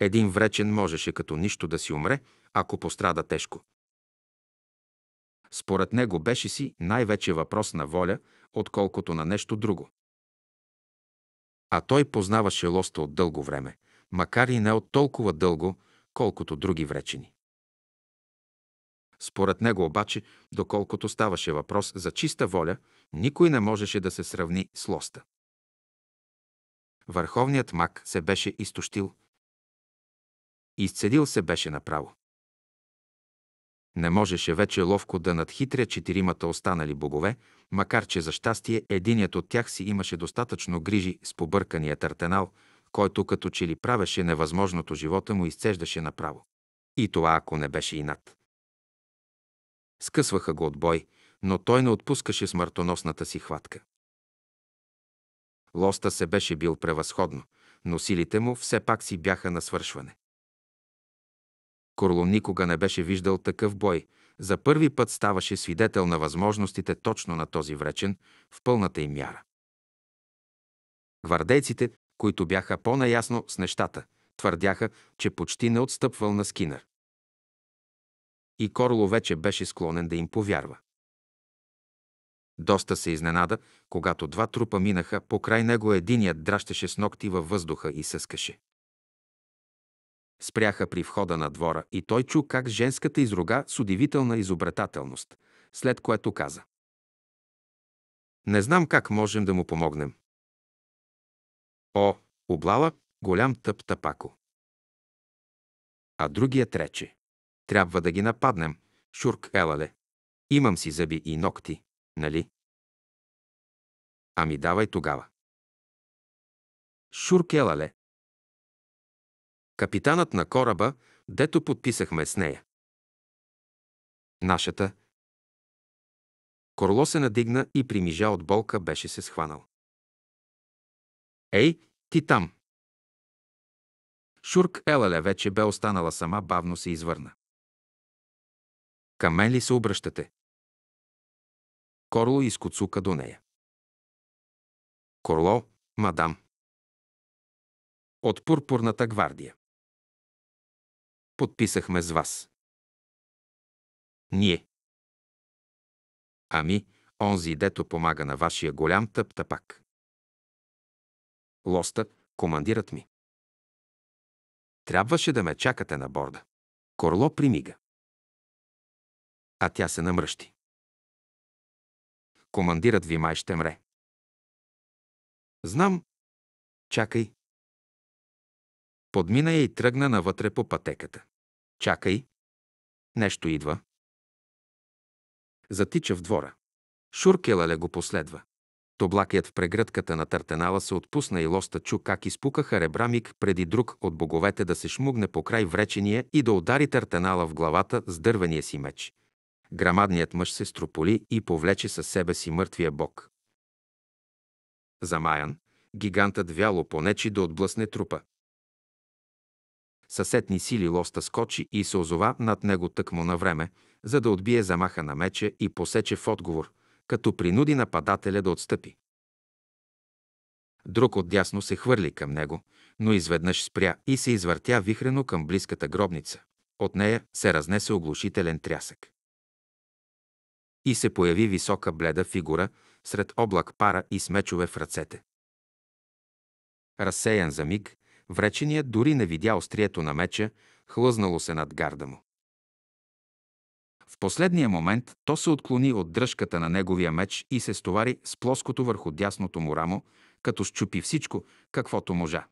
Speaker 1: Един вречен можеше като нищо да си умре, ако пострада тежко. Според него беше си най-вече въпрос на воля, отколкото на нещо друго. А той познаваше лоста от дълго време, макар и не от толкова дълго, колкото други вречени. Според него обаче, доколкото ставаше въпрос за чиста воля, никой не можеше да се сравни с лоста. Върховният мак се беше изтощил, Изцедил се беше направо. Не можеше вече ловко да надхитря четиримата останали богове, макар че за щастие единият от тях си имаше достатъчно грижи с побъркания тартенал, който като че ли правеше невъзможното живота му изцеждаше направо. И това ако не беше инат. Скъсваха го от бой, но той не отпускаше смъртоносната си хватка. Лоста се беше бил превъзходно, но силите му все пак си бяха на свършване. Корло никога не беше виждал такъв бой. За първи път ставаше свидетел на възможностите точно на този вречен, в пълната им мяра. Гвардейците, които бяха по-наясно с нещата, твърдяха, че почти не отстъпвал на Скинър. И Корло вече беше склонен да им повярва. Доста се изненада, когато два трупа минаха, покрай него единият дращеше с ногти във въздуха и съскаше. Спряха при входа на двора и той чу как женската изруга с удивителна изобретателност, след което каза. Не знам как можем да му помогнем. О, облала, голям тъп тапако. А другият рече. Трябва да ги нападнем, шурк елале. Имам си зъби и ногти, нали? Ами давай тогава.
Speaker 3: Шурк
Speaker 2: елале, Капитанът на кораба, дето подписахме с нея. Нашата. Корло се надигна
Speaker 1: и примижа от болка беше се схванал. Ей, ти там! Шурк Елеле вече бе останала сама, бавно се извърна.
Speaker 2: Към мен ли се обръщате? Корло изкоцука до нея. Корло, мадам. От пурпурната гвардия подписахме с вас. Ние. Ами, онзи
Speaker 1: дето помага на вашия голям тъп тъпак. Лоста, командират ми. Трябваше да ме чакате на борда. Корло
Speaker 2: примига. А тя се намръщи. Командират ви май ще мре. Знам. Чакай. Подмина я и тръгна навътре по пътеката. Чакай.
Speaker 1: Нещо идва. Затича в двора. Шуркелале го последва. Тоблакият в прегръдката на тартенала се отпусна и лоста чу как изпукаха ребра миг преди друг от боговете да се шмугне по край вречения и да удари тартенала в главата с дървения си меч. Грамадният мъж се строполи и повлече със себе си мъртвия бог. Замаян, гигантът вяло понечи да отблъсне трупа. Съсетни сили лоста скочи и се озова над него тъкмо на време, за да отбие замаха на меча и посече в отговор, като принуди нападателя да отстъпи. Друг отдясно се хвърли към него, но изведнъж спря и се извъртя вихрено към близката гробница. От нея се разнесе оглушителен трясък. И се появи висока бледа фигура сред облак пара и смечове в ръцете. Разсеян за миг, Вреченият дори не видя острието на меча, хлъзнало се над гарда му. В последния момент то се отклони от дръжката на неговия меч и се стовари с плоското върху дясното му рамо, като щупи всичко, каквото можа.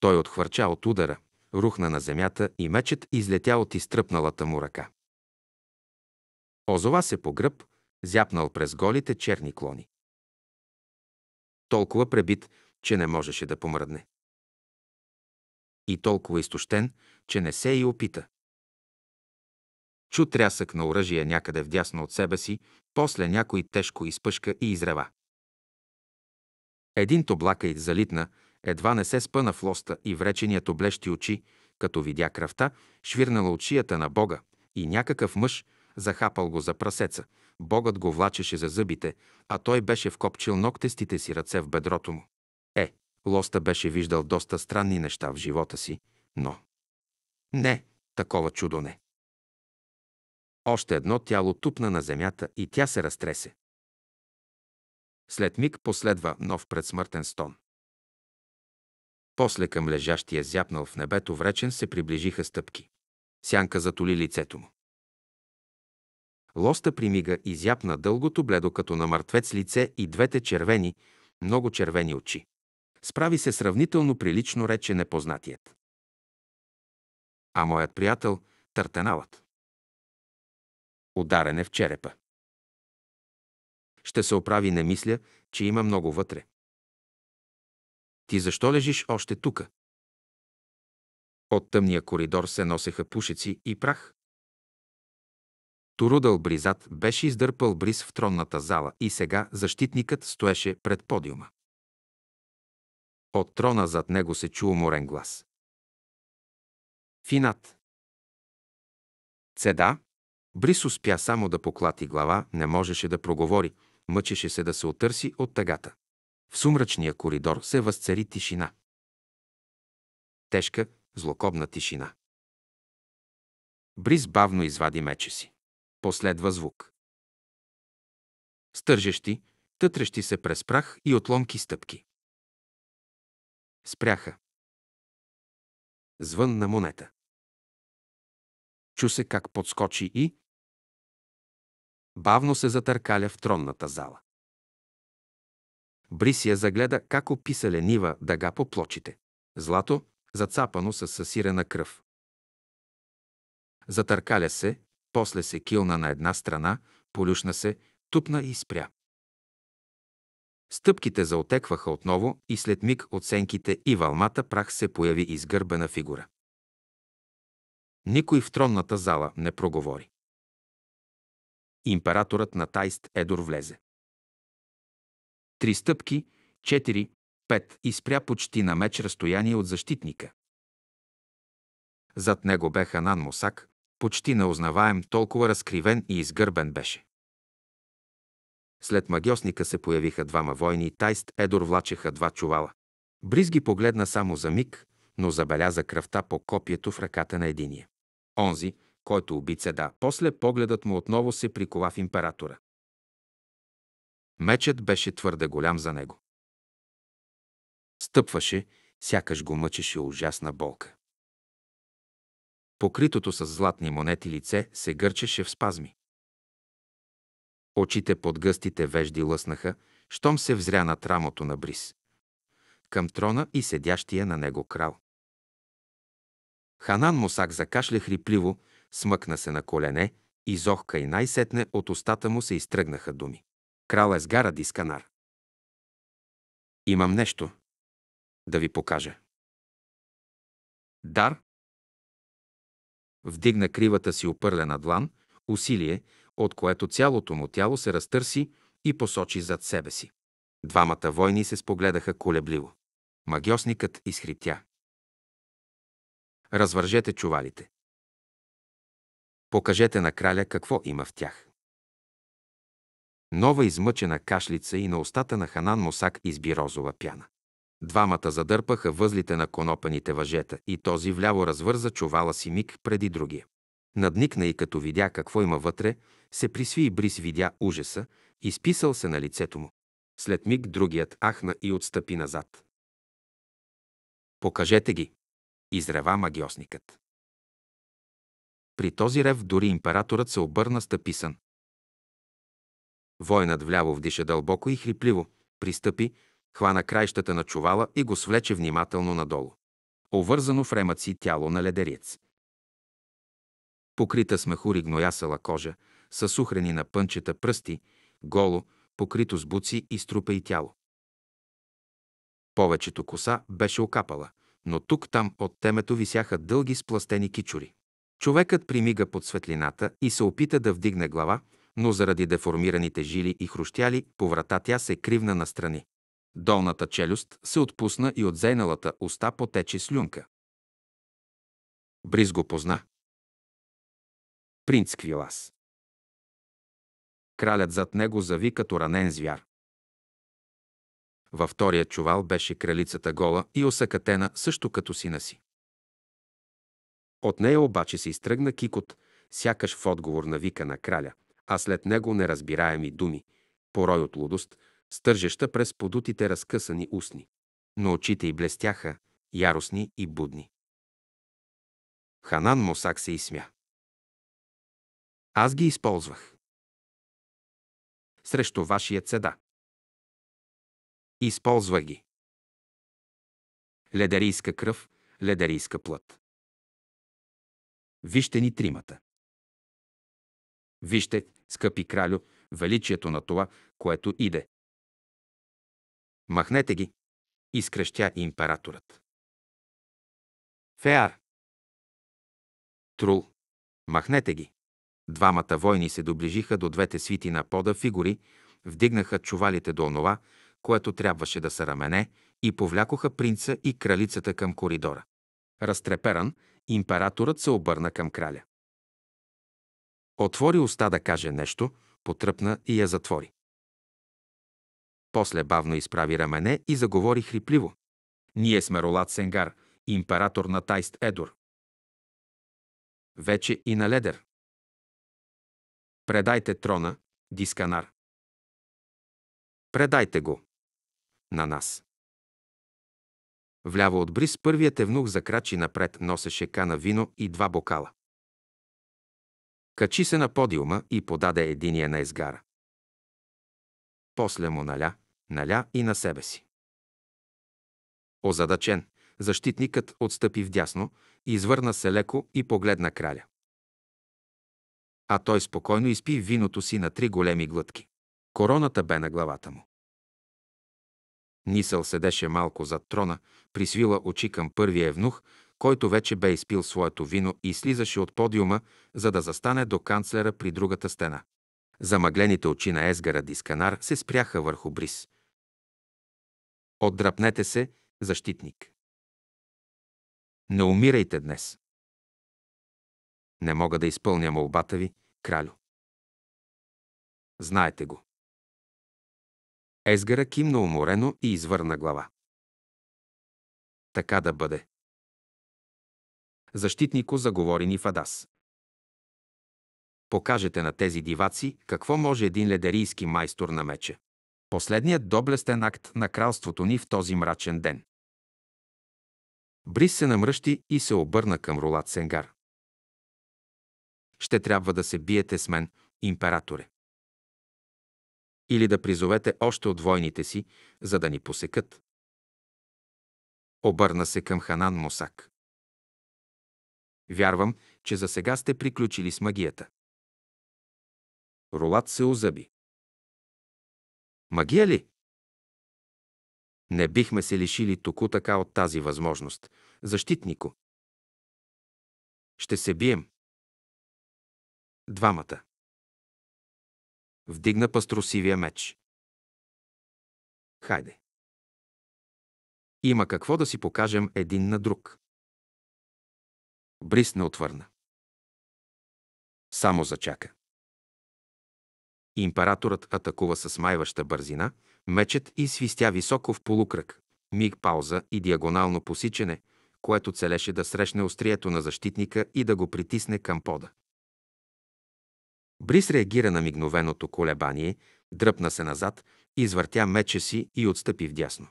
Speaker 1: Той отхвърча от удара, рухна на земята и мечът излетя от изтръпналата му ръка. Озова се по гръб, зяпнал през голите черни клони. Толкова пребит, че не можеше да помръдне. И толкова изтощен, че не се и опита. Чу трясък на оръжие някъде вдясно от себе си, после някой тежко изпъшка и изрева. Един тоблака и залитна, едва не се спъна в лоста и вреченият облещи очи, като видя кръвта, швирнала от шията на Бога и някакъв мъж, захапал го за прасеца. Богът го влачеше за зъбите, а той беше вкопчил ногтестите си ръце в бедрото му. Е, Лоста беше виждал доста странни неща в живота си, но... Не, такова чудо не. Още едно тяло тупна на земята и тя се разтресе. След миг последва нов предсмъртен стон. После към лежащия зяпнал в небето вречен се приближиха стъпки. Сянка затоли лицето му. Лоста примига и зяпна дългото бледо като на мъртвец лице и двете червени, много червени очи. Справи се сравнително прилично, рече непознатият. А моят приятел
Speaker 2: – търтеналът. Ударен е в черепа.
Speaker 1: Ще се оправи, не мисля, че има много вътре. Ти защо лежиш още тука? От тъмния коридор се носеха пушеци и прах. Турудъл Бризат беше издърпал бриз в тронната зала и сега защитникът стоеше пред подиума. От трона зад него се чу уморен глас. Финат. Цеда. Брис успя само да поклати глава, не можеше да проговори, мъчеше се да се отърси от тъгата. В сумрачния коридор се възцари тишина. Тежка, злокобна тишина. Брис бавно извади меча си. Последва звук. Стържещи, тътрещи се през прах и отломки стъпки.
Speaker 2: Спряха. Звън на монета.
Speaker 1: Чу се как подскочи и... Бавно се затъркаля в тронната зала. Брисия загледа как описа ленива дъга по плочите. Злато, зацапано с съсирена кръв. Затъркаля се, после се килна на една страна, полюшна се, тупна и спря. Стъпките заотекваха отново и след миг от сенките и валмата прах се появи изгърбена фигура. Никой в тронната зала не проговори. Императорът на Тайст Едор влезе. Три стъпки, четири, пет и спря почти на меч разстояние от защитника. Зад него бе Ханан Мусак, почти неузнаваем, толкова разкривен и изгърбен беше. След магиосника се появиха двама войни и Тайст Едор влачеха два чувала. Бриз ги погледна само за миг, но забеляза кръвта по копието в ръката на единия. Онзи, който уби да, после погледът му отново се прикова в императора. Мечът беше твърде голям за него. Стъпваше, сякаш го мъчеше ужасна болка. Покритото с златни монети лице се гърчеше в спазми. Очите под гъстите вежди лъснаха, щом се взря над рамото на Брис. Към трона и седящия на него крал. Ханан Мусак закашля хрипливо, смъкна се на колене, изохка и най-сетне от устата му се изтръгнаха думи. Крал сгара Дисканар. Имам нещо. Да ви покажа. Дар. Вдигна кривата си опърлена длан, усилие, от което цялото му тяло се разтърси и посочи зад себе си. Двамата войни се спогледаха колебливо. Магиосникът изхриптя. Развържете чувалите. Покажете на краля какво има в тях. Нова измъчена кашлица и на устата на Ханан Мосак изби розова пяна. Двамата задърпаха възлите на конопаните въжета и този вляво развърза чувала си миг преди другия. Надникна и като видя какво има вътре, се присви и Брис видя ужаса, изписал се на лицето му. След миг другият ахна и отстъпи назад. Покажете ги! Изрева магиосникът. При този рев дори императорът се обърна стъписан. Войнат вляво вдиша дълбоко и хрипливо, пристъпи, хвана краищата на чувала и го свлече внимателно надолу. Овързано в ремът си тяло на ледерец. Покрита с мехури гноясала кожа, са сухрени на пънчета пръсти, голо, покрито с буци и струпа и тяло. Повечето коса беше окапала, но тук-там от темето висяха дълги спластени кичури. Човекът примига под светлината и се опита да вдигне глава, но заради деформираните жили и хрущяли, по врата тя се кривна настрани. Долната челюст се отпусна и от зейналата уста потече слюнка. Бриз го позна.
Speaker 2: Принц Квилас. Кралят зад него
Speaker 1: зави като ранен звяр. Във втория чувал беше кралицата гола и осъкатена също като сина си. От нея обаче се изтръгна кикот, сякаш в отговор на вика на краля, а след него неразбираеми думи, порой от лудост, стържеща през подутите разкъсани устни. Но очите й блестяха, яростни и будни. Ханан Мосак се
Speaker 2: изсмя. Аз ги използвах срещу вашия цеда. Използва ги. Ледерийска кръв, ледерийска плът. Вижте ни
Speaker 1: тримата. Вижте, скъпи кралю, величието на това, което иде. Махнете ги, изкръщя императорът. Феар. Трул. Махнете ги. Двамата войни се доближиха до двете свити на пода фигури, вдигнаха чувалите до онова, което трябваше да се рамене, и повлякоха принца и кралицата към коридора. Разтреперан, императорът се обърна към краля. Отвори уста да каже нещо, потръпна и я затвори. После бавно изправи рамене и заговори хрипливо. Ние сме Ролат Сенгар, император на Тайст Едор. Вече и на Ледер. Предайте трона, Дисканар. Предайте го. На нас. Вляво от бриз първият евнух закрачи напред, носеше кана вино и два бокала. Качи се на подиума и подаде единия на изгара. После му наля, наля и на себе си. Озадачен, защитникът отстъпи вдясно, извърна се леко и погледна краля а той спокойно изпи виното си на три големи глътки. Короната бе на главата му. Нисъл седеше малко зад трона, присвила очи към първия внух, който вече бе изпил своето вино и слизаше от подиума, за да застане до канцлера при другата стена. Замъглените очи на Езгара Дисканар се спряха върху Брис. Отдръпнете се,
Speaker 2: защитник. Не умирайте днес. Не мога да изпълня молбата ви, кралю. Знаете го. Езгара кимна уморено и извърна глава.
Speaker 1: Така да бъде. Защитнико заговори ни Фадас. Покажете на тези диваци какво може един ледерийски майстор на меча. Последният доблестен акт на кралството ни в този мрачен ден. Брис се намръщи и се обърна към Рулат Сенгар ще трябва да се биете с мен, императоре. Или да призовете още от войните си, за да ни посекат. Обърна се към Ханан Мосак. Вярвам, че за сега
Speaker 2: сте приключили с магията. Ролат се озъби. Магия ли? Не бихме се лишили току така от тази възможност, защитнико. Ще се бием. Двамата. Вдигна пастросивия меч. Хайде. Има какво да си покажем един на друг. Брис не отвърна.
Speaker 1: Само зачака. Императорът атакува с смайваща бързина, мечът и свистя високо в полукръг, миг пауза и диагонално посичане, което целеше да срещне острието на защитника и да го притисне към пода. Брис реагира на мигновеното колебание, дръпна се назад, извъртя меча си и отстъпи вдясно.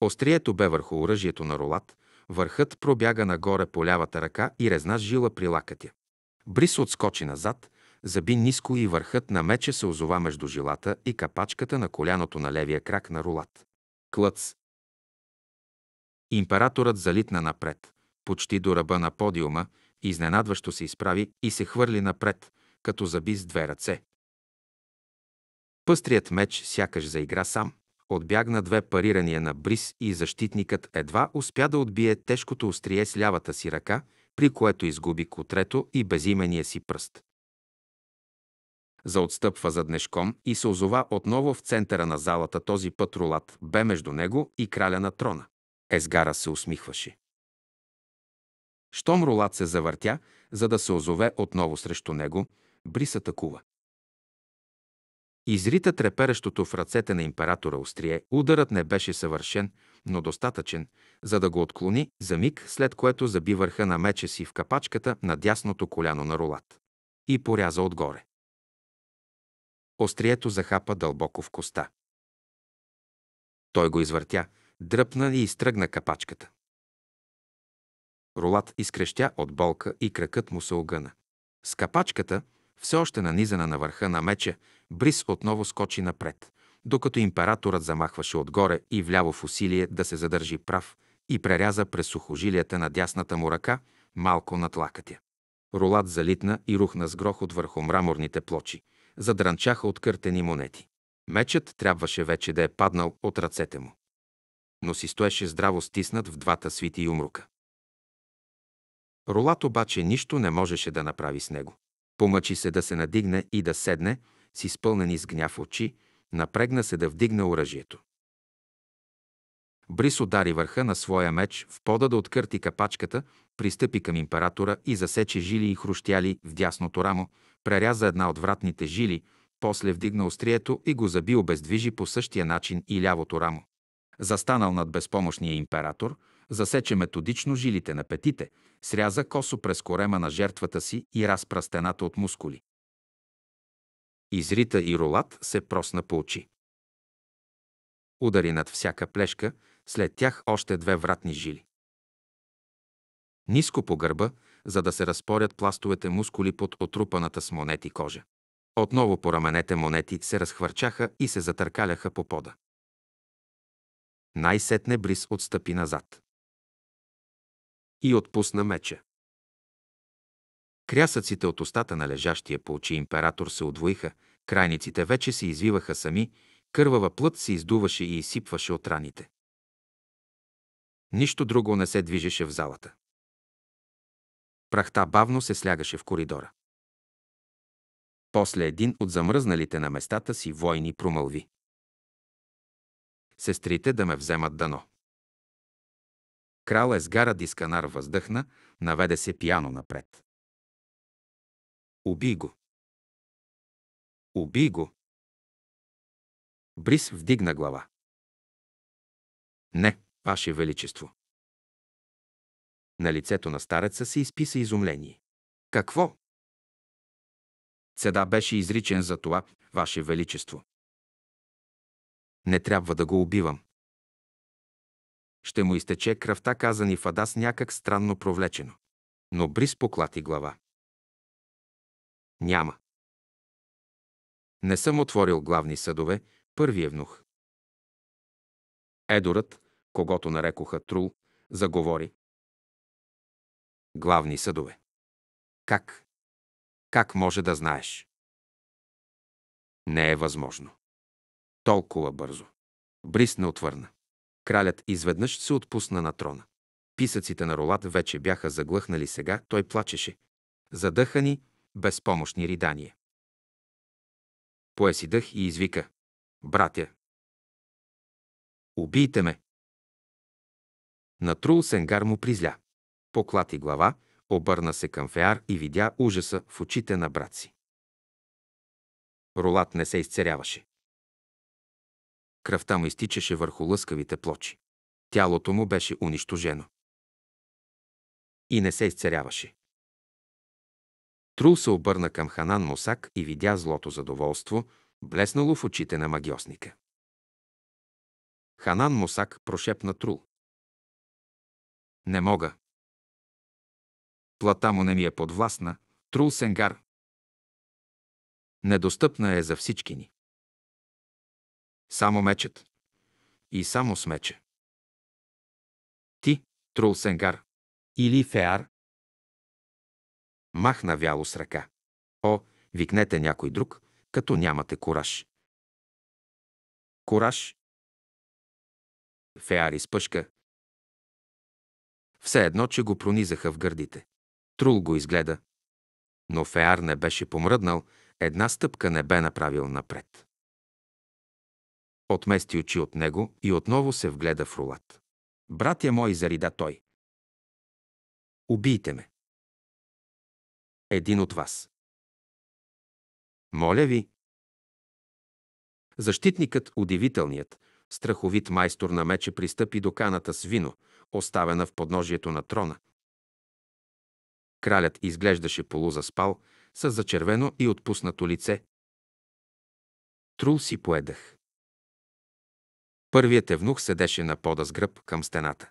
Speaker 1: Острието бе върху оръжието на Ролат, върхът пробяга нагоре по лявата ръка и резна жила при лакътя. Брис отскочи назад, заби ниско и върхът на меча се озова между жилата и капачката на коляното на левия крак на Ролат. Клъц. Императорът залитна напред, почти до ръба на подиума, изненадващо се изправи и се хвърли напред, като заби с две ръце. Пъстрият меч сякаш заигра сам. Отбягна две парирания на бриз и защитникът едва успя да отбие тежкото острие с лявата си ръка, при което изгуби котрето и безимения си пръст. Заотстъпва за днешком и се озова отново в центъра на залата този път рулат бе между него и краля на трона. Езгара се усмихваше. Щом рулат се завъртя, за да се озове отново срещу него, бриса такува. Изрита треперещото в ръцете на императора острие, ударът не беше съвършен, но достатъчен, за да го отклони за миг, след което заби върха на меча си в капачката на дясното коляно на рулат. И поряза отгоре. Острието захапа дълбоко в коста. Той го извъртя, дръпна и изтръгна капачката. Ролат изкрещя от болка и кракът му се огъна. С капачката, все още нанизана на върха на меча, Брис отново скочи напред, докато императорът замахваше отгоре и вляво в усилие да се задържи прав и преряза през сухожилията на дясната му ръка, малко над лакътя. Ролат залитна и рухна с грохот върху мраморните плочи. Задранчаха от къртени монети. Мечът трябваше вече да е паднал от ръцете му. Но си стоеше здраво стиснат в двата свити юмрука. Ролат обаче нищо не можеше да направи с него. Помъчи се да се надигне и да седне, с изпълнени с гняв очи, напрегна се да вдигне оръжието. Брис удари върха на своя меч в пода да откърти капачката, пристъпи към императора и засече жили и хрущяли в дясното рамо, преряза една от вратните жили, после вдигна острието и го заби обездвижи по същия начин и лявото рамо. Застанал над безпомощния император – засече методично жилите на петите, сряза косо през корема на жертвата си и разпра стената от мускули. Изрита и ролат се просна по очи. Удари над всяка плешка, след тях още две вратни жили. Ниско по гърба, за да се разпорят пластовете мускули под отрупаната с монети кожа. Отново по раменете монети се разхвърчаха и се затъркаляха по пода. Най-сетне Брис отстъпи назад и отпусна меча. Крясъците от устата на лежащия по очи император се удвоиха, крайниците вече се извиваха сами, кървава плът се издуваше и изсипваше от раните. Нищо друго не се движеше в залата. Прахта бавно се слягаше в коридора. После един от замръзналите на местата си войни промълви. Сестрите да ме вземат дано. Крал Езгара Дисканар въздъхна, наведе се пияно напред.
Speaker 2: Уби го! Уби го! Брис вдигна глава. Не,
Speaker 1: ваше величество. На лицето на стареца се изписа изумление. Какво? Цеда беше изричен за това, ваше величество. Не трябва да го убивам, ще му изтече кръвта, казани в Адас някак странно провлечено. Но Брис поклати глава. Няма. Не съм отворил главни съдове, първи е внух. Едорът, когато нарекоха Трул, заговори. Главни съдове.
Speaker 2: Как? Как може да знаеш? Не
Speaker 1: е възможно. Толкова бързо. Брис не отвърна. Кралят изведнъж се отпусна на трона. Писъците на Ролат вече бяха заглъхнали сега, той плачеше. Задъхани, безпомощни ридания. Поеси
Speaker 2: си дъх и извика. Братя! Убийте ме!
Speaker 1: Натрул Сенгар му призля. Поклати глава, обърна се към Феар и видя ужаса в очите на брат си. Ролат не се изцеряваше. Кръвта му изтичаше върху лъскавите плочи. Тялото му беше унищожено. И не се изцеряваше. Трул се обърна към Ханан Мусак и видя злото задоволство, блеснало в очите на магиосника. Ханан Мусак прошепна
Speaker 2: Трул. Не мога. Плата му не ми
Speaker 1: е подвластна, Трул Сенгар. Недостъпна е за всички ни. Само мечът. И само с мече. Ти, Трул Сенгар. Или Феар. Махна вяло с ръка. О, викнете някой друг, като нямате
Speaker 2: кураж. Кураж. Феар изпъшка.
Speaker 1: Все едно, че го пронизаха в гърдите. Трул го изгледа. Но Феар не беше помръднал, една стъпка не бе направил напред. Отмести очи от него и отново се вгледа в рулат.
Speaker 2: Братя мой зарида той. Убийте ме.
Speaker 1: Един от вас. Моля ви. Защитникът, удивителният, страховит майстор на мече пристъпи до каната с вино, оставена в подножието на трона. Кралят изглеждаше полузаспал, с зачервено и отпуснато лице. Трул си поедах. Първият евнух седеше на пода с гръб към стената.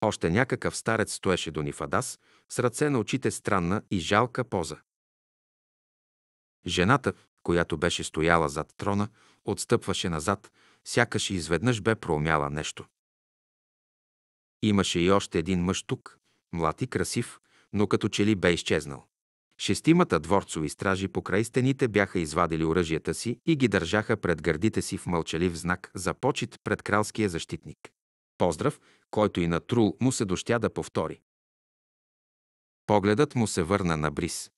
Speaker 1: Още някакъв старец стоеше до Нифадас, с ръце на очите странна и жалка поза. Жената, която беше стояла зад трона, отстъпваше назад, сякаш изведнъж бе проумяла нещо. Имаше и още един мъж тук, млад и красив, но като че ли бе изчезнал. Шестимата дворцови стражи покрай стените бяха извадили оръжията си и ги държаха пред гърдите си в мълчалив знак за почет пред кралския защитник. Поздрав, който и на Трул му се дощя да повтори. Погледът му се върна на Брис.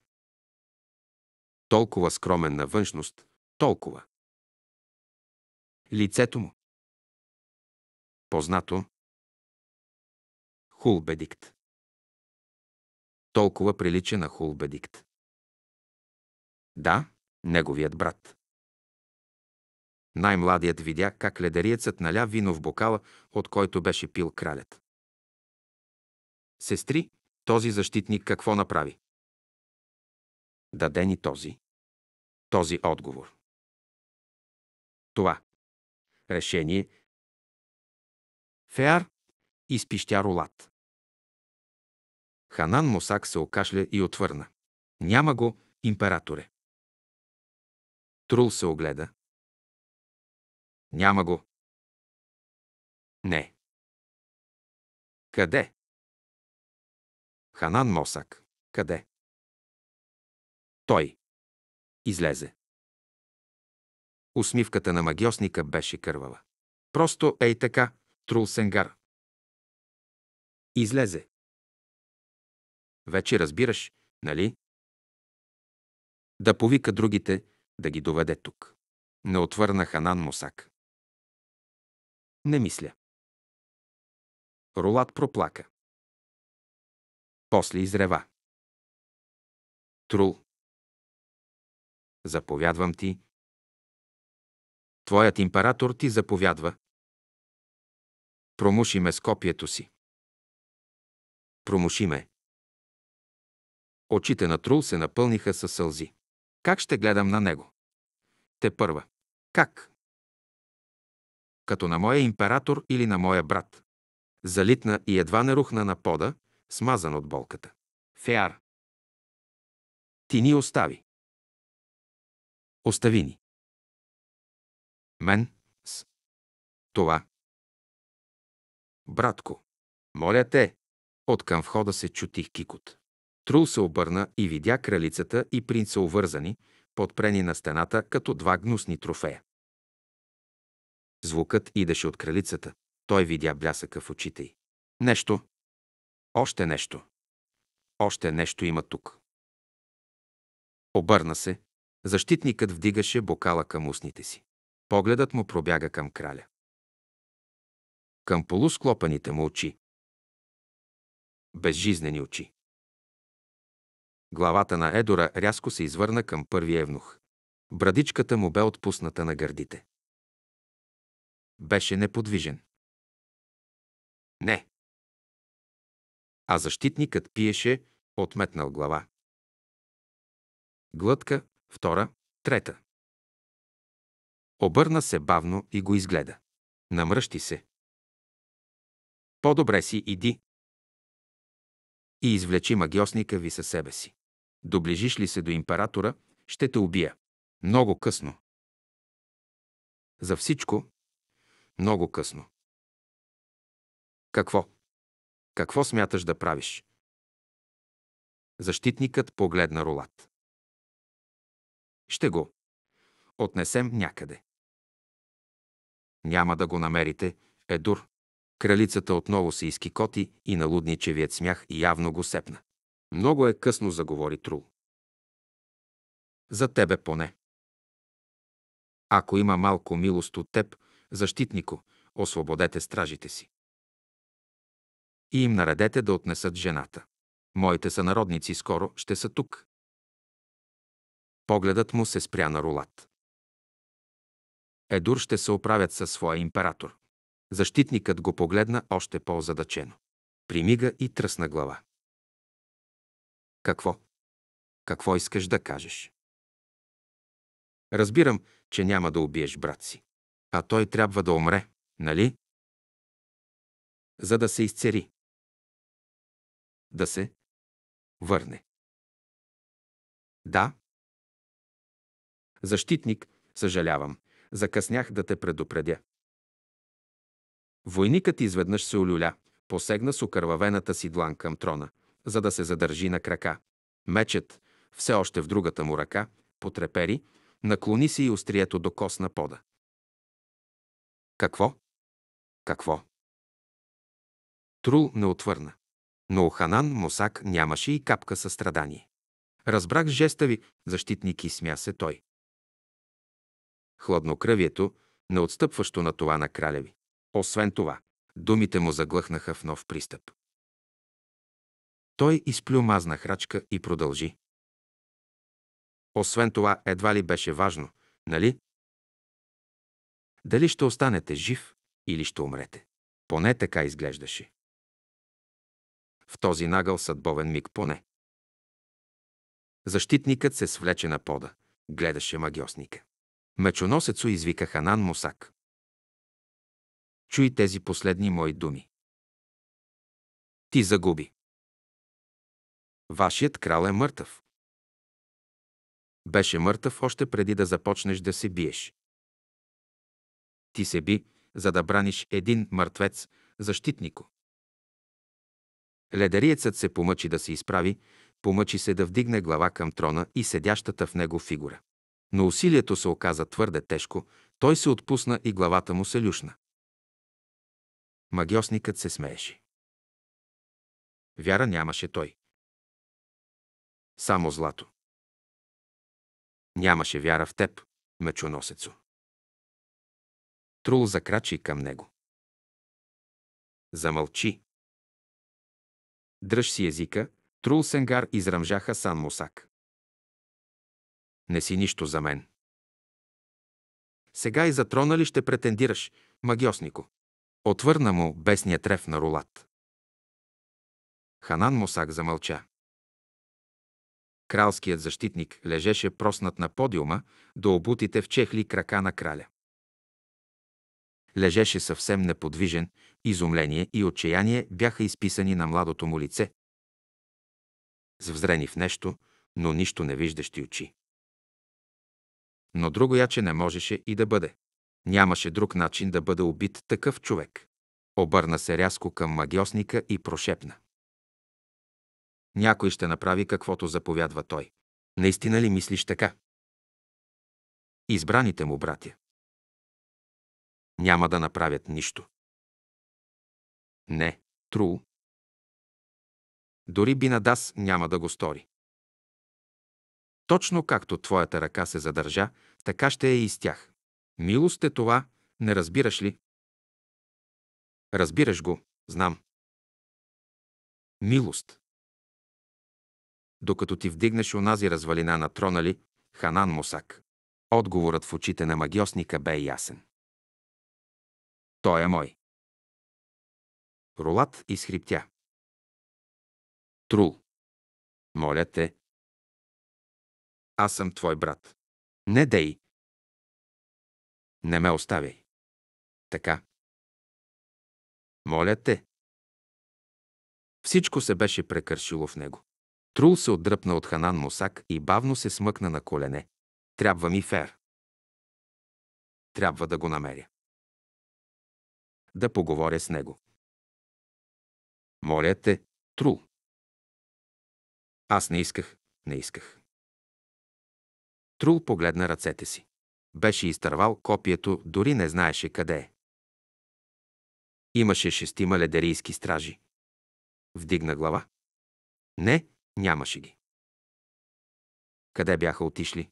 Speaker 1: Толкова скромен на външност, толкова.
Speaker 2: Лицето му. Познато. Хулбедикт толкова прилича на
Speaker 1: Хулбедикт. Да, неговият брат. Най-младият видя как ледариецът наля вино в бокала, от който беше пил кралят. Сестри, този защитник какво направи?
Speaker 2: Даде ни този. Този отговор. Това. Решение. Феар
Speaker 1: изпищя рулат. Ханан Мосак се окашля и отвърна. Няма го, императоре. Трул се огледа.
Speaker 2: Няма го. Не. Къде? Ханан Мосак. Къде? Той. Излезе.
Speaker 1: Усмивката на магиосника беше кървава. Просто ей така, Трул Сенгар. Излезе. Вече разбираш,
Speaker 2: нали? Да повика другите, да ги доведе тук. Не отвърна Ханан Мусак. Не мисля. Рулат проплака. После изрева. Трул. Заповядвам ти. Твоят император ти заповядва. Промуши ме с
Speaker 1: копието си. Промуши ме. Очите на Трул се напълниха със сълзи. Как ще гледам на него? Те първа. Как? Като на моя император или на моя брат. Залитна и едва не рухна на пода, смазан от болката. Феар.
Speaker 2: Ти ни остави. Остави ни. Мен с това.
Speaker 1: Братко, моля те, Откъм входа се чути кикот. Трул се обърна и видя кралицата и принца увързани, подпрени на стената като два гнусни трофея. Звукът идеше от кралицата. Той видя блясъка в очите й. Нещо. Още нещо. Още нещо има тук. Обърна се. Защитникът вдигаше бокала към устните си. Погледът му пробяга към краля. Към полусклопаните му очи. Безжизнени очи. Главата на Едора рязко се извърна към първия евнух. Брадичката му бе отпусната на гърдите. Беше неподвижен.
Speaker 2: Не. А защитникът пиеше, отметнал глава. Глътка, втора, трета.
Speaker 1: Обърна се бавно и го изгледа. Намръщи се. По-добре си иди, и извлечи магиосника ви със себе си. Доближиш ли се до императора, ще те убия. Много късно.
Speaker 2: За всичко, много късно. Какво? Какво смяташ да правиш? Защитникът погледна Ролат. Ще го отнесем някъде.
Speaker 1: Няма да го намерите, Едур, Кралицата отново се изкикоти и на лудничевият смях явно го сепна. Много е късно, заговори Трул. За тебе поне. Ако има малко милост от теб, защитнико, освободете стражите си. И им наредете да отнесат жената. Моите сънародници скоро ще са тук. Погледът му се спря на рулат. Едур ще се оправят със своя император. Защитникът го погледна още по-задачено. Примига и тръсна глава. Какво?
Speaker 2: Какво искаш да кажеш? Разбирам, че няма да убиеш брат си. А той трябва да умре, нали? За да се изцери. Да се върне. Да. Защитник, съжалявам,
Speaker 1: закъснях да те предупредя. Войникът изведнъж се олюля, посегна с окървавената си длан към трона, за да се задържи на крака. Мечът, все още в другата му ръка, потрепери, наклони се и острието до косна пода. Какво? Какво? Трул не отвърна. Но Оханан Мосак нямаше и капка състрадание. Разбрах жеста ви, защитник и смя се той. Хладнокръвието, неотстъпващо на това на краля ви. Освен това, думите му заглъхнаха в нов пристъп. Той изплю мазна храчка и продължи. Освен това, едва ли беше важно, нали? Дали ще останете жив или ще умрете. Поне така изглеждаше. В този нагъл съдбовен миг поне. Защитникът се свлече на пода, гледаше магиосника. Мечоносецо извика Ханан Мусак. Чуй тези последни мои думи.
Speaker 2: Ти загуби. Вашият крал е мъртъв.
Speaker 1: Беше мъртъв още преди да започнеш да се биеш. Ти се би, за да браниш един мъртвец, защитнико. Ледариецът се помъчи да се изправи, помъчи се да вдигне глава към трона и седящата в него фигура. Но усилието се оказа твърде тежко, той се отпусна и главата му се люшна. Магиосникът се
Speaker 3: смееше.
Speaker 2: Вяра нямаше той. Само злато. Нямаше вяра в теб, мечоносецо. Трул закрачи към него. Замълчи. Дръж си езика, Трул Сенгар израмжаха сан
Speaker 1: Мусак. Не си нищо за мен. Сега и за трона ли ще претендираш, магиоснико? Отвърна му бесния трев на рулат. Ханан Мусак замълча. Кралският защитник лежеше проснат на подиума до обутите в чехли крака на краля. Лежеше съвсем неподвижен, изумление и отчаяние бяха изписани на младото му лице. Звзрени в нещо, но нищо не виждащи очи. Но друго яче не можеше и да бъде. Нямаше друг начин да бъде убит такъв човек. Обърна се рязко към магиосника и прошепна. Някой ще направи каквото заповядва той. Наистина ли мислиш така? Избраните му братя.
Speaker 2: Няма да направят нищо. Не,
Speaker 1: тру. Дори Бинадас няма да го стори. Точно както твоята ръка се задържа, така ще е и с тях. Милост е това, не разбираш ли? Разбираш го, знам. Милост. Докато ти вдигнеш онази развалина на трона ли, Ханан Мусак? Отговорът в очите на магиосника бе ясен. Той е мой.
Speaker 2: Рулат изхриптя. Трул. Моля те. Аз съм твой брат. Не дей, не ме оставяй. Така. Моля те.
Speaker 1: Всичко се беше прекършило в него. Трул се отдръпна от Ханан Мусак и бавно се смъкна на колене. Трябва ми фер.
Speaker 2: Трябва да го намеря. Да поговоря с него. Моля те, Трул. Аз не исках,
Speaker 1: не исках. Трул погледна ръцете си. Беше изтървал копието, дори не знаеше къде е. Имаше шестима ледерийски стражи. Вдигна глава. Не, нямаше ги.
Speaker 2: Къде бяха отишли?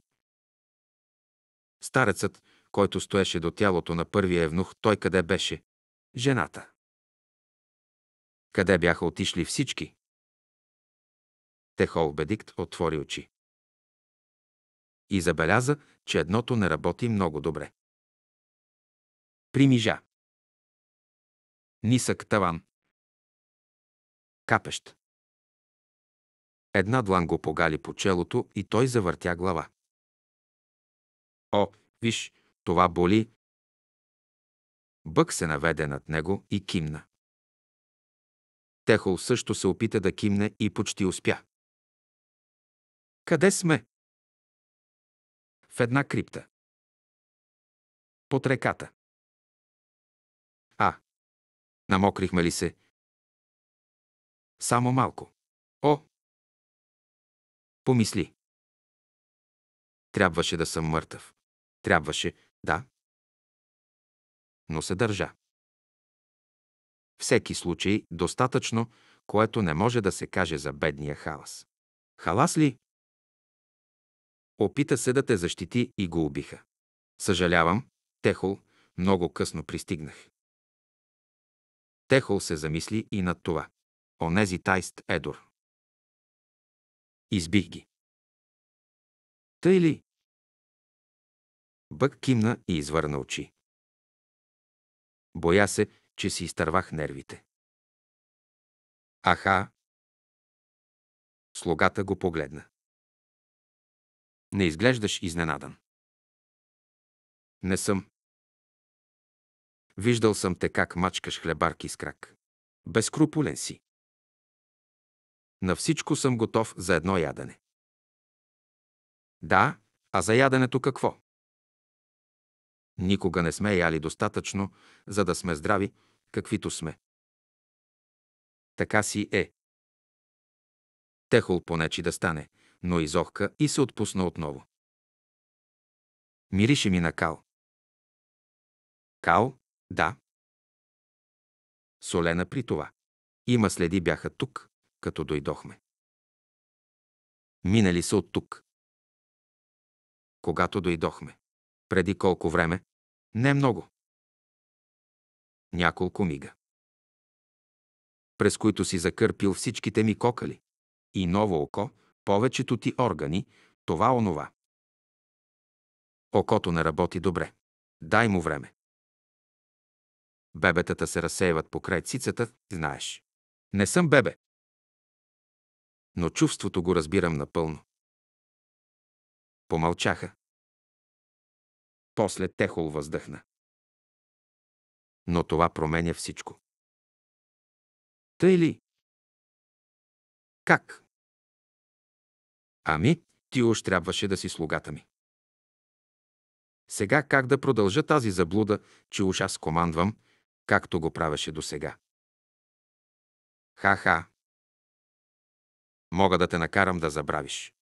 Speaker 2: Старецът, който
Speaker 1: стоеше до тялото на първия евнух, той къде беше? Жената. Къде бяха отишли всички? Техол Бедикт отвори очи и забеляза, че едното не работи много добре.
Speaker 2: Примижа. Нисък таван. Капещ. Една длан го погали по
Speaker 1: челото и той завъртя глава. О, виж, това боли. Бък се наведе над него и кимна.
Speaker 2: Техол също се опита да кимне и почти успя. Къде сме? в една крипта. Под реката. А. Намокрихме ли се? Само малко. О! Помисли. Трябваше да съм мъртъв. Трябваше, да.
Speaker 1: Но се държа. Всеки случай достатъчно, което не може да се каже за бедния халас. Халас ли? Опита се да те защити и го убиха. Съжалявам, Техол, много късно пристигнах. Техол се замисли и над това. Онези тайст Едор. Избих ги.
Speaker 2: Тъй ли? Бък кимна и извърна очи. Боя се, че си изтървах нервите. Аха! Слугата го погледна не изглеждаш изненадан. Не съм.
Speaker 1: Виждал съм те как мачкаш хлебарки с крак. Безкрупулен си. На всичко съм готов за едно ядене. Да, а за яденето какво? Никога не сме яли достатъчно, за да сме здрави, каквито сме. Така си е. Техол понечи да стане – но
Speaker 2: изохка и се отпусна отново. Мирише ми на кал. Кал? Да. Солена при това. Има следи бяха тук, като дойдохме. Минали са от тук. Когато дойдохме. Преди колко време? Не много. Няколко мига.
Speaker 1: През които си закърпил всичките ми кокали. И ново око, повечето ти органи, това онова. Окото не работи добре. Дай му време. Бебетата се разсеяват покрай цицата, знаеш. Не съм бебе. Но чувството го разбирам напълно.
Speaker 2: Помълчаха. После Техол въздъхна. Но това променя всичко. Тъй ли? Как?
Speaker 1: Ами, ти уж трябваше да си слугата ми. Сега как да продължа тази заблуда, че уж аз командвам, както го правеше досега? Ха-ха. Мога да те накарам да забравиш.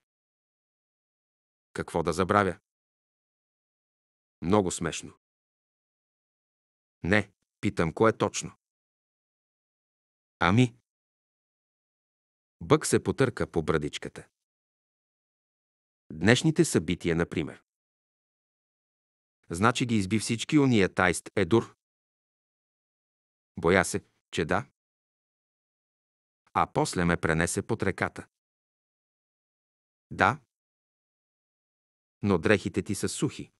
Speaker 2: Какво да забравя? Много смешно. Не, питам кое точно. Ами? Бък се потърка по брадичката. Днешните събития, например. Значи ги изби всички уния тайст Едур. Боя се, че да. А после ме пренесе под реката. Да. Но дрехите ти са сухи.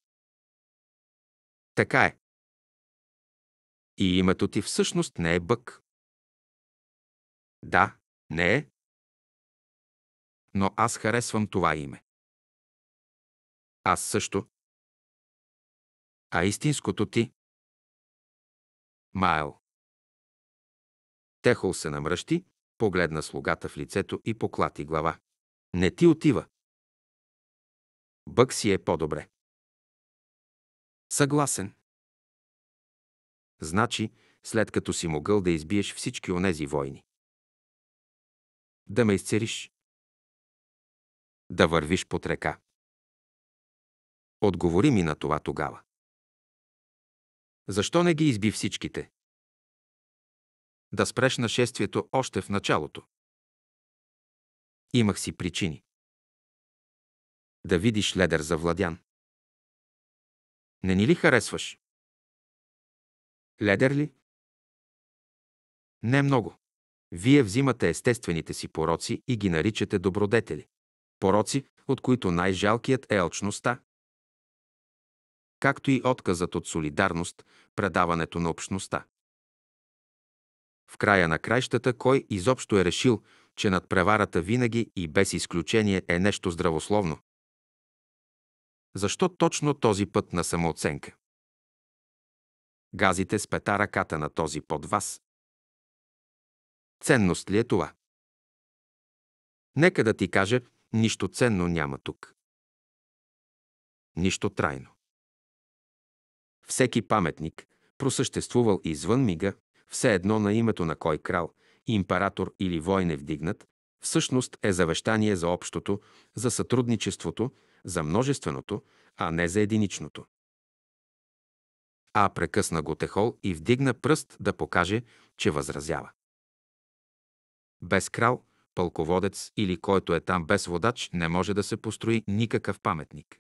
Speaker 2: Така е. И името ти всъщност не е бък. Да, не е. Но аз харесвам това име. Аз също. А
Speaker 1: истинското ти? Майл. Техол се намръщи, погледна слугата в лицето и поклати глава. Не ти отива. Бък си е по-добре. Съгласен.
Speaker 2: Значи, след като си могъл да избиеш всички онези войни. Да ме изцериш. Да вървиш под река. Отговори ми на това тогава. Защо не ги изби всичките? Да спреш нашествието още в началото. Имах си причини. Да видиш ледер завладян. Не ни ли харесваш? Ледер ли? Не много.
Speaker 1: Вие взимате естествените си пороци и ги наричате добродетели. Пороци, от които най-жалкият е алчността, както и отказът от солидарност, предаването на общността. В края на краищата кой изобщо е решил, че надпреварата винаги и без изключение е нещо здравословно? Защо точно този път на самооценка?
Speaker 2: Газите с пета ръката на този под вас. Ценност ли е това? Нека да ти кажа, нищо ценно
Speaker 1: няма тук. Нищо трайно. Всеки паметник, просъществувал извън мига, все едно на името на кой крал, император или войн е вдигнат, всъщност е завещание за общото, за сътрудничеството, за множественото, а не за единичното. А прекъсна го Техол и вдигна пръст да покаже, че възразява. Без крал, пълководец или който е там без водач не може да се построи никакъв паметник.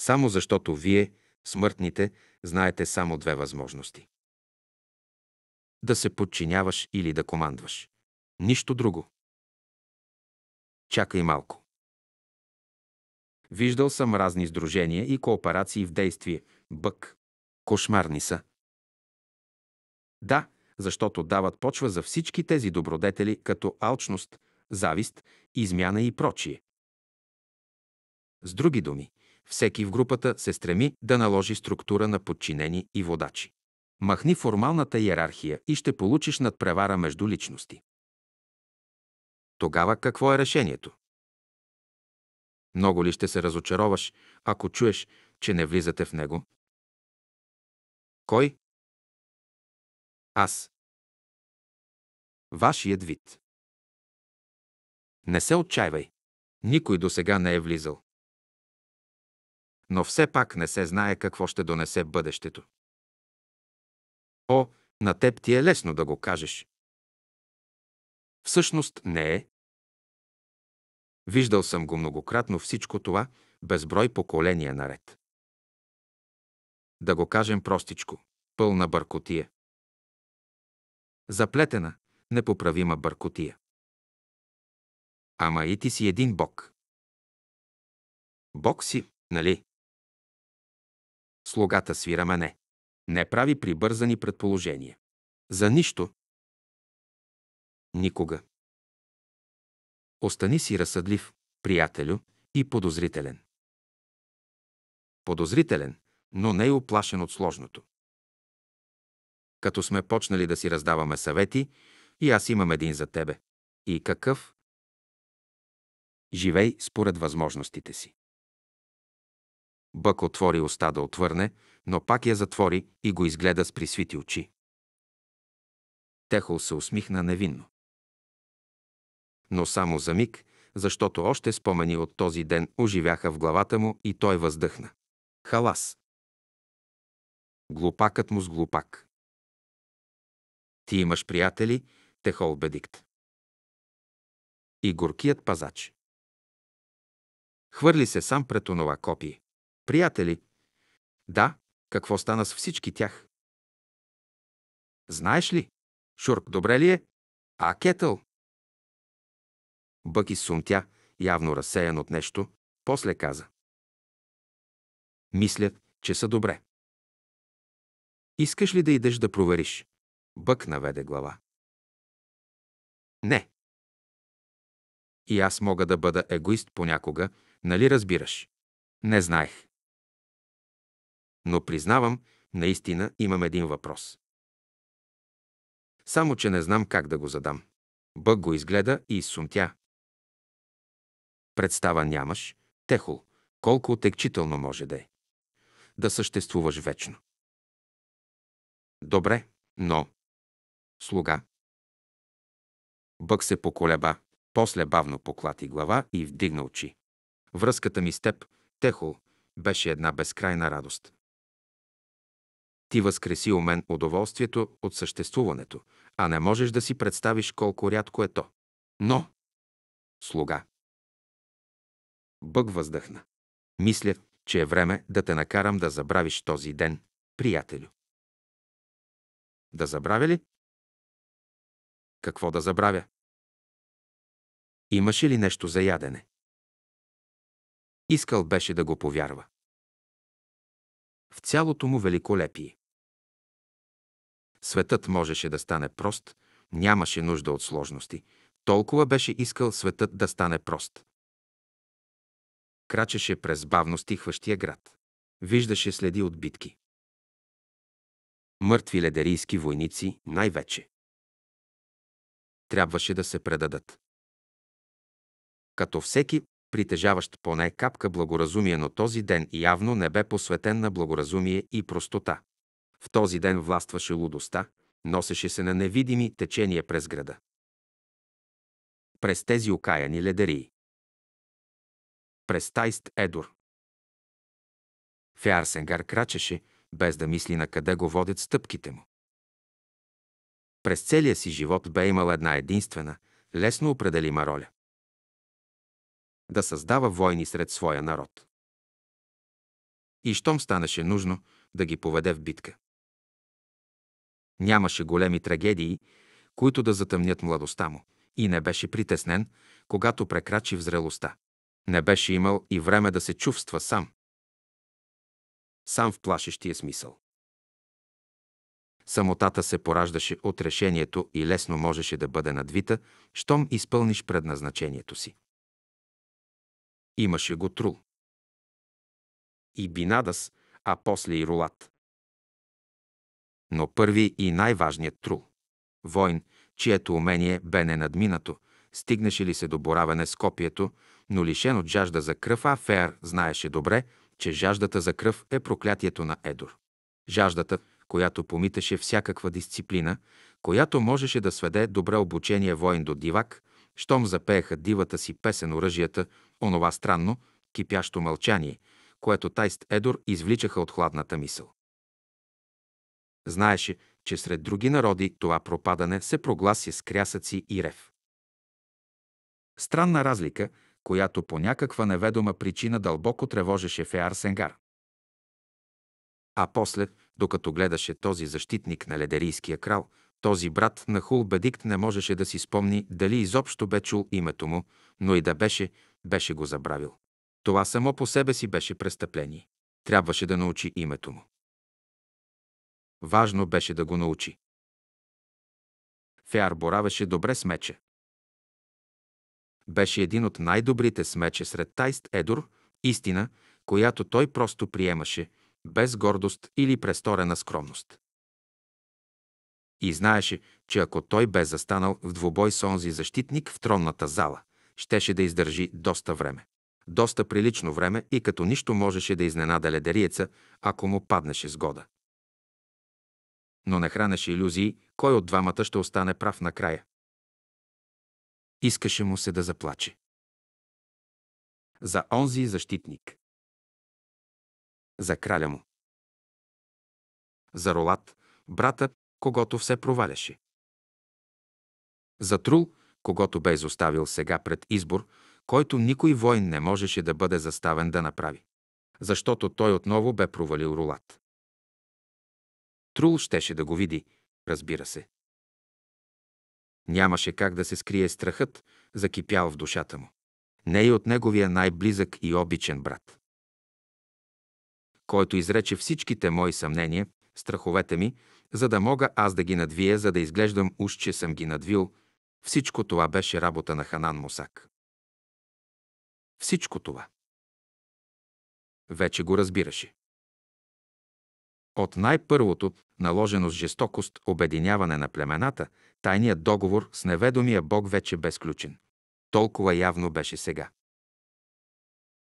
Speaker 1: Само защото вие, Смъртните знаете само две възможности. Да се подчиняваш или да командваш.
Speaker 2: Нищо друго. Чакай малко.
Speaker 1: Виждал съм разни сдружения и кооперации в действие. Бък. Кошмарни са. Да, защото дават почва за всички тези добродетели, като алчност, завист, измяна и прочие. С други думи, всеки в групата се стреми да наложи структура на подчинени и водачи. Махни формалната иерархия и ще получиш надпревара между личности. Тогава какво е решението?
Speaker 2: Много ли ще се разочароваш, ако чуеш, че не влизате в него? Кой? Аз.
Speaker 1: Вашият вид. Не се отчаивай. Никой до сега не е влизал но все пак не се знае какво ще донесе бъдещето.
Speaker 2: О, на теб ти е лесно да го кажеш. Всъщност не е. Виждал съм го многократно
Speaker 1: всичко това, безброй поколения наред. Да го кажем простичко, пълна бъркотия. Заплетена,
Speaker 2: непоправима бъркотия. Ама и ти си един бог. Бог си, нали? слугата свира мене. Не прави прибързани предположения. За нищо.
Speaker 1: Никога. Остани си разсъдлив, приятелю, и подозрителен. Подозрителен, но не и оплашен от сложното. Като сме почнали да си раздаваме съвети, и аз имам един за тебе. И какъв? Живей според възможностите си. Бък отвори уста да отвърне, но пак я затвори и го изгледа с присвити очи. Техол се усмихна невинно. Но само за миг, защото още спомени от този ден оживяха в главата му и той въздъхна. Халас. Глупакът му с глупак. Ти имаш приятели, Техол Бедикт. И горкият пазач. Хвърли се сам пред онова копие. Приятели. Да, какво стана с всички тях? Знаеш ли? Шурк, добре ли е?
Speaker 2: А Кетъл? Бъки сумтя, явно разсеян от нещо, после каза. Мисля, че са добре.
Speaker 1: Искаш ли да идеш да провериш? Бък наведе глава. Не. И аз мога да бъда егоист понякога, нали разбираш? Не знаех. Но признавам, наистина имам един въпрос. Само, че не знам как да го задам. Бък го изгледа и изсумтя. Представа нямаш, техол, колко отекчително може да е. Да съществуваш вечно.
Speaker 2: Добре, но... Слуга.
Speaker 1: Бък се поколеба, после бавно поклати глава и вдигна очи. Връзката ми с теб, Техол, беше една безкрайна радост. Ти възкреси у мен удоволствието от съществуването, а не можеш да си представиш колко рядко е то. Но, слуга, Бък въздъхна. Мисля, че е време да те накарам да забравиш този ден, приятелю. Да забравя ли? Какво да
Speaker 2: забравя? Имаше ли нещо за ядене?
Speaker 1: Искал беше да го повярва в цялото му великолепие. Светът можеше да стане прост, нямаше нужда от сложности. Толкова беше искал светът да стане прост. Крачеше през бавно стихващия град. Виждаше следи от битки. Мъртви ледерийски войници най-вече. Трябваше да се предадат. Като всеки притежаващ поне капка благоразумие, но този ден явно не бе посветен на благоразумие и простота. В този ден властваше лудостта, носеше се на невидими течения през града. През тези окаяни ледерии. През Тайст Едор. Фярсенгар крачеше, без да мисли на къде го водят стъпките му. През целия си живот бе имал една единствена, лесно определима роля да създава войни сред своя народ. И щом станеше нужно да ги поведе в битка. Нямаше големи трагедии, които да затъмнят младостта му, и не беше притеснен, когато прекрачи в зрелостта. Не беше имал и време да се чувства сам. Сам в плашещия смисъл. Самотата се пораждаше от решението и лесно можеше да бъде надвита, щом изпълниш предназначението си. Имаше го Трул. И Бинадас, а после и Рулат. Но първи и най-важният Трул. Войн, чието умение бе ненадминато, стигнеше ли се до боравене с копието, но лишен от жажда за кръв, а Феар знаеше добре, че жаждата за кръв е проклятието на Едор. Жаждата, която помиташе всякаква дисциплина, която можеше да сведе добре обучение воин до дивак, щом запееха дивата си песен оръжията, онова странно, кипящо мълчание, което Тайст Едор извличаха от хладната мисъл. Знаеше, че сред други народи това пропадане се проглася с крясъци и рев. Странна разлика, която по някаква неведома причина дълбоко тревожеше Феар Сенгар. А после, докато гледаше този защитник на ледерийския крал, този брат на Хул Бедикт не можеше да си спомни дали изобщо бе чул името му, но и да беше, беше го забравил. Това само по себе си беше престъпление. Трябваше да научи името му. Важно беше да го научи. Феар боравеше добре с мече. Беше един от най-добрите с сред Тайст Едор, истина, която той просто приемаше, без гордост или престорена скромност. И знаеше, че ако той бе застанал в двубой с онзи защитник в тронната зала – щеше да издържи доста време. Доста прилично време и като нищо можеше да изненада ледериеца, ако му паднеше сгода. Но не хранеше иллюзии, кой от двамата ще остане прав накрая.
Speaker 2: Искаше му се да заплаче. За онзи защитник. За краля му.
Speaker 1: За Ролат, брата, когато все проваляше. За Трул, когато бе изоставил сега пред избор, който никой войн не можеше да бъде заставен да направи, защото той отново бе провалил рулат. Трул щеше да го види, разбира се. Нямаше как да се скрие страхът, закипял в душата му. Не и от неговия най-близък и обичен брат. Който изрече всичките мои съмнения, страховете ми, за да мога аз да ги надвия, за да изглеждам уж, че съм ги надвил – всичко това беше работа на Ханан Мусак. Всичко това. Вече го разбираше. От най-първото, наложено с жестокост, обединяване на племената, тайният договор с неведомия Бог вече бе сключен. Толкова явно беше сега.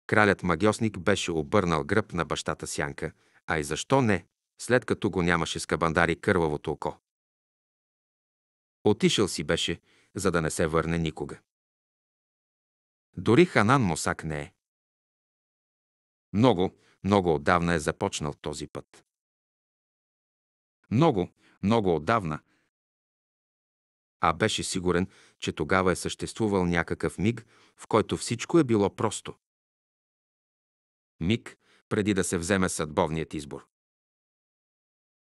Speaker 1: Кралят магиосник беше обърнал гръб на бащата Сянка, а и защо не, след като го нямаше с кабандари кървавото око. Отишъл си беше за да не се върне никога. Дори Ханан Мосак не е. Много, много отдавна е започнал този път. Много, много отдавна. А беше сигурен, че тогава е съществувал някакъв миг, в който всичко е било просто. Миг, преди да се вземе съдбовният избор.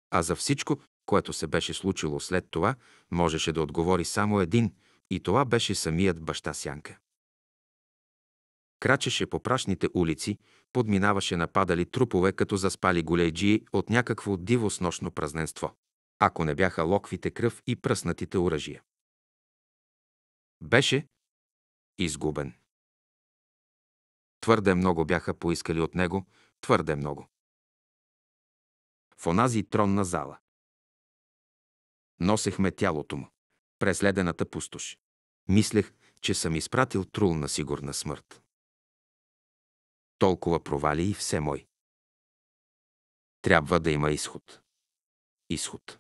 Speaker 1: А за всичко което се беше случило след това, можеше да отговори само един, и това беше самият баща Сянка. Крачеше по прашните улици, подминаваше нападали трупове, като заспали голейджии от някакво диво снощно празненство, ако не бяха локвите кръв и пръснатите оръжия.
Speaker 2: Беше изгубен. Твърде
Speaker 1: много бяха поискали от него, твърде много. В онази тронна зала. Носехме тялото му през ледената пустош. Мислех, че съм изпратил трул на сигурна смърт. Толкова провали и все мой. Трябва да има изход. Изход.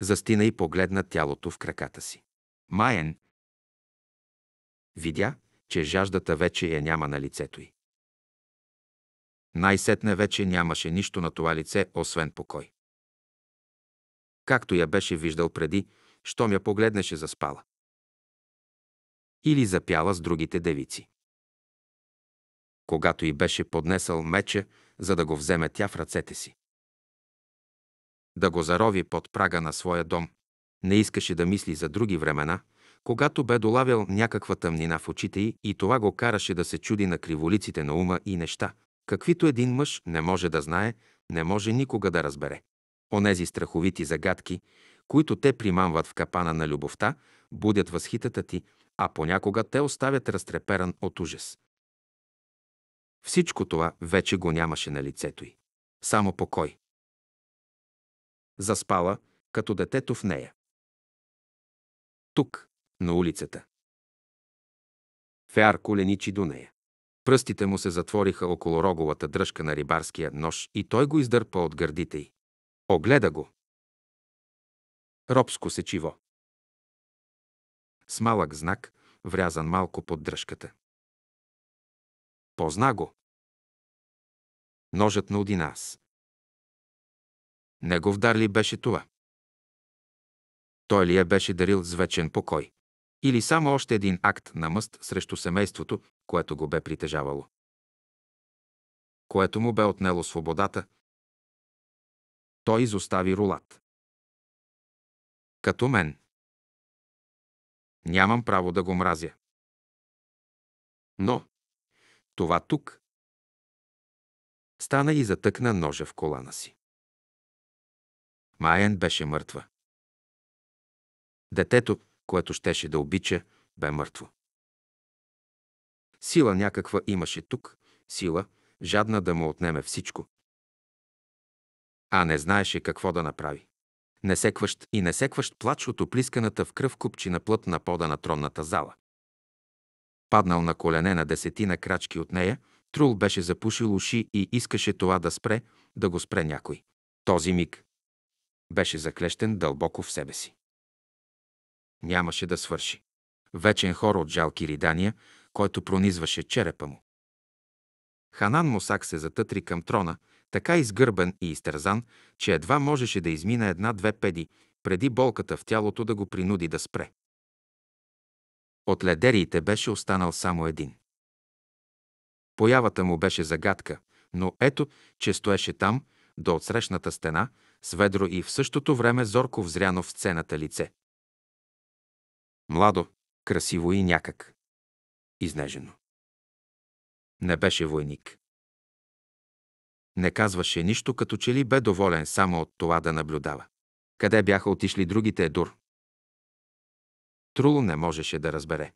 Speaker 1: Застина и погледна тялото в краката си. Маен видя, че жаждата вече я няма на лицето й. Най-сетне вече нямаше нищо на това лице, освен покой както я беше виждал преди, щом я погледнеше заспала. Или запяла с другите девици. Когато й беше поднесъл меча, за да го вземе тя в ръцете си. Да го зарови под прага на своя дом. Не искаше да мисли за други времена, когато бе долавял някаква тъмнина в очите й и това го караше да се чуди на криволиците на ума и неща, каквито един мъж не може да знае, не може никога да разбере. Онези страховити загадки, които те примамват в капана на любовта, будят възхитата ти, а понякога те оставят разтреперан от ужас. Всичко това вече го нямаше на лицето й. Само покой.
Speaker 2: Заспала, като детето в нея.
Speaker 1: Тук, на улицата. Феар коленичи до нея. Пръстите му се затвориха около роговата дръжка на рибарския нож и той го издърпа от гърдите й. Огледа го. Робско сечиво.
Speaker 2: С малък знак, врязан малко под дръжката. Позна го. Ножът на Одинас.
Speaker 1: Негов дар ли беше това? Той ли я беше дарил с вечен покой? Или само още един акт на мъст срещу семейството, което го бе притежавало? Което му бе отнело свободата,
Speaker 2: той изостави рулат. Като мен. Нямам право да го мразя. Но това тук. Стана и затъкна ножа в колана си. Майен беше мъртва. Детето,
Speaker 1: което щеше да обича, бе мъртво. Сила някаква имаше тук, сила, жадна да му отнеме всичко, а не знаеше какво да направи. Несекващ и несекващ плач от оплисканата в кръв купчина плът на пода на тронната зала. Паднал на колене на десетина крачки от нея, Трул беше запушил уши и искаше това да спре, да го спре някой. Този миг беше заклещен дълбоко в себе си. Нямаше да свърши. Вечен хор от жалки ридания, който пронизваше черепа му. Ханан Мусак се затътри към трона, така изгърбен и изтързан, че едва можеше да измина една-две педи, преди болката в тялото да го принуди да спре. От ледериите беше останал само един. Появата му беше загадка, но ето, че стоеше там, до отсрещната стена, с ведро и в същото време зорко взряно в сцената лице. Младо, красиво и някак. Изнежено. Не беше войник. Не казваше нищо, като че ли бе доволен само от това да наблюдава. Къде бяха отишли другите Едур? Трул не можеше да разбере.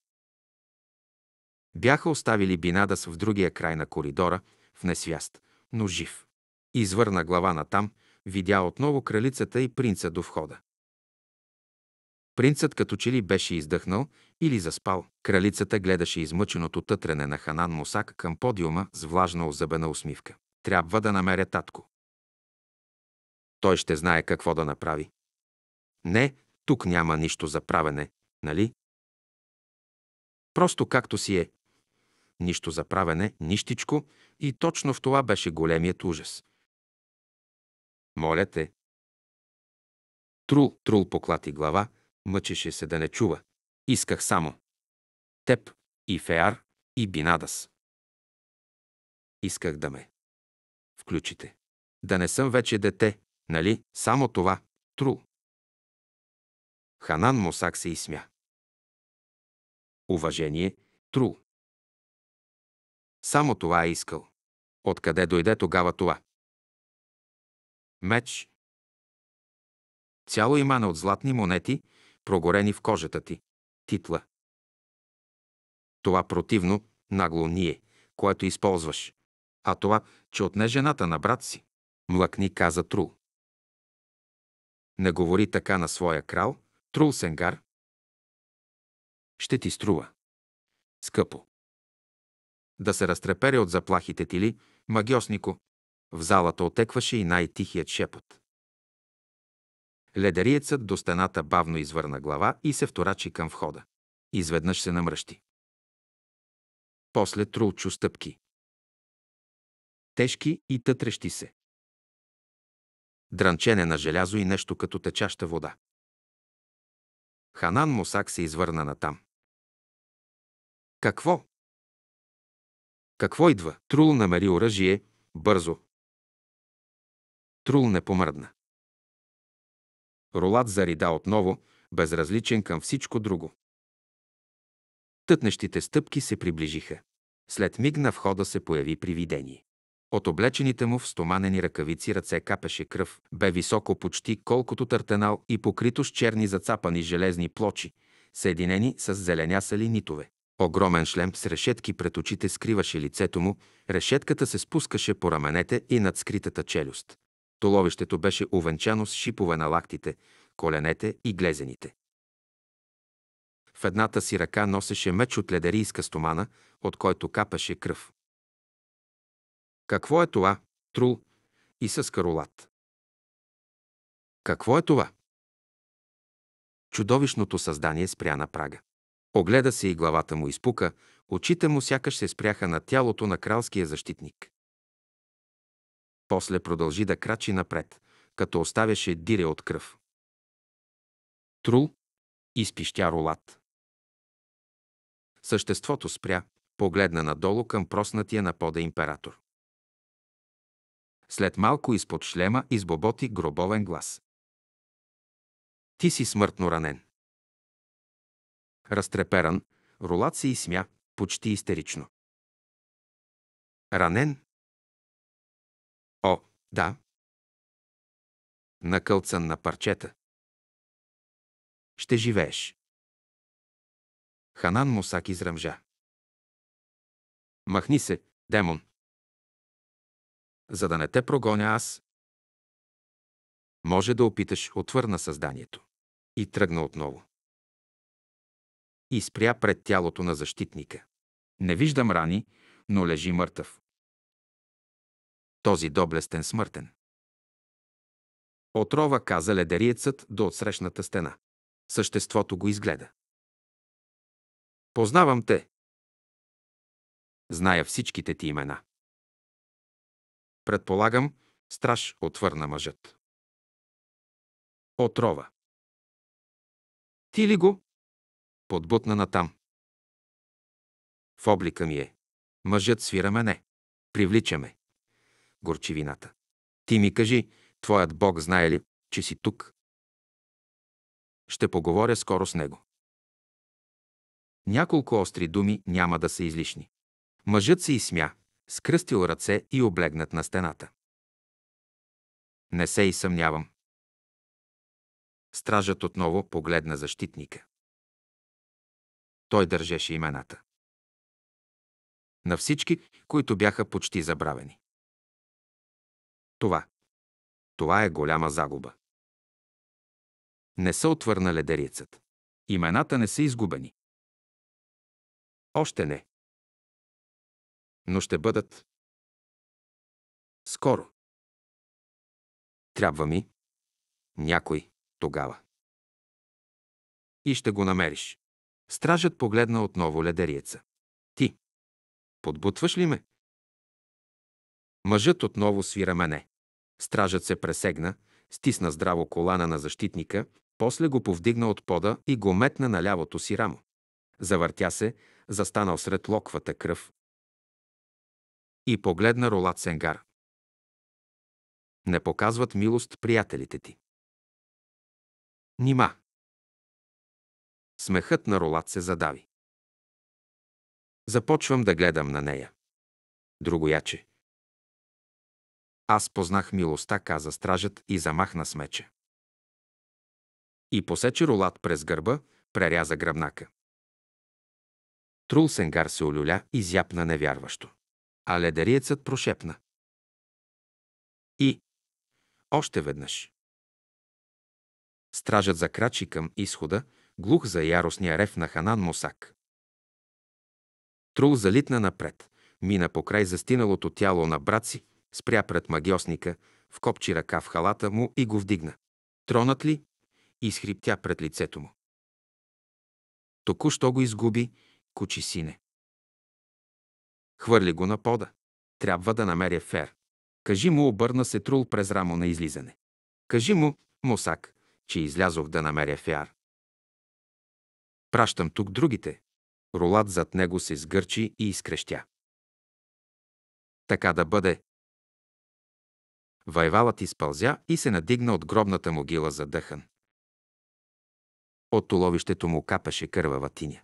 Speaker 1: Бяха оставили Бинадас в другия край на коридора, в несвяст, но жив. Извърна глава натам, видя отново кралицата и принца до входа. Принцът като че ли беше издъхнал или заспал. Кралицата гледаше измъченото тътрене на Ханан Мусак към подиума с влажна озъбена усмивка. Трябва да намеря татко. Той ще знае какво да направи. Не, тук няма нищо за правене, нали? Просто както си е. Нищо за правене, нищичко и точно в това беше големият ужас. Моля те. Трул, трул поклати глава, мъчеше се да не чува. Исках само. Теб, и Феар, и Бинадас. Исках да ме ключите. Да не съм вече
Speaker 2: дете, нали? Само това. Тру. Ханан Мусак се изсмя. Уважение. Тру.
Speaker 1: Само това е искал. Откъде дойде тогава това? Меч. Цяло имане от златни монети, прогорени в кожата ти. Титла. Това противно, нагло ние, което използваш а това, че отне жената на брат си. Млъкни каза Трул. Не говори така на своя крал, Трул Сенгар. Ще ти струва. Скъпо. Да се разтрепери от заплахите ти ли, магиоснико, в залата отекваше и най-тихият шепот. Ледериецът до стената бавно извърна глава и се вторачи към входа. Изведнъж се намръщи. После чу
Speaker 2: стъпки тежки и тътрещи се. Дранчене на желязо и нещо като течаща вода. Ханан Мусак се извърна натам. Какво?
Speaker 1: Какво идва? Трул намери оръжие, бързо. Трул не помръдна. Ролат зарида отново, безразличен към всичко друго. Тътнещите стъпки се приближиха. След миг на входа се появи привидение. От облечените му в стоманени ръкавици ръце капеше кръв. Бе високо почти колкото търтенал и покрито с черни зацапани железни плочи, съединени с зеленясали нитове. Огромен шлем с решетки пред очите скриваше лицето му, решетката се спускаше по раменете и над скритата челюст. Толовището беше увенчано с шипове на лактите, коленете и глезените. В едната си ръка носеше меч от ледерийска стомана, от който капаше кръв. Какво е това? Трул и с каролат. Какво е това? Чудовищното създание спря на прага. Огледа се и главата му изпука, очите му сякаш се спряха на тялото на кралския защитник. После продължи да крачи напред, като оставяше дире от кръв. Трул изпищя рулат. Съществото спря, погледна надолу към проснатия на пода император. След малко изпод шлема избоботи гробовен глас. Ти си смъртно ранен.
Speaker 2: Разтреперан, Ролат се изсмя, почти истерично. Ранен? О, да. Накълцан на парчета. Ще живееш. Ханан Мусак изръмжа. Махни се, демон, за да не те прогоня аз.
Speaker 1: Може да опиташ, отвърна създанието. И тръгна отново. И спря пред тялото на защитника. Не виждам рани, но лежи мъртъв. Този доблестен смъртен. Отрова каза ледериецът до отсрещната стена. Съществото го изгледа.
Speaker 2: Познавам те. Зная всичките ти имена. Предполагам, страж, отвърна мъжът. Отрова. Ти ли го?
Speaker 1: Подбутна натам. В облика ми е. Мъжът свира мене. Привлича ме. Горчивината. Ти ми кажи, твоят Бог знае ли, че си тук? Ще поговоря скоро с него. Няколко остри думи няма да са излишни. Мъжът се изсмя скръстил ръце и облегнат на стената. Не се и съмнявам. Стражът отново погледна защитника.
Speaker 2: Той държеше имената. На всички, които бяха почти забравени. Това. Това е голяма загуба. Не се отвърна ледерицът. Имената не са изгубени. Още не но ще бъдат. Скоро.
Speaker 1: Трябва ми някой тогава. И ще го намериш. Стражът погледна отново ледериеца. Ти. Подбутваш ли ме? Мъжът отново свира мене. Стражът се пресегна, стисна здраво колана на защитника, после го повдигна от пода и го метна на лявото си рамо. Завъртя се, застанал сред локвата кръв, и погледна Ролат Сенгар. Не показват
Speaker 2: милост приятелите ти. Нима.
Speaker 1: Смехът на Ролат се задави. Започвам да гледам на нея. Другояче. Аз познах милостта, каза стражът и замахна с меча. И посече ролат през гърба, преряза гръбнака. Трулсенгар се олюля и зяпна невярващо а ледариецът прошепна. И още веднъж. Стражът закрачи към изхода, глух за яростния рев на Ханан Мусак. Трул залитна напред, мина покрай застиналото тяло на брат си, спря пред магиосника, вкопчи ръка в халата му и го вдигна. Тронат ли? Изхриптя пред лицето му. Току-що го изгуби, кучи сине. Хвърли го на пода. Трябва да намеря фер. Кажи му, обърна се Трул през рамо на излизане. Кажи му, Мусак, че излязох да намеря фер. Пращам тук другите. Ролат зад него се сгърчи и изкрещя. Така да бъде. Вайвалът изпълзя и се надигна от гробната могила задъхан. От толовището му капаше кървава тиня.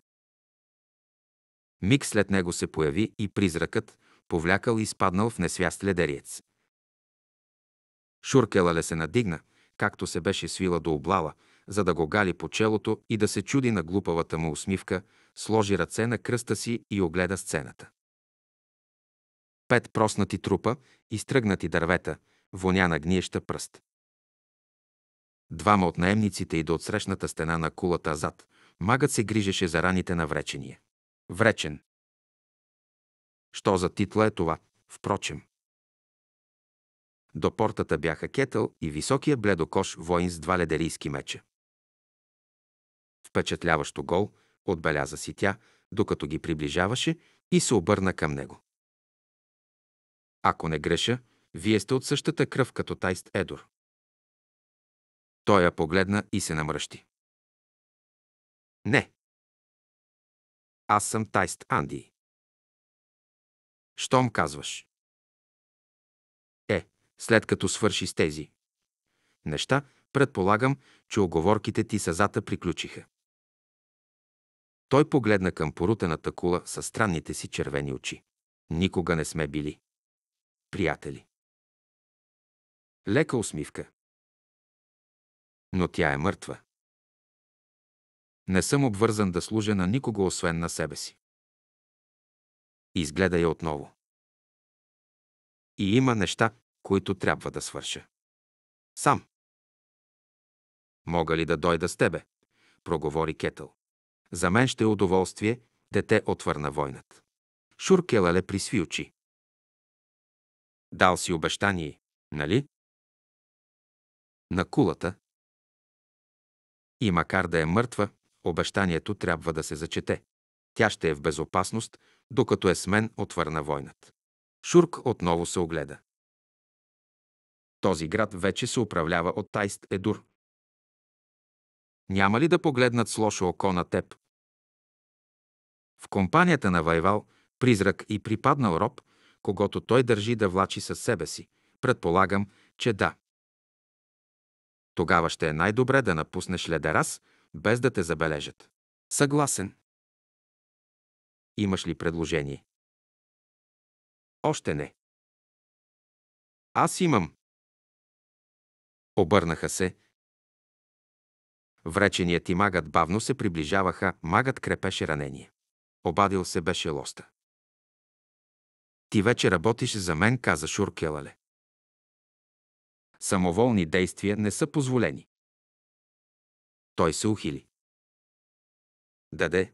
Speaker 1: Миг след него се появи и призракът, повлякал и спаднал в несвяст ледериец. Шуркелале се надигна, както се беше свила до облала, за да го гали по челото и да се чуди на глупавата му усмивка, сложи ръце на кръста си и огледа сцената. Пет проснати трупа, изтръгнати дървета, воня на гниеща пръст. Двама от наемниците и до отсрещната стена на кулата зад, магът се грижеше за раните на вречения. Вречен. Що за титла е това, впрочем? До портата бяха кетъл и високия бледокош воин с два ледерийски меча. Впечатляващо гол, отбеляза си тя, докато ги приближаваше и се обърна към него. Ако не греша, вие сте от същата кръв като Тайст Едор.
Speaker 2: Той я погледна и се намръщи. Не, аз съм Тайст Анди.
Speaker 1: Щом казваш? Е, след като свърши с тези неща, предполагам, че оговорките ти съзата приключиха. Той погледна към порутената кула с странните си червени очи. Никога не сме били. Приятели. Лека усмивка.
Speaker 2: Но тя е мъртва. Не съм
Speaker 1: обвързан да служа на никого, освен на себе си. Изгледа я отново. И има неща, които трябва да свърша. Сам. Мога ли да дойда с тебе? проговори Кетъл. За мен ще е удоволствие, дете отвърна войнат. Шуркелале присви очи. Дал си обещание, нали? На кулата. И макар да е мъртва, Обещанието трябва да се зачете. Тя ще е в безопасност, докато е с мен отвърна войнат. Шурк отново се огледа. Този град вече се управлява от Тайст Едур. Няма ли да погледнат с лошо око на теб? В компанията на Вайвал, призрак и припаднал роб, когато той държи да влачи със себе си, предполагам, че да. Тогава ще е най-добре да напуснеш Ледерас без да те забележат. Съгласен. Имаш ли предложение?
Speaker 2: Още не. Аз имам.
Speaker 1: Обърнаха се. Вреченият и магът бавно се приближаваха, магът крепеше ранение. Обадил се беше лоста. Ти вече работиш за мен, каза Шуркелале. Самоволни
Speaker 2: действия не са позволени. Той се ухили.
Speaker 1: Даде.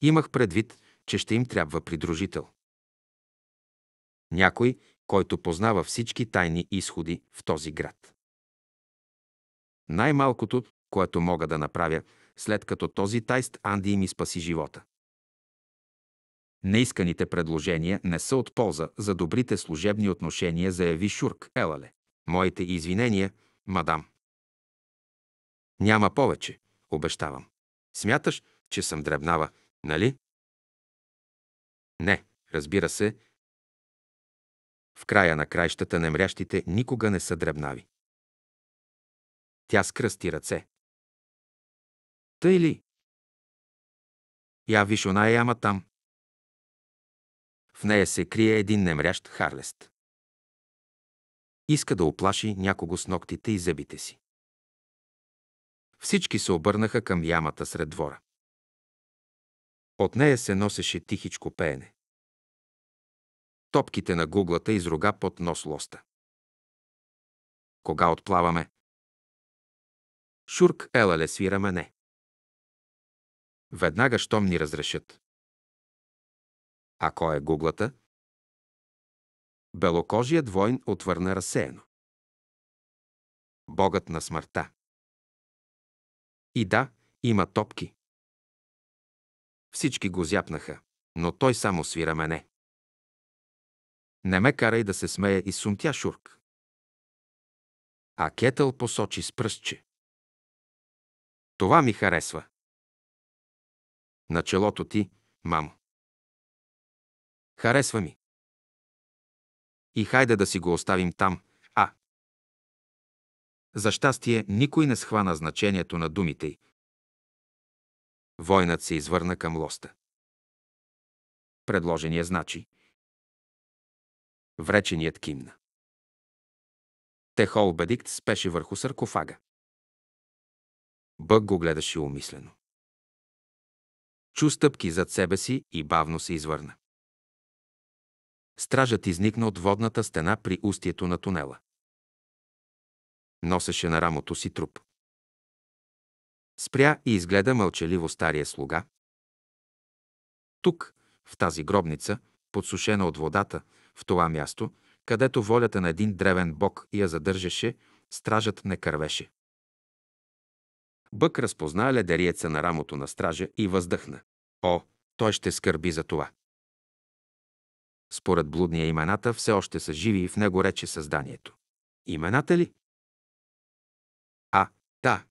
Speaker 1: Имах предвид, че ще им трябва придружител. Някой, който познава всички тайни изходи в този град. Най-малкото, което мога да направя, след като този тайст Анди ми спаси живота. Неисканите предложения не са от полза за добрите служебни отношения, заяви Шурк Елале. Моите извинения, мадам. Няма повече, обещавам. Смяташ, че съм дребнава, нали? Не, разбира се. В края на краищата немрящите никога не са
Speaker 2: дребнави. Тя скръсти ръце. Тъй ли? Я виж она яма там.
Speaker 1: В нея се крие един немрящ харлест. Иска да оплаши някого с ногтите и зъбите си. Всички се обърнаха към ямата сред двора. От нея се носеше тихичко пеене.
Speaker 2: Топките на гуглата изруга под нос лоста. Кога отплаваме? Шурк, ела ле свираме не. Веднага, щом ни разрешат. А кой е гуглата? Белокожият войн отвърна разсеяно. Богът на смъртта. И да, има топки. Всички го зяпнаха, но той само свира мене. Не ме карай да се смея и сумтя Шурк. А Кетъл посочи с пръстче. Това ми харесва. Начелото ти, мамо.
Speaker 1: Харесва ми. И хайде да си го оставим там, за щастие, никой не схвана значението на думите й.
Speaker 2: Войнат се извърна към лоста. Предложение значи. Вреченият кимна.
Speaker 1: Техол Бедикт спеше върху саркофага. Бък го гледаше умислено. Чу стъпки зад себе си и бавно се извърна. Стражът изникна от водната стена при устието на тунела. Носеше на рамото си труп. Спря и изгледа мълчаливо стария слуга. Тук, в тази гробница, подсушена от водата, в това място, където волята на един древен бог я задържаше, стражът не кървеше. Бък разпозна ледериеца на рамото на стража и въздъхна. О, той ще скърби за това. Според блудния имената все още са живи и в него рече създанието. Имената
Speaker 2: ли? Та.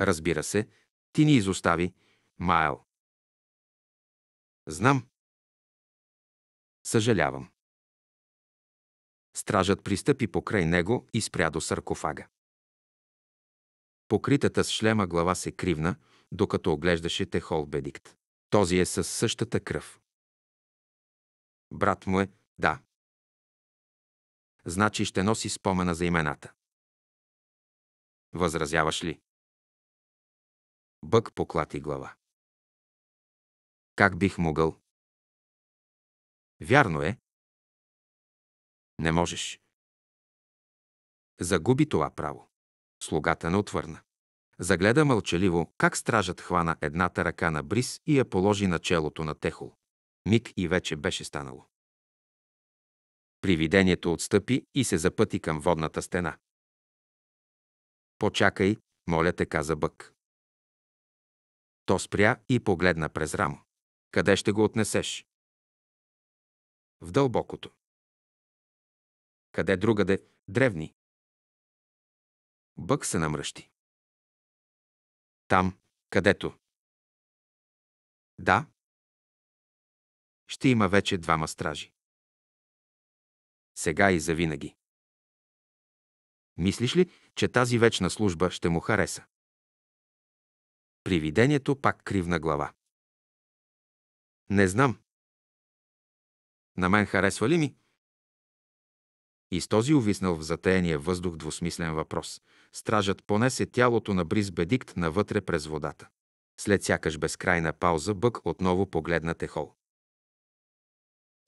Speaker 2: Разбира се, ти ни изостави, Майл. Знам. Съжалявам. Стражът пристъпи
Speaker 1: покрай него и спря до саркофага. Покритата с шлема глава се кривна, докато оглеждаше Техол Бедикт. Този е със същата кръв. Брат му е, да. Значи ще
Speaker 2: носи спомена за имената. Възразяваш ли? Бък поклати глава. Как бих могъл? Вярно е. Не можеш.
Speaker 1: Загуби това право. Слугата не отвърна. Загледа мълчаливо как стражът хвана едната ръка на Брис и я положи на челото на Техол. Миг и вече беше станало. Привидението отстъпи и се запъти към водната стена. Почакай, моля те, каза Бък. То спря и погледна през рамо. Къде ще го отнесеш?
Speaker 2: В дълбокото. Къде другаде? Древни. Бък се намръщи. Там, където. Да. Ще има вече двама стражи. Сега и завинаги. Мислиш ли, че тази вечна служба ще му хареса? Привидението пак кривна глава. Не знам.
Speaker 1: На мен харесва ли ми? И с този увиснал в затеяния въздух двусмислен въпрос, стражът понесе тялото на бриз бедикт навътре през водата. След сякаш безкрайна пауза, Бък отново погледна Техол.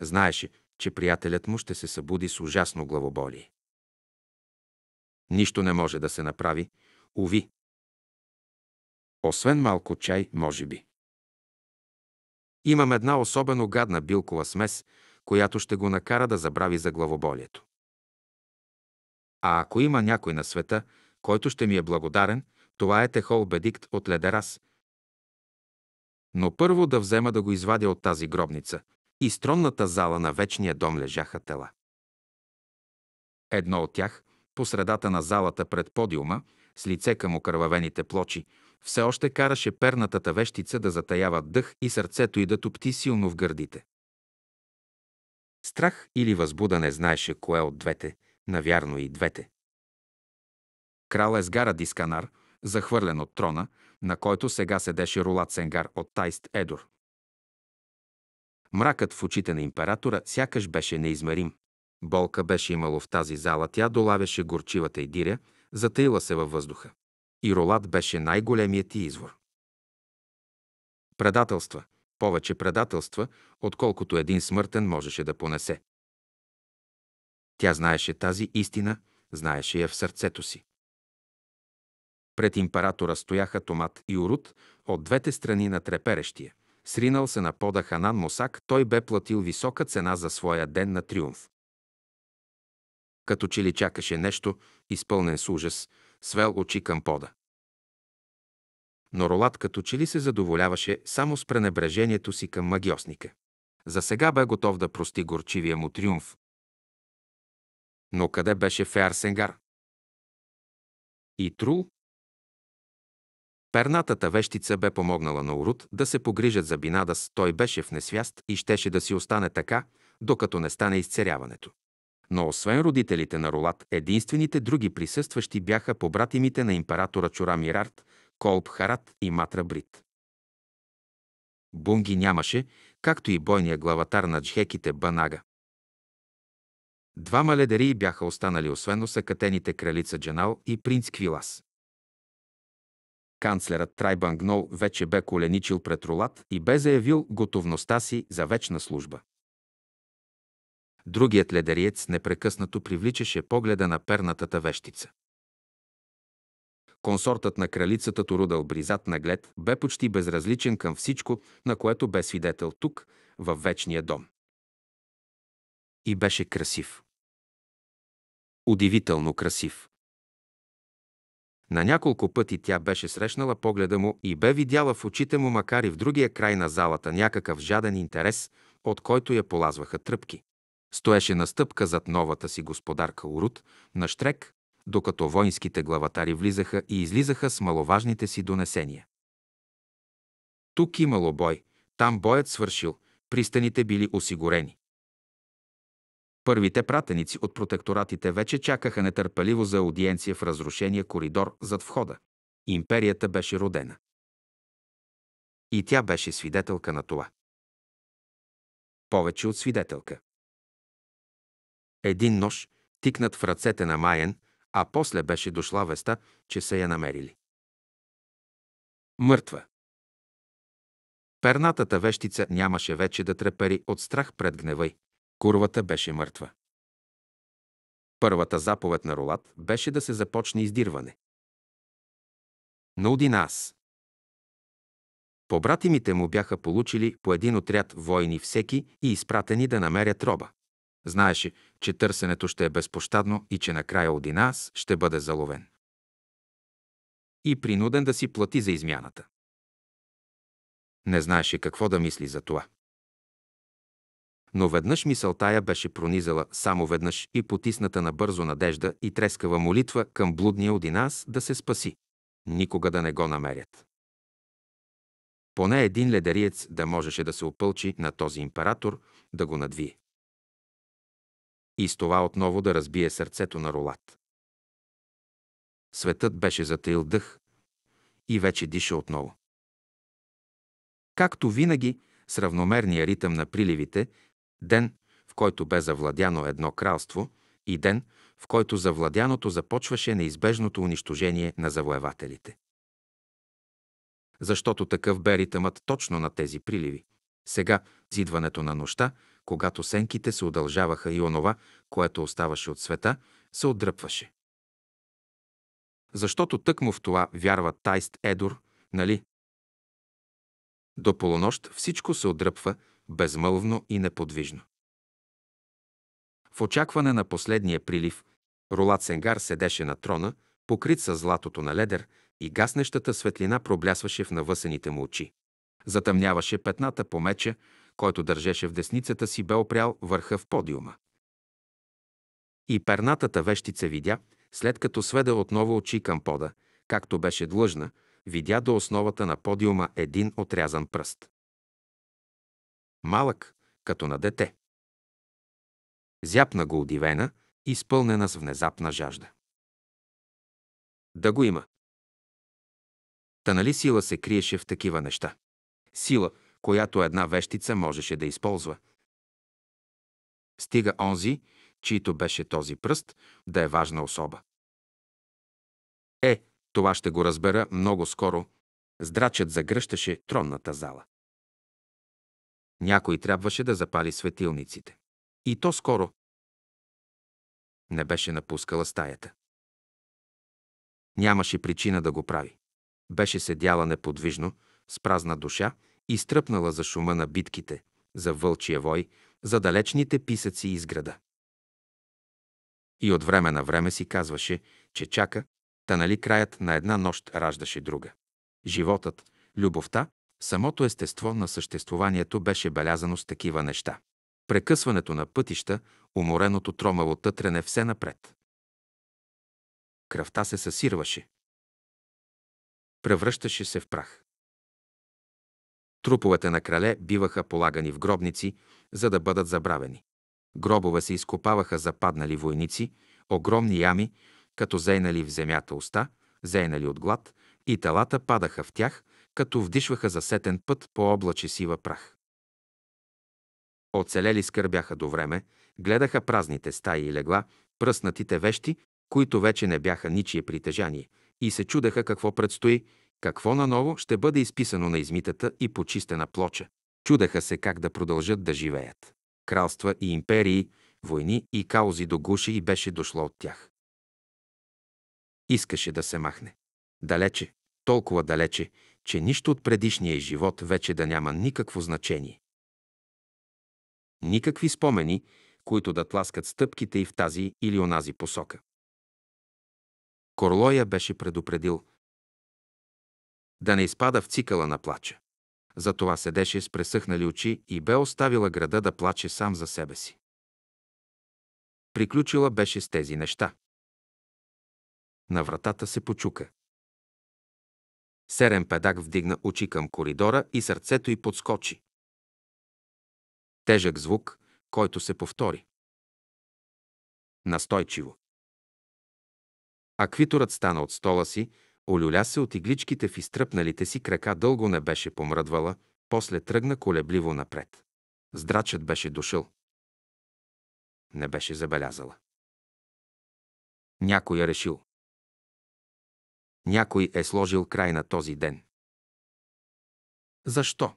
Speaker 1: Знаеше, че приятелят му ще се събуди с ужасно главоболие. Нищо не може да се направи, уви. Освен малко чай, може би. Имам една особено гадна билкова смес, която ще го накара да забрави за главоболието. А ако има някой на света, който ще ми е благодарен, това е Техол Бедикт от Ледерас. Но първо да взема да го извадя от тази гробница. И стронната зала на вечния дом лежаха тела. Едно от тях, по средата на залата пред подиума, с лице към окървавените плочи, все още караше пернатата вещица да затаява дъх и сърцето й да топти силно в гърдите. Страх или възбуда не знаеше кое от двете, навярно и двете. Крал Езгара Дисканар, захвърлен от трона, на който сега седеше Рулат Сенгар от Тайст Едор. Мракът в очите на императора сякаш беше неизмерим. Болка беше имало в тази зала, тя долавяше горчивата и диря, затаила се във въздуха. И ролат беше най-големият ти извор. Предателства. Повече предателства, отколкото един смъртен можеше да понесе. Тя знаеше тази истина, знаеше я в сърцето си. Пред императора стояха Томат и Урут от двете страни на треперещия. Сринал се на пода Ханан Мосак, той бе платил висока цена за своя ден на триумф като че ли чакаше нещо, изпълнен с ужас, свел очи към пода. Но Ролат като че ли се задоволяваше само с пренебрежението си към магиосника. За сега бе готов да прости горчивия му триумф. Но къде беше Феарсенгар? И Трул? Пернатата вещица бе помогнала на Урут да се погрижат за Бинадас, той беше в несвяст и щеше да си остане така, докато не стане изцеряването. Но освен родителите на Ролат, единствените други присъстващи бяха побратимите на императора Чурамирарт, Колб Харат и Матра Брит. Бунги нямаше, както и бойния главатар на джхеките Банага. Двама ледерии бяха останали освен осъкатените кралица Джанал и принц Квилас. Канцлерът Трайбангнол вече бе коленичил пред Рулат и бе заявил готовността си за вечна служба. Другият ледариец непрекъснато привличаше погледа на пернатата вещица. Консортът на кралицата Торудъл Бризат Наглед бе почти безразличен към всичко, на което бе свидетел тук, във вечния дом. И беше красив. Удивително красив. На няколко пъти тя беше срещнала погледа му и бе видяла в очите му, макар и в другия край на залата, някакъв жаден интерес, от който я полазваха тръпки. Стоеше на стъпка зад новата си господарка Урут, на штрек, докато воинските главатари влизаха и излизаха с маловажните си донесения. Тук имало бой, там боят свършил, пристаните били осигурени. Първите пратеници от протекторатите вече чакаха нетърпеливо за аудиенция в разрушения коридор зад входа. Империята беше родена. И тя беше свидетелка на това. Повече от свидетелка един нож, тикнат в ръцете на майен, а после беше дошла веста, че са я намерили. Мъртва. Пернатата вещица нямаше вече да трепери от страх пред гнева й. Курвата беше мъртва. Първата заповед на Ролат беше да се започне издирване. Науди нас. Побратимите му бяха получили по един отряд войни всеки и изпратени да намерят роба. Знаеше, че търсенето ще е безпощадно и че накрая Одинас ще бъде заловен. И принуден да си плати за измяната. Не знаеше какво да мисли за това. Но веднъж мисълта я беше пронизала само веднъж и потисната набързо надежда и трескава молитва към блудния Одинас да се спаси. Никога да не го намерят. Поне един ледериец да можеше да се опълчи на този император, да го надвие и с това отново да разбие сърцето на Ролат. Светът беше затаил дъх и вече диша отново. Както винаги, с равномерния ритъм на приливите, ден, в който бе завладяно едно кралство, и ден, в който завладяното започваше неизбежното унищожение на завоевателите. Защото такъв бе ритъмът точно на тези приливи. Сега, с идването на нощта, когато сенките се удължаваха и онова, което оставаше от света, се отдръпваше. Защото тъкмо в това вярва Тайст Едор, нали? До полунощ всичко се отдръпва безмълвно и неподвижно. В очакване на последния прилив, Ролат Сенгар седеше на трона, покрит с златото на ледер, и гаснещата светлина проблясваше в навъсените му очи. Затъмняваше петната по меча, който държеше в десницата си, бе опрял върха в подиума. И пернатата вещица видя, след като сведе отново очи към пода, както беше длъжна, видя до основата на подиума един отрязан пръст. Малък, като на дете. Зяпна го удивена, изпълнена с внезапна жажда. Да го има. Та нали сила се криеше в такива неща? Сила – която една вещица можеше да използва. Стига онзи, чието беше този пръст, да е важна особа. Е, това ще го разбера много скоро. Здрачът загръщаше тронната зала. Някой трябваше да запали светилниците. И то скоро. Не беше напускала стаята. Нямаше причина да го прави. Беше седяла неподвижно, с празна душа изтръпнала за шума на битките, за вълчия вой, за далечните писъци из града. И от време на време си казваше, че чака, та нали краят на една нощ раждаше друга. Животът, любовта, самото естество на съществуванието беше белязано с такива неща. Прекъсването на пътища, умореното тромаво тътрене все напред. Кръвта се съсирваше. Превръщаше се в прах. Труповете на крале биваха полагани в гробници, за да бъдат забравени. Гробове се изкопаваха западнали войници, огромни ями, като зейнали в земята уста, зейнали от глад, и телата падаха в тях, като вдишваха засетен път по облаче сива прах. Оцелели скърбяха до време, гледаха празните стаи и легла, пръснатите вещи, които вече не бяха ничие притежание, и се чудеха какво предстои, какво наново ще бъде изписано на измитата и почистена плоча? Чудаха се как да продължат да живеят. Кралства и империи, войни и каузи до гуши и беше дошло от тях. Искаше да се махне. Далече, толкова далече, че нищо от предишния живот вече да няма никакво значение. Никакви спомени, които да тласкат стъпките и в тази или онази посока. Корлоя беше предупредил – да не изпада в цикъла на плача. Затова седеше с пресъхнали очи и бе оставила града да плаче сам за себе си. Приключила беше с тези неща.
Speaker 2: На вратата се почука. Серен педак
Speaker 1: вдигна очи към коридора и сърцето й подскочи. Тежък звук, който се повтори. Настойчиво. Аквиторът стана от стола си, Олюля се от игличките в изтръпналите си крака дълго не беше помръдвала, после тръгна колебливо напред. Здрачът беше дошъл. Не беше забелязала.
Speaker 2: Някой е решил. Някой е сложил край на този ден.
Speaker 1: Защо?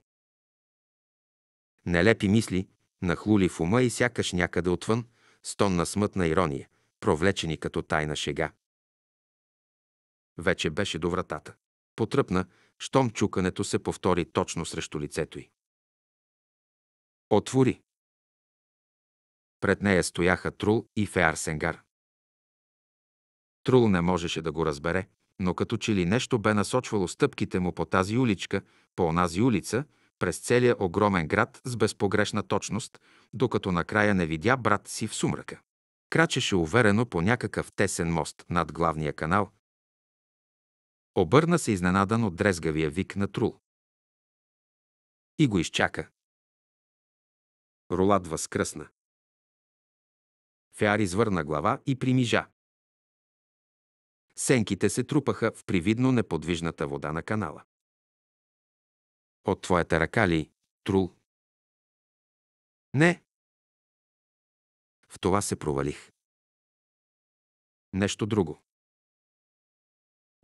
Speaker 1: Нелепи мисли, нахлули в ума и сякаш някъде отвън, стон на смътна ирония, провлечени като тайна шега. Вече беше до вратата. Потръпна, щом чукането се повтори точно срещу лицето й. Отвори. Пред нея стояха Трул и Феар Сенгар. Трул не можеше да го разбере, но като че ли нещо бе насочвало стъпките му по тази уличка, по онази улица, през целия огромен град с безпогрешна точност, докато накрая не видя брат си в сумрака. Крачеше уверено по някакъв тесен мост над главния канал, Обърна се изненадан от дрезгавия
Speaker 2: вик на Трул. И го изчака.
Speaker 1: Рулад възкръсна. Феар извърна глава и примижа. Сенките се трупаха в привидно неподвижната вода на канала.
Speaker 2: От твоята ръка ли, Трул? Не. В това се провалих. Нещо друго.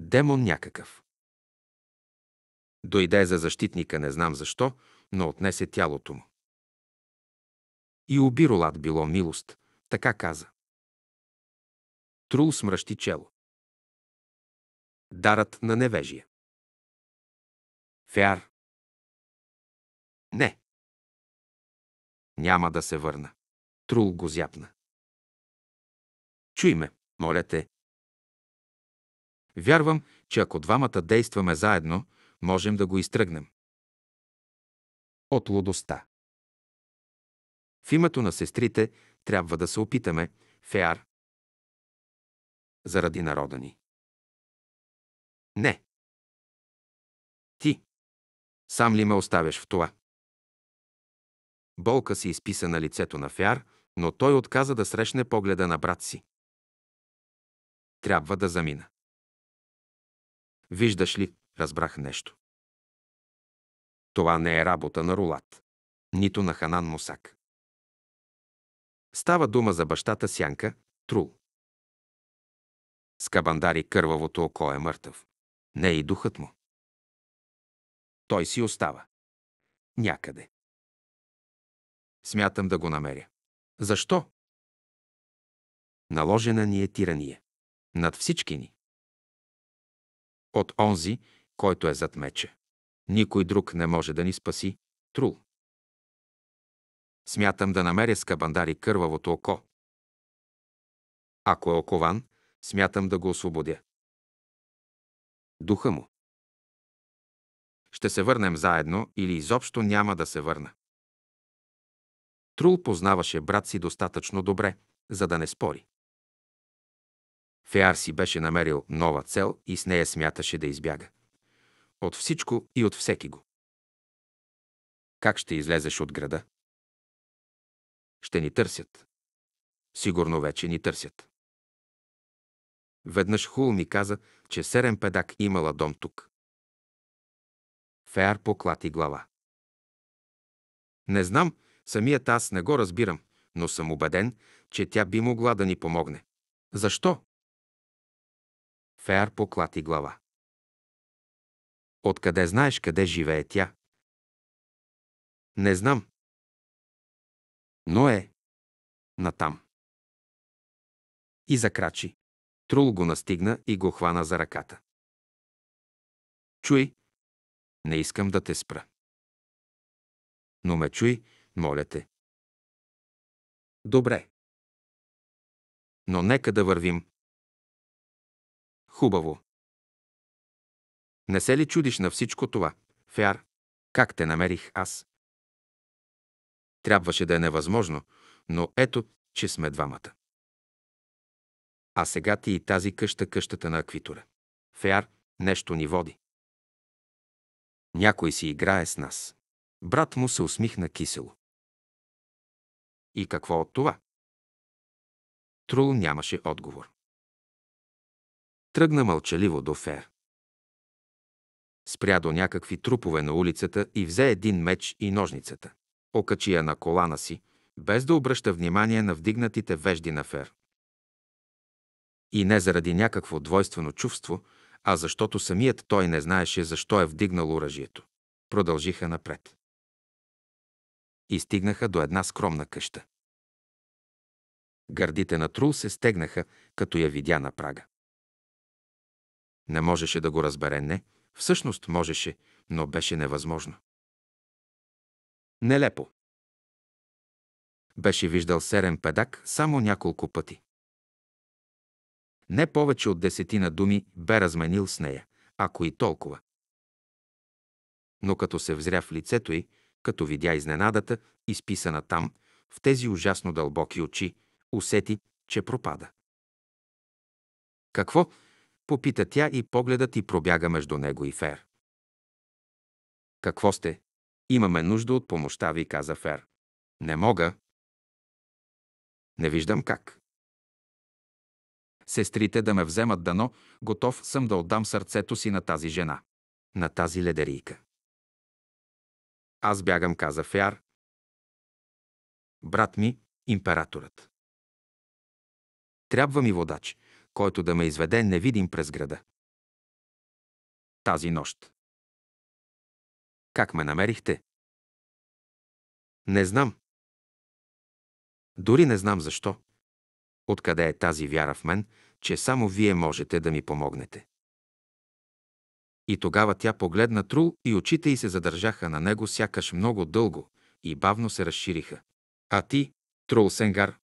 Speaker 2: Демон някакъв.
Speaker 1: Дойде за защитника, не знам защо, но отнесе тялото му. И обиролат било милост, така каза.
Speaker 2: Трул смръщи чело. Дарът на Невежие Фяр. Не.
Speaker 1: Няма да се върна. Трул го зяпна. Чуй ме, моля те, Вярвам, че ако двамата действаме заедно,
Speaker 2: можем да го изтръгнем. От лудостта. В името на сестрите трябва да се опитаме, Феар, заради народа ни. Не.
Speaker 1: Ти. Сам ли ме оставяш в това? Болка се изписа на лицето на Феар, но той отказа да срещне погледа на брат си. Трябва да замина. Виждаш ли, разбрах нещо.
Speaker 2: Това не е работа на Рулат, нито на Ханан Мусак. Става дума за бащата Сянка, Трул. Скабандари кървавото око е мъртъв. Не е и духът му. Той си остава. Някъде. Смятам да го намеря. Защо? Наложена ни е тирания.
Speaker 1: Над всички ни от онзи, който е зад меча. Никой друг не може да ни спаси. Трул. Смятам да намеря с кабандари кървавото око. Ако е окован,
Speaker 2: смятам да го освободя. Духа му.
Speaker 1: Ще се върнем заедно или изобщо няма да се върна. Трул познаваше брат си достатъчно добре, за да не спори. Феар си беше намерил нова цел и с нея смяташе да избяга. От всичко и от всеки го. Как ще излезеш от града? Ще ни търсят. Сигурно вече ни търсят. Веднъж Хул ми каза, че Серен Педак имала дом тук. Феар поклати глава. Не знам, самият аз не го разбирам, но съм убеден, че тя би могла да ни помогне. Защо? Феар поклати глава. Откъде
Speaker 2: знаеш къде живее тя? Не знам. Но е натам. И закрачи. Трул го настигна и го хвана за ръката. Чуй, не искам да те спра. Но ме чуй, моля те. Добре. Но нека да вървим. Хубаво. Не се ли чудиш на всичко
Speaker 1: това, Феар? Как те намерих аз? Трябваше да е невъзможно, но ето, че сме двамата. А сега ти и тази къща, къщата на аквитора. Феар, нещо ни води. Някой си играе с нас. Брат му се усмихна кисело.
Speaker 2: И какво от това? Трул нямаше отговор
Speaker 1: тръгна мълчаливо до фер. Спря до някакви трупове на улицата и взе един меч и ножницата. Окачи я на колана си, без да обръща внимание на вдигнатите вежди на фер. И не заради някакво двойствено чувство, а защото самият той не знаеше защо е вдигнал оръжието. Продължиха напред. И стигнаха до една скромна къща. Гърдите на Трул се стегнаха, като я видя на прага. Не можеше да го разбере, не. Всъщност можеше,
Speaker 2: но беше невъзможно. Нелепо.
Speaker 1: Беше виждал серен педак само няколко пъти. Не повече от десетина думи бе разменил с нея, ако и толкова. Но като се взря в лицето й, като видя изненадата, изписана там, в тези ужасно дълбоки очи, усети, че пропада. Какво? попита тя и погледът и пробяга между него и Фер. Какво сте? Имаме нужда от помощта ви, каза Фер. Не мога. Не
Speaker 2: виждам как.
Speaker 1: Сестрите да ме вземат дано, готов съм да отдам сърцето си на тази жена, на тази ледерийка. Аз бягам, каза Фяр.
Speaker 2: Брат ми, императорът. Трябва ми водач, който да ме изведе невидим през града. Тази нощ. Как ме намерихте? Не знам.
Speaker 1: Дори не знам защо. Откъде е тази вяра в мен, че само вие можете да ми помогнете? И тогава тя погледна Трул и очите й се задържаха на него сякаш много дълго и бавно се разшириха. А ти, Трул Сенгар,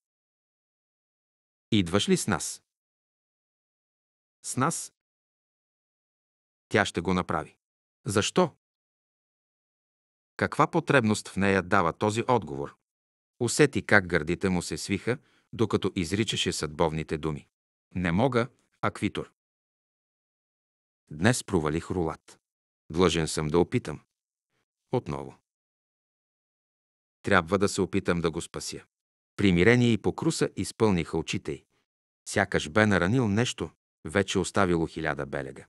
Speaker 1: идваш ли с нас?
Speaker 2: С нас тя ще го направи. Защо?
Speaker 1: Каква потребност в нея дава този отговор? Усети как гърдите му се свиха, докато изричаше съдбовните думи. Не мога, аквитор. Днес провалих рулат. Длъжен съм да опитам. Отново. Трябва да се опитам да го спася. Примирение и покруса изпълниха очите й. Сякаш бе наранил нещо, вече оставило хиляда белега.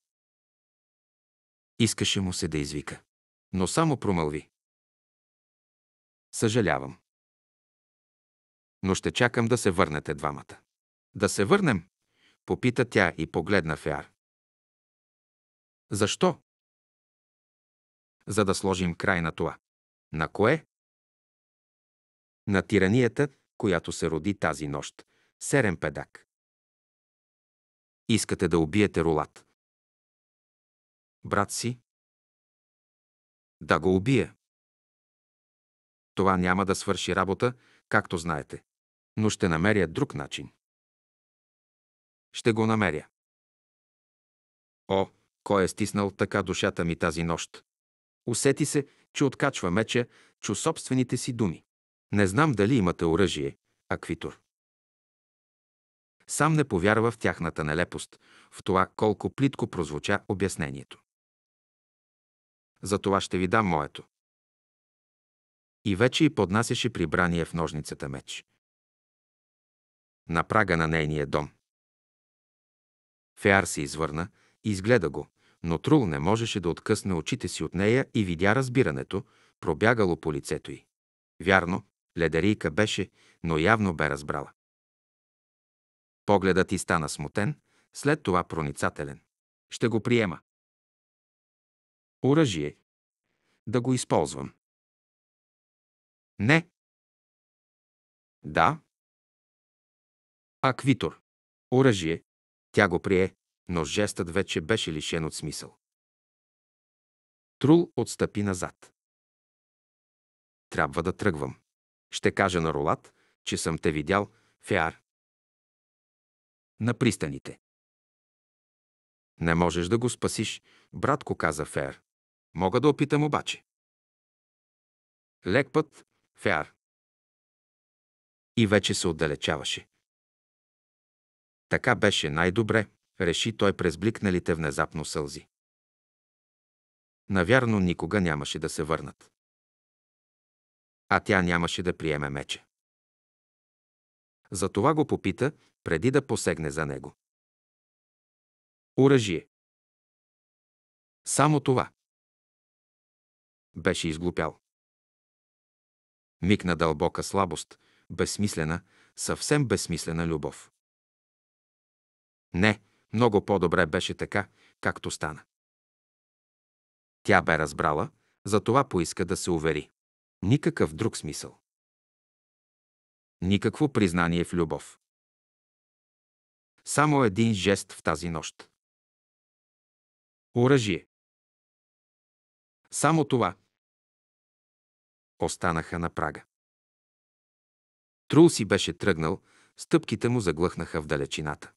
Speaker 1: Искаше му се да
Speaker 3: извика,
Speaker 2: но само промълви. Съжалявам. Но ще чакам да се върнете двамата. Да се върнем? Попита тя и погледна Феар. Защо?
Speaker 1: За да сложим край на това. На кое? На тиранията, която се роди тази нощ. Серен педак искате да убиете Рулат. Брат си?
Speaker 2: Да го убия. Това няма да свърши работа,
Speaker 1: както знаете, но ще намеря друг начин. Ще го намеря. О, кой е стиснал така душата ми тази нощ? Усети се, че откачва меча, чу собствените си думи. Не знам дали имате оръжие, аквитор. Сам не повярва в тяхната нелепост, в това колко плитко прозвуча обяснението. За това ще ви дам моето. И вече и поднасяше прибрание в ножницата меч. На прага на нейния дом. Феар се извърна изгледа го, но Трул не можеше да откъсне очите си от нея и видя разбирането, пробягало по лицето й. Вярно, ледерийка беше, но явно бе разбрала. Погледът ти стана смутен, след това проницателен. Ще го приема. Оръжие.
Speaker 2: Да го използвам. Не. Да. Аквитор. Оръжие.
Speaker 1: Тя го прие, но жестът вече беше лишен от смисъл. Трул отстъпи назад. Трябва да тръгвам. Ще кажа на Ролат, че съм те видял, Феар на пристаните. Не можеш да го спасиш, братко, каза Фер. Мога
Speaker 2: да опитам обаче. Лек път, Феар.
Speaker 1: И вече се отдалечаваше. Така беше най-добре, реши той през бликналите внезапно сълзи. Навярно никога нямаше да се върнат. А тя нямаше да приеме меча. Затова го попита преди да посегне за него.
Speaker 2: Оръжие. Само това. Беше изглупял. Миг на дълбока слабост,
Speaker 1: безсмислена, съвсем безсмислена любов. Не, много по-добре беше така, както стана. Тя бе разбрала, затова поиска да се увери. Никакъв друг смисъл. Никакво признание в любов. Само един
Speaker 2: жест в тази нощ. Оръжие.
Speaker 1: Само това. Останаха на прага. Трул си беше тръгнал, стъпките му заглъхнаха в далечината.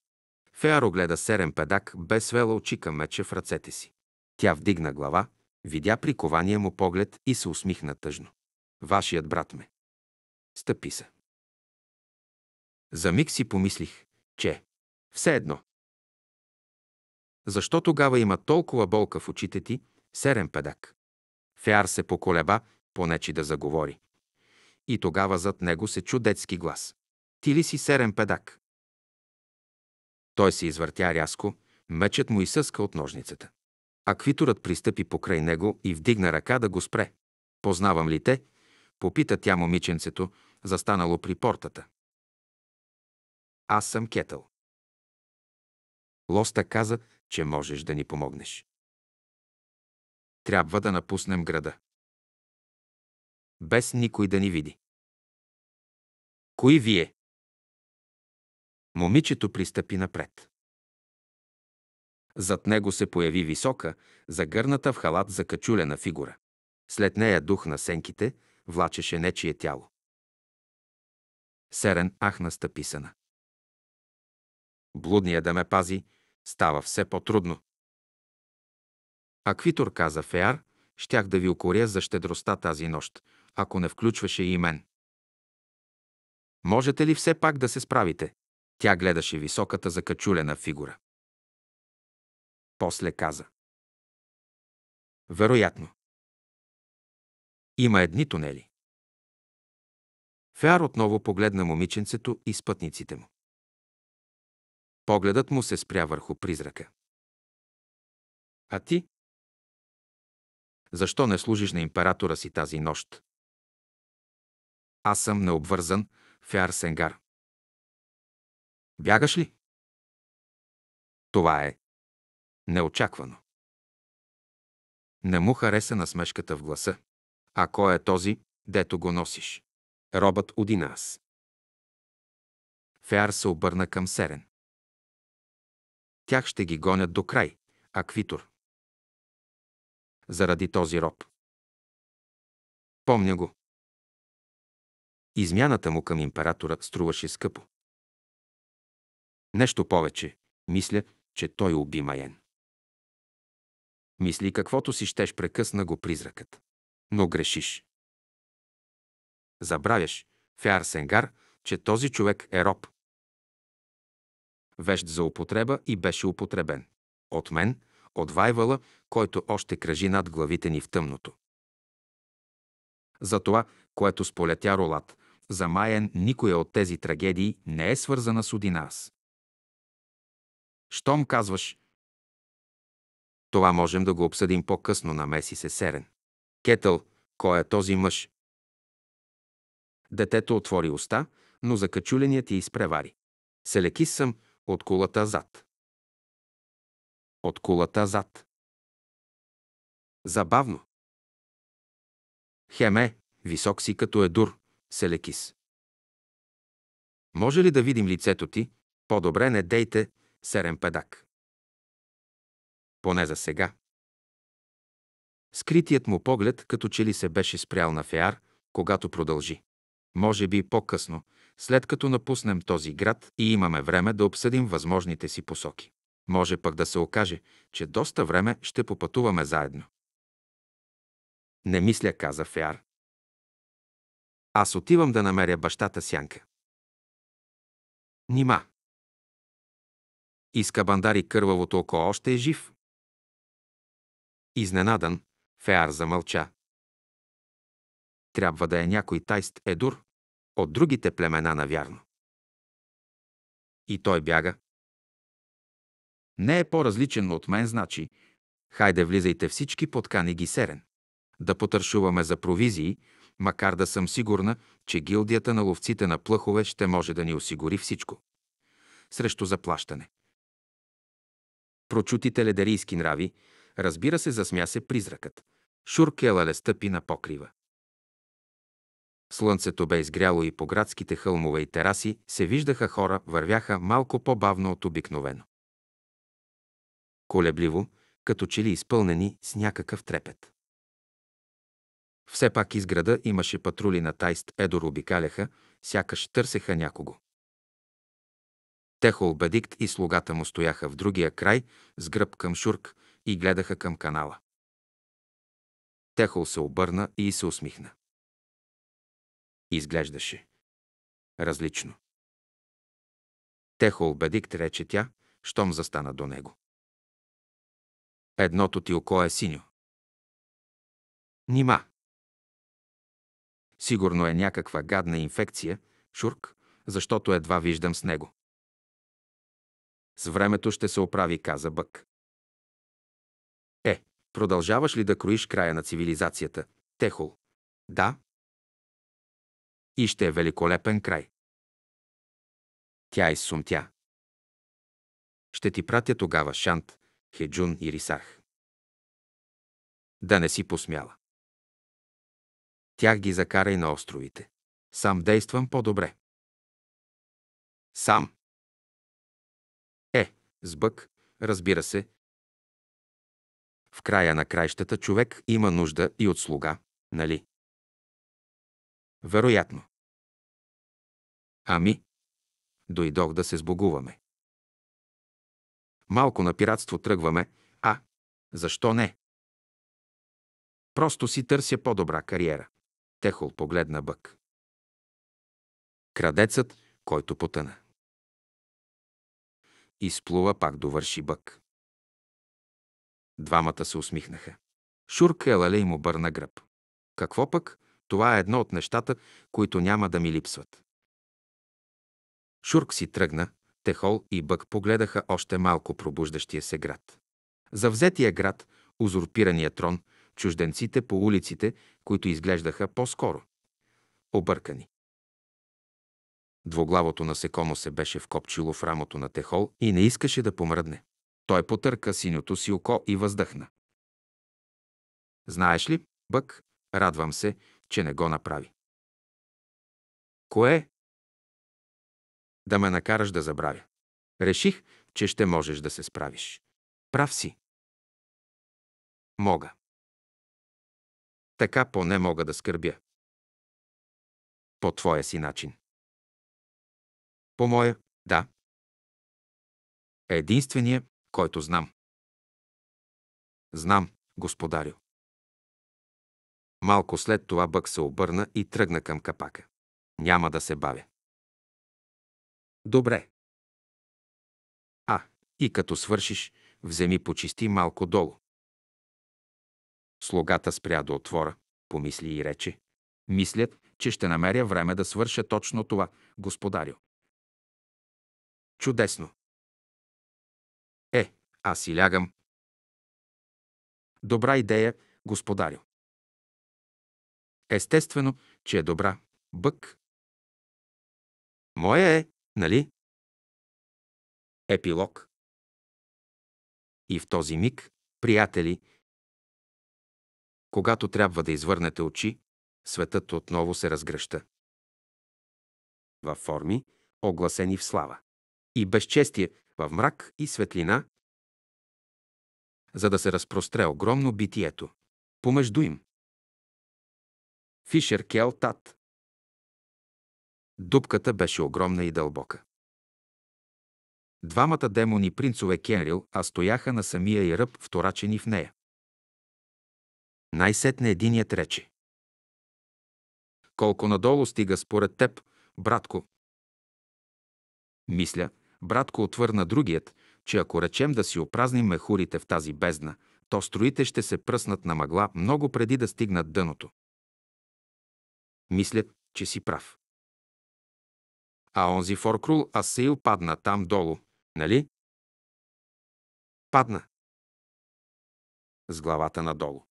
Speaker 1: Феаро гледа серен педак, без свела очи към меча в ръцете си. Тя вдигна глава, видя прикования му поглед и се усмихна тъжно. Вашият брат ме. Стъпи се. За миг си помислих, че все едно. Защо тогава има толкова болка в очите ти, серен педак? Феар се поколеба, понечи да заговори. И тогава зад него се чу детски глас. Ти ли си серен педак? Той се извъртя рязко, мечът му изсъска от ножницата. Аквиторът пристъпи покрай него и вдигна ръка да го спре. Познавам ли те? Попита тя момиченцето, застанало при портата. Аз съм Кетъл.
Speaker 2: Лоста каза, че можеш да ни помогнеш. Трябва да напуснем града. Без никой да ни види.
Speaker 1: Кои вие? Момичето пристъпи напред. Зад него се появи висока, загърната в халат за качулена фигура. След нея дух на сенките влачеше нечие тяло. Серен ахна стъписана. Блудния да ме пази става все по-трудно. Аквитор каза Феар, щях да ви укоря за щедростта тази нощ, ако не включваше и мен. Можете ли все пак да се справите? Тя гледаше високата закачулена фигура.
Speaker 2: После каза. Вероятно. Има едни тунели. Феар отново погледна момиченцето и спътниците му. Погледът му се спря върху призрака. А ти? Защо не служиш на императора си тази нощ? Аз съм необвързан в арсенгар. Бягаш ли?
Speaker 1: Това е неочаквано. Не му хареса насмешката в гласа. А кой е този, дето го носиш? Робът Одинас. Феар се обърна към Серен
Speaker 2: тях ще ги гонят до край. Аквитор. Заради този роб. Помня го. Измяната
Speaker 1: му към императора струваше скъпо. Нещо повече. Мисля, че той уби Маен. Мисли каквото си щеш, прекъсна го призракът. Но грешиш. Забравяш, Феар Сенгар, че този човек е роб вещ за употреба и беше употребен. От мен, от вайвала, който още кръжи над главите ни в тъмното. За това, което сполетя Ролат, за Майен никоя от тези трагедии не е свързана с аз. Щом казваш, това можем да го обсъдим по-късно, намеси се Серен. Кетъл, кой е този мъж? Детето отвори уста, но закачуленият ти изпревари. Селекис съм, от кулата зад. От кулата зад. Забавно. Хеме, висок си като едур, Селекис. Може ли да видим лицето ти? По-добре не дейте, серен педак. Поне за сега. Скритият му поглед като че ли се беше спрял на феар, когато продължи. Може би по-късно, след като напуснем този град и имаме време да обсъдим възможните си посоки. Може пък да се окаже, че доста време ще попътуваме заедно. Не мисля, каза Феар. Аз отивам да намеря бащата
Speaker 2: Сянка. Нима. Иска
Speaker 1: бандари кървавото око още е жив. Изненадан, Феар замълча. Трябва да е някой тайст Едур от другите племена, навярно. И той бяга. Не е по-различен от мен, значи. Хайде, влизайте всички, кани ги серен. Да потършуваме за провизии, макар да съм сигурна, че гилдията на ловците на плъхове ще може да ни осигури всичко. Срещу заплащане. Прочутите ледерийски нрави, разбира се, засмя се призракът. Шуркела ле стъпи на покрива. Слънцето бе изгряло и по градските хълмове и тераси се виждаха хора, вървяха малко по-бавно от обикновено. Колебливо, като че ли изпълнени с някакъв трепет. Все пак изграда имаше патрули на Тайст, Едор обикаляха, сякаш търсеха някого. Техол Бедикт и слугата му стояха в другия край, с гръб към Шурк, и гледаха към канала. Техол се обърна и се усмихна изглеждаше.
Speaker 2: Различно. Техо убедикт, рече тя, щом застана до него. Едното ти око е синьо. Нима.
Speaker 1: Сигурно е някаква гадна инфекция, шурк, защото едва виждам с него. С времето ще се оправи, каза Бък. Е, продължаваш ли да кроиш края на цивилизацията, Техол? Да, и ще е великолепен
Speaker 2: край. Тя изсумтя. Е ще ти
Speaker 1: пратя тогава Шант, Хеджун и Рисах. Да не си посмяла. Тях ги закарай на островите. Сам действам
Speaker 2: по-добре. Сам. Е, сбък, разбира се. В края на краищата човек има нужда и от слуга, нали? Вероятно. Ами, дойдох да се сбогуваме.
Speaker 1: Малко на пиратство тръгваме, а защо не? Просто си търся по-добра кариера. Техол погледна Бък. Крадецът, който потъна. Изплува пак довърши Бък. Двамата се усмихнаха. Шурка Елалей му бърна гръб. Какво пък? Това е едно от нещата, които няма да ми липсват. Шурк си тръгна, Техол и Бък погледаха още малко пробуждащия се град. За взетия град, узурпирания трон, чужденците по улиците, които изглеждаха по-скоро. Объркани. Двоглавото насекомо се беше вкопчило в рамото на Техол и не искаше да помръдне. Той потърка синьото си око и въздъхна. Знаеш ли, Бък, радвам се, че не го направи. Кое? Да ме накараш да забравя. Реших, че ще можеш да
Speaker 2: се справиш. Прав си. Мога. Така поне мога да скърбя. По твоя си начин. По моя, да. Единствения,
Speaker 1: който знам. Знам, господарю. Малко след това Бък се обърна и тръгна към капака. Няма да се
Speaker 2: бавя. Добре. А, и като
Speaker 1: свършиш, вземи почисти малко долу. Слугата спря до отвора, помисли и рече. Мислят, че ще намеря време да свърша точно това, господарю. Чудесно.
Speaker 2: Е, аз си лягам. Добра идея, господарю. Естествено, че е добра. Бък. Моя е, нали? Епилог. И в този миг, приятели, когато
Speaker 1: трябва да извърнете очи, светът отново се разгръща. Във форми, огласени в слава. И безчестие, в мрак и светлина, за да се разпростре огромно битието. Помежду
Speaker 2: им, Фишер Кел Тат.
Speaker 1: Дупката беше огромна и дълбока. Двамата демони принцове Кенрил, а стояха на самия и ръб, вторачени в нея. Най-сетне единият рече. Колко надолу стига според теб, братко? Мисля, братко отвърна другият, че ако речем да си опразним мехурите в тази бездна, то строите ще се пръснат на мъгла много преди да стигнат дъното мислят, че си прав.
Speaker 2: А онзи Форкрул Асейл падна там долу, нали? Падна. С главата надолу.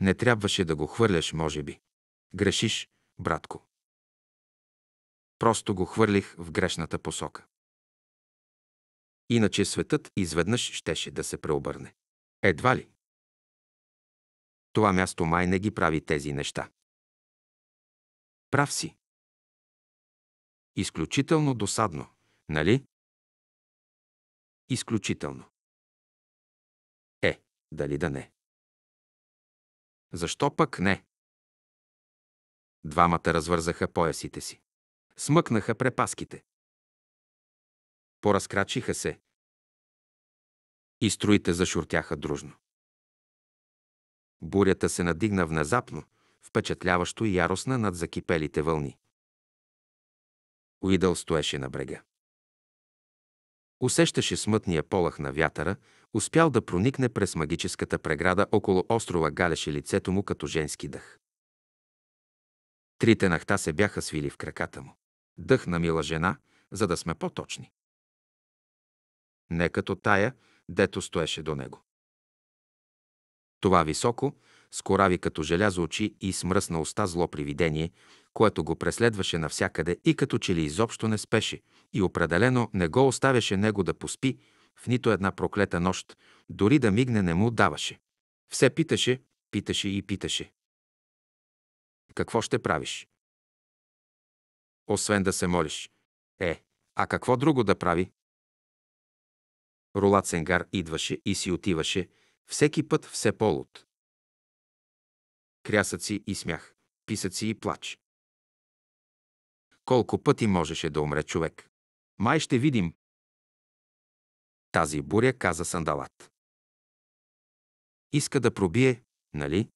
Speaker 2: Не трябваше да го хвърляш, може би. Грешиш, братко. Просто го хвърлих в грешната посока.
Speaker 1: Иначе светът изведнъж щеше да се преобърне. Едва ли? Това място май не ги прави тези неща. Прав си.
Speaker 2: Изключително досадно, нали? Изключително. Е, дали да не? Защо пък не? Двамата развързаха поясите си. Смъкнаха препаските. Поразкрачиха се.
Speaker 1: И строите зашуртяха дружно. Бурята се надигна внезапно, впечатляващо и яростна над закипелите вълни. Уидъл стоеше на брега. Усещаше смътния полах на вятъра, успял да проникне през магическата преграда около острова галеше лицето му като женски дъх. Трите нахта се бяха свили в краката му. Дъх на мила жена, за да сме по-точни. Не като тая, дето стоеше до него. Това високо, с корави като желязо очи и смръсна уста зло привидение, което го преследваше навсякъде и като че ли изобщо не спеше и определено не го оставяше него да поспи в нито една проклета нощ, дори да мигне не му даваше. Все питаше, питаше и питаше. Какво ще правиш? Освен да се молиш. Е, а какво друго да прави? Рулат Сенгар идваше и си отиваше, всеки път все полот крясъци и смях, писъци и плач.
Speaker 2: Колко пъти можеше да умре човек? Май ще видим. Тази буря каза сандалат. Иска да пробие, нали?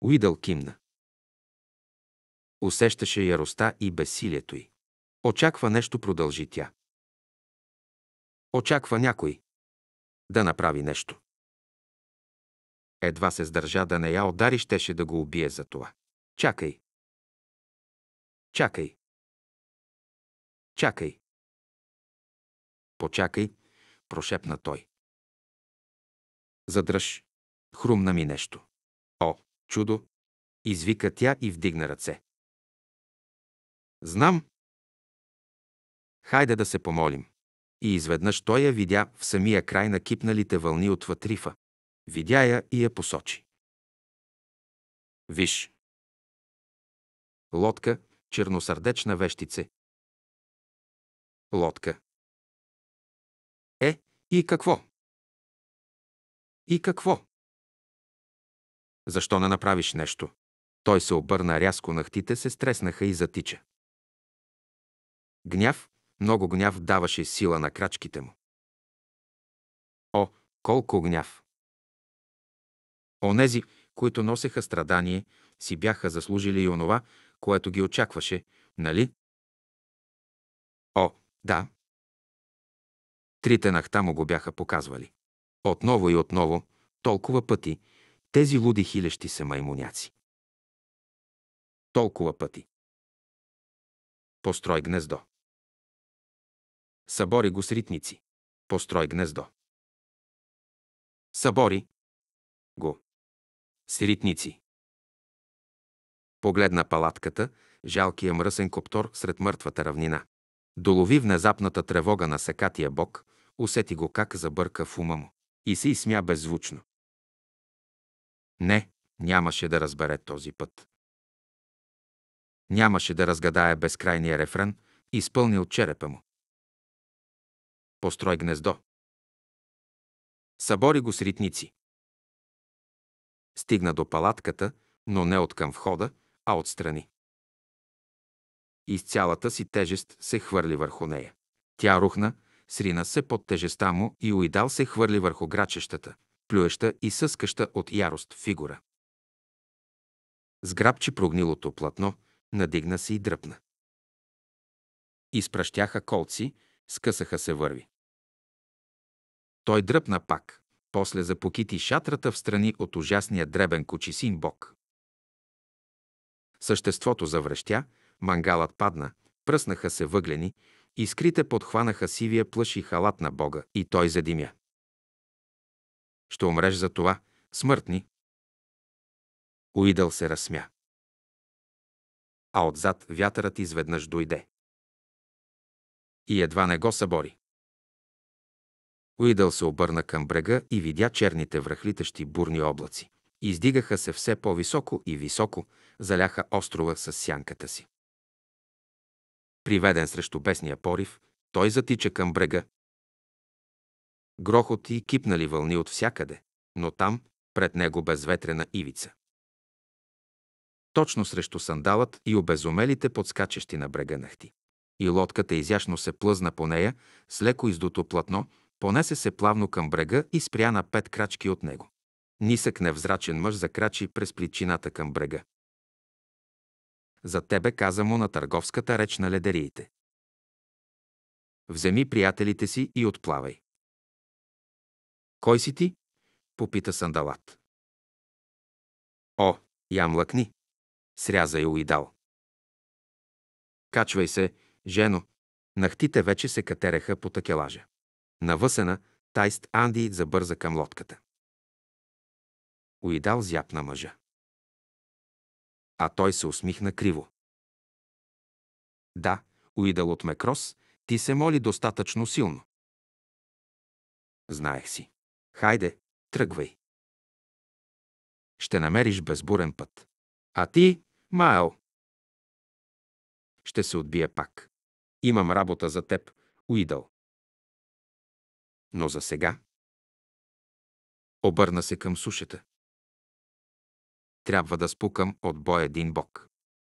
Speaker 2: Уидъл кимна.
Speaker 1: Усещаше яростта и безсилието й. Очаква нещо, продължи тя. Очаква някой да направи нещо.
Speaker 2: Едва се сдържа да не я удари, щеше да го убие за това. Чакай! Чакай! Чакай!
Speaker 1: Почакай, прошепна той. Задръж. Хрумна ми нещо. О, чудо! Извика тя и вдигна ръце. Знам. Хайде да се помолим. И изведнъж той я видя в самия край на кипналите вълни от вътрифа. Видя я и я посочи. Виж.
Speaker 2: Лодка, черносърдечна вещице. Лодка. Е, и какво? И какво?
Speaker 1: Защо не направиш нещо? Той се обърна рязко, нахтите се стреснаха и затича. Гняв, много гняв даваше сила на крачките му. О, колко гняв! Онези, които носеха страдание, си бяха заслужили и онова, което ги очакваше, нали? О, да. Трите нахтамо го бяха показвали. Отново и отново, толкова пъти, тези луди хилещи се маймуняци. Толкова пъти.
Speaker 2: Построй гнездо. Събори го с ритници. Построй гнездо. Събори
Speaker 1: го. Сиритници. Погледна палатката, жалкия мръсен коптор сред мъртвата равнина. Долови внезапната тревога на секатия бог, усети го как забърка в ума му и се изсмя беззвучно. Не, нямаше да разбере този път. Нямаше да разгадае безкрайния рефрен, изпълнил черепа му.
Speaker 2: Построй гнездо. Събори го с ритници.
Speaker 1: Стигна до палатката, но не от към входа, а отстрани. И с цялата си тежест се хвърли върху нея. Тя рухна, срина се под тежеста му и Уидал се хвърли върху грачещата, плюеща и съскаща от ярост фигура. Сграбчи прогнилото платно, надигна се и дръпна. Изпращяха колци, скъсаха се върви. Той дръпна пак. После запокити шатрата в страни от ужасния дребен син бог. Съществото завръщя, мангалът падна, пръснаха се въглени, искрите подхванаха сивия плъш и халат на бога и той задимя. Ще умреш за това,
Speaker 2: смъртни. Уидъл се разсмя. А
Speaker 1: отзад вятърът изведнъж дойде. И едва не го събори. Уидъл се обърна към брега и видя черните връхлитащи бурни облаци. Издигаха се все по-високо и високо, заляха острова с сянката си. Приведен срещу бесния порив, той затича към брега. Грохот и кипнали вълни от всякъде, но там, пред него безветрена ивица. Точно срещу сандалът и обезумелите подскачащи на брега нахти. И лодката изящно се плъзна по нея с леко издуто платно, понесе се плавно към брега и спря на пет крачки от него. Нисък невзрачен мъж закрачи през причината към брега. За тебе каза му на търговската реч на ледериите. Вземи приятелите си и отплавай. Кой си ти? Попита сандалат.
Speaker 2: О, ям лъкни! Сряза и уидал.
Speaker 1: Качвай се, жено! Нахтите вече се катереха по такелажа. Навъсена, тайст Анди забърза към лодката. Уидал зяпна мъжа. А той се усмихна криво. Да, Уидал от Мекрос, ти се моли достатъчно силно.
Speaker 2: Знаех си. Хайде, тръгвай.
Speaker 1: Ще намериш безбурен път. А ти, Майл, ще се отбие пак. Имам работа за теб, Уидал
Speaker 2: но за сега... Обърна се към сушата. Трябва да спукам от бой един бог.